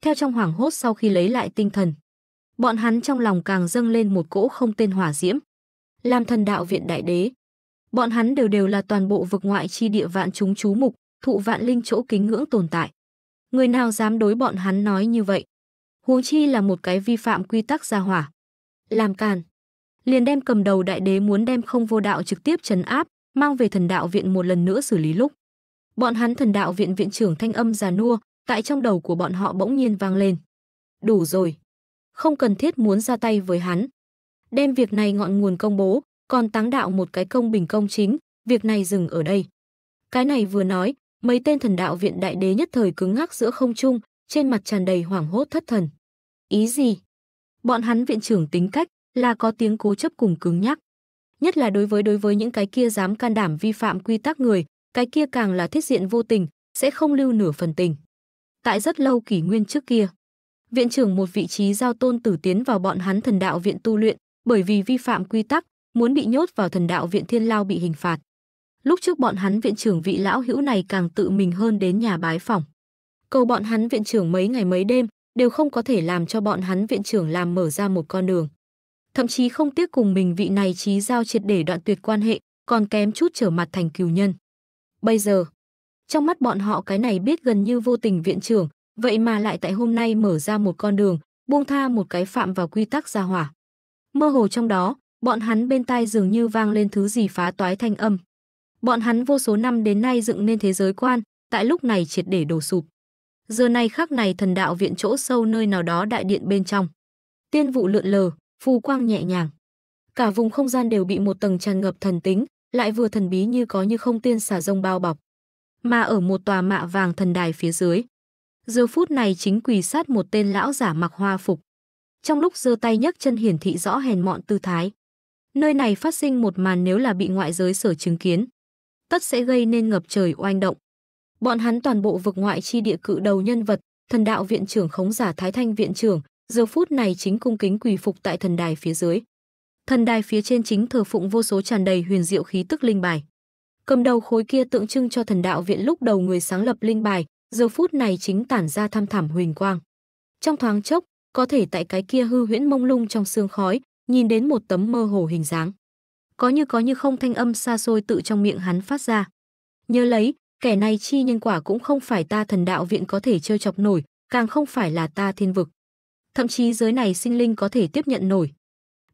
Theo trong hoảng hốt sau khi lấy lại tinh thần, bọn hắn trong lòng càng dâng lên một cỗ không tên hỏa diễm. Làm thần đạo viện đại đế, bọn hắn đều đều là toàn bộ vực ngoại chi địa vạn chúng chú mục, thụ vạn linh chỗ kính ngưỡng tồn tại. Người nào dám đối bọn hắn nói như vậy? Huống chi là một cái vi phạm quy tắc gia hỏa. Làm càn. Liền đem cầm đầu đại đế muốn đem không vô đạo trực tiếp trấn áp, mang về thần đạo viện một lần nữa xử lý lúc. Bọn hắn thần đạo viện viện trưởng thanh âm già nua, tại trong đầu của bọn họ bỗng nhiên vang lên. Đủ rồi. Không cần thiết muốn ra tay với hắn. Đem việc này ngọn nguồn công bố, còn táng đạo một cái công bình công chính, việc này dừng ở đây. Cái này vừa nói, Mấy tên thần đạo viện đại đế nhất thời cứng ngắc giữa không trung, trên mặt tràn đầy hoảng hốt thất thần. Ý gì? Bọn hắn viện trưởng tính cách là có tiếng cố chấp cùng cứng nhắc. Nhất là đối với đối với những cái kia dám can đảm vi phạm quy tắc người, cái kia càng là thiết diện vô tình, sẽ không lưu nửa phần tình. Tại rất lâu kỷ nguyên trước kia, viện trưởng một vị trí giao tôn tử tiến vào bọn hắn thần đạo viện tu luyện, bởi vì vi phạm quy tắc, muốn bị nhốt vào thần đạo viện thiên lao bị hình phạt. Lúc trước bọn hắn viện trưởng vị lão hữu này càng tự mình hơn đến nhà bái phòng. Cầu bọn hắn viện trưởng mấy ngày mấy đêm đều không có thể làm cho bọn hắn viện trưởng làm mở ra một con đường. Thậm chí không tiếc cùng mình vị này trí giao triệt để đoạn tuyệt quan hệ, còn kém chút trở mặt thành cừu nhân. Bây giờ, trong mắt bọn họ cái này biết gần như vô tình viện trưởng, vậy mà lại tại hôm nay mở ra một con đường, buông tha một cái phạm vào quy tắc gia hỏa. Mơ hồ trong đó, bọn hắn bên tai dường như vang lên thứ gì phá toái thanh âm. Bọn hắn vô số năm đến nay dựng nên thế giới quan, tại lúc này triệt để đổ sụp. Giờ này khắc này thần đạo viện chỗ sâu nơi nào đó đại điện bên trong. Tiên vụ lượn lờ, phù quang nhẹ nhàng. Cả vùng không gian đều bị một tầng tràn ngập thần tính, lại vừa thần bí như có như không tiên xả rông bao bọc. Mà ở một tòa mạ vàng thần đài phía dưới. Giờ phút này chính quỳ sát một tên lão giả mặc hoa phục. Trong lúc giơ tay nhấc chân hiển thị rõ hèn mọn tư thái. Nơi này phát sinh một màn nếu là bị ngoại giới sở chứng kiến, tất sẽ gây nên ngập trời oanh động. Bọn hắn toàn bộ vực ngoại chi địa cự đầu nhân vật, thần đạo viện trưởng khống giả Thái Thanh viện trưởng, giờ phút này chính cung kính quỳ phục tại thần đài phía dưới. Thần đài phía trên chính thờ phụng vô số tràn đầy huyền diệu khí tức linh bài. Cầm đầu khối kia tượng trưng cho thần đạo viện lúc đầu người sáng lập linh bài, giờ phút này chính tản ra tham thảm huỳnh quang. Trong thoáng chốc, có thể tại cái kia hư huyễn mông lung trong sương khói, nhìn đến một tấm mơ hồ hình dáng có như có như không thanh âm xa xôi tự trong miệng hắn phát ra. Nhớ lấy, kẻ này chi nhân quả cũng không phải ta thần đạo viện có thể trêu chọc nổi, càng không phải là ta thiên vực. Thậm chí giới này sinh linh có thể tiếp nhận nổi.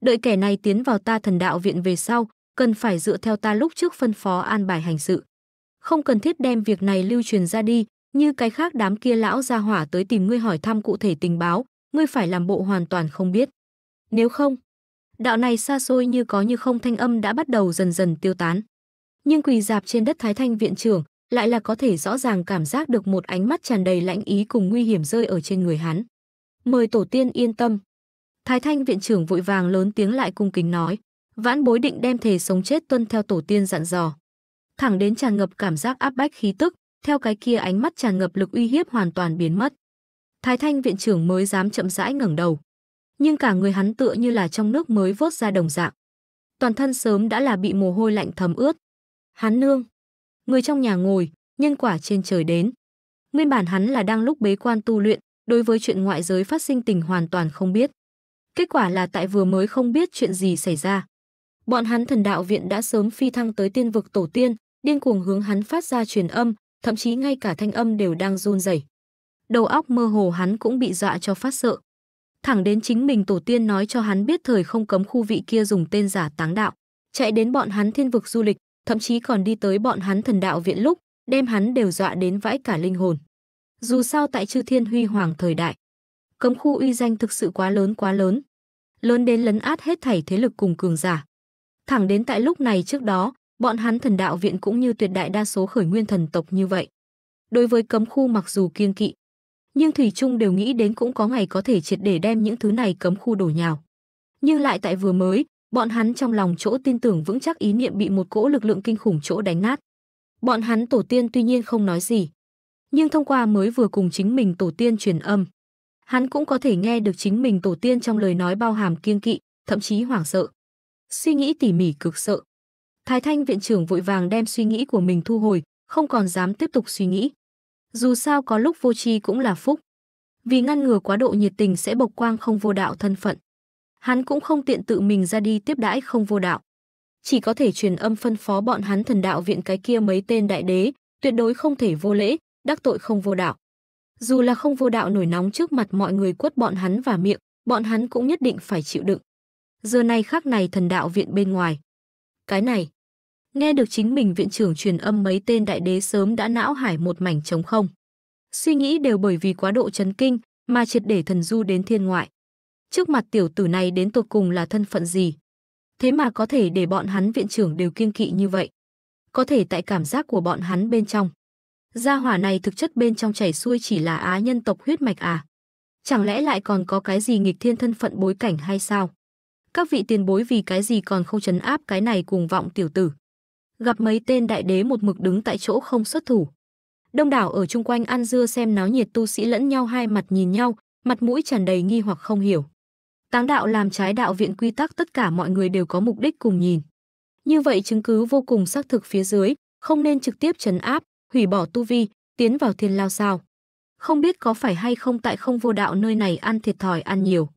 Đợi kẻ này tiến vào ta thần đạo viện về sau, cần phải dựa theo ta lúc trước phân phó an bài hành sự. Không cần thiết đem việc này lưu truyền ra đi, như cái khác đám kia lão gia hỏa tới tìm ngươi hỏi thăm cụ thể tình báo, ngươi phải làm bộ hoàn toàn không biết. Nếu không, đạo này xa xôi như có như không thanh âm đã bắt đầu dần dần tiêu tán. Nhưng quỳ dạp trên đất Thái Thanh viện trưởng, lại là có thể rõ ràng cảm giác được một ánh mắt tràn đầy lãnh ý cùng nguy hiểm rơi ở trên người hắn. Mời tổ tiên yên tâm. Thái Thanh viện trưởng vội vàng lớn tiếng lại cung kính nói, vãn bối định đem thể sống chết tuân theo tổ tiên dặn dò. Thẳng đến tràn ngập cảm giác áp bách khí tức, theo cái kia ánh mắt tràn ngập lực uy hiếp hoàn toàn biến mất. Thái Thanh viện trưởng mới dám chậm rãi ngẩng đầu nhưng cả người hắn tựa như là trong nước mới vớt ra đồng dạng. Toàn thân sớm đã là bị mồ hôi lạnh thấm ướt. Hắn nương, người trong nhà ngồi, nhân quả trên trời đến. Nguyên bản hắn là đang lúc bế quan tu luyện, đối với chuyện ngoại giới phát sinh tình hoàn toàn không biết. Kết quả là tại vừa mới không biết chuyện gì xảy ra. Bọn hắn thần đạo viện đã sớm phi thăng tới tiên vực tổ tiên, điên cuồng hướng hắn phát ra truyền âm, thậm chí ngay cả thanh âm đều đang run rẩy. Đầu óc mơ hồ hắn cũng bị dọa cho phát sợ thẳng đến chính mình tổ tiên nói cho hắn biết thời không cấm khu vị kia dùng tên giả táng đạo, chạy đến bọn hắn thiên vực du lịch, thậm chí còn đi tới bọn hắn thần đạo viện lúc, đem hắn đều dọa đến vãi cả linh hồn. Dù sao tại chư thiên huy hoàng thời đại, cấm khu uy danh thực sự quá lớn quá lớn, lớn đến lấn át hết thảy thế lực cùng cường giả. Thẳng đến tại lúc này trước đó, bọn hắn thần đạo viện cũng như tuyệt đại đa số khởi nguyên thần tộc như vậy. Đối với cấm khu mặc dù kiêng kỵ, nhưng Thủy Trung đều nghĩ đến cũng có ngày có thể triệt để đem những thứ này cấm khu đổ nhào. Nhưng lại tại vừa mới, bọn hắn trong lòng chỗ tin tưởng vững chắc ý niệm bị một cỗ lực lượng kinh khủng chỗ đánh nát. Bọn hắn tổ tiên tuy nhiên không nói gì, nhưng thông qua mới vừa cùng chính mình tổ tiên truyền âm, hắn cũng có thể nghe được chính mình tổ tiên trong lời nói bao hàm kiêng kỵ, thậm chí hoảng sợ. Suy nghĩ tỉ mỉ cực sợ. Thái Thanh viện trưởng vội vàng đem suy nghĩ của mình thu hồi, không còn dám tiếp tục suy nghĩ. Dù sao có lúc vô tri cũng là phúc. Vì ngăn ngừa quá độ nhiệt tình sẽ bộc quang không vô đạo thân phận. Hắn cũng không tiện tự mình ra đi tiếp đãi không vô đạo. Chỉ có thể truyền âm phân phó bọn hắn thần đạo viện cái kia mấy tên đại đế, tuyệt đối không thể vô lễ, đắc tội không vô đạo. Dù là không vô đạo nổi nóng trước mặt mọi người quất bọn hắn và miệng, bọn hắn cũng nhất định phải chịu đựng. Giờ này khác này thần đạo viện bên ngoài. Cái này, nghe được chính mình viện trưởng truyền âm mấy tên đại đế sớm đã não hải một mảnh trống không. Suy nghĩ đều bởi vì quá độ chấn kinh mà triệt để thần du đến thiên ngoại. Trước mặt tiểu tử này đến tột cùng là thân phận gì? Thế mà có thể để bọn hắn viện trưởng đều kiêng kỵ như vậy. Có thể tại cảm giác của bọn hắn bên trong. Gia hỏa này thực chất bên trong chảy xuôi chỉ là á nhân tộc huyết mạch à? Chẳng lẽ lại còn có cái gì nghịch thiên thân phận bối cảnh hay sao? Các vị tiền bối vì cái gì còn không chấn áp cái này cùng vọng tiểu tử? gặp mấy tên đại đế một mực đứng tại chỗ không xuất thủ. Đông đảo ở chung quanh ăn dưa xem náo nhiệt tu sĩ lẫn nhau hai mặt nhìn nhau, mặt mũi tràn đầy nghi hoặc không hiểu. Táng đạo làm trái đạo viện quy tắc tất cả mọi người đều có mục đích cùng nhìn. Như vậy chứng cứ vô cùng xác thực phía dưới, không nên trực tiếp trấn áp, hủy bỏ tu vi, tiến vào thiên lao sao. Không biết có phải hay không tại không vô đạo nơi này ăn thiệt thòi ăn nhiều.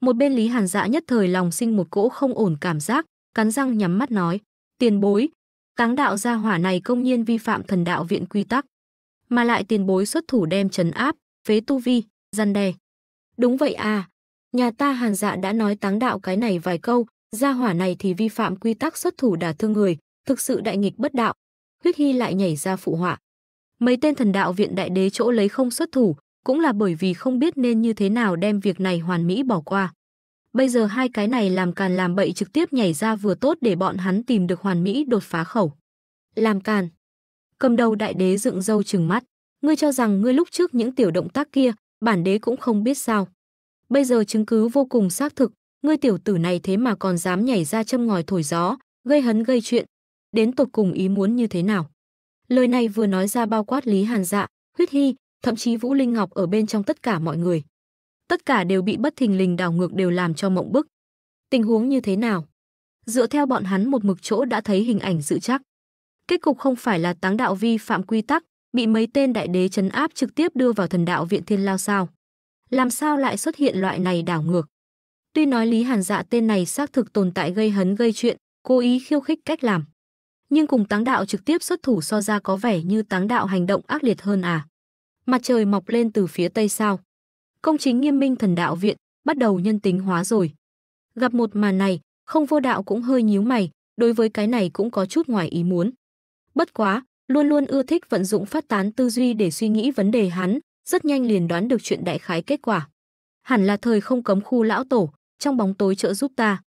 Một bên Lý Hàn Dạ nhất thời lòng sinh một cỗ không ổn cảm giác, cắn răng nhắm mắt nói, tiền bối, Táng đạo gia hỏa này công nhiên vi phạm thần đạo viện quy tắc, mà lại tiền bối xuất thủ đem trấn áp, phế tu vi, gian đe. Đúng vậy à, nhà ta Hàn Dạ đã nói táng đạo cái này vài câu, gia hỏa này thì vi phạm quy tắc xuất thủ đả thương người, thực sự đại nghịch bất đạo. Huyết Hy lại nhảy ra phụ họa. Mấy tên thần đạo viện đại đế chỗ lấy không xuất thủ, cũng là bởi vì không biết nên như thế nào đem việc này hoàn mỹ bỏ qua. Bây giờ hai cái này làm càn làm bậy trực tiếp nhảy ra vừa tốt để bọn hắn tìm được hoàn mỹ đột phá khẩu. Làm càn. Cầm đầu đại đế dựng râu trừng mắt. Ngươi cho rằng ngươi lúc trước những tiểu động tác kia, bản đế cũng không biết sao. Bây giờ chứng cứ vô cùng xác thực, ngươi tiểu tử này thế mà còn dám nhảy ra châm ngòi thổi gió, gây hấn gây chuyện. Đến tột cùng ý muốn như thế nào? Lời này vừa nói ra bao quát Lý Hàn Dạ, Huyết Hy, thậm chí Vũ Linh Ngọc ở bên trong tất cả mọi người tất cả đều bị bất thình lình đảo ngược đều làm cho mộng bức. Tình huống như thế nào? Dựa theo bọn hắn một mực chỗ đã thấy hình ảnh dự chắc. Kết cục không phải là táng đạo vi phạm quy tắc, bị mấy tên đại đế chấn áp trực tiếp đưa vào thần đạo viện thiên lao sao? Làm sao lại xuất hiện loại này đảo ngược? Tuy nói Lý Hàn Dạ tên này xác thực tồn tại gây hấn gây chuyện, cố ý khiêu khích cách làm. Nhưng cùng táng đạo trực tiếp xuất thủ so ra có vẻ như táng đạo hành động ác liệt hơn à? Mặt trời mọc lên từ phía tây sao? công chính nghiêm minh thần đạo viện, bắt đầu nhân tính hóa rồi. Gặp một màn này, không vô đạo cũng hơi nhíu mày, đối với cái này cũng có chút ngoài ý muốn. Bất quá, luôn luôn ưa thích vận dụng phát tán tư duy để suy nghĩ vấn đề hắn, rất nhanh liền đoán được chuyện đại khái kết quả. Hẳn là thời không cấm khu lão tổ, trong bóng tối trợ giúp ta.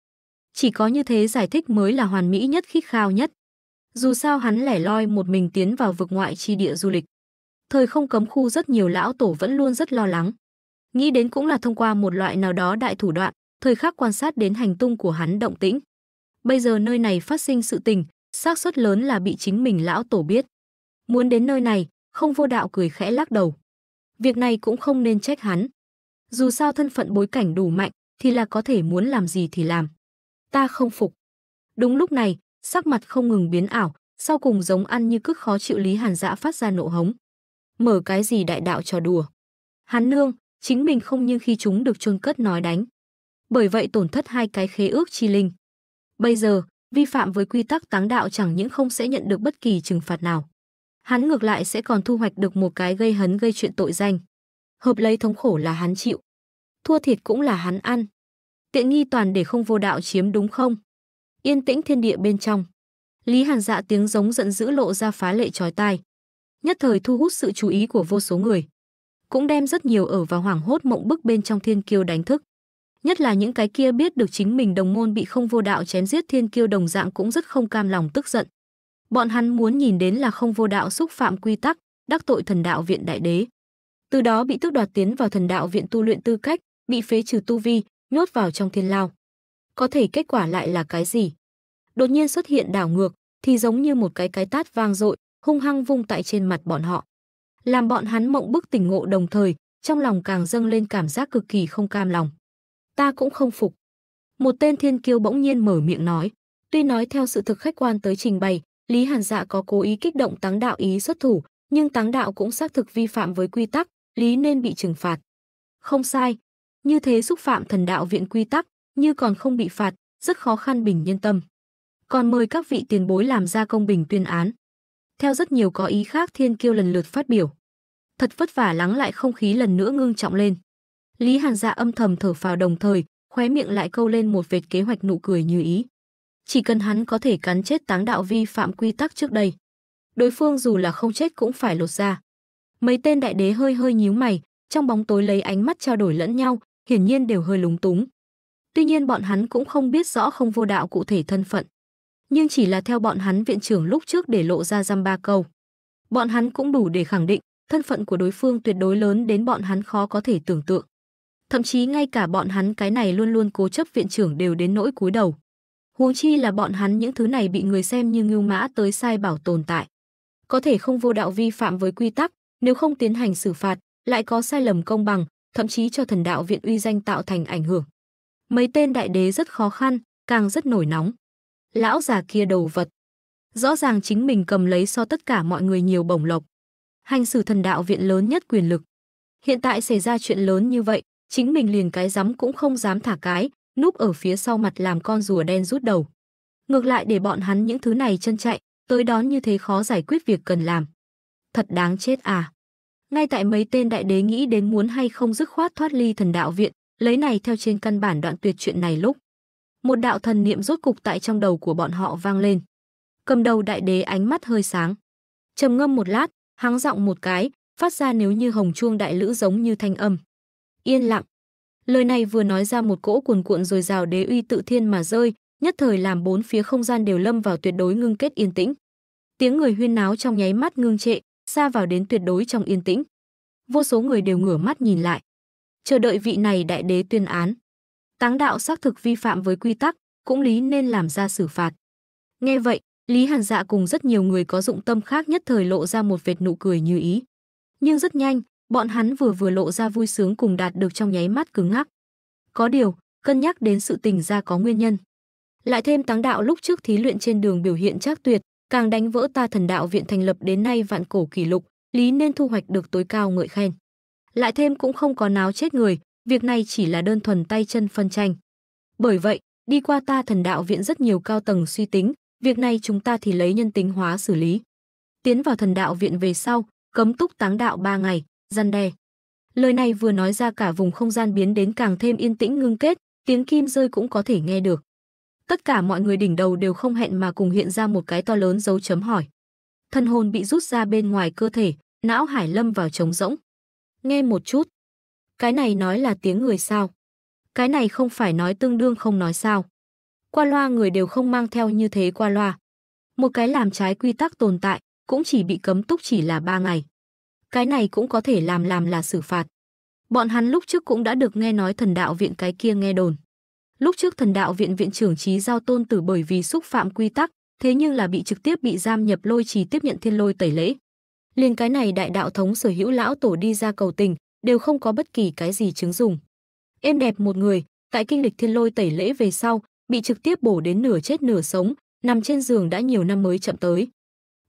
Chỉ có như thế giải thích mới là hoàn mỹ nhất khít khao nhất. Dù sao hắn lẻ loi một mình tiến vào vực ngoại chi địa du lịch. Thời không cấm khu rất nhiều lão tổ vẫn luôn rất lo lắng nghĩ đến cũng là thông qua một loại nào đó đại thủ đoạn, thời khắc quan sát đến hành tung của hắn động tĩnh. Bây giờ nơi này phát sinh sự tình, xác suất lớn là bị chính mình lão tổ biết. Muốn đến nơi này, không vô đạo cười khẽ lắc đầu. Việc này cũng không nên trách hắn. Dù sao thân phận bối cảnh đủ mạnh, thì là có thể muốn làm gì thì làm. Ta không phục. Đúng lúc này, sắc mặt không ngừng biến ảo, sau cùng giống ăn như cức khó chịu Lý Hàn Dã phát ra nộ hống. Mở cái gì đại đạo trò đùa. Hắn nương, chính mình không nhưng khi chúng được chôn cất nói đánh. Bởi vậy tổn thất hai cái khế ước chi linh. Bây giờ, vi phạm với quy tắc táng đạo chẳng những không sẽ nhận được bất kỳ trừng phạt nào. Hắn ngược lại sẽ còn thu hoạch được một cái gây hấn gây chuyện tội danh. Hợp lấy thống khổ là hắn chịu. Thua thiệt cũng là hắn ăn. Tiện nghi toàn để không vô đạo chiếm đúng không? Yên tĩnh thiên địa bên trong. Lý Hàn dạ tiếng giống giận dữ lộ ra phá lệ trói tai. Nhất thời thu hút sự chú ý của vô số người cũng đem rất nhiều ở và hoảng hốt mộng bức bên trong thiên kiêu đánh thức. Nhất là những cái kia biết được chính mình đồng môn bị không vô đạo chém giết thiên kiêu đồng dạng cũng rất không cam lòng tức giận. Bọn hắn muốn nhìn đến là không vô đạo xúc phạm quy tắc, đắc tội thần đạo viện đại đế. Từ đó bị tước đoạt tiến vào thần đạo viện tu luyện tư cách, bị phế trừ tu vi, nhốt vào trong thiên lao. Có thể kết quả lại là cái gì? Đột nhiên xuất hiện đảo ngược, thì giống như một cái cái tát vang dội, hung hăng vung tại trên mặt bọn họ làm bọn hắn mộng bức tỉnh ngộ đồng thời, trong lòng càng dâng lên cảm giác cực kỳ không cam lòng. Ta cũng không phục. Một tên thiên kiêu bỗng nhiên mở miệng nói, tuy nói theo sự thực khách quan tới trình bày, Lý Hàn Dạ có cố ý kích động táng đạo ý xuất thủ, nhưng táng đạo cũng xác thực vi phạm với quy tắc, lý nên bị trừng phạt. Không sai, như thế xúc phạm thần đạo viện quy tắc, như còn không bị phạt, rất khó khăn bình nhân tâm. Còn mời các vị tiền bối làm ra công bình tuyên án. Theo rất nhiều có ý khác thiên kiêu lần lượt phát biểu thật vất vả lắng lại không khí lần nữa ngưng trọng lên. Lý Hàn Dạ âm thầm thở phào đồng thời, khóe miệng lại câu lên một vệt kế hoạch nụ cười như ý. Chỉ cần hắn có thể cắn chết táng đạo vi phạm quy tắc trước đây, đối phương dù là không chết cũng phải lột ra. Mấy tên đại đế hơi hơi nhíu mày, trong bóng tối lấy ánh mắt trao đổi lẫn nhau, hiển nhiên đều hơi lúng túng. Tuy nhiên bọn hắn cũng không biết rõ không vô đạo cụ thể thân phận. Nhưng chỉ là theo bọn hắn viện trưởng lúc trước để lộ ra giam ba câu. Bọn hắn cũng đủ để khẳng định thân phận của đối phương tuyệt đối lớn đến bọn hắn khó có thể tưởng tượng. Thậm chí ngay cả bọn hắn cái này luôn luôn cố chấp viện trưởng đều đến nỗi cúi đầu. Huống chi là bọn hắn những thứ này bị người xem như ngưu mã tới sai bảo tồn tại. Có thể không vô đạo vi phạm với quy tắc, nếu không tiến hành xử phạt, lại có sai lầm công bằng, thậm chí cho thần đạo viện uy danh tạo thành ảnh hưởng. Mấy tên đại đế rất khó khăn, càng rất nổi nóng. Lão già kia đầu vật. Rõ ràng chính mình cầm lấy so tất cả mọi người nhiều bổng lộc, hành xử thần đạo viện lớn nhất quyền lực. Hiện tại xảy ra chuyện lớn như vậy, chính mình liền cái rắm cũng không dám thả cái, núp ở phía sau mặt làm con rùa đen rút đầu. Ngược lại để bọn hắn những thứ này chân chạy, tới đón như thế khó giải quyết việc cần làm. Thật đáng chết à. Ngay tại mấy tên đại đế nghĩ đến muốn hay không dứt khoát thoát ly thần đạo viện, lấy này theo trên căn bản đoạn tuyệt chuyện này lúc. Một đạo thần niệm rốt cục tại trong đầu của bọn họ vang lên. Cầm đầu đại đế ánh mắt hơi sáng. trầm ngâm một lát, hắng giọng một cái, phát ra nếu như hồng chuông đại lữ giống như thanh âm. Yên lặng. Lời này vừa nói ra một cỗ cuồn cuộn rồi rào đế uy tự thiên mà rơi, nhất thời làm bốn phía không gian đều lâm vào tuyệt đối ngưng kết yên tĩnh. Tiếng người huyên náo trong nháy mắt ngưng trệ, xa vào đến tuyệt đối trong yên tĩnh. Vô số người đều ngửa mắt nhìn lại, chờ đợi vị này đại đế tuyên án. Táng đạo xác thực vi phạm với quy tắc, cũng lý nên làm ra xử phạt. Nghe vậy, Lý Hàn Dạ cùng rất nhiều người có dụng tâm khác nhất thời lộ ra một vệt nụ cười như ý. Nhưng rất nhanh, bọn hắn vừa vừa lộ ra vui sướng cùng đạt được trong nháy mắt cứng ngắc. Có điều, cân nhắc đến sự tình ra có nguyên nhân. Lại thêm táng đạo lúc trước thí luyện trên đường biểu hiện chắc tuyệt, càng đánh vỡ ta thần đạo viện thành lập đến nay vạn cổ kỷ lục, lý nên thu hoạch được tối cao ngợi khen. Lại thêm cũng không có náo chết người, việc này chỉ là đơn thuần tay chân phân tranh. Bởi vậy, đi qua ta thần đạo viện rất nhiều cao tầng suy tính, việc này chúng ta thì lấy nhân tính hóa xử lý. Tiến vào thần đạo viện về sau, cấm túc táng đạo ba ngày, gian đe. Lời này vừa nói ra cả vùng không gian biến đến càng thêm yên tĩnh ngưng kết, tiếng kim rơi cũng có thể nghe được. Tất cả mọi người đỉnh đầu đều không hẹn mà cùng hiện ra một cái to lớn dấu chấm hỏi. Thân hồn bị rút ra bên ngoài cơ thể, não hải lâm vào trống rỗng. Nghe một chút. Cái này nói là tiếng người sao? Cái này không phải nói tương đương không nói sao? qua loa người đều không mang theo như thế qua loa. Một cái làm trái quy tắc tồn tại, cũng chỉ bị cấm túc chỉ là 3 ngày. Cái này cũng có thể làm làm là xử phạt. Bọn hắn lúc trước cũng đã được nghe nói thần đạo viện cái kia nghe đồn. Lúc trước thần đạo viện viện trưởng trí giao tôn tử bởi vì xúc phạm quy tắc, thế nhưng là bị trực tiếp bị giam nhập lôi trì tiếp nhận thiên lôi tẩy lễ. Liền cái này đại đạo thống sở hữu lão tổ đi ra cầu tình, đều không có bất kỳ cái gì chứng dùng. Êm đẹp một người, tại kinh lịch thiên lôi tẩy lễ về sau, bị trực tiếp bổ đến nửa chết nửa sống, nằm trên giường đã nhiều năm mới chậm tới.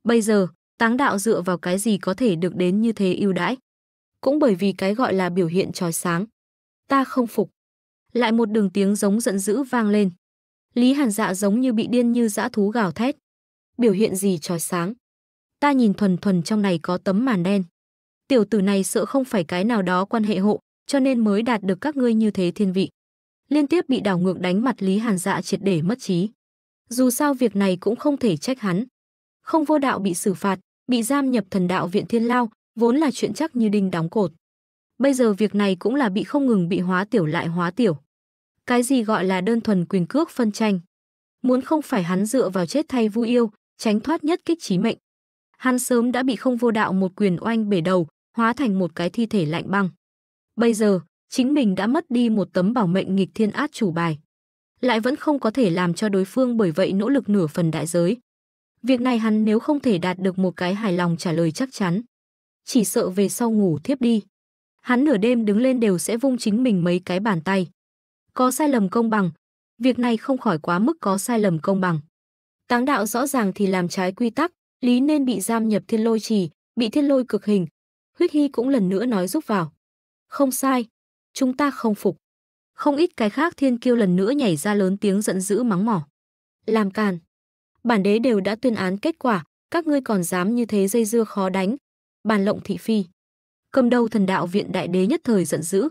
Bây giờ, táng đạo dựa vào cái gì có thể được đến như thế ưu đãi? Cũng bởi vì cái gọi là biểu hiện trói sáng. Ta không phục. Lại một đường tiếng giống giận dữ vang lên. Lý Hàn Dạ giống như bị điên như dã thú gào thét. Biểu hiện gì trói sáng? Ta nhìn thuần thuần trong này có tấm màn đen. Tiểu tử này sợ không phải cái nào đó quan hệ hộ, cho nên mới đạt được các ngươi như thế thiên vị liên tiếp bị đảo ngược đánh mặt Lý Hàn Dạ triệt để mất trí. Dù sao việc này cũng không thể trách hắn. Không vô đạo bị xử phạt, bị giam nhập thần đạo viện thiên lao, vốn là chuyện chắc như đinh đóng cột. Bây giờ việc này cũng là bị không ngừng bị hóa tiểu lại hóa tiểu. Cái gì gọi là đơn thuần quyền cước phân tranh? Muốn không phải hắn dựa vào chết thay Vu Yêu, tránh thoát nhất kích chí mệnh. Hắn sớm đã bị không vô đạo một quyền oanh bể đầu, hóa thành một cái thi thể lạnh băng. Bây giờ, chính mình đã mất đi một tấm bảo mệnh nghịch thiên át chủ bài. Lại vẫn không có thể làm cho đối phương bởi vậy nỗ lực nửa phần đại giới. Việc này hắn nếu không thể đạt được một cái hài lòng trả lời chắc chắn. Chỉ sợ về sau ngủ thiếp đi. Hắn nửa đêm đứng lên đều sẽ vung chính mình mấy cái bàn tay. Có sai lầm công bằng. Việc này không khỏi quá mức có sai lầm công bằng. Táng đạo rõ ràng thì làm trái quy tắc, lý nên bị giam nhập thiên lôi trì, bị thiên lôi cực hình. Huyết Hy cũng lần nữa nói giúp vào. Không sai, chúng ta không phục. Không ít cái khác thiên kiêu lần nữa nhảy ra lớn tiếng giận dữ mắng mỏ. Làm càn. Bản đế đều đã tuyên án kết quả, các ngươi còn dám như thế dây dưa khó đánh. Bàn lộng thị phi. Cầm đầu thần đạo viện đại đế nhất thời giận dữ.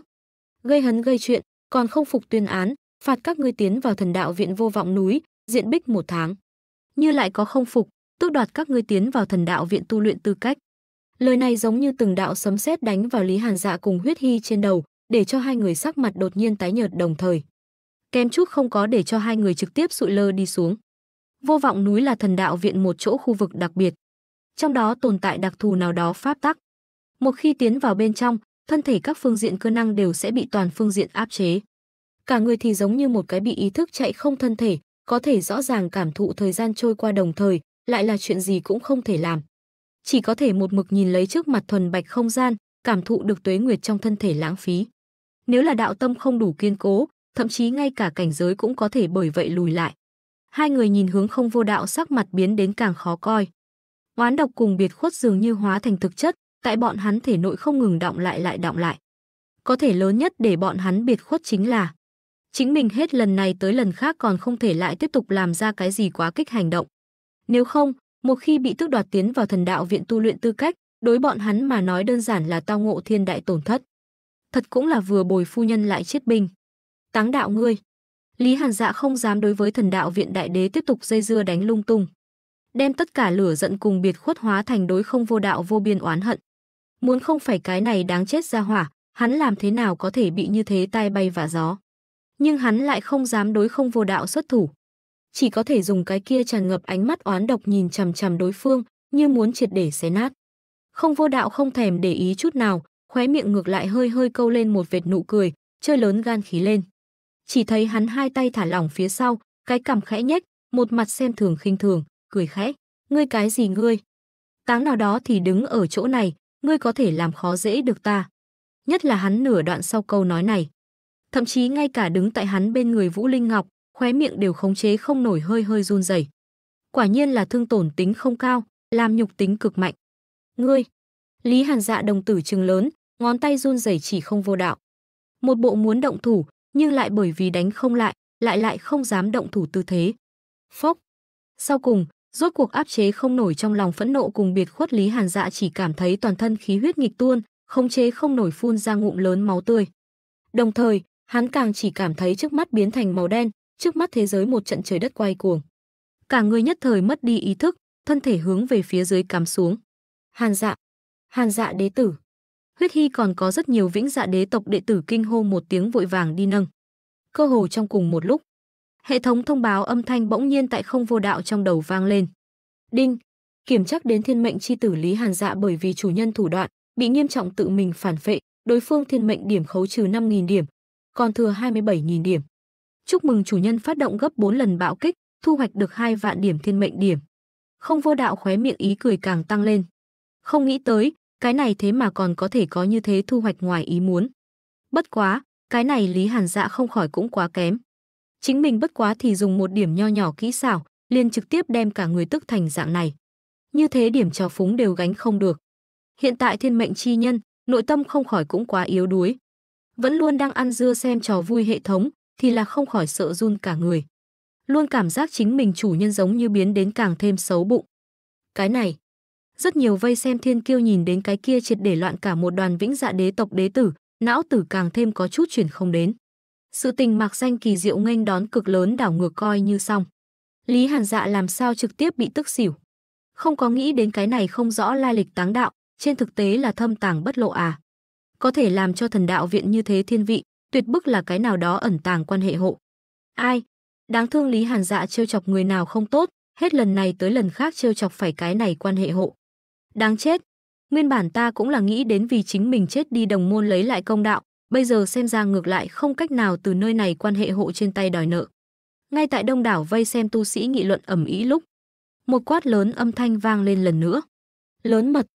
Gây hấn gây chuyện, còn không phục tuyên án, phạt các ngươi tiến vào thần đạo viện vô vọng núi, diện bích một tháng. Như lại có không phục, tước đoạt các ngươi tiến vào thần đạo viện tu luyện tư cách. Lời này giống như từng đạo sấm sét đánh vào Lý Hàn Dạ cùng huyết hy trên đầu, để cho hai người sắc mặt đột nhiên tái nhợt đồng thời. Kém chút không có để cho hai người trực tiếp sụi lơ đi xuống. Vô vọng núi là thần đạo viện một chỗ khu vực đặc biệt. Trong đó tồn tại đặc thù nào đó pháp tắc. Một khi tiến vào bên trong, thân thể các phương diện cơ năng đều sẽ bị toàn phương diện áp chế. Cả người thì giống như một cái bị ý thức chạy không thân thể, có thể rõ ràng cảm thụ thời gian trôi qua đồng thời, lại là chuyện gì cũng không thể làm. Chỉ có thể một mực nhìn lấy trước mặt thuần bạch không gian, cảm thụ được tuế nguyệt trong thân thể lãng phí. Nếu là đạo tâm không đủ kiên cố, thậm chí ngay cả cảnh giới cũng có thể bởi vậy lùi lại. Hai người nhìn hướng không vô đạo sắc mặt biến đến càng khó coi. Oán độc cùng biệt khuất dường như hóa thành thực chất, tại bọn hắn thể nội không ngừng động lại lại động lại. Có thể lớn nhất để bọn hắn biệt khuất chính là chính mình hết lần này tới lần khác còn không thể lại tiếp tục làm ra cái gì quá kích hành động. Nếu không, một khi bị tước đoạt tiến vào thần đạo viện tu luyện tư cách, đối bọn hắn mà nói đơn giản là tao ngộ thiên đại tổn thất thật cũng là vừa bồi phu nhân lại chết binh. Táng đạo ngươi. Lý Hàn Dạ không dám đối với thần đạo viện đại đế tiếp tục dây dưa đánh lung tung. Đem tất cả lửa giận cùng biệt khuất hóa thành đối không vô đạo vô biên oán hận. Muốn không phải cái này đáng chết ra hỏa, hắn làm thế nào có thể bị như thế tai bay và gió. Nhưng hắn lại không dám đối không vô đạo xuất thủ. Chỉ có thể dùng cái kia tràn ngập ánh mắt oán độc nhìn chằm chằm đối phương, như muốn triệt để xé nát. Không vô đạo không thèm để ý chút nào, khóe miệng ngược lại hơi hơi câu lên một vệt nụ cười, chơi lớn gan khí lên. Chỉ thấy hắn hai tay thả lỏng phía sau, cái cằm khẽ nhếch, một mặt xem thường khinh thường, cười khẽ, "Ngươi cái gì ngươi? Táng nào đó thì đứng ở chỗ này, ngươi có thể làm khó dễ được ta." Nhất là hắn nửa đoạn sau câu nói này, thậm chí ngay cả đứng tại hắn bên người Vũ Linh Ngọc, khóe miệng đều khống chế không nổi hơi hơi run rẩy. Quả nhiên là thương tổn tính không cao, làm nhục tính cực mạnh. Ngươi, Lý Hàn Dạ đồng tử trừng lớn, ngón tay run rẩy chỉ không vô đạo. Một bộ muốn động thủ, nhưng lại bởi vì đánh không lại, lại lại không dám động thủ tư thế. Phốc. Sau cùng, rốt cuộc áp chế không nổi trong lòng phẫn nộ cùng biệt khuất Lý Hàn Dạ chỉ cảm thấy toàn thân khí huyết nghịch tuôn, không chế không nổi phun ra ngụm lớn máu tươi. Đồng thời, hắn càng chỉ cảm thấy trước mắt biến thành màu đen, trước mắt thế giới một trận trời đất quay cuồng. Cả người nhất thời mất đi ý thức, thân thể hướng về phía dưới cắm xuống. Hàn Dạ, Hàn Dạ đế tử. Huyết Hy còn có rất nhiều vĩnh dạ đế tộc đệ tử kinh hô một tiếng vội vàng đi nâng. Cơ hồ trong cùng một lúc, hệ thống thông báo âm thanh bỗng nhiên tại không vô đạo trong đầu vang lên. Đinh, kiểm chắc đến thiên mệnh chi tử Lý Hàn Dạ bởi vì chủ nhân thủ đoạn, bị nghiêm trọng tự mình phản phệ, đối phương thiên mệnh điểm khấu trừ 5.000 điểm, còn thừa 27.000 điểm. Chúc mừng chủ nhân phát động gấp 4 lần bạo kích, thu hoạch được hai vạn điểm thiên mệnh điểm. Không vô đạo khóe miệng ý cười càng tăng lên. Không nghĩ tới, cái này thế mà còn có thể có như thế thu hoạch ngoài ý muốn. Bất quá, cái này Lý Hàn Dạ không khỏi cũng quá kém. Chính mình bất quá thì dùng một điểm nho nhỏ kỹ xảo, liền trực tiếp đem cả người tức thành dạng này. Như thế điểm trò phúng đều gánh không được. Hiện tại thiên mệnh chi nhân, nội tâm không khỏi cũng quá yếu đuối. Vẫn luôn đang ăn dưa xem trò vui hệ thống, thì là không khỏi sợ run cả người. Luôn cảm giác chính mình chủ nhân giống như biến đến càng thêm xấu bụng. Cái này, rất nhiều vây xem thiên kiêu nhìn đến cái kia triệt để loạn cả một đoàn vĩnh dạ đế tộc đế tử, não tử càng thêm có chút chuyển không đến. Sự tình mạc danh kỳ diệu nghênh đón cực lớn đảo ngược coi như xong. Lý Hàn Dạ làm sao trực tiếp bị tức xỉu. Không có nghĩ đến cái này không rõ lai lịch táng đạo, trên thực tế là thâm tàng bất lộ à. Có thể làm cho thần đạo viện như thế thiên vị, tuyệt bức là cái nào đó ẩn tàng quan hệ hộ. Ai? Đáng thương Lý Hàn Dạ trêu chọc người nào không tốt, hết lần này tới lần khác trêu chọc phải cái này quan hệ hộ. Đáng chết. Nguyên bản ta cũng là nghĩ đến vì chính mình chết đi đồng môn lấy lại công đạo, bây giờ xem ra ngược lại không cách nào từ nơi này quan hệ hộ trên tay đòi nợ. Ngay tại đông đảo vây xem tu sĩ nghị luận ẩm ý lúc, một quát lớn âm thanh vang lên lần nữa. Lớn mật.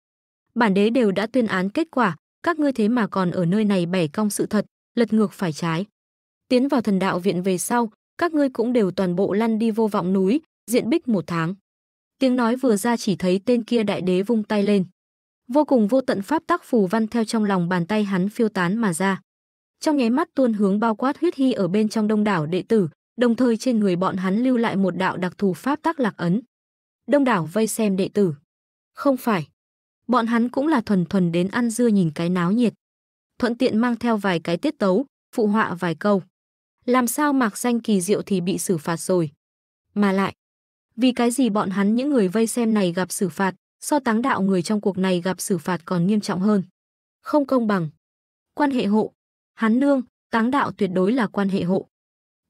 Bản đế đều đã tuyên án kết quả, các ngươi thế mà còn ở nơi này bẻ cong sự thật, lật ngược phải trái. Tiến vào thần đạo viện về sau, các ngươi cũng đều toàn bộ lăn đi vô vọng núi, diện bích một tháng. Tiếng nói vừa ra chỉ thấy tên kia đại đế vung tay lên. Vô cùng vô tận pháp tắc phù văn theo trong lòng bàn tay hắn phiêu tán mà ra. Trong nháy mắt tuôn hướng bao quát huyết hy ở bên trong đông đảo đệ tử, đồng thời trên người bọn hắn lưu lại một đạo đặc thù pháp tắc lạc ấn. Đông đảo vây xem đệ tử. Không phải. Bọn hắn cũng là thuần thuần đến ăn dưa nhìn cái náo nhiệt. Thuận tiện mang theo vài cái tiết tấu, phụ họa vài câu. Làm sao mạc danh kỳ diệu thì bị xử phạt rồi. Mà lại, vì cái gì bọn hắn những người vây xem này gặp xử phạt, so táng đạo người trong cuộc này gặp xử phạt còn nghiêm trọng hơn. Không công bằng. Quan hệ hộ. Hắn nương, táng đạo tuyệt đối là quan hệ hộ.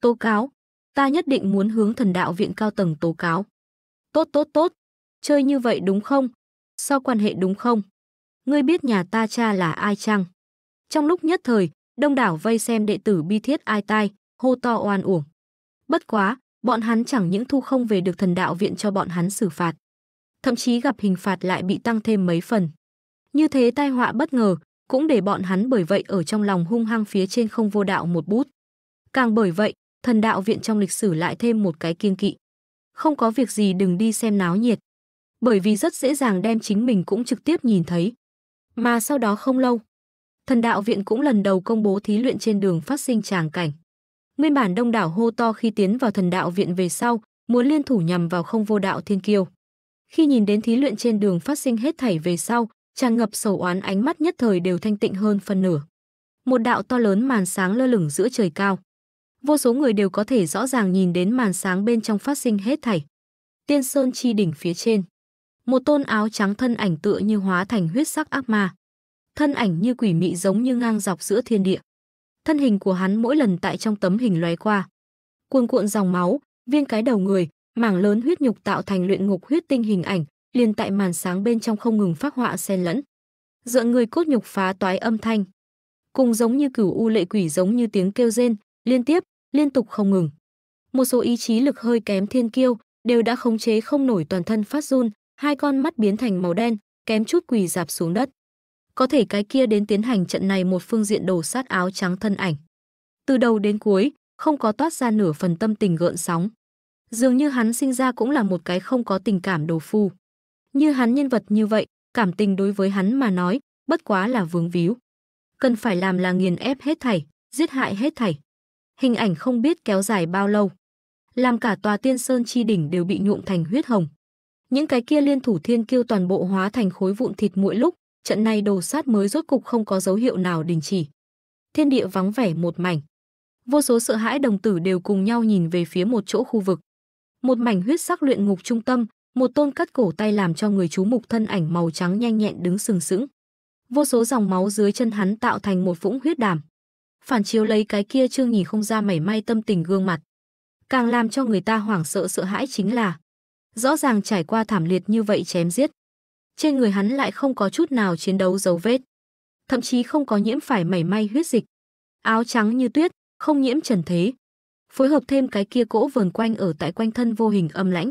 Tố cáo. Ta nhất định muốn hướng thần đạo viện cao tầng tố cáo. Tốt tốt tốt. Chơi như vậy đúng không? so quan hệ đúng không? Ngươi biết nhà ta cha là ai chăng? Trong lúc nhất thời, đông đảo vây xem đệ tử bi thiết ai tai, hô to oan uổng. Bất quá, bọn hắn chẳng những thu không về được thần đạo viện cho bọn hắn xử phạt, thậm chí gặp hình phạt lại bị tăng thêm mấy phần. Như thế tai họa bất ngờ, cũng để bọn hắn bởi vậy ở trong lòng hung hăng phía trên không vô đạo một bút. Càng bởi vậy, thần đạo viện trong lịch sử lại thêm một cái kiêng kỵ. Không có việc gì đừng đi xem náo nhiệt, bởi vì rất dễ dàng đem chính mình cũng trực tiếp nhìn thấy. Mà sau đó không lâu, thần đạo viện cũng lần đầu công bố thí luyện trên đường phát sinh tràng cảnh nguyên bản đông đảo hô to khi tiến vào thần đạo viện về sau, muốn liên thủ nhằm vào không vô đạo thiên kiêu. Khi nhìn đến thí luyện trên đường phát sinh hết thảy về sau, tràn ngập sầu oán ánh mắt nhất thời đều thanh tịnh hơn phân nửa. Một đạo to lớn màn sáng lơ lửng giữa trời cao. Vô số người đều có thể rõ ràng nhìn đến màn sáng bên trong phát sinh hết thảy. Tiên sơn chi đỉnh phía trên, một tôn áo trắng thân ảnh tựa như hóa thành huyết sắc ác ma. Thân ảnh như quỷ mị giống như ngang dọc giữa thiên địa thân hình của hắn mỗi lần tại trong tấm hình lóe qua. Cuồn cuộn dòng máu, viên cái đầu người, mảng lớn huyết nhục tạo thành luyện ngục huyết tinh hình ảnh, liền tại màn sáng bên trong không ngừng phát họa xen lẫn. Dựa người cốt nhục phá toái âm thanh, cùng giống như cửu u lệ quỷ giống như tiếng kêu rên, liên tiếp, liên tục không ngừng. Một số ý chí lực hơi kém thiên kiêu, đều đã khống chế không nổi toàn thân phát run, hai con mắt biến thành màu đen, kém chút quỳ dạp xuống đất có thể cái kia đến tiến hành trận này một phương diện đổ sát áo trắng thân ảnh. Từ đầu đến cuối, không có toát ra nửa phần tâm tình gợn sóng. Dường như hắn sinh ra cũng là một cái không có tình cảm đồ phu. Như hắn nhân vật như vậy, cảm tình đối với hắn mà nói, bất quá là vướng víu. Cần phải làm là nghiền ép hết thảy, giết hại hết thảy. Hình ảnh không biết kéo dài bao lâu. Làm cả tòa tiên sơn chi đỉnh đều bị nhuộm thành huyết hồng. Những cái kia liên thủ thiên kiêu toàn bộ hóa thành khối vụn thịt mỗi lúc, trận này đồ sát mới rốt cục không có dấu hiệu nào đình chỉ. Thiên địa vắng vẻ một mảnh. Vô số sợ hãi đồng tử đều cùng nhau nhìn về phía một chỗ khu vực. Một mảnh huyết sắc luyện ngục trung tâm, một tôn cắt cổ tay làm cho người chú mục thân ảnh màu trắng nhanh nhẹn đứng sừng sững. Vô số dòng máu dưới chân hắn tạo thành một vũng huyết đàm. Phản chiếu lấy cái kia Trương nhìn không ra mảy may tâm tình gương mặt. Càng làm cho người ta hoảng sợ sợ hãi chính là rõ ràng trải qua thảm liệt như vậy chém giết trên người hắn lại không có chút nào chiến đấu dấu vết, thậm chí không có nhiễm phải mảy may huyết dịch. Áo trắng như tuyết, không nhiễm trần thế. Phối hợp thêm cái kia cỗ vờn quanh ở tại quanh thân vô hình âm lãnh,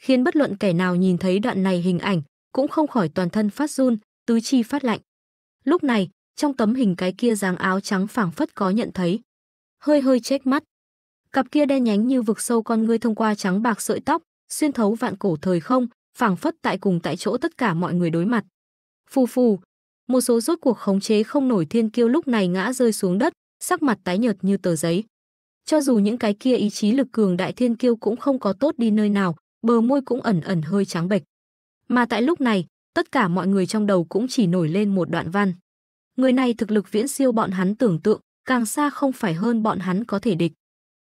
khiến bất luận kẻ nào nhìn thấy đoạn này hình ảnh cũng không khỏi toàn thân phát run, tứ chi phát lạnh. Lúc này, trong tấm hình cái kia dáng áo trắng phảng phất có nhận thấy, hơi hơi chếch mắt. Cặp kia đen nhánh như vực sâu con ngươi thông qua trắng bạc sợi tóc, xuyên thấu vạn cổ thời không, phảng phất tại cùng tại chỗ tất cả mọi người đối mặt. Phù phù, một số rốt cuộc khống chế không nổi thiên kiêu lúc này ngã rơi xuống đất, sắc mặt tái nhợt như tờ giấy. Cho dù những cái kia ý chí lực cường đại thiên kiêu cũng không có tốt đi nơi nào, bờ môi cũng ẩn ẩn hơi trắng bệch. Mà tại lúc này, tất cả mọi người trong đầu cũng chỉ nổi lên một đoạn văn. Người này thực lực viễn siêu bọn hắn tưởng tượng, càng xa không phải hơn bọn hắn có thể địch.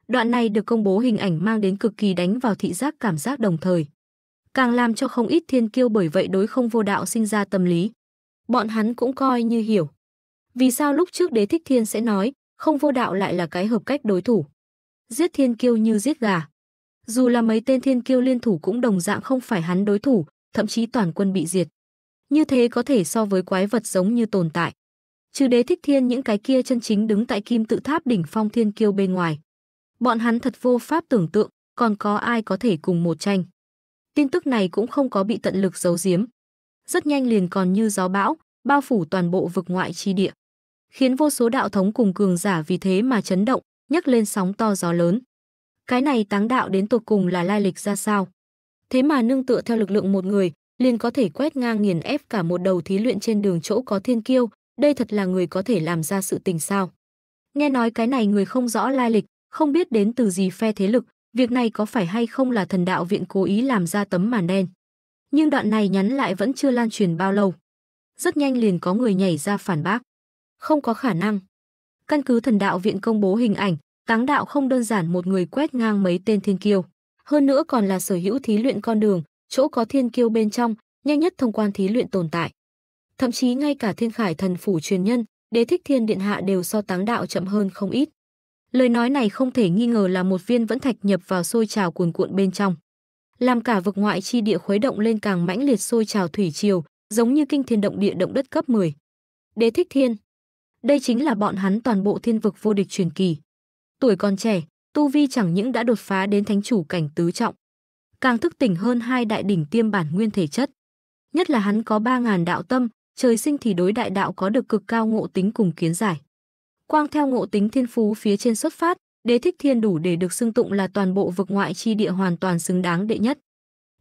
Đoạn này được công bố hình ảnh mang đến cực kỳ đánh vào thị giác cảm giác đồng thời càng làm cho không ít thiên kiêu bởi vậy đối không vô đạo sinh ra tâm lý. Bọn hắn cũng coi như hiểu. Vì sao lúc trước đế thích thiên sẽ nói, không vô đạo lại là cái hợp cách đối thủ. Giết thiên kiêu như giết gà. Dù là mấy tên thiên kiêu liên thủ cũng đồng dạng không phải hắn đối thủ, thậm chí toàn quân bị diệt. Như thế có thể so với quái vật giống như tồn tại. Trừ đế thích thiên những cái kia chân chính đứng tại kim tự tháp đỉnh phong thiên kiêu bên ngoài. Bọn hắn thật vô pháp tưởng tượng, còn có ai có thể cùng một tranh tin tức này cũng không có bị tận lực giấu giếm. Rất nhanh liền còn như gió bão, bao phủ toàn bộ vực ngoại chi địa, khiến vô số đạo thống cùng cường giả vì thế mà chấn động, nhấc lên sóng to gió lớn. Cái này táng đạo đến tột cùng là lai lịch ra sao? Thế mà nương tựa theo lực lượng một người, liền có thể quét ngang nghiền ép cả một đầu thí luyện trên đường chỗ có thiên kiêu, đây thật là người có thể làm ra sự tình sao? Nghe nói cái này người không rõ lai lịch, không biết đến từ gì phe thế lực, việc này có phải hay không là thần đạo viện cố ý làm ra tấm màn đen. Nhưng đoạn này nhắn lại vẫn chưa lan truyền bao lâu. Rất nhanh liền có người nhảy ra phản bác. Không có khả năng. Căn cứ thần đạo viện công bố hình ảnh, táng đạo không đơn giản một người quét ngang mấy tên thiên kiêu. Hơn nữa còn là sở hữu thí luyện con đường, chỗ có thiên kiêu bên trong, nhanh nhất thông quan thí luyện tồn tại. Thậm chí ngay cả thiên khải thần phủ truyền nhân, đế thích thiên điện hạ đều so táng đạo chậm hơn không ít. Lời nói này không thể nghi ngờ là một viên vẫn thạch nhập vào sôi trào cuồn cuộn bên trong. Làm cả vực ngoại chi địa khuấy động lên càng mãnh liệt sôi trào thủy triều, giống như kinh thiên động địa động đất cấp 10. Đế thích thiên. Đây chính là bọn hắn toàn bộ thiên vực vô địch truyền kỳ. Tuổi còn trẻ, Tu Vi chẳng những đã đột phá đến thánh chủ cảnh tứ trọng. Càng thức tỉnh hơn hai đại đỉnh tiêm bản nguyên thể chất. Nhất là hắn có 3.000 đạo tâm, trời sinh thì đối đại đạo có được cực cao ngộ tính cùng kiến giải quang theo ngộ tính thiên phú phía trên xuất phát, đế thích thiên đủ để được xưng tụng là toàn bộ vực ngoại chi địa hoàn toàn xứng đáng đệ nhất.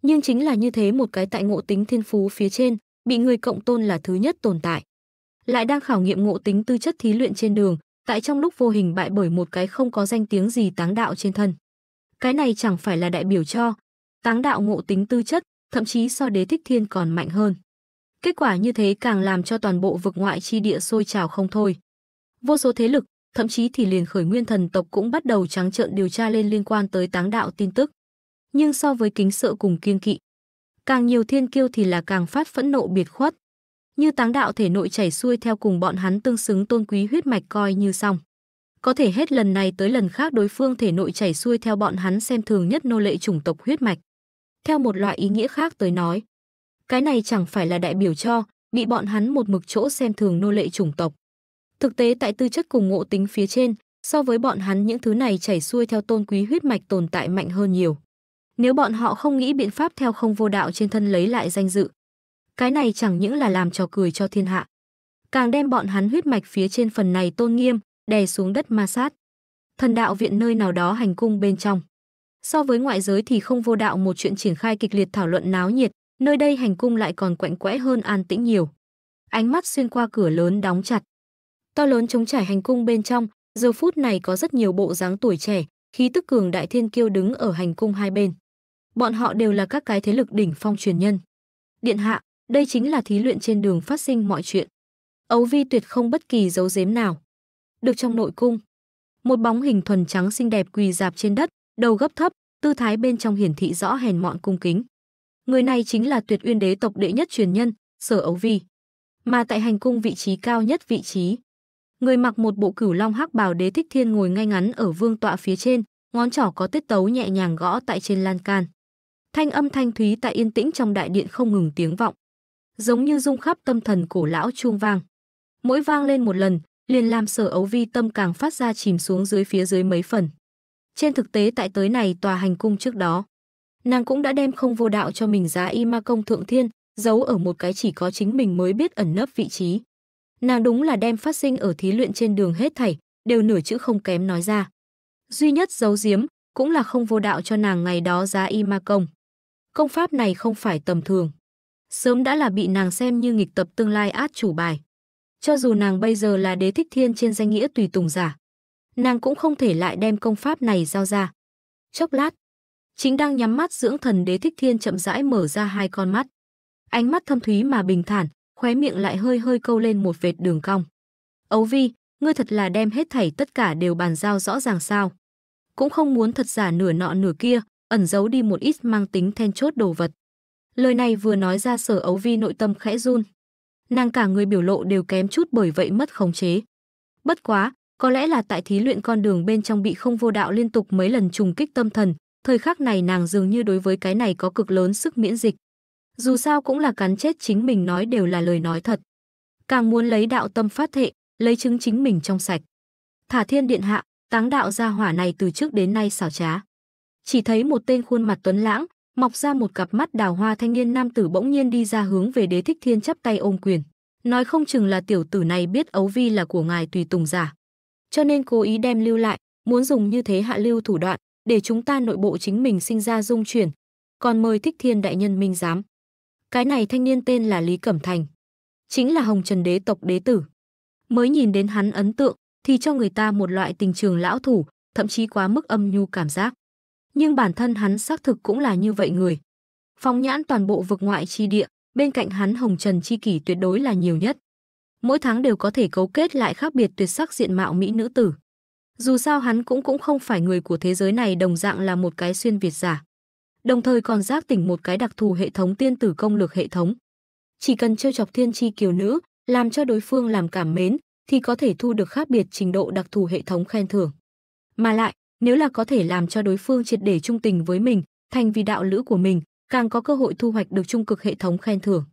Nhưng chính là như thế một cái tại ngộ tính thiên phú phía trên, bị người cộng tôn là thứ nhất tồn tại. Lại đang khảo nghiệm ngộ tính tư chất thí luyện trên đường, tại trong lúc vô hình bại bởi một cái không có danh tiếng gì táng đạo trên thân. Cái này chẳng phải là đại biểu cho táng đạo ngộ tính tư chất, thậm chí so đế thích thiên còn mạnh hơn. Kết quả như thế càng làm cho toàn bộ vực ngoại chi địa sôi trào không thôi vô số thế lực, thậm chí thì liền khởi nguyên thần tộc cũng bắt đầu trắng trợn điều tra lên liên quan tới táng đạo tin tức. Nhưng so với kính sợ cùng kiên kỵ, càng nhiều thiên kiêu thì là càng phát phẫn nộ biệt khuất. Như táng đạo thể nội chảy xuôi theo cùng bọn hắn tương xứng tôn quý huyết mạch coi như xong. Có thể hết lần này tới lần khác đối phương thể nội chảy xuôi theo bọn hắn xem thường nhất nô lệ chủng tộc huyết mạch. Theo một loại ý nghĩa khác tới nói, cái này chẳng phải là đại biểu cho bị bọn hắn một mực chỗ xem thường nô lệ chủng tộc. Thực tế tại tư chất cùng ngộ tính phía trên, so với bọn hắn những thứ này chảy xuôi theo tôn quý huyết mạch tồn tại mạnh hơn nhiều. Nếu bọn họ không nghĩ biện pháp theo không vô đạo trên thân lấy lại danh dự, cái này chẳng những là làm trò cười cho thiên hạ, càng đem bọn hắn huyết mạch phía trên phần này tôn nghiêm, đè xuống đất ma sát. Thần đạo viện nơi nào đó hành cung bên trong. So với ngoại giới thì không vô đạo một chuyện triển khai kịch liệt thảo luận náo nhiệt, nơi đây hành cung lại còn quạnh quẽ hơn an tĩnh nhiều. Ánh mắt xuyên qua cửa lớn đóng chặt, to lớn chống trải hành cung bên trong giờ phút này có rất nhiều bộ dáng tuổi trẻ khí tức cường đại thiên kiêu đứng ở hành cung hai bên bọn họ đều là các cái thế lực đỉnh phong truyền nhân điện hạ đây chính là thí luyện trên đường phát sinh mọi chuyện ấu vi tuyệt không bất kỳ dấu dếm nào được trong nội cung một bóng hình thuần trắng xinh đẹp quỳ dạp trên đất đầu gấp thấp tư thái bên trong hiển thị rõ hèn mọn cung kính người này chính là tuyệt uyên đế tộc đệ nhất truyền nhân sở ấu vi mà tại hành cung vị trí cao nhất vị trí Người mặc một bộ cửu long hắc bào đế thích thiên ngồi ngay ngắn ở vương tọa phía trên, ngón trỏ có tiết tấu nhẹ nhàng gõ tại trên lan can. Thanh âm thanh thúy tại yên tĩnh trong đại điện không ngừng tiếng vọng, giống như rung khắp tâm thần cổ lão chuông vang. Mỗi vang lên một lần, liền làm sở ấu vi tâm càng phát ra chìm xuống dưới phía dưới mấy phần. Trên thực tế tại tới này tòa hành cung trước đó, nàng cũng đã đem không vô đạo cho mình giá y ma công thượng thiên, giấu ở một cái chỉ có chính mình mới biết ẩn nấp vị trí. Nàng đúng là đem phát sinh ở thí luyện trên đường hết thảy, đều nửa chữ không kém nói ra. Duy nhất giấu giếm, cũng là không vô đạo cho nàng ngày đó giá y ma công. Công pháp này không phải tầm thường. Sớm đã là bị nàng xem như nghịch tập tương lai át chủ bài. Cho dù nàng bây giờ là đế thích thiên trên danh nghĩa tùy tùng giả, nàng cũng không thể lại đem công pháp này giao ra. Chốc lát, chính đang nhắm mắt dưỡng thần đế thích thiên chậm rãi mở ra hai con mắt. Ánh mắt thâm thúy mà bình thản, khóe miệng lại hơi hơi câu lên một vệt đường cong. Ấu Vi, ngươi thật là đem hết thảy tất cả đều bàn giao rõ ràng sao. Cũng không muốn thật giả nửa nọ nửa kia, ẩn giấu đi một ít mang tính then chốt đồ vật. Lời này vừa nói ra sở Ấu Vi nội tâm khẽ run. Nàng cả người biểu lộ đều kém chút bởi vậy mất khống chế. Bất quá, có lẽ là tại thí luyện con đường bên trong bị không vô đạo liên tục mấy lần trùng kích tâm thần, thời khắc này nàng dường như đối với cái này có cực lớn sức miễn dịch dù sao cũng là cắn chết chính mình nói đều là lời nói thật. Càng muốn lấy đạo tâm phát thệ, lấy chứng chính mình trong sạch. Thả thiên điện hạ, táng đạo gia hỏa này từ trước đến nay xảo trá. Chỉ thấy một tên khuôn mặt tuấn lãng, mọc ra một cặp mắt đào hoa thanh niên nam tử bỗng nhiên đi ra hướng về đế thích thiên chắp tay ôm quyền. Nói không chừng là tiểu tử này biết ấu vi là của ngài tùy tùng giả. Cho nên cố ý đem lưu lại, muốn dùng như thế hạ lưu thủ đoạn, để chúng ta nội bộ chính mình sinh ra dung chuyển. Còn mời thích thiên đại nhân minh giám. Cái này thanh niên tên là Lý Cẩm Thành. Chính là Hồng Trần đế tộc đế tử. Mới nhìn đến hắn ấn tượng thì cho người ta một loại tình trường lão thủ, thậm chí quá mức âm nhu cảm giác. Nhưng bản thân hắn xác thực cũng là như vậy người. phong nhãn toàn bộ vực ngoại chi địa, bên cạnh hắn Hồng Trần chi kỷ tuyệt đối là nhiều nhất. Mỗi tháng đều có thể cấu kết lại khác biệt tuyệt sắc diện mạo mỹ nữ tử. Dù sao hắn cũng cũng không phải người của thế giới này đồng dạng là một cái xuyên Việt giả đồng thời còn giác tỉnh một cái đặc thù hệ thống tiên tử công lược hệ thống. Chỉ cần chơi chọc thiên chi kiều nữ, làm cho đối phương làm cảm mến, thì có thể thu được khác biệt trình độ đặc thù hệ thống khen thưởng. Mà lại, nếu là có thể làm cho đối phương triệt để trung tình với mình, thành vì đạo lữ của mình, càng có cơ hội thu hoạch được trung cực hệ thống khen thưởng.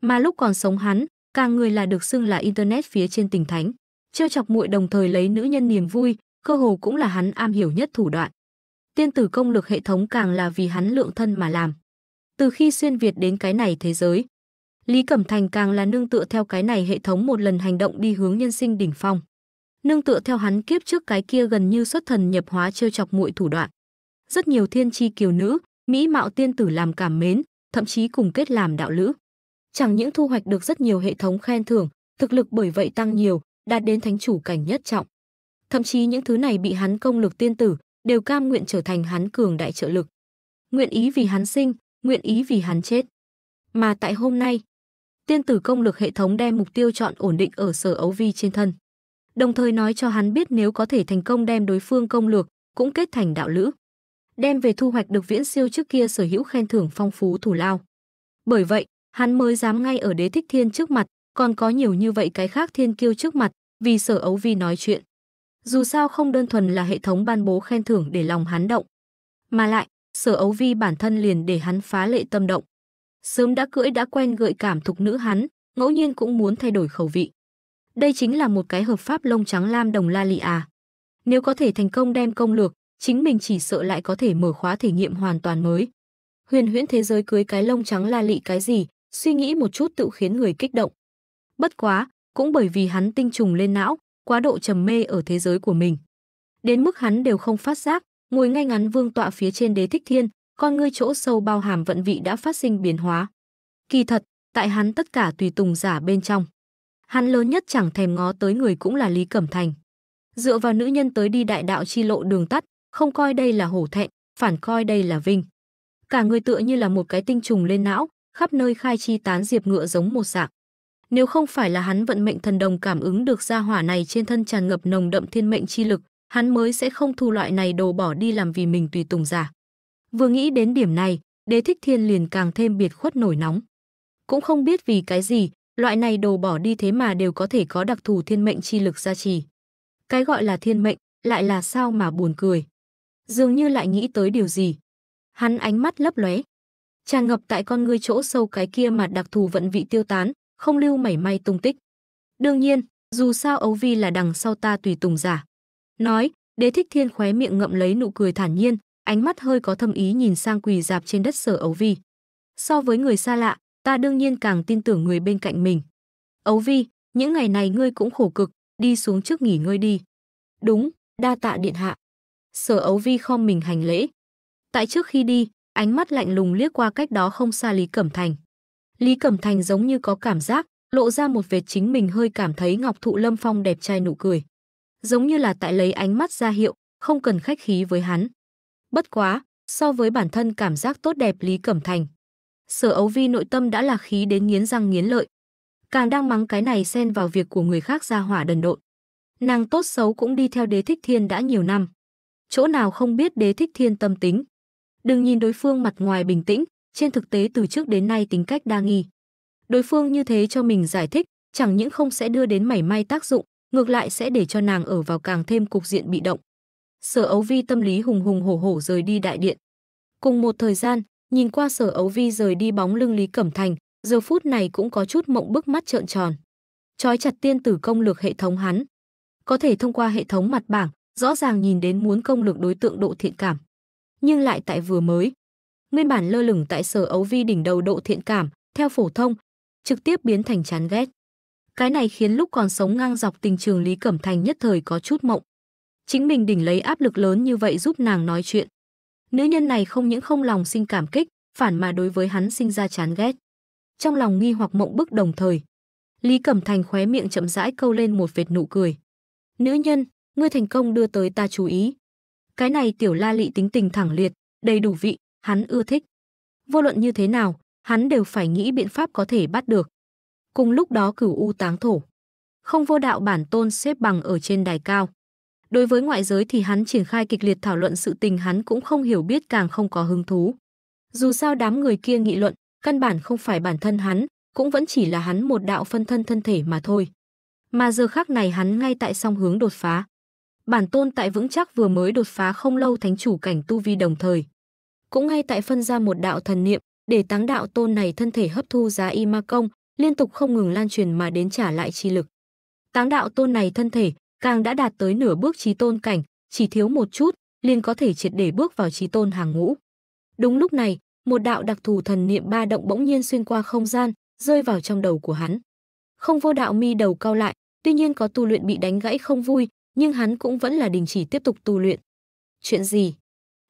Mà lúc còn sống hắn, càng người là được xưng là internet phía trên tình thánh, trêu chọc muội đồng thời lấy nữ nhân niềm vui, cơ hồ cũng là hắn am hiểu nhất thủ đoạn tiên tử công lực hệ thống càng là vì hắn lượng thân mà làm. Từ khi xuyên Việt đến cái này thế giới, Lý Cẩm Thành càng là nương tựa theo cái này hệ thống một lần hành động đi hướng nhân sinh đỉnh phong. Nương tựa theo hắn kiếp trước cái kia gần như xuất thần nhập hóa trêu chọc muội thủ đoạn. Rất nhiều thiên chi kiều nữ, mỹ mạo tiên tử làm cảm mến, thậm chí cùng kết làm đạo lữ. Chẳng những thu hoạch được rất nhiều hệ thống khen thưởng, thực lực bởi vậy tăng nhiều, đạt đến thánh chủ cảnh nhất trọng. Thậm chí những thứ này bị hắn công lực tiên tử, đều cam nguyện trở thành hắn cường đại trợ lực. Nguyện ý vì hắn sinh, nguyện ý vì hắn chết. Mà tại hôm nay, tiên tử công lực hệ thống đem mục tiêu chọn ổn định ở sở ấu vi trên thân. Đồng thời nói cho hắn biết nếu có thể thành công đem đối phương công lược, cũng kết thành đạo lữ. Đem về thu hoạch được viễn siêu trước kia sở hữu khen thưởng phong phú thủ lao. Bởi vậy, hắn mới dám ngay ở đế thích thiên trước mặt, còn có nhiều như vậy cái khác thiên kiêu trước mặt, vì sở ấu vi nói chuyện. Dù sao không đơn thuần là hệ thống ban bố khen thưởng để lòng hắn động. Mà lại, sở ấu vi bản thân liền để hắn phá lệ tâm động. Sớm đã cưỡi đã quen gợi cảm thục nữ hắn, ngẫu nhiên cũng muốn thay đổi khẩu vị. Đây chính là một cái hợp pháp lông trắng lam đồng la lị à. Nếu có thể thành công đem công lược, chính mình chỉ sợ lại có thể mở khóa thể nghiệm hoàn toàn mới. Huyền huyễn thế giới cưới cái lông trắng la lị cái gì, suy nghĩ một chút tự khiến người kích động. Bất quá, cũng bởi vì hắn tinh trùng lên não, quá độ trầm mê ở thế giới của mình. Đến mức hắn đều không phát giác, ngồi ngay ngắn vương tọa phía trên đế thích thiên, con ngươi chỗ sâu bao hàm vận vị đã phát sinh biến hóa. Kỳ thật, tại hắn tất cả tùy tùng giả bên trong. Hắn lớn nhất chẳng thèm ngó tới người cũng là Lý Cẩm Thành. Dựa vào nữ nhân tới đi đại đạo chi lộ đường tắt, không coi đây là hổ thẹn, phản coi đây là vinh. Cả người tựa như là một cái tinh trùng lên não, khắp nơi khai chi tán diệp ngựa giống một dạng. Nếu không phải là hắn vận mệnh thần đồng cảm ứng được gia hỏa này trên thân tràn ngập nồng đậm thiên mệnh chi lực, hắn mới sẽ không thu loại này đồ bỏ đi làm vì mình tùy tùng giả. Vừa nghĩ đến điểm này, đế thích thiên liền càng thêm biệt khuất nổi nóng. Cũng không biết vì cái gì, loại này đồ bỏ đi thế mà đều có thể có đặc thù thiên mệnh chi lực gia trì. Cái gọi là thiên mệnh, lại là sao mà buồn cười. Dường như lại nghĩ tới điều gì. Hắn ánh mắt lấp lóe, tràn ngập tại con ngươi chỗ sâu cái kia mà đặc thù vận vị tiêu tán, không lưu mảy may tung tích. Đương nhiên, dù sao Ấu Vi là đằng sau ta tùy tùng giả. Nói, Đế Thích Thiên khóe miệng ngậm lấy nụ cười thản nhiên, ánh mắt hơi có thâm ý nhìn sang quỳ dạp trên đất sở Ấu Vi. So với người xa lạ, ta đương nhiên càng tin tưởng người bên cạnh mình. Ấu Vi, những ngày này ngươi cũng khổ cực, đi xuống trước nghỉ ngơi đi. Đúng, đa tạ điện hạ. Sở Ấu Vi khom mình hành lễ. Tại trước khi đi, ánh mắt lạnh lùng liếc qua cách đó không xa Lý Cẩm Thành. Lý Cẩm Thành giống như có cảm giác, lộ ra một vệt chính mình hơi cảm thấy Ngọc Thụ Lâm Phong đẹp trai nụ cười. Giống như là tại lấy ánh mắt ra hiệu, không cần khách khí với hắn. Bất quá, so với bản thân cảm giác tốt đẹp Lý Cẩm Thành. Sở ấu vi nội tâm đã là khí đến nghiến răng nghiến lợi. Càng đang mắng cái này xen vào việc của người khác ra hỏa đần độn. Nàng tốt xấu cũng đi theo đế thích thiên đã nhiều năm. Chỗ nào không biết đế thích thiên tâm tính. Đừng nhìn đối phương mặt ngoài bình tĩnh, trên thực tế từ trước đến nay tính cách đa nghi. Đối phương như thế cho mình giải thích, chẳng những không sẽ đưa đến mảy may tác dụng, ngược lại sẽ để cho nàng ở vào càng thêm cục diện bị động. Sở Ấu Vi tâm lý hùng hùng hổ hổ rời đi đại điện. Cùng một thời gian, nhìn qua Sở Ấu Vi rời đi bóng lưng Lý Cẩm Thành, giờ phút này cũng có chút mộng bức mắt trợn tròn. trói chặt tiên tử công lược hệ thống hắn, có thể thông qua hệ thống mặt bảng, rõ ràng nhìn đến muốn công lược đối tượng độ thiện cảm. Nhưng lại tại vừa mới, nguyên bản lơ lửng tại sở ấu vi đỉnh đầu độ thiện cảm, theo phổ thông, trực tiếp biến thành chán ghét. Cái này khiến lúc còn sống ngang dọc tình trường Lý Cẩm Thành nhất thời có chút mộng. Chính mình đỉnh lấy áp lực lớn như vậy giúp nàng nói chuyện. Nữ nhân này không những không lòng sinh cảm kích, phản mà đối với hắn sinh ra chán ghét. Trong lòng nghi hoặc mộng bức đồng thời, Lý Cẩm Thành khóe miệng chậm rãi câu lên một vệt nụ cười. Nữ nhân, ngươi thành công đưa tới ta chú ý. Cái này tiểu la lị tính tình thẳng liệt, đầy đủ vị, hắn ưa thích. Vô luận như thế nào, hắn đều phải nghĩ biện pháp có thể bắt được. Cùng lúc đó cửu u táng thổ. Không vô đạo bản tôn xếp bằng ở trên đài cao. Đối với ngoại giới thì hắn triển khai kịch liệt thảo luận sự tình hắn cũng không hiểu biết càng không có hứng thú. Dù sao đám người kia nghị luận, căn bản không phải bản thân hắn, cũng vẫn chỉ là hắn một đạo phân thân thân thể mà thôi. Mà giờ khác này hắn ngay tại song hướng đột phá. Bản tôn tại vững chắc vừa mới đột phá không lâu thánh chủ cảnh tu vi đồng thời cũng ngay tại phân ra một đạo thần niệm để táng đạo tôn này thân thể hấp thu giá y ma công, liên tục không ngừng lan truyền mà đến trả lại chi lực. Táng đạo tôn này thân thể càng đã đạt tới nửa bước trí tôn cảnh, chỉ thiếu một chút, liền có thể triệt để bước vào trí tôn hàng ngũ. Đúng lúc này, một đạo đặc thù thần niệm ba động bỗng nhiên xuyên qua không gian, rơi vào trong đầu của hắn. Không vô đạo mi đầu cao lại, tuy nhiên có tu luyện bị đánh gãy không vui, nhưng hắn cũng vẫn là đình chỉ tiếp tục tu luyện. Chuyện gì?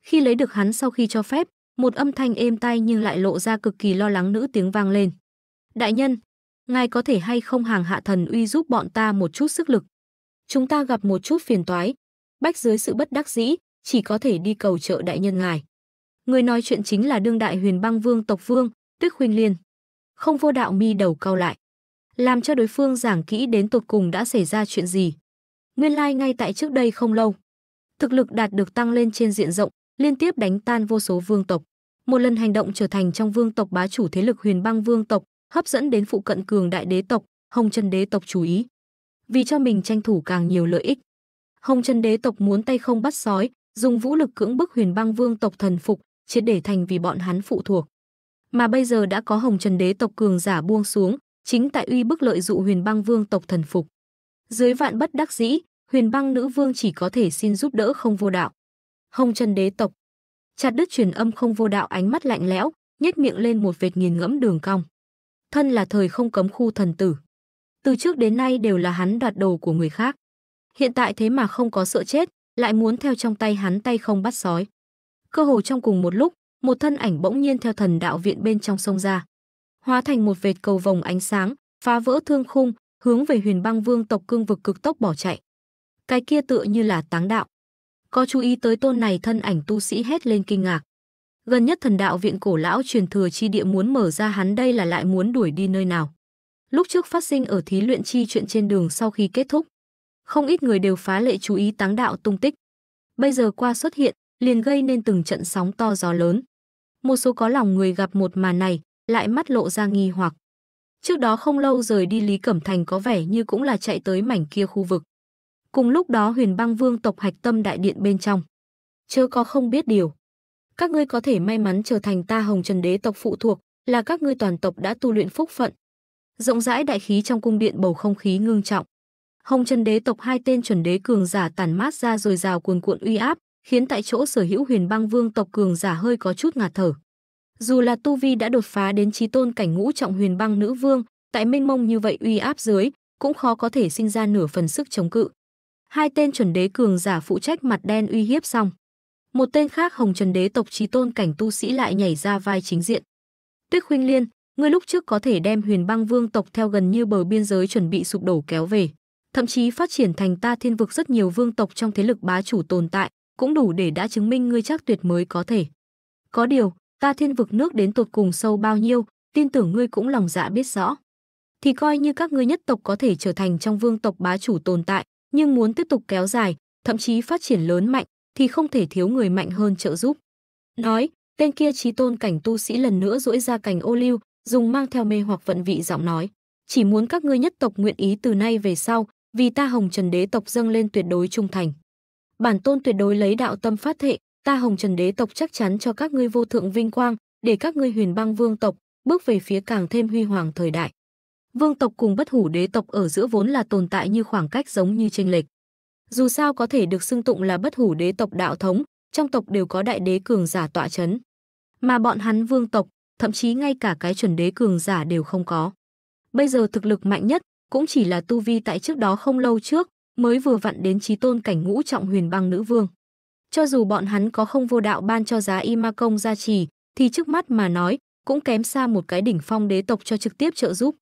Khi lấy được hắn sau khi cho phép, một âm thanh êm tai nhưng lại lộ ra cực kỳ lo lắng nữ tiếng vang lên. Đại nhân, ngài có thể hay không hàng hạ thần uy giúp bọn ta một chút sức lực. Chúng ta gặp một chút phiền toái, bách dưới sự bất đắc dĩ, chỉ có thể đi cầu trợ đại nhân ngài. Người nói chuyện chính là đương đại huyền băng vương tộc vương, tuyết khuynh liên. Không vô đạo mi đầu cau lại. Làm cho đối phương giảng kỹ đến tột cùng đã xảy ra chuyện gì. Nguyên lai like ngay tại trước đây không lâu. Thực lực đạt được tăng lên trên diện rộng, liên tiếp đánh tan vô số vương tộc. Một lần hành động trở thành trong vương tộc bá chủ thế lực Huyền Băng vương tộc, hấp dẫn đến phụ cận cường đại đế tộc, Hồng Chân đế tộc chú ý. Vì cho mình tranh thủ càng nhiều lợi ích, Hồng Chân đế tộc muốn tay không bắt sói, dùng vũ lực cưỡng bức Huyền Băng vương tộc thần phục, triệt để thành vì bọn hắn phụ thuộc. Mà bây giờ đã có Hồng Trần đế tộc cường giả buông xuống, chính tại uy bức lợi dụ Huyền Băng vương tộc thần phục. Dưới vạn bất đắc dĩ, Huyền Băng nữ vương chỉ có thể xin giúp đỡ không vô đạo hông chân đế tộc. Chặt đứt truyền âm không vô đạo ánh mắt lạnh lẽo, nhếch miệng lên một vệt nghiền ngẫm đường cong. Thân là thời không cấm khu thần tử. Từ trước đến nay đều là hắn đoạt đồ của người khác. Hiện tại thế mà không có sợ chết, lại muốn theo trong tay hắn tay không bắt sói. Cơ hồ trong cùng một lúc, một thân ảnh bỗng nhiên theo thần đạo viện bên trong sông ra. Hóa thành một vệt cầu vòng ánh sáng, phá vỡ thương khung, hướng về huyền băng vương tộc cương vực cực tốc bỏ chạy. Cái kia tựa như là táng đạo có chú ý tới tôn này thân ảnh tu sĩ hét lên kinh ngạc. Gần nhất thần đạo viện cổ lão truyền thừa chi địa muốn mở ra hắn đây là lại muốn đuổi đi nơi nào. Lúc trước phát sinh ở thí luyện chi chuyện trên đường sau khi kết thúc, không ít người đều phá lệ chú ý táng đạo tung tích. Bây giờ qua xuất hiện, liền gây nên từng trận sóng to gió lớn. Một số có lòng người gặp một màn này, lại mắt lộ ra nghi hoặc. Trước đó không lâu rời đi Lý Cẩm Thành có vẻ như cũng là chạy tới mảnh kia khu vực. Cùng lúc đó huyền băng vương tộc hạch tâm đại điện bên trong. Chớ có không biết điều. Các ngươi có thể may mắn trở thành ta hồng trần đế tộc phụ thuộc, là các ngươi toàn tộc đã tu luyện phúc phận. Rộng rãi đại khí trong cung điện bầu không khí ngưng trọng. Hồng Trần Đế tộc hai tên chuẩn đế cường giả tàn mát ra rồi rào cuồn cuộn uy áp, khiến tại chỗ sở hữu Huyền Băng Vương tộc cường giả hơi có chút ngạt thở. Dù là tu vi đã đột phá đến chí tôn cảnh ngũ trọng Huyền Băng nữ vương, tại mênh mông như vậy uy áp dưới, cũng khó có thể sinh ra nửa phần sức chống cự hai tên chuẩn đế cường giả phụ trách mặt đen uy hiếp xong. Một tên khác hồng trần đế tộc trí tôn cảnh tu sĩ lại nhảy ra vai chính diện. Tuyết Khuynh Liên, ngươi lúc trước có thể đem huyền băng vương tộc theo gần như bờ biên giới chuẩn bị sụp đổ kéo về, thậm chí phát triển thành ta thiên vực rất nhiều vương tộc trong thế lực bá chủ tồn tại, cũng đủ để đã chứng minh ngươi chắc tuyệt mới có thể. Có điều, ta thiên vực nước đến tột cùng sâu bao nhiêu, tin tưởng ngươi cũng lòng dạ biết rõ. Thì coi như các ngươi nhất tộc có thể trở thành trong vương tộc bá chủ tồn tại, nhưng muốn tiếp tục kéo dài, thậm chí phát triển lớn mạnh thì không thể thiếu người mạnh hơn trợ giúp. Nói, tên kia trí tôn cảnh tu sĩ lần nữa duỗi ra cành ô liu, dùng mang theo mê hoặc vận vị giọng nói, chỉ muốn các ngươi nhất tộc nguyện ý từ nay về sau, vì ta Hồng Trần Đế tộc dâng lên tuyệt đối trung thành. Bản tôn tuyệt đối lấy đạo tâm phát thệ, ta Hồng Trần Đế tộc chắc chắn cho các ngươi vô thượng vinh quang, để các ngươi Huyền Băng Vương tộc bước về phía càng thêm huy hoàng thời đại. Vương tộc cùng bất hủ đế tộc ở giữa vốn là tồn tại như khoảng cách giống như tranh lệch. Dù sao có thể được xưng tụng là bất hủ đế tộc đạo thống, trong tộc đều có đại đế cường giả tọa chấn. Mà bọn hắn vương tộc, thậm chí ngay cả cái chuẩn đế cường giả đều không có. Bây giờ thực lực mạnh nhất cũng chỉ là tu vi tại trước đó không lâu trước, mới vừa vặn đến trí tôn cảnh ngũ trọng huyền băng nữ vương. Cho dù bọn hắn có không vô đạo ban cho giá y ma công gia trì, thì trước mắt mà nói, cũng kém xa một cái đỉnh phong đế tộc cho trực tiếp trợ giúp.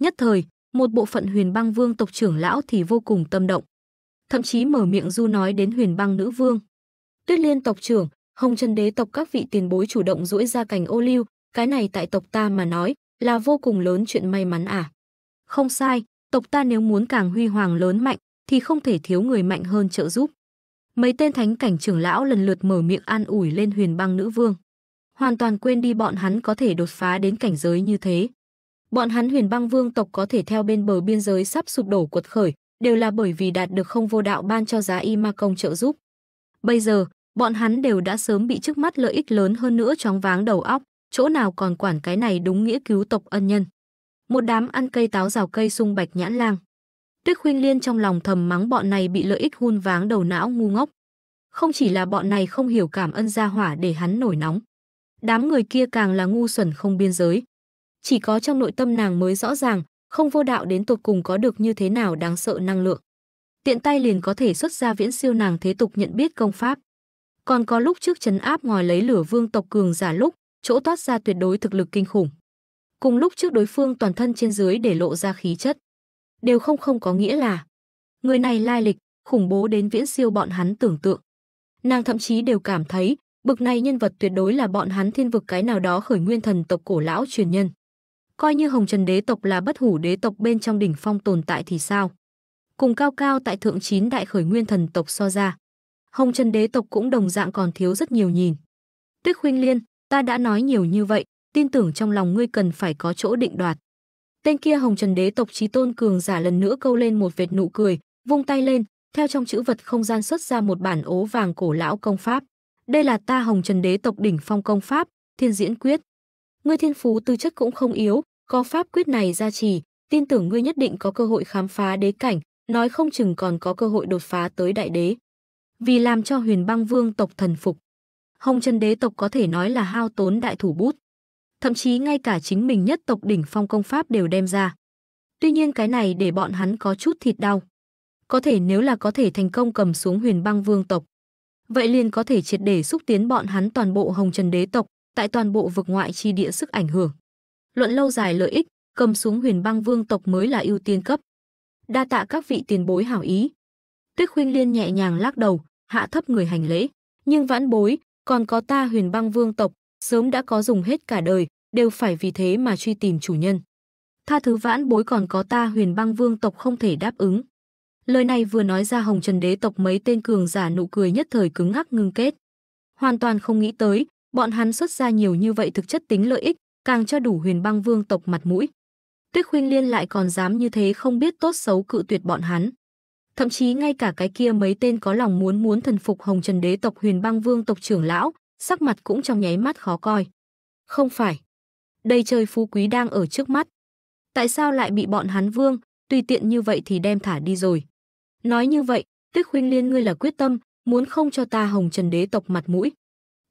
Nhất thời, một bộ phận huyền băng vương tộc trưởng lão thì vô cùng tâm động. Thậm chí mở miệng du nói đến huyền băng nữ vương. Tuyết liên tộc trưởng, hồng chân đế tộc các vị tiền bối chủ động duỗi ra cành ô liu, cái này tại tộc ta mà nói là vô cùng lớn chuyện may mắn à. Không sai, tộc ta nếu muốn càng huy hoàng lớn mạnh thì không thể thiếu người mạnh hơn trợ giúp. Mấy tên thánh cảnh trưởng lão lần lượt mở miệng an ủi lên huyền băng nữ vương. Hoàn toàn quên đi bọn hắn có thể đột phá đến cảnh giới như thế. Bọn hắn huyền băng vương tộc có thể theo bên bờ biên giới sắp sụp đổ cuột khởi, đều là bởi vì đạt được không vô đạo ban cho giá y ma công trợ giúp. Bây giờ, bọn hắn đều đã sớm bị trước mắt lợi ích lớn hơn nữa chóng váng đầu óc, chỗ nào còn quản cái này đúng nghĩa cứu tộc ân nhân. Một đám ăn cây táo rào cây sung bạch nhãn lang. Tuyết Khuynh Liên trong lòng thầm mắng bọn này bị lợi ích hun váng đầu não ngu ngốc. Không chỉ là bọn này không hiểu cảm ân gia hỏa để hắn nổi nóng. Đám người kia càng là ngu xuẩn không biên giới, chỉ có trong nội tâm nàng mới rõ ràng, không vô đạo đến tột cùng có được như thế nào đáng sợ năng lượng. Tiện tay liền có thể xuất ra viễn siêu nàng thế tục nhận biết công pháp. Còn có lúc trước chấn áp ngòi lấy lửa vương tộc cường giả lúc, chỗ toát ra tuyệt đối thực lực kinh khủng. Cùng lúc trước đối phương toàn thân trên dưới để lộ ra khí chất. Đều không không có nghĩa là người này lai lịch, khủng bố đến viễn siêu bọn hắn tưởng tượng. Nàng thậm chí đều cảm thấy, bực này nhân vật tuyệt đối là bọn hắn thiên vực cái nào đó khởi nguyên thần tộc cổ lão truyền nhân coi như Hồng Trần đế tộc là bất hủ đế tộc bên trong đỉnh phong tồn tại thì sao? Cùng cao cao tại thượng chín đại khởi nguyên thần tộc so ra, Hồng Trần đế tộc cũng đồng dạng còn thiếu rất nhiều nhìn. Tuyết Khuynh Liên, ta đã nói nhiều như vậy, tin tưởng trong lòng ngươi cần phải có chỗ định đoạt. Tên kia Hồng Trần đế tộc chí tôn cường giả lần nữa câu lên một vệt nụ cười, vung tay lên, theo trong chữ vật không gian xuất ra một bản ố vàng cổ lão công pháp. Đây là ta Hồng Trần đế tộc đỉnh phong công pháp, Thiên Diễn Quyết, ngươi thiên phú tư chất cũng không yếu, có pháp quyết này gia trì, tin tưởng ngươi nhất định có cơ hội khám phá đế cảnh, nói không chừng còn có cơ hội đột phá tới đại đế. Vì làm cho huyền băng vương tộc thần phục, Hồng Trần đế tộc có thể nói là hao tốn đại thủ bút. Thậm chí ngay cả chính mình nhất tộc đỉnh phong công pháp đều đem ra. Tuy nhiên cái này để bọn hắn có chút thịt đau. Có thể nếu là có thể thành công cầm xuống huyền băng vương tộc. Vậy liền có thể triệt để xúc tiến bọn hắn toàn bộ Hồng Trần đế tộc, tại toàn bộ vực ngoại chi địa sức ảnh hưởng. Luận lâu dài lợi ích, cầm xuống huyền băng vương tộc mới là ưu tiên cấp. Đa tạ các vị tiền bối hảo ý. Tuyết Khuynh Liên nhẹ nhàng lắc đầu, hạ thấp người hành lễ. Nhưng vãn bối, còn có ta huyền băng vương tộc, sớm đã có dùng hết cả đời, đều phải vì thế mà truy tìm chủ nhân. Tha thứ vãn bối còn có ta huyền băng vương tộc không thể đáp ứng. Lời này vừa nói ra hồng trần đế tộc mấy tên cường giả nụ cười nhất thời cứng ngắc ngưng kết. Hoàn toàn không nghĩ tới, Bọn hắn xuất ra nhiều như vậy thực chất tính lợi ích, càng cho đủ huyền băng vương tộc mặt mũi. Tuyết Khuynh Liên lại còn dám như thế không biết tốt xấu cự tuyệt bọn hắn. Thậm chí ngay cả cái kia mấy tên có lòng muốn muốn thần phục Hồng Trần Đế tộc Huyền Băng Vương tộc trưởng lão, sắc mặt cũng trong nháy mắt khó coi. Không phải, đây chơi phú quý đang ở trước mắt. Tại sao lại bị bọn hắn vương, tùy tiện như vậy thì đem thả đi rồi. Nói như vậy, Tuyết Khuynh Liên ngươi là quyết tâm, muốn không cho ta Hồng Trần Đế tộc mặt mũi.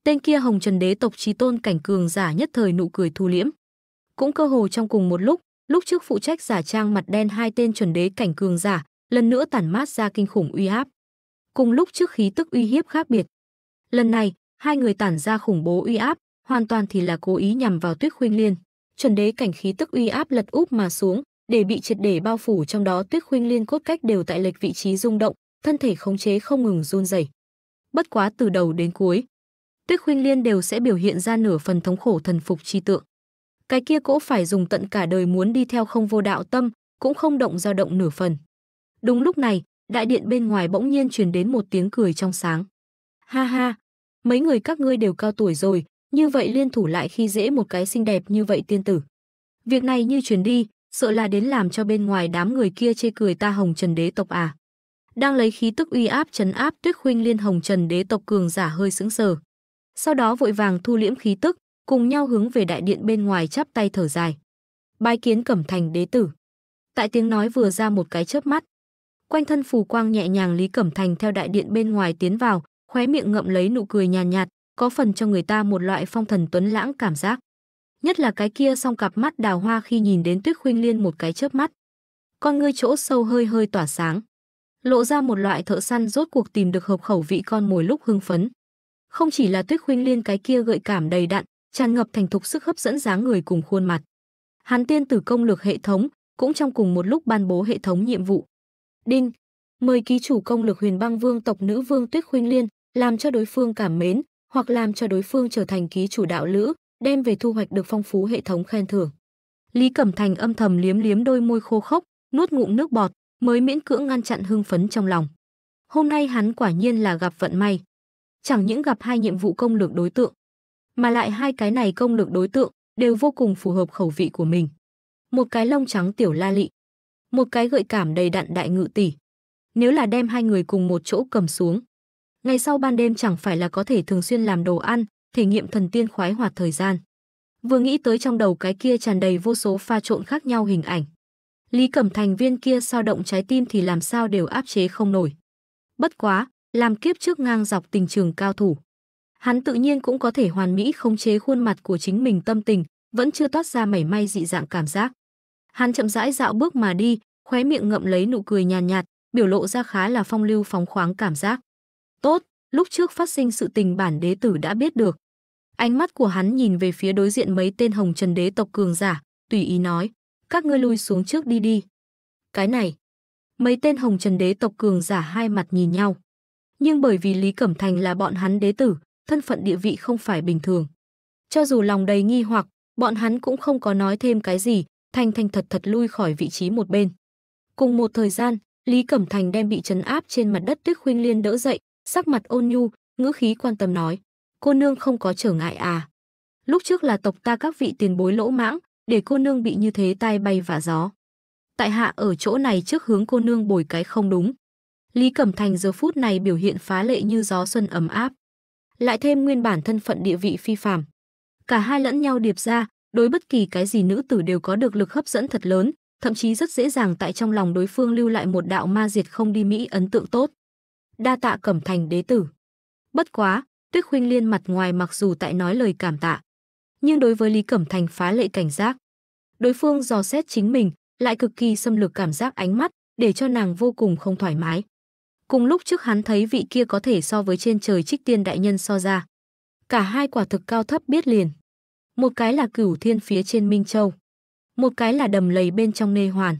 Tên kia Hồng Trần Đế tộc trí tôn cảnh cường giả nhất thời nụ cười thu liễm. Cũng cơ hồ trong cùng một lúc, lúc trước phụ trách giả trang mặt đen hai tên chuẩn đế cảnh cường giả, lần nữa tản mát ra kinh khủng uy áp. Cùng lúc trước khí tức uy hiếp khác biệt. Lần này, hai người tản ra khủng bố uy áp, hoàn toàn thì là cố ý nhằm vào Tuyết Khuynh Liên. Chuẩn đế cảnh khí tức uy áp lật úp mà xuống, để bị triệt để bao phủ trong đó Tuyết Khuynh Liên cốt cách đều tại lệch vị trí rung động, thân thể khống chế không ngừng run rẩy. Bất quá từ đầu đến cuối, Tuyết Khuynh Liên đều sẽ biểu hiện ra nửa phần thống khổ thần phục chi tượng. Cái kia cỗ phải dùng tận cả đời muốn đi theo không vô đạo tâm, cũng không động dao động nửa phần. Đúng lúc này, đại điện bên ngoài bỗng nhiên truyền đến một tiếng cười trong sáng. Ha ha, mấy người các ngươi đều cao tuổi rồi, như vậy liên thủ lại khi dễ một cái xinh đẹp như vậy tiên tử. Việc này như truyền đi, sợ là đến làm cho bên ngoài đám người kia chê cười ta Hồng Trần Đế tộc à. Đang lấy khí tức uy áp trấn áp Tuyết Khuynh Liên Hồng Trần Đế tộc cường giả hơi sững sờ sau đó vội vàng thu liễm khí tức, cùng nhau hướng về đại điện bên ngoài chắp tay thở dài. Bái kiến Cẩm Thành đế tử. Tại tiếng nói vừa ra một cái chớp mắt, quanh thân phù quang nhẹ nhàng Lý Cẩm Thành theo đại điện bên ngoài tiến vào, khóe miệng ngậm lấy nụ cười nhàn nhạt, nhạt, có phần cho người ta một loại phong thần tuấn lãng cảm giác. Nhất là cái kia song cặp mắt đào hoa khi nhìn đến Tuyết Khuynh Liên một cái chớp mắt. Con ngươi chỗ sâu hơi hơi tỏa sáng, lộ ra một loại thợ săn rốt cuộc tìm được hợp khẩu vị con mồi lúc hưng phấn. Không chỉ là Tuyết Khuynh Liên cái kia gợi cảm đầy đặn, tràn ngập thành thục sức hấp dẫn dáng người cùng khuôn mặt. hắn Tiên Tử công lược hệ thống cũng trong cùng một lúc ban bố hệ thống nhiệm vụ. Đinh, mời ký chủ công lược Huyền Băng Vương tộc nữ Vương Tuyết Khuynh Liên, làm cho đối phương cảm mến hoặc làm cho đối phương trở thành ký chủ đạo lữ, đem về thu hoạch được phong phú hệ thống khen thưởng. Lý Cẩm Thành âm thầm liếm liếm đôi môi khô khốc, nuốt ngụm nước bọt, mới miễn cưỡng ngăn chặn hưng phấn trong lòng. Hôm nay hắn quả nhiên là gặp vận may chẳng những gặp hai nhiệm vụ công lược đối tượng, mà lại hai cái này công lược đối tượng đều vô cùng phù hợp khẩu vị của mình. Một cái lông trắng tiểu la lị, một cái gợi cảm đầy đặn đại ngự tỷ. Nếu là đem hai người cùng một chỗ cầm xuống, ngày sau ban đêm chẳng phải là có thể thường xuyên làm đồ ăn, thể nghiệm thần tiên khoái hoạt thời gian. Vừa nghĩ tới trong đầu cái kia tràn đầy vô số pha trộn khác nhau hình ảnh. Lý Cẩm Thành viên kia sao động trái tim thì làm sao đều áp chế không nổi. Bất quá, làm kiếp trước ngang dọc tình trường cao thủ. Hắn tự nhiên cũng có thể hoàn mỹ khống chế khuôn mặt của chính mình tâm tình, vẫn chưa toát ra mảy may dị dạng cảm giác. Hắn chậm rãi dạo bước mà đi, khóe miệng ngậm lấy nụ cười nhàn nhạt, nhạt, biểu lộ ra khá là phong lưu phóng khoáng cảm giác. Tốt, lúc trước phát sinh sự tình bản đế tử đã biết được. Ánh mắt của hắn nhìn về phía đối diện mấy tên hồng trần đế tộc cường giả, tùy ý nói, các ngươi lui xuống trước đi đi. Cái này, mấy tên hồng trần đế tộc cường giả hai mặt nhìn nhau nhưng bởi vì Lý Cẩm Thành là bọn hắn đế tử, thân phận địa vị không phải bình thường. Cho dù lòng đầy nghi hoặc, bọn hắn cũng không có nói thêm cái gì, Thanh Thanh thật thật lui khỏi vị trí một bên. Cùng một thời gian, Lý Cẩm Thành đem bị trấn áp trên mặt đất Tuyết Khuynh Liên đỡ dậy, sắc mặt ôn nhu, ngữ khí quan tâm nói: "Cô nương không có trở ngại à? Lúc trước là tộc ta các vị tiền bối lỗ mãng, để cô nương bị như thế tai bay vạ gió. Tại hạ ở chỗ này trước hướng cô nương bồi cái không đúng." Lý Cẩm Thành giờ phút này biểu hiện phá lệ như gió xuân ấm áp. Lại thêm nguyên bản thân phận địa vị phi phàm. Cả hai lẫn nhau điệp ra, đối bất kỳ cái gì nữ tử đều có được lực hấp dẫn thật lớn, thậm chí rất dễ dàng tại trong lòng đối phương lưu lại một đạo ma diệt không đi mỹ ấn tượng tốt. Đa tạ Cẩm Thành đế tử. Bất quá, Tuyết Khuynh Liên mặt ngoài mặc dù tại nói lời cảm tạ, nhưng đối với Lý Cẩm Thành phá lệ cảnh giác. Đối phương dò xét chính mình, lại cực kỳ xâm lược cảm giác ánh mắt, để cho nàng vô cùng không thoải mái. Cùng lúc trước hắn thấy vị kia có thể so với trên trời trích tiên đại nhân so ra. Cả hai quả thực cao thấp biết liền. Một cái là cửu thiên phía trên Minh Châu. Một cái là đầm lầy bên trong nê hoàn.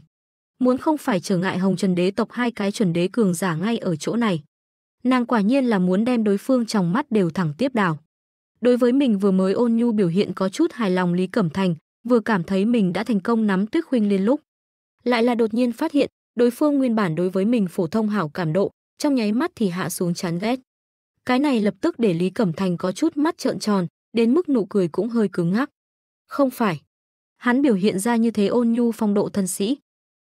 Muốn không phải trở ngại hồng trần đế tộc hai cái chuẩn đế cường giả ngay ở chỗ này. Nàng quả nhiên là muốn đem đối phương trong mắt đều thẳng tiếp đảo. Đối với mình vừa mới ôn nhu biểu hiện có chút hài lòng Lý Cẩm Thành, vừa cảm thấy mình đã thành công nắm tuyết huynh liên lúc. Lại là đột nhiên phát hiện, đối phương nguyên bản đối với mình phổ thông hảo cảm độ, trong nháy mắt thì hạ xuống chán ghét. Cái này lập tức để Lý Cẩm Thành có chút mắt trợn tròn, đến mức nụ cười cũng hơi cứng ngắc. Không phải. Hắn biểu hiện ra như thế ôn nhu phong độ thân sĩ.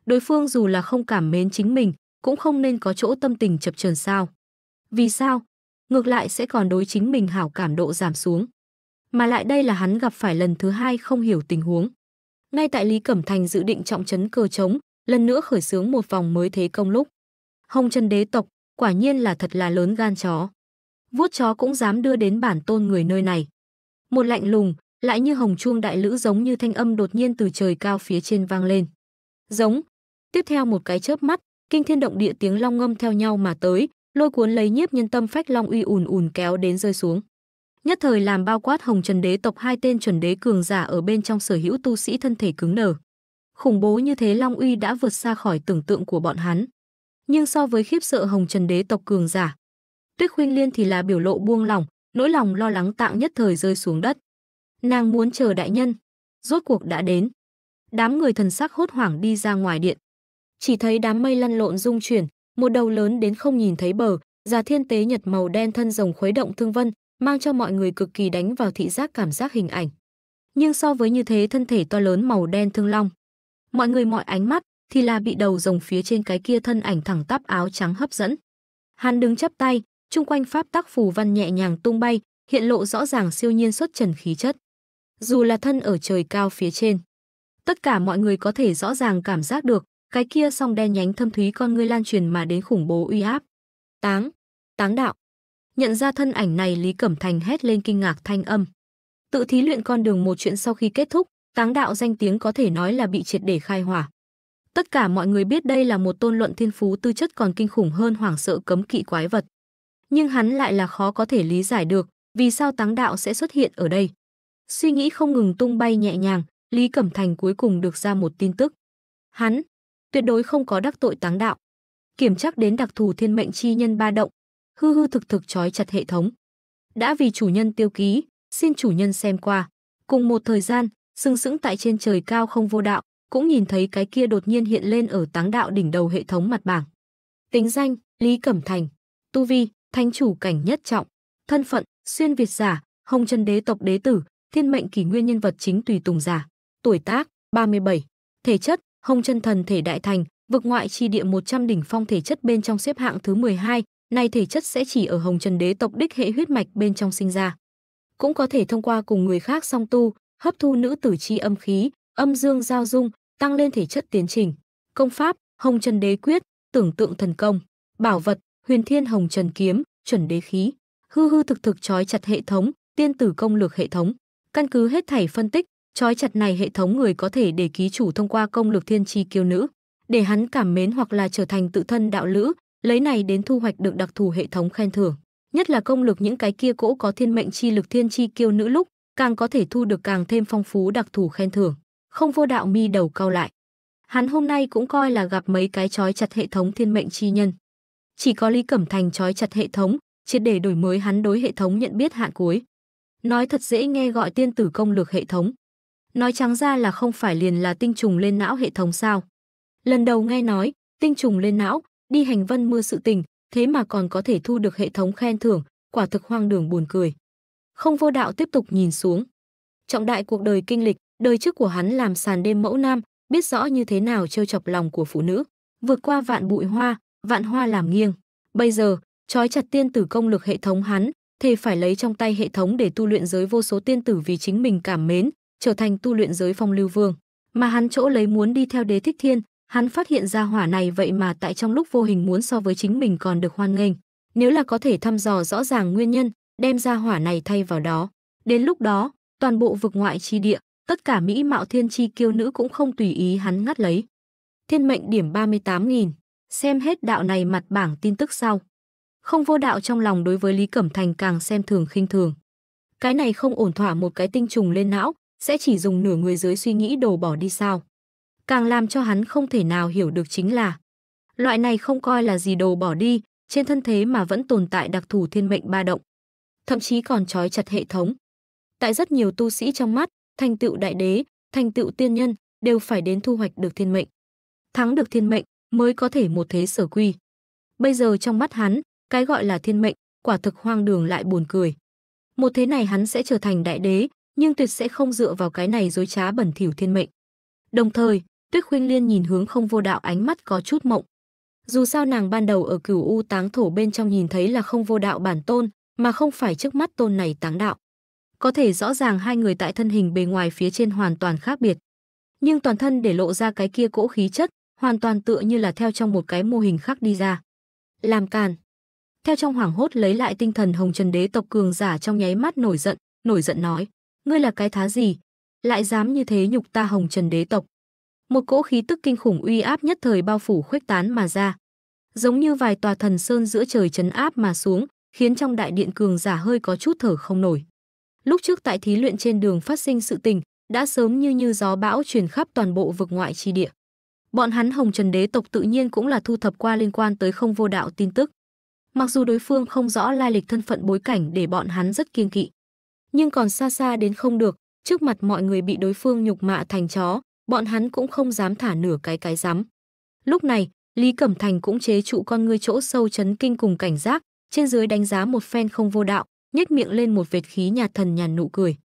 Đối phương dù là không cảm mến chính mình, cũng không nên có chỗ tâm tình chập chờn sao. Vì sao? Ngược lại sẽ còn đối chính mình hảo cảm độ giảm xuống. Mà lại đây là hắn gặp phải lần thứ hai không hiểu tình huống. Ngay tại Lý Cẩm Thành dự định trọng trấn cờ trống, lần nữa khởi xướng một vòng mới thế công lúc. Hồng Trần Đế tộc, quả nhiên là thật là lớn gan chó. Vuốt chó cũng dám đưa đến bản tôn người nơi này. Một lạnh lùng, lại như hồng chuông đại lữ giống như thanh âm đột nhiên từ trời cao phía trên vang lên. Giống. Tiếp theo một cái chớp mắt, kinh thiên động địa tiếng long ngâm theo nhau mà tới, lôi cuốn lấy nhiếp nhân tâm phách long uy ùn ùn kéo đến rơi xuống. Nhất thời làm bao quát hồng trần đế tộc hai tên chuẩn đế cường giả ở bên trong sở hữu tu sĩ thân thể cứng nở. Khủng bố như thế long uy đã vượt xa khỏi tưởng tượng của bọn hắn nhưng so với khiếp sợ Hồng Trần đế tộc cường giả, Tuyết Khuynh Liên thì là biểu lộ buông lỏng, nỗi lòng lo lắng tạng nhất thời rơi xuống đất. Nàng muốn chờ đại nhân, rốt cuộc đã đến. Đám người thần sắc hốt hoảng đi ra ngoài điện. Chỉ thấy đám mây lăn lộn rung chuyển, một đầu lớn đến không nhìn thấy bờ, già thiên tế nhật màu đen thân rồng khuấy động thương vân, mang cho mọi người cực kỳ đánh vào thị giác cảm giác hình ảnh. Nhưng so với như thế thân thể to lớn màu đen thương long, mọi người mọi ánh mắt thì là bị đầu rồng phía trên cái kia thân ảnh thẳng tắp áo trắng hấp dẫn. Hắn đứng chắp tay, chung quanh pháp tắc phù văn nhẹ nhàng tung bay, hiện lộ rõ ràng siêu nhiên xuất trần khí chất. Dù là thân ở trời cao phía trên, tất cả mọi người có thể rõ ràng cảm giác được, cái kia song đen nhánh thâm thúy con ngươi lan truyền mà đến khủng bố uy áp. Táng, táng đạo. Nhận ra thân ảnh này Lý Cẩm Thành hét lên kinh ngạc thanh âm. Tự thí luyện con đường một chuyện sau khi kết thúc, táng đạo danh tiếng có thể nói là bị triệt để khai hỏa. Tất cả mọi người biết đây là một tôn luận thiên phú tư chất còn kinh khủng hơn hoảng sợ cấm kỵ quái vật. Nhưng hắn lại là khó có thể lý giải được, vì sao táng đạo sẽ xuất hiện ở đây. Suy nghĩ không ngừng tung bay nhẹ nhàng, Lý Cẩm Thành cuối cùng được ra một tin tức. Hắn, tuyệt đối không có đắc tội táng đạo. Kiểm chắc đến đặc thù thiên mệnh chi nhân ba động, hư hư thực thực trói chặt hệ thống. Đã vì chủ nhân tiêu ký, xin chủ nhân xem qua. Cùng một thời gian, sưng sững tại trên trời cao không vô đạo, cũng nhìn thấy cái kia đột nhiên hiện lên ở táng đạo đỉnh đầu hệ thống mặt bảng. Tính danh, Lý Cẩm Thành. Tu vi, Thánh chủ cảnh nhất trọng. Thân phận, xuyên Việt giả, Hồng trần đế tộc đế tử, thiên mệnh kỷ nguyên nhân vật chính tùy tùng giả. Tuổi tác, 37. Thể chất, Hồng trần thần thể đại thành, vực ngoại chi địa 100 đỉnh phong thể chất bên trong xếp hạng thứ 12, này thể chất sẽ chỉ ở Hồng Trần Đế tộc đích hệ huyết mạch bên trong sinh ra. Cũng có thể thông qua cùng người khác song tu, hấp thu nữ tử chi âm khí, âm dương giao dung, tăng lên thể chất tiến trình. Công pháp, Hồng Trần Đế Quyết, tưởng tượng thần công. Bảo vật, Huyền Thiên Hồng Trần Kiếm, chuẩn đế khí. Hư hư thực thực trói chặt hệ thống, tiên tử công lược hệ thống. Căn cứ hết thảy phân tích, trói chặt này hệ thống người có thể để ký chủ thông qua công lược thiên chi kiêu nữ, để hắn cảm mến hoặc là trở thành tự thân đạo lữ, lấy này đến thu hoạch được đặc thù hệ thống khen thưởng. Nhất là công lực những cái kia cỗ có thiên mệnh chi lực thiên chi kiêu nữ lúc, càng có thể thu được càng thêm phong phú đặc thù khen thưởng không vô đạo mi đầu cau lại. Hắn hôm nay cũng coi là gặp mấy cái trói chặt hệ thống thiên mệnh chi nhân. Chỉ có Lý Cẩm Thành trói chặt hệ thống, triệt để đổi mới hắn đối hệ thống nhận biết hạn cuối. Nói thật dễ nghe gọi tiên tử công lược hệ thống. Nói trắng ra là không phải liền là tinh trùng lên não hệ thống sao. Lần đầu nghe nói, tinh trùng lên não, đi hành vân mưa sự tình, thế mà còn có thể thu được hệ thống khen thưởng, quả thực hoang đường buồn cười. Không vô đạo tiếp tục nhìn xuống. Trọng đại cuộc đời kinh lịch, Đời trước của hắn làm sàn đêm mẫu nam, biết rõ như thế nào trêu chọc lòng của phụ nữ, vượt qua vạn bụi hoa, vạn hoa làm nghiêng. Bây giờ, trói chặt tiên tử công lực hệ thống hắn, thề phải lấy trong tay hệ thống để tu luyện giới vô số tiên tử vì chính mình cảm mến, trở thành tu luyện giới phong lưu vương. Mà hắn chỗ lấy muốn đi theo đế thích thiên, hắn phát hiện ra hỏa này vậy mà tại trong lúc vô hình muốn so với chính mình còn được hoan nghênh. Nếu là có thể thăm dò rõ ràng nguyên nhân, đem ra hỏa này thay vào đó. Đến lúc đó, toàn bộ vực ngoại chi địa, tất cả mỹ mạo thiên chi kiêu nữ cũng không tùy ý hắn ngắt lấy. Thiên mệnh điểm 38.000, xem hết đạo này mặt bảng tin tức sau. Không vô đạo trong lòng đối với Lý Cẩm Thành càng xem thường khinh thường. Cái này không ổn thỏa một cái tinh trùng lên não, sẽ chỉ dùng nửa người dưới suy nghĩ đồ bỏ đi sao. Càng làm cho hắn không thể nào hiểu được chính là loại này không coi là gì đồ bỏ đi, trên thân thế mà vẫn tồn tại đặc thù thiên mệnh ba động. Thậm chí còn trói chặt hệ thống. Tại rất nhiều tu sĩ trong mắt, thành tựu đại đế, thành tựu tiên nhân đều phải đến thu hoạch được thiên mệnh. Thắng được thiên mệnh mới có thể một thế sở quy. Bây giờ trong mắt hắn, cái gọi là thiên mệnh, quả thực hoang đường lại buồn cười. Một thế này hắn sẽ trở thành đại đế, nhưng tuyệt sẽ không dựa vào cái này dối trá bẩn thỉu thiên mệnh. Đồng thời, Tuyết Khuynh Liên nhìn hướng không vô đạo ánh mắt có chút mộng. Dù sao nàng ban đầu ở cửu u táng thổ bên trong nhìn thấy là không vô đạo bản tôn, mà không phải trước mắt tôn này táng đạo có thể rõ ràng hai người tại thân hình bề ngoài phía trên hoàn toàn khác biệt. Nhưng toàn thân để lộ ra cái kia cỗ khí chất, hoàn toàn tựa như là theo trong một cái mô hình khác đi ra. Làm càn. Theo trong hoảng hốt lấy lại tinh thần Hồng Trần Đế tộc cường giả trong nháy mắt nổi giận, nổi giận nói: "Ngươi là cái thá gì, lại dám như thế nhục ta Hồng Trần Đế tộc?" Một cỗ khí tức kinh khủng uy áp nhất thời bao phủ khuếch tán mà ra, giống như vài tòa thần sơn giữa trời chấn áp mà xuống, khiến trong đại điện cường giả hơi có chút thở không nổi. Lúc trước tại thí luyện trên đường phát sinh sự tình, đã sớm như như gió bão truyền khắp toàn bộ vực ngoại chi địa. Bọn hắn Hồng Trần Đế tộc tự nhiên cũng là thu thập qua liên quan tới không vô đạo tin tức. Mặc dù đối phương không rõ lai lịch thân phận bối cảnh để bọn hắn rất kiên kỵ, nhưng còn xa xa đến không được, trước mặt mọi người bị đối phương nhục mạ thành chó, bọn hắn cũng không dám thả nửa cái cái dám. Lúc này, Lý Cẩm Thành cũng chế trụ con ngươi chỗ sâu chấn kinh cùng cảnh giác, trên dưới đánh giá một phen không vô đạo, nhếch miệng lên một vệt khí nhà thần nhàn nụ cười.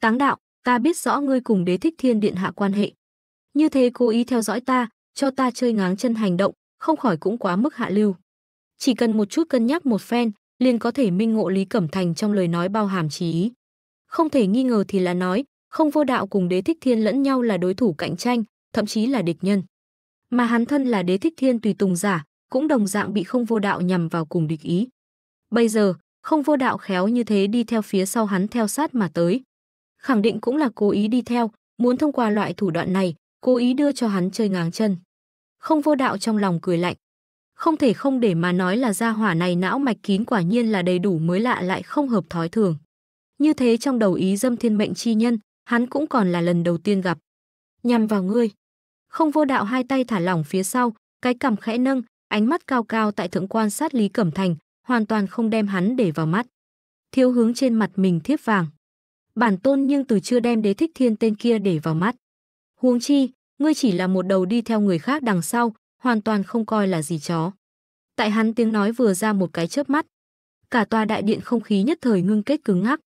Táng đạo, ta biết rõ ngươi cùng đế thích thiên điện hạ quan hệ. Như thế cố ý theo dõi ta, cho ta chơi ngáng chân hành động, không khỏi cũng quá mức hạ lưu. Chỉ cần một chút cân nhắc một phen, liền có thể minh ngộ Lý Cẩm Thành trong lời nói bao hàm chí ý. Không thể nghi ngờ thì là nói, không vô đạo cùng đế thích thiên lẫn nhau là đối thủ cạnh tranh, thậm chí là địch nhân. Mà hắn thân là đế thích thiên tùy tùng giả, cũng đồng dạng bị không vô đạo nhằm vào cùng địch ý. Bây giờ, không vô đạo khéo như thế đi theo phía sau hắn theo sát mà tới. Khẳng định cũng là cố ý đi theo, muốn thông qua loại thủ đoạn này, cố ý đưa cho hắn chơi ngáng chân. Không vô đạo trong lòng cười lạnh. Không thể không để mà nói là gia hỏa này não mạch kín quả nhiên là đầy đủ mới lạ lại không hợp thói thường. Như thế trong đầu ý dâm thiên mệnh chi nhân, hắn cũng còn là lần đầu tiên gặp. Nhằm vào ngươi. Không vô đạo hai tay thả lỏng phía sau, cái cằm khẽ nâng, ánh mắt cao cao tại thượng quan sát Lý Cẩm Thành, hoàn toàn không đem hắn để vào mắt. Thiếu hướng trên mặt mình thiếp vàng. Bản tôn nhưng từ chưa đem đế thích thiên tên kia để vào mắt. Huống chi, ngươi chỉ là một đầu đi theo người khác đằng sau, hoàn toàn không coi là gì chó. Tại hắn tiếng nói vừa ra một cái chớp mắt. Cả tòa đại điện không khí nhất thời ngưng kết cứng ngắc.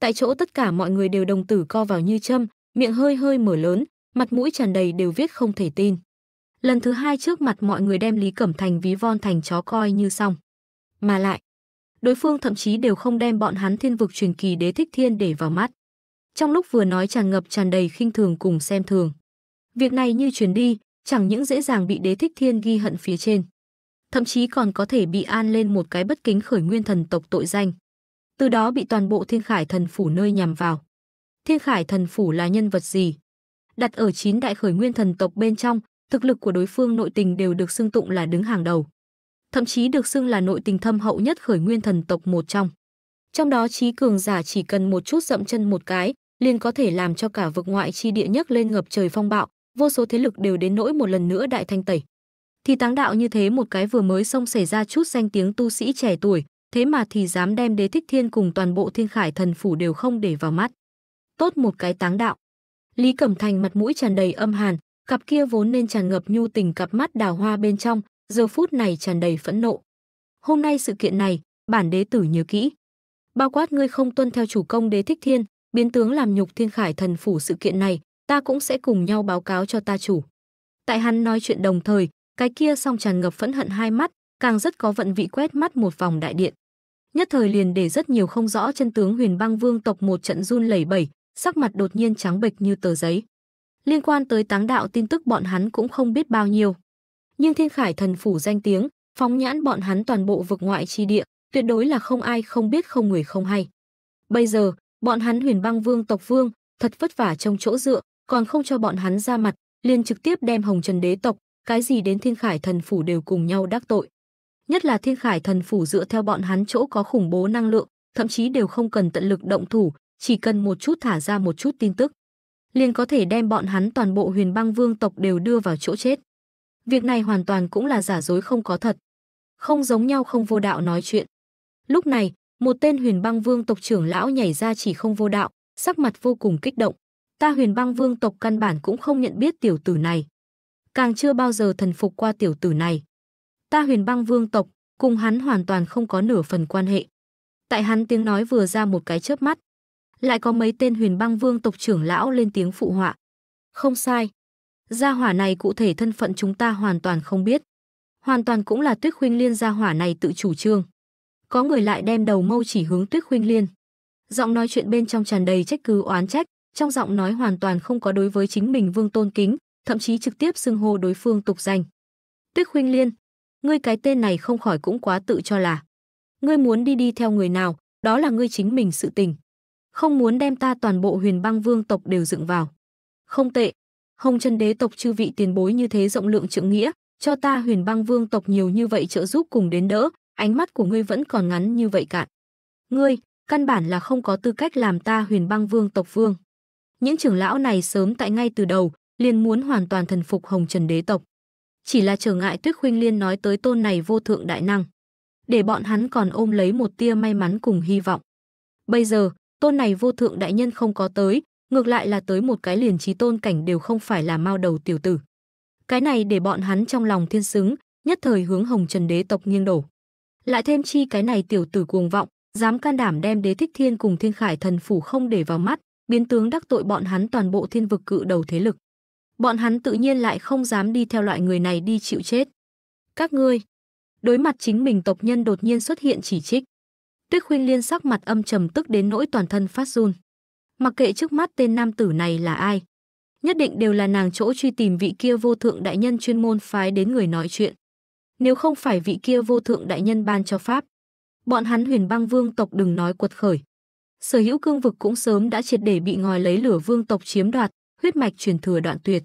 Tại chỗ tất cả mọi người đều đồng tử co vào như châm, miệng hơi hơi mở lớn, mặt mũi tràn đầy đều viết không thể tin. Lần thứ hai trước mặt mọi người đem Lý Cẩm Thành ví von thành chó coi như xong. Mà lại, đối phương thậm chí đều không đem bọn hắn thiên vực truyền kỳ đế thích thiên để vào mắt. Trong lúc vừa nói tràn ngập tràn đầy khinh thường cùng xem thường. Việc này như truyền đi, chẳng những dễ dàng bị đế thích thiên ghi hận phía trên. Thậm chí còn có thể bị an lên một cái bất kính khởi nguyên thần tộc tội danh. Từ đó bị toàn bộ thiên khải thần phủ nơi nhằm vào. Thiên khải thần phủ là nhân vật gì? Đặt ở chín đại khởi nguyên thần tộc bên trong, thực lực của đối phương nội tình đều được xưng tụng là đứng hàng đầu thậm chí được xưng là nội tình thâm hậu nhất khởi nguyên thần tộc một trong. Trong đó trí cường giả chỉ cần một chút dậm chân một cái, liền có thể làm cho cả vực ngoại chi địa nhất lên ngập trời phong bạo, vô số thế lực đều đến nỗi một lần nữa đại thanh tẩy. Thì táng đạo như thế một cái vừa mới xong xảy ra chút danh tiếng tu sĩ trẻ tuổi, thế mà thì dám đem đế thích thiên cùng toàn bộ thiên khải thần phủ đều không để vào mắt. Tốt một cái táng đạo. Lý Cẩm Thành mặt mũi tràn đầy âm hàn, cặp kia vốn nên tràn ngập nhu tình cặp mắt đào hoa bên trong, giờ phút này tràn đầy phẫn nộ. Hôm nay sự kiện này, bản đế tử nhớ kỹ. Bao quát ngươi không tuân theo chủ công đế thích thiên, biến tướng làm nhục thiên khải thần phủ sự kiện này, ta cũng sẽ cùng nhau báo cáo cho ta chủ. Tại hắn nói chuyện đồng thời, cái kia song tràn ngập phẫn hận hai mắt, càng rất có vận vị quét mắt một vòng đại điện. Nhất thời liền để rất nhiều không rõ chân tướng huyền băng vương tộc một trận run lẩy bẩy, sắc mặt đột nhiên trắng bệch như tờ giấy. Liên quan tới táng đạo tin tức bọn hắn cũng không biết bao nhiêu nhưng Thiên Khải thần phủ danh tiếng, phóng nhãn bọn hắn toàn bộ vực ngoại chi địa, tuyệt đối là không ai không biết không người không hay. Bây giờ, bọn hắn Huyền Băng Vương tộc vương, thật vất vả trong chỗ dựa, còn không cho bọn hắn ra mặt, liền trực tiếp đem Hồng Trần đế tộc, cái gì đến Thiên Khải thần phủ đều cùng nhau đắc tội. Nhất là Thiên Khải thần phủ dựa theo bọn hắn chỗ có khủng bố năng lượng, thậm chí đều không cần tận lực động thủ, chỉ cần một chút thả ra một chút tin tức, liền có thể đem bọn hắn toàn bộ Huyền Băng Vương tộc đều đưa vào chỗ chết. Việc này hoàn toàn cũng là giả dối không có thật. Không giống nhau không vô đạo nói chuyện. Lúc này, một tên huyền băng vương tộc trưởng lão nhảy ra chỉ không vô đạo, sắc mặt vô cùng kích động. Ta huyền băng vương tộc căn bản cũng không nhận biết tiểu tử này. Càng chưa bao giờ thần phục qua tiểu tử này. Ta huyền băng vương tộc, cùng hắn hoàn toàn không có nửa phần quan hệ. Tại hắn tiếng nói vừa ra một cái chớp mắt. Lại có mấy tên huyền băng vương tộc trưởng lão lên tiếng phụ họa. Không sai, Gia hỏa này cụ thể thân phận chúng ta hoàn toàn không biết. Hoàn toàn cũng là Tuyết Khuynh Liên gia hỏa này tự chủ trương. Có người lại đem đầu mâu chỉ hướng Tuyết Khuynh Liên. Giọng nói chuyện bên trong tràn đầy trách cứ oán trách, trong giọng nói hoàn toàn không có đối với chính mình Vương Tôn kính, thậm chí trực tiếp xưng hô đối phương tục danh. Tuyết Khuynh Liên, ngươi cái tên này không khỏi cũng quá tự cho là. Ngươi muốn đi đi theo người nào, đó là ngươi chính mình sự tình. Không muốn đem ta toàn bộ huyền băng vương tộc đều dựng vào. Không tệ, Hồng chân Đế tộc chư vị tiền bối như thế rộng lượng trượng nghĩa, cho ta Huyền Băng Vương tộc nhiều như vậy trợ giúp cùng đến đỡ, ánh mắt của ngươi vẫn còn ngắn như vậy cạn. Ngươi, căn bản là không có tư cách làm ta Huyền Băng Vương tộc vương. Những trưởng lão này sớm tại ngay từ đầu, liền muốn hoàn toàn thần phục Hồng Trần Đế tộc. Chỉ là trở ngại Tuyết Khuynh Liên nói tới tôn này vô thượng đại năng, để bọn hắn còn ôm lấy một tia may mắn cùng hy vọng. Bây giờ, tôn này vô thượng đại nhân không có tới, ngược lại là tới một cái liền trí tôn cảnh đều không phải là mao đầu tiểu tử. Cái này để bọn hắn trong lòng thiên xứng, nhất thời hướng Hồng Trần đế tộc nghiêng đổ. Lại thêm chi cái này tiểu tử cuồng vọng, dám can đảm đem đế thích thiên cùng thiên khải thần phủ không để vào mắt, biến tướng đắc tội bọn hắn toàn bộ thiên vực cự đầu thế lực. Bọn hắn tự nhiên lại không dám đi theo loại người này đi chịu chết. Các ngươi, đối mặt chính mình tộc nhân đột nhiên xuất hiện chỉ trích. Tuyết khuyên Liên sắc mặt âm trầm tức đến nỗi toàn thân phát run mặc kệ trước mắt tên nam tử này là ai. Nhất định đều là nàng chỗ truy tìm vị kia vô thượng đại nhân chuyên môn phái đến người nói chuyện. Nếu không phải vị kia vô thượng đại nhân ban cho pháp, bọn hắn huyền băng vương tộc đừng nói quật khởi. Sở hữu cương vực cũng sớm đã triệt để bị ngòi lấy lửa vương tộc chiếm đoạt, huyết mạch truyền thừa đoạn tuyệt.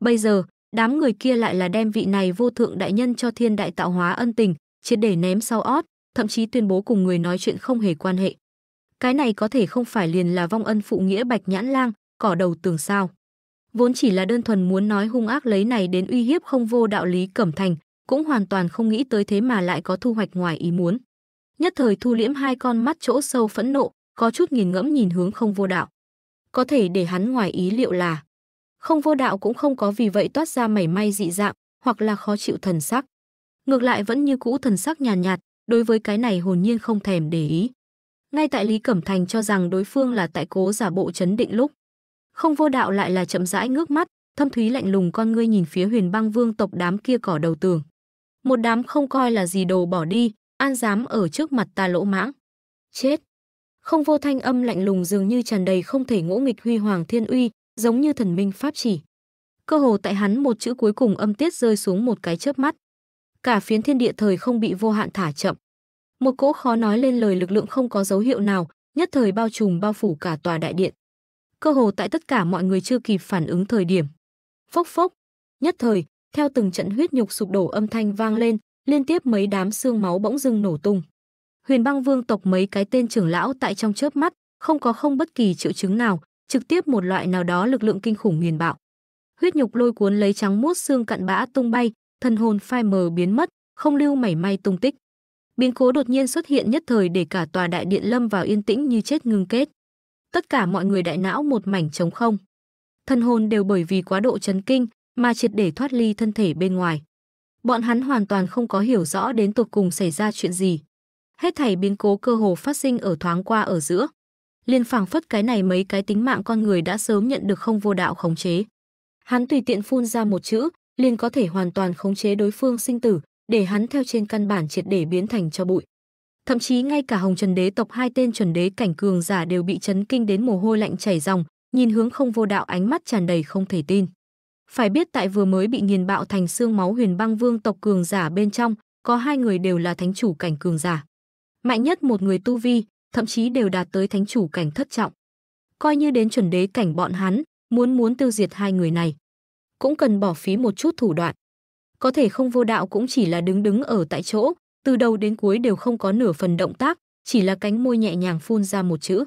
Bây giờ, đám người kia lại là đem vị này vô thượng đại nhân cho thiên đại tạo hóa ân tình, triệt để ném sau ót, thậm chí tuyên bố cùng người nói chuyện không hề quan hệ cái này có thể không phải liền là vong ân phụ nghĩa bạch nhãn lang, cỏ đầu tường sao. Vốn chỉ là đơn thuần muốn nói hung ác lấy này đến uy hiếp không vô đạo lý Cẩm Thành, cũng hoàn toàn không nghĩ tới thế mà lại có thu hoạch ngoài ý muốn. Nhất thời thu liễm hai con mắt chỗ sâu phẫn nộ, có chút nhìn ngẫm nhìn hướng không vô đạo. Có thể để hắn ngoài ý liệu là không vô đạo cũng không có vì vậy toát ra mảy may dị dạng hoặc là khó chịu thần sắc. Ngược lại vẫn như cũ thần sắc nhàn nhạt, nhạt, đối với cái này hồn nhiên không thèm để ý. Ngay tại Lý Cẩm Thành cho rằng đối phương là tại cố giả bộ chấn định lúc. Không vô đạo lại là chậm rãi ngước mắt, thâm thúy lạnh lùng con ngươi nhìn phía huyền băng vương tộc đám kia cỏ đầu tường. Một đám không coi là gì đồ bỏ đi, an dám ở trước mặt ta lỗ mãng. Chết! Không vô thanh âm lạnh lùng dường như tràn đầy không thể ngỗ nghịch huy hoàng thiên uy, giống như thần minh pháp chỉ. Cơ hồ tại hắn một chữ cuối cùng âm tiết rơi xuống một cái chớp mắt. Cả phiến thiên địa thời không bị vô hạn thả chậm. Một cỗ khó nói lên lời lực lượng không có dấu hiệu nào, nhất thời bao trùm bao phủ cả tòa đại điện. Cơ hồ tại tất cả mọi người chưa kịp phản ứng thời điểm. Phốc phốc, nhất thời, theo từng trận huyết nhục sụp đổ âm thanh vang lên, liên tiếp mấy đám xương máu bỗng dưng nổ tung. Huyền Băng Vương tộc mấy cái tên trưởng lão tại trong chớp mắt, không có không bất kỳ triệu chứng nào, trực tiếp một loại nào đó lực lượng kinh khủng nghiền bạo. Huyết nhục lôi cuốn lấy trắng muốt xương cặn bã tung bay, thần hồn phai mờ biến mất, không lưu mảy may tung tích biến cố đột nhiên xuất hiện nhất thời để cả tòa đại điện lâm vào yên tĩnh như chết ngưng kết. Tất cả mọi người đại não một mảnh trống không. Thân hồn đều bởi vì quá độ chấn kinh mà triệt để thoát ly thân thể bên ngoài. Bọn hắn hoàn toàn không có hiểu rõ đến tột cùng xảy ra chuyện gì. Hết thảy biến cố cơ hồ phát sinh ở thoáng qua ở giữa. Liên phảng phất cái này mấy cái tính mạng con người đã sớm nhận được không vô đạo khống chế. Hắn tùy tiện phun ra một chữ, liền có thể hoàn toàn khống chế đối phương sinh tử, để hắn theo trên căn bản triệt để biến thành cho bụi. Thậm chí ngay cả Hồng Trần Đế tộc hai tên chuẩn đế cảnh cường giả đều bị chấn kinh đến mồ hôi lạnh chảy ròng, nhìn hướng không vô đạo ánh mắt tràn đầy không thể tin. Phải biết tại vừa mới bị nghiền bạo thành xương máu huyền băng vương tộc cường giả bên trong, có hai người đều là thánh chủ cảnh cường giả. Mạnh nhất một người tu vi, thậm chí đều đạt tới thánh chủ cảnh thất trọng. Coi như đến chuẩn đế cảnh bọn hắn, muốn muốn tiêu diệt hai người này. Cũng cần bỏ phí một chút thủ đoạn có thể không vô đạo cũng chỉ là đứng đứng ở tại chỗ, từ đầu đến cuối đều không có nửa phần động tác, chỉ là cánh môi nhẹ nhàng phun ra một chữ.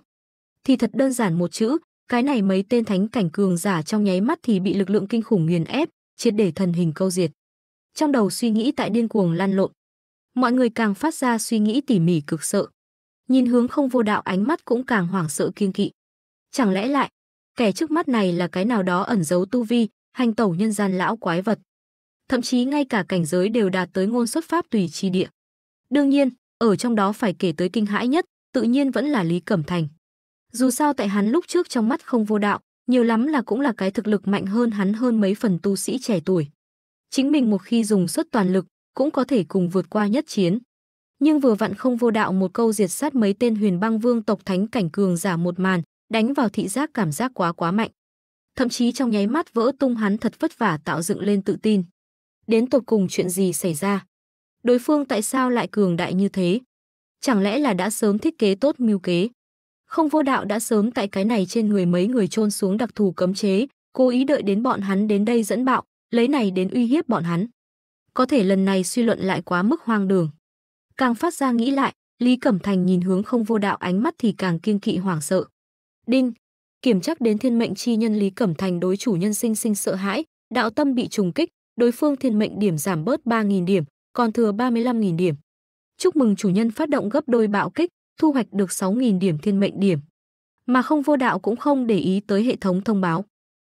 Thì thật đơn giản một chữ, cái này mấy tên thánh cảnh cường giả trong nháy mắt thì bị lực lượng kinh khủng nghiền ép, triệt để thần hình câu diệt. Trong đầu suy nghĩ tại điên cuồng lan lộn, mọi người càng phát ra suy nghĩ tỉ mỉ cực sợ. Nhìn hướng không vô đạo ánh mắt cũng càng hoảng sợ kiên kỵ. Chẳng lẽ lại, kẻ trước mắt này là cái nào đó ẩn giấu tu vi, hành tẩu nhân gian lão quái vật thậm chí ngay cả cảnh giới đều đạt tới ngôn xuất pháp tùy chi địa. Đương nhiên, ở trong đó phải kể tới kinh hãi nhất, tự nhiên vẫn là Lý Cẩm Thành. Dù sao tại hắn lúc trước trong mắt không vô đạo, nhiều lắm là cũng là cái thực lực mạnh hơn hắn hơn mấy phần tu sĩ trẻ tuổi. Chính mình một khi dùng xuất toàn lực, cũng có thể cùng vượt qua nhất chiến. Nhưng vừa vặn không vô đạo một câu diệt sát mấy tên huyền băng vương tộc thánh cảnh cường giả một màn, đánh vào thị giác cảm giác quá quá mạnh. Thậm chí trong nháy mắt vỡ tung hắn thật vất vả tạo dựng lên tự tin đến tột cùng chuyện gì xảy ra? Đối phương tại sao lại cường đại như thế? Chẳng lẽ là đã sớm thiết kế tốt mưu kế? Không vô đạo đã sớm tại cái này trên người mấy người trôn xuống đặc thù cấm chế, cố ý đợi đến bọn hắn đến đây dẫn bạo, lấy này đến uy hiếp bọn hắn. Có thể lần này suy luận lại quá mức hoang đường. Càng phát ra nghĩ lại, Lý Cẩm Thành nhìn hướng không vô đạo ánh mắt thì càng kiên kỵ hoảng sợ. Đinh, kiểm chắc đến thiên mệnh chi nhân Lý Cẩm Thành đối chủ nhân sinh sinh sợ hãi, đạo tâm bị trùng kích, đối phương thiên mệnh điểm giảm bớt 3.000 điểm, còn thừa 35.000 điểm. Chúc mừng chủ nhân phát động gấp đôi bạo kích, thu hoạch được 6.000 điểm thiên mệnh điểm. Mà không vô đạo cũng không để ý tới hệ thống thông báo.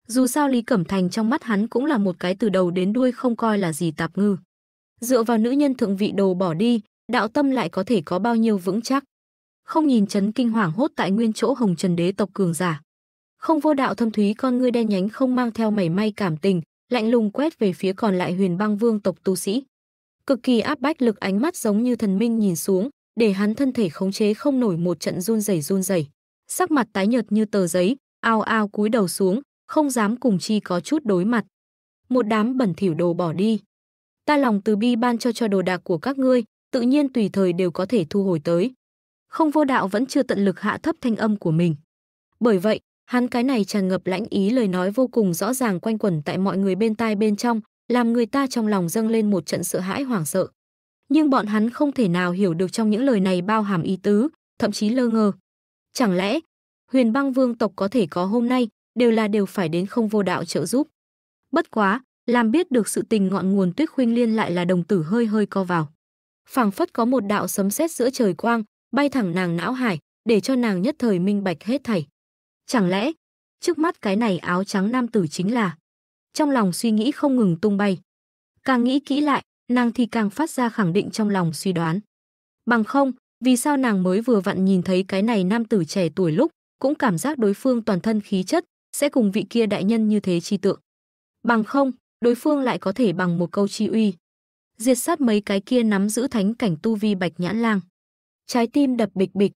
Dù sao Lý Cẩm Thành trong mắt hắn cũng là một cái từ đầu đến đuôi không coi là gì tạp ngư. Dựa vào nữ nhân thượng vị đồ bỏ đi, đạo tâm lại có thể có bao nhiêu vững chắc. Không nhìn chấn kinh hoàng hốt tại nguyên chỗ Hồng Trần Đế tộc cường giả. Không vô đạo thâm thúy con ngươi đen nhánh không mang theo mảy may cảm tình, lạnh lùng quét về phía còn lại huyền băng vương tộc tu sĩ. Cực kỳ áp bách lực ánh mắt giống như thần minh nhìn xuống, để hắn thân thể khống chế không nổi một trận run rẩy run rẩy. Sắc mặt tái nhợt như tờ giấy, ao ao cúi đầu xuống, không dám cùng chi có chút đối mặt. Một đám bẩn thỉu đồ bỏ đi. Ta lòng từ bi ban cho cho đồ đạc của các ngươi, tự nhiên tùy thời đều có thể thu hồi tới. Không vô đạo vẫn chưa tận lực hạ thấp thanh âm của mình. Bởi vậy, Hắn cái này tràn ngập lãnh ý lời nói vô cùng rõ ràng quanh quẩn tại mọi người bên tai bên trong, làm người ta trong lòng dâng lên một trận sợ hãi hoảng sợ. Nhưng bọn hắn không thể nào hiểu được trong những lời này bao hàm ý tứ, thậm chí lơ ngơ. Chẳng lẽ, huyền băng vương tộc có thể có hôm nay, đều là đều phải đến không vô đạo trợ giúp. Bất quá, làm biết được sự tình ngọn nguồn tuyết khuyên liên lại là đồng tử hơi hơi co vào. phảng phất có một đạo sấm sét giữa trời quang, bay thẳng nàng não hải, để cho nàng nhất thời minh bạch hết thảy. Chẳng lẽ, trước mắt cái này áo trắng nam tử chính là... Trong lòng suy nghĩ không ngừng tung bay. Càng nghĩ kỹ lại, nàng thì càng phát ra khẳng định trong lòng suy đoán. Bằng không, vì sao nàng mới vừa vặn nhìn thấy cái này nam tử trẻ tuổi lúc, cũng cảm giác đối phương toàn thân khí chất, sẽ cùng vị kia đại nhân như thế chi tượng. Bằng không, đối phương lại có thể bằng một câu chi uy. Diệt sát mấy cái kia nắm giữ thánh cảnh tu vi bạch nhãn lang. Trái tim đập bịch bịch,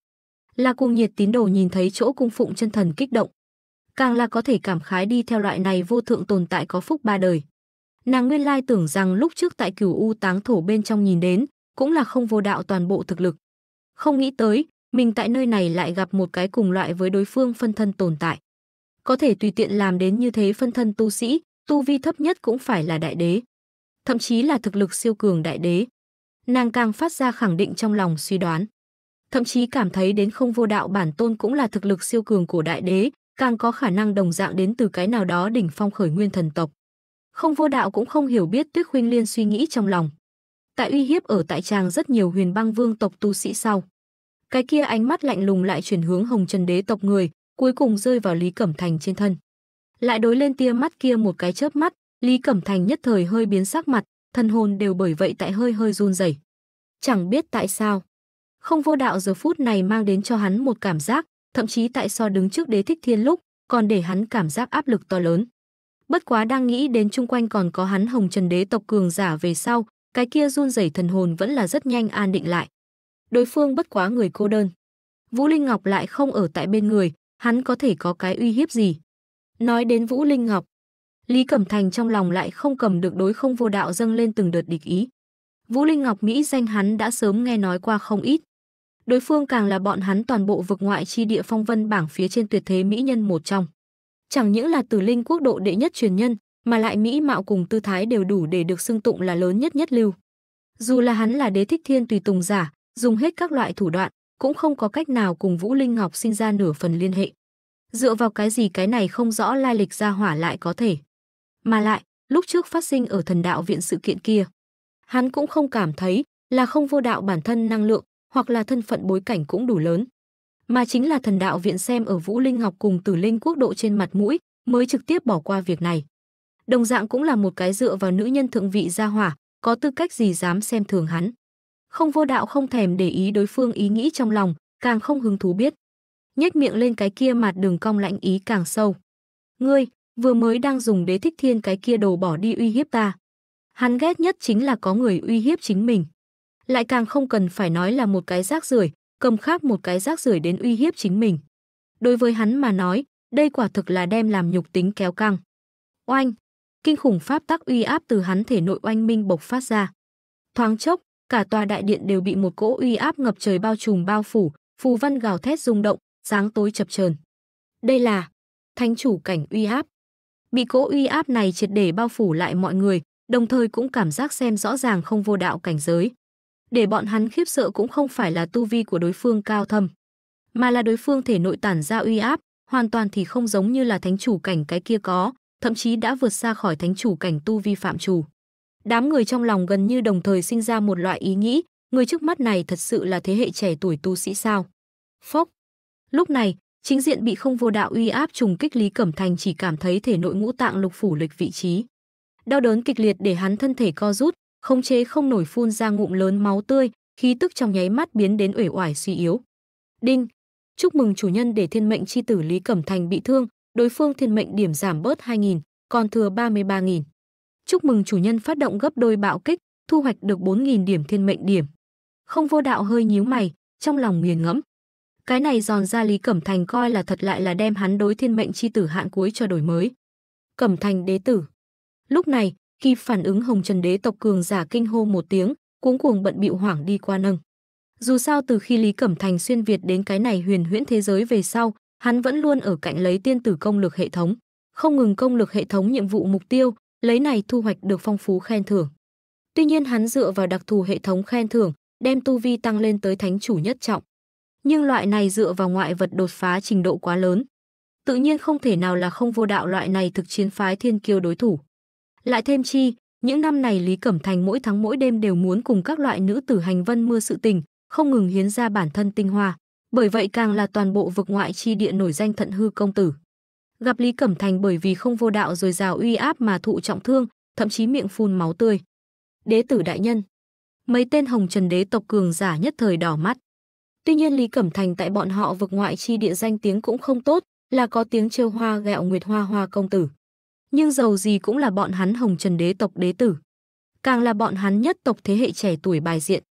là cùng nhiệt tín đồ nhìn thấy chỗ cung phụng chân thần kích động. Càng là có thể cảm khái đi theo loại này vô thượng tồn tại có phúc ba đời. Nàng nguyên lai tưởng rằng lúc trước tại cửu U táng thổ bên trong nhìn đến, cũng là không vô đạo toàn bộ thực lực. Không nghĩ tới, mình tại nơi này lại gặp một cái cùng loại với đối phương phân thân tồn tại. Có thể tùy tiện làm đến như thế phân thân tu sĩ, tu vi thấp nhất cũng phải là đại đế. Thậm chí là thực lực siêu cường đại đế. Nàng càng phát ra khẳng định trong lòng suy đoán thậm chí cảm thấy đến không vô đạo bản tôn cũng là thực lực siêu cường của đại đế, càng có khả năng đồng dạng đến từ cái nào đó đỉnh phong khởi nguyên thần tộc. Không vô đạo cũng không hiểu biết Tuyết Khuynh Liên suy nghĩ trong lòng. Tại uy hiếp ở tại tràng rất nhiều huyền băng vương tộc tu sĩ sau. Cái kia ánh mắt lạnh lùng lại chuyển hướng hồng trần đế tộc người, cuối cùng rơi vào Lý Cẩm Thành trên thân. Lại đối lên tia mắt kia một cái chớp mắt, Lý Cẩm Thành nhất thời hơi biến sắc mặt, thân hồn đều bởi vậy tại hơi hơi run rẩy. Chẳng biết tại sao, không vô đạo giờ phút này mang đến cho hắn một cảm giác, thậm chí tại so đứng trước đế thích thiên lúc, còn để hắn cảm giác áp lực to lớn. Bất quá đang nghĩ đến chung quanh còn có hắn hồng trần đế tộc cường giả về sau, cái kia run rẩy thần hồn vẫn là rất nhanh an định lại. Đối phương bất quá người cô đơn. Vũ Linh Ngọc lại không ở tại bên người, hắn có thể có cái uy hiếp gì. Nói đến Vũ Linh Ngọc, Lý Cẩm Thành trong lòng lại không cầm được đối không vô đạo dâng lên từng đợt địch ý. Vũ Linh Ngọc Mỹ danh hắn đã sớm nghe nói qua không ít. Đối phương càng là bọn hắn toàn bộ vực ngoại chi địa phong vân bảng phía trên tuyệt thế mỹ nhân một trong. Chẳng những là tử linh quốc độ đệ nhất truyền nhân, mà lại mỹ mạo cùng tư thái đều đủ để được xưng tụng là lớn nhất nhất lưu. Dù là hắn là đế thích thiên tùy tùng giả, dùng hết các loại thủ đoạn, cũng không có cách nào cùng Vũ Linh Ngọc sinh ra nửa phần liên hệ. Dựa vào cái gì cái này không rõ lai lịch ra hỏa lại có thể. Mà lại, lúc trước phát sinh ở thần đạo viện sự kiện kia, hắn cũng không cảm thấy là không vô đạo bản thân năng lượng, hoặc là thân phận bối cảnh cũng đủ lớn. Mà chính là thần đạo viện xem ở Vũ Linh ngọc cùng Tử Linh quốc độ trên mặt mũi, mới trực tiếp bỏ qua việc này. Đồng dạng cũng là một cái dựa vào nữ nhân thượng vị gia hỏa, có tư cách gì dám xem thường hắn. Không vô đạo không thèm để ý đối phương ý nghĩ trong lòng, càng không hứng thú biết. Nhếch miệng lên cái kia mặt đường cong lạnh ý càng sâu. Ngươi, vừa mới đang dùng đế thích thiên cái kia đồ bỏ đi uy hiếp ta. Hắn ghét nhất chính là có người uy hiếp chính mình lại càng không cần phải nói là một cái rác rưởi, cầm khác một cái rác rưởi đến uy hiếp chính mình. Đối với hắn mà nói, đây quả thực là đem làm nhục tính kéo căng. Oanh! Kinh khủng pháp tắc uy áp từ hắn thể nội oanh minh bộc phát ra. Thoáng chốc, cả tòa đại điện đều bị một cỗ uy áp ngập trời bao trùm bao phủ, phù văn gào thét rung động, sáng tối chập chờn. Đây là thánh chủ cảnh uy áp. Bị cỗ uy áp này triệt để bao phủ lại mọi người, đồng thời cũng cảm giác xem rõ ràng không vô đạo cảnh giới. Để bọn hắn khiếp sợ cũng không phải là tu vi của đối phương cao thâm, mà là đối phương thể nội tản ra uy áp, hoàn toàn thì không giống như là thánh chủ cảnh cái kia có, thậm chí đã vượt xa khỏi thánh chủ cảnh tu vi phạm chủ. Đám người trong lòng gần như đồng thời sinh ra một loại ý nghĩ, người trước mắt này thật sự là thế hệ trẻ tuổi tu sĩ sao? Phốc. Lúc này, chính diện bị không vô đạo uy áp trùng kích Lý Cẩm Thành chỉ cảm thấy thể nội ngũ tạng lục phủ lệch vị trí. Đau đớn kịch liệt để hắn thân thể co rút, khống chế không nổi phun ra ngụm lớn máu tươi, khí tức trong nháy mắt biến đến uể oải suy yếu. Đinh, chúc mừng chủ nhân để thiên mệnh chi tử Lý Cẩm Thành bị thương, đối phương thiên mệnh điểm giảm bớt 2000, còn thừa 33000. Chúc mừng chủ nhân phát động gấp đôi bạo kích, thu hoạch được 4000 điểm thiên mệnh điểm. Không vô đạo hơi nhíu mày, trong lòng nghiền ngẫm. Cái này giòn ra Lý Cẩm Thành coi là thật lại là đem hắn đối thiên mệnh chi tử hạn cuối cho đổi mới. Cẩm Thành đế tử. Lúc này, khi phản ứng Hồng Trần Đế tộc cường giả kinh hô một tiếng, cuống cuồng bận bịu hoảng đi qua nâng. Dù sao từ khi Lý Cẩm Thành xuyên việt đến cái này huyền huyễn thế giới về sau, hắn vẫn luôn ở cạnh lấy tiên tử công lực hệ thống, không ngừng công lực hệ thống nhiệm vụ mục tiêu, lấy này thu hoạch được phong phú khen thưởng. Tuy nhiên hắn dựa vào đặc thù hệ thống khen thưởng, đem tu vi tăng lên tới thánh chủ nhất trọng. Nhưng loại này dựa vào ngoại vật đột phá trình độ quá lớn, tự nhiên không thể nào là không vô đạo loại này thực chiến phái thiên kiêu đối thủ. Lại thêm chi, những năm này Lý Cẩm Thành mỗi tháng mỗi đêm đều muốn cùng các loại nữ tử hành vân mưa sự tình, không ngừng hiến ra bản thân tinh hoa. Bởi vậy càng là toàn bộ vực ngoại chi địa nổi danh thận hư công tử. Gặp Lý Cẩm Thành bởi vì không vô đạo rồi rào uy áp mà thụ trọng thương, thậm chí miệng phun máu tươi. Đế tử đại nhân. Mấy tên hồng trần đế tộc cường giả nhất thời đỏ mắt. Tuy nhiên Lý Cẩm Thành tại bọn họ vực ngoại chi địa danh tiếng cũng không tốt, là có tiếng trêu hoa gẹo nguyệt hoa hoa công tử nhưng giàu gì cũng là bọn hắn hồng trần đế tộc đế tử. Càng là bọn hắn nhất tộc thế hệ trẻ tuổi bài diện.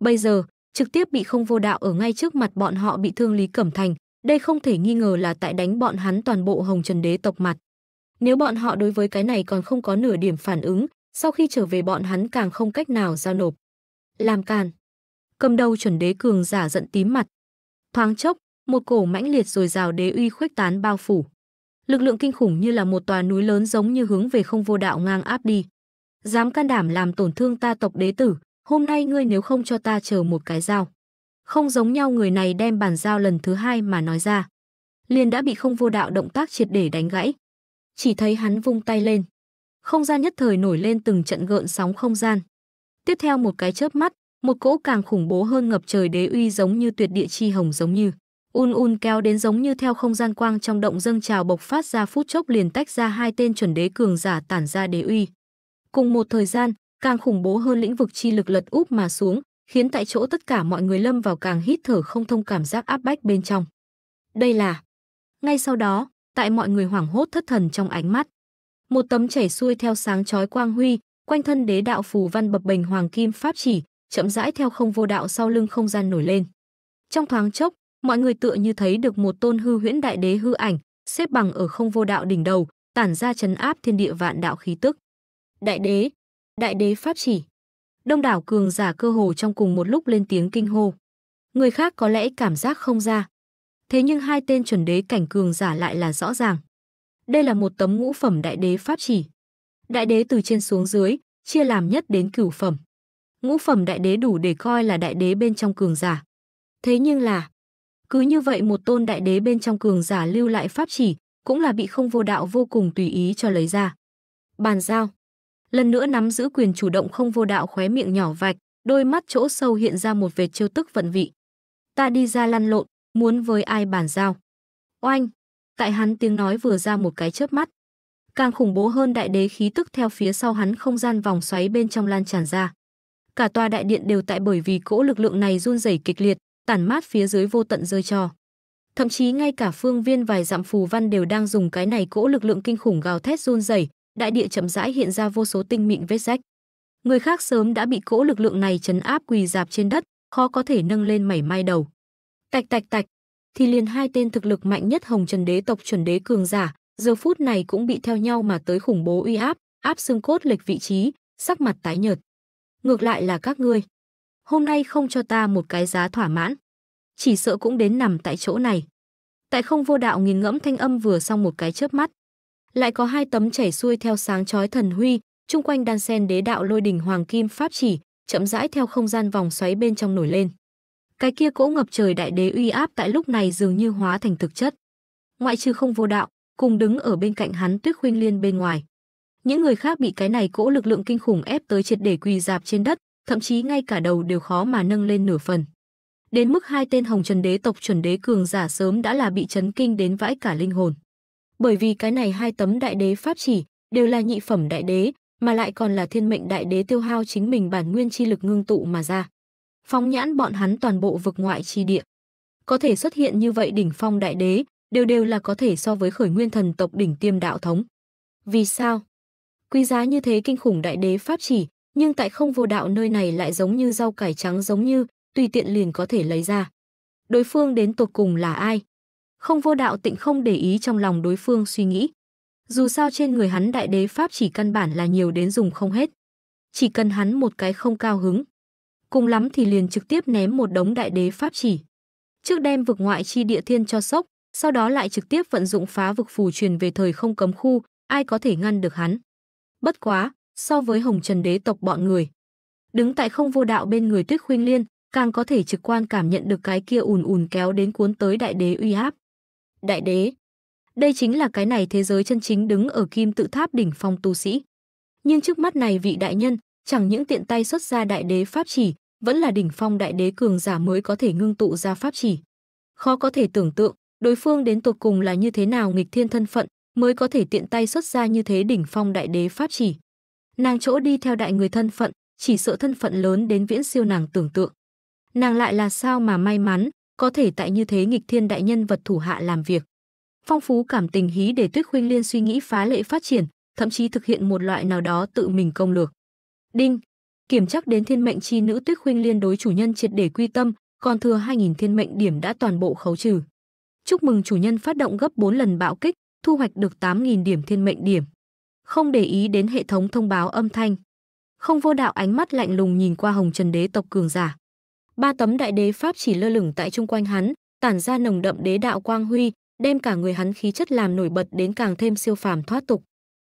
Bây giờ, trực tiếp bị không vô đạo ở ngay trước mặt bọn họ bị thương Lý Cẩm Thành, đây không thể nghi ngờ là tại đánh bọn hắn toàn bộ hồng trần đế tộc mặt. Nếu bọn họ đối với cái này còn không có nửa điểm phản ứng, sau khi trở về bọn hắn càng không cách nào giao nộp. Làm càn. Cầm đầu chuẩn đế cường giả giận tím mặt. Thoáng chốc, một cổ mãnh liệt rồi rào đế uy khuếch tán bao phủ lực lượng kinh khủng như là một tòa núi lớn giống như hướng về không vô đạo ngang áp đi. Dám can đảm làm tổn thương ta tộc đế tử, hôm nay ngươi nếu không cho ta chờ một cái dao. Không giống nhau người này đem bàn giao lần thứ hai mà nói ra. Liền đã bị không vô đạo động tác triệt để đánh gãy. Chỉ thấy hắn vung tay lên. Không gian nhất thời nổi lên từng trận gợn sóng không gian. Tiếp theo một cái chớp mắt, một cỗ càng khủng bố hơn ngập trời đế uy giống như tuyệt địa chi hồng giống như Un Un kéo đến giống như theo không gian quang trong động dâng trào bộc phát ra phút chốc liền tách ra hai tên chuẩn đế cường giả tản ra đế uy. Cùng một thời gian, càng khủng bố hơn lĩnh vực chi lực lật úp mà xuống, khiến tại chỗ tất cả mọi người lâm vào càng hít thở không thông cảm giác áp bách bên trong. Đây là... Ngay sau đó, tại mọi người hoảng hốt thất thần trong ánh mắt. Một tấm chảy xuôi theo sáng chói quang huy, quanh thân đế đạo phù văn bập bềnh hoàng kim pháp chỉ, chậm rãi theo không vô đạo sau lưng không gian nổi lên. Trong thoáng chốc, mọi người tựa như thấy được một tôn hư huyễn đại đế hư ảnh, xếp bằng ở không vô đạo đỉnh đầu, tản ra chấn áp thiên địa vạn đạo khí tức. Đại đế, đại đế pháp chỉ. Đông đảo cường giả cơ hồ trong cùng một lúc lên tiếng kinh hô. Người khác có lẽ cảm giác không ra. Thế nhưng hai tên chuẩn đế cảnh cường giả lại là rõ ràng. Đây là một tấm ngũ phẩm đại đế pháp chỉ. Đại đế từ trên xuống dưới, chia làm nhất đến cửu phẩm. Ngũ phẩm đại đế đủ để coi là đại đế bên trong cường giả. Thế nhưng là, cứ như vậy một tôn đại đế bên trong cường giả lưu lại pháp chỉ, cũng là bị không vô đạo vô cùng tùy ý cho lấy ra. Bàn giao. Lần nữa nắm giữ quyền chủ động không vô đạo khóe miệng nhỏ vạch, đôi mắt chỗ sâu hiện ra một vệt trêu tức vận vị. Ta đi ra lăn lộn, muốn với ai bàn giao. Oanh! Tại hắn tiếng nói vừa ra một cái chớp mắt. Càng khủng bố hơn đại đế khí tức theo phía sau hắn không gian vòng xoáy bên trong lan tràn ra. Cả tòa đại điện đều tại bởi vì cỗ lực lượng này run rẩy kịch liệt, tản mát phía dưới vô tận rơi cho. Thậm chí ngay cả phương viên vài dặm phù văn đều đang dùng cái này cỗ lực lượng kinh khủng gào thét run rẩy, đại địa chậm rãi hiện ra vô số tinh mịn vết rách. Người khác sớm đã bị cỗ lực lượng này chấn áp quỳ dạp trên đất, khó có thể nâng lên mảy may đầu. Tạch tạch tạch, thì liền hai tên thực lực mạnh nhất Hồng Trần Đế tộc chuẩn đế cường giả, giờ phút này cũng bị theo nhau mà tới khủng bố uy áp, áp xương cốt lệch vị trí, sắc mặt tái nhợt. Ngược lại là các ngươi hôm nay không cho ta một cái giá thỏa mãn. Chỉ sợ cũng đến nằm tại chỗ này. Tại không vô đạo nghiền ngẫm thanh âm vừa xong một cái chớp mắt. Lại có hai tấm chảy xuôi theo sáng chói thần huy, chung quanh đan sen đế đạo lôi đỉnh hoàng kim pháp chỉ, chậm rãi theo không gian vòng xoáy bên trong nổi lên. Cái kia cỗ ngập trời đại đế uy áp tại lúc này dường như hóa thành thực chất. Ngoại trừ không vô đạo, cùng đứng ở bên cạnh hắn Tuyết huynh Liên bên ngoài. Những người khác bị cái này cỗ lực lượng kinh khủng ép tới triệt để quỳ dạp trên đất, thậm chí ngay cả đầu đều khó mà nâng lên nửa phần. Đến mức hai tên Hồng Trần Đế tộc chuẩn đế cường giả sớm đã là bị chấn kinh đến vãi cả linh hồn. Bởi vì cái này hai tấm đại đế pháp chỉ đều là nhị phẩm đại đế, mà lại còn là thiên mệnh đại đế tiêu hao chính mình bản nguyên chi lực ngưng tụ mà ra. phong nhãn bọn hắn toàn bộ vực ngoại chi địa, có thể xuất hiện như vậy đỉnh phong đại đế, đều đều là có thể so với khởi nguyên thần tộc đỉnh tiêm đạo thống. Vì sao? Quý giá như thế kinh khủng đại đế pháp chỉ, nhưng tại không vô đạo nơi này lại giống như rau cải trắng giống như, tùy tiện liền có thể lấy ra. Đối phương đến tột cùng là ai? Không vô đạo tịnh không để ý trong lòng đối phương suy nghĩ. Dù sao trên người hắn đại đế Pháp chỉ căn bản là nhiều đến dùng không hết. Chỉ cần hắn một cái không cao hứng. Cùng lắm thì liền trực tiếp ném một đống đại đế Pháp chỉ. Trước đem vực ngoại chi địa thiên cho sốc, sau đó lại trực tiếp vận dụng phá vực phù truyền về thời không cấm khu, ai có thể ngăn được hắn. Bất quá, so với Hồng Trần đế tộc bọn người. Đứng tại không vô đạo bên người Tuyết khuyên Liên, càng có thể trực quan cảm nhận được cái kia ùn ùn kéo đến cuốn tới đại đế uy áp. Đại đế, đây chính là cái này thế giới chân chính đứng ở kim tự tháp đỉnh phong tu sĩ. Nhưng trước mắt này vị đại nhân, chẳng những tiện tay xuất ra đại đế pháp chỉ, vẫn là đỉnh phong đại đế cường giả mới có thể ngưng tụ ra pháp chỉ. Khó có thể tưởng tượng, đối phương đến tột cùng là như thế nào nghịch thiên thân phận, mới có thể tiện tay xuất ra như thế đỉnh phong đại đế pháp chỉ. Nàng chỗ đi theo đại người thân phận, chỉ sợ thân phận lớn đến viễn siêu nàng tưởng tượng. Nàng lại là sao mà may mắn, có thể tại như thế nghịch thiên đại nhân vật thủ hạ làm việc. Phong phú cảm tình hí để Tuyết Khuynh Liên suy nghĩ phá lệ phát triển, thậm chí thực hiện một loại nào đó tự mình công lược. Đinh, kiểm chắc đến thiên mệnh chi nữ Tuyết Khuynh Liên đối chủ nhân triệt để quy tâm, còn thừa 2000 thiên mệnh điểm đã toàn bộ khấu trừ. Chúc mừng chủ nhân phát động gấp 4 lần bạo kích, thu hoạch được 8000 điểm thiên mệnh điểm không để ý đến hệ thống thông báo âm thanh. Không vô đạo ánh mắt lạnh lùng nhìn qua Hồng Trần Đế tộc cường giả. Ba tấm đại đế pháp chỉ lơ lửng tại chung quanh hắn, tản ra nồng đậm đế đạo quang huy, đem cả người hắn khí chất làm nổi bật đến càng thêm siêu phàm thoát tục.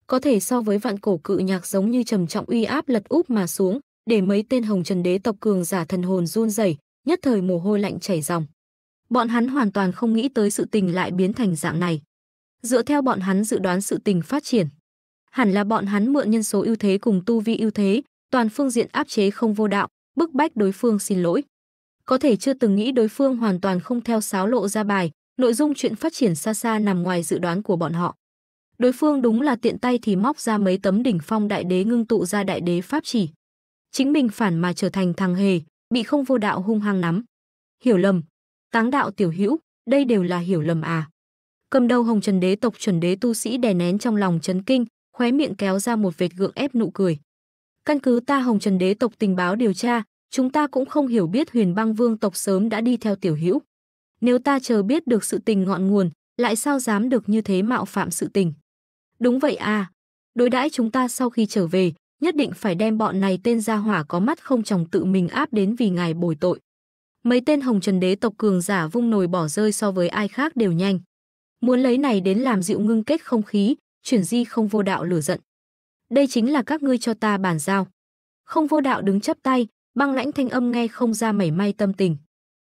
Có thể so với vạn cổ cự nhạc giống như trầm trọng uy áp lật úp mà xuống, để mấy tên Hồng Trần Đế tộc cường giả thần hồn run rẩy, nhất thời mồ hôi lạnh chảy ròng. Bọn hắn hoàn toàn không nghĩ tới sự tình lại biến thành dạng này. Dựa theo bọn hắn dự đoán sự tình phát triển, hẳn là bọn hắn mượn nhân số ưu thế cùng tu vi ưu thế, toàn phương diện áp chế không vô đạo, bức bách đối phương xin lỗi. Có thể chưa từng nghĩ đối phương hoàn toàn không theo sáo lộ ra bài, nội dung chuyện phát triển xa xa nằm ngoài dự đoán của bọn họ. Đối phương đúng là tiện tay thì móc ra mấy tấm đỉnh phong đại đế ngưng tụ ra đại đế pháp chỉ. Chính mình phản mà trở thành thằng hề, bị không vô đạo hung hăng nắm. Hiểu lầm, táng đạo tiểu hữu, đây đều là hiểu lầm à. Cầm đầu hồng trần đế tộc chuẩn đế tu sĩ đè nén trong lòng chấn kinh, khóe miệng kéo ra một vệt gượng ép nụ cười. Căn cứ ta Hồng Trần Đế tộc tình báo điều tra, chúng ta cũng không hiểu biết Huyền Băng Vương tộc sớm đã đi theo Tiểu Hữu. Nếu ta chờ biết được sự tình ngọn nguồn, lại sao dám được như thế mạo phạm sự tình. Đúng vậy à, đối đãi chúng ta sau khi trở về, nhất định phải đem bọn này tên gia hỏa có mắt không chồng tự mình áp đến vì ngài bồi tội. Mấy tên Hồng Trần Đế tộc cường giả vung nồi bỏ rơi so với ai khác đều nhanh. Muốn lấy này đến làm dịu ngưng kết không khí, chuyển di không vô đạo lửa giận. Đây chính là các ngươi cho ta bàn giao. Không vô đạo đứng chắp tay, băng lãnh thanh âm nghe không ra mảy may tâm tình.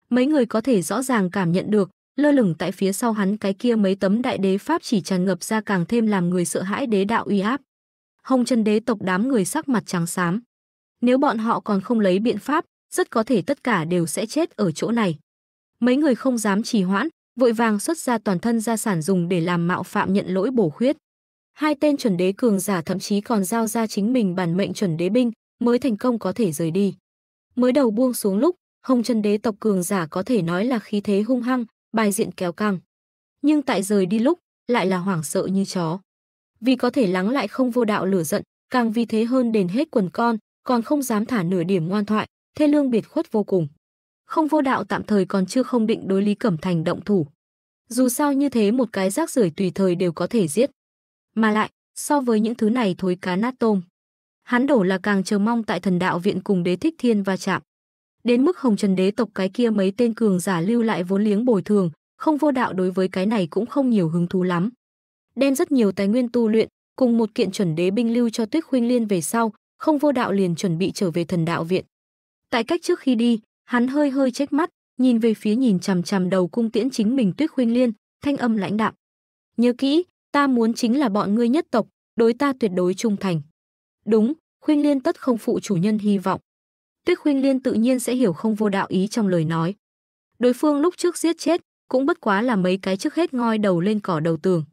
Mấy người có thể rõ ràng cảm nhận được, lơ lửng tại phía sau hắn cái kia mấy tấm đại đế pháp chỉ tràn ngập ra càng thêm làm người sợ hãi đế đạo uy áp. Hồng chân đế tộc đám người sắc mặt trắng xám. Nếu bọn họ còn không lấy biện pháp, rất có thể tất cả đều sẽ chết ở chỗ này. Mấy người không dám trì hoãn, vội vàng xuất ra toàn thân gia sản dùng để làm mạo phạm nhận lỗi bổ khuyết hai tên chuẩn đế cường giả thậm chí còn giao ra chính mình bản mệnh chuẩn đế binh, mới thành công có thể rời đi. Mới đầu buông xuống lúc, Hồng chân đế tộc cường giả có thể nói là khí thế hung hăng, bài diện kéo căng. Nhưng tại rời đi lúc, lại là hoảng sợ như chó. Vì có thể lắng lại không vô đạo lửa giận, càng vì thế hơn đền hết quần con, còn không dám thả nửa điểm ngoan thoại, thê lương biệt khuất vô cùng. Không vô đạo tạm thời còn chưa không định đối Lý Cẩm Thành động thủ. Dù sao như thế một cái rác rưởi tùy thời đều có thể giết. Mà lại, so với những thứ này thối cá nát tôm, hắn đổ là càng chờ mong tại thần đạo viện cùng đế thích thiên va chạm. Đến mức hồng trần đế tộc cái kia mấy tên cường giả lưu lại vốn liếng bồi thường, không vô đạo đối với cái này cũng không nhiều hứng thú lắm. Đem rất nhiều tài nguyên tu luyện, cùng một kiện chuẩn đế binh lưu cho tuyết khuynh liên về sau, không vô đạo liền chuẩn bị trở về thần đạo viện. Tại cách trước khi đi, hắn hơi hơi trách mắt, nhìn về phía nhìn chằm chằm đầu cung tiễn chính mình tuyết khuynh liên, thanh âm lãnh đạm. Nhớ kỹ, Ta muốn chính là bọn ngươi nhất tộc, đối ta tuyệt đối trung thành. Đúng, khuyên Liên tất không phụ chủ nhân hy vọng. Tuyết khuyên Liên tự nhiên sẽ hiểu không vô đạo ý trong lời nói. Đối phương lúc trước giết chết, cũng bất quá là mấy cái trước hết ngoi đầu lên cỏ đầu tường.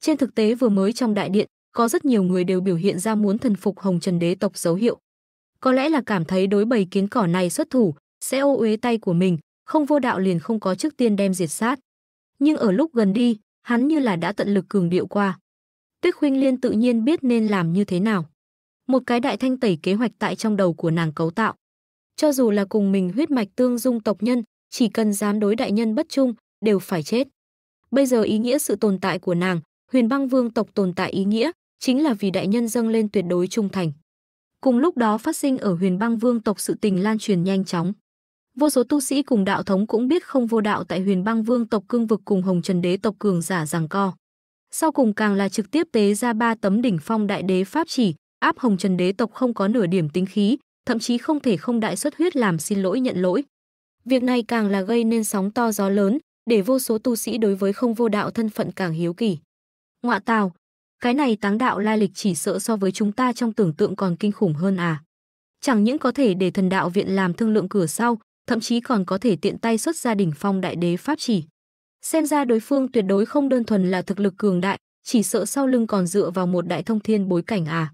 Trên thực tế vừa mới trong đại điện, có rất nhiều người đều biểu hiện ra muốn thần phục Hồng Trần đế tộc dấu hiệu. Có lẽ là cảm thấy đối bầy kiến cỏ này xuất thủ, sẽ ô uế tay của mình, không vô đạo liền không có trước tiên đem diệt sát. Nhưng ở lúc gần đi, hắn như là đã tận lực cường điệu qua. Tuyết Khuynh Liên tự nhiên biết nên làm như thế nào. Một cái đại thanh tẩy kế hoạch tại trong đầu của nàng cấu tạo. Cho dù là cùng mình huyết mạch tương dung tộc nhân, chỉ cần dám đối đại nhân bất trung, đều phải chết. Bây giờ ý nghĩa sự tồn tại của nàng, huyền băng vương tộc tồn tại ý nghĩa, chính là vì đại nhân dâng lên tuyệt đối trung thành. Cùng lúc đó phát sinh ở huyền băng vương tộc sự tình lan truyền nhanh chóng. Vô số tu sĩ cùng đạo thống cũng biết không vô đạo tại Huyền Băng Vương tộc cương vực cùng Hồng Trần Đế tộc cường giả giằng co. Sau cùng càng là trực tiếp tế ra ba tấm đỉnh phong đại đế pháp chỉ, áp Hồng Trần Đế tộc không có nửa điểm tính khí, thậm chí không thể không đại xuất huyết làm xin lỗi nhận lỗi. Việc này càng là gây nên sóng to gió lớn, để vô số tu sĩ đối với không vô đạo thân phận càng hiếu kỳ. Ngọa tào, cái này táng đạo lai lịch chỉ sợ so với chúng ta trong tưởng tượng còn kinh khủng hơn à. Chẳng những có thể để thần đạo viện làm thương lượng cửa sau, thậm chí còn có thể tiện tay xuất ra đỉnh phong đại đế pháp chỉ. Xem ra đối phương tuyệt đối không đơn thuần là thực lực cường đại, chỉ sợ sau lưng còn dựa vào một đại thông thiên bối cảnh à.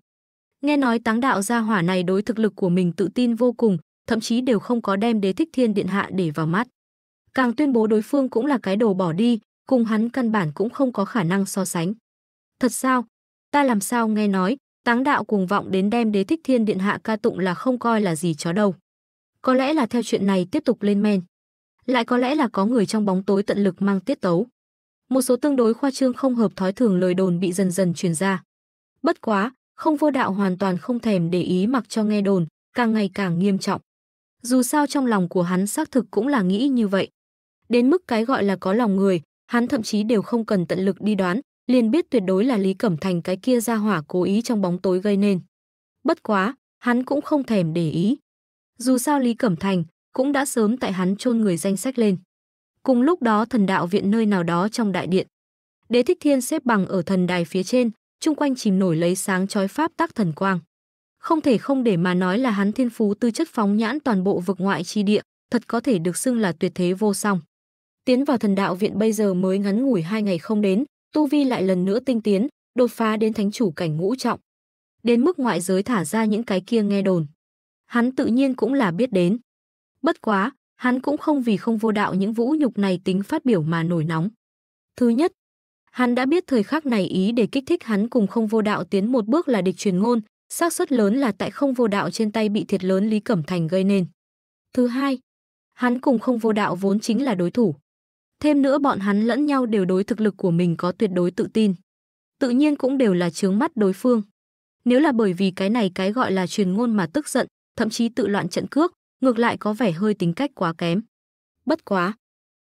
Nghe nói táng đạo gia hỏa này đối thực lực của mình tự tin vô cùng, thậm chí đều không có đem đế thích thiên điện hạ để vào mắt. Càng tuyên bố đối phương cũng là cái đồ bỏ đi, cùng hắn căn bản cũng không có khả năng so sánh. Thật sao? Ta làm sao nghe nói, táng đạo cuồng vọng đến đem đế thích thiên điện hạ ca tụng là không coi là gì chó đâu. Có lẽ là theo chuyện này tiếp tục lên men. Lại có lẽ là có người trong bóng tối tận lực mang tiết tấu. Một số tương đối khoa trương không hợp thói thường lời đồn bị dần dần truyền ra. Bất quá, không vô đạo hoàn toàn không thèm để ý mặc cho nghe đồn, càng ngày càng nghiêm trọng. Dù sao trong lòng của hắn xác thực cũng là nghĩ như vậy. Đến mức cái gọi là có lòng người, hắn thậm chí đều không cần tận lực đi đoán, liền biết tuyệt đối là Lý Cẩm Thành cái kia ra hỏa cố ý trong bóng tối gây nên. Bất quá, hắn cũng không thèm để ý. Dù sao Lý Cẩm Thành cũng đã sớm tại hắn chôn người danh sách lên. Cùng lúc đó thần đạo viện nơi nào đó trong đại điện. Đế Thích Thiên xếp bằng ở thần đài phía trên, chung quanh chìm nổi lấy sáng chói pháp tác thần quang. Không thể không để mà nói là hắn thiên phú tư chất phóng nhãn toàn bộ vực ngoại chi địa, thật có thể được xưng là tuyệt thế vô song. Tiến vào thần đạo viện bây giờ mới ngắn ngủi hai ngày không đến, tu vi lại lần nữa tinh tiến, đột phá đến thánh chủ cảnh ngũ trọng. Đến mức ngoại giới thả ra những cái kia nghe đồn hắn tự nhiên cũng là biết đến. Bất quá, hắn cũng không vì không vô đạo những vũ nhục này tính phát biểu mà nổi nóng. Thứ nhất, hắn đã biết thời khắc này ý để kích thích hắn cùng không vô đạo tiến một bước là địch truyền ngôn, xác suất lớn là tại không vô đạo trên tay bị thiệt lớn Lý Cẩm Thành gây nên. Thứ hai, hắn cùng không vô đạo vốn chính là đối thủ. Thêm nữa bọn hắn lẫn nhau đều đối thực lực của mình có tuyệt đối tự tin. Tự nhiên cũng đều là chướng mắt đối phương. Nếu là bởi vì cái này cái gọi là truyền ngôn mà tức giận, thậm chí tự loạn trận cước, ngược lại có vẻ hơi tính cách quá kém. Bất quá,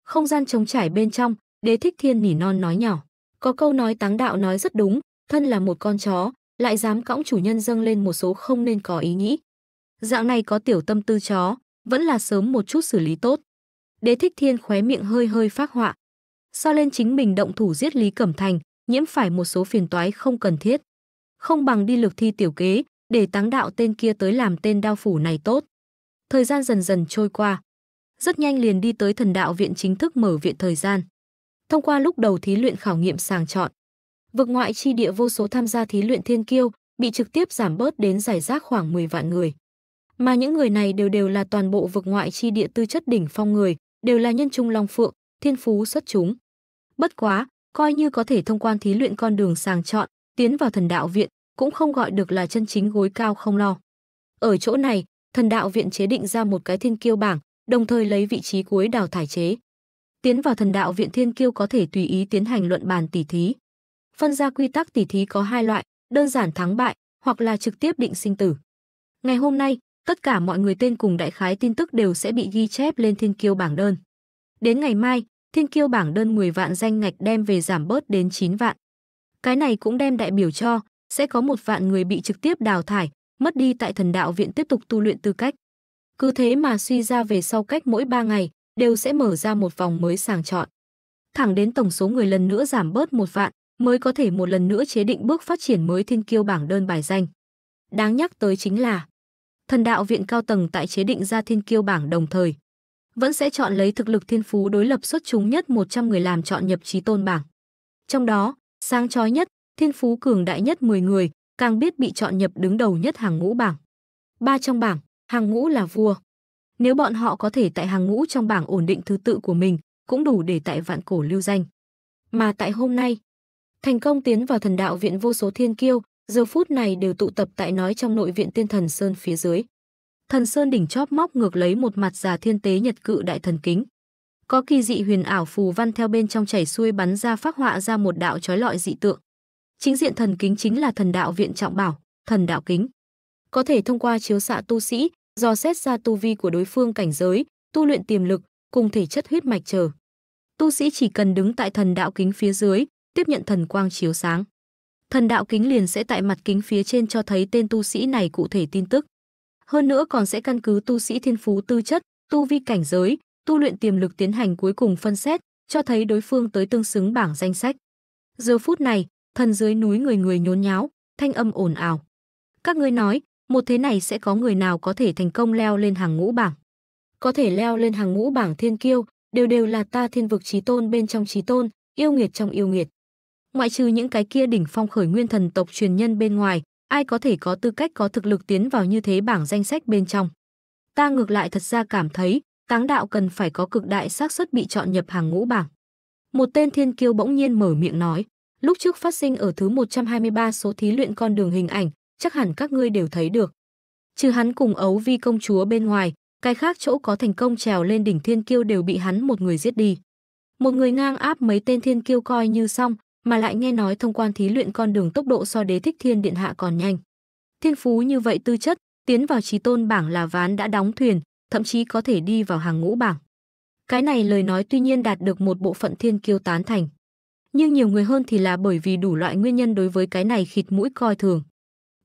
không gian trống trải bên trong, Đế Thích Thiên nỉ non nói nhỏ, có câu nói táng đạo nói rất đúng, thân là một con chó, lại dám cõng chủ nhân dâng lên một số không nên có ý nghĩ. dạng này có tiểu tâm tư chó, vẫn là sớm một chút xử lý tốt. Đế Thích Thiên khóe miệng hơi hơi phát họa. So lên chính mình động thủ giết Lý Cẩm Thành, nhiễm phải một số phiền toái không cần thiết. Không bằng đi lược thi tiểu kế, để táng đạo tên kia tới làm tên đao phủ này tốt. Thời gian dần dần trôi qua. Rất nhanh liền đi tới thần đạo viện chính thức mở viện thời gian. Thông qua lúc đầu thí luyện khảo nghiệm sàng chọn. Vực ngoại chi địa vô số tham gia thí luyện thiên kiêu bị trực tiếp giảm bớt đến giải rác khoảng 10 vạn người. Mà những người này đều đều là toàn bộ vực ngoại chi địa tư chất đỉnh phong người, đều là nhân trung long phượng, thiên phú xuất chúng. Bất quá, coi như có thể thông quan thí luyện con đường sàng chọn, tiến vào thần đạo viện, cũng không gọi được là chân chính gối cao không lo. Ở chỗ này, thần đạo viện chế định ra một cái thiên kiêu bảng, đồng thời lấy vị trí cuối đào thải chế. Tiến vào thần đạo viện thiên kiêu có thể tùy ý tiến hành luận bàn tỉ thí. Phân ra quy tắc tỉ thí có hai loại, đơn giản thắng bại, hoặc là trực tiếp định sinh tử. Ngày hôm nay, tất cả mọi người tên cùng đại khái tin tức đều sẽ bị ghi chép lên thiên kiêu bảng đơn. Đến ngày mai, thiên kiêu bảng đơn 10 vạn danh ngạch đem về giảm bớt đến 9 vạn. Cái này cũng đem đại biểu cho sẽ có một vạn người bị trực tiếp đào thải, mất đi tại thần đạo viện tiếp tục tu luyện tư cách. Cứ thế mà suy ra về sau cách mỗi 3 ngày, đều sẽ mở ra một vòng mới sàng chọn. Thẳng đến tổng số người lần nữa giảm bớt một vạn, mới có thể một lần nữa chế định bước phát triển mới thiên kiêu bảng đơn bài danh. Đáng nhắc tới chính là, thần đạo viện cao tầng tại chế định ra thiên kiêu bảng đồng thời, vẫn sẽ chọn lấy thực lực thiên phú đối lập xuất chúng nhất 100 người làm chọn nhập trí tôn bảng. Trong đó, sáng chói nhất, thiên phú cường đại nhất 10 người, càng biết bị chọn nhập đứng đầu nhất hàng ngũ bảng. Ba trong bảng, hàng ngũ là vua. Nếu bọn họ có thể tại hàng ngũ trong bảng ổn định thứ tự của mình, cũng đủ để tại vạn cổ lưu danh. Mà tại hôm nay, thành công tiến vào thần đạo viện vô số thiên kiêu, giờ phút này đều tụ tập tại nói trong nội viện tiên thần Sơn phía dưới. Thần Sơn đỉnh chóp móc ngược lấy một mặt già thiên tế nhật cự đại thần kính. Có kỳ dị huyền ảo phù văn theo bên trong chảy xuôi bắn ra phác họa ra một đạo trói lọi dị tượng. Chính diện thần kính chính là thần đạo viện trọng bảo, thần đạo kính. Có thể thông qua chiếu xạ tu sĩ, dò xét ra tu vi của đối phương cảnh giới, tu luyện tiềm lực, cùng thể chất huyết mạch chờ. Tu sĩ chỉ cần đứng tại thần đạo kính phía dưới, tiếp nhận thần quang chiếu sáng. Thần đạo kính liền sẽ tại mặt kính phía trên cho thấy tên tu sĩ này cụ thể tin tức. Hơn nữa còn sẽ căn cứ tu sĩ thiên phú tư chất, tu vi cảnh giới, tu luyện tiềm lực tiến hành cuối cùng phân xét, cho thấy đối phương tới tương xứng bảng danh sách. Giờ phút này, thần dưới núi người người nhốn nháo, thanh âm ồn ào. Các ngươi nói, một thế này sẽ có người nào có thể thành công leo lên hàng ngũ bảng. Có thể leo lên hàng ngũ bảng thiên kiêu, đều đều là ta thiên vực chí tôn bên trong chí tôn, yêu nghiệt trong yêu nghiệt. Ngoại trừ những cái kia đỉnh phong khởi nguyên thần tộc truyền nhân bên ngoài, ai có thể có tư cách có thực lực tiến vào như thế bảng danh sách bên trong. Ta ngược lại thật ra cảm thấy, táng đạo cần phải có cực đại xác suất bị chọn nhập hàng ngũ bảng. Một tên thiên kiêu bỗng nhiên mở miệng nói. Lúc trước phát sinh ở thứ 123 số thí luyện con đường hình ảnh, chắc hẳn các ngươi đều thấy được. Trừ hắn cùng ấu vi công chúa bên ngoài, cái khác chỗ có thành công trèo lên đỉnh thiên kiêu đều bị hắn một người giết đi. Một người ngang áp mấy tên thiên kiêu coi như xong, mà lại nghe nói thông quan thí luyện con đường tốc độ so đế thích thiên điện hạ còn nhanh. Thiên phú như vậy tư chất, tiến vào trí tôn bảng là ván đã đóng thuyền, thậm chí có thể đi vào hàng ngũ bảng. Cái này lời nói tuy nhiên đạt được một bộ phận thiên kiêu tán thành nhưng nhiều người hơn thì là bởi vì đủ loại nguyên nhân đối với cái này khịt mũi coi thường.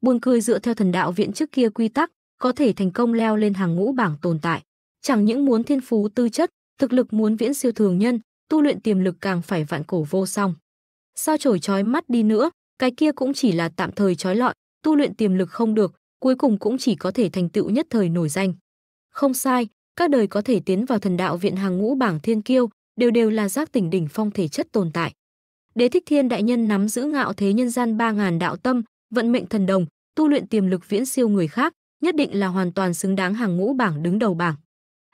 Buồn cười dựa theo thần đạo viện trước kia quy tắc, có thể thành công leo lên hàng ngũ bảng tồn tại. Chẳng những muốn thiên phú tư chất, thực lực muốn viễn siêu thường nhân, tu luyện tiềm lực càng phải vạn cổ vô song. Sao chổi trói mắt đi nữa, cái kia cũng chỉ là tạm thời trói lọi, tu luyện tiềm lực không được, cuối cùng cũng chỉ có thể thành tựu nhất thời nổi danh. Không sai, các đời có thể tiến vào thần đạo viện hàng ngũ bảng thiên kiêu, đều đều là giác tỉnh đỉnh phong thể chất tồn tại. Đế Thích Thiên đại nhân nắm giữ ngạo thế nhân gian ba ngàn đạo tâm, vận mệnh thần đồng, tu luyện tiềm lực viễn siêu người khác, nhất định là hoàn toàn xứng đáng hàng ngũ bảng đứng đầu bảng.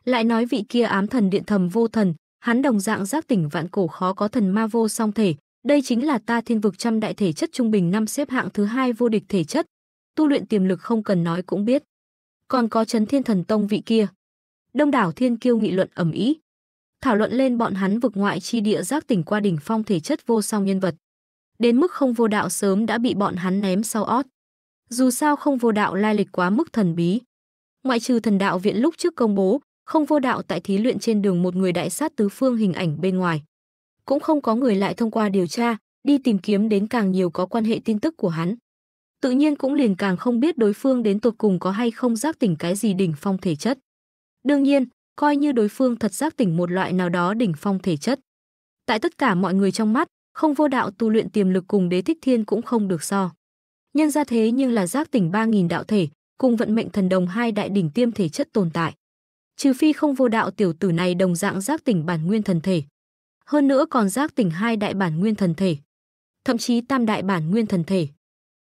Lại nói vị kia ám thần điện thầm vô thần, hắn đồng dạng giác tỉnh vạn cổ khó có thần ma vô song thể, đây chính là ta thiên vực trăm đại thể chất trung bình năm xếp hạng thứ hai vô địch thể chất. Tu luyện tiềm lực không cần nói cũng biết. Còn có chấn thiên thần tông vị kia. Đông đảo thiên kiêu nghị luận ầm ĩ, thảo luận lên bọn hắn vực ngoại chi địa giác tỉnh qua đỉnh phong thể chất vô song nhân vật. Đến mức không vô đạo sớm đã bị bọn hắn ném sau ót. Dù sao không vô đạo lai lịch quá mức thần bí. Ngoại trừ thần đạo viện lúc trước công bố, không vô đạo tại thí luyện trên đường một người đại sát tứ phương hình ảnh bên ngoài. Cũng không có người lại thông qua điều tra, đi tìm kiếm đến càng nhiều có quan hệ tin tức của hắn. Tự nhiên cũng liền càng không biết đối phương đến tột cùng có hay không giác tỉnh cái gì đỉnh phong thể chất. Đương nhiên, coi như đối phương thật giác tỉnh một loại nào đó đỉnh phong thể chất. Tại tất cả mọi người trong mắt, không vô đạo tu luyện tiềm lực cùng đế thích thiên cũng không được so. Nhân ra thế nhưng là giác tỉnh 3.000 đạo thể, cùng vận mệnh thần đồng hai đại đỉnh tiêm thể chất tồn tại. Trừ phi không vô đạo tiểu tử này đồng dạng giác tỉnh bản nguyên thần thể. Hơn nữa còn giác tỉnh hai đại bản nguyên thần thể. Thậm chí tam đại bản nguyên thần thể.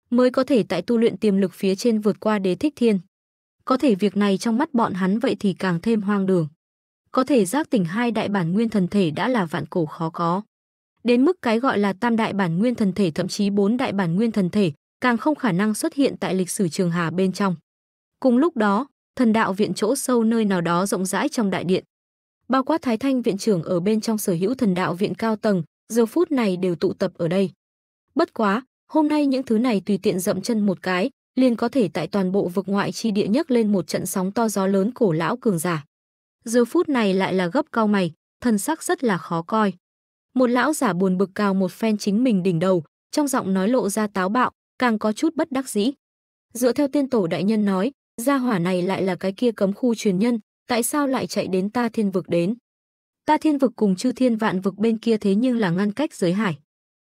Mới có thể tại tu luyện tiềm lực phía trên vượt qua đế thích thiên. Có thể việc này trong mắt bọn hắn vậy thì càng thêm hoang đường. Có thể giác tỉnh hai đại bản nguyên thần thể đã là vạn cổ khó có. Đến mức cái gọi là tam đại bản nguyên thần thể thậm chí bốn đại bản nguyên thần thể càng không khả năng xuất hiện tại lịch sử trường hà bên trong. Cùng lúc đó, thần đạo viện chỗ sâu nơi nào đó rộng rãi trong đại điện. Bao quát Thái Thanh viện trưởng ở bên trong sở hữu thần đạo viện cao tầng, giờ phút này đều tụ tập ở đây. Bất quá, hôm nay những thứ này tùy tiện dậm chân một cái, liền có thể tại toàn bộ vực ngoại chi địa nhấc lên một trận sóng to gió lớn cổ lão cường giả. Giờ phút này lại là gấp cao mày, thân sắc rất là khó coi. Một lão giả buồn bực cao một phen chính mình đỉnh đầu, trong giọng nói lộ ra táo bạo, càng có chút bất đắc dĩ. Dựa theo tiên tổ đại nhân nói, gia hỏa này lại là cái kia cấm khu truyền nhân, tại sao lại chạy đến ta thiên vực đến? Ta thiên vực cùng chư thiên vạn vực bên kia thế nhưng là ngăn cách giới hải.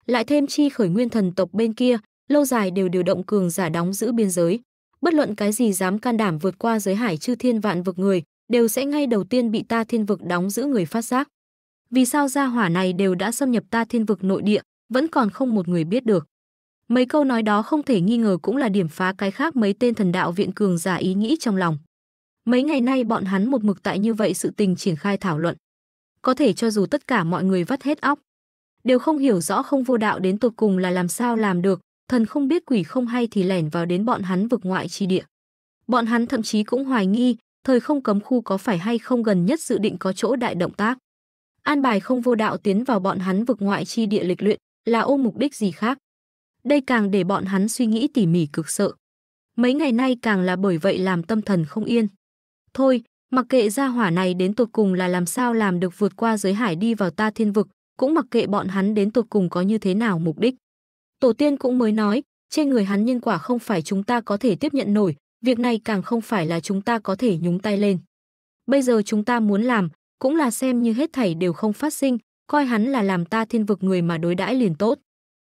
Lại thêm chi khởi nguyên thần tộc bên kia, lâu dài đều điều động cường giả đóng giữ biên giới. Bất luận cái gì dám can đảm vượt qua giới hải chư thiên vạn vực người, đều sẽ ngay đầu tiên bị ta thiên vực đóng giữ người phát giác. Vì sao gia hỏa này đều đã xâm nhập ta thiên vực nội địa, vẫn còn không một người biết được. Mấy câu nói đó không thể nghi ngờ cũng là điểm phá cái khác mấy tên thần đạo viện cường giả ý nghĩ trong lòng. Mấy ngày nay bọn hắn một mực tại như vậy sự tình triển khai thảo luận. Có thể cho dù tất cả mọi người vắt hết óc, đều không hiểu rõ không vô đạo đến tột cùng là làm sao làm được, thần không biết quỷ không hay thì lẻn vào đến bọn hắn vực ngoại chi địa. Bọn hắn thậm chí cũng hoài nghi, thời không cấm khu có phải hay không gần nhất dự định có chỗ đại động tác. An bài không vô đạo tiến vào bọn hắn vực ngoại chi địa lịch luyện là ôm mục đích gì khác. Đây càng để bọn hắn suy nghĩ tỉ mỉ cực sợ. Mấy ngày nay càng là bởi vậy làm tâm thần không yên. Thôi, mặc kệ ra hỏa này đến tột cùng là làm sao làm được vượt qua giới hải đi vào ta thiên vực, cũng mặc kệ bọn hắn đến tột cùng có như thế nào mục đích. Tổ tiên cũng mới nói, trên người hắn nhân quả không phải chúng ta có thể tiếp nhận nổi, việc này càng không phải là chúng ta có thể nhúng tay lên. Bây giờ chúng ta muốn làm, cũng là xem như hết thảy đều không phát sinh, coi hắn là làm ta thiên vực người mà đối đãi liền tốt.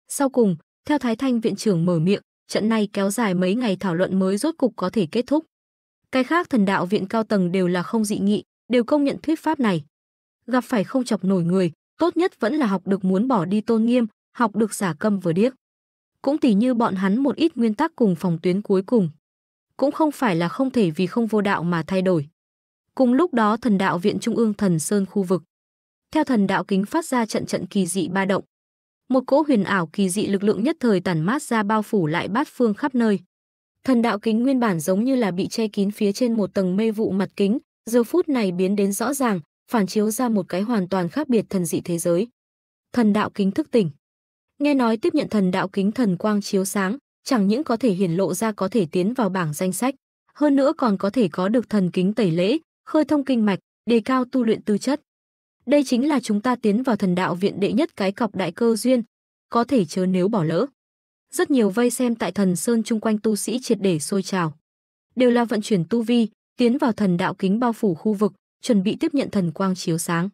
Sau cùng, theo Thái Thanh viện trưởng mở miệng, trận này kéo dài mấy ngày thảo luận mới rốt cục có thể kết thúc. Cái khác thần đạo viện cao tầng đều là không dị nghị, đều công nhận thuyết pháp này. Gặp phải không chọc nổi người, tốt nhất vẫn là học được muốn bỏ đi tôn nghiêm, học được giả câm vừa điếc. Cũng tỉ như bọn hắn một ít nguyên tắc cùng phòng tuyến cuối cùng. Cũng không phải là không thể vì không vô đạo mà thay đổi. Cùng lúc đó thần đạo viện trung ương thần sơn khu vực. Theo thần đạo kính phát ra trận trận kỳ dị ba động. Một cỗ huyền ảo kỳ dị lực lượng nhất thời tản mát ra bao phủ lại bát phương khắp nơi. Thần đạo kính nguyên bản giống như là bị che kín phía trên một tầng mê vụ mặt kính, giờ phút này biến đến rõ ràng, phản chiếu ra một cái hoàn toàn khác biệt thần dị thế giới. Thần đạo kính thức tỉnh nghe nói tiếp nhận thần đạo kính thần quang chiếu sáng, chẳng những có thể hiển lộ ra có thể tiến vào bảng danh sách, hơn nữa còn có thể có được thần kính tẩy lễ, khơi thông kinh mạch, đề cao tu luyện tư chất. Đây chính là chúng ta tiến vào thần đạo viện đệ nhất cái cọc đại cơ duyên, có thể chớ nếu bỏ lỡ. Rất nhiều vây xem tại thần sơn chung quanh tu sĩ triệt để sôi trào. Đều là vận chuyển tu vi, tiến vào thần đạo kính bao phủ khu vực, chuẩn bị tiếp nhận thần quang chiếu sáng.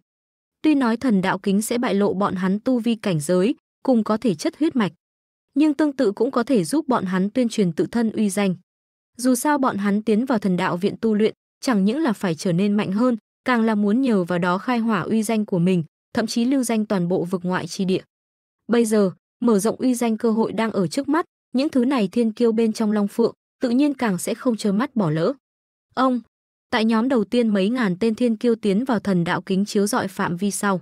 Tuy nói thần đạo kính sẽ bại lộ bọn hắn tu vi cảnh giới, cùng có thể chất huyết mạch. Nhưng tương tự cũng có thể giúp bọn hắn tuyên truyền tự thân uy danh. Dù sao bọn hắn tiến vào thần đạo viện tu luyện, chẳng những là phải trở nên mạnh hơn, càng là muốn nhờ vào đó khai hỏa uy danh của mình, thậm chí lưu danh toàn bộ vực ngoại chi địa. Bây giờ, mở rộng uy danh cơ hội đang ở trước mắt, những thứ này thiên kiêu bên trong Long Phượng, tự nhiên càng sẽ không trơ mắt bỏ lỡ. Ông, tại nhóm đầu tiên mấy ngàn tên thiên kiêu tiến vào thần đạo kính chiếu dọi phạm vi sau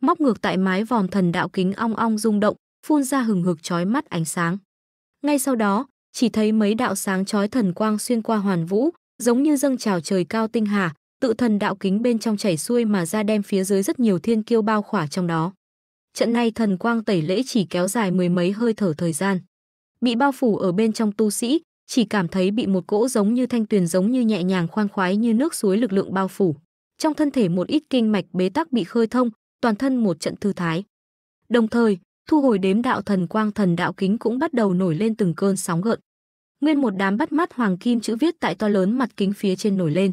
móc ngược tại mái vòm thần đạo kính ong ong rung động, phun ra hừng hực chói mắt ánh sáng. Ngay sau đó, chỉ thấy mấy đạo sáng chói thần quang xuyên qua hoàn vũ, giống như dâng trào trời cao tinh hà, tự thần đạo kính bên trong chảy xuôi mà ra đem phía dưới rất nhiều thiên kiêu bao khỏa trong đó. Trận này thần quang tẩy lễ chỉ kéo dài mười mấy hơi thở thời gian. Bị bao phủ ở bên trong tu sĩ, chỉ cảm thấy bị một cỗ giống như thanh tuyền giống như nhẹ nhàng khoan khoái như nước suối lực lượng bao phủ. Trong thân thể một ít kinh mạch bế tắc bị khơi thông, toàn thân một trận thư thái. Đồng thời, thu hồi đếm đạo thần quang thần đạo kính cũng bắt đầu nổi lên từng cơn sóng gợn. Nguyên một đám bắt mắt hoàng kim chữ viết tại to lớn mặt kính phía trên nổi lên.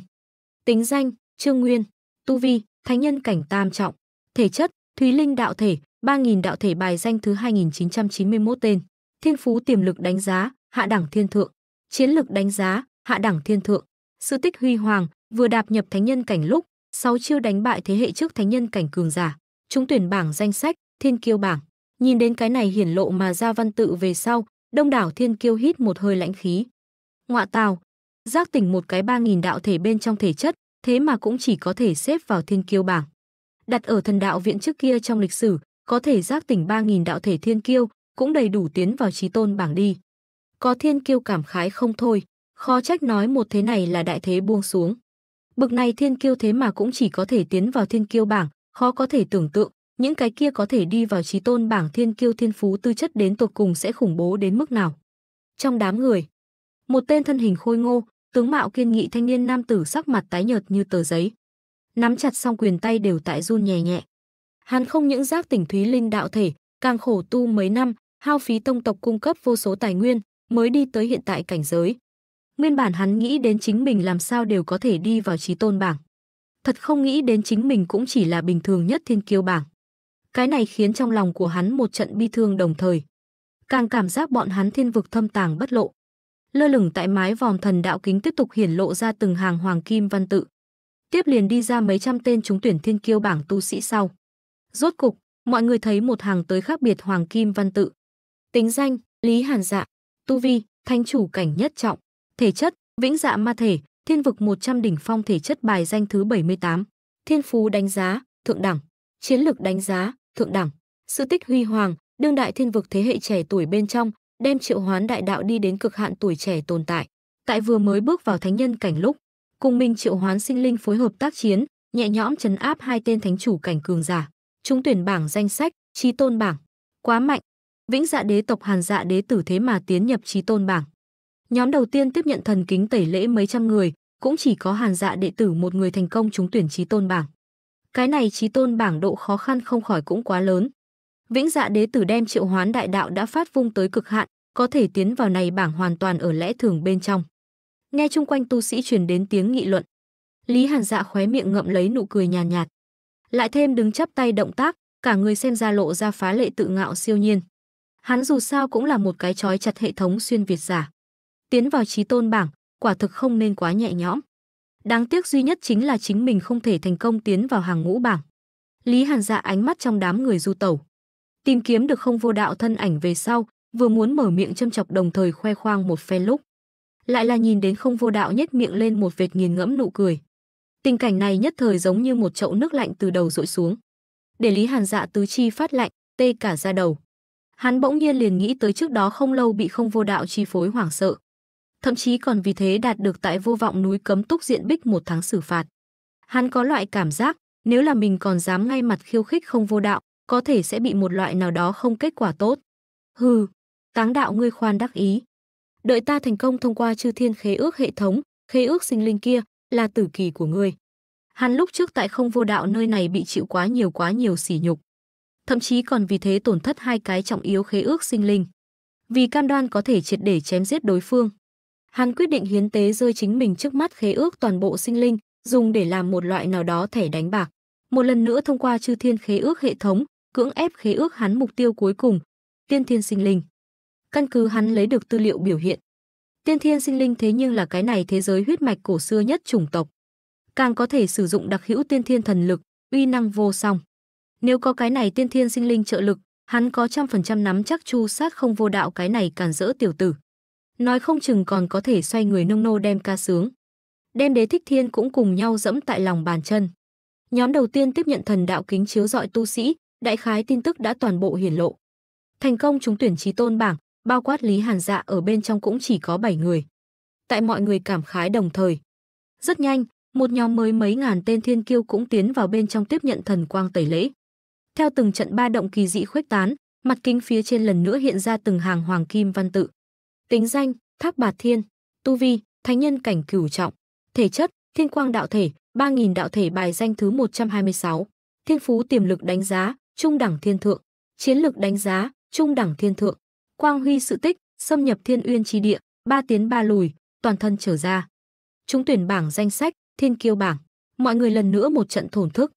Tính danh: Trương Nguyên, tu vi: Thánh nhân cảnh tam trọng, thể chất: Thúy linh đạo thể, 3000 đạo thể bài danh thứ 2991 tên. Thiên phú tiềm lực đánh giá: Hạ đẳng thiên thượng, chiến lực đánh giá: Hạ đẳng thiên thượng. Sự tích huy hoàng, vừa đạp nhập thánh nhân cảnh lúc, 6 chiêu đánh bại thế hệ trước thánh nhân cảnh cường giả, chúng tuyển bảng danh sách, thiên kiêu bảng. Nhìn đến cái này hiển lộ mà ra văn tự về sau, đông đảo thiên kiêu hít một hơi lãnh khí. Ngọa tào, giác tỉnh một cái 3.000 đạo thể bên trong thể chất, thế mà cũng chỉ có thể xếp vào thiên kiêu bảng. Đặt ở thần đạo viện trước kia trong lịch sử, có thể giác tỉnh 3.000 đạo thể thiên kiêu, cũng đầy đủ tiến vào trí tôn bảng đi. Có thiên kiêu cảm khái không thôi, khó trách nói một thế này là đại thế buông xuống. Bực này thiên kiêu thế mà cũng chỉ có thể tiến vào thiên kiêu bảng, khó có thể tưởng tượng, những cái kia có thể đi vào trí tôn bảng thiên kiêu thiên phú tư chất đến tột cùng sẽ khủng bố đến mức nào. Trong đám người, một tên thân hình khôi ngô, tướng mạo kiên nghị thanh niên nam tử sắc mặt tái nhợt như tờ giấy. Nắm chặt song quyền tay đều tại run nhẹ nhẹ. Hắn không những giác tỉnh thúy linh đạo thể, càng khổ tu mấy năm, hao phí tông tộc cung cấp vô số tài nguyên, mới đi tới hiện tại cảnh giới. Nguyên bản hắn nghĩ đến chính mình làm sao đều có thể đi vào trí tôn bảng. Thật không nghĩ đến chính mình cũng chỉ là bình thường nhất thiên kiêu bảng. Cái này khiến trong lòng của hắn một trận bi thương đồng thời. Càng cảm giác bọn hắn thiên vực thâm tàng bất lộ. Lơ lửng tại mái vòm thần đạo kính tiếp tục hiển lộ ra từng hàng hoàng kim văn tự. Tiếp liền đi ra mấy trăm tên chúng tuyển thiên kiêu bảng tu sĩ sau. Rốt cục, mọi người thấy một hàng tới khác biệt hoàng kim văn tự. Tính danh, Lý Hàn Dạ, tu vi, thánh chủ cảnh nhất trọng. Thể chất, vĩnh dạ ma thể, thiên vực 100 đỉnh phong thể chất bài danh thứ 78. Thiên phú đánh giá, thượng đẳng. Chiến lược đánh giá, thượng đẳng. Sự tích huy hoàng, đương đại thiên vực thế hệ trẻ tuổi bên trong, đem triệu hoán đại đạo đi đến cực hạn tuổi trẻ tồn tại. Tại vừa mới bước vào thánh nhân cảnh lúc, cùng mình triệu hoán sinh linh phối hợp tác chiến, nhẹ nhõm chấn áp hai tên thánh chủ cảnh cường giả. Chúng tuyển bảng danh sách, trí tôn bảng. Quá mạnh. Vĩnh dạ đế tộc Hàn dạ đế tử thế mà tiến nhập trí tôn bảng. Nhóm đầu tiên tiếp nhận thần kính tẩy lễ mấy trăm người, cũng chỉ có Hàn Dạ đệ tử một người thành công trúng tuyển trí tôn bảng. Cái này trí tôn bảng độ khó khăn không khỏi cũng quá lớn. Vĩnh Dạ đế tử đem Triệu Hoán đại đạo đã phát vung tới cực hạn, có thể tiến vào này bảng hoàn toàn ở lẽ thường bên trong. Nghe chung quanh tu sĩ truyền đến tiếng nghị luận, Lý Hàn Dạ khóe miệng ngậm lấy nụ cười nhàn nhạt, nhạt. Lại thêm đứng chắp tay động tác, cả người xem ra lộ ra phá lệ tự ngạo siêu nhiên. Hắn dù sao cũng là một cái chói chặt hệ thống xuyên việt giả tiến vào trí tôn bảng, quả thực không nên quá nhẹ nhõm. Đáng tiếc duy nhất chính là chính mình không thể thành công tiến vào hàng ngũ bảng. Lý Hàn dạ ánh mắt trong đám người du tẩu. Tìm kiếm được không vô đạo thân ảnh về sau, vừa muốn mở miệng châm chọc đồng thời khoe khoang một phen lúc. Lại là nhìn đến không vô đạo nhếch miệng lên một vệt nghiền ngẫm nụ cười. Tình cảnh này nhất thời giống như một chậu nước lạnh từ đầu rội xuống. Để Lý Hàn dạ tứ chi phát lạnh, tê cả ra đầu. Hắn bỗng nhiên liền nghĩ tới trước đó không lâu bị không vô đạo chi phối hoảng sợ thậm chí còn vì thế đạt được tại vô vọng núi cấm túc diện bích một tháng xử phạt. Hắn có loại cảm giác, nếu là mình còn dám ngay mặt khiêu khích không vô đạo, có thể sẽ bị một loại nào đó không kết quả tốt. Hừ, táng đạo ngươi khoan đắc ý. Đợi ta thành công thông qua chư thiên khế ước hệ thống, khế ước sinh linh kia, là tử kỳ của ngươi. Hắn lúc trước tại không vô đạo nơi này bị chịu quá nhiều quá nhiều sỉ nhục. Thậm chí còn vì thế tổn thất hai cái trọng yếu khế ước sinh linh. Vì cam đoan có thể triệt để chém giết đối phương, hắn quyết định hiến tế rơi chính mình trước mắt khế ước toàn bộ sinh linh, dùng để làm một loại nào đó thẻ đánh bạc. Một lần nữa thông qua chư thiên khế ước hệ thống, cưỡng ép khế ước hắn mục tiêu cuối cùng, tiên thiên sinh linh. Căn cứ hắn lấy được tư liệu biểu hiện, tiên thiên sinh linh thế nhưng là cái này thế giới huyết mạch cổ xưa nhất chủng tộc. Càng có thể sử dụng đặc hữu tiên thiên thần lực, uy năng vô song. Nếu có cái này tiên thiên sinh linh trợ lực, hắn có trăm phần trăm nắm chắc chu sát không vô đạo cái này cản rỡ tiểu tử nói không chừng còn có thể xoay người nông nô đem ca sướng. Đem đế thích thiên cũng cùng nhau dẫm tại lòng bàn chân. Nhóm đầu tiên tiếp nhận thần đạo kính chiếu dọi tu sĩ, đại khái tin tức đã toàn bộ hiển lộ. Thành công chúng tuyển trí tôn bảng, bao quát Lý Hàn Dạ ở bên trong cũng chỉ có 7 người. Tại mọi người cảm khái đồng thời. Rất nhanh, một nhóm mới mấy ngàn tên thiên kiêu cũng tiến vào bên trong tiếp nhận thần quang tẩy lễ. Theo từng trận ba động kỳ dị khuếch tán, mặt kính phía trên lần nữa hiện ra từng hàng hoàng kim văn tự. Tính danh: Tháp Bạt Thiên, tu vi: Thánh nhân cảnh cửu trọng, thể chất: Thiên Quang đạo thể, 3000 đạo thể bài danh thứ 126. Thiên phú tiềm lực đánh giá: Trung đẳng thiên thượng, chiến lực đánh giá: Trung đẳng thiên thượng. Quang huy sự tích: Xâm nhập Thiên Uyên chi địa, ba tiến ba lùi, toàn thân trở ra. Chúng tuyển bảng danh sách: Thiên kiêu bảng. Mọi người lần nữa một trận thổn thức.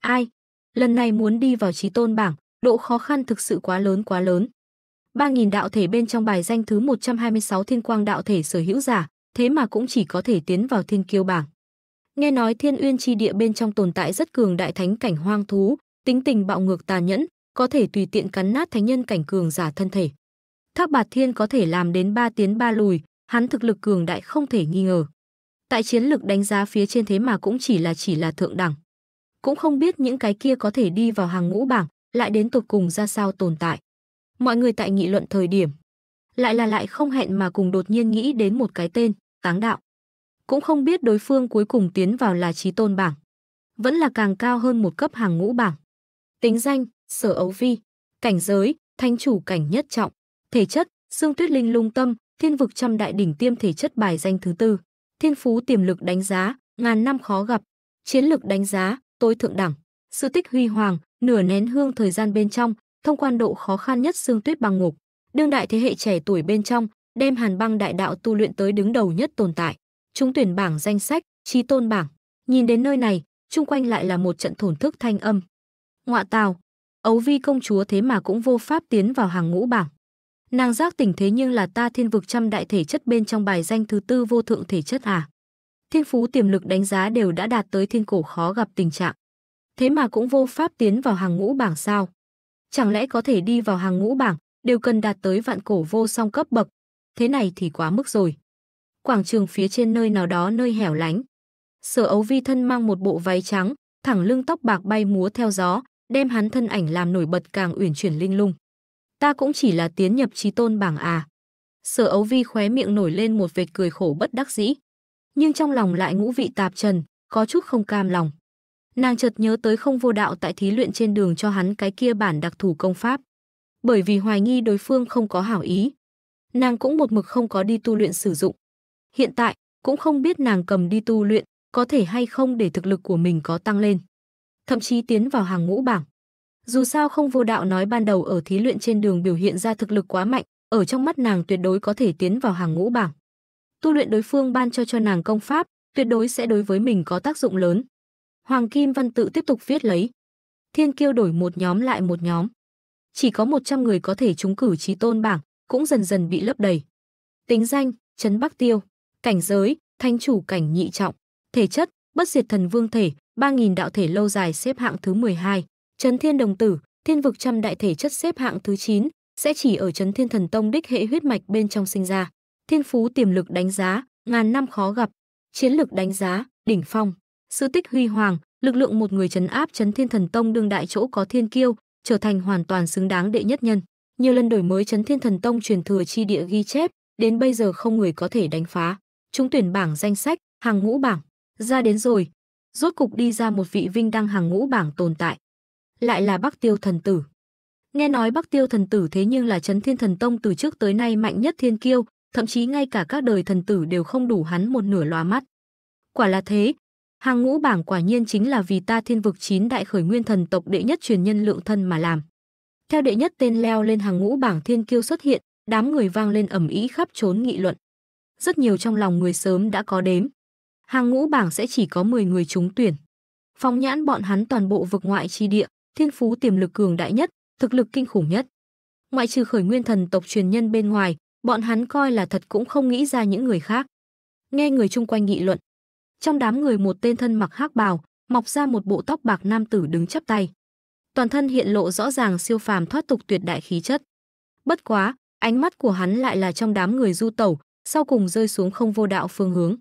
Ai? Lần này muốn đi vào trí tôn bảng, độ khó khăn thực sự quá lớn quá lớn. 3.000 đạo thể bên trong bài danh thứ 126 thiên quang đạo thể sở hữu giả, thế mà cũng chỉ có thể tiến vào thiên kiêu bảng. Nghe nói thiên uyên chi địa bên trong tồn tại rất cường đại thánh cảnh hoang thú, tính tình bạo ngược tà nhẫn, có thể tùy tiện cắn nát thánh nhân cảnh cường giả thân thể. Thác Bạt Thiên có thể làm đến ba tiến ba lùi, hắn thực lực cường đại không thể nghi ngờ. Tại chiến lực đánh giá phía trên thế mà cũng chỉ là chỉ là thượng đẳng. Cũng không biết những cái kia có thể đi vào hàng ngũ bảng, lại đến tột cùng ra sao tồn tại mọi người tại nghị luận thời điểm. Lại là lại không hẹn mà cùng đột nhiên nghĩ đến một cái tên, táng đạo. Cũng không biết đối phương cuối cùng tiến vào là trí tôn bảng. Vẫn là càng cao hơn một cấp hàng ngũ bảng. Tính danh, sở ấu vi. Cảnh giới, thanh chủ cảnh nhất trọng. Thể chất, xương tuyết linh lung tâm, thiên vực trăm đại đỉnh tiêm thể chất bài danh thứ tư. Thiên phú tiềm lực đánh giá, ngàn năm khó gặp. Chiến lực đánh giá, tối thượng đẳng. Sự tích huy hoàng, nửa nén hương thời gian bên trong, thông quan độ khó khăn nhất xương tuyết băng ngục. Đương đại thế hệ trẻ tuổi bên trong, đem Hàn Băng Đại Đạo tu luyện tới đứng đầu nhất tồn tại. Chúng tuyển bảng danh sách, trí tôn bảng. Nhìn đến nơi này, chung quanh lại là một trận thổn thức thanh âm. Ngọa tào, Ấu Vi công chúa thế mà cũng vô pháp tiến vào hàng ngũ bảng. Nàng giác tỉnh thế nhưng là ta thiên vực trăm đại thể chất bên trong bài danh thứ tư vô thượng thể chất à. Thiên phú tiềm lực đánh giá đều đã đạt tới thiên cổ khó gặp tình trạng. Thế mà cũng vô pháp tiến vào hàng ngũ bảng sao chẳng lẽ có thể đi vào hàng ngũ bảng, đều cần đạt tới vạn cổ vô song cấp bậc. Thế này thì quá mức rồi. Quảng trường phía trên nơi nào đó nơi hẻo lánh. Sở ấu vi thân mang một bộ váy trắng, thẳng lưng tóc bạc bay múa theo gió, đem hắn thân ảnh làm nổi bật càng uyển chuyển linh lung. Ta cũng chỉ là tiến nhập trí tôn bảng à. Sở ấu vi khóe miệng nổi lên một vệt cười khổ bất đắc dĩ. Nhưng trong lòng lại ngũ vị tạp trần, có chút không cam lòng nàng chợt nhớ tới không vô đạo tại thí luyện trên đường cho hắn cái kia bản đặc thù công pháp. Bởi vì hoài nghi đối phương không có hảo ý, nàng cũng một mực không có đi tu luyện sử dụng. Hiện tại, cũng không biết nàng cầm đi tu luyện, có thể hay không để thực lực của mình có tăng lên. Thậm chí tiến vào hàng ngũ bảng. Dù sao không vô đạo nói ban đầu ở thí luyện trên đường biểu hiện ra thực lực quá mạnh, ở trong mắt nàng tuyệt đối có thể tiến vào hàng ngũ bảng. Tu luyện đối phương ban cho cho nàng công pháp, tuyệt đối sẽ đối với mình có tác dụng lớn. Hoàng Kim Văn tự tiếp tục viết lấy. Thiên kiêu đổi một nhóm lại một nhóm. Chỉ có 100 người có thể trúng cử trí tôn bảng, cũng dần dần bị lấp đầy. Tính danh, Trấn Bắc Tiêu. Cảnh giới, Thánh chủ cảnh nhị trọng. Thể chất, bất diệt thần vương thể, 3.000 đạo thể lâu dài xếp hạng thứ 12. Trấn Thiên Đồng Tử, thiên vực trăm đại thể chất xếp hạng thứ 9, sẽ chỉ ở Trấn Thiên Thần Tông đích hệ huyết mạch bên trong sinh ra. Thiên phú tiềm lực đánh giá, ngàn năm khó gặp. Chiến lực đánh giá, đỉnh phong. Sự tích huy hoàng, lực lượng một người trấn áp chấn thiên thần tông đương đại chỗ có thiên kiêu, trở thành hoàn toàn xứng đáng đệ nhất nhân. Nhiều lần đổi mới chấn thiên thần tông truyền thừa chi địa ghi chép, đến bây giờ không người có thể đánh phá. Chúng tuyển bảng danh sách, hàng ngũ bảng, ra đến rồi. Rốt cục đi ra một vị vinh đăng hàng ngũ bảng tồn tại. Lại là Bắc Tiêu thần tử. Nghe nói Bắc Tiêu thần tử thế nhưng là chấn thiên thần tông từ trước tới nay mạnh nhất thiên kiêu, thậm chí ngay cả các đời thần tử đều không đủ hắn một nửa loa mắt. Quả là thế, Hàng ngũ bảng quả nhiên chính là vì ta thiên vực chín đại khởi nguyên thần tộc đệ nhất truyền nhân lượng thân mà làm. Theo đệ nhất tên leo lên hàng ngũ bảng thiên kiêu xuất hiện, đám người vang lên ầm ĩ khắp trốn nghị luận. Rất nhiều trong lòng người sớm đã có đếm. Hàng ngũ bảng sẽ chỉ có 10 người trúng tuyển. Phong nhãn bọn hắn toàn bộ vực ngoại chi địa, thiên phú tiềm lực cường đại nhất, thực lực kinh khủng nhất. Ngoại trừ khởi nguyên thần tộc truyền nhân bên ngoài, bọn hắn coi là thật cũng không nghĩ ra những người khác. Nghe người chung quanh nghị luận, trong đám người một tên thân mặc hắc bào, mọc ra một bộ tóc bạc nam tử đứng chắp tay. Toàn thân hiện lộ rõ ràng siêu phàm thoát tục tuyệt đại khí chất. Bất quá, ánh mắt của hắn lại là trong đám người du tẩu, sau cùng rơi xuống không vô đạo phương hướng.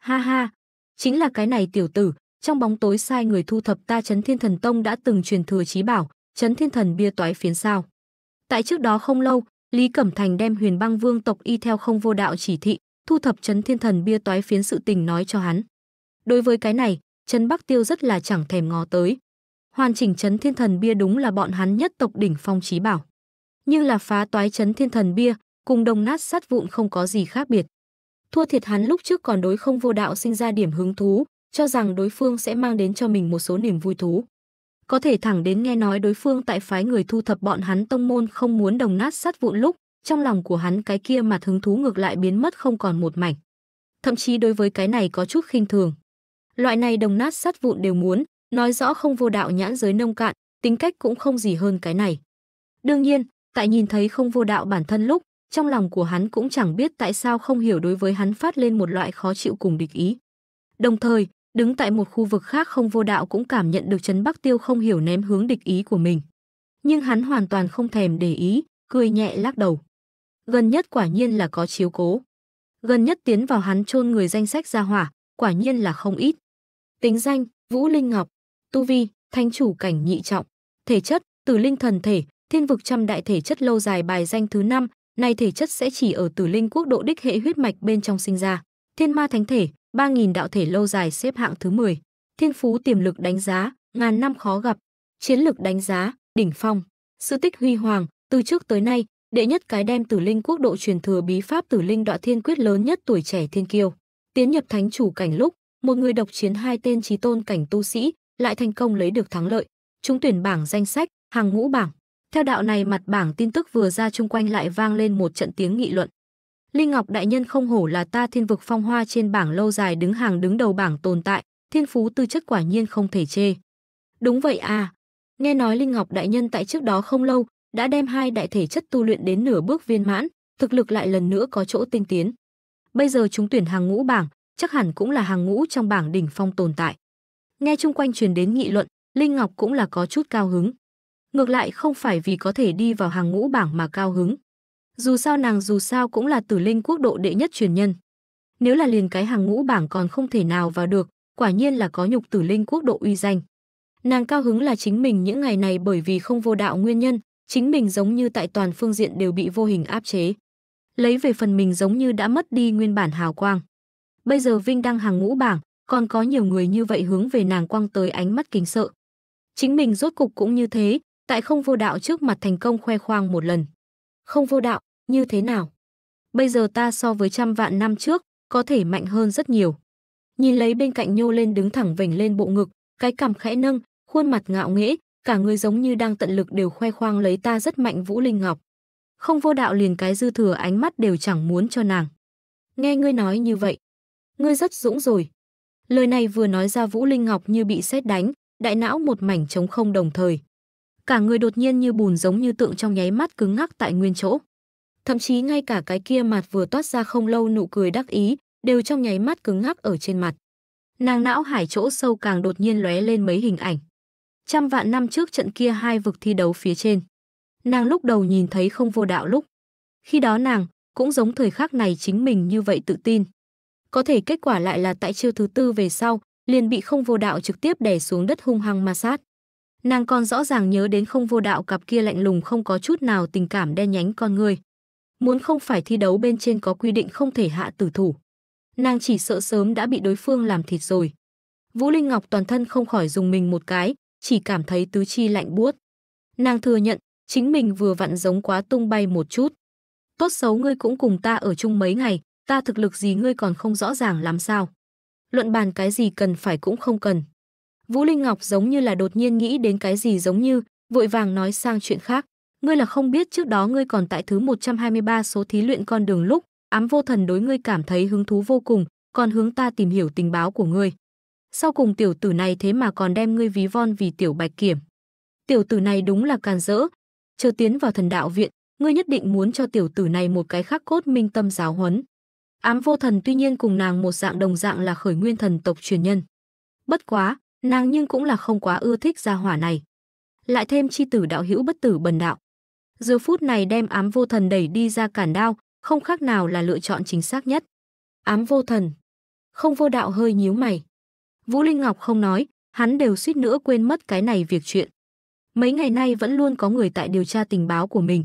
Ha ha, chính là cái này tiểu tử, trong bóng tối sai người thu thập ta Chấn Thiên Thần Tông đã từng truyền thừa trí bảo, Chấn Thiên Thần bia toái phiến sao? Tại trước đó không lâu, Lý Cẩm Thành đem Huyền Băng Vương tộc y theo không vô đạo chỉ thị, thu thập Chấn Thiên Thần bia toái phiến sự tình nói cho hắn. Đối với cái này, Trấn Bắc Tiêu rất là chẳng thèm ngó tới. Hoàn chỉnh Trấn Thiên Thần Bia đúng là bọn hắn nhất tộc đỉnh phong trí bảo. Nhưng là phá toái Trấn Thiên Thần Bia, cùng đồng nát sát vụn không có gì khác biệt. Thua thiệt hắn lúc trước còn đối không vô đạo sinh ra điểm hứng thú, cho rằng đối phương sẽ mang đến cho mình một số niềm vui thú. Có thể thẳng đến nghe nói đối phương tại phái người thu thập bọn hắn tông môn không muốn đồng nát sát vụn lúc, trong lòng của hắn cái kia mà hứng thú ngược lại biến mất không còn một mảnh. Thậm chí đối với cái này có chút khinh thường. Loại này đồng nát sắt vụn đều muốn, nói rõ không vô đạo nhãn giới nông cạn, tính cách cũng không gì hơn cái này. Đương nhiên, tại nhìn thấy không vô đạo bản thân lúc, trong lòng của hắn cũng chẳng biết tại sao không hiểu đối với hắn phát lên một loại khó chịu cùng địch ý. Đồng thời, đứng tại một khu vực khác không vô đạo cũng cảm nhận được chấn Bắc Tiêu không hiểu ném hướng địch ý của mình. Nhưng hắn hoàn toàn không thèm để ý, cười nhẹ lắc đầu. Gần nhất quả nhiên là có chiếu cố. Gần nhất tiến vào hắn chôn người danh sách ra hỏa, quả nhiên là không ít. Tính danh, Vũ Linh Ngọc, tu vi, thanh chủ cảnh nhị trọng, thể chất, tử linh thần thể, thiên vực trăm đại thể chất lâu dài bài danh thứ năm này thể chất sẽ chỉ ở tử linh quốc độ đích hệ huyết mạch bên trong sinh ra. Thiên ma thánh thể, 3.000 đạo thể lâu dài xếp hạng thứ 10. Thiên phú tiềm lực đánh giá, ngàn năm khó gặp. Chiến lực đánh giá, đỉnh phong. Sự tích huy hoàng, từ trước tới nay, đệ nhất cái đem tử linh quốc độ truyền thừa bí pháp tử linh đọa thiên quyết lớn nhất tuổi trẻ thiên kiêu. Tiến nhập thánh chủ cảnh lúc, một người độc chiến hai tên trí tôn cảnh tu sĩ, lại thành công lấy được thắng lợi. Chúng tuyển bảng danh sách, hàng ngũ bảng. Theo đạo này mặt bảng tin tức vừa ra chung quanh lại vang lên một trận tiếng nghị luận. Linh Ngọc đại nhân không hổ là ta thiên vực phong hoa trên bảng lâu dài đứng hàng đứng đầu bảng tồn tại, thiên phú tư chất quả nhiên không thể chê. Đúng vậy à. Nghe nói Linh Ngọc đại nhân tại trước đó không lâu đã đem hai đại thể chất tu luyện đến nửa bước viên mãn, thực lực lại lần nữa có chỗ tinh tiến bây giờ chúng tuyển hàng ngũ bảng, chắc hẳn cũng là hàng ngũ trong bảng đỉnh phong tồn tại. Nghe chung quanh truyền đến nghị luận, Linh Ngọc cũng là có chút cao hứng. Ngược lại không phải vì có thể đi vào hàng ngũ bảng mà cao hứng. Dù sao nàng dù sao cũng là tử linh quốc độ đệ nhất truyền nhân. Nếu là liền cái hàng ngũ bảng còn không thể nào vào được, quả nhiên là có nhục tử linh quốc độ uy danh. Nàng cao hứng là chính mình những ngày này bởi vì không vô đạo nguyên nhân, chính mình giống như tại toàn phương diện đều bị vô hình áp chế lấy về phần mình giống như đã mất đi nguyên bản hào quang. Bây giờ Vinh đang hàng ngũ bảng, còn có nhiều người như vậy hướng về nàng quang tới ánh mắt kính sợ. Chính mình rốt cục cũng như thế, tại không vô đạo trước mặt thành công khoe khoang một lần. Không vô đạo, như thế nào? Bây giờ ta so với trăm vạn năm trước, có thể mạnh hơn rất nhiều. Nhìn lấy bên cạnh nhô lên đứng thẳng vểnh lên bộ ngực, cái cằm khẽ nâng, khuôn mặt ngạo nghễ, cả người giống như đang tận lực đều khoe khoang lấy ta rất mạnh Vũ Linh Ngọc không vô đạo liền cái dư thừa ánh mắt đều chẳng muốn cho nàng. Nghe ngươi nói như vậy, ngươi rất dũng rồi. Lời này vừa nói ra Vũ Linh Ngọc như bị sét đánh, đại não một mảnh trống không đồng thời. Cả người đột nhiên như bùn giống như tượng trong nháy mắt cứng ngắc tại nguyên chỗ. Thậm chí ngay cả cái kia mặt vừa toát ra không lâu nụ cười đắc ý, đều trong nháy mắt cứng ngắc ở trên mặt. Nàng não hải chỗ sâu càng đột nhiên lóe lên mấy hình ảnh. Trăm vạn năm trước trận kia hai vực thi đấu phía trên. Nàng lúc đầu nhìn thấy không vô đạo lúc. Khi đó nàng cũng giống thời khắc này chính mình như vậy tự tin. Có thể kết quả lại là tại chiêu thứ tư về sau, liền bị không vô đạo trực tiếp đè xuống đất hung hăng ma sát. Nàng còn rõ ràng nhớ đến không vô đạo cặp kia lạnh lùng không có chút nào tình cảm đen nhánh con người. Muốn không phải thi đấu bên trên có quy định không thể hạ tử thủ. Nàng chỉ sợ sớm đã bị đối phương làm thịt rồi. Vũ Linh Ngọc toàn thân không khỏi dùng mình một cái, chỉ cảm thấy tứ chi lạnh buốt. Nàng thừa nhận Chính mình vừa vặn giống quá tung bay một chút. Tốt xấu ngươi cũng cùng ta ở chung mấy ngày, ta thực lực gì ngươi còn không rõ ràng làm sao. Luận bàn cái gì cần phải cũng không cần. Vũ Linh Ngọc giống như là đột nhiên nghĩ đến cái gì giống như, vội vàng nói sang chuyện khác. Ngươi là không biết trước đó ngươi còn tại thứ 123 số thí luyện con đường lúc, ám vô thần đối ngươi cảm thấy hứng thú vô cùng, còn hướng ta tìm hiểu tình báo của ngươi. Sau cùng tiểu tử này thế mà còn đem ngươi ví von vì tiểu bạch kiểm. Tiểu tử này đúng là càn rỡ, chờ tiến vào thần đạo viện, ngươi nhất định muốn cho tiểu tử này một cái khắc cốt minh tâm giáo huấn. Ám vô thần tuy nhiên cùng nàng một dạng đồng dạng là khởi nguyên thần tộc truyền nhân. Bất quá, nàng nhưng cũng là không quá ưa thích gia hỏa này. Lại thêm chi tử đạo hữu bất tử bần đạo. Giờ phút này đem ám vô thần đẩy đi ra cản đao, không khác nào là lựa chọn chính xác nhất. Ám vô thần. Không vô đạo hơi nhíu mày. Vũ Linh Ngọc không nói, hắn đều suýt nữa quên mất cái này việc chuyện. Mấy ngày nay vẫn luôn có người tại điều tra tình báo của mình.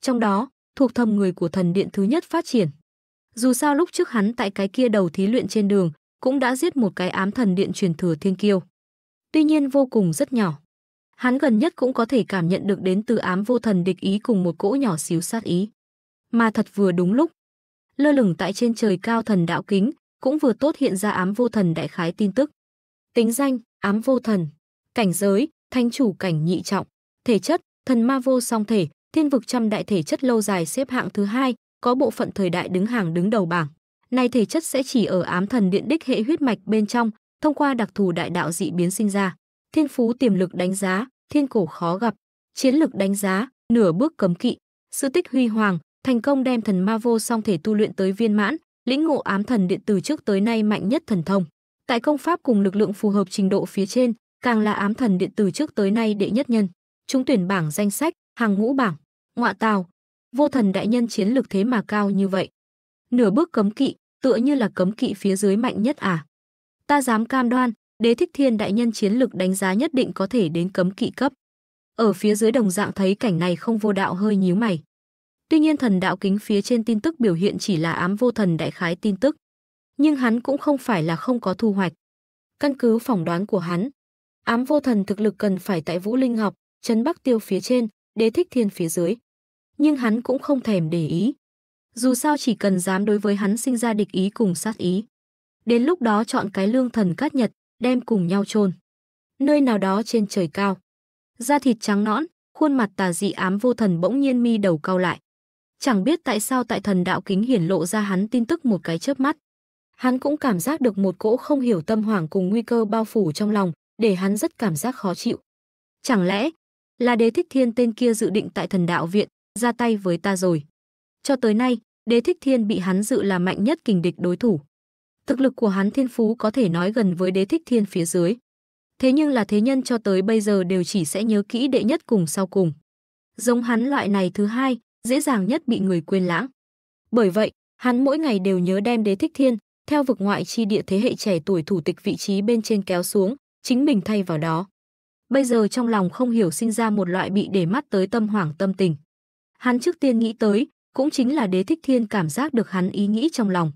Trong đó, thuộc thầm người của thần điện thứ nhất phát triển. Dù sao lúc trước hắn tại cái kia đầu thí luyện trên đường, cũng đã giết một cái ám thần điện truyền thừa thiên kiêu. Tuy nhiên vô cùng rất nhỏ. Hắn gần nhất cũng có thể cảm nhận được đến từ ám vô thần địch ý cùng một cỗ nhỏ xíu sát ý. Mà thật vừa đúng lúc. Lơ lửng tại trên trời cao thần đạo kính, cũng vừa tốt hiện ra ám vô thần đại khái tin tức. Tính danh, ám vô thần. Cảnh giới, thánh chủ cảnh nhị trọng, thể chất, thần ma vô song thể, thiên vực trăm đại thể chất lâu dài xếp hạng thứ hai, có bộ phận thời đại đứng hàng đứng đầu bảng. Này thể chất sẽ chỉ ở ám thần điện đích hệ huyết mạch bên trong, thông qua đặc thù đại đạo dị biến sinh ra. Thiên phú tiềm lực đánh giá, thiên cổ khó gặp, chiến lực đánh giá, nửa bước cấm kỵ. Sự tích huy hoàng, thành công đem thần ma vô song thể tu luyện tới viên mãn, lĩnh ngộ ám thần điện từ trước tới nay mạnh nhất thần thông. Tại công pháp cùng lực lượng phù hợp trình độ phía trên, càng là ám thần điện từ trước tới nay đệ nhất nhân. Chúng tuyển bảng danh sách, hàng ngũ bảng, ngọa tào, vô thần đại nhân chiến lược thế mà cao như vậy. Nửa bước cấm kỵ, tựa như là cấm kỵ phía dưới mạnh nhất à. Ta dám cam đoan, đế thích thiên đại nhân chiến lược đánh giá nhất định có thể đến cấm kỵ cấp. Ở phía dưới đồng dạng thấy cảnh này không vô đạo hơi nhíu mày. Tuy nhiên thần đạo kính phía trên tin tức biểu hiện chỉ là ám vô thần đại khái tin tức. Nhưng hắn cũng không phải là không có thu hoạch. Căn cứ phỏng đoán của hắn, Ám vô thần thực lực cần phải tại Vũ Linh Ngọc Trấn Bắc Tiêu phía trên, Đế Thích Thiên phía dưới. Nhưng hắn cũng không thèm để ý. Dù sao chỉ cần dám đối với hắn sinh ra địch ý cùng sát ý. Đến lúc đó chọn cái lương thần cát nhật, đem cùng nhau chôn Nơi nào đó trên trời cao. Da thịt trắng nõn, khuôn mặt tà dị ám vô thần bỗng nhiên mi đầu cao lại. Chẳng biết tại sao tại thần đạo kính hiển lộ ra hắn tin tức một cái chớp mắt. Hắn cũng cảm giác được một cỗ không hiểu tâm hoảng cùng nguy cơ bao phủ trong lòng, để hắn rất cảm giác khó chịu. Chẳng lẽ là Đế Thích Thiên tên kia dự định tại Thần Đạo viện ra tay với ta rồi? Cho tới nay, Đế Thích Thiên bị hắn dự là mạnh nhất kình địch đối thủ. Thực lực của hắn thiên phú có thể nói gần với Đế Thích Thiên phía dưới. Thế nhưng là thế nhân cho tới bây giờ đều chỉ sẽ nhớ kỹ đệ nhất cùng sau cùng. Giống hắn loại này thứ hai, dễ dàng nhất bị người quên lãng. Bởi vậy, hắn mỗi ngày đều nhớ đem Đế Thích Thiên theo vực ngoại chi địa thế hệ trẻ tuổi thủ tịch vị trí bên trên kéo xuống, chính mình thay vào đó. Bây giờ trong lòng không hiểu sinh ra một loại bị để mắt tới tâm hoảng tâm tình. Hắn trước tiên nghĩ tới, cũng chính là đế thích thiên cảm giác được hắn ý nghĩ trong lòng.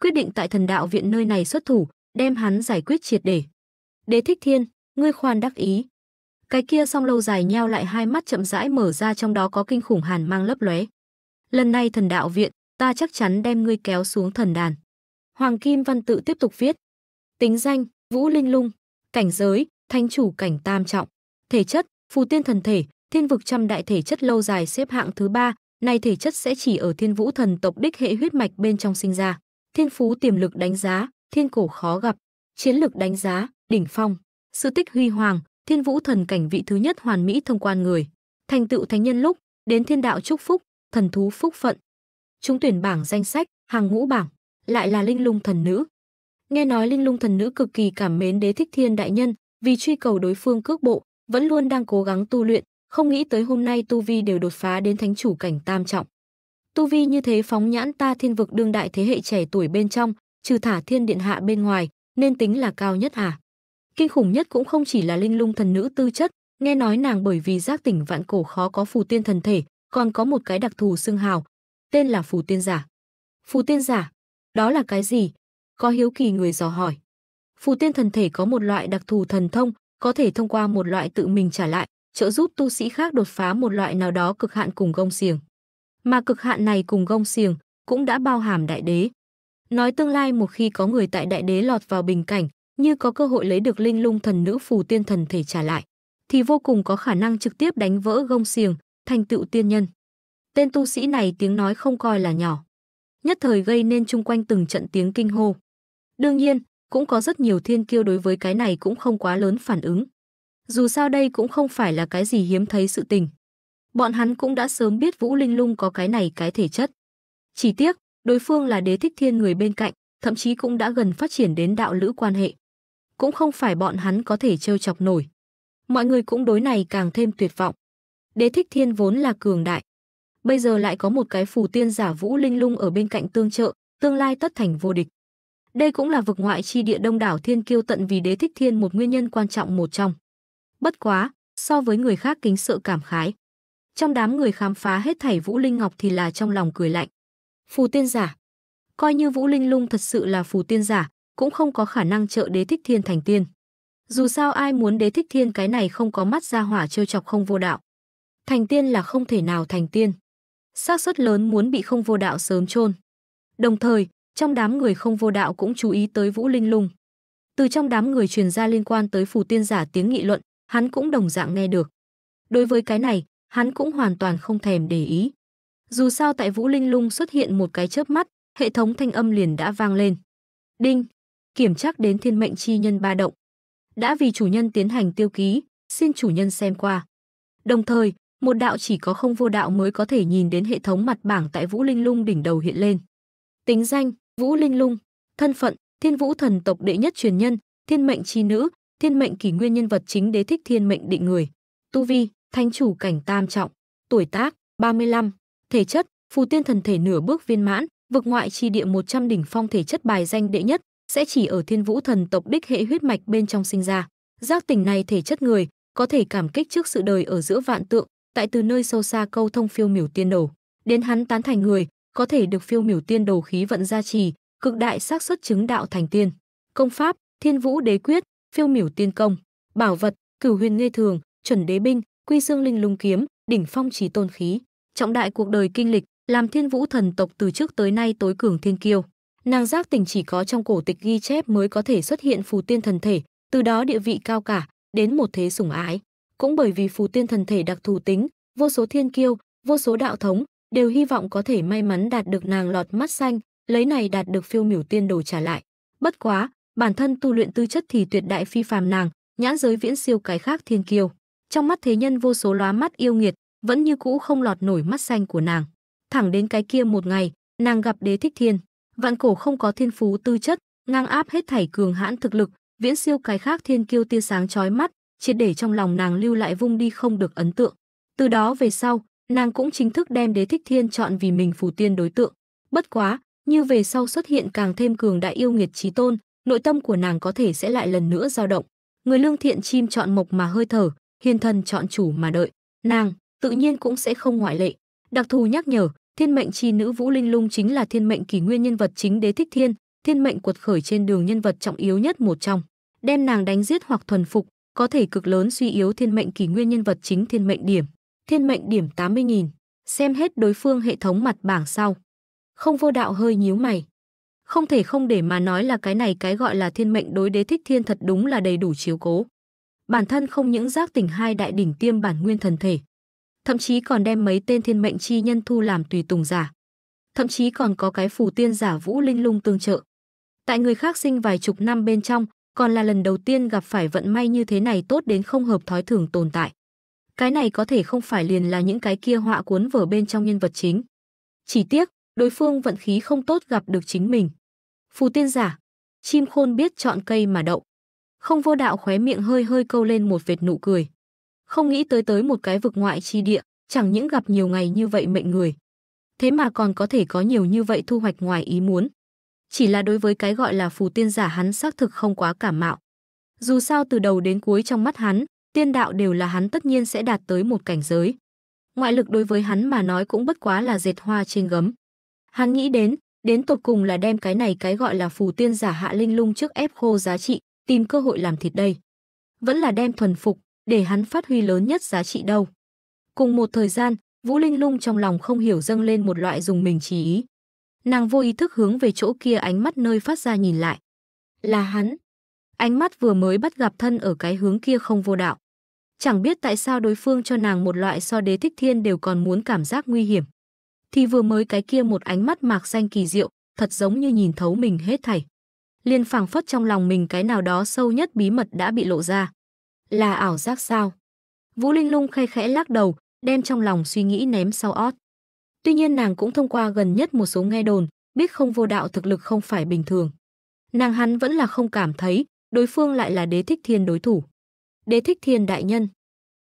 Quyết định tại thần đạo viện nơi này xuất thủ, đem hắn giải quyết triệt để. Đế thích thiên, ngươi khoan đắc ý. Cái kia xong lâu dài nheo lại hai mắt chậm rãi mở ra trong đó có kinh khủng hàn mang lấp lóe. Lần này thần đạo viện, ta chắc chắn đem ngươi kéo xuống thần đàn. Hoàng Kim Văn tự tiếp tục viết. Tính danh, Vũ Linh Lung, cảnh giới, thánh chủ cảnh tam trọng. Thể chất, phù tiên thần thể, thiên vực trăm đại thể chất lâu dài xếp hạng thứ ba, nay thể chất sẽ chỉ ở thiên vũ thần tộc đích hệ huyết mạch bên trong sinh ra. Thiên phú tiềm lực đánh giá, thiên cổ khó gặp. Chiến lực đánh giá, đỉnh phong. Sự tích huy hoàng, thiên vũ thần cảnh vị thứ nhất hoàn mỹ thông quan người. Thành tựu thánh nhân lúc, đến thiên đạo chúc phúc, thần thú phúc phận. Chúng tuyển bảng danh sách, hàng ngũ bảng, lại là linh lung thần nữ. Nghe nói linh lung thần nữ cực kỳ cảm mến đế thích thiên đại nhân, vì truy cầu đối phương cước bộ, vẫn luôn đang cố gắng tu luyện, không nghĩ tới hôm nay tu vi đều đột phá đến thánh chủ cảnh tam trọng. Tu vi như thế phóng nhãn ta thiên vực đương đại thế hệ trẻ tuổi bên trong, trừ thả thiên điện hạ bên ngoài, nên tính là cao nhất à? Kinh khủng nhất cũng không chỉ là linh lung thần nữ tư chất, nghe nói nàng bởi vì giác tỉnh vạn cổ khó có phù tiên thần thể, còn có một cái đặc thù xưng hào, tên là phù tiên giả. Phù tiên giả, đó là cái gì? có hiếu kỳ người dò hỏi. Phù tiên thần thể có một loại đặc thù thần thông, có thể thông qua một loại tự mình trả lại, trợ giúp tu sĩ khác đột phá một loại nào đó cực hạn cùng gông xiềng. Mà cực hạn này cùng gông xiềng cũng đã bao hàm đại đế. Nói tương lai một khi có người tại đại đế lọt vào bình cảnh, như có cơ hội lấy được linh lung thần nữ phù tiên thần thể trả lại, thì vô cùng có khả năng trực tiếp đánh vỡ gông xiềng, thành tựu tiên nhân. Tên tu sĩ này tiếng nói không coi là nhỏ. Nhất thời gây nên chung quanh từng trận tiếng kinh hô. Đương nhiên, cũng có rất nhiều thiên kiêu đối với cái này cũng không quá lớn phản ứng. Dù sao đây cũng không phải là cái gì hiếm thấy sự tình. Bọn hắn cũng đã sớm biết Vũ Linh Lung có cái này cái thể chất. Chỉ tiếc, đối phương là đế thích thiên người bên cạnh, thậm chí cũng đã gần phát triển đến đạo lữ quan hệ. Cũng không phải bọn hắn có thể trêu chọc nổi. Mọi người cũng đối này càng thêm tuyệt vọng. Đế thích thiên vốn là cường đại. Bây giờ lại có một cái phù tiên giả Vũ Linh Lung ở bên cạnh tương trợ, tương lai tất thành vô địch. Đây cũng là vực ngoại chi địa đông đảo thiên kiêu tận vì đế thích thiên một nguyên nhân quan trọng một trong. Bất quá, so với người khác kính sợ cảm khái. Trong đám người khám phá hết thảy Vũ Linh Ngọc thì là trong lòng cười lạnh. Phù tiên giả. Coi như Vũ Linh Lung thật sự là phù tiên giả, cũng không có khả năng trợ đế thích thiên thành tiên. Dù sao ai muốn đế thích thiên cái này không có mắt ra hỏa trêu chọc không vô đạo. Thành tiên là không thể nào thành tiên. xác suất lớn muốn bị không vô đạo sớm chôn. Đồng thời, trong đám người không vô đạo cũng chú ý tới Vũ Linh Lung. Từ trong đám người truyền ra liên quan tới phù tiên giả tiếng nghị luận, hắn cũng đồng dạng nghe được. Đối với cái này, hắn cũng hoàn toàn không thèm để ý. Dù sao tại Vũ Linh Lung xuất hiện một cái chớp mắt, hệ thống thanh âm liền đã vang lên. Đinh, kiểm chắc đến thiên mệnh chi nhân ba động. Đã vì chủ nhân tiến hành tiêu ký, xin chủ nhân xem qua. Đồng thời, một đạo chỉ có không vô đạo mới có thể nhìn đến hệ thống mặt bảng tại Vũ Linh Lung đỉnh đầu hiện lên. Tính danh, Vũ Linh Lung, thân phận, Thiên Vũ thần tộc đệ nhất truyền nhân, thiên mệnh chi nữ, thiên mệnh kỷ nguyên nhân vật chính đế thích thiên mệnh định người. Tu vi, thanh chủ cảnh tam trọng, tuổi tác 35, thể chất, phù tiên thần thể nửa bước viên mãn, vực ngoại chi địa 100 đỉnh phong thể chất bài danh đệ nhất, sẽ chỉ ở Thiên Vũ thần tộc đích hệ huyết mạch bên trong sinh ra. Giác tỉnh này thể chất người, có thể cảm kích trước sự đời ở giữa vạn tượng, tại từ nơi sâu xa câu thông phiêu miểu tiên đầu, đến hắn tán thành người, có thể được phiêu miểu tiên đồ khí vận gia trì, cực đại xác suất chứng đạo thành tiên. Công pháp: Thiên Vũ Đế Quyết, Phiêu Miểu Tiên Công. Bảo vật: Cửu Huyền Nghê Thường, Chuẩn Đế binh, Quy Dương Linh Lung kiếm, Đỉnh Phong Chí Tôn khí. Trọng đại cuộc đời kinh lịch, làm Thiên Vũ thần tộc từ trước tới nay tối cường thiên kiêu. Nàng giác tỉnh chỉ có trong cổ tịch ghi chép mới có thể xuất hiện phù tiên thần thể, từ đó địa vị cao cả, đến một thế sủng ái. Cũng bởi vì phù tiên thần thể đặc thù tính, vô số thiên kiêu, vô số đạo thống, đều hy vọng có thể may mắn đạt được nàng lọt mắt xanh, lấy này đạt được phiêu miểu tiên đồ trả lại. Bất quá, bản thân tu luyện tư chất thì tuyệt đại phi phàm nàng, nhãn giới viễn siêu cái khác thiên kiêu. Trong mắt thế nhân vô số lóa mắt yêu nghiệt, vẫn như cũ không lọt nổi mắt xanh của nàng. Thẳng đến cái kia một ngày, nàng gặp đế thích thiên. Vạn cổ không có thiên phú tư chất, ngang áp hết thảy cường hãn thực lực, viễn siêu cái khác thiên kiêu tia sáng chói mắt, triệt để trong lòng nàng lưu lại vung đi không được ấn tượng. Từ đó về sau, nàng cũng chính thức đem đế thích thiên chọn vì mình phù tiên đối tượng. Bất quá, như về sau xuất hiện càng thêm cường đại yêu nghiệt trí tôn, nội tâm của nàng có thể sẽ lại lần nữa dao động. Người lương thiện chim chọn mộc mà hơi thở, hiền thần chọn chủ mà đợi. Nàng, tự nhiên cũng sẽ không ngoại lệ. Đặc thù nhắc nhở, thiên mệnh chi nữ Vũ Linh Lung chính là thiên mệnh kỳ nguyên nhân vật chính đế thích thiên, thiên mệnh cuột khởi trên đường nhân vật trọng yếu nhất một trong. Đem nàng đánh giết hoặc thuần phục, có thể cực lớn suy yếu thiên mệnh kỳ nguyên nhân vật chính thiên mệnh điểm thiên mệnh điểm 80.000, xem hết đối phương hệ thống mặt bảng sau. Không vô đạo hơi nhíu mày. Không thể không để mà nói là cái này cái gọi là thiên mệnh đối đế thích thiên thật đúng là đầy đủ chiếu cố. Bản thân không những giác tỉnh hai đại đỉnh tiêm bản nguyên thần thể, thậm chí còn đem mấy tên thiên mệnh chi nhân thu làm tùy tùng giả. Thậm chí còn có cái phù tiên giả Vũ Linh Lung tương trợ. Tại người khác sinh vài chục năm bên trong, còn là lần đầu tiên gặp phải vận may như thế này tốt đến không hợp thói thường tồn tại cái này có thể không phải liền là những cái kia họa cuốn vở bên trong nhân vật chính. Chỉ tiếc, đối phương vận khí không tốt gặp được chính mình. Phù tiên giả, chim khôn biết chọn cây mà đậu. Không vô đạo khóe miệng hơi hơi câu lên một vệt nụ cười. Không nghĩ tới tới một cái vực ngoại chi địa, chẳng những gặp nhiều ngày như vậy mệnh người. Thế mà còn có thể có nhiều như vậy thu hoạch ngoài ý muốn. Chỉ là đối với cái gọi là phù tiên giả hắn xác thực không quá cảm mạo. Dù sao từ đầu đến cuối trong mắt hắn, tiên đạo đều là hắn tất nhiên sẽ đạt tới một cảnh giới. Ngoại lực đối với hắn mà nói cũng bất quá là dệt hoa trên gấm. Hắn nghĩ đến, đến tột cùng là đem cái này cái gọi là phù tiên giả hạ linh lung trước ép khô giá trị, tìm cơ hội làm thịt đây. Vẫn là đem thuần phục, để hắn phát huy lớn nhất giá trị đâu. Cùng một thời gian, Vũ Linh Lung trong lòng không hiểu dâng lên một loại dùng mình chỉ ý. Nàng vô ý thức hướng về chỗ kia ánh mắt nơi phát ra nhìn lại. Là hắn. Ánh mắt vừa mới bắt gặp thân ở cái hướng kia không vô đạo. Chẳng biết tại sao đối phương cho nàng một loại so đế thích thiên đều còn muốn cảm giác nguy hiểm. Thì vừa mới cái kia một ánh mắt mạc xanh kỳ diệu, thật giống như nhìn thấu mình hết thảy. Liên phảng phất trong lòng mình cái nào đó sâu nhất bí mật đã bị lộ ra. Là ảo giác sao? Vũ Linh Lung khe khẽ lắc đầu, đem trong lòng suy nghĩ ném sau ót. Tuy nhiên nàng cũng thông qua gần nhất một số nghe đồn, biết không vô đạo thực lực không phải bình thường. Nàng hắn vẫn là không cảm thấy, đối phương lại là đế thích thiên đối thủ. Đế thích thiên đại nhân.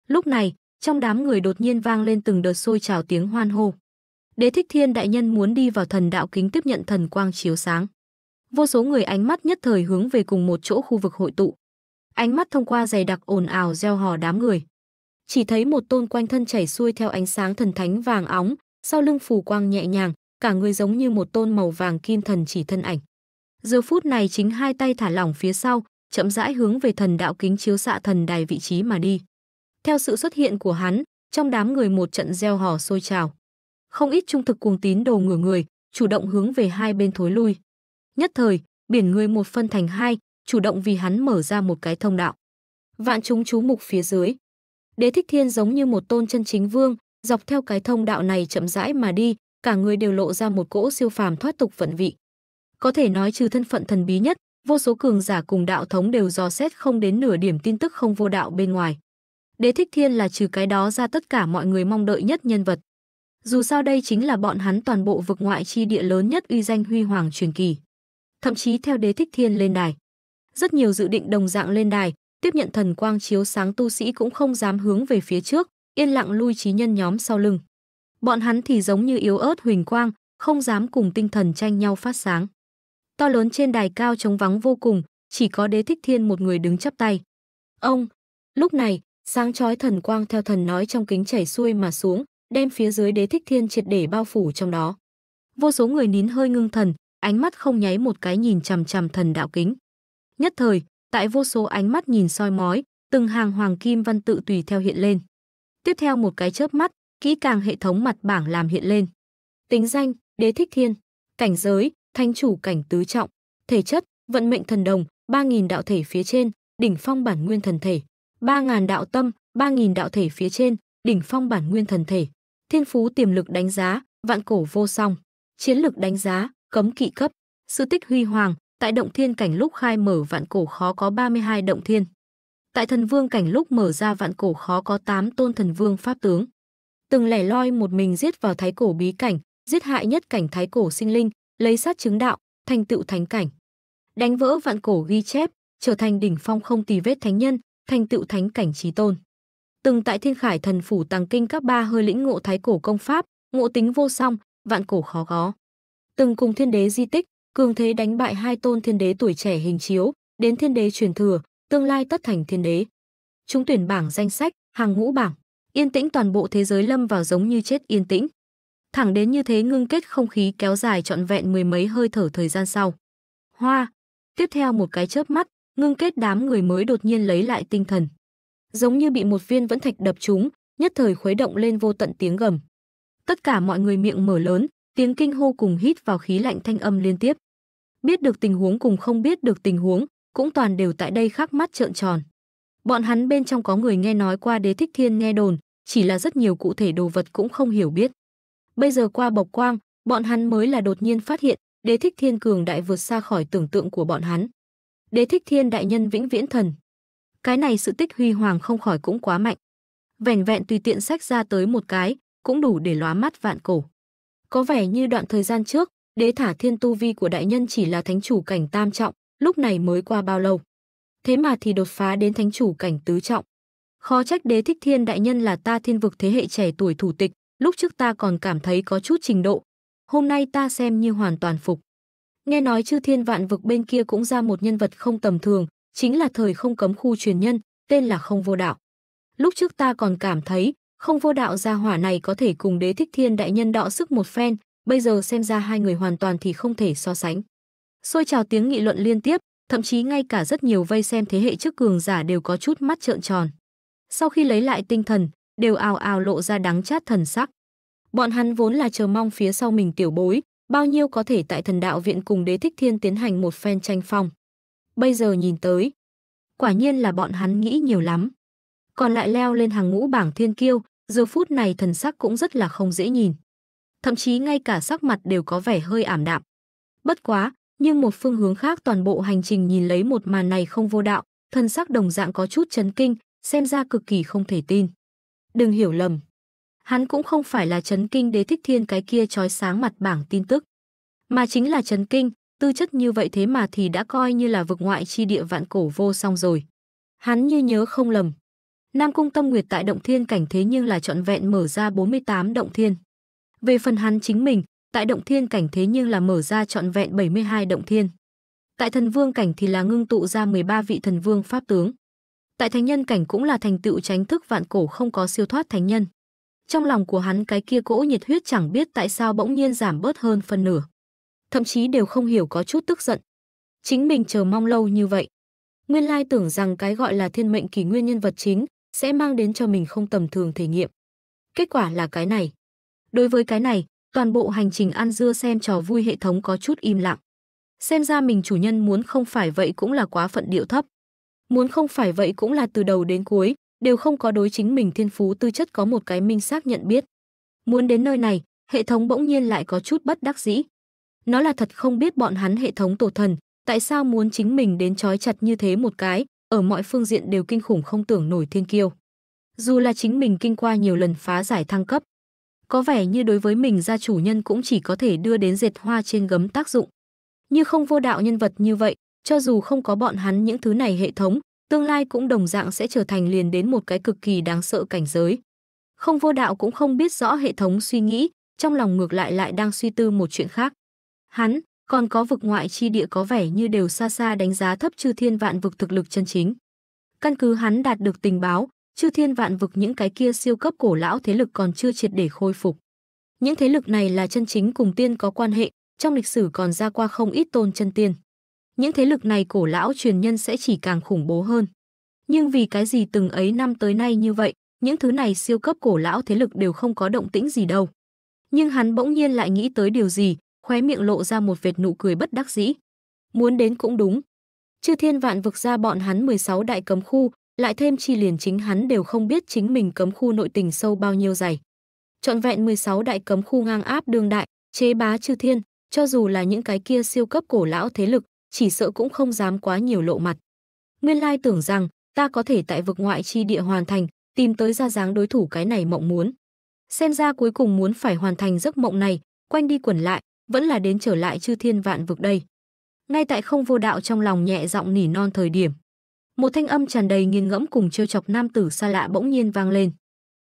Lúc này, trong đám người đột nhiên vang lên từng đợt sôi trào tiếng hoan hô. Đế thích thiên đại nhân muốn đi vào thần đạo kính tiếp nhận thần quang chiếu sáng. Vô số người ánh mắt nhất thời hướng về cùng một chỗ khu vực hội tụ. Ánh mắt thông qua dày đặc ồn ào gieo hò đám người. Chỉ thấy một tôn quanh thân chảy xuôi theo ánh sáng thần thánh vàng óng, sau lưng phù quang nhẹ nhàng, cả người giống như một tôn màu vàng kim thần chỉ thân ảnh. Giờ phút này chính hai tay thả lỏng phía sau, chậm rãi hướng về thần đạo kính chiếu xạ thần đài vị trí mà đi. Theo sự xuất hiện của hắn, trong đám người một trận gieo hò sôi trào. Không ít trung thực cuồng tín đồ ngửa người, chủ động hướng về hai bên thối lui. Nhất thời, biển người một phân thành hai, chủ động vì hắn mở ra một cái thông đạo. Vạn chúng chú mục phía dưới. Đế Thích Thiên giống như một tôn chân chính vương, dọc theo cái thông đạo này chậm rãi mà đi, cả người đều lộ ra một cỗ siêu phàm thoát tục vận vị. Có thể nói trừ thân phận thần bí nhất, vô số cường giả cùng đạo thống đều dò xét không đến nửa điểm tin tức không vô đạo bên ngoài. Đế Thích Thiên là trừ cái đó ra tất cả mọi người mong đợi nhất nhân vật. Dù sao đây chính là bọn hắn toàn bộ vực ngoại chi địa lớn nhất uy danh huy hoàng truyền kỳ. Thậm chí theo Đế Thích Thiên lên đài, rất nhiều dự định đồng dạng lên đài, tiếp nhận thần quang chiếu sáng tu sĩ cũng không dám hướng về phía trước, yên lặng lui trí nhân nhóm sau lưng. Bọn hắn thì giống như yếu ớt huỳnh quang, không dám cùng tinh thần tranh nhau phát sáng to lớn trên đài cao trống vắng vô cùng, chỉ có đế thích thiên một người đứng chắp tay. Ông, lúc này, sáng chói thần quang theo thần nói trong kính chảy xuôi mà xuống, đem phía dưới đế thích thiên triệt để bao phủ trong đó. Vô số người nín hơi ngưng thần, ánh mắt không nháy một cái nhìn chằm chằm thần đạo kính. Nhất thời, tại vô số ánh mắt nhìn soi mói, từng hàng hoàng kim văn tự tùy theo hiện lên. Tiếp theo một cái chớp mắt, kỹ càng hệ thống mặt bảng làm hiện lên. Tính danh, đế thích thiên. Cảnh giới, Thanh chủ cảnh tứ trọng, thể chất, vận mệnh thần đồng, 3000 đạo thể phía trên, đỉnh phong bản nguyên thần thể, 3000 đạo tâm, 3000 đạo thể phía trên, đỉnh phong bản nguyên thần thể, thiên phú tiềm lực đánh giá, vạn cổ vô song, chiến lực đánh giá, cấm kỵ cấp, sự tích huy hoàng, tại động thiên cảnh lúc khai mở vạn cổ khó có 32 động thiên. Tại thần vương cảnh lúc mở ra vạn cổ khó có 8 tôn thần vương pháp tướng. Từng lẻ loi một mình giết vào thái cổ bí cảnh, giết hại nhất cảnh thái cổ sinh linh, lấy sát chứng đạo, thành tựu thánh cảnh. Đánh vỡ vạn cổ ghi chép, trở thành đỉnh phong không tì vết thánh nhân, thành tựu thánh cảnh trí tôn. Từng tại Thiên Khải Thần Phủ Tàng Kinh các ba hơi lĩnh ngộ thái cổ công pháp, ngộ tính vô song, vạn cổ khó có. Từng cùng thiên đế di tích, cường thế đánh bại hai tôn thiên đế tuổi trẻ hình chiếu, đến thiên đế truyền thừa, tương lai tất thành thiên đế. Chúng tuyển bảng danh sách, hàng ngũ bảng, yên tĩnh toàn bộ thế giới lâm vào giống như chết yên tĩnh. Thẳng đến như thế ngưng kết không khí kéo dài trọn vẹn mười mấy hơi thở thời gian sau. Hoa! Tiếp theo một cái chớp mắt, ngưng kết đám người mới đột nhiên lấy lại tinh thần. Giống như bị một viên vẫn thạch đập chúng nhất thời khuấy động lên vô tận tiếng gầm. Tất cả mọi người miệng mở lớn, tiếng kinh hô cùng hít vào khí lạnh thanh âm liên tiếp. Biết được tình huống cùng không biết được tình huống, cũng toàn đều tại đây khắc mắt trợn tròn. Bọn hắn bên trong có người nghe nói qua đế thích thiên nghe đồn, chỉ là rất nhiều cụ thể đồ vật cũng không hiểu biết. Bây giờ qua bộc quang, bọn hắn mới là đột nhiên phát hiện, đế thích thiên cường đại vượt xa khỏi tưởng tượng của bọn hắn. Đế thích thiên đại nhân vĩnh viễn thần. Cái này sự tích huy hoàng không khỏi cũng quá mạnh. Vẻn vẹn tùy tiện sách ra tới một cái, cũng đủ để lóa mắt vạn cổ. Có vẻ như đoạn thời gian trước, đế thả thiên tu vi của đại nhân chỉ là thánh chủ cảnh tam trọng, lúc này mới qua bao lâu. Thế mà thì đột phá đến thánh chủ cảnh tứ trọng. Khó trách đế thích thiên đại nhân là ta thiên vực thế hệ trẻ tuổi thủ tịch, lúc trước ta còn cảm thấy có chút trình độ, hôm nay ta xem như hoàn toàn phục. Nghe nói chư thiên vạn vực bên kia cũng ra một nhân vật không tầm thường, chính là thời không cấm khu truyền nhân, tên là không vô đạo. Lúc trước ta còn cảm thấy, không vô đạo gia hỏa này có thể cùng đế thích thiên đại nhân đọ sức một phen, bây giờ xem ra hai người hoàn toàn thì không thể so sánh. Xôi trào tiếng nghị luận liên tiếp, thậm chí ngay cả rất nhiều vây xem thế hệ trước cường giả đều có chút mắt trợn tròn. Sau khi lấy lại tinh thần, đều ào ào lộ ra đáng chát thần sắc. Bọn hắn vốn là chờ mong phía sau mình tiểu bối, bao nhiêu có thể tại thần đạo viện cùng đế thích thiên tiến hành một phen tranh phong. Bây giờ nhìn tới, quả nhiên là bọn hắn nghĩ nhiều lắm. Còn lại leo lên hàng ngũ bảng thiên kiêu, giờ phút này thần sắc cũng rất là không dễ nhìn. Thậm chí ngay cả sắc mặt đều có vẻ hơi ảm đạm. Bất quá, nhưng một phương hướng khác toàn bộ hành trình nhìn lấy một màn này không vô đạo, thần sắc đồng dạng có chút chấn kinh, xem ra cực kỳ không thể tin. Đừng hiểu lầm. Hắn cũng không phải là chấn kinh đế thích thiên cái kia trói sáng mặt bảng tin tức. Mà chính là chấn kinh, tư chất như vậy thế mà thì đã coi như là vực ngoại chi địa vạn cổ vô song rồi. Hắn như nhớ không lầm. Nam Cung Tâm Nguyệt tại động thiên cảnh thế nhưng là trọn vẹn mở ra 48 động thiên. Về phần hắn chính mình, tại động thiên cảnh thế nhưng là mở ra trọn vẹn 72 động thiên. Tại thần vương cảnh thì là ngưng tụ ra 13 vị thần vương pháp tướng tại thánh nhân cảnh cũng là thành tựu tránh thức vạn cổ không có siêu thoát thánh nhân. Trong lòng của hắn cái kia cỗ nhiệt huyết chẳng biết tại sao bỗng nhiên giảm bớt hơn phân nửa. Thậm chí đều không hiểu có chút tức giận. Chính mình chờ mong lâu như vậy. Nguyên lai tưởng rằng cái gọi là thiên mệnh kỳ nguyên nhân vật chính sẽ mang đến cho mình không tầm thường thể nghiệm. Kết quả là cái này. Đối với cái này, toàn bộ hành trình ăn dưa xem trò vui hệ thống có chút im lặng. Xem ra mình chủ nhân muốn không phải vậy cũng là quá phận điệu thấp muốn không phải vậy cũng là từ đầu đến cuối đều không có đối chính mình thiên phú tư chất có một cái minh xác nhận biết. Muốn đến nơi này, hệ thống bỗng nhiên lại có chút bất đắc dĩ. Nó là thật không biết bọn hắn hệ thống tổ thần, tại sao muốn chính mình đến trói chặt như thế một cái, ở mọi phương diện đều kinh khủng không tưởng nổi thiên kiêu. Dù là chính mình kinh qua nhiều lần phá giải thăng cấp, có vẻ như đối với mình gia chủ nhân cũng chỉ có thể đưa đến dệt hoa trên gấm tác dụng. Như không vô đạo nhân vật như vậy, cho dù không có bọn hắn những thứ này hệ thống, tương lai cũng đồng dạng sẽ trở thành liền đến một cái cực kỳ đáng sợ cảnh giới. Không vô đạo cũng không biết rõ hệ thống suy nghĩ, trong lòng ngược lại lại đang suy tư một chuyện khác. Hắn, còn có vực ngoại chi địa có vẻ như đều xa xa đánh giá thấp chư thiên vạn vực thực lực chân chính. Căn cứ hắn đạt được tình báo, chư thiên vạn vực những cái kia siêu cấp cổ lão thế lực còn chưa triệt để khôi phục. Những thế lực này là chân chính cùng tiên có quan hệ, trong lịch sử còn ra qua không ít tôn chân tiên những thế lực này cổ lão truyền nhân sẽ chỉ càng khủng bố hơn. Nhưng vì cái gì từng ấy năm tới nay như vậy, những thứ này siêu cấp cổ lão thế lực đều không có động tĩnh gì đâu. Nhưng hắn bỗng nhiên lại nghĩ tới điều gì, khóe miệng lộ ra một vệt nụ cười bất đắc dĩ. Muốn đến cũng đúng. Chư thiên vạn vực ra bọn hắn 16 đại cấm khu, lại thêm chi liền chính hắn đều không biết chính mình cấm khu nội tình sâu bao nhiêu dày. Trọn vẹn 16 đại cấm khu ngang áp đương đại, chế bá chư thiên, cho dù là những cái kia siêu cấp cổ lão thế lực, chỉ sợ cũng không dám quá nhiều lộ mặt. Nguyên lai tưởng rằng ta có thể tại vực ngoại chi địa hoàn thành, tìm tới ra dáng đối thủ cái này mộng muốn. Xem ra cuối cùng muốn phải hoàn thành giấc mộng này, quanh đi quẩn lại, vẫn là đến trở lại chư thiên vạn vực đây. Ngay tại không vô đạo trong lòng nhẹ giọng nỉ non thời điểm, một thanh âm tràn đầy nghiền ngẫm cùng trêu chọc nam tử xa lạ bỗng nhiên vang lên.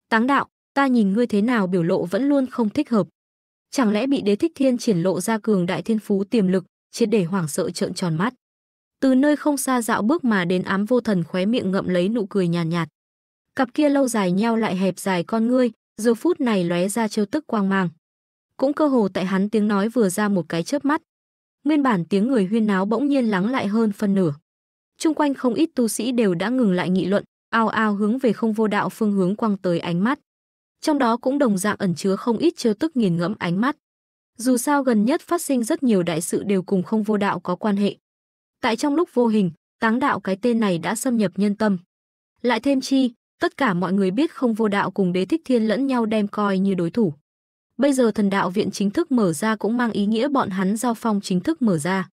Táng đạo, ta nhìn ngươi thế nào biểu lộ vẫn luôn không thích hợp. Chẳng lẽ bị đế thích thiên triển lộ ra cường đại thiên phú tiềm lực, triệt để hoảng sợ trợn tròn mắt. Từ nơi không xa dạo bước mà đến ám vô thần khóe miệng ngậm lấy nụ cười nhàn nhạt, nhạt. Cặp kia lâu dài nheo lại hẹp dài con ngươi, giờ phút này lóe ra trêu tức quang mang. Cũng cơ hồ tại hắn tiếng nói vừa ra một cái chớp mắt. Nguyên bản tiếng người huyên náo bỗng nhiên lắng lại hơn phân nửa. Trung quanh không ít tu sĩ đều đã ngừng lại nghị luận, ao ao hướng về không vô đạo phương hướng quăng tới ánh mắt. Trong đó cũng đồng dạng ẩn chứa không ít trêu tức nghiền ngẫm ánh mắt. Dù sao gần nhất phát sinh rất nhiều đại sự đều cùng không vô đạo có quan hệ. Tại trong lúc vô hình, táng đạo cái tên này đã xâm nhập nhân tâm. Lại thêm chi, tất cả mọi người biết không vô đạo cùng đế thích thiên lẫn nhau đem coi như đối thủ. Bây giờ thần đạo viện chính thức mở ra cũng mang ý nghĩa bọn hắn giao phong chính thức mở ra.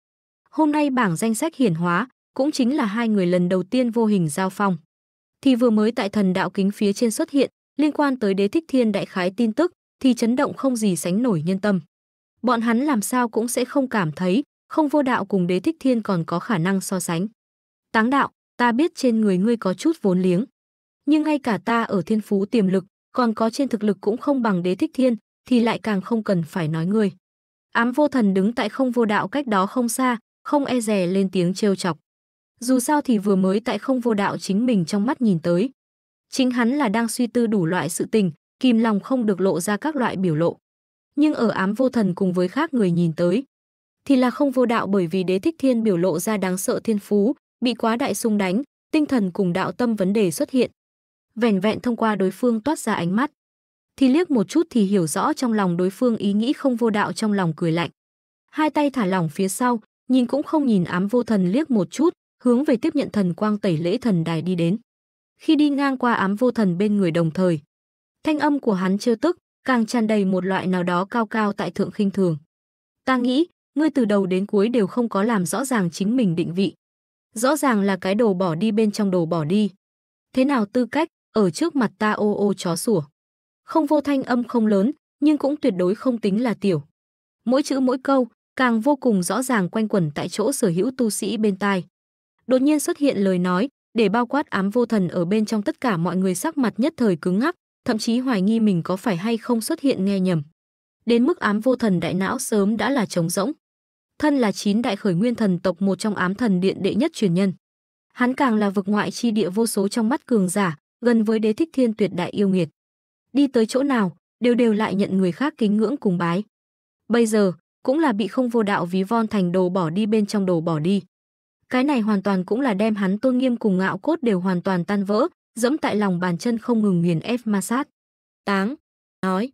Hôm nay bảng danh sách hiển hóa, cũng chính là hai người lần đầu tiên vô hình giao phong. Thì vừa mới tại thần đạo kính phía trên xuất hiện, liên quan tới đế thích thiên đại khái tin tức, thì chấn động không gì sánh nổi nhân tâm bọn hắn làm sao cũng sẽ không cảm thấy không vô đạo cùng đế thích thiên còn có khả năng so sánh. Táng đạo, ta biết trên người ngươi có chút vốn liếng. Nhưng ngay cả ta ở thiên phú tiềm lực, còn có trên thực lực cũng không bằng đế thích thiên, thì lại càng không cần phải nói ngươi. Ám vô thần đứng tại không vô đạo cách đó không xa, không e rè lên tiếng trêu chọc. Dù sao thì vừa mới tại không vô đạo chính mình trong mắt nhìn tới. Chính hắn là đang suy tư đủ loại sự tình, kìm lòng không được lộ ra các loại biểu lộ nhưng ở ám vô thần cùng với khác người nhìn tới thì là không vô đạo bởi vì đế thích thiên biểu lộ ra đáng sợ thiên phú, bị quá đại sung đánh, tinh thần cùng đạo tâm vấn đề xuất hiện. Vẻn vẹn thông qua đối phương toát ra ánh mắt. Thì liếc một chút thì hiểu rõ trong lòng đối phương ý nghĩ không vô đạo trong lòng cười lạnh. Hai tay thả lỏng phía sau, nhìn cũng không nhìn ám vô thần liếc một chút, hướng về tiếp nhận thần quang tẩy lễ thần đài đi đến. Khi đi ngang qua ám vô thần bên người đồng thời, thanh âm của hắn trêu tức, càng tràn đầy một loại nào đó cao cao tại thượng khinh thường. Ta nghĩ, ngươi từ đầu đến cuối đều không có làm rõ ràng chính mình định vị. Rõ ràng là cái đồ bỏ đi bên trong đồ bỏ đi. Thế nào tư cách, ở trước mặt ta ô ô chó sủa. Không vô thanh âm không lớn, nhưng cũng tuyệt đối không tính là tiểu. Mỗi chữ mỗi câu, càng vô cùng rõ ràng quanh quẩn tại chỗ sở hữu tu sĩ bên tai. Đột nhiên xuất hiện lời nói, để bao quát ám vô thần ở bên trong tất cả mọi người sắc mặt nhất thời cứng ngắc, thậm chí hoài nghi mình có phải hay không xuất hiện nghe nhầm. Đến mức ám vô thần đại não sớm đã là trống rỗng. Thân là chín đại khởi nguyên thần tộc một trong ám thần điện đệ nhất truyền nhân. Hắn càng là vực ngoại chi địa vô số trong mắt cường giả, gần với đế thích thiên tuyệt đại yêu nghiệt. Đi tới chỗ nào, đều đều lại nhận người khác kính ngưỡng cùng bái. Bây giờ, cũng là bị không vô đạo ví von thành đồ bỏ đi bên trong đồ bỏ đi. Cái này hoàn toàn cũng là đem hắn tôn nghiêm cùng ngạo cốt đều hoàn toàn tan vỡ, dẫm tại lòng bàn chân không ngừng nghiền ép ma sát. Táng, nói,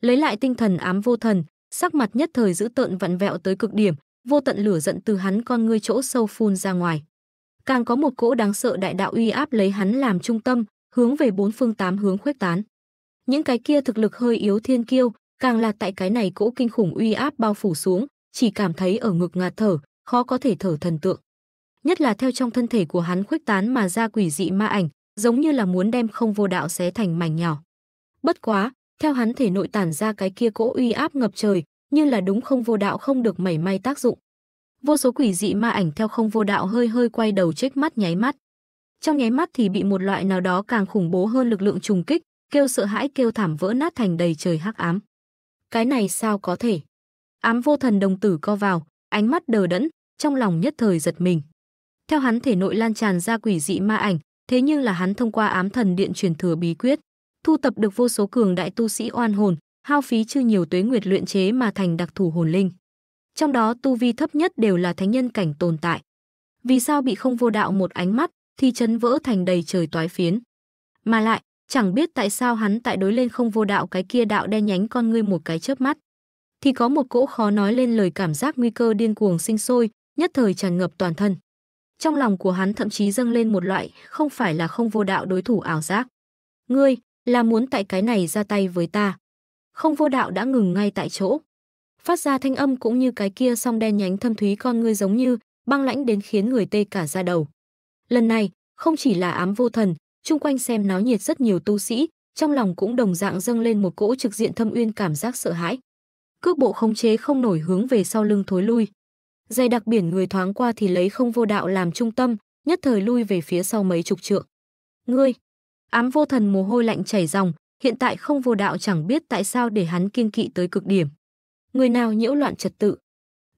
lấy lại tinh thần ám vô thần, sắc mặt nhất thời giữ tợn vặn vẹo tới cực điểm, vô tận lửa giận từ hắn con ngươi chỗ sâu phun ra ngoài. Càng có một cỗ đáng sợ đại đạo uy áp lấy hắn làm trung tâm, hướng về bốn phương tám hướng khuếch tán. Những cái kia thực lực hơi yếu thiên kiêu, càng là tại cái này cỗ kinh khủng uy áp bao phủ xuống, chỉ cảm thấy ở ngực ngạt thở, khó có thể thở thần tượng. Nhất là theo trong thân thể của hắn khuếch tán mà ra quỷ dị ma ảnh, giống như là muốn đem không vô đạo xé thành mảnh nhỏ. Bất quá, theo hắn thể nội tản ra cái kia cỗ uy áp ngập trời, như là đúng không vô đạo không được mảy may tác dụng. Vô số quỷ dị ma ảnh theo không vô đạo hơi hơi quay đầu trích mắt nháy mắt. Trong nháy mắt thì bị một loại nào đó càng khủng bố hơn lực lượng trùng kích, kêu sợ hãi kêu thảm vỡ nát thành đầy trời hắc ám. Cái này sao có thể? Ám vô thần đồng tử co vào, ánh mắt đờ đẫn, trong lòng nhất thời giật mình. Theo hắn thể nội lan tràn ra quỷ dị ma ảnh, Thế nhưng là hắn thông qua ám thần điện truyền thừa bí quyết, thu tập được vô số cường đại tu sĩ oan hồn, hao phí chưa nhiều tuế nguyệt luyện chế mà thành đặc thù hồn linh. Trong đó tu vi thấp nhất đều là thánh nhân cảnh tồn tại. Vì sao bị không vô đạo một ánh mắt thì chấn vỡ thành đầy trời toái phiến? Mà lại, chẳng biết tại sao hắn tại đối lên không vô đạo cái kia đạo đen nhánh con ngươi một cái chớp mắt thì có một cỗ khó nói lên lời cảm giác nguy cơ điên cuồng sinh sôi, nhất thời tràn ngập toàn thân. Trong lòng của hắn thậm chí dâng lên một loại không phải là không vô đạo đối thủ ảo giác. Ngươi, là muốn tại cái này ra tay với ta. Không vô đạo đã ngừng ngay tại chỗ. Phát ra thanh âm cũng như cái kia song đen nhánh thâm thúy con ngươi giống như, băng lãnh đến khiến người tê cả ra đầu. Lần này, không chỉ là ám vô thần, chung quanh xem náo nhiệt rất nhiều tu sĩ, trong lòng cũng đồng dạng dâng lên một cỗ trực diện thâm uyên cảm giác sợ hãi. Cước bộ khống chế không nổi hướng về sau lưng thối lui, dày đặc biển người thoáng qua thì lấy không vô đạo làm trung tâm, nhất thời lui về phía sau mấy chục trượng. Ngươi! Ám vô thần mồ hôi lạnh chảy ròng, hiện tại không vô đạo chẳng biết tại sao để hắn kiên kỵ tới cực điểm. Người nào nhiễu loạn trật tự.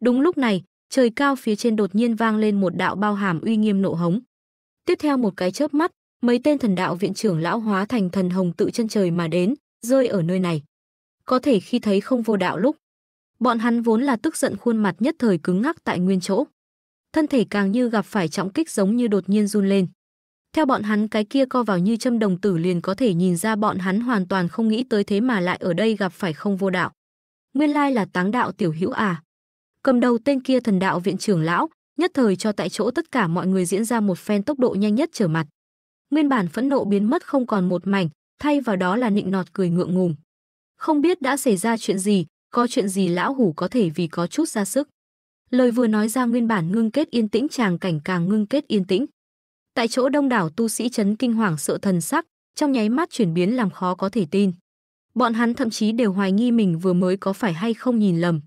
Đúng lúc này, trời cao phía trên đột nhiên vang lên một đạo bao hàm uy nghiêm nộ hống. Tiếp theo một cái chớp mắt, mấy tên thần đạo viện trưởng lão hóa thành thần hồng tự chân trời mà đến, rơi ở nơi này. Có thể khi thấy không vô đạo lúc, Bọn hắn vốn là tức giận khuôn mặt nhất thời cứng ngắc tại nguyên chỗ. Thân thể càng như gặp phải trọng kích giống như đột nhiên run lên. Theo bọn hắn cái kia co vào như châm đồng tử liền có thể nhìn ra bọn hắn hoàn toàn không nghĩ tới thế mà lại ở đây gặp phải không vô đạo. Nguyên lai là táng đạo tiểu hữu à. Cầm đầu tên kia thần đạo viện trưởng lão, nhất thời cho tại chỗ tất cả mọi người diễn ra một phen tốc độ nhanh nhất trở mặt. Nguyên bản phẫn nộ biến mất không còn một mảnh, thay vào đó là nịnh nọt cười ngượng ngùng. Không biết đã xảy ra chuyện gì, có chuyện gì lão hủ có thể vì có chút ra sức. Lời vừa nói ra nguyên bản ngưng kết yên tĩnh chàng cảnh càng ngưng kết yên tĩnh. Tại chỗ đông đảo tu sĩ chấn kinh hoàng sợ thần sắc, trong nháy mắt chuyển biến làm khó có thể tin. Bọn hắn thậm chí đều hoài nghi mình vừa mới có phải hay không nhìn lầm.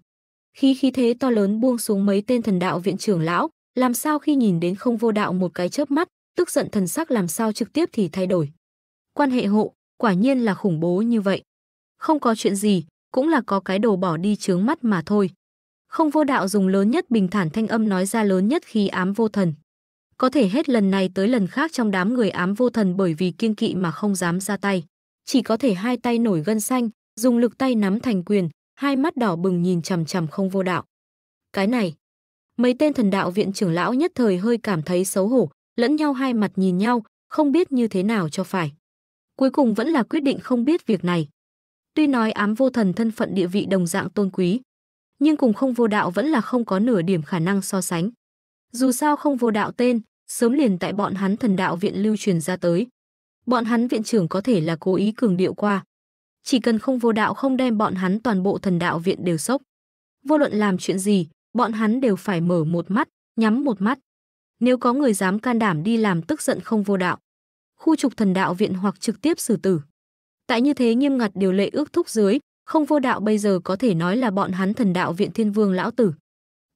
Khi khí thế to lớn buông xuống mấy tên thần đạo viện trưởng lão, làm sao khi nhìn đến không vô đạo một cái chớp mắt, tức giận thần sắc làm sao trực tiếp thì thay đổi. Quan hệ hộ, quả nhiên là khủng bố như vậy. Không có chuyện gì, cũng là có cái đồ bỏ đi chướng mắt mà thôi. Không vô đạo dùng lớn nhất bình thản thanh âm nói ra lớn nhất khi ám vô thần. Có thể hết lần này tới lần khác trong đám người ám vô thần bởi vì kiêng kỵ mà không dám ra tay. Chỉ có thể hai tay nổi gân xanh, dùng lực tay nắm thành quyền, hai mắt đỏ bừng nhìn chằm chằm không vô đạo. Cái này, mấy tên thần đạo viện trưởng lão nhất thời hơi cảm thấy xấu hổ, lẫn nhau hai mặt nhìn nhau, không biết như thế nào cho phải. Cuối cùng vẫn là quyết định không biết việc này. Tuy nói ám vô thần thân phận địa vị đồng dạng tôn quý, nhưng cùng không vô đạo vẫn là không có nửa điểm khả năng so sánh. Dù sao không vô đạo tên, sớm liền tại bọn hắn thần đạo viện lưu truyền ra tới. Bọn hắn viện trưởng có thể là cố ý cường điệu qua. Chỉ cần không vô đạo không đem bọn hắn toàn bộ thần đạo viện đều sốc. Vô luận làm chuyện gì, bọn hắn đều phải mở một mắt, nhắm một mắt. Nếu có người dám can đảm đi làm tức giận không vô đạo, khu trục thần đạo viện hoặc trực tiếp xử tử. Tại như thế nghiêm ngặt điều lệ ước thúc dưới, không vô đạo bây giờ có thể nói là bọn hắn thần đạo viện thiên vương lão tử.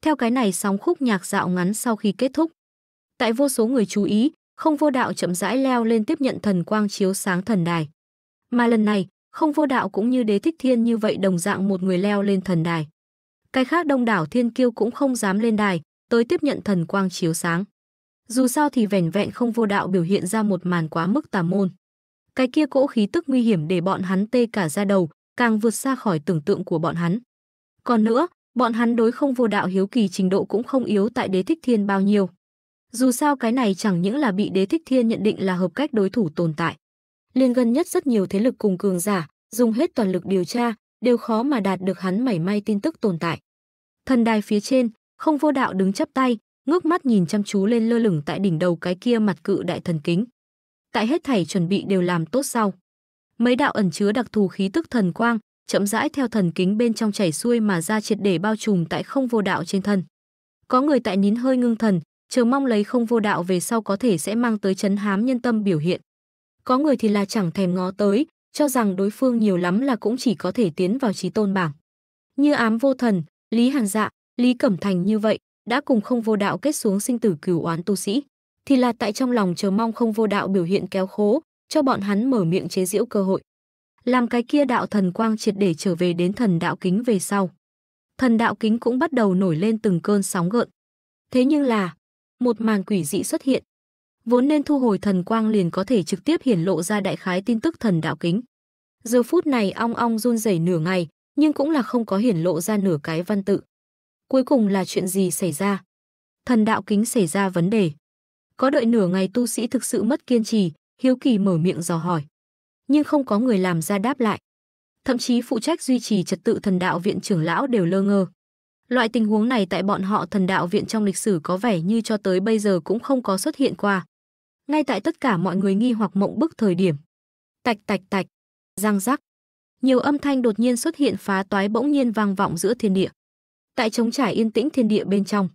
Theo cái này sóng khúc nhạc dạo ngắn sau khi kết thúc. Tại vô số người chú ý, không vô đạo chậm rãi leo lên tiếp nhận thần quang chiếu sáng thần đài. Mà lần này, không vô đạo cũng như đế thích thiên như vậy đồng dạng một người leo lên thần đài. Cái khác đông đảo thiên kiêu cũng không dám lên đài, tới tiếp nhận thần quang chiếu sáng. Dù sao thì vẻn vẹn không vô đạo biểu hiện ra một màn quá mức tà môn. Cái kia cỗ khí tức nguy hiểm để bọn hắn tê cả ra đầu, càng vượt xa khỏi tưởng tượng của bọn hắn. Còn nữa, bọn hắn đối không vô đạo hiếu kỳ trình độ cũng không yếu tại đế thích thiên bao nhiêu. Dù sao cái này chẳng những là bị đế thích thiên nhận định là hợp cách đối thủ tồn tại. Liên gần nhất rất nhiều thế lực cùng cường giả, dùng hết toàn lực điều tra, đều khó mà đạt được hắn mảy may tin tức tồn tại. Thần đài phía trên, không vô đạo đứng chắp tay, ngước mắt nhìn chăm chú lên lơ lửng tại đỉnh đầu cái kia mặt cự đại thần kính tại hết thảy chuẩn bị đều làm tốt sau. Mấy đạo ẩn chứa đặc thù khí tức thần quang, chậm rãi theo thần kính bên trong chảy xuôi mà ra triệt để bao trùm tại không vô đạo trên thân. Có người tại nín hơi ngưng thần, chờ mong lấy không vô đạo về sau có thể sẽ mang tới chấn hám nhân tâm biểu hiện. Có người thì là chẳng thèm ngó tới, cho rằng đối phương nhiều lắm là cũng chỉ có thể tiến vào trí tôn bảng. Như ám vô thần, Lý Hàn Dạ, Lý Cẩm Thành như vậy, đã cùng không vô đạo kết xuống sinh tử cửu oán tu sĩ thì là tại trong lòng chờ mong không vô đạo biểu hiện kéo khố, cho bọn hắn mở miệng chế giễu cơ hội. Làm cái kia đạo thần quang triệt để trở về đến thần đạo kính về sau. Thần đạo kính cũng bắt đầu nổi lên từng cơn sóng gợn. Thế nhưng là, một màn quỷ dị xuất hiện. Vốn nên thu hồi thần quang liền có thể trực tiếp hiển lộ ra đại khái tin tức thần đạo kính. Giờ phút này ong ong run rẩy nửa ngày, nhưng cũng là không có hiển lộ ra nửa cái văn tự. Cuối cùng là chuyện gì xảy ra? Thần đạo kính xảy ra vấn đề. Có đợi nửa ngày tu sĩ thực sự mất kiên trì, hiếu kỳ mở miệng dò hỏi. Nhưng không có người làm ra đáp lại. Thậm chí phụ trách duy trì trật tự thần đạo viện trưởng lão đều lơ ngơ. Loại tình huống này tại bọn họ thần đạo viện trong lịch sử có vẻ như cho tới bây giờ cũng không có xuất hiện qua. Ngay tại tất cả mọi người nghi hoặc mộng bức thời điểm. Tạch tạch tạch, răng rắc. Nhiều âm thanh đột nhiên xuất hiện phá toái bỗng nhiên vang vọng giữa thiên địa. Tại trống trải yên tĩnh thiên địa bên trong,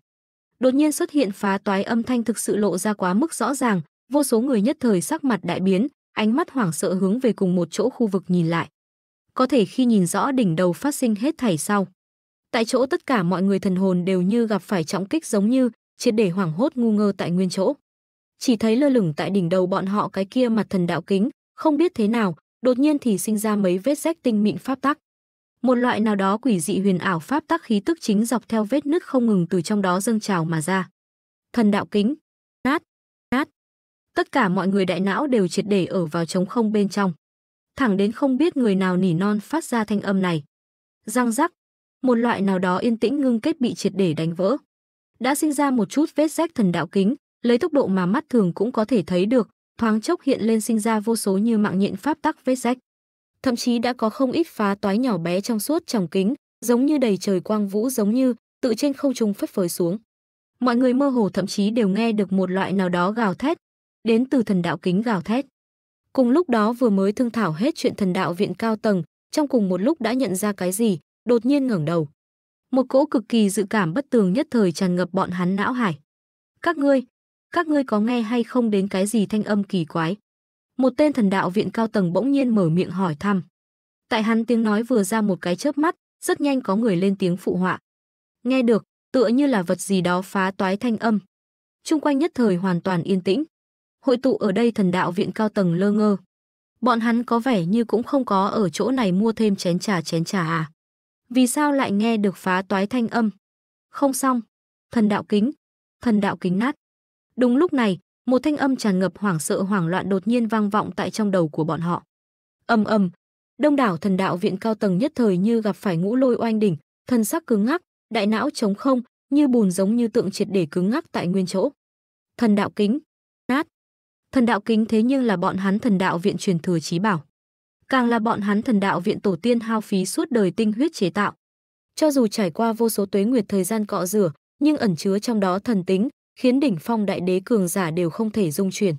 đột nhiên xuất hiện phá toái âm thanh thực sự lộ ra quá mức rõ ràng, vô số người nhất thời sắc mặt đại biến, ánh mắt hoảng sợ hướng về cùng một chỗ khu vực nhìn lại. Có thể khi nhìn rõ đỉnh đầu phát sinh hết thảy sau, tại chỗ tất cả mọi người thần hồn đều như gặp phải trọng kích giống như, triệt để hoảng hốt ngu ngơ tại nguyên chỗ. Chỉ thấy lơ lửng tại đỉnh đầu bọn họ cái kia mặt thần đạo kính, không biết thế nào, đột nhiên thì sinh ra mấy vết rách tinh mịn pháp tắc một loại nào đó quỷ dị huyền ảo pháp tắc khí tức chính dọc theo vết nứt không ngừng từ trong đó dâng trào mà ra. Thần đạo kính, nát, nát. Tất cả mọi người đại não đều triệt để ở vào trống không bên trong. Thẳng đến không biết người nào nỉ non phát ra thanh âm này. Răng rắc, một loại nào đó yên tĩnh ngưng kết bị triệt để đánh vỡ. Đã sinh ra một chút vết rách thần đạo kính, lấy tốc độ mà mắt thường cũng có thể thấy được, thoáng chốc hiện lên sinh ra vô số như mạng nhện pháp tắc vết rách thậm chí đã có không ít phá toái nhỏ bé trong suốt trong kính, giống như đầy trời quang vũ giống như tự trên không trung phất phới xuống. Mọi người mơ hồ thậm chí đều nghe được một loại nào đó gào thét, đến từ thần đạo kính gào thét. Cùng lúc đó vừa mới thương thảo hết chuyện thần đạo viện cao tầng, trong cùng một lúc đã nhận ra cái gì, đột nhiên ngẩng đầu. Một cỗ cực kỳ dự cảm bất tường nhất thời tràn ngập bọn hắn não hải. Các ngươi, các ngươi có nghe hay không đến cái gì thanh âm kỳ quái? Một tên thần đạo viện cao tầng bỗng nhiên mở miệng hỏi thăm. Tại hắn tiếng nói vừa ra một cái chớp mắt, rất nhanh có người lên tiếng phụ họa. Nghe được, tựa như là vật gì đó phá toái thanh âm. Trung quanh nhất thời hoàn toàn yên tĩnh. Hội tụ ở đây thần đạo viện cao tầng lơ ngơ. Bọn hắn có vẻ như cũng không có ở chỗ này mua thêm chén trà chén trà à. Vì sao lại nghe được phá toái thanh âm? Không xong. Thần đạo kính. Thần đạo kính nát. Đúng lúc này, một thanh âm tràn ngập hoảng sợ hoảng loạn đột nhiên vang vọng tại trong đầu của bọn họ. Âm âm, đông đảo thần đạo viện cao tầng nhất thời như gặp phải ngũ lôi oanh đỉnh, thân sắc cứng ngắc, đại não trống không, như bùn giống như tượng triệt để cứng ngắc tại nguyên chỗ. Thần đạo kính, nát. Thần đạo kính thế nhưng là bọn hắn thần đạo viện truyền thừa trí bảo. Càng là bọn hắn thần đạo viện tổ tiên hao phí suốt đời tinh huyết chế tạo. Cho dù trải qua vô số tuế nguyệt thời gian cọ rửa, nhưng ẩn chứa trong đó thần tính, khiến đỉnh phong đại đế cường giả đều không thể dung chuyển.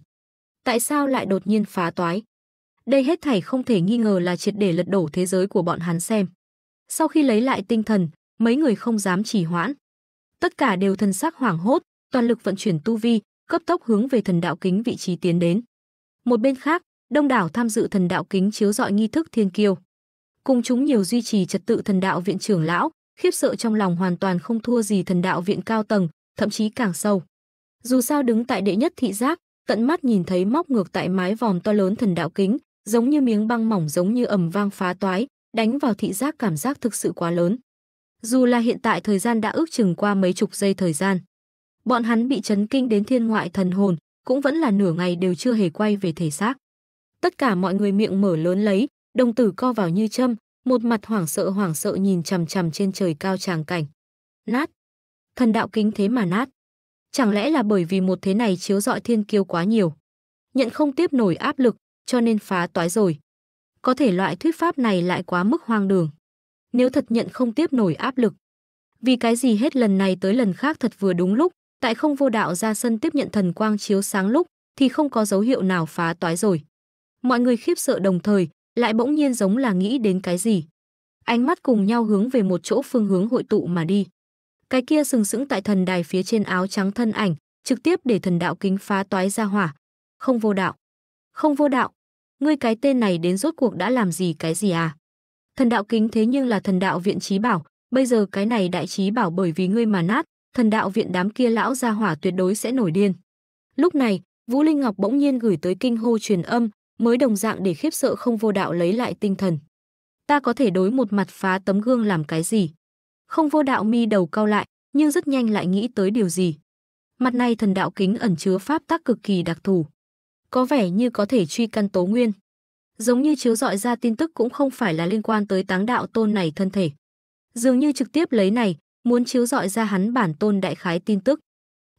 Tại sao lại đột nhiên phá toái? Đây hết thảy không thể nghi ngờ là triệt để lật đổ thế giới của bọn hắn xem. Sau khi lấy lại tinh thần, mấy người không dám trì hoãn. Tất cả đều thần sắc hoảng hốt, toàn lực vận chuyển tu vi, cấp tốc hướng về thần đạo kính vị trí tiến đến. Một bên khác, đông đảo tham dự thần đạo kính chiếu dọi nghi thức thiên kiêu. Cùng chúng nhiều duy trì trật tự thần đạo viện trưởng lão, khiếp sợ trong lòng hoàn toàn không thua gì thần đạo viện cao tầng, thậm chí càng sâu. Dù sao đứng tại đệ nhất thị giác, tận mắt nhìn thấy móc ngược tại mái vòm to lớn thần đạo kính, giống như miếng băng mỏng giống như ầm vang phá toái, đánh vào thị giác cảm giác thực sự quá lớn. Dù là hiện tại thời gian đã ước chừng qua mấy chục giây thời gian. Bọn hắn bị chấn kinh đến thiên ngoại thần hồn, cũng vẫn là nửa ngày đều chưa hề quay về thể xác. Tất cả mọi người miệng mở lớn lấy, đồng tử co vào như châm, một mặt hoảng sợ hoảng sợ nhìn chằm chằm trên trời cao tràng cảnh. Nát. Thần đạo kính thế mà nát chẳng lẽ là bởi vì một thế này chiếu rọi thiên kiêu quá nhiều nhận không tiếp nổi áp lực cho nên phá toái rồi có thể loại thuyết pháp này lại quá mức hoang đường nếu thật nhận không tiếp nổi áp lực vì cái gì hết lần này tới lần khác thật vừa đúng lúc tại không vô đạo ra sân tiếp nhận thần quang chiếu sáng lúc thì không có dấu hiệu nào phá toái rồi mọi người khiếp sợ đồng thời lại bỗng nhiên giống là nghĩ đến cái gì ánh mắt cùng nhau hướng về một chỗ phương hướng hội tụ mà đi cái kia sừng sững tại thần đài phía trên áo trắng thân ảnh, trực tiếp để thần đạo kính phá toái ra hỏa. Không vô đạo. Không vô đạo. Ngươi cái tên này đến rốt cuộc đã làm gì cái gì à? Thần đạo kính thế nhưng là thần đạo viện trí bảo, bây giờ cái này đại trí bảo bởi vì ngươi mà nát, thần đạo viện đám kia lão ra hỏa tuyệt đối sẽ nổi điên. Lúc này, Vũ Linh Ngọc bỗng nhiên gửi tới kinh hô truyền âm, mới đồng dạng để khiếp sợ không vô đạo lấy lại tinh thần. Ta có thể đối một mặt phá tấm gương làm cái gì? Không vô đạo mi đầu cau lại, nhưng rất nhanh lại nghĩ tới điều gì. Mặt này thần đạo kính ẩn chứa pháp tác cực kỳ đặc thù. Có vẻ như có thể truy căn tố nguyên. Giống như chiếu dọi ra tin tức cũng không phải là liên quan tới táng đạo tôn này thân thể. Dường như trực tiếp lấy này, muốn chiếu dọi ra hắn bản tôn đại khái tin tức.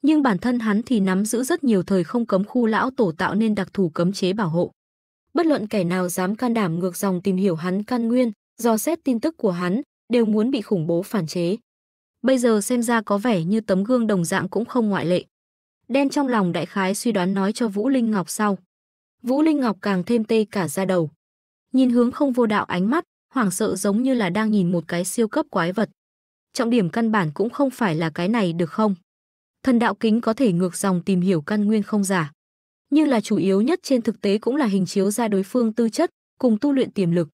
Nhưng bản thân hắn thì nắm giữ rất nhiều thời không cấm khu lão tổ tạo nên đặc thù cấm chế bảo hộ. Bất luận kẻ nào dám can đảm ngược dòng tìm hiểu hắn căn nguyên, do xét tin tức của hắn, đều muốn bị khủng bố phản chế. Bây giờ xem ra có vẻ như tấm gương đồng dạng cũng không ngoại lệ. Đen trong lòng đại khái suy đoán nói cho Vũ Linh Ngọc sau. Vũ Linh Ngọc càng thêm tê cả ra đầu. Nhìn hướng không vô đạo ánh mắt, hoảng sợ giống như là đang nhìn một cái siêu cấp quái vật. Trọng điểm căn bản cũng không phải là cái này được không? Thần đạo kính có thể ngược dòng tìm hiểu căn nguyên không giả. Nhưng là chủ yếu nhất trên thực tế cũng là hình chiếu ra đối phương tư chất cùng tu luyện tiềm lực.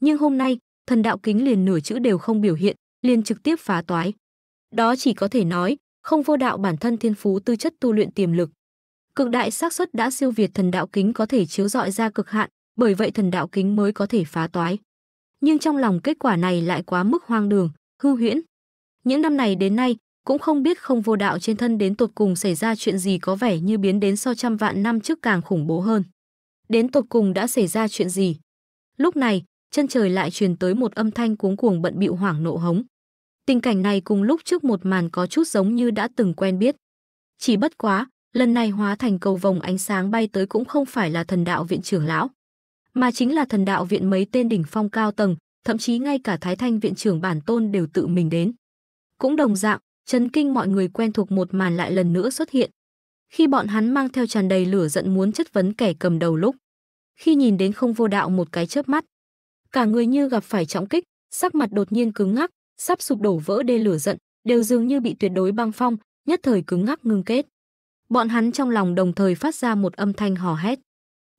Nhưng hôm nay, thần đạo kính liền nửa chữ đều không biểu hiện, liền trực tiếp phá toái. Đó chỉ có thể nói, không vô đạo bản thân thiên phú tư chất tu luyện tiềm lực. Cực đại xác suất đã siêu việt thần đạo kính có thể chiếu rọi ra cực hạn, bởi vậy thần đạo kính mới có thể phá toái. Nhưng trong lòng kết quả này lại quá mức hoang đường, hư huyễn. Những năm này đến nay, cũng không biết không vô đạo trên thân đến tột cùng xảy ra chuyện gì có vẻ như biến đến so trăm vạn năm trước càng khủng bố hơn. Đến tột cùng đã xảy ra chuyện gì? Lúc này, chân trời lại truyền tới một âm thanh cuống cuồng bận bịu hoảng nộ hống. Tình cảnh này cùng lúc trước một màn có chút giống như đã từng quen biết. Chỉ bất quá, lần này hóa thành cầu vòng ánh sáng bay tới cũng không phải là thần đạo viện trưởng lão, mà chính là thần đạo viện mấy tên đỉnh phong cao tầng, thậm chí ngay cả thái thanh viện trưởng bản tôn đều tự mình đến. Cũng đồng dạng, chấn kinh mọi người quen thuộc một màn lại lần nữa xuất hiện. Khi bọn hắn mang theo tràn đầy lửa giận muốn chất vấn kẻ cầm đầu lúc, khi nhìn đến không vô đạo một cái chớp mắt, cả người như gặp phải trọng kích, sắc mặt đột nhiên cứng ngắc, sắp sụp đổ vỡ đê lửa giận, đều dường như bị tuyệt đối băng phong, nhất thời cứng ngắc ngưng kết. Bọn hắn trong lòng đồng thời phát ra một âm thanh hò hét.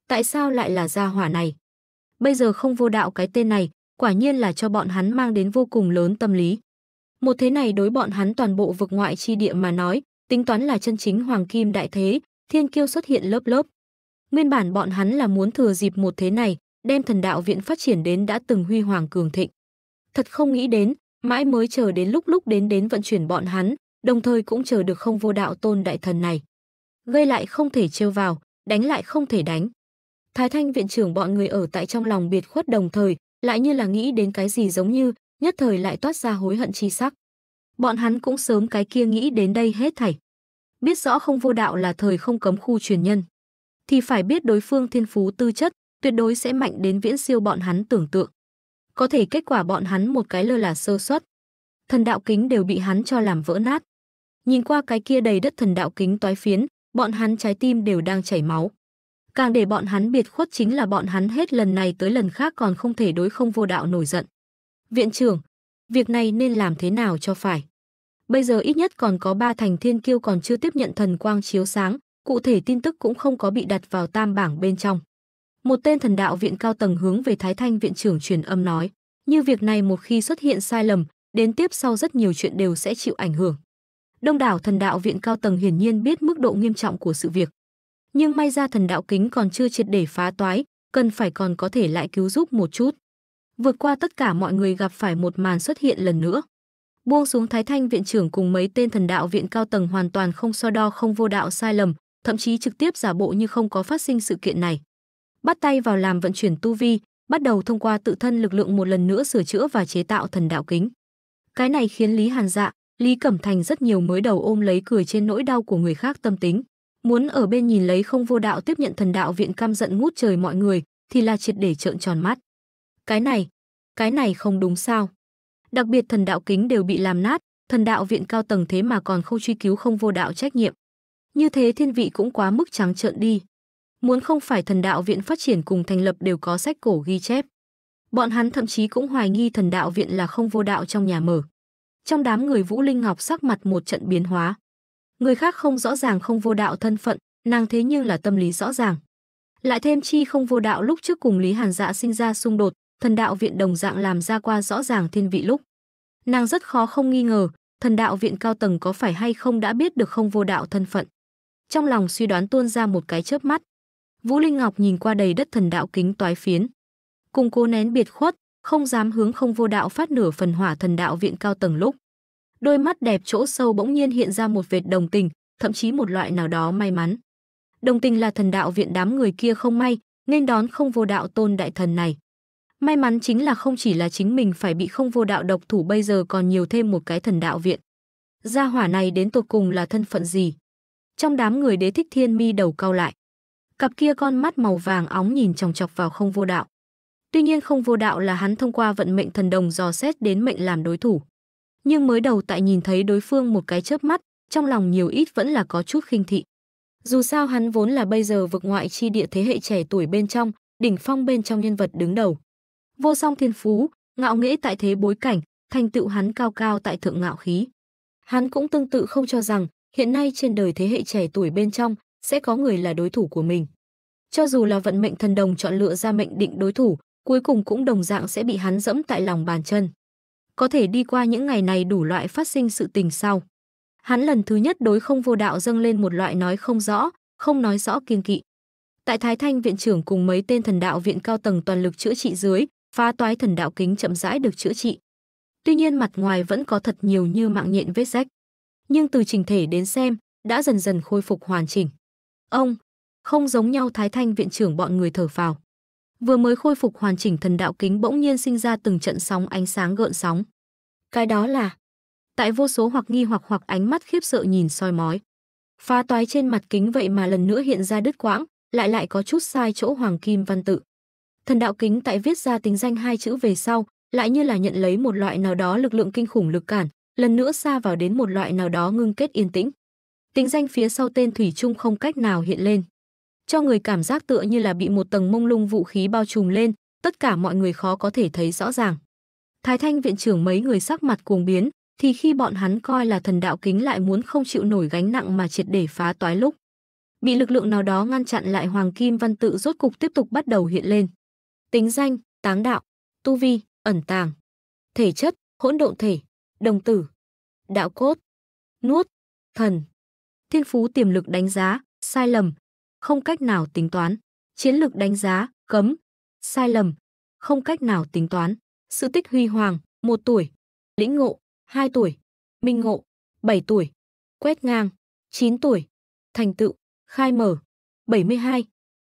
Tại sao lại là gia hỏa này? Bây giờ không vô đạo cái tên này, quả nhiên là cho bọn hắn mang đến vô cùng lớn tâm lý. Một thế này đối bọn hắn toàn bộ vực ngoại chi địa mà nói, tính toán là chân chính hoàng kim đại thế, thiên kiêu xuất hiện lớp lớp. Nguyên bản bọn hắn là muốn thừa dịp một thế này, đem thần đạo viện phát triển đến đã từng huy hoàng cường thịnh. Thật không nghĩ đến, mãi mới chờ đến lúc lúc đến đến vận chuyển bọn hắn, đồng thời cũng chờ được không vô đạo tôn đại thần này. Gây lại không thể trêu vào, đánh lại không thể đánh. Thái Thanh viện trưởng bọn người ở tại trong lòng biệt khuất đồng thời, lại như là nghĩ đến cái gì giống như, nhất thời lại toát ra hối hận chi sắc. Bọn hắn cũng sớm cái kia nghĩ đến đây hết thảy. Biết rõ không vô đạo là thời không cấm khu truyền nhân, thì phải biết đối phương thiên phú tư chất, tuyệt đối sẽ mạnh đến viễn siêu bọn hắn tưởng tượng. Có thể kết quả bọn hắn một cái lơ là sơ suất. Thần đạo kính đều bị hắn cho làm vỡ nát. Nhìn qua cái kia đầy đất thần đạo kính toái phiến, bọn hắn trái tim đều đang chảy máu. Càng để bọn hắn biệt khuất chính là bọn hắn hết lần này tới lần khác còn không thể đối không vô đạo nổi giận. Viện trưởng, việc này nên làm thế nào cho phải? Bây giờ ít nhất còn có ba thành thiên kiêu còn chưa tiếp nhận thần quang chiếu sáng, cụ thể tin tức cũng không có bị đặt vào tam bảng bên trong. Một tên thần đạo viện cao tầng hướng về Thái Thanh viện trưởng truyền âm nói, như việc này một khi xuất hiện sai lầm, đến tiếp sau rất nhiều chuyện đều sẽ chịu ảnh hưởng. Đông đảo thần đạo viện cao tầng hiển nhiên biết mức độ nghiêm trọng của sự việc. Nhưng may ra thần đạo kính còn chưa triệt để phá toái, cần phải còn có thể lại cứu giúp một chút. Vượt qua tất cả mọi người gặp phải một màn xuất hiện lần nữa. Buông xuống Thái Thanh viện trưởng cùng mấy tên thần đạo viện cao tầng hoàn toàn không so đo không vô đạo sai lầm, thậm chí trực tiếp giả bộ như không có phát sinh sự kiện này bắt tay vào làm vận chuyển tu vi, bắt đầu thông qua tự thân lực lượng một lần nữa sửa chữa và chế tạo thần đạo kính. Cái này khiến Lý Hàn Dạ, Lý Cẩm Thành rất nhiều mới đầu ôm lấy cười trên nỗi đau của người khác tâm tính, muốn ở bên nhìn lấy không vô đạo tiếp nhận thần đạo viện căm giận ngút trời mọi người thì là triệt để trợn tròn mắt. Cái này, cái này không đúng sao? Đặc biệt thần đạo kính đều bị làm nát, thần đạo viện cao tầng thế mà còn không truy cứu không vô đạo trách nhiệm. Như thế thiên vị cũng quá mức trắng trợn đi muốn không phải thần đạo viện phát triển cùng thành lập đều có sách cổ ghi chép. Bọn hắn thậm chí cũng hoài nghi thần đạo viện là không vô đạo trong nhà mở. Trong đám người Vũ Linh Ngọc sắc mặt một trận biến hóa. Người khác không rõ ràng không vô đạo thân phận, nàng thế nhưng là tâm lý rõ ràng. Lại thêm chi không vô đạo lúc trước cùng Lý Hàn Dạ sinh ra xung đột, thần đạo viện đồng dạng làm ra qua rõ ràng thiên vị lúc. Nàng rất khó không nghi ngờ, thần đạo viện cao tầng có phải hay không đã biết được không vô đạo thân phận. Trong lòng suy đoán tuôn ra một cái chớp mắt, Vũ Linh Ngọc nhìn qua đầy đất thần đạo kính toái phiến, cùng cố nén biệt khuất, không dám hướng không vô đạo phát nửa phần hỏa thần đạo viện cao tầng lúc. Đôi mắt đẹp chỗ sâu bỗng nhiên hiện ra một vệt đồng tình, thậm chí một loại nào đó may mắn. Đồng tình là thần đạo viện đám người kia không may, nên đón không vô đạo tôn đại thần này. May mắn chính là không chỉ là chính mình phải bị không vô đạo độc thủ bây giờ còn nhiều thêm một cái thần đạo viện. Gia hỏa này đến tột cùng là thân phận gì? Trong đám người đế thích thiên mi đầu cao lại cặp kia con mắt màu vàng óng nhìn chòng chọc vào không vô đạo. Tuy nhiên không vô đạo là hắn thông qua vận mệnh thần đồng dò xét đến mệnh làm đối thủ. Nhưng mới đầu tại nhìn thấy đối phương một cái chớp mắt, trong lòng nhiều ít vẫn là có chút khinh thị. Dù sao hắn vốn là bây giờ vực ngoại chi địa thế hệ trẻ tuổi bên trong, đỉnh phong bên trong nhân vật đứng đầu. Vô song thiên phú, ngạo nghễ tại thế bối cảnh, thành tựu hắn cao cao tại thượng ngạo khí. Hắn cũng tương tự không cho rằng hiện nay trên đời thế hệ trẻ tuổi bên trong sẽ có người là đối thủ của mình. Cho dù là vận mệnh thần đồng chọn lựa ra mệnh định đối thủ, cuối cùng cũng đồng dạng sẽ bị hắn dẫm tại lòng bàn chân. Có thể đi qua những ngày này đủ loại phát sinh sự tình sau. Hắn lần thứ nhất đối không vô đạo dâng lên một loại nói không rõ, không nói rõ kiên kỵ. Tại Thái Thanh viện trưởng cùng mấy tên thần đạo viện cao tầng toàn lực chữa trị dưới, phá toái thần đạo kính chậm rãi được chữa trị. Tuy nhiên mặt ngoài vẫn có thật nhiều như mạng nhện vết rách. Nhưng từ trình thể đến xem, đã dần dần khôi phục hoàn chỉnh. Ông, không giống nhau Thái Thanh viện trưởng bọn người thở phào. Vừa mới khôi phục hoàn chỉnh thần đạo kính bỗng nhiên sinh ra từng trận sóng ánh sáng gợn sóng. Cái đó là Tại vô số hoặc nghi hoặc hoặc ánh mắt khiếp sợ nhìn soi mói. Phá toái trên mặt kính vậy mà lần nữa hiện ra đứt quãng, lại lại có chút sai chỗ hoàng kim văn tự. Thần đạo kính tại viết ra tính danh hai chữ về sau, lại như là nhận lấy một loại nào đó lực lượng kinh khủng lực cản, lần nữa xa vào đến một loại nào đó ngưng kết yên tĩnh. Tính danh phía sau tên Thủy Trung không cách nào hiện lên cho người cảm giác tựa như là bị một tầng mông lung vũ khí bao trùm lên, tất cả mọi người khó có thể thấy rõ ràng. Thái Thanh viện trưởng mấy người sắc mặt cuồng biến, thì khi bọn hắn coi là thần đạo kính lại muốn không chịu nổi gánh nặng mà triệt để phá toái lúc. Bị lực lượng nào đó ngăn chặn lại Hoàng Kim Văn Tự rốt cục tiếp tục bắt đầu hiện lên. Tính danh, táng đạo, tu vi, ẩn tàng, thể chất, hỗn độn thể, đồng tử, đạo cốt, nuốt, thần, thiên phú tiềm lực đánh giá, sai lầm, không cách nào tính toán. Chiến lược đánh giá, cấm, sai lầm, không cách nào tính toán. Sự tích huy hoàng, 1 tuổi, lĩnh ngộ, 2 tuổi, minh ngộ, 7 tuổi, quét ngang, 9 tuổi, thành tựu, khai mở, 72,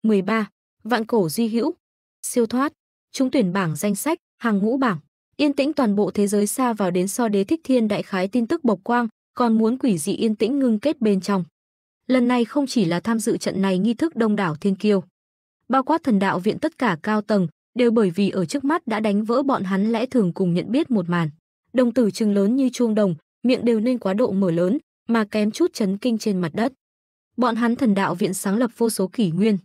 13, vạn cổ di hữu, siêu thoát, trúng tuyển bảng danh sách, hàng ngũ bảng. Yên tĩnh toàn bộ thế giới xa vào đến so đế thích thiên đại khái tin tức bộc quang, còn muốn quỷ dị yên tĩnh ngưng kết bên trong. Lần này không chỉ là tham dự trận này nghi thức đông đảo thiên kiêu, bao quát thần đạo viện tất cả cao tầng, đều bởi vì ở trước mắt đã đánh vỡ bọn hắn lẽ thường cùng nhận biết một màn. Đồng tử trừng lớn như chuông đồng, miệng đều nên quá độ mở lớn, mà kém chút chấn kinh trên mặt đất. Bọn hắn thần đạo viện sáng lập vô số kỷ nguyên,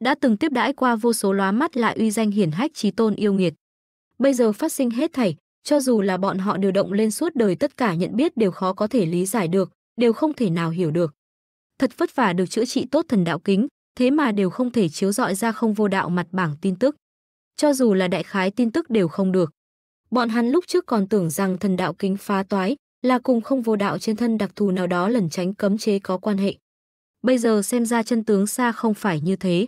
đã từng tiếp đãi qua vô số lóa mắt lại uy danh hiển hách trí tôn yêu nghiệt. Bây giờ phát sinh hết thảy, cho dù là bọn họ điều động lên suốt đời tất cả nhận biết đều khó có thể lý giải được, đều không thể nào hiểu được thật vất vả được chữa trị tốt thần đạo kính, thế mà đều không thể chiếu rọi ra không vô đạo mặt bảng tin tức. Cho dù là đại khái tin tức đều không được. Bọn hắn lúc trước còn tưởng rằng thần đạo kính phá toái là cùng không vô đạo trên thân đặc thù nào đó lẩn tránh cấm chế có quan hệ. Bây giờ xem ra chân tướng xa không phải như thế,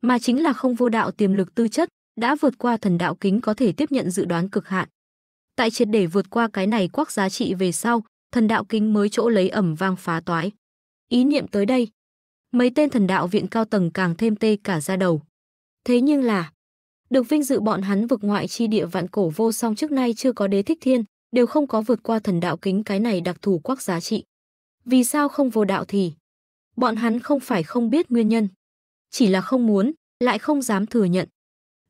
mà chính là không vô đạo tiềm lực tư chất đã vượt qua thần đạo kính có thể tiếp nhận dự đoán cực hạn. Tại triệt để vượt qua cái này quắc giá trị về sau, thần đạo kính mới chỗ lấy ẩm vang phá toái. Ý niệm tới đây, mấy tên thần đạo viện cao tầng càng thêm tê cả ra đầu. Thế nhưng là, được vinh dự bọn hắn vực ngoại chi địa vạn cổ vô song trước nay chưa có đế thích thiên, đều không có vượt qua thần đạo kính cái này đặc thù quắc giá trị. Vì sao không vô đạo thì? Bọn hắn không phải không biết nguyên nhân, chỉ là không muốn, lại không dám thừa nhận.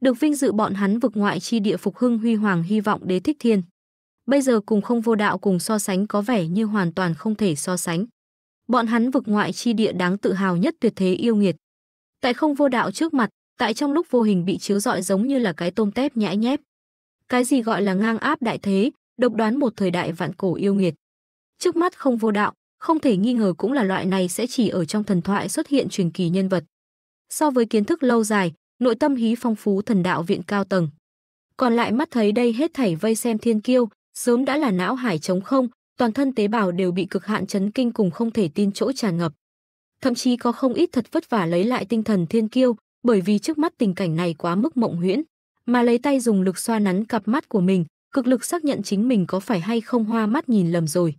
Được vinh dự bọn hắn vực ngoại chi địa phục hưng huy hoàng hy vọng đế thích thiên. Bây giờ cùng không vô đạo cùng so sánh có vẻ như hoàn toàn không thể so sánh bọn hắn vực ngoại chi địa đáng tự hào nhất tuyệt thế yêu nghiệt. Tại không vô đạo trước mặt, tại trong lúc vô hình bị chiếu rọi giống như là cái tôm tép nhãi nhép. Cái gì gọi là ngang áp đại thế, độc đoán một thời đại vạn cổ yêu nghiệt. Trước mắt không vô đạo, không thể nghi ngờ cũng là loại này sẽ chỉ ở trong thần thoại xuất hiện truyền kỳ nhân vật. So với kiến thức lâu dài, nội tâm hí phong phú thần đạo viện cao tầng. Còn lại mắt thấy đây hết thảy vây xem thiên kiêu, sớm đã là não hải trống không, toàn thân tế bào đều bị cực hạn chấn kinh cùng không thể tin chỗ tràn ngập. Thậm chí có không ít thật vất vả lấy lại tinh thần thiên kiêu, bởi vì trước mắt tình cảnh này quá mức mộng huyễn, mà lấy tay dùng lực xoa nắn cặp mắt của mình, cực lực xác nhận chính mình có phải hay không hoa mắt nhìn lầm rồi.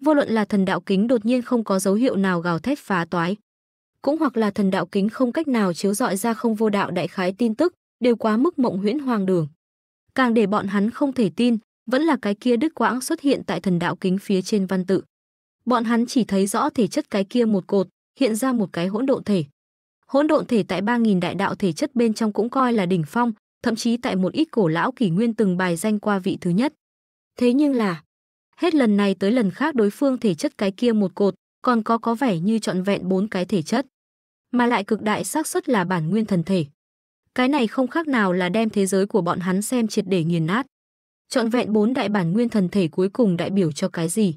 Vô luận là thần đạo kính đột nhiên không có dấu hiệu nào gào thét phá toái, cũng hoặc là thần đạo kính không cách nào chiếu rọi ra không vô đạo đại khái tin tức, đều quá mức mộng huyễn hoang đường. Càng để bọn hắn không thể tin, vẫn là cái kia đứt quãng xuất hiện tại thần đạo kính phía trên văn tự. Bọn hắn chỉ thấy rõ thể chất cái kia một cột, hiện ra một cái hỗn độn thể. Hỗn độn thể tại 3000 đại đạo thể chất bên trong cũng coi là đỉnh phong, thậm chí tại một ít cổ lão kỷ nguyên từng bài danh qua vị thứ nhất. Thế nhưng là, hết lần này tới lần khác đối phương thể chất cái kia một cột, còn có có vẻ như trọn vẹn bốn cái thể chất, mà lại cực đại xác suất là bản nguyên thần thể. Cái này không khác nào là đem thế giới của bọn hắn xem triệt để nghiền nát. Trọn vẹn bốn đại bản nguyên thần thể cuối cùng đại biểu cho cái gì?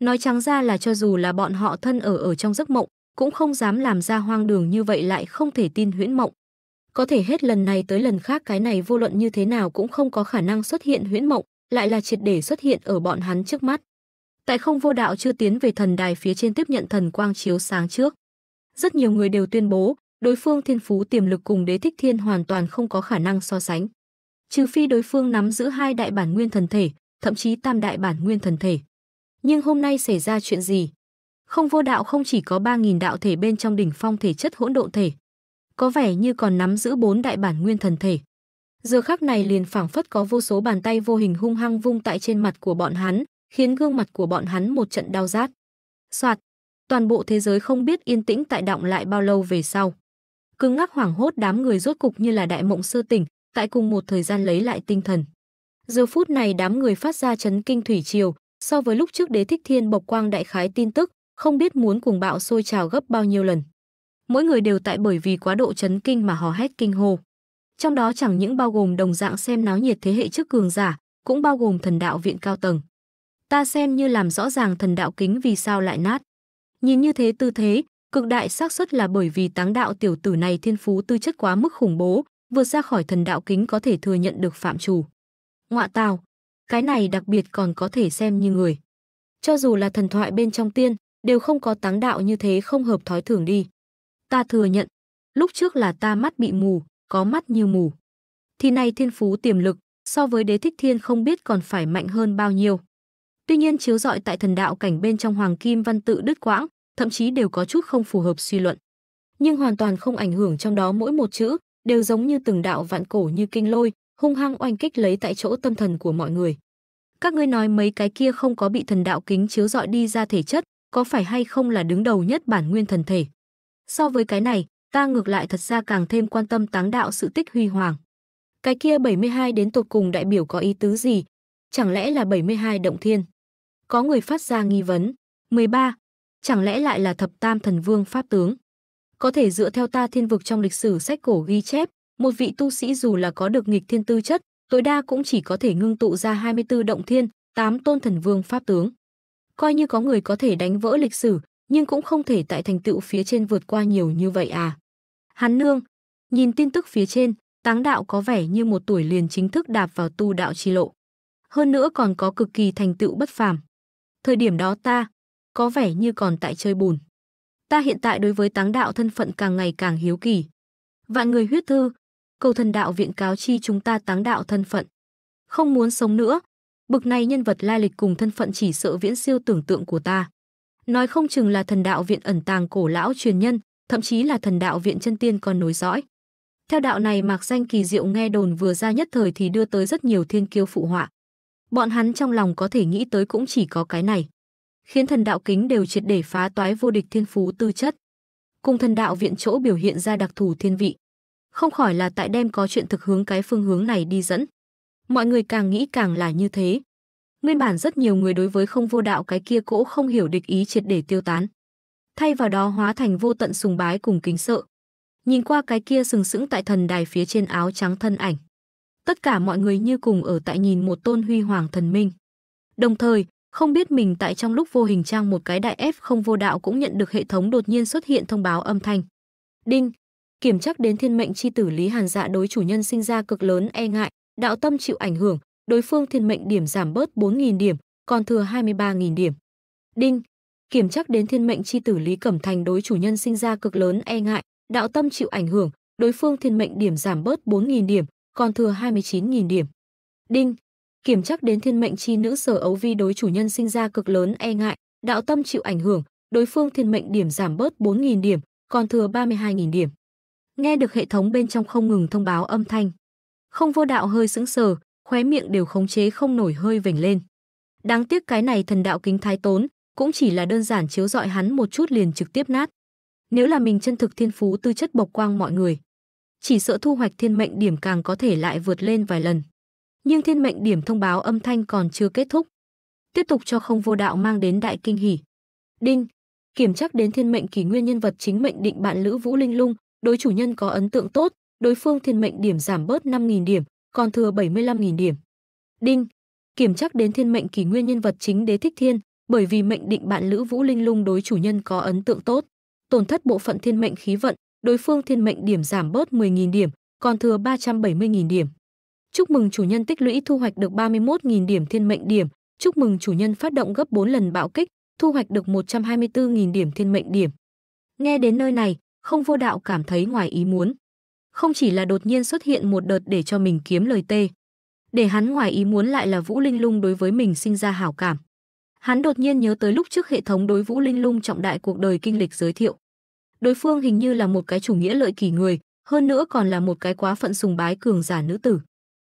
Nói trắng ra là cho dù là bọn họ thân ở ở trong giấc mộng, cũng không dám làm ra hoang đường như vậy lại không thể tin huyễn mộng. Có thể hết lần này tới lần khác cái này vô luận như thế nào cũng không có khả năng xuất hiện huyễn mộng, lại là triệt để xuất hiện ở bọn hắn trước mắt. Tại không vô đạo chưa tiến về thần đài phía trên tiếp nhận thần quang chiếu sáng trước. Rất nhiều người đều tuyên bố, đối phương thiên phú tiềm lực cùng đế thích thiên hoàn toàn không có khả năng so sánh trừ phi đối phương nắm giữ hai đại bản nguyên thần thể, thậm chí tam đại bản nguyên thần thể. Nhưng hôm nay xảy ra chuyện gì? Không vô đạo không chỉ có 3.000 đạo thể bên trong đỉnh phong thể chất hỗn độn thể. Có vẻ như còn nắm giữ bốn đại bản nguyên thần thể. Giờ khắc này liền phảng phất có vô số bàn tay vô hình hung hăng vung tại trên mặt của bọn hắn, khiến gương mặt của bọn hắn một trận đau rát. Soạt, toàn bộ thế giới không biết yên tĩnh tại động lại bao lâu về sau. Cứng ngắc hoảng hốt đám người rốt cục như là đại mộng sơ tỉnh, tại cùng một thời gian lấy lại tinh thần. Giờ phút này đám người phát ra chấn kinh thủy triều, so với lúc trước đế thích thiên bộc quang đại khái tin tức, không biết muốn cùng bạo sôi trào gấp bao nhiêu lần. Mỗi người đều tại bởi vì quá độ chấn kinh mà hò hét kinh hô. Trong đó chẳng những bao gồm đồng dạng xem náo nhiệt thế hệ trước cường giả, cũng bao gồm thần đạo viện cao tầng. Ta xem như làm rõ ràng thần đạo kính vì sao lại nát. Nhìn như thế tư thế, cực đại xác suất là bởi vì táng đạo tiểu tử này thiên phú tư chất quá mức khủng bố, vượt ra khỏi thần đạo kính có thể thừa nhận được phạm chủ. Ngọa tào, cái này đặc biệt còn có thể xem như người. Cho dù là thần thoại bên trong tiên, đều không có táng đạo như thế không hợp thói thường đi. Ta thừa nhận, lúc trước là ta mắt bị mù, có mắt như mù. Thì này thiên phú tiềm lực, so với đế thích thiên không biết còn phải mạnh hơn bao nhiêu. Tuy nhiên chiếu dọi tại thần đạo cảnh bên trong hoàng kim văn tự đứt quãng, thậm chí đều có chút không phù hợp suy luận. Nhưng hoàn toàn không ảnh hưởng trong đó mỗi một chữ, đều giống như từng đạo vạn cổ như kinh lôi, hung hăng oanh kích lấy tại chỗ tâm thần của mọi người. Các ngươi nói mấy cái kia không có bị thần đạo kính chiếu dọi đi ra thể chất, có phải hay không là đứng đầu nhất bản nguyên thần thể? So với cái này, ta ngược lại thật ra càng thêm quan tâm táng đạo sự tích huy hoàng. Cái kia 72 đến tột cùng đại biểu có ý tứ gì? Chẳng lẽ là 72 động thiên? Có người phát ra nghi vấn. 13. Chẳng lẽ lại là thập tam thần vương pháp tướng? Có thể dựa theo ta thiên vực trong lịch sử sách cổ ghi chép, một vị tu sĩ dù là có được nghịch thiên tư chất, tối đa cũng chỉ có thể ngưng tụ ra 24 động thiên, 8 tôn thần vương pháp tướng. Coi như có người có thể đánh vỡ lịch sử, nhưng cũng không thể tại thành tựu phía trên vượt qua nhiều như vậy à. Hắn nương, nhìn tin tức phía trên, táng đạo có vẻ như một tuổi liền chính thức đạp vào tu đạo chi lộ. Hơn nữa còn có cực kỳ thành tựu bất phàm. Thời điểm đó ta, có vẻ như còn tại chơi bùn ta hiện tại đối với táng đạo thân phận càng ngày càng hiếu kỳ. Vạn người huyết thư, cầu thần đạo viện cáo chi chúng ta táng đạo thân phận. Không muốn sống nữa, bực này nhân vật lai lịch cùng thân phận chỉ sợ viễn siêu tưởng tượng của ta. Nói không chừng là thần đạo viện ẩn tàng cổ lão truyền nhân, thậm chí là thần đạo viện chân tiên còn nối dõi. Theo đạo này mạc danh kỳ diệu nghe đồn vừa ra nhất thời thì đưa tới rất nhiều thiên kiêu phụ họa. Bọn hắn trong lòng có thể nghĩ tới cũng chỉ có cái này khiến thần đạo kính đều triệt để phá toái vô địch thiên phú tư chất. Cùng thần đạo viện chỗ biểu hiện ra đặc thù thiên vị. Không khỏi là tại đem có chuyện thực hướng cái phương hướng này đi dẫn. Mọi người càng nghĩ càng là như thế. Nguyên bản rất nhiều người đối với không vô đạo cái kia cỗ không hiểu địch ý triệt để tiêu tán. Thay vào đó hóa thành vô tận sùng bái cùng kính sợ. Nhìn qua cái kia sừng sững tại thần đài phía trên áo trắng thân ảnh. Tất cả mọi người như cùng ở tại nhìn một tôn huy hoàng thần minh. Đồng thời, không biết mình tại trong lúc vô hình trang một cái đại F không vô đạo cũng nhận được hệ thống đột nhiên xuất hiện thông báo âm thanh. Đinh, kiểm chắc đến thiên mệnh chi tử Lý Hàn Dạ đối chủ nhân sinh ra cực lớn e ngại, đạo tâm chịu ảnh hưởng, đối phương thiên mệnh điểm giảm bớt 4.000 điểm, còn thừa 23.000 điểm. Đinh, kiểm chắc đến thiên mệnh chi tử Lý Cẩm Thành đối chủ nhân sinh ra cực lớn e ngại, đạo tâm chịu ảnh hưởng, đối phương thiên mệnh điểm giảm bớt 4.000 điểm, còn thừa 29.000 điểm. Đinh, Kiểm chắc đến thiên mệnh chi nữ sở ấu vi đối chủ nhân sinh ra cực lớn e ngại, đạo tâm chịu ảnh hưởng, đối phương thiên mệnh điểm giảm bớt 4.000 điểm, còn thừa 32.000 điểm. Nghe được hệ thống bên trong không ngừng thông báo âm thanh. Không vô đạo hơi sững sờ, khóe miệng đều khống chế không nổi hơi vểnh lên. Đáng tiếc cái này thần đạo kính thái tốn, cũng chỉ là đơn giản chiếu dọi hắn một chút liền trực tiếp nát. Nếu là mình chân thực thiên phú tư chất bộc quang mọi người, chỉ sợ thu hoạch thiên mệnh điểm càng có thể lại vượt lên vài lần nhưng thiên mệnh điểm thông báo âm thanh còn chưa kết thúc. Tiếp tục cho không vô đạo mang đến đại kinh hỉ. Đinh, kiểm chắc đến thiên mệnh kỳ nguyên nhân vật chính mệnh định bạn Lữ Vũ Linh Lung, đối chủ nhân có ấn tượng tốt, đối phương thiên mệnh điểm giảm bớt 5.000 điểm, còn thừa 75.000 điểm. Đinh, kiểm chắc đến thiên mệnh kỳ nguyên nhân vật chính đế thích thiên, bởi vì mệnh định bạn Lữ Vũ Linh Lung đối chủ nhân có ấn tượng tốt. Tổn thất bộ phận thiên mệnh khí vận, đối phương thiên mệnh điểm giảm bớt 10.000 điểm, còn thừa 370.000 điểm. Chúc mừng chủ nhân tích lũy thu hoạch được 31.000 điểm thiên mệnh điểm. Chúc mừng chủ nhân phát động gấp 4 lần bạo kích, thu hoạch được 124.000 điểm thiên mệnh điểm. Nghe đến nơi này, không vô đạo cảm thấy ngoài ý muốn. Không chỉ là đột nhiên xuất hiện một đợt để cho mình kiếm lời tê. Để hắn ngoài ý muốn lại là Vũ Linh Lung đối với mình sinh ra hảo cảm. Hắn đột nhiên nhớ tới lúc trước hệ thống đối Vũ Linh Lung trọng đại cuộc đời kinh lịch giới thiệu. Đối phương hình như là một cái chủ nghĩa lợi kỷ người, hơn nữa còn là một cái quá phận sùng bái cường giả nữ tử.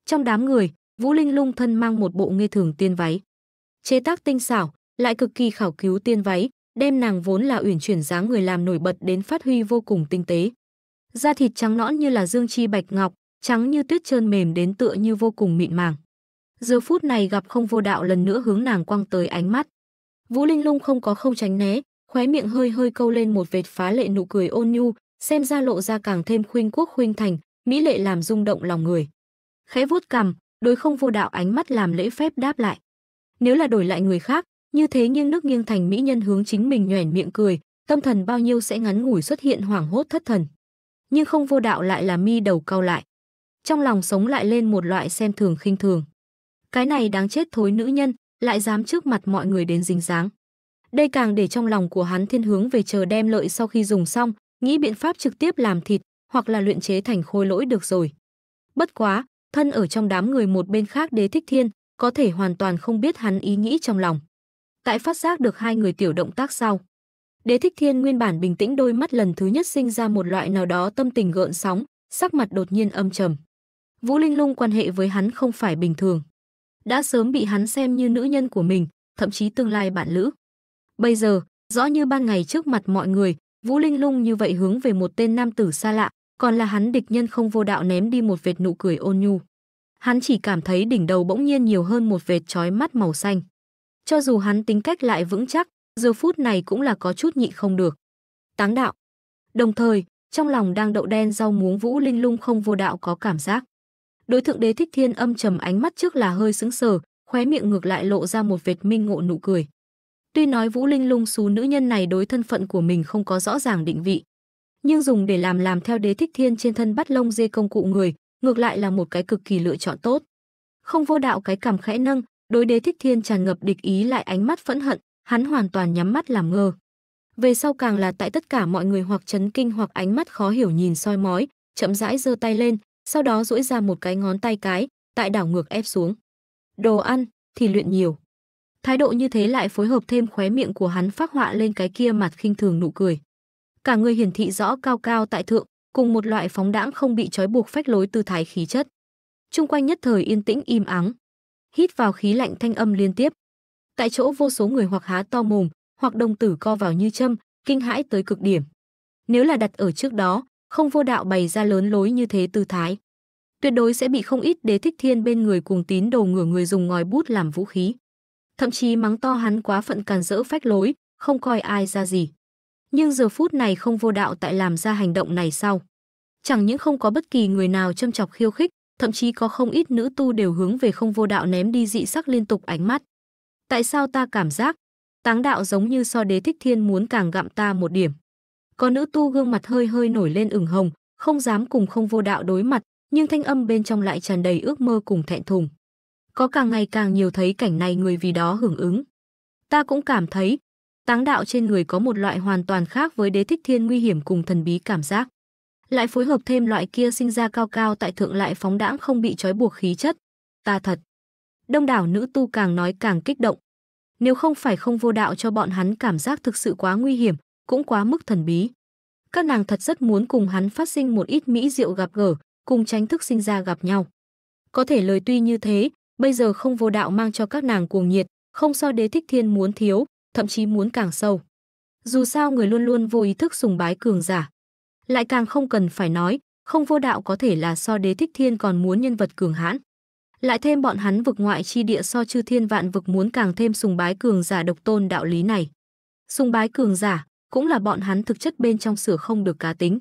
Trong đám người, Vũ Linh lung thân mang một bộ nghê thường tiên váy. Chế tác tinh xảo, lại cực kỳ khảo cứu tiên váy, đem nàng vốn là uyển chuyển dáng người làm nổi bật đến phát huy vô cùng tinh tế. Da thịt trắng nõn như là dương chi bạch ngọc, trắng như tuyết trơn mềm đến tựa như vô cùng mịn màng. Giờ phút này gặp không vô đạo lần nữa hướng nàng quăng tới ánh mắt. Vũ Linh Lung không có không tránh né, khóe miệng hơi hơi câu lên một vệt phá lệ nụ cười ôn nhu, xem ra lộ ra càng thêm khuynh quốc khuynh thành, mỹ lệ làm rung động lòng người khẽ vuốt cằm đối không vô đạo ánh mắt làm lễ phép đáp lại nếu là đổi lại người khác như thế nghiêng nước nghiêng thành mỹ nhân hướng chính mình nhoẻn miệng cười tâm thần bao nhiêu sẽ ngắn ngủi xuất hiện hoảng hốt thất thần nhưng không vô đạo lại là mi đầu cau lại trong lòng sống lại lên một loại xem thường khinh thường cái này đáng chết thối nữ nhân lại dám trước mặt mọi người đến dính dáng đây càng để trong lòng của hắn thiên hướng về chờ đem lợi sau khi dùng xong nghĩ biện pháp trực tiếp làm thịt hoặc là luyện chế thành khôi lỗi được rồi bất quá thân ở trong đám người một bên khác Đế Thích Thiên, có thể hoàn toàn không biết hắn ý nghĩ trong lòng. Tại phát giác được hai người tiểu động tác sau, Đế Thích Thiên nguyên bản bình tĩnh đôi mắt lần thứ nhất sinh ra một loại nào đó tâm tình gợn sóng, sắc mặt đột nhiên âm trầm. Vũ Linh Lung quan hệ với hắn không phải bình thường. Đã sớm bị hắn xem như nữ nhân của mình, thậm chí tương lai bạn lữ. Bây giờ, rõ như ban ngày trước mặt mọi người, Vũ Linh Lung như vậy hướng về một tên nam tử xa lạ, còn là hắn địch nhân không vô đạo ném đi một vệt nụ cười ôn nhu. Hắn chỉ cảm thấy đỉnh đầu bỗng nhiên nhiều hơn một vệt trói mắt màu xanh. Cho dù hắn tính cách lại vững chắc, giờ phút này cũng là có chút nhịn không được. Táng đạo. Đồng thời, trong lòng đang đậu đen rau muống vũ linh lung không vô đạo có cảm giác. Đối thượng đế thích thiên âm trầm ánh mắt trước là hơi sững sờ, khóe miệng ngược lại lộ ra một vệt minh ngộ nụ cười. Tuy nói Vũ Linh Lung xú nữ nhân này đối thân phận của mình không có rõ ràng định vị, nhưng dùng để làm làm theo đế thích thiên trên thân bắt lông dê công cụ người, ngược lại là một cái cực kỳ lựa chọn tốt. Không vô đạo cái cằm khẽ nâng, đối đế thích thiên tràn ngập địch ý lại ánh mắt phẫn hận, hắn hoàn toàn nhắm mắt làm ngơ. Về sau càng là tại tất cả mọi người hoặc chấn kinh hoặc ánh mắt khó hiểu nhìn soi mói, chậm rãi giơ tay lên, sau đó duỗi ra một cái ngón tay cái, tại đảo ngược ép xuống. Đồ ăn thì luyện nhiều. Thái độ như thế lại phối hợp thêm khóe miệng của hắn phát họa lên cái kia mặt khinh thường nụ cười cả người hiển thị rõ cao cao tại thượng, cùng một loại phóng đãng không bị trói buộc phách lối tư thái khí chất. Trung quanh nhất thời yên tĩnh im ắng. Hít vào khí lạnh thanh âm liên tiếp. Tại chỗ vô số người hoặc há to mồm, hoặc đồng tử co vào như châm, kinh hãi tới cực điểm. Nếu là đặt ở trước đó, không vô đạo bày ra lớn lối như thế tư thái. Tuyệt đối sẽ bị không ít đế thích thiên bên người cuồng tín đầu ngửa người dùng ngòi bút làm vũ khí. Thậm chí mắng to hắn quá phận càn rỡ phách lối, không coi ai ra gì nhưng giờ phút này không vô đạo tại làm ra hành động này sao? Chẳng những không có bất kỳ người nào châm chọc khiêu khích, thậm chí có không ít nữ tu đều hướng về không vô đạo ném đi dị sắc liên tục ánh mắt. Tại sao ta cảm giác, táng đạo giống như so đế thích thiên muốn càng gặm ta một điểm. Có nữ tu gương mặt hơi hơi nổi lên ửng hồng, không dám cùng không vô đạo đối mặt, nhưng thanh âm bên trong lại tràn đầy ước mơ cùng thẹn thùng. Có càng ngày càng nhiều thấy cảnh này người vì đó hưởng ứng. Ta cũng cảm thấy, Táng đạo trên người có một loại hoàn toàn khác với đế thích thiên nguy hiểm cùng thần bí cảm giác. Lại phối hợp thêm loại kia sinh ra cao cao tại thượng lại phóng đãng không bị trói buộc khí chất. Ta thật. Đông đảo nữ tu càng nói càng kích động. Nếu không phải không vô đạo cho bọn hắn cảm giác thực sự quá nguy hiểm, cũng quá mức thần bí. Các nàng thật rất muốn cùng hắn phát sinh một ít mỹ diệu gặp gỡ, cùng tránh thức sinh ra gặp nhau. Có thể lời tuy như thế, bây giờ không vô đạo mang cho các nàng cuồng nhiệt, không so đế thích thiên muốn thiếu, thậm chí muốn càng sâu. Dù sao người luôn luôn vô ý thức sùng bái cường giả. Lại càng không cần phải nói, không vô đạo có thể là so đế thích thiên còn muốn nhân vật cường hãn. Lại thêm bọn hắn vực ngoại chi địa so chư thiên vạn vực muốn càng thêm sùng bái cường giả độc tôn đạo lý này. Sùng bái cường giả cũng là bọn hắn thực chất bên trong sửa không được cá tính.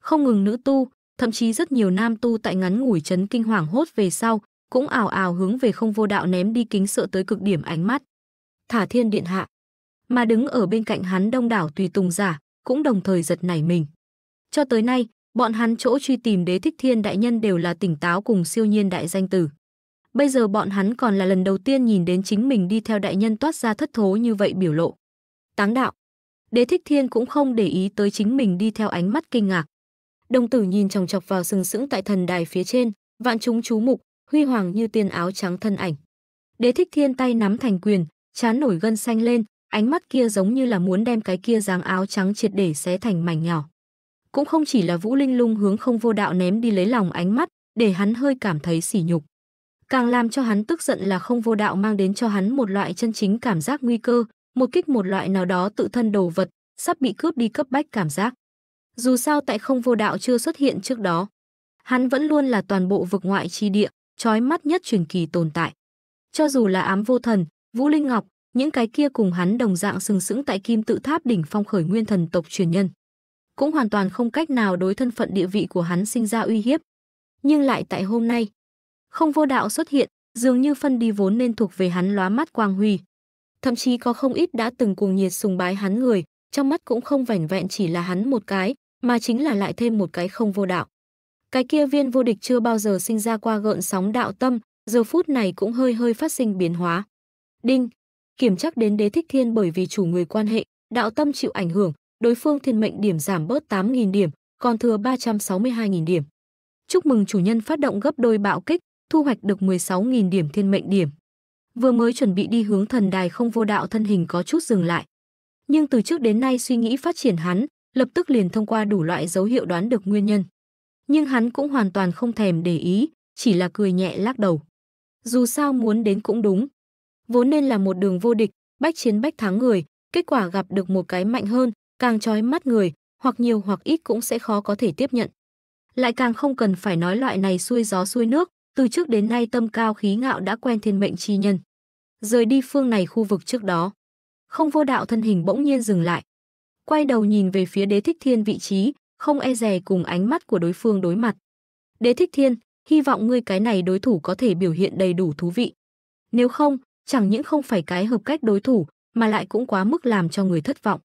Không ngừng nữ tu, thậm chí rất nhiều nam tu tại ngắn ngủi chấn kinh hoàng hốt về sau, cũng ảo ảo hướng về không vô đạo ném đi kính sợ tới cực điểm ánh mắt. Thả thiên điện hạ mà đứng ở bên cạnh hắn đông đảo tùy tùng giả, cũng đồng thời giật nảy mình. Cho tới nay, bọn hắn chỗ truy tìm đế thích thiên đại nhân đều là tỉnh táo cùng siêu nhiên đại danh tử. Bây giờ bọn hắn còn là lần đầu tiên nhìn đến chính mình đi theo đại nhân toát ra thất thố như vậy biểu lộ. Táng đạo, đế thích thiên cũng không để ý tới chính mình đi theo ánh mắt kinh ngạc. Đồng tử nhìn chòng chọc vào sừng sững tại thần đài phía trên, vạn chúng chú mục, huy hoàng như tiên áo trắng thân ảnh. Đế thích thiên tay nắm thành quyền, chán nổi gân xanh lên, ánh mắt kia giống như là muốn đem cái kia dáng áo trắng triệt để xé thành mảnh nhỏ. Cũng không chỉ là Vũ Linh Lung hướng không vô đạo ném đi lấy lòng ánh mắt, để hắn hơi cảm thấy sỉ nhục. Càng làm cho hắn tức giận là không vô đạo mang đến cho hắn một loại chân chính cảm giác nguy cơ, một kích một loại nào đó tự thân đồ vật, sắp bị cướp đi cấp bách cảm giác. Dù sao tại không vô đạo chưa xuất hiện trước đó, hắn vẫn luôn là toàn bộ vực ngoại chi địa, trói mắt nhất truyền kỳ tồn tại. Cho dù là ám vô thần, Vũ Linh Ngọc, những cái kia cùng hắn đồng dạng sừng sững tại kim tự tháp đỉnh phong khởi nguyên thần tộc truyền nhân. Cũng hoàn toàn không cách nào đối thân phận địa vị của hắn sinh ra uy hiếp. Nhưng lại tại hôm nay, không vô đạo xuất hiện, dường như phân đi vốn nên thuộc về hắn lóa mắt quang huy. Thậm chí có không ít đã từng cuồng nhiệt sùng bái hắn người, trong mắt cũng không vẻn vẹn chỉ là hắn một cái, mà chính là lại thêm một cái không vô đạo. Cái kia viên vô địch chưa bao giờ sinh ra qua gợn sóng đạo tâm, giờ phút này cũng hơi hơi phát sinh biến hóa. Đinh, kiểm chắc đến đế thích thiên bởi vì chủ người quan hệ, đạo tâm chịu ảnh hưởng, đối phương thiên mệnh điểm giảm bớt 8.000 điểm, còn thừa 362.000 điểm. Chúc mừng chủ nhân phát động gấp đôi bạo kích, thu hoạch được 16.000 điểm thiên mệnh điểm. Vừa mới chuẩn bị đi hướng thần đài không vô đạo thân hình có chút dừng lại. Nhưng từ trước đến nay suy nghĩ phát triển hắn, lập tức liền thông qua đủ loại dấu hiệu đoán được nguyên nhân. Nhưng hắn cũng hoàn toàn không thèm để ý, chỉ là cười nhẹ lắc đầu. Dù sao muốn đến cũng đúng, vốn nên là một đường vô địch, bách chiến bách thắng người, kết quả gặp được một cái mạnh hơn, càng trói mắt người, hoặc nhiều hoặc ít cũng sẽ khó có thể tiếp nhận. Lại càng không cần phải nói loại này xuôi gió xuôi nước, từ trước đến nay tâm cao khí ngạo đã quen thiên mệnh chi nhân. Rời đi phương này khu vực trước đó, không vô đạo thân hình bỗng nhiên dừng lại. Quay đầu nhìn về phía đế thích thiên vị trí, không e rè cùng ánh mắt của đối phương đối mặt. Đế thích thiên, hy vọng ngươi cái này đối thủ có thể biểu hiện đầy đủ thú vị. Nếu không, chẳng những không phải cái hợp cách đối thủ, mà lại cũng quá mức làm cho người thất vọng.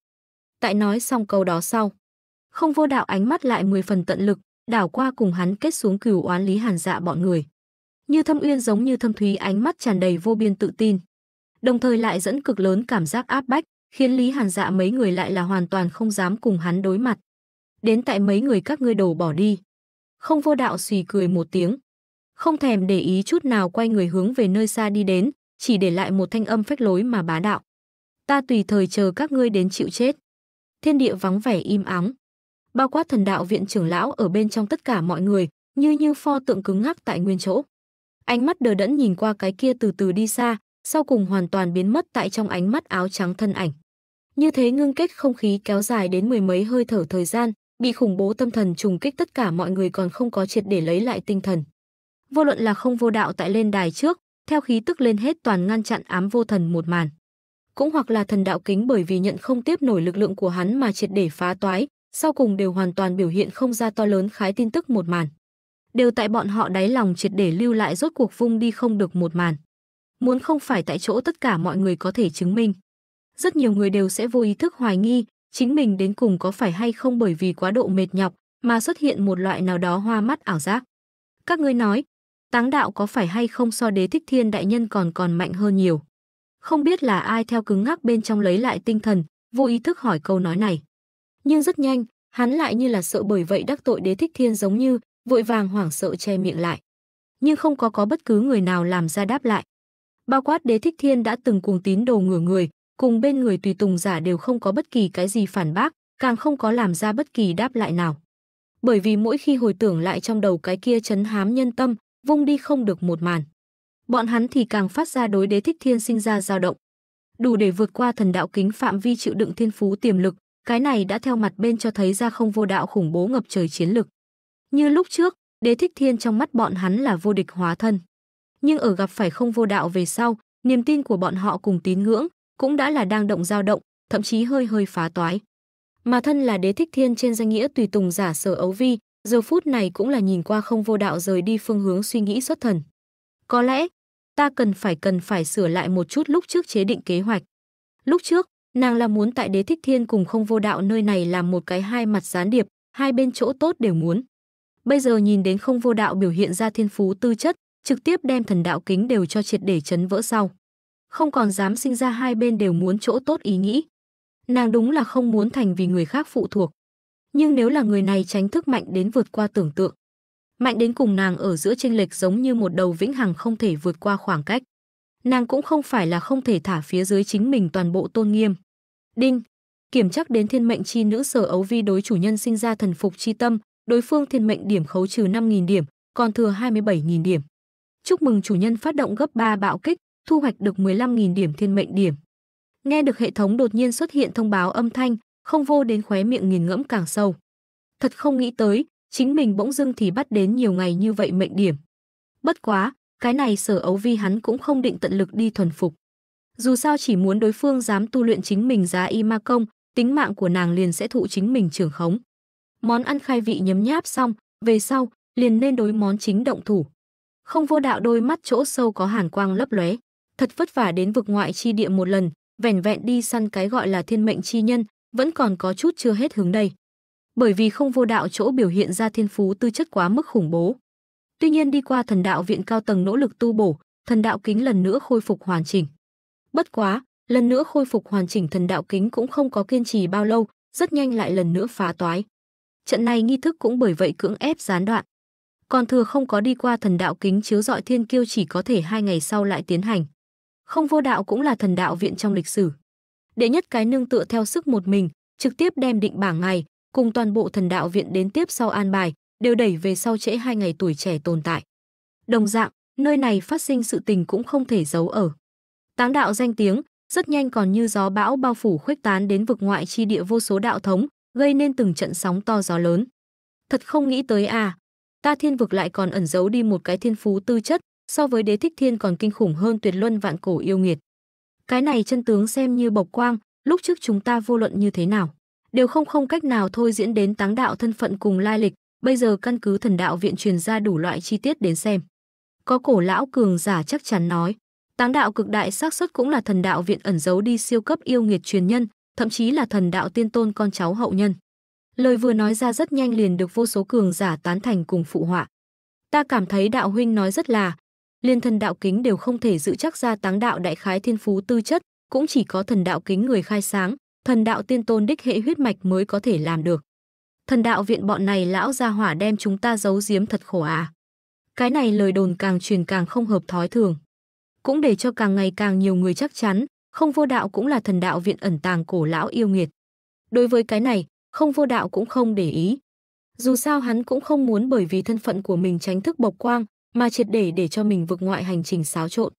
Tại nói xong câu đó sau, không vô đạo ánh mắt lại mười phần tận lực, đảo qua cùng hắn kết xuống cửu oán lý hàn dạ bọn người. Như thâm uyên giống như thâm thúy ánh mắt tràn đầy vô biên tự tin. Đồng thời lại dẫn cực lớn cảm giác áp bách, khiến lý hàn dạ mấy người lại là hoàn toàn không dám cùng hắn đối mặt. Đến tại mấy người các ngươi đổ bỏ đi. Không vô đạo xì cười một tiếng. Không thèm để ý chút nào quay người hướng về nơi xa đi đến, chỉ để lại một thanh âm phách lối mà bá đạo. Ta tùy thời chờ các ngươi đến chịu chết. Thiên địa vắng vẻ im ắng. Bao quát thần đạo viện trưởng lão ở bên trong tất cả mọi người, như như pho tượng cứng ngắc tại nguyên chỗ. Ánh mắt đờ đẫn nhìn qua cái kia từ từ đi xa, sau cùng hoàn toàn biến mất tại trong ánh mắt áo trắng thân ảnh. Như thế ngưng kết không khí kéo dài đến mười mấy hơi thở thời gian, bị khủng bố tâm thần trùng kích tất cả mọi người còn không có triệt để lấy lại tinh thần. Vô luận là không vô đạo tại lên đài trước, theo khí tức lên hết toàn ngăn chặn ám vô thần một màn. Cũng hoặc là thần đạo kính bởi vì nhận không tiếp nổi lực lượng của hắn mà triệt để phá toái, sau cùng đều hoàn toàn biểu hiện không ra to lớn khái tin tức một màn. Đều tại bọn họ đáy lòng triệt để lưu lại rốt cuộc vung đi không được một màn. Muốn không phải tại chỗ tất cả mọi người có thể chứng minh. Rất nhiều người đều sẽ vô ý thức hoài nghi, chính mình đến cùng có phải hay không bởi vì quá độ mệt nhọc mà xuất hiện một loại nào đó hoa mắt ảo giác. Các ngươi nói, Táng đạo có phải hay không so đế thích thiên đại nhân còn còn mạnh hơn nhiều. Không biết là ai theo cứng ngắc bên trong lấy lại tinh thần, vô ý thức hỏi câu nói này. Nhưng rất nhanh, hắn lại như là sợ bởi vậy đắc tội đế thích thiên giống như, vội vàng hoảng sợ che miệng lại. Nhưng không có có bất cứ người nào làm ra đáp lại. Bao quát đế thích thiên đã từng cùng tín đồ ngửa người, cùng bên người tùy tùng giả đều không có bất kỳ cái gì phản bác, càng không có làm ra bất kỳ đáp lại nào. Bởi vì mỗi khi hồi tưởng lại trong đầu cái kia chấn hám nhân tâm, vung đi không được một màn. Bọn hắn thì càng phát ra đối đế thích thiên sinh ra dao động. Đủ để vượt qua thần đạo kính phạm vi chịu đựng thiên phú tiềm lực, cái này đã theo mặt bên cho thấy ra không vô đạo khủng bố ngập trời chiến lực. Như lúc trước, đế thích thiên trong mắt bọn hắn là vô địch hóa thân. Nhưng ở gặp phải không vô đạo về sau, niềm tin của bọn họ cùng tín ngưỡng cũng đã là đang động dao động, thậm chí hơi hơi phá toái. Mà thân là đế thích thiên trên danh nghĩa tùy tùng giả sở ấu vi, giờ phút này cũng là nhìn qua không vô đạo rời đi phương hướng suy nghĩ xuất thần. Có lẽ, ta cần phải cần phải sửa lại một chút lúc trước chế định kế hoạch. Lúc trước, nàng là muốn tại đế thích thiên cùng không vô đạo nơi này làm một cái hai mặt gián điệp, hai bên chỗ tốt đều muốn. Bây giờ nhìn đến không vô đạo biểu hiện ra thiên phú tư chất, trực tiếp đem thần đạo kính đều cho triệt để chấn vỡ sau. Không còn dám sinh ra hai bên đều muốn chỗ tốt ý nghĩ. Nàng đúng là không muốn thành vì người khác phụ thuộc nhưng nếu là người này tránh thức mạnh đến vượt qua tưởng tượng. Mạnh đến cùng nàng ở giữa chênh lệch giống như một đầu vĩnh hằng không thể vượt qua khoảng cách. Nàng cũng không phải là không thể thả phía dưới chính mình toàn bộ tôn nghiêm. Đinh, kiểm chắc đến thiên mệnh chi nữ sở ấu vi đối chủ nhân sinh ra thần phục chi tâm, đối phương thiên mệnh điểm khấu trừ 5.000 điểm, còn thừa 27.000 điểm. Chúc mừng chủ nhân phát động gấp 3 bạo kích, thu hoạch được 15.000 điểm thiên mệnh điểm. Nghe được hệ thống đột nhiên xuất hiện thông báo âm thanh, không vô đến khóe miệng nghiền ngẫm càng sâu. Thật không nghĩ tới, chính mình bỗng dưng thì bắt đến nhiều ngày như vậy mệnh điểm. Bất quá, cái này sở ấu vi hắn cũng không định tận lực đi thuần phục. Dù sao chỉ muốn đối phương dám tu luyện chính mình giá y ma công, tính mạng của nàng liền sẽ thụ chính mình trưởng khống. Món ăn khai vị nhấm nháp xong, về sau, liền nên đối món chính động thủ. Không vô đạo đôi mắt chỗ sâu có hàn quang lấp lóe, thật vất vả đến vực ngoại chi địa một lần, vẻn vẹn đi săn cái gọi là thiên mệnh chi nhân, vẫn còn có chút chưa hết hướng đây. Bởi vì không vô đạo chỗ biểu hiện ra thiên phú tư chất quá mức khủng bố. Tuy nhiên đi qua thần đạo viện cao tầng nỗ lực tu bổ, thần đạo kính lần nữa khôi phục hoàn chỉnh. Bất quá, lần nữa khôi phục hoàn chỉnh thần đạo kính cũng không có kiên trì bao lâu, rất nhanh lại lần nữa phá toái. Trận này nghi thức cũng bởi vậy cưỡng ép gián đoạn. Còn thừa không có đi qua thần đạo kính chiếu dọi thiên kiêu chỉ có thể hai ngày sau lại tiến hành. Không vô đạo cũng là thần đạo viện trong lịch sử đệ nhất cái nương tựa theo sức một mình, trực tiếp đem định bảng ngày, cùng toàn bộ thần đạo viện đến tiếp sau an bài, đều đẩy về sau trễ hai ngày tuổi trẻ tồn tại. Đồng dạng, nơi này phát sinh sự tình cũng không thể giấu ở. Táng đạo danh tiếng, rất nhanh còn như gió bão bao phủ khuếch tán đến vực ngoại chi địa vô số đạo thống, gây nên từng trận sóng to gió lớn. Thật không nghĩ tới à, ta thiên vực lại còn ẩn giấu đi một cái thiên phú tư chất, so với đế thích thiên còn kinh khủng hơn tuyệt luân vạn cổ yêu nghiệt. Cái này chân tướng xem như bộc quang, lúc trước chúng ta vô luận như thế nào, đều không không cách nào thôi diễn đến táng đạo thân phận cùng lai lịch, bây giờ căn cứ thần đạo viện truyền ra đủ loại chi tiết đến xem. Có cổ lão cường giả chắc chắn nói, táng đạo cực đại xác suất cũng là thần đạo viện ẩn giấu đi siêu cấp yêu nghiệt truyền nhân, thậm chí là thần đạo tiên tôn con cháu hậu nhân. Lời vừa nói ra rất nhanh liền được vô số cường giả tán thành cùng phụ họa. Ta cảm thấy đạo huynh nói rất là, liên thần đạo kính đều không thể giữ chắc ra táng đạo đại khái thiên phú tư chất, cũng chỉ có thần đạo kính người khai sáng, thần đạo tiên tôn đích hệ huyết mạch mới có thể làm được. Thần đạo viện bọn này lão gia hỏa đem chúng ta giấu giếm thật khổ à. Cái này lời đồn càng truyền càng không hợp thói thường. Cũng để cho càng ngày càng nhiều người chắc chắn, không vô đạo cũng là thần đạo viện ẩn tàng cổ lão yêu nghiệt. Đối với cái này, không vô đạo cũng không để ý. Dù sao hắn cũng không muốn bởi vì thân phận của mình tránh thức bộc quang, mà triệt để để cho mình vực ngoại hành trình xáo trộn.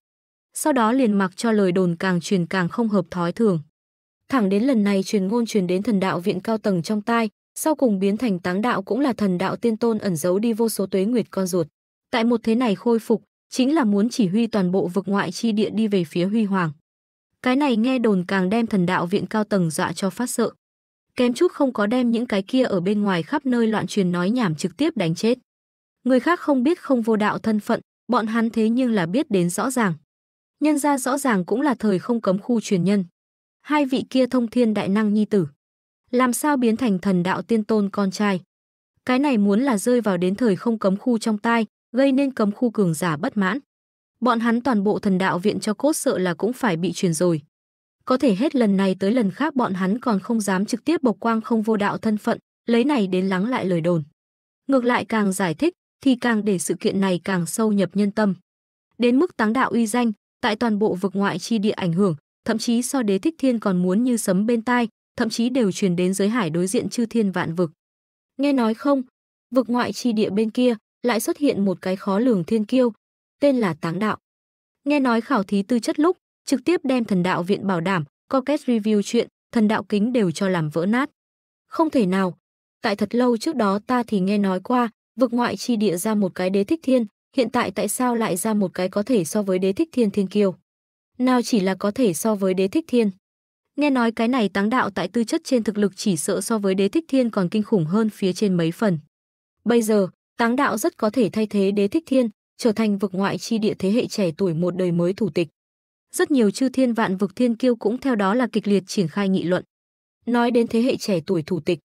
Sau đó liền mặc cho lời đồn càng truyền càng không hợp thói thường. Thẳng đến lần này truyền ngôn truyền đến thần đạo viện cao tầng trong tai, sau cùng biến thành táng đạo cũng là thần đạo tiên tôn ẩn giấu đi vô số tuế nguyệt con ruột. Tại một thế này khôi phục, chính là muốn chỉ huy toàn bộ vực ngoại chi địa đi về phía huy hoàng. Cái này nghe đồn càng đem thần đạo viện cao tầng dọa cho phát sợ. Kém chút không có đem những cái kia ở bên ngoài khắp nơi loạn truyền nói nhảm trực tiếp đánh chết người khác không biết không vô đạo thân phận, bọn hắn thế nhưng là biết đến rõ ràng. Nhân ra rõ ràng cũng là thời không cấm khu truyền nhân. Hai vị kia thông thiên đại năng nhi tử. Làm sao biến thành thần đạo tiên tôn con trai? Cái này muốn là rơi vào đến thời không cấm khu trong tai, gây nên cấm khu cường giả bất mãn. Bọn hắn toàn bộ thần đạo viện cho cốt sợ là cũng phải bị truyền rồi. Có thể hết lần này tới lần khác bọn hắn còn không dám trực tiếp bộc quang không vô đạo thân phận, lấy này đến lắng lại lời đồn. Ngược lại càng giải thích, thì càng để sự kiện này càng sâu nhập nhân tâm. Đến mức táng đạo uy danh, tại toàn bộ vực ngoại chi địa ảnh hưởng, thậm chí so đế thích thiên còn muốn như sấm bên tai, thậm chí đều truyền đến giới hải đối diện chư thiên vạn vực. Nghe nói không, vực ngoại chi địa bên kia lại xuất hiện một cái khó lường thiên kiêu, tên là Táng Đạo. Nghe nói khảo thí tư chất lúc, trực tiếp đem thần đạo viện bảo đảm, co kết review chuyện, thần đạo kính đều cho làm vỡ nát. Không thể nào, tại thật lâu trước đó ta thì nghe nói qua, vực ngoại chi địa ra một cái đế thích thiên, hiện tại tại sao lại ra một cái có thể so với đế thích thiên thiên kiêu? Nào chỉ là có thể so với đế thích thiên. Nghe nói cái này táng đạo tại tư chất trên thực lực chỉ sợ so với đế thích thiên còn kinh khủng hơn phía trên mấy phần. Bây giờ, táng đạo rất có thể thay thế đế thích thiên, trở thành vực ngoại chi địa thế hệ trẻ tuổi một đời mới thủ tịch. Rất nhiều chư thiên vạn vực thiên kiêu cũng theo đó là kịch liệt triển khai nghị luận. Nói đến thế hệ trẻ tuổi thủ tịch,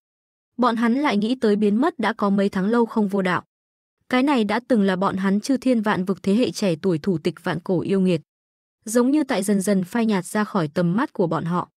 bọn hắn lại nghĩ tới biến mất đã có mấy tháng lâu không vô đạo. Cái này đã từng là bọn hắn chư thiên vạn vực thế hệ trẻ tuổi thủ tịch vạn cổ yêu nghiệt. Giống như tại dần dần phai nhạt ra khỏi tầm mắt của bọn họ.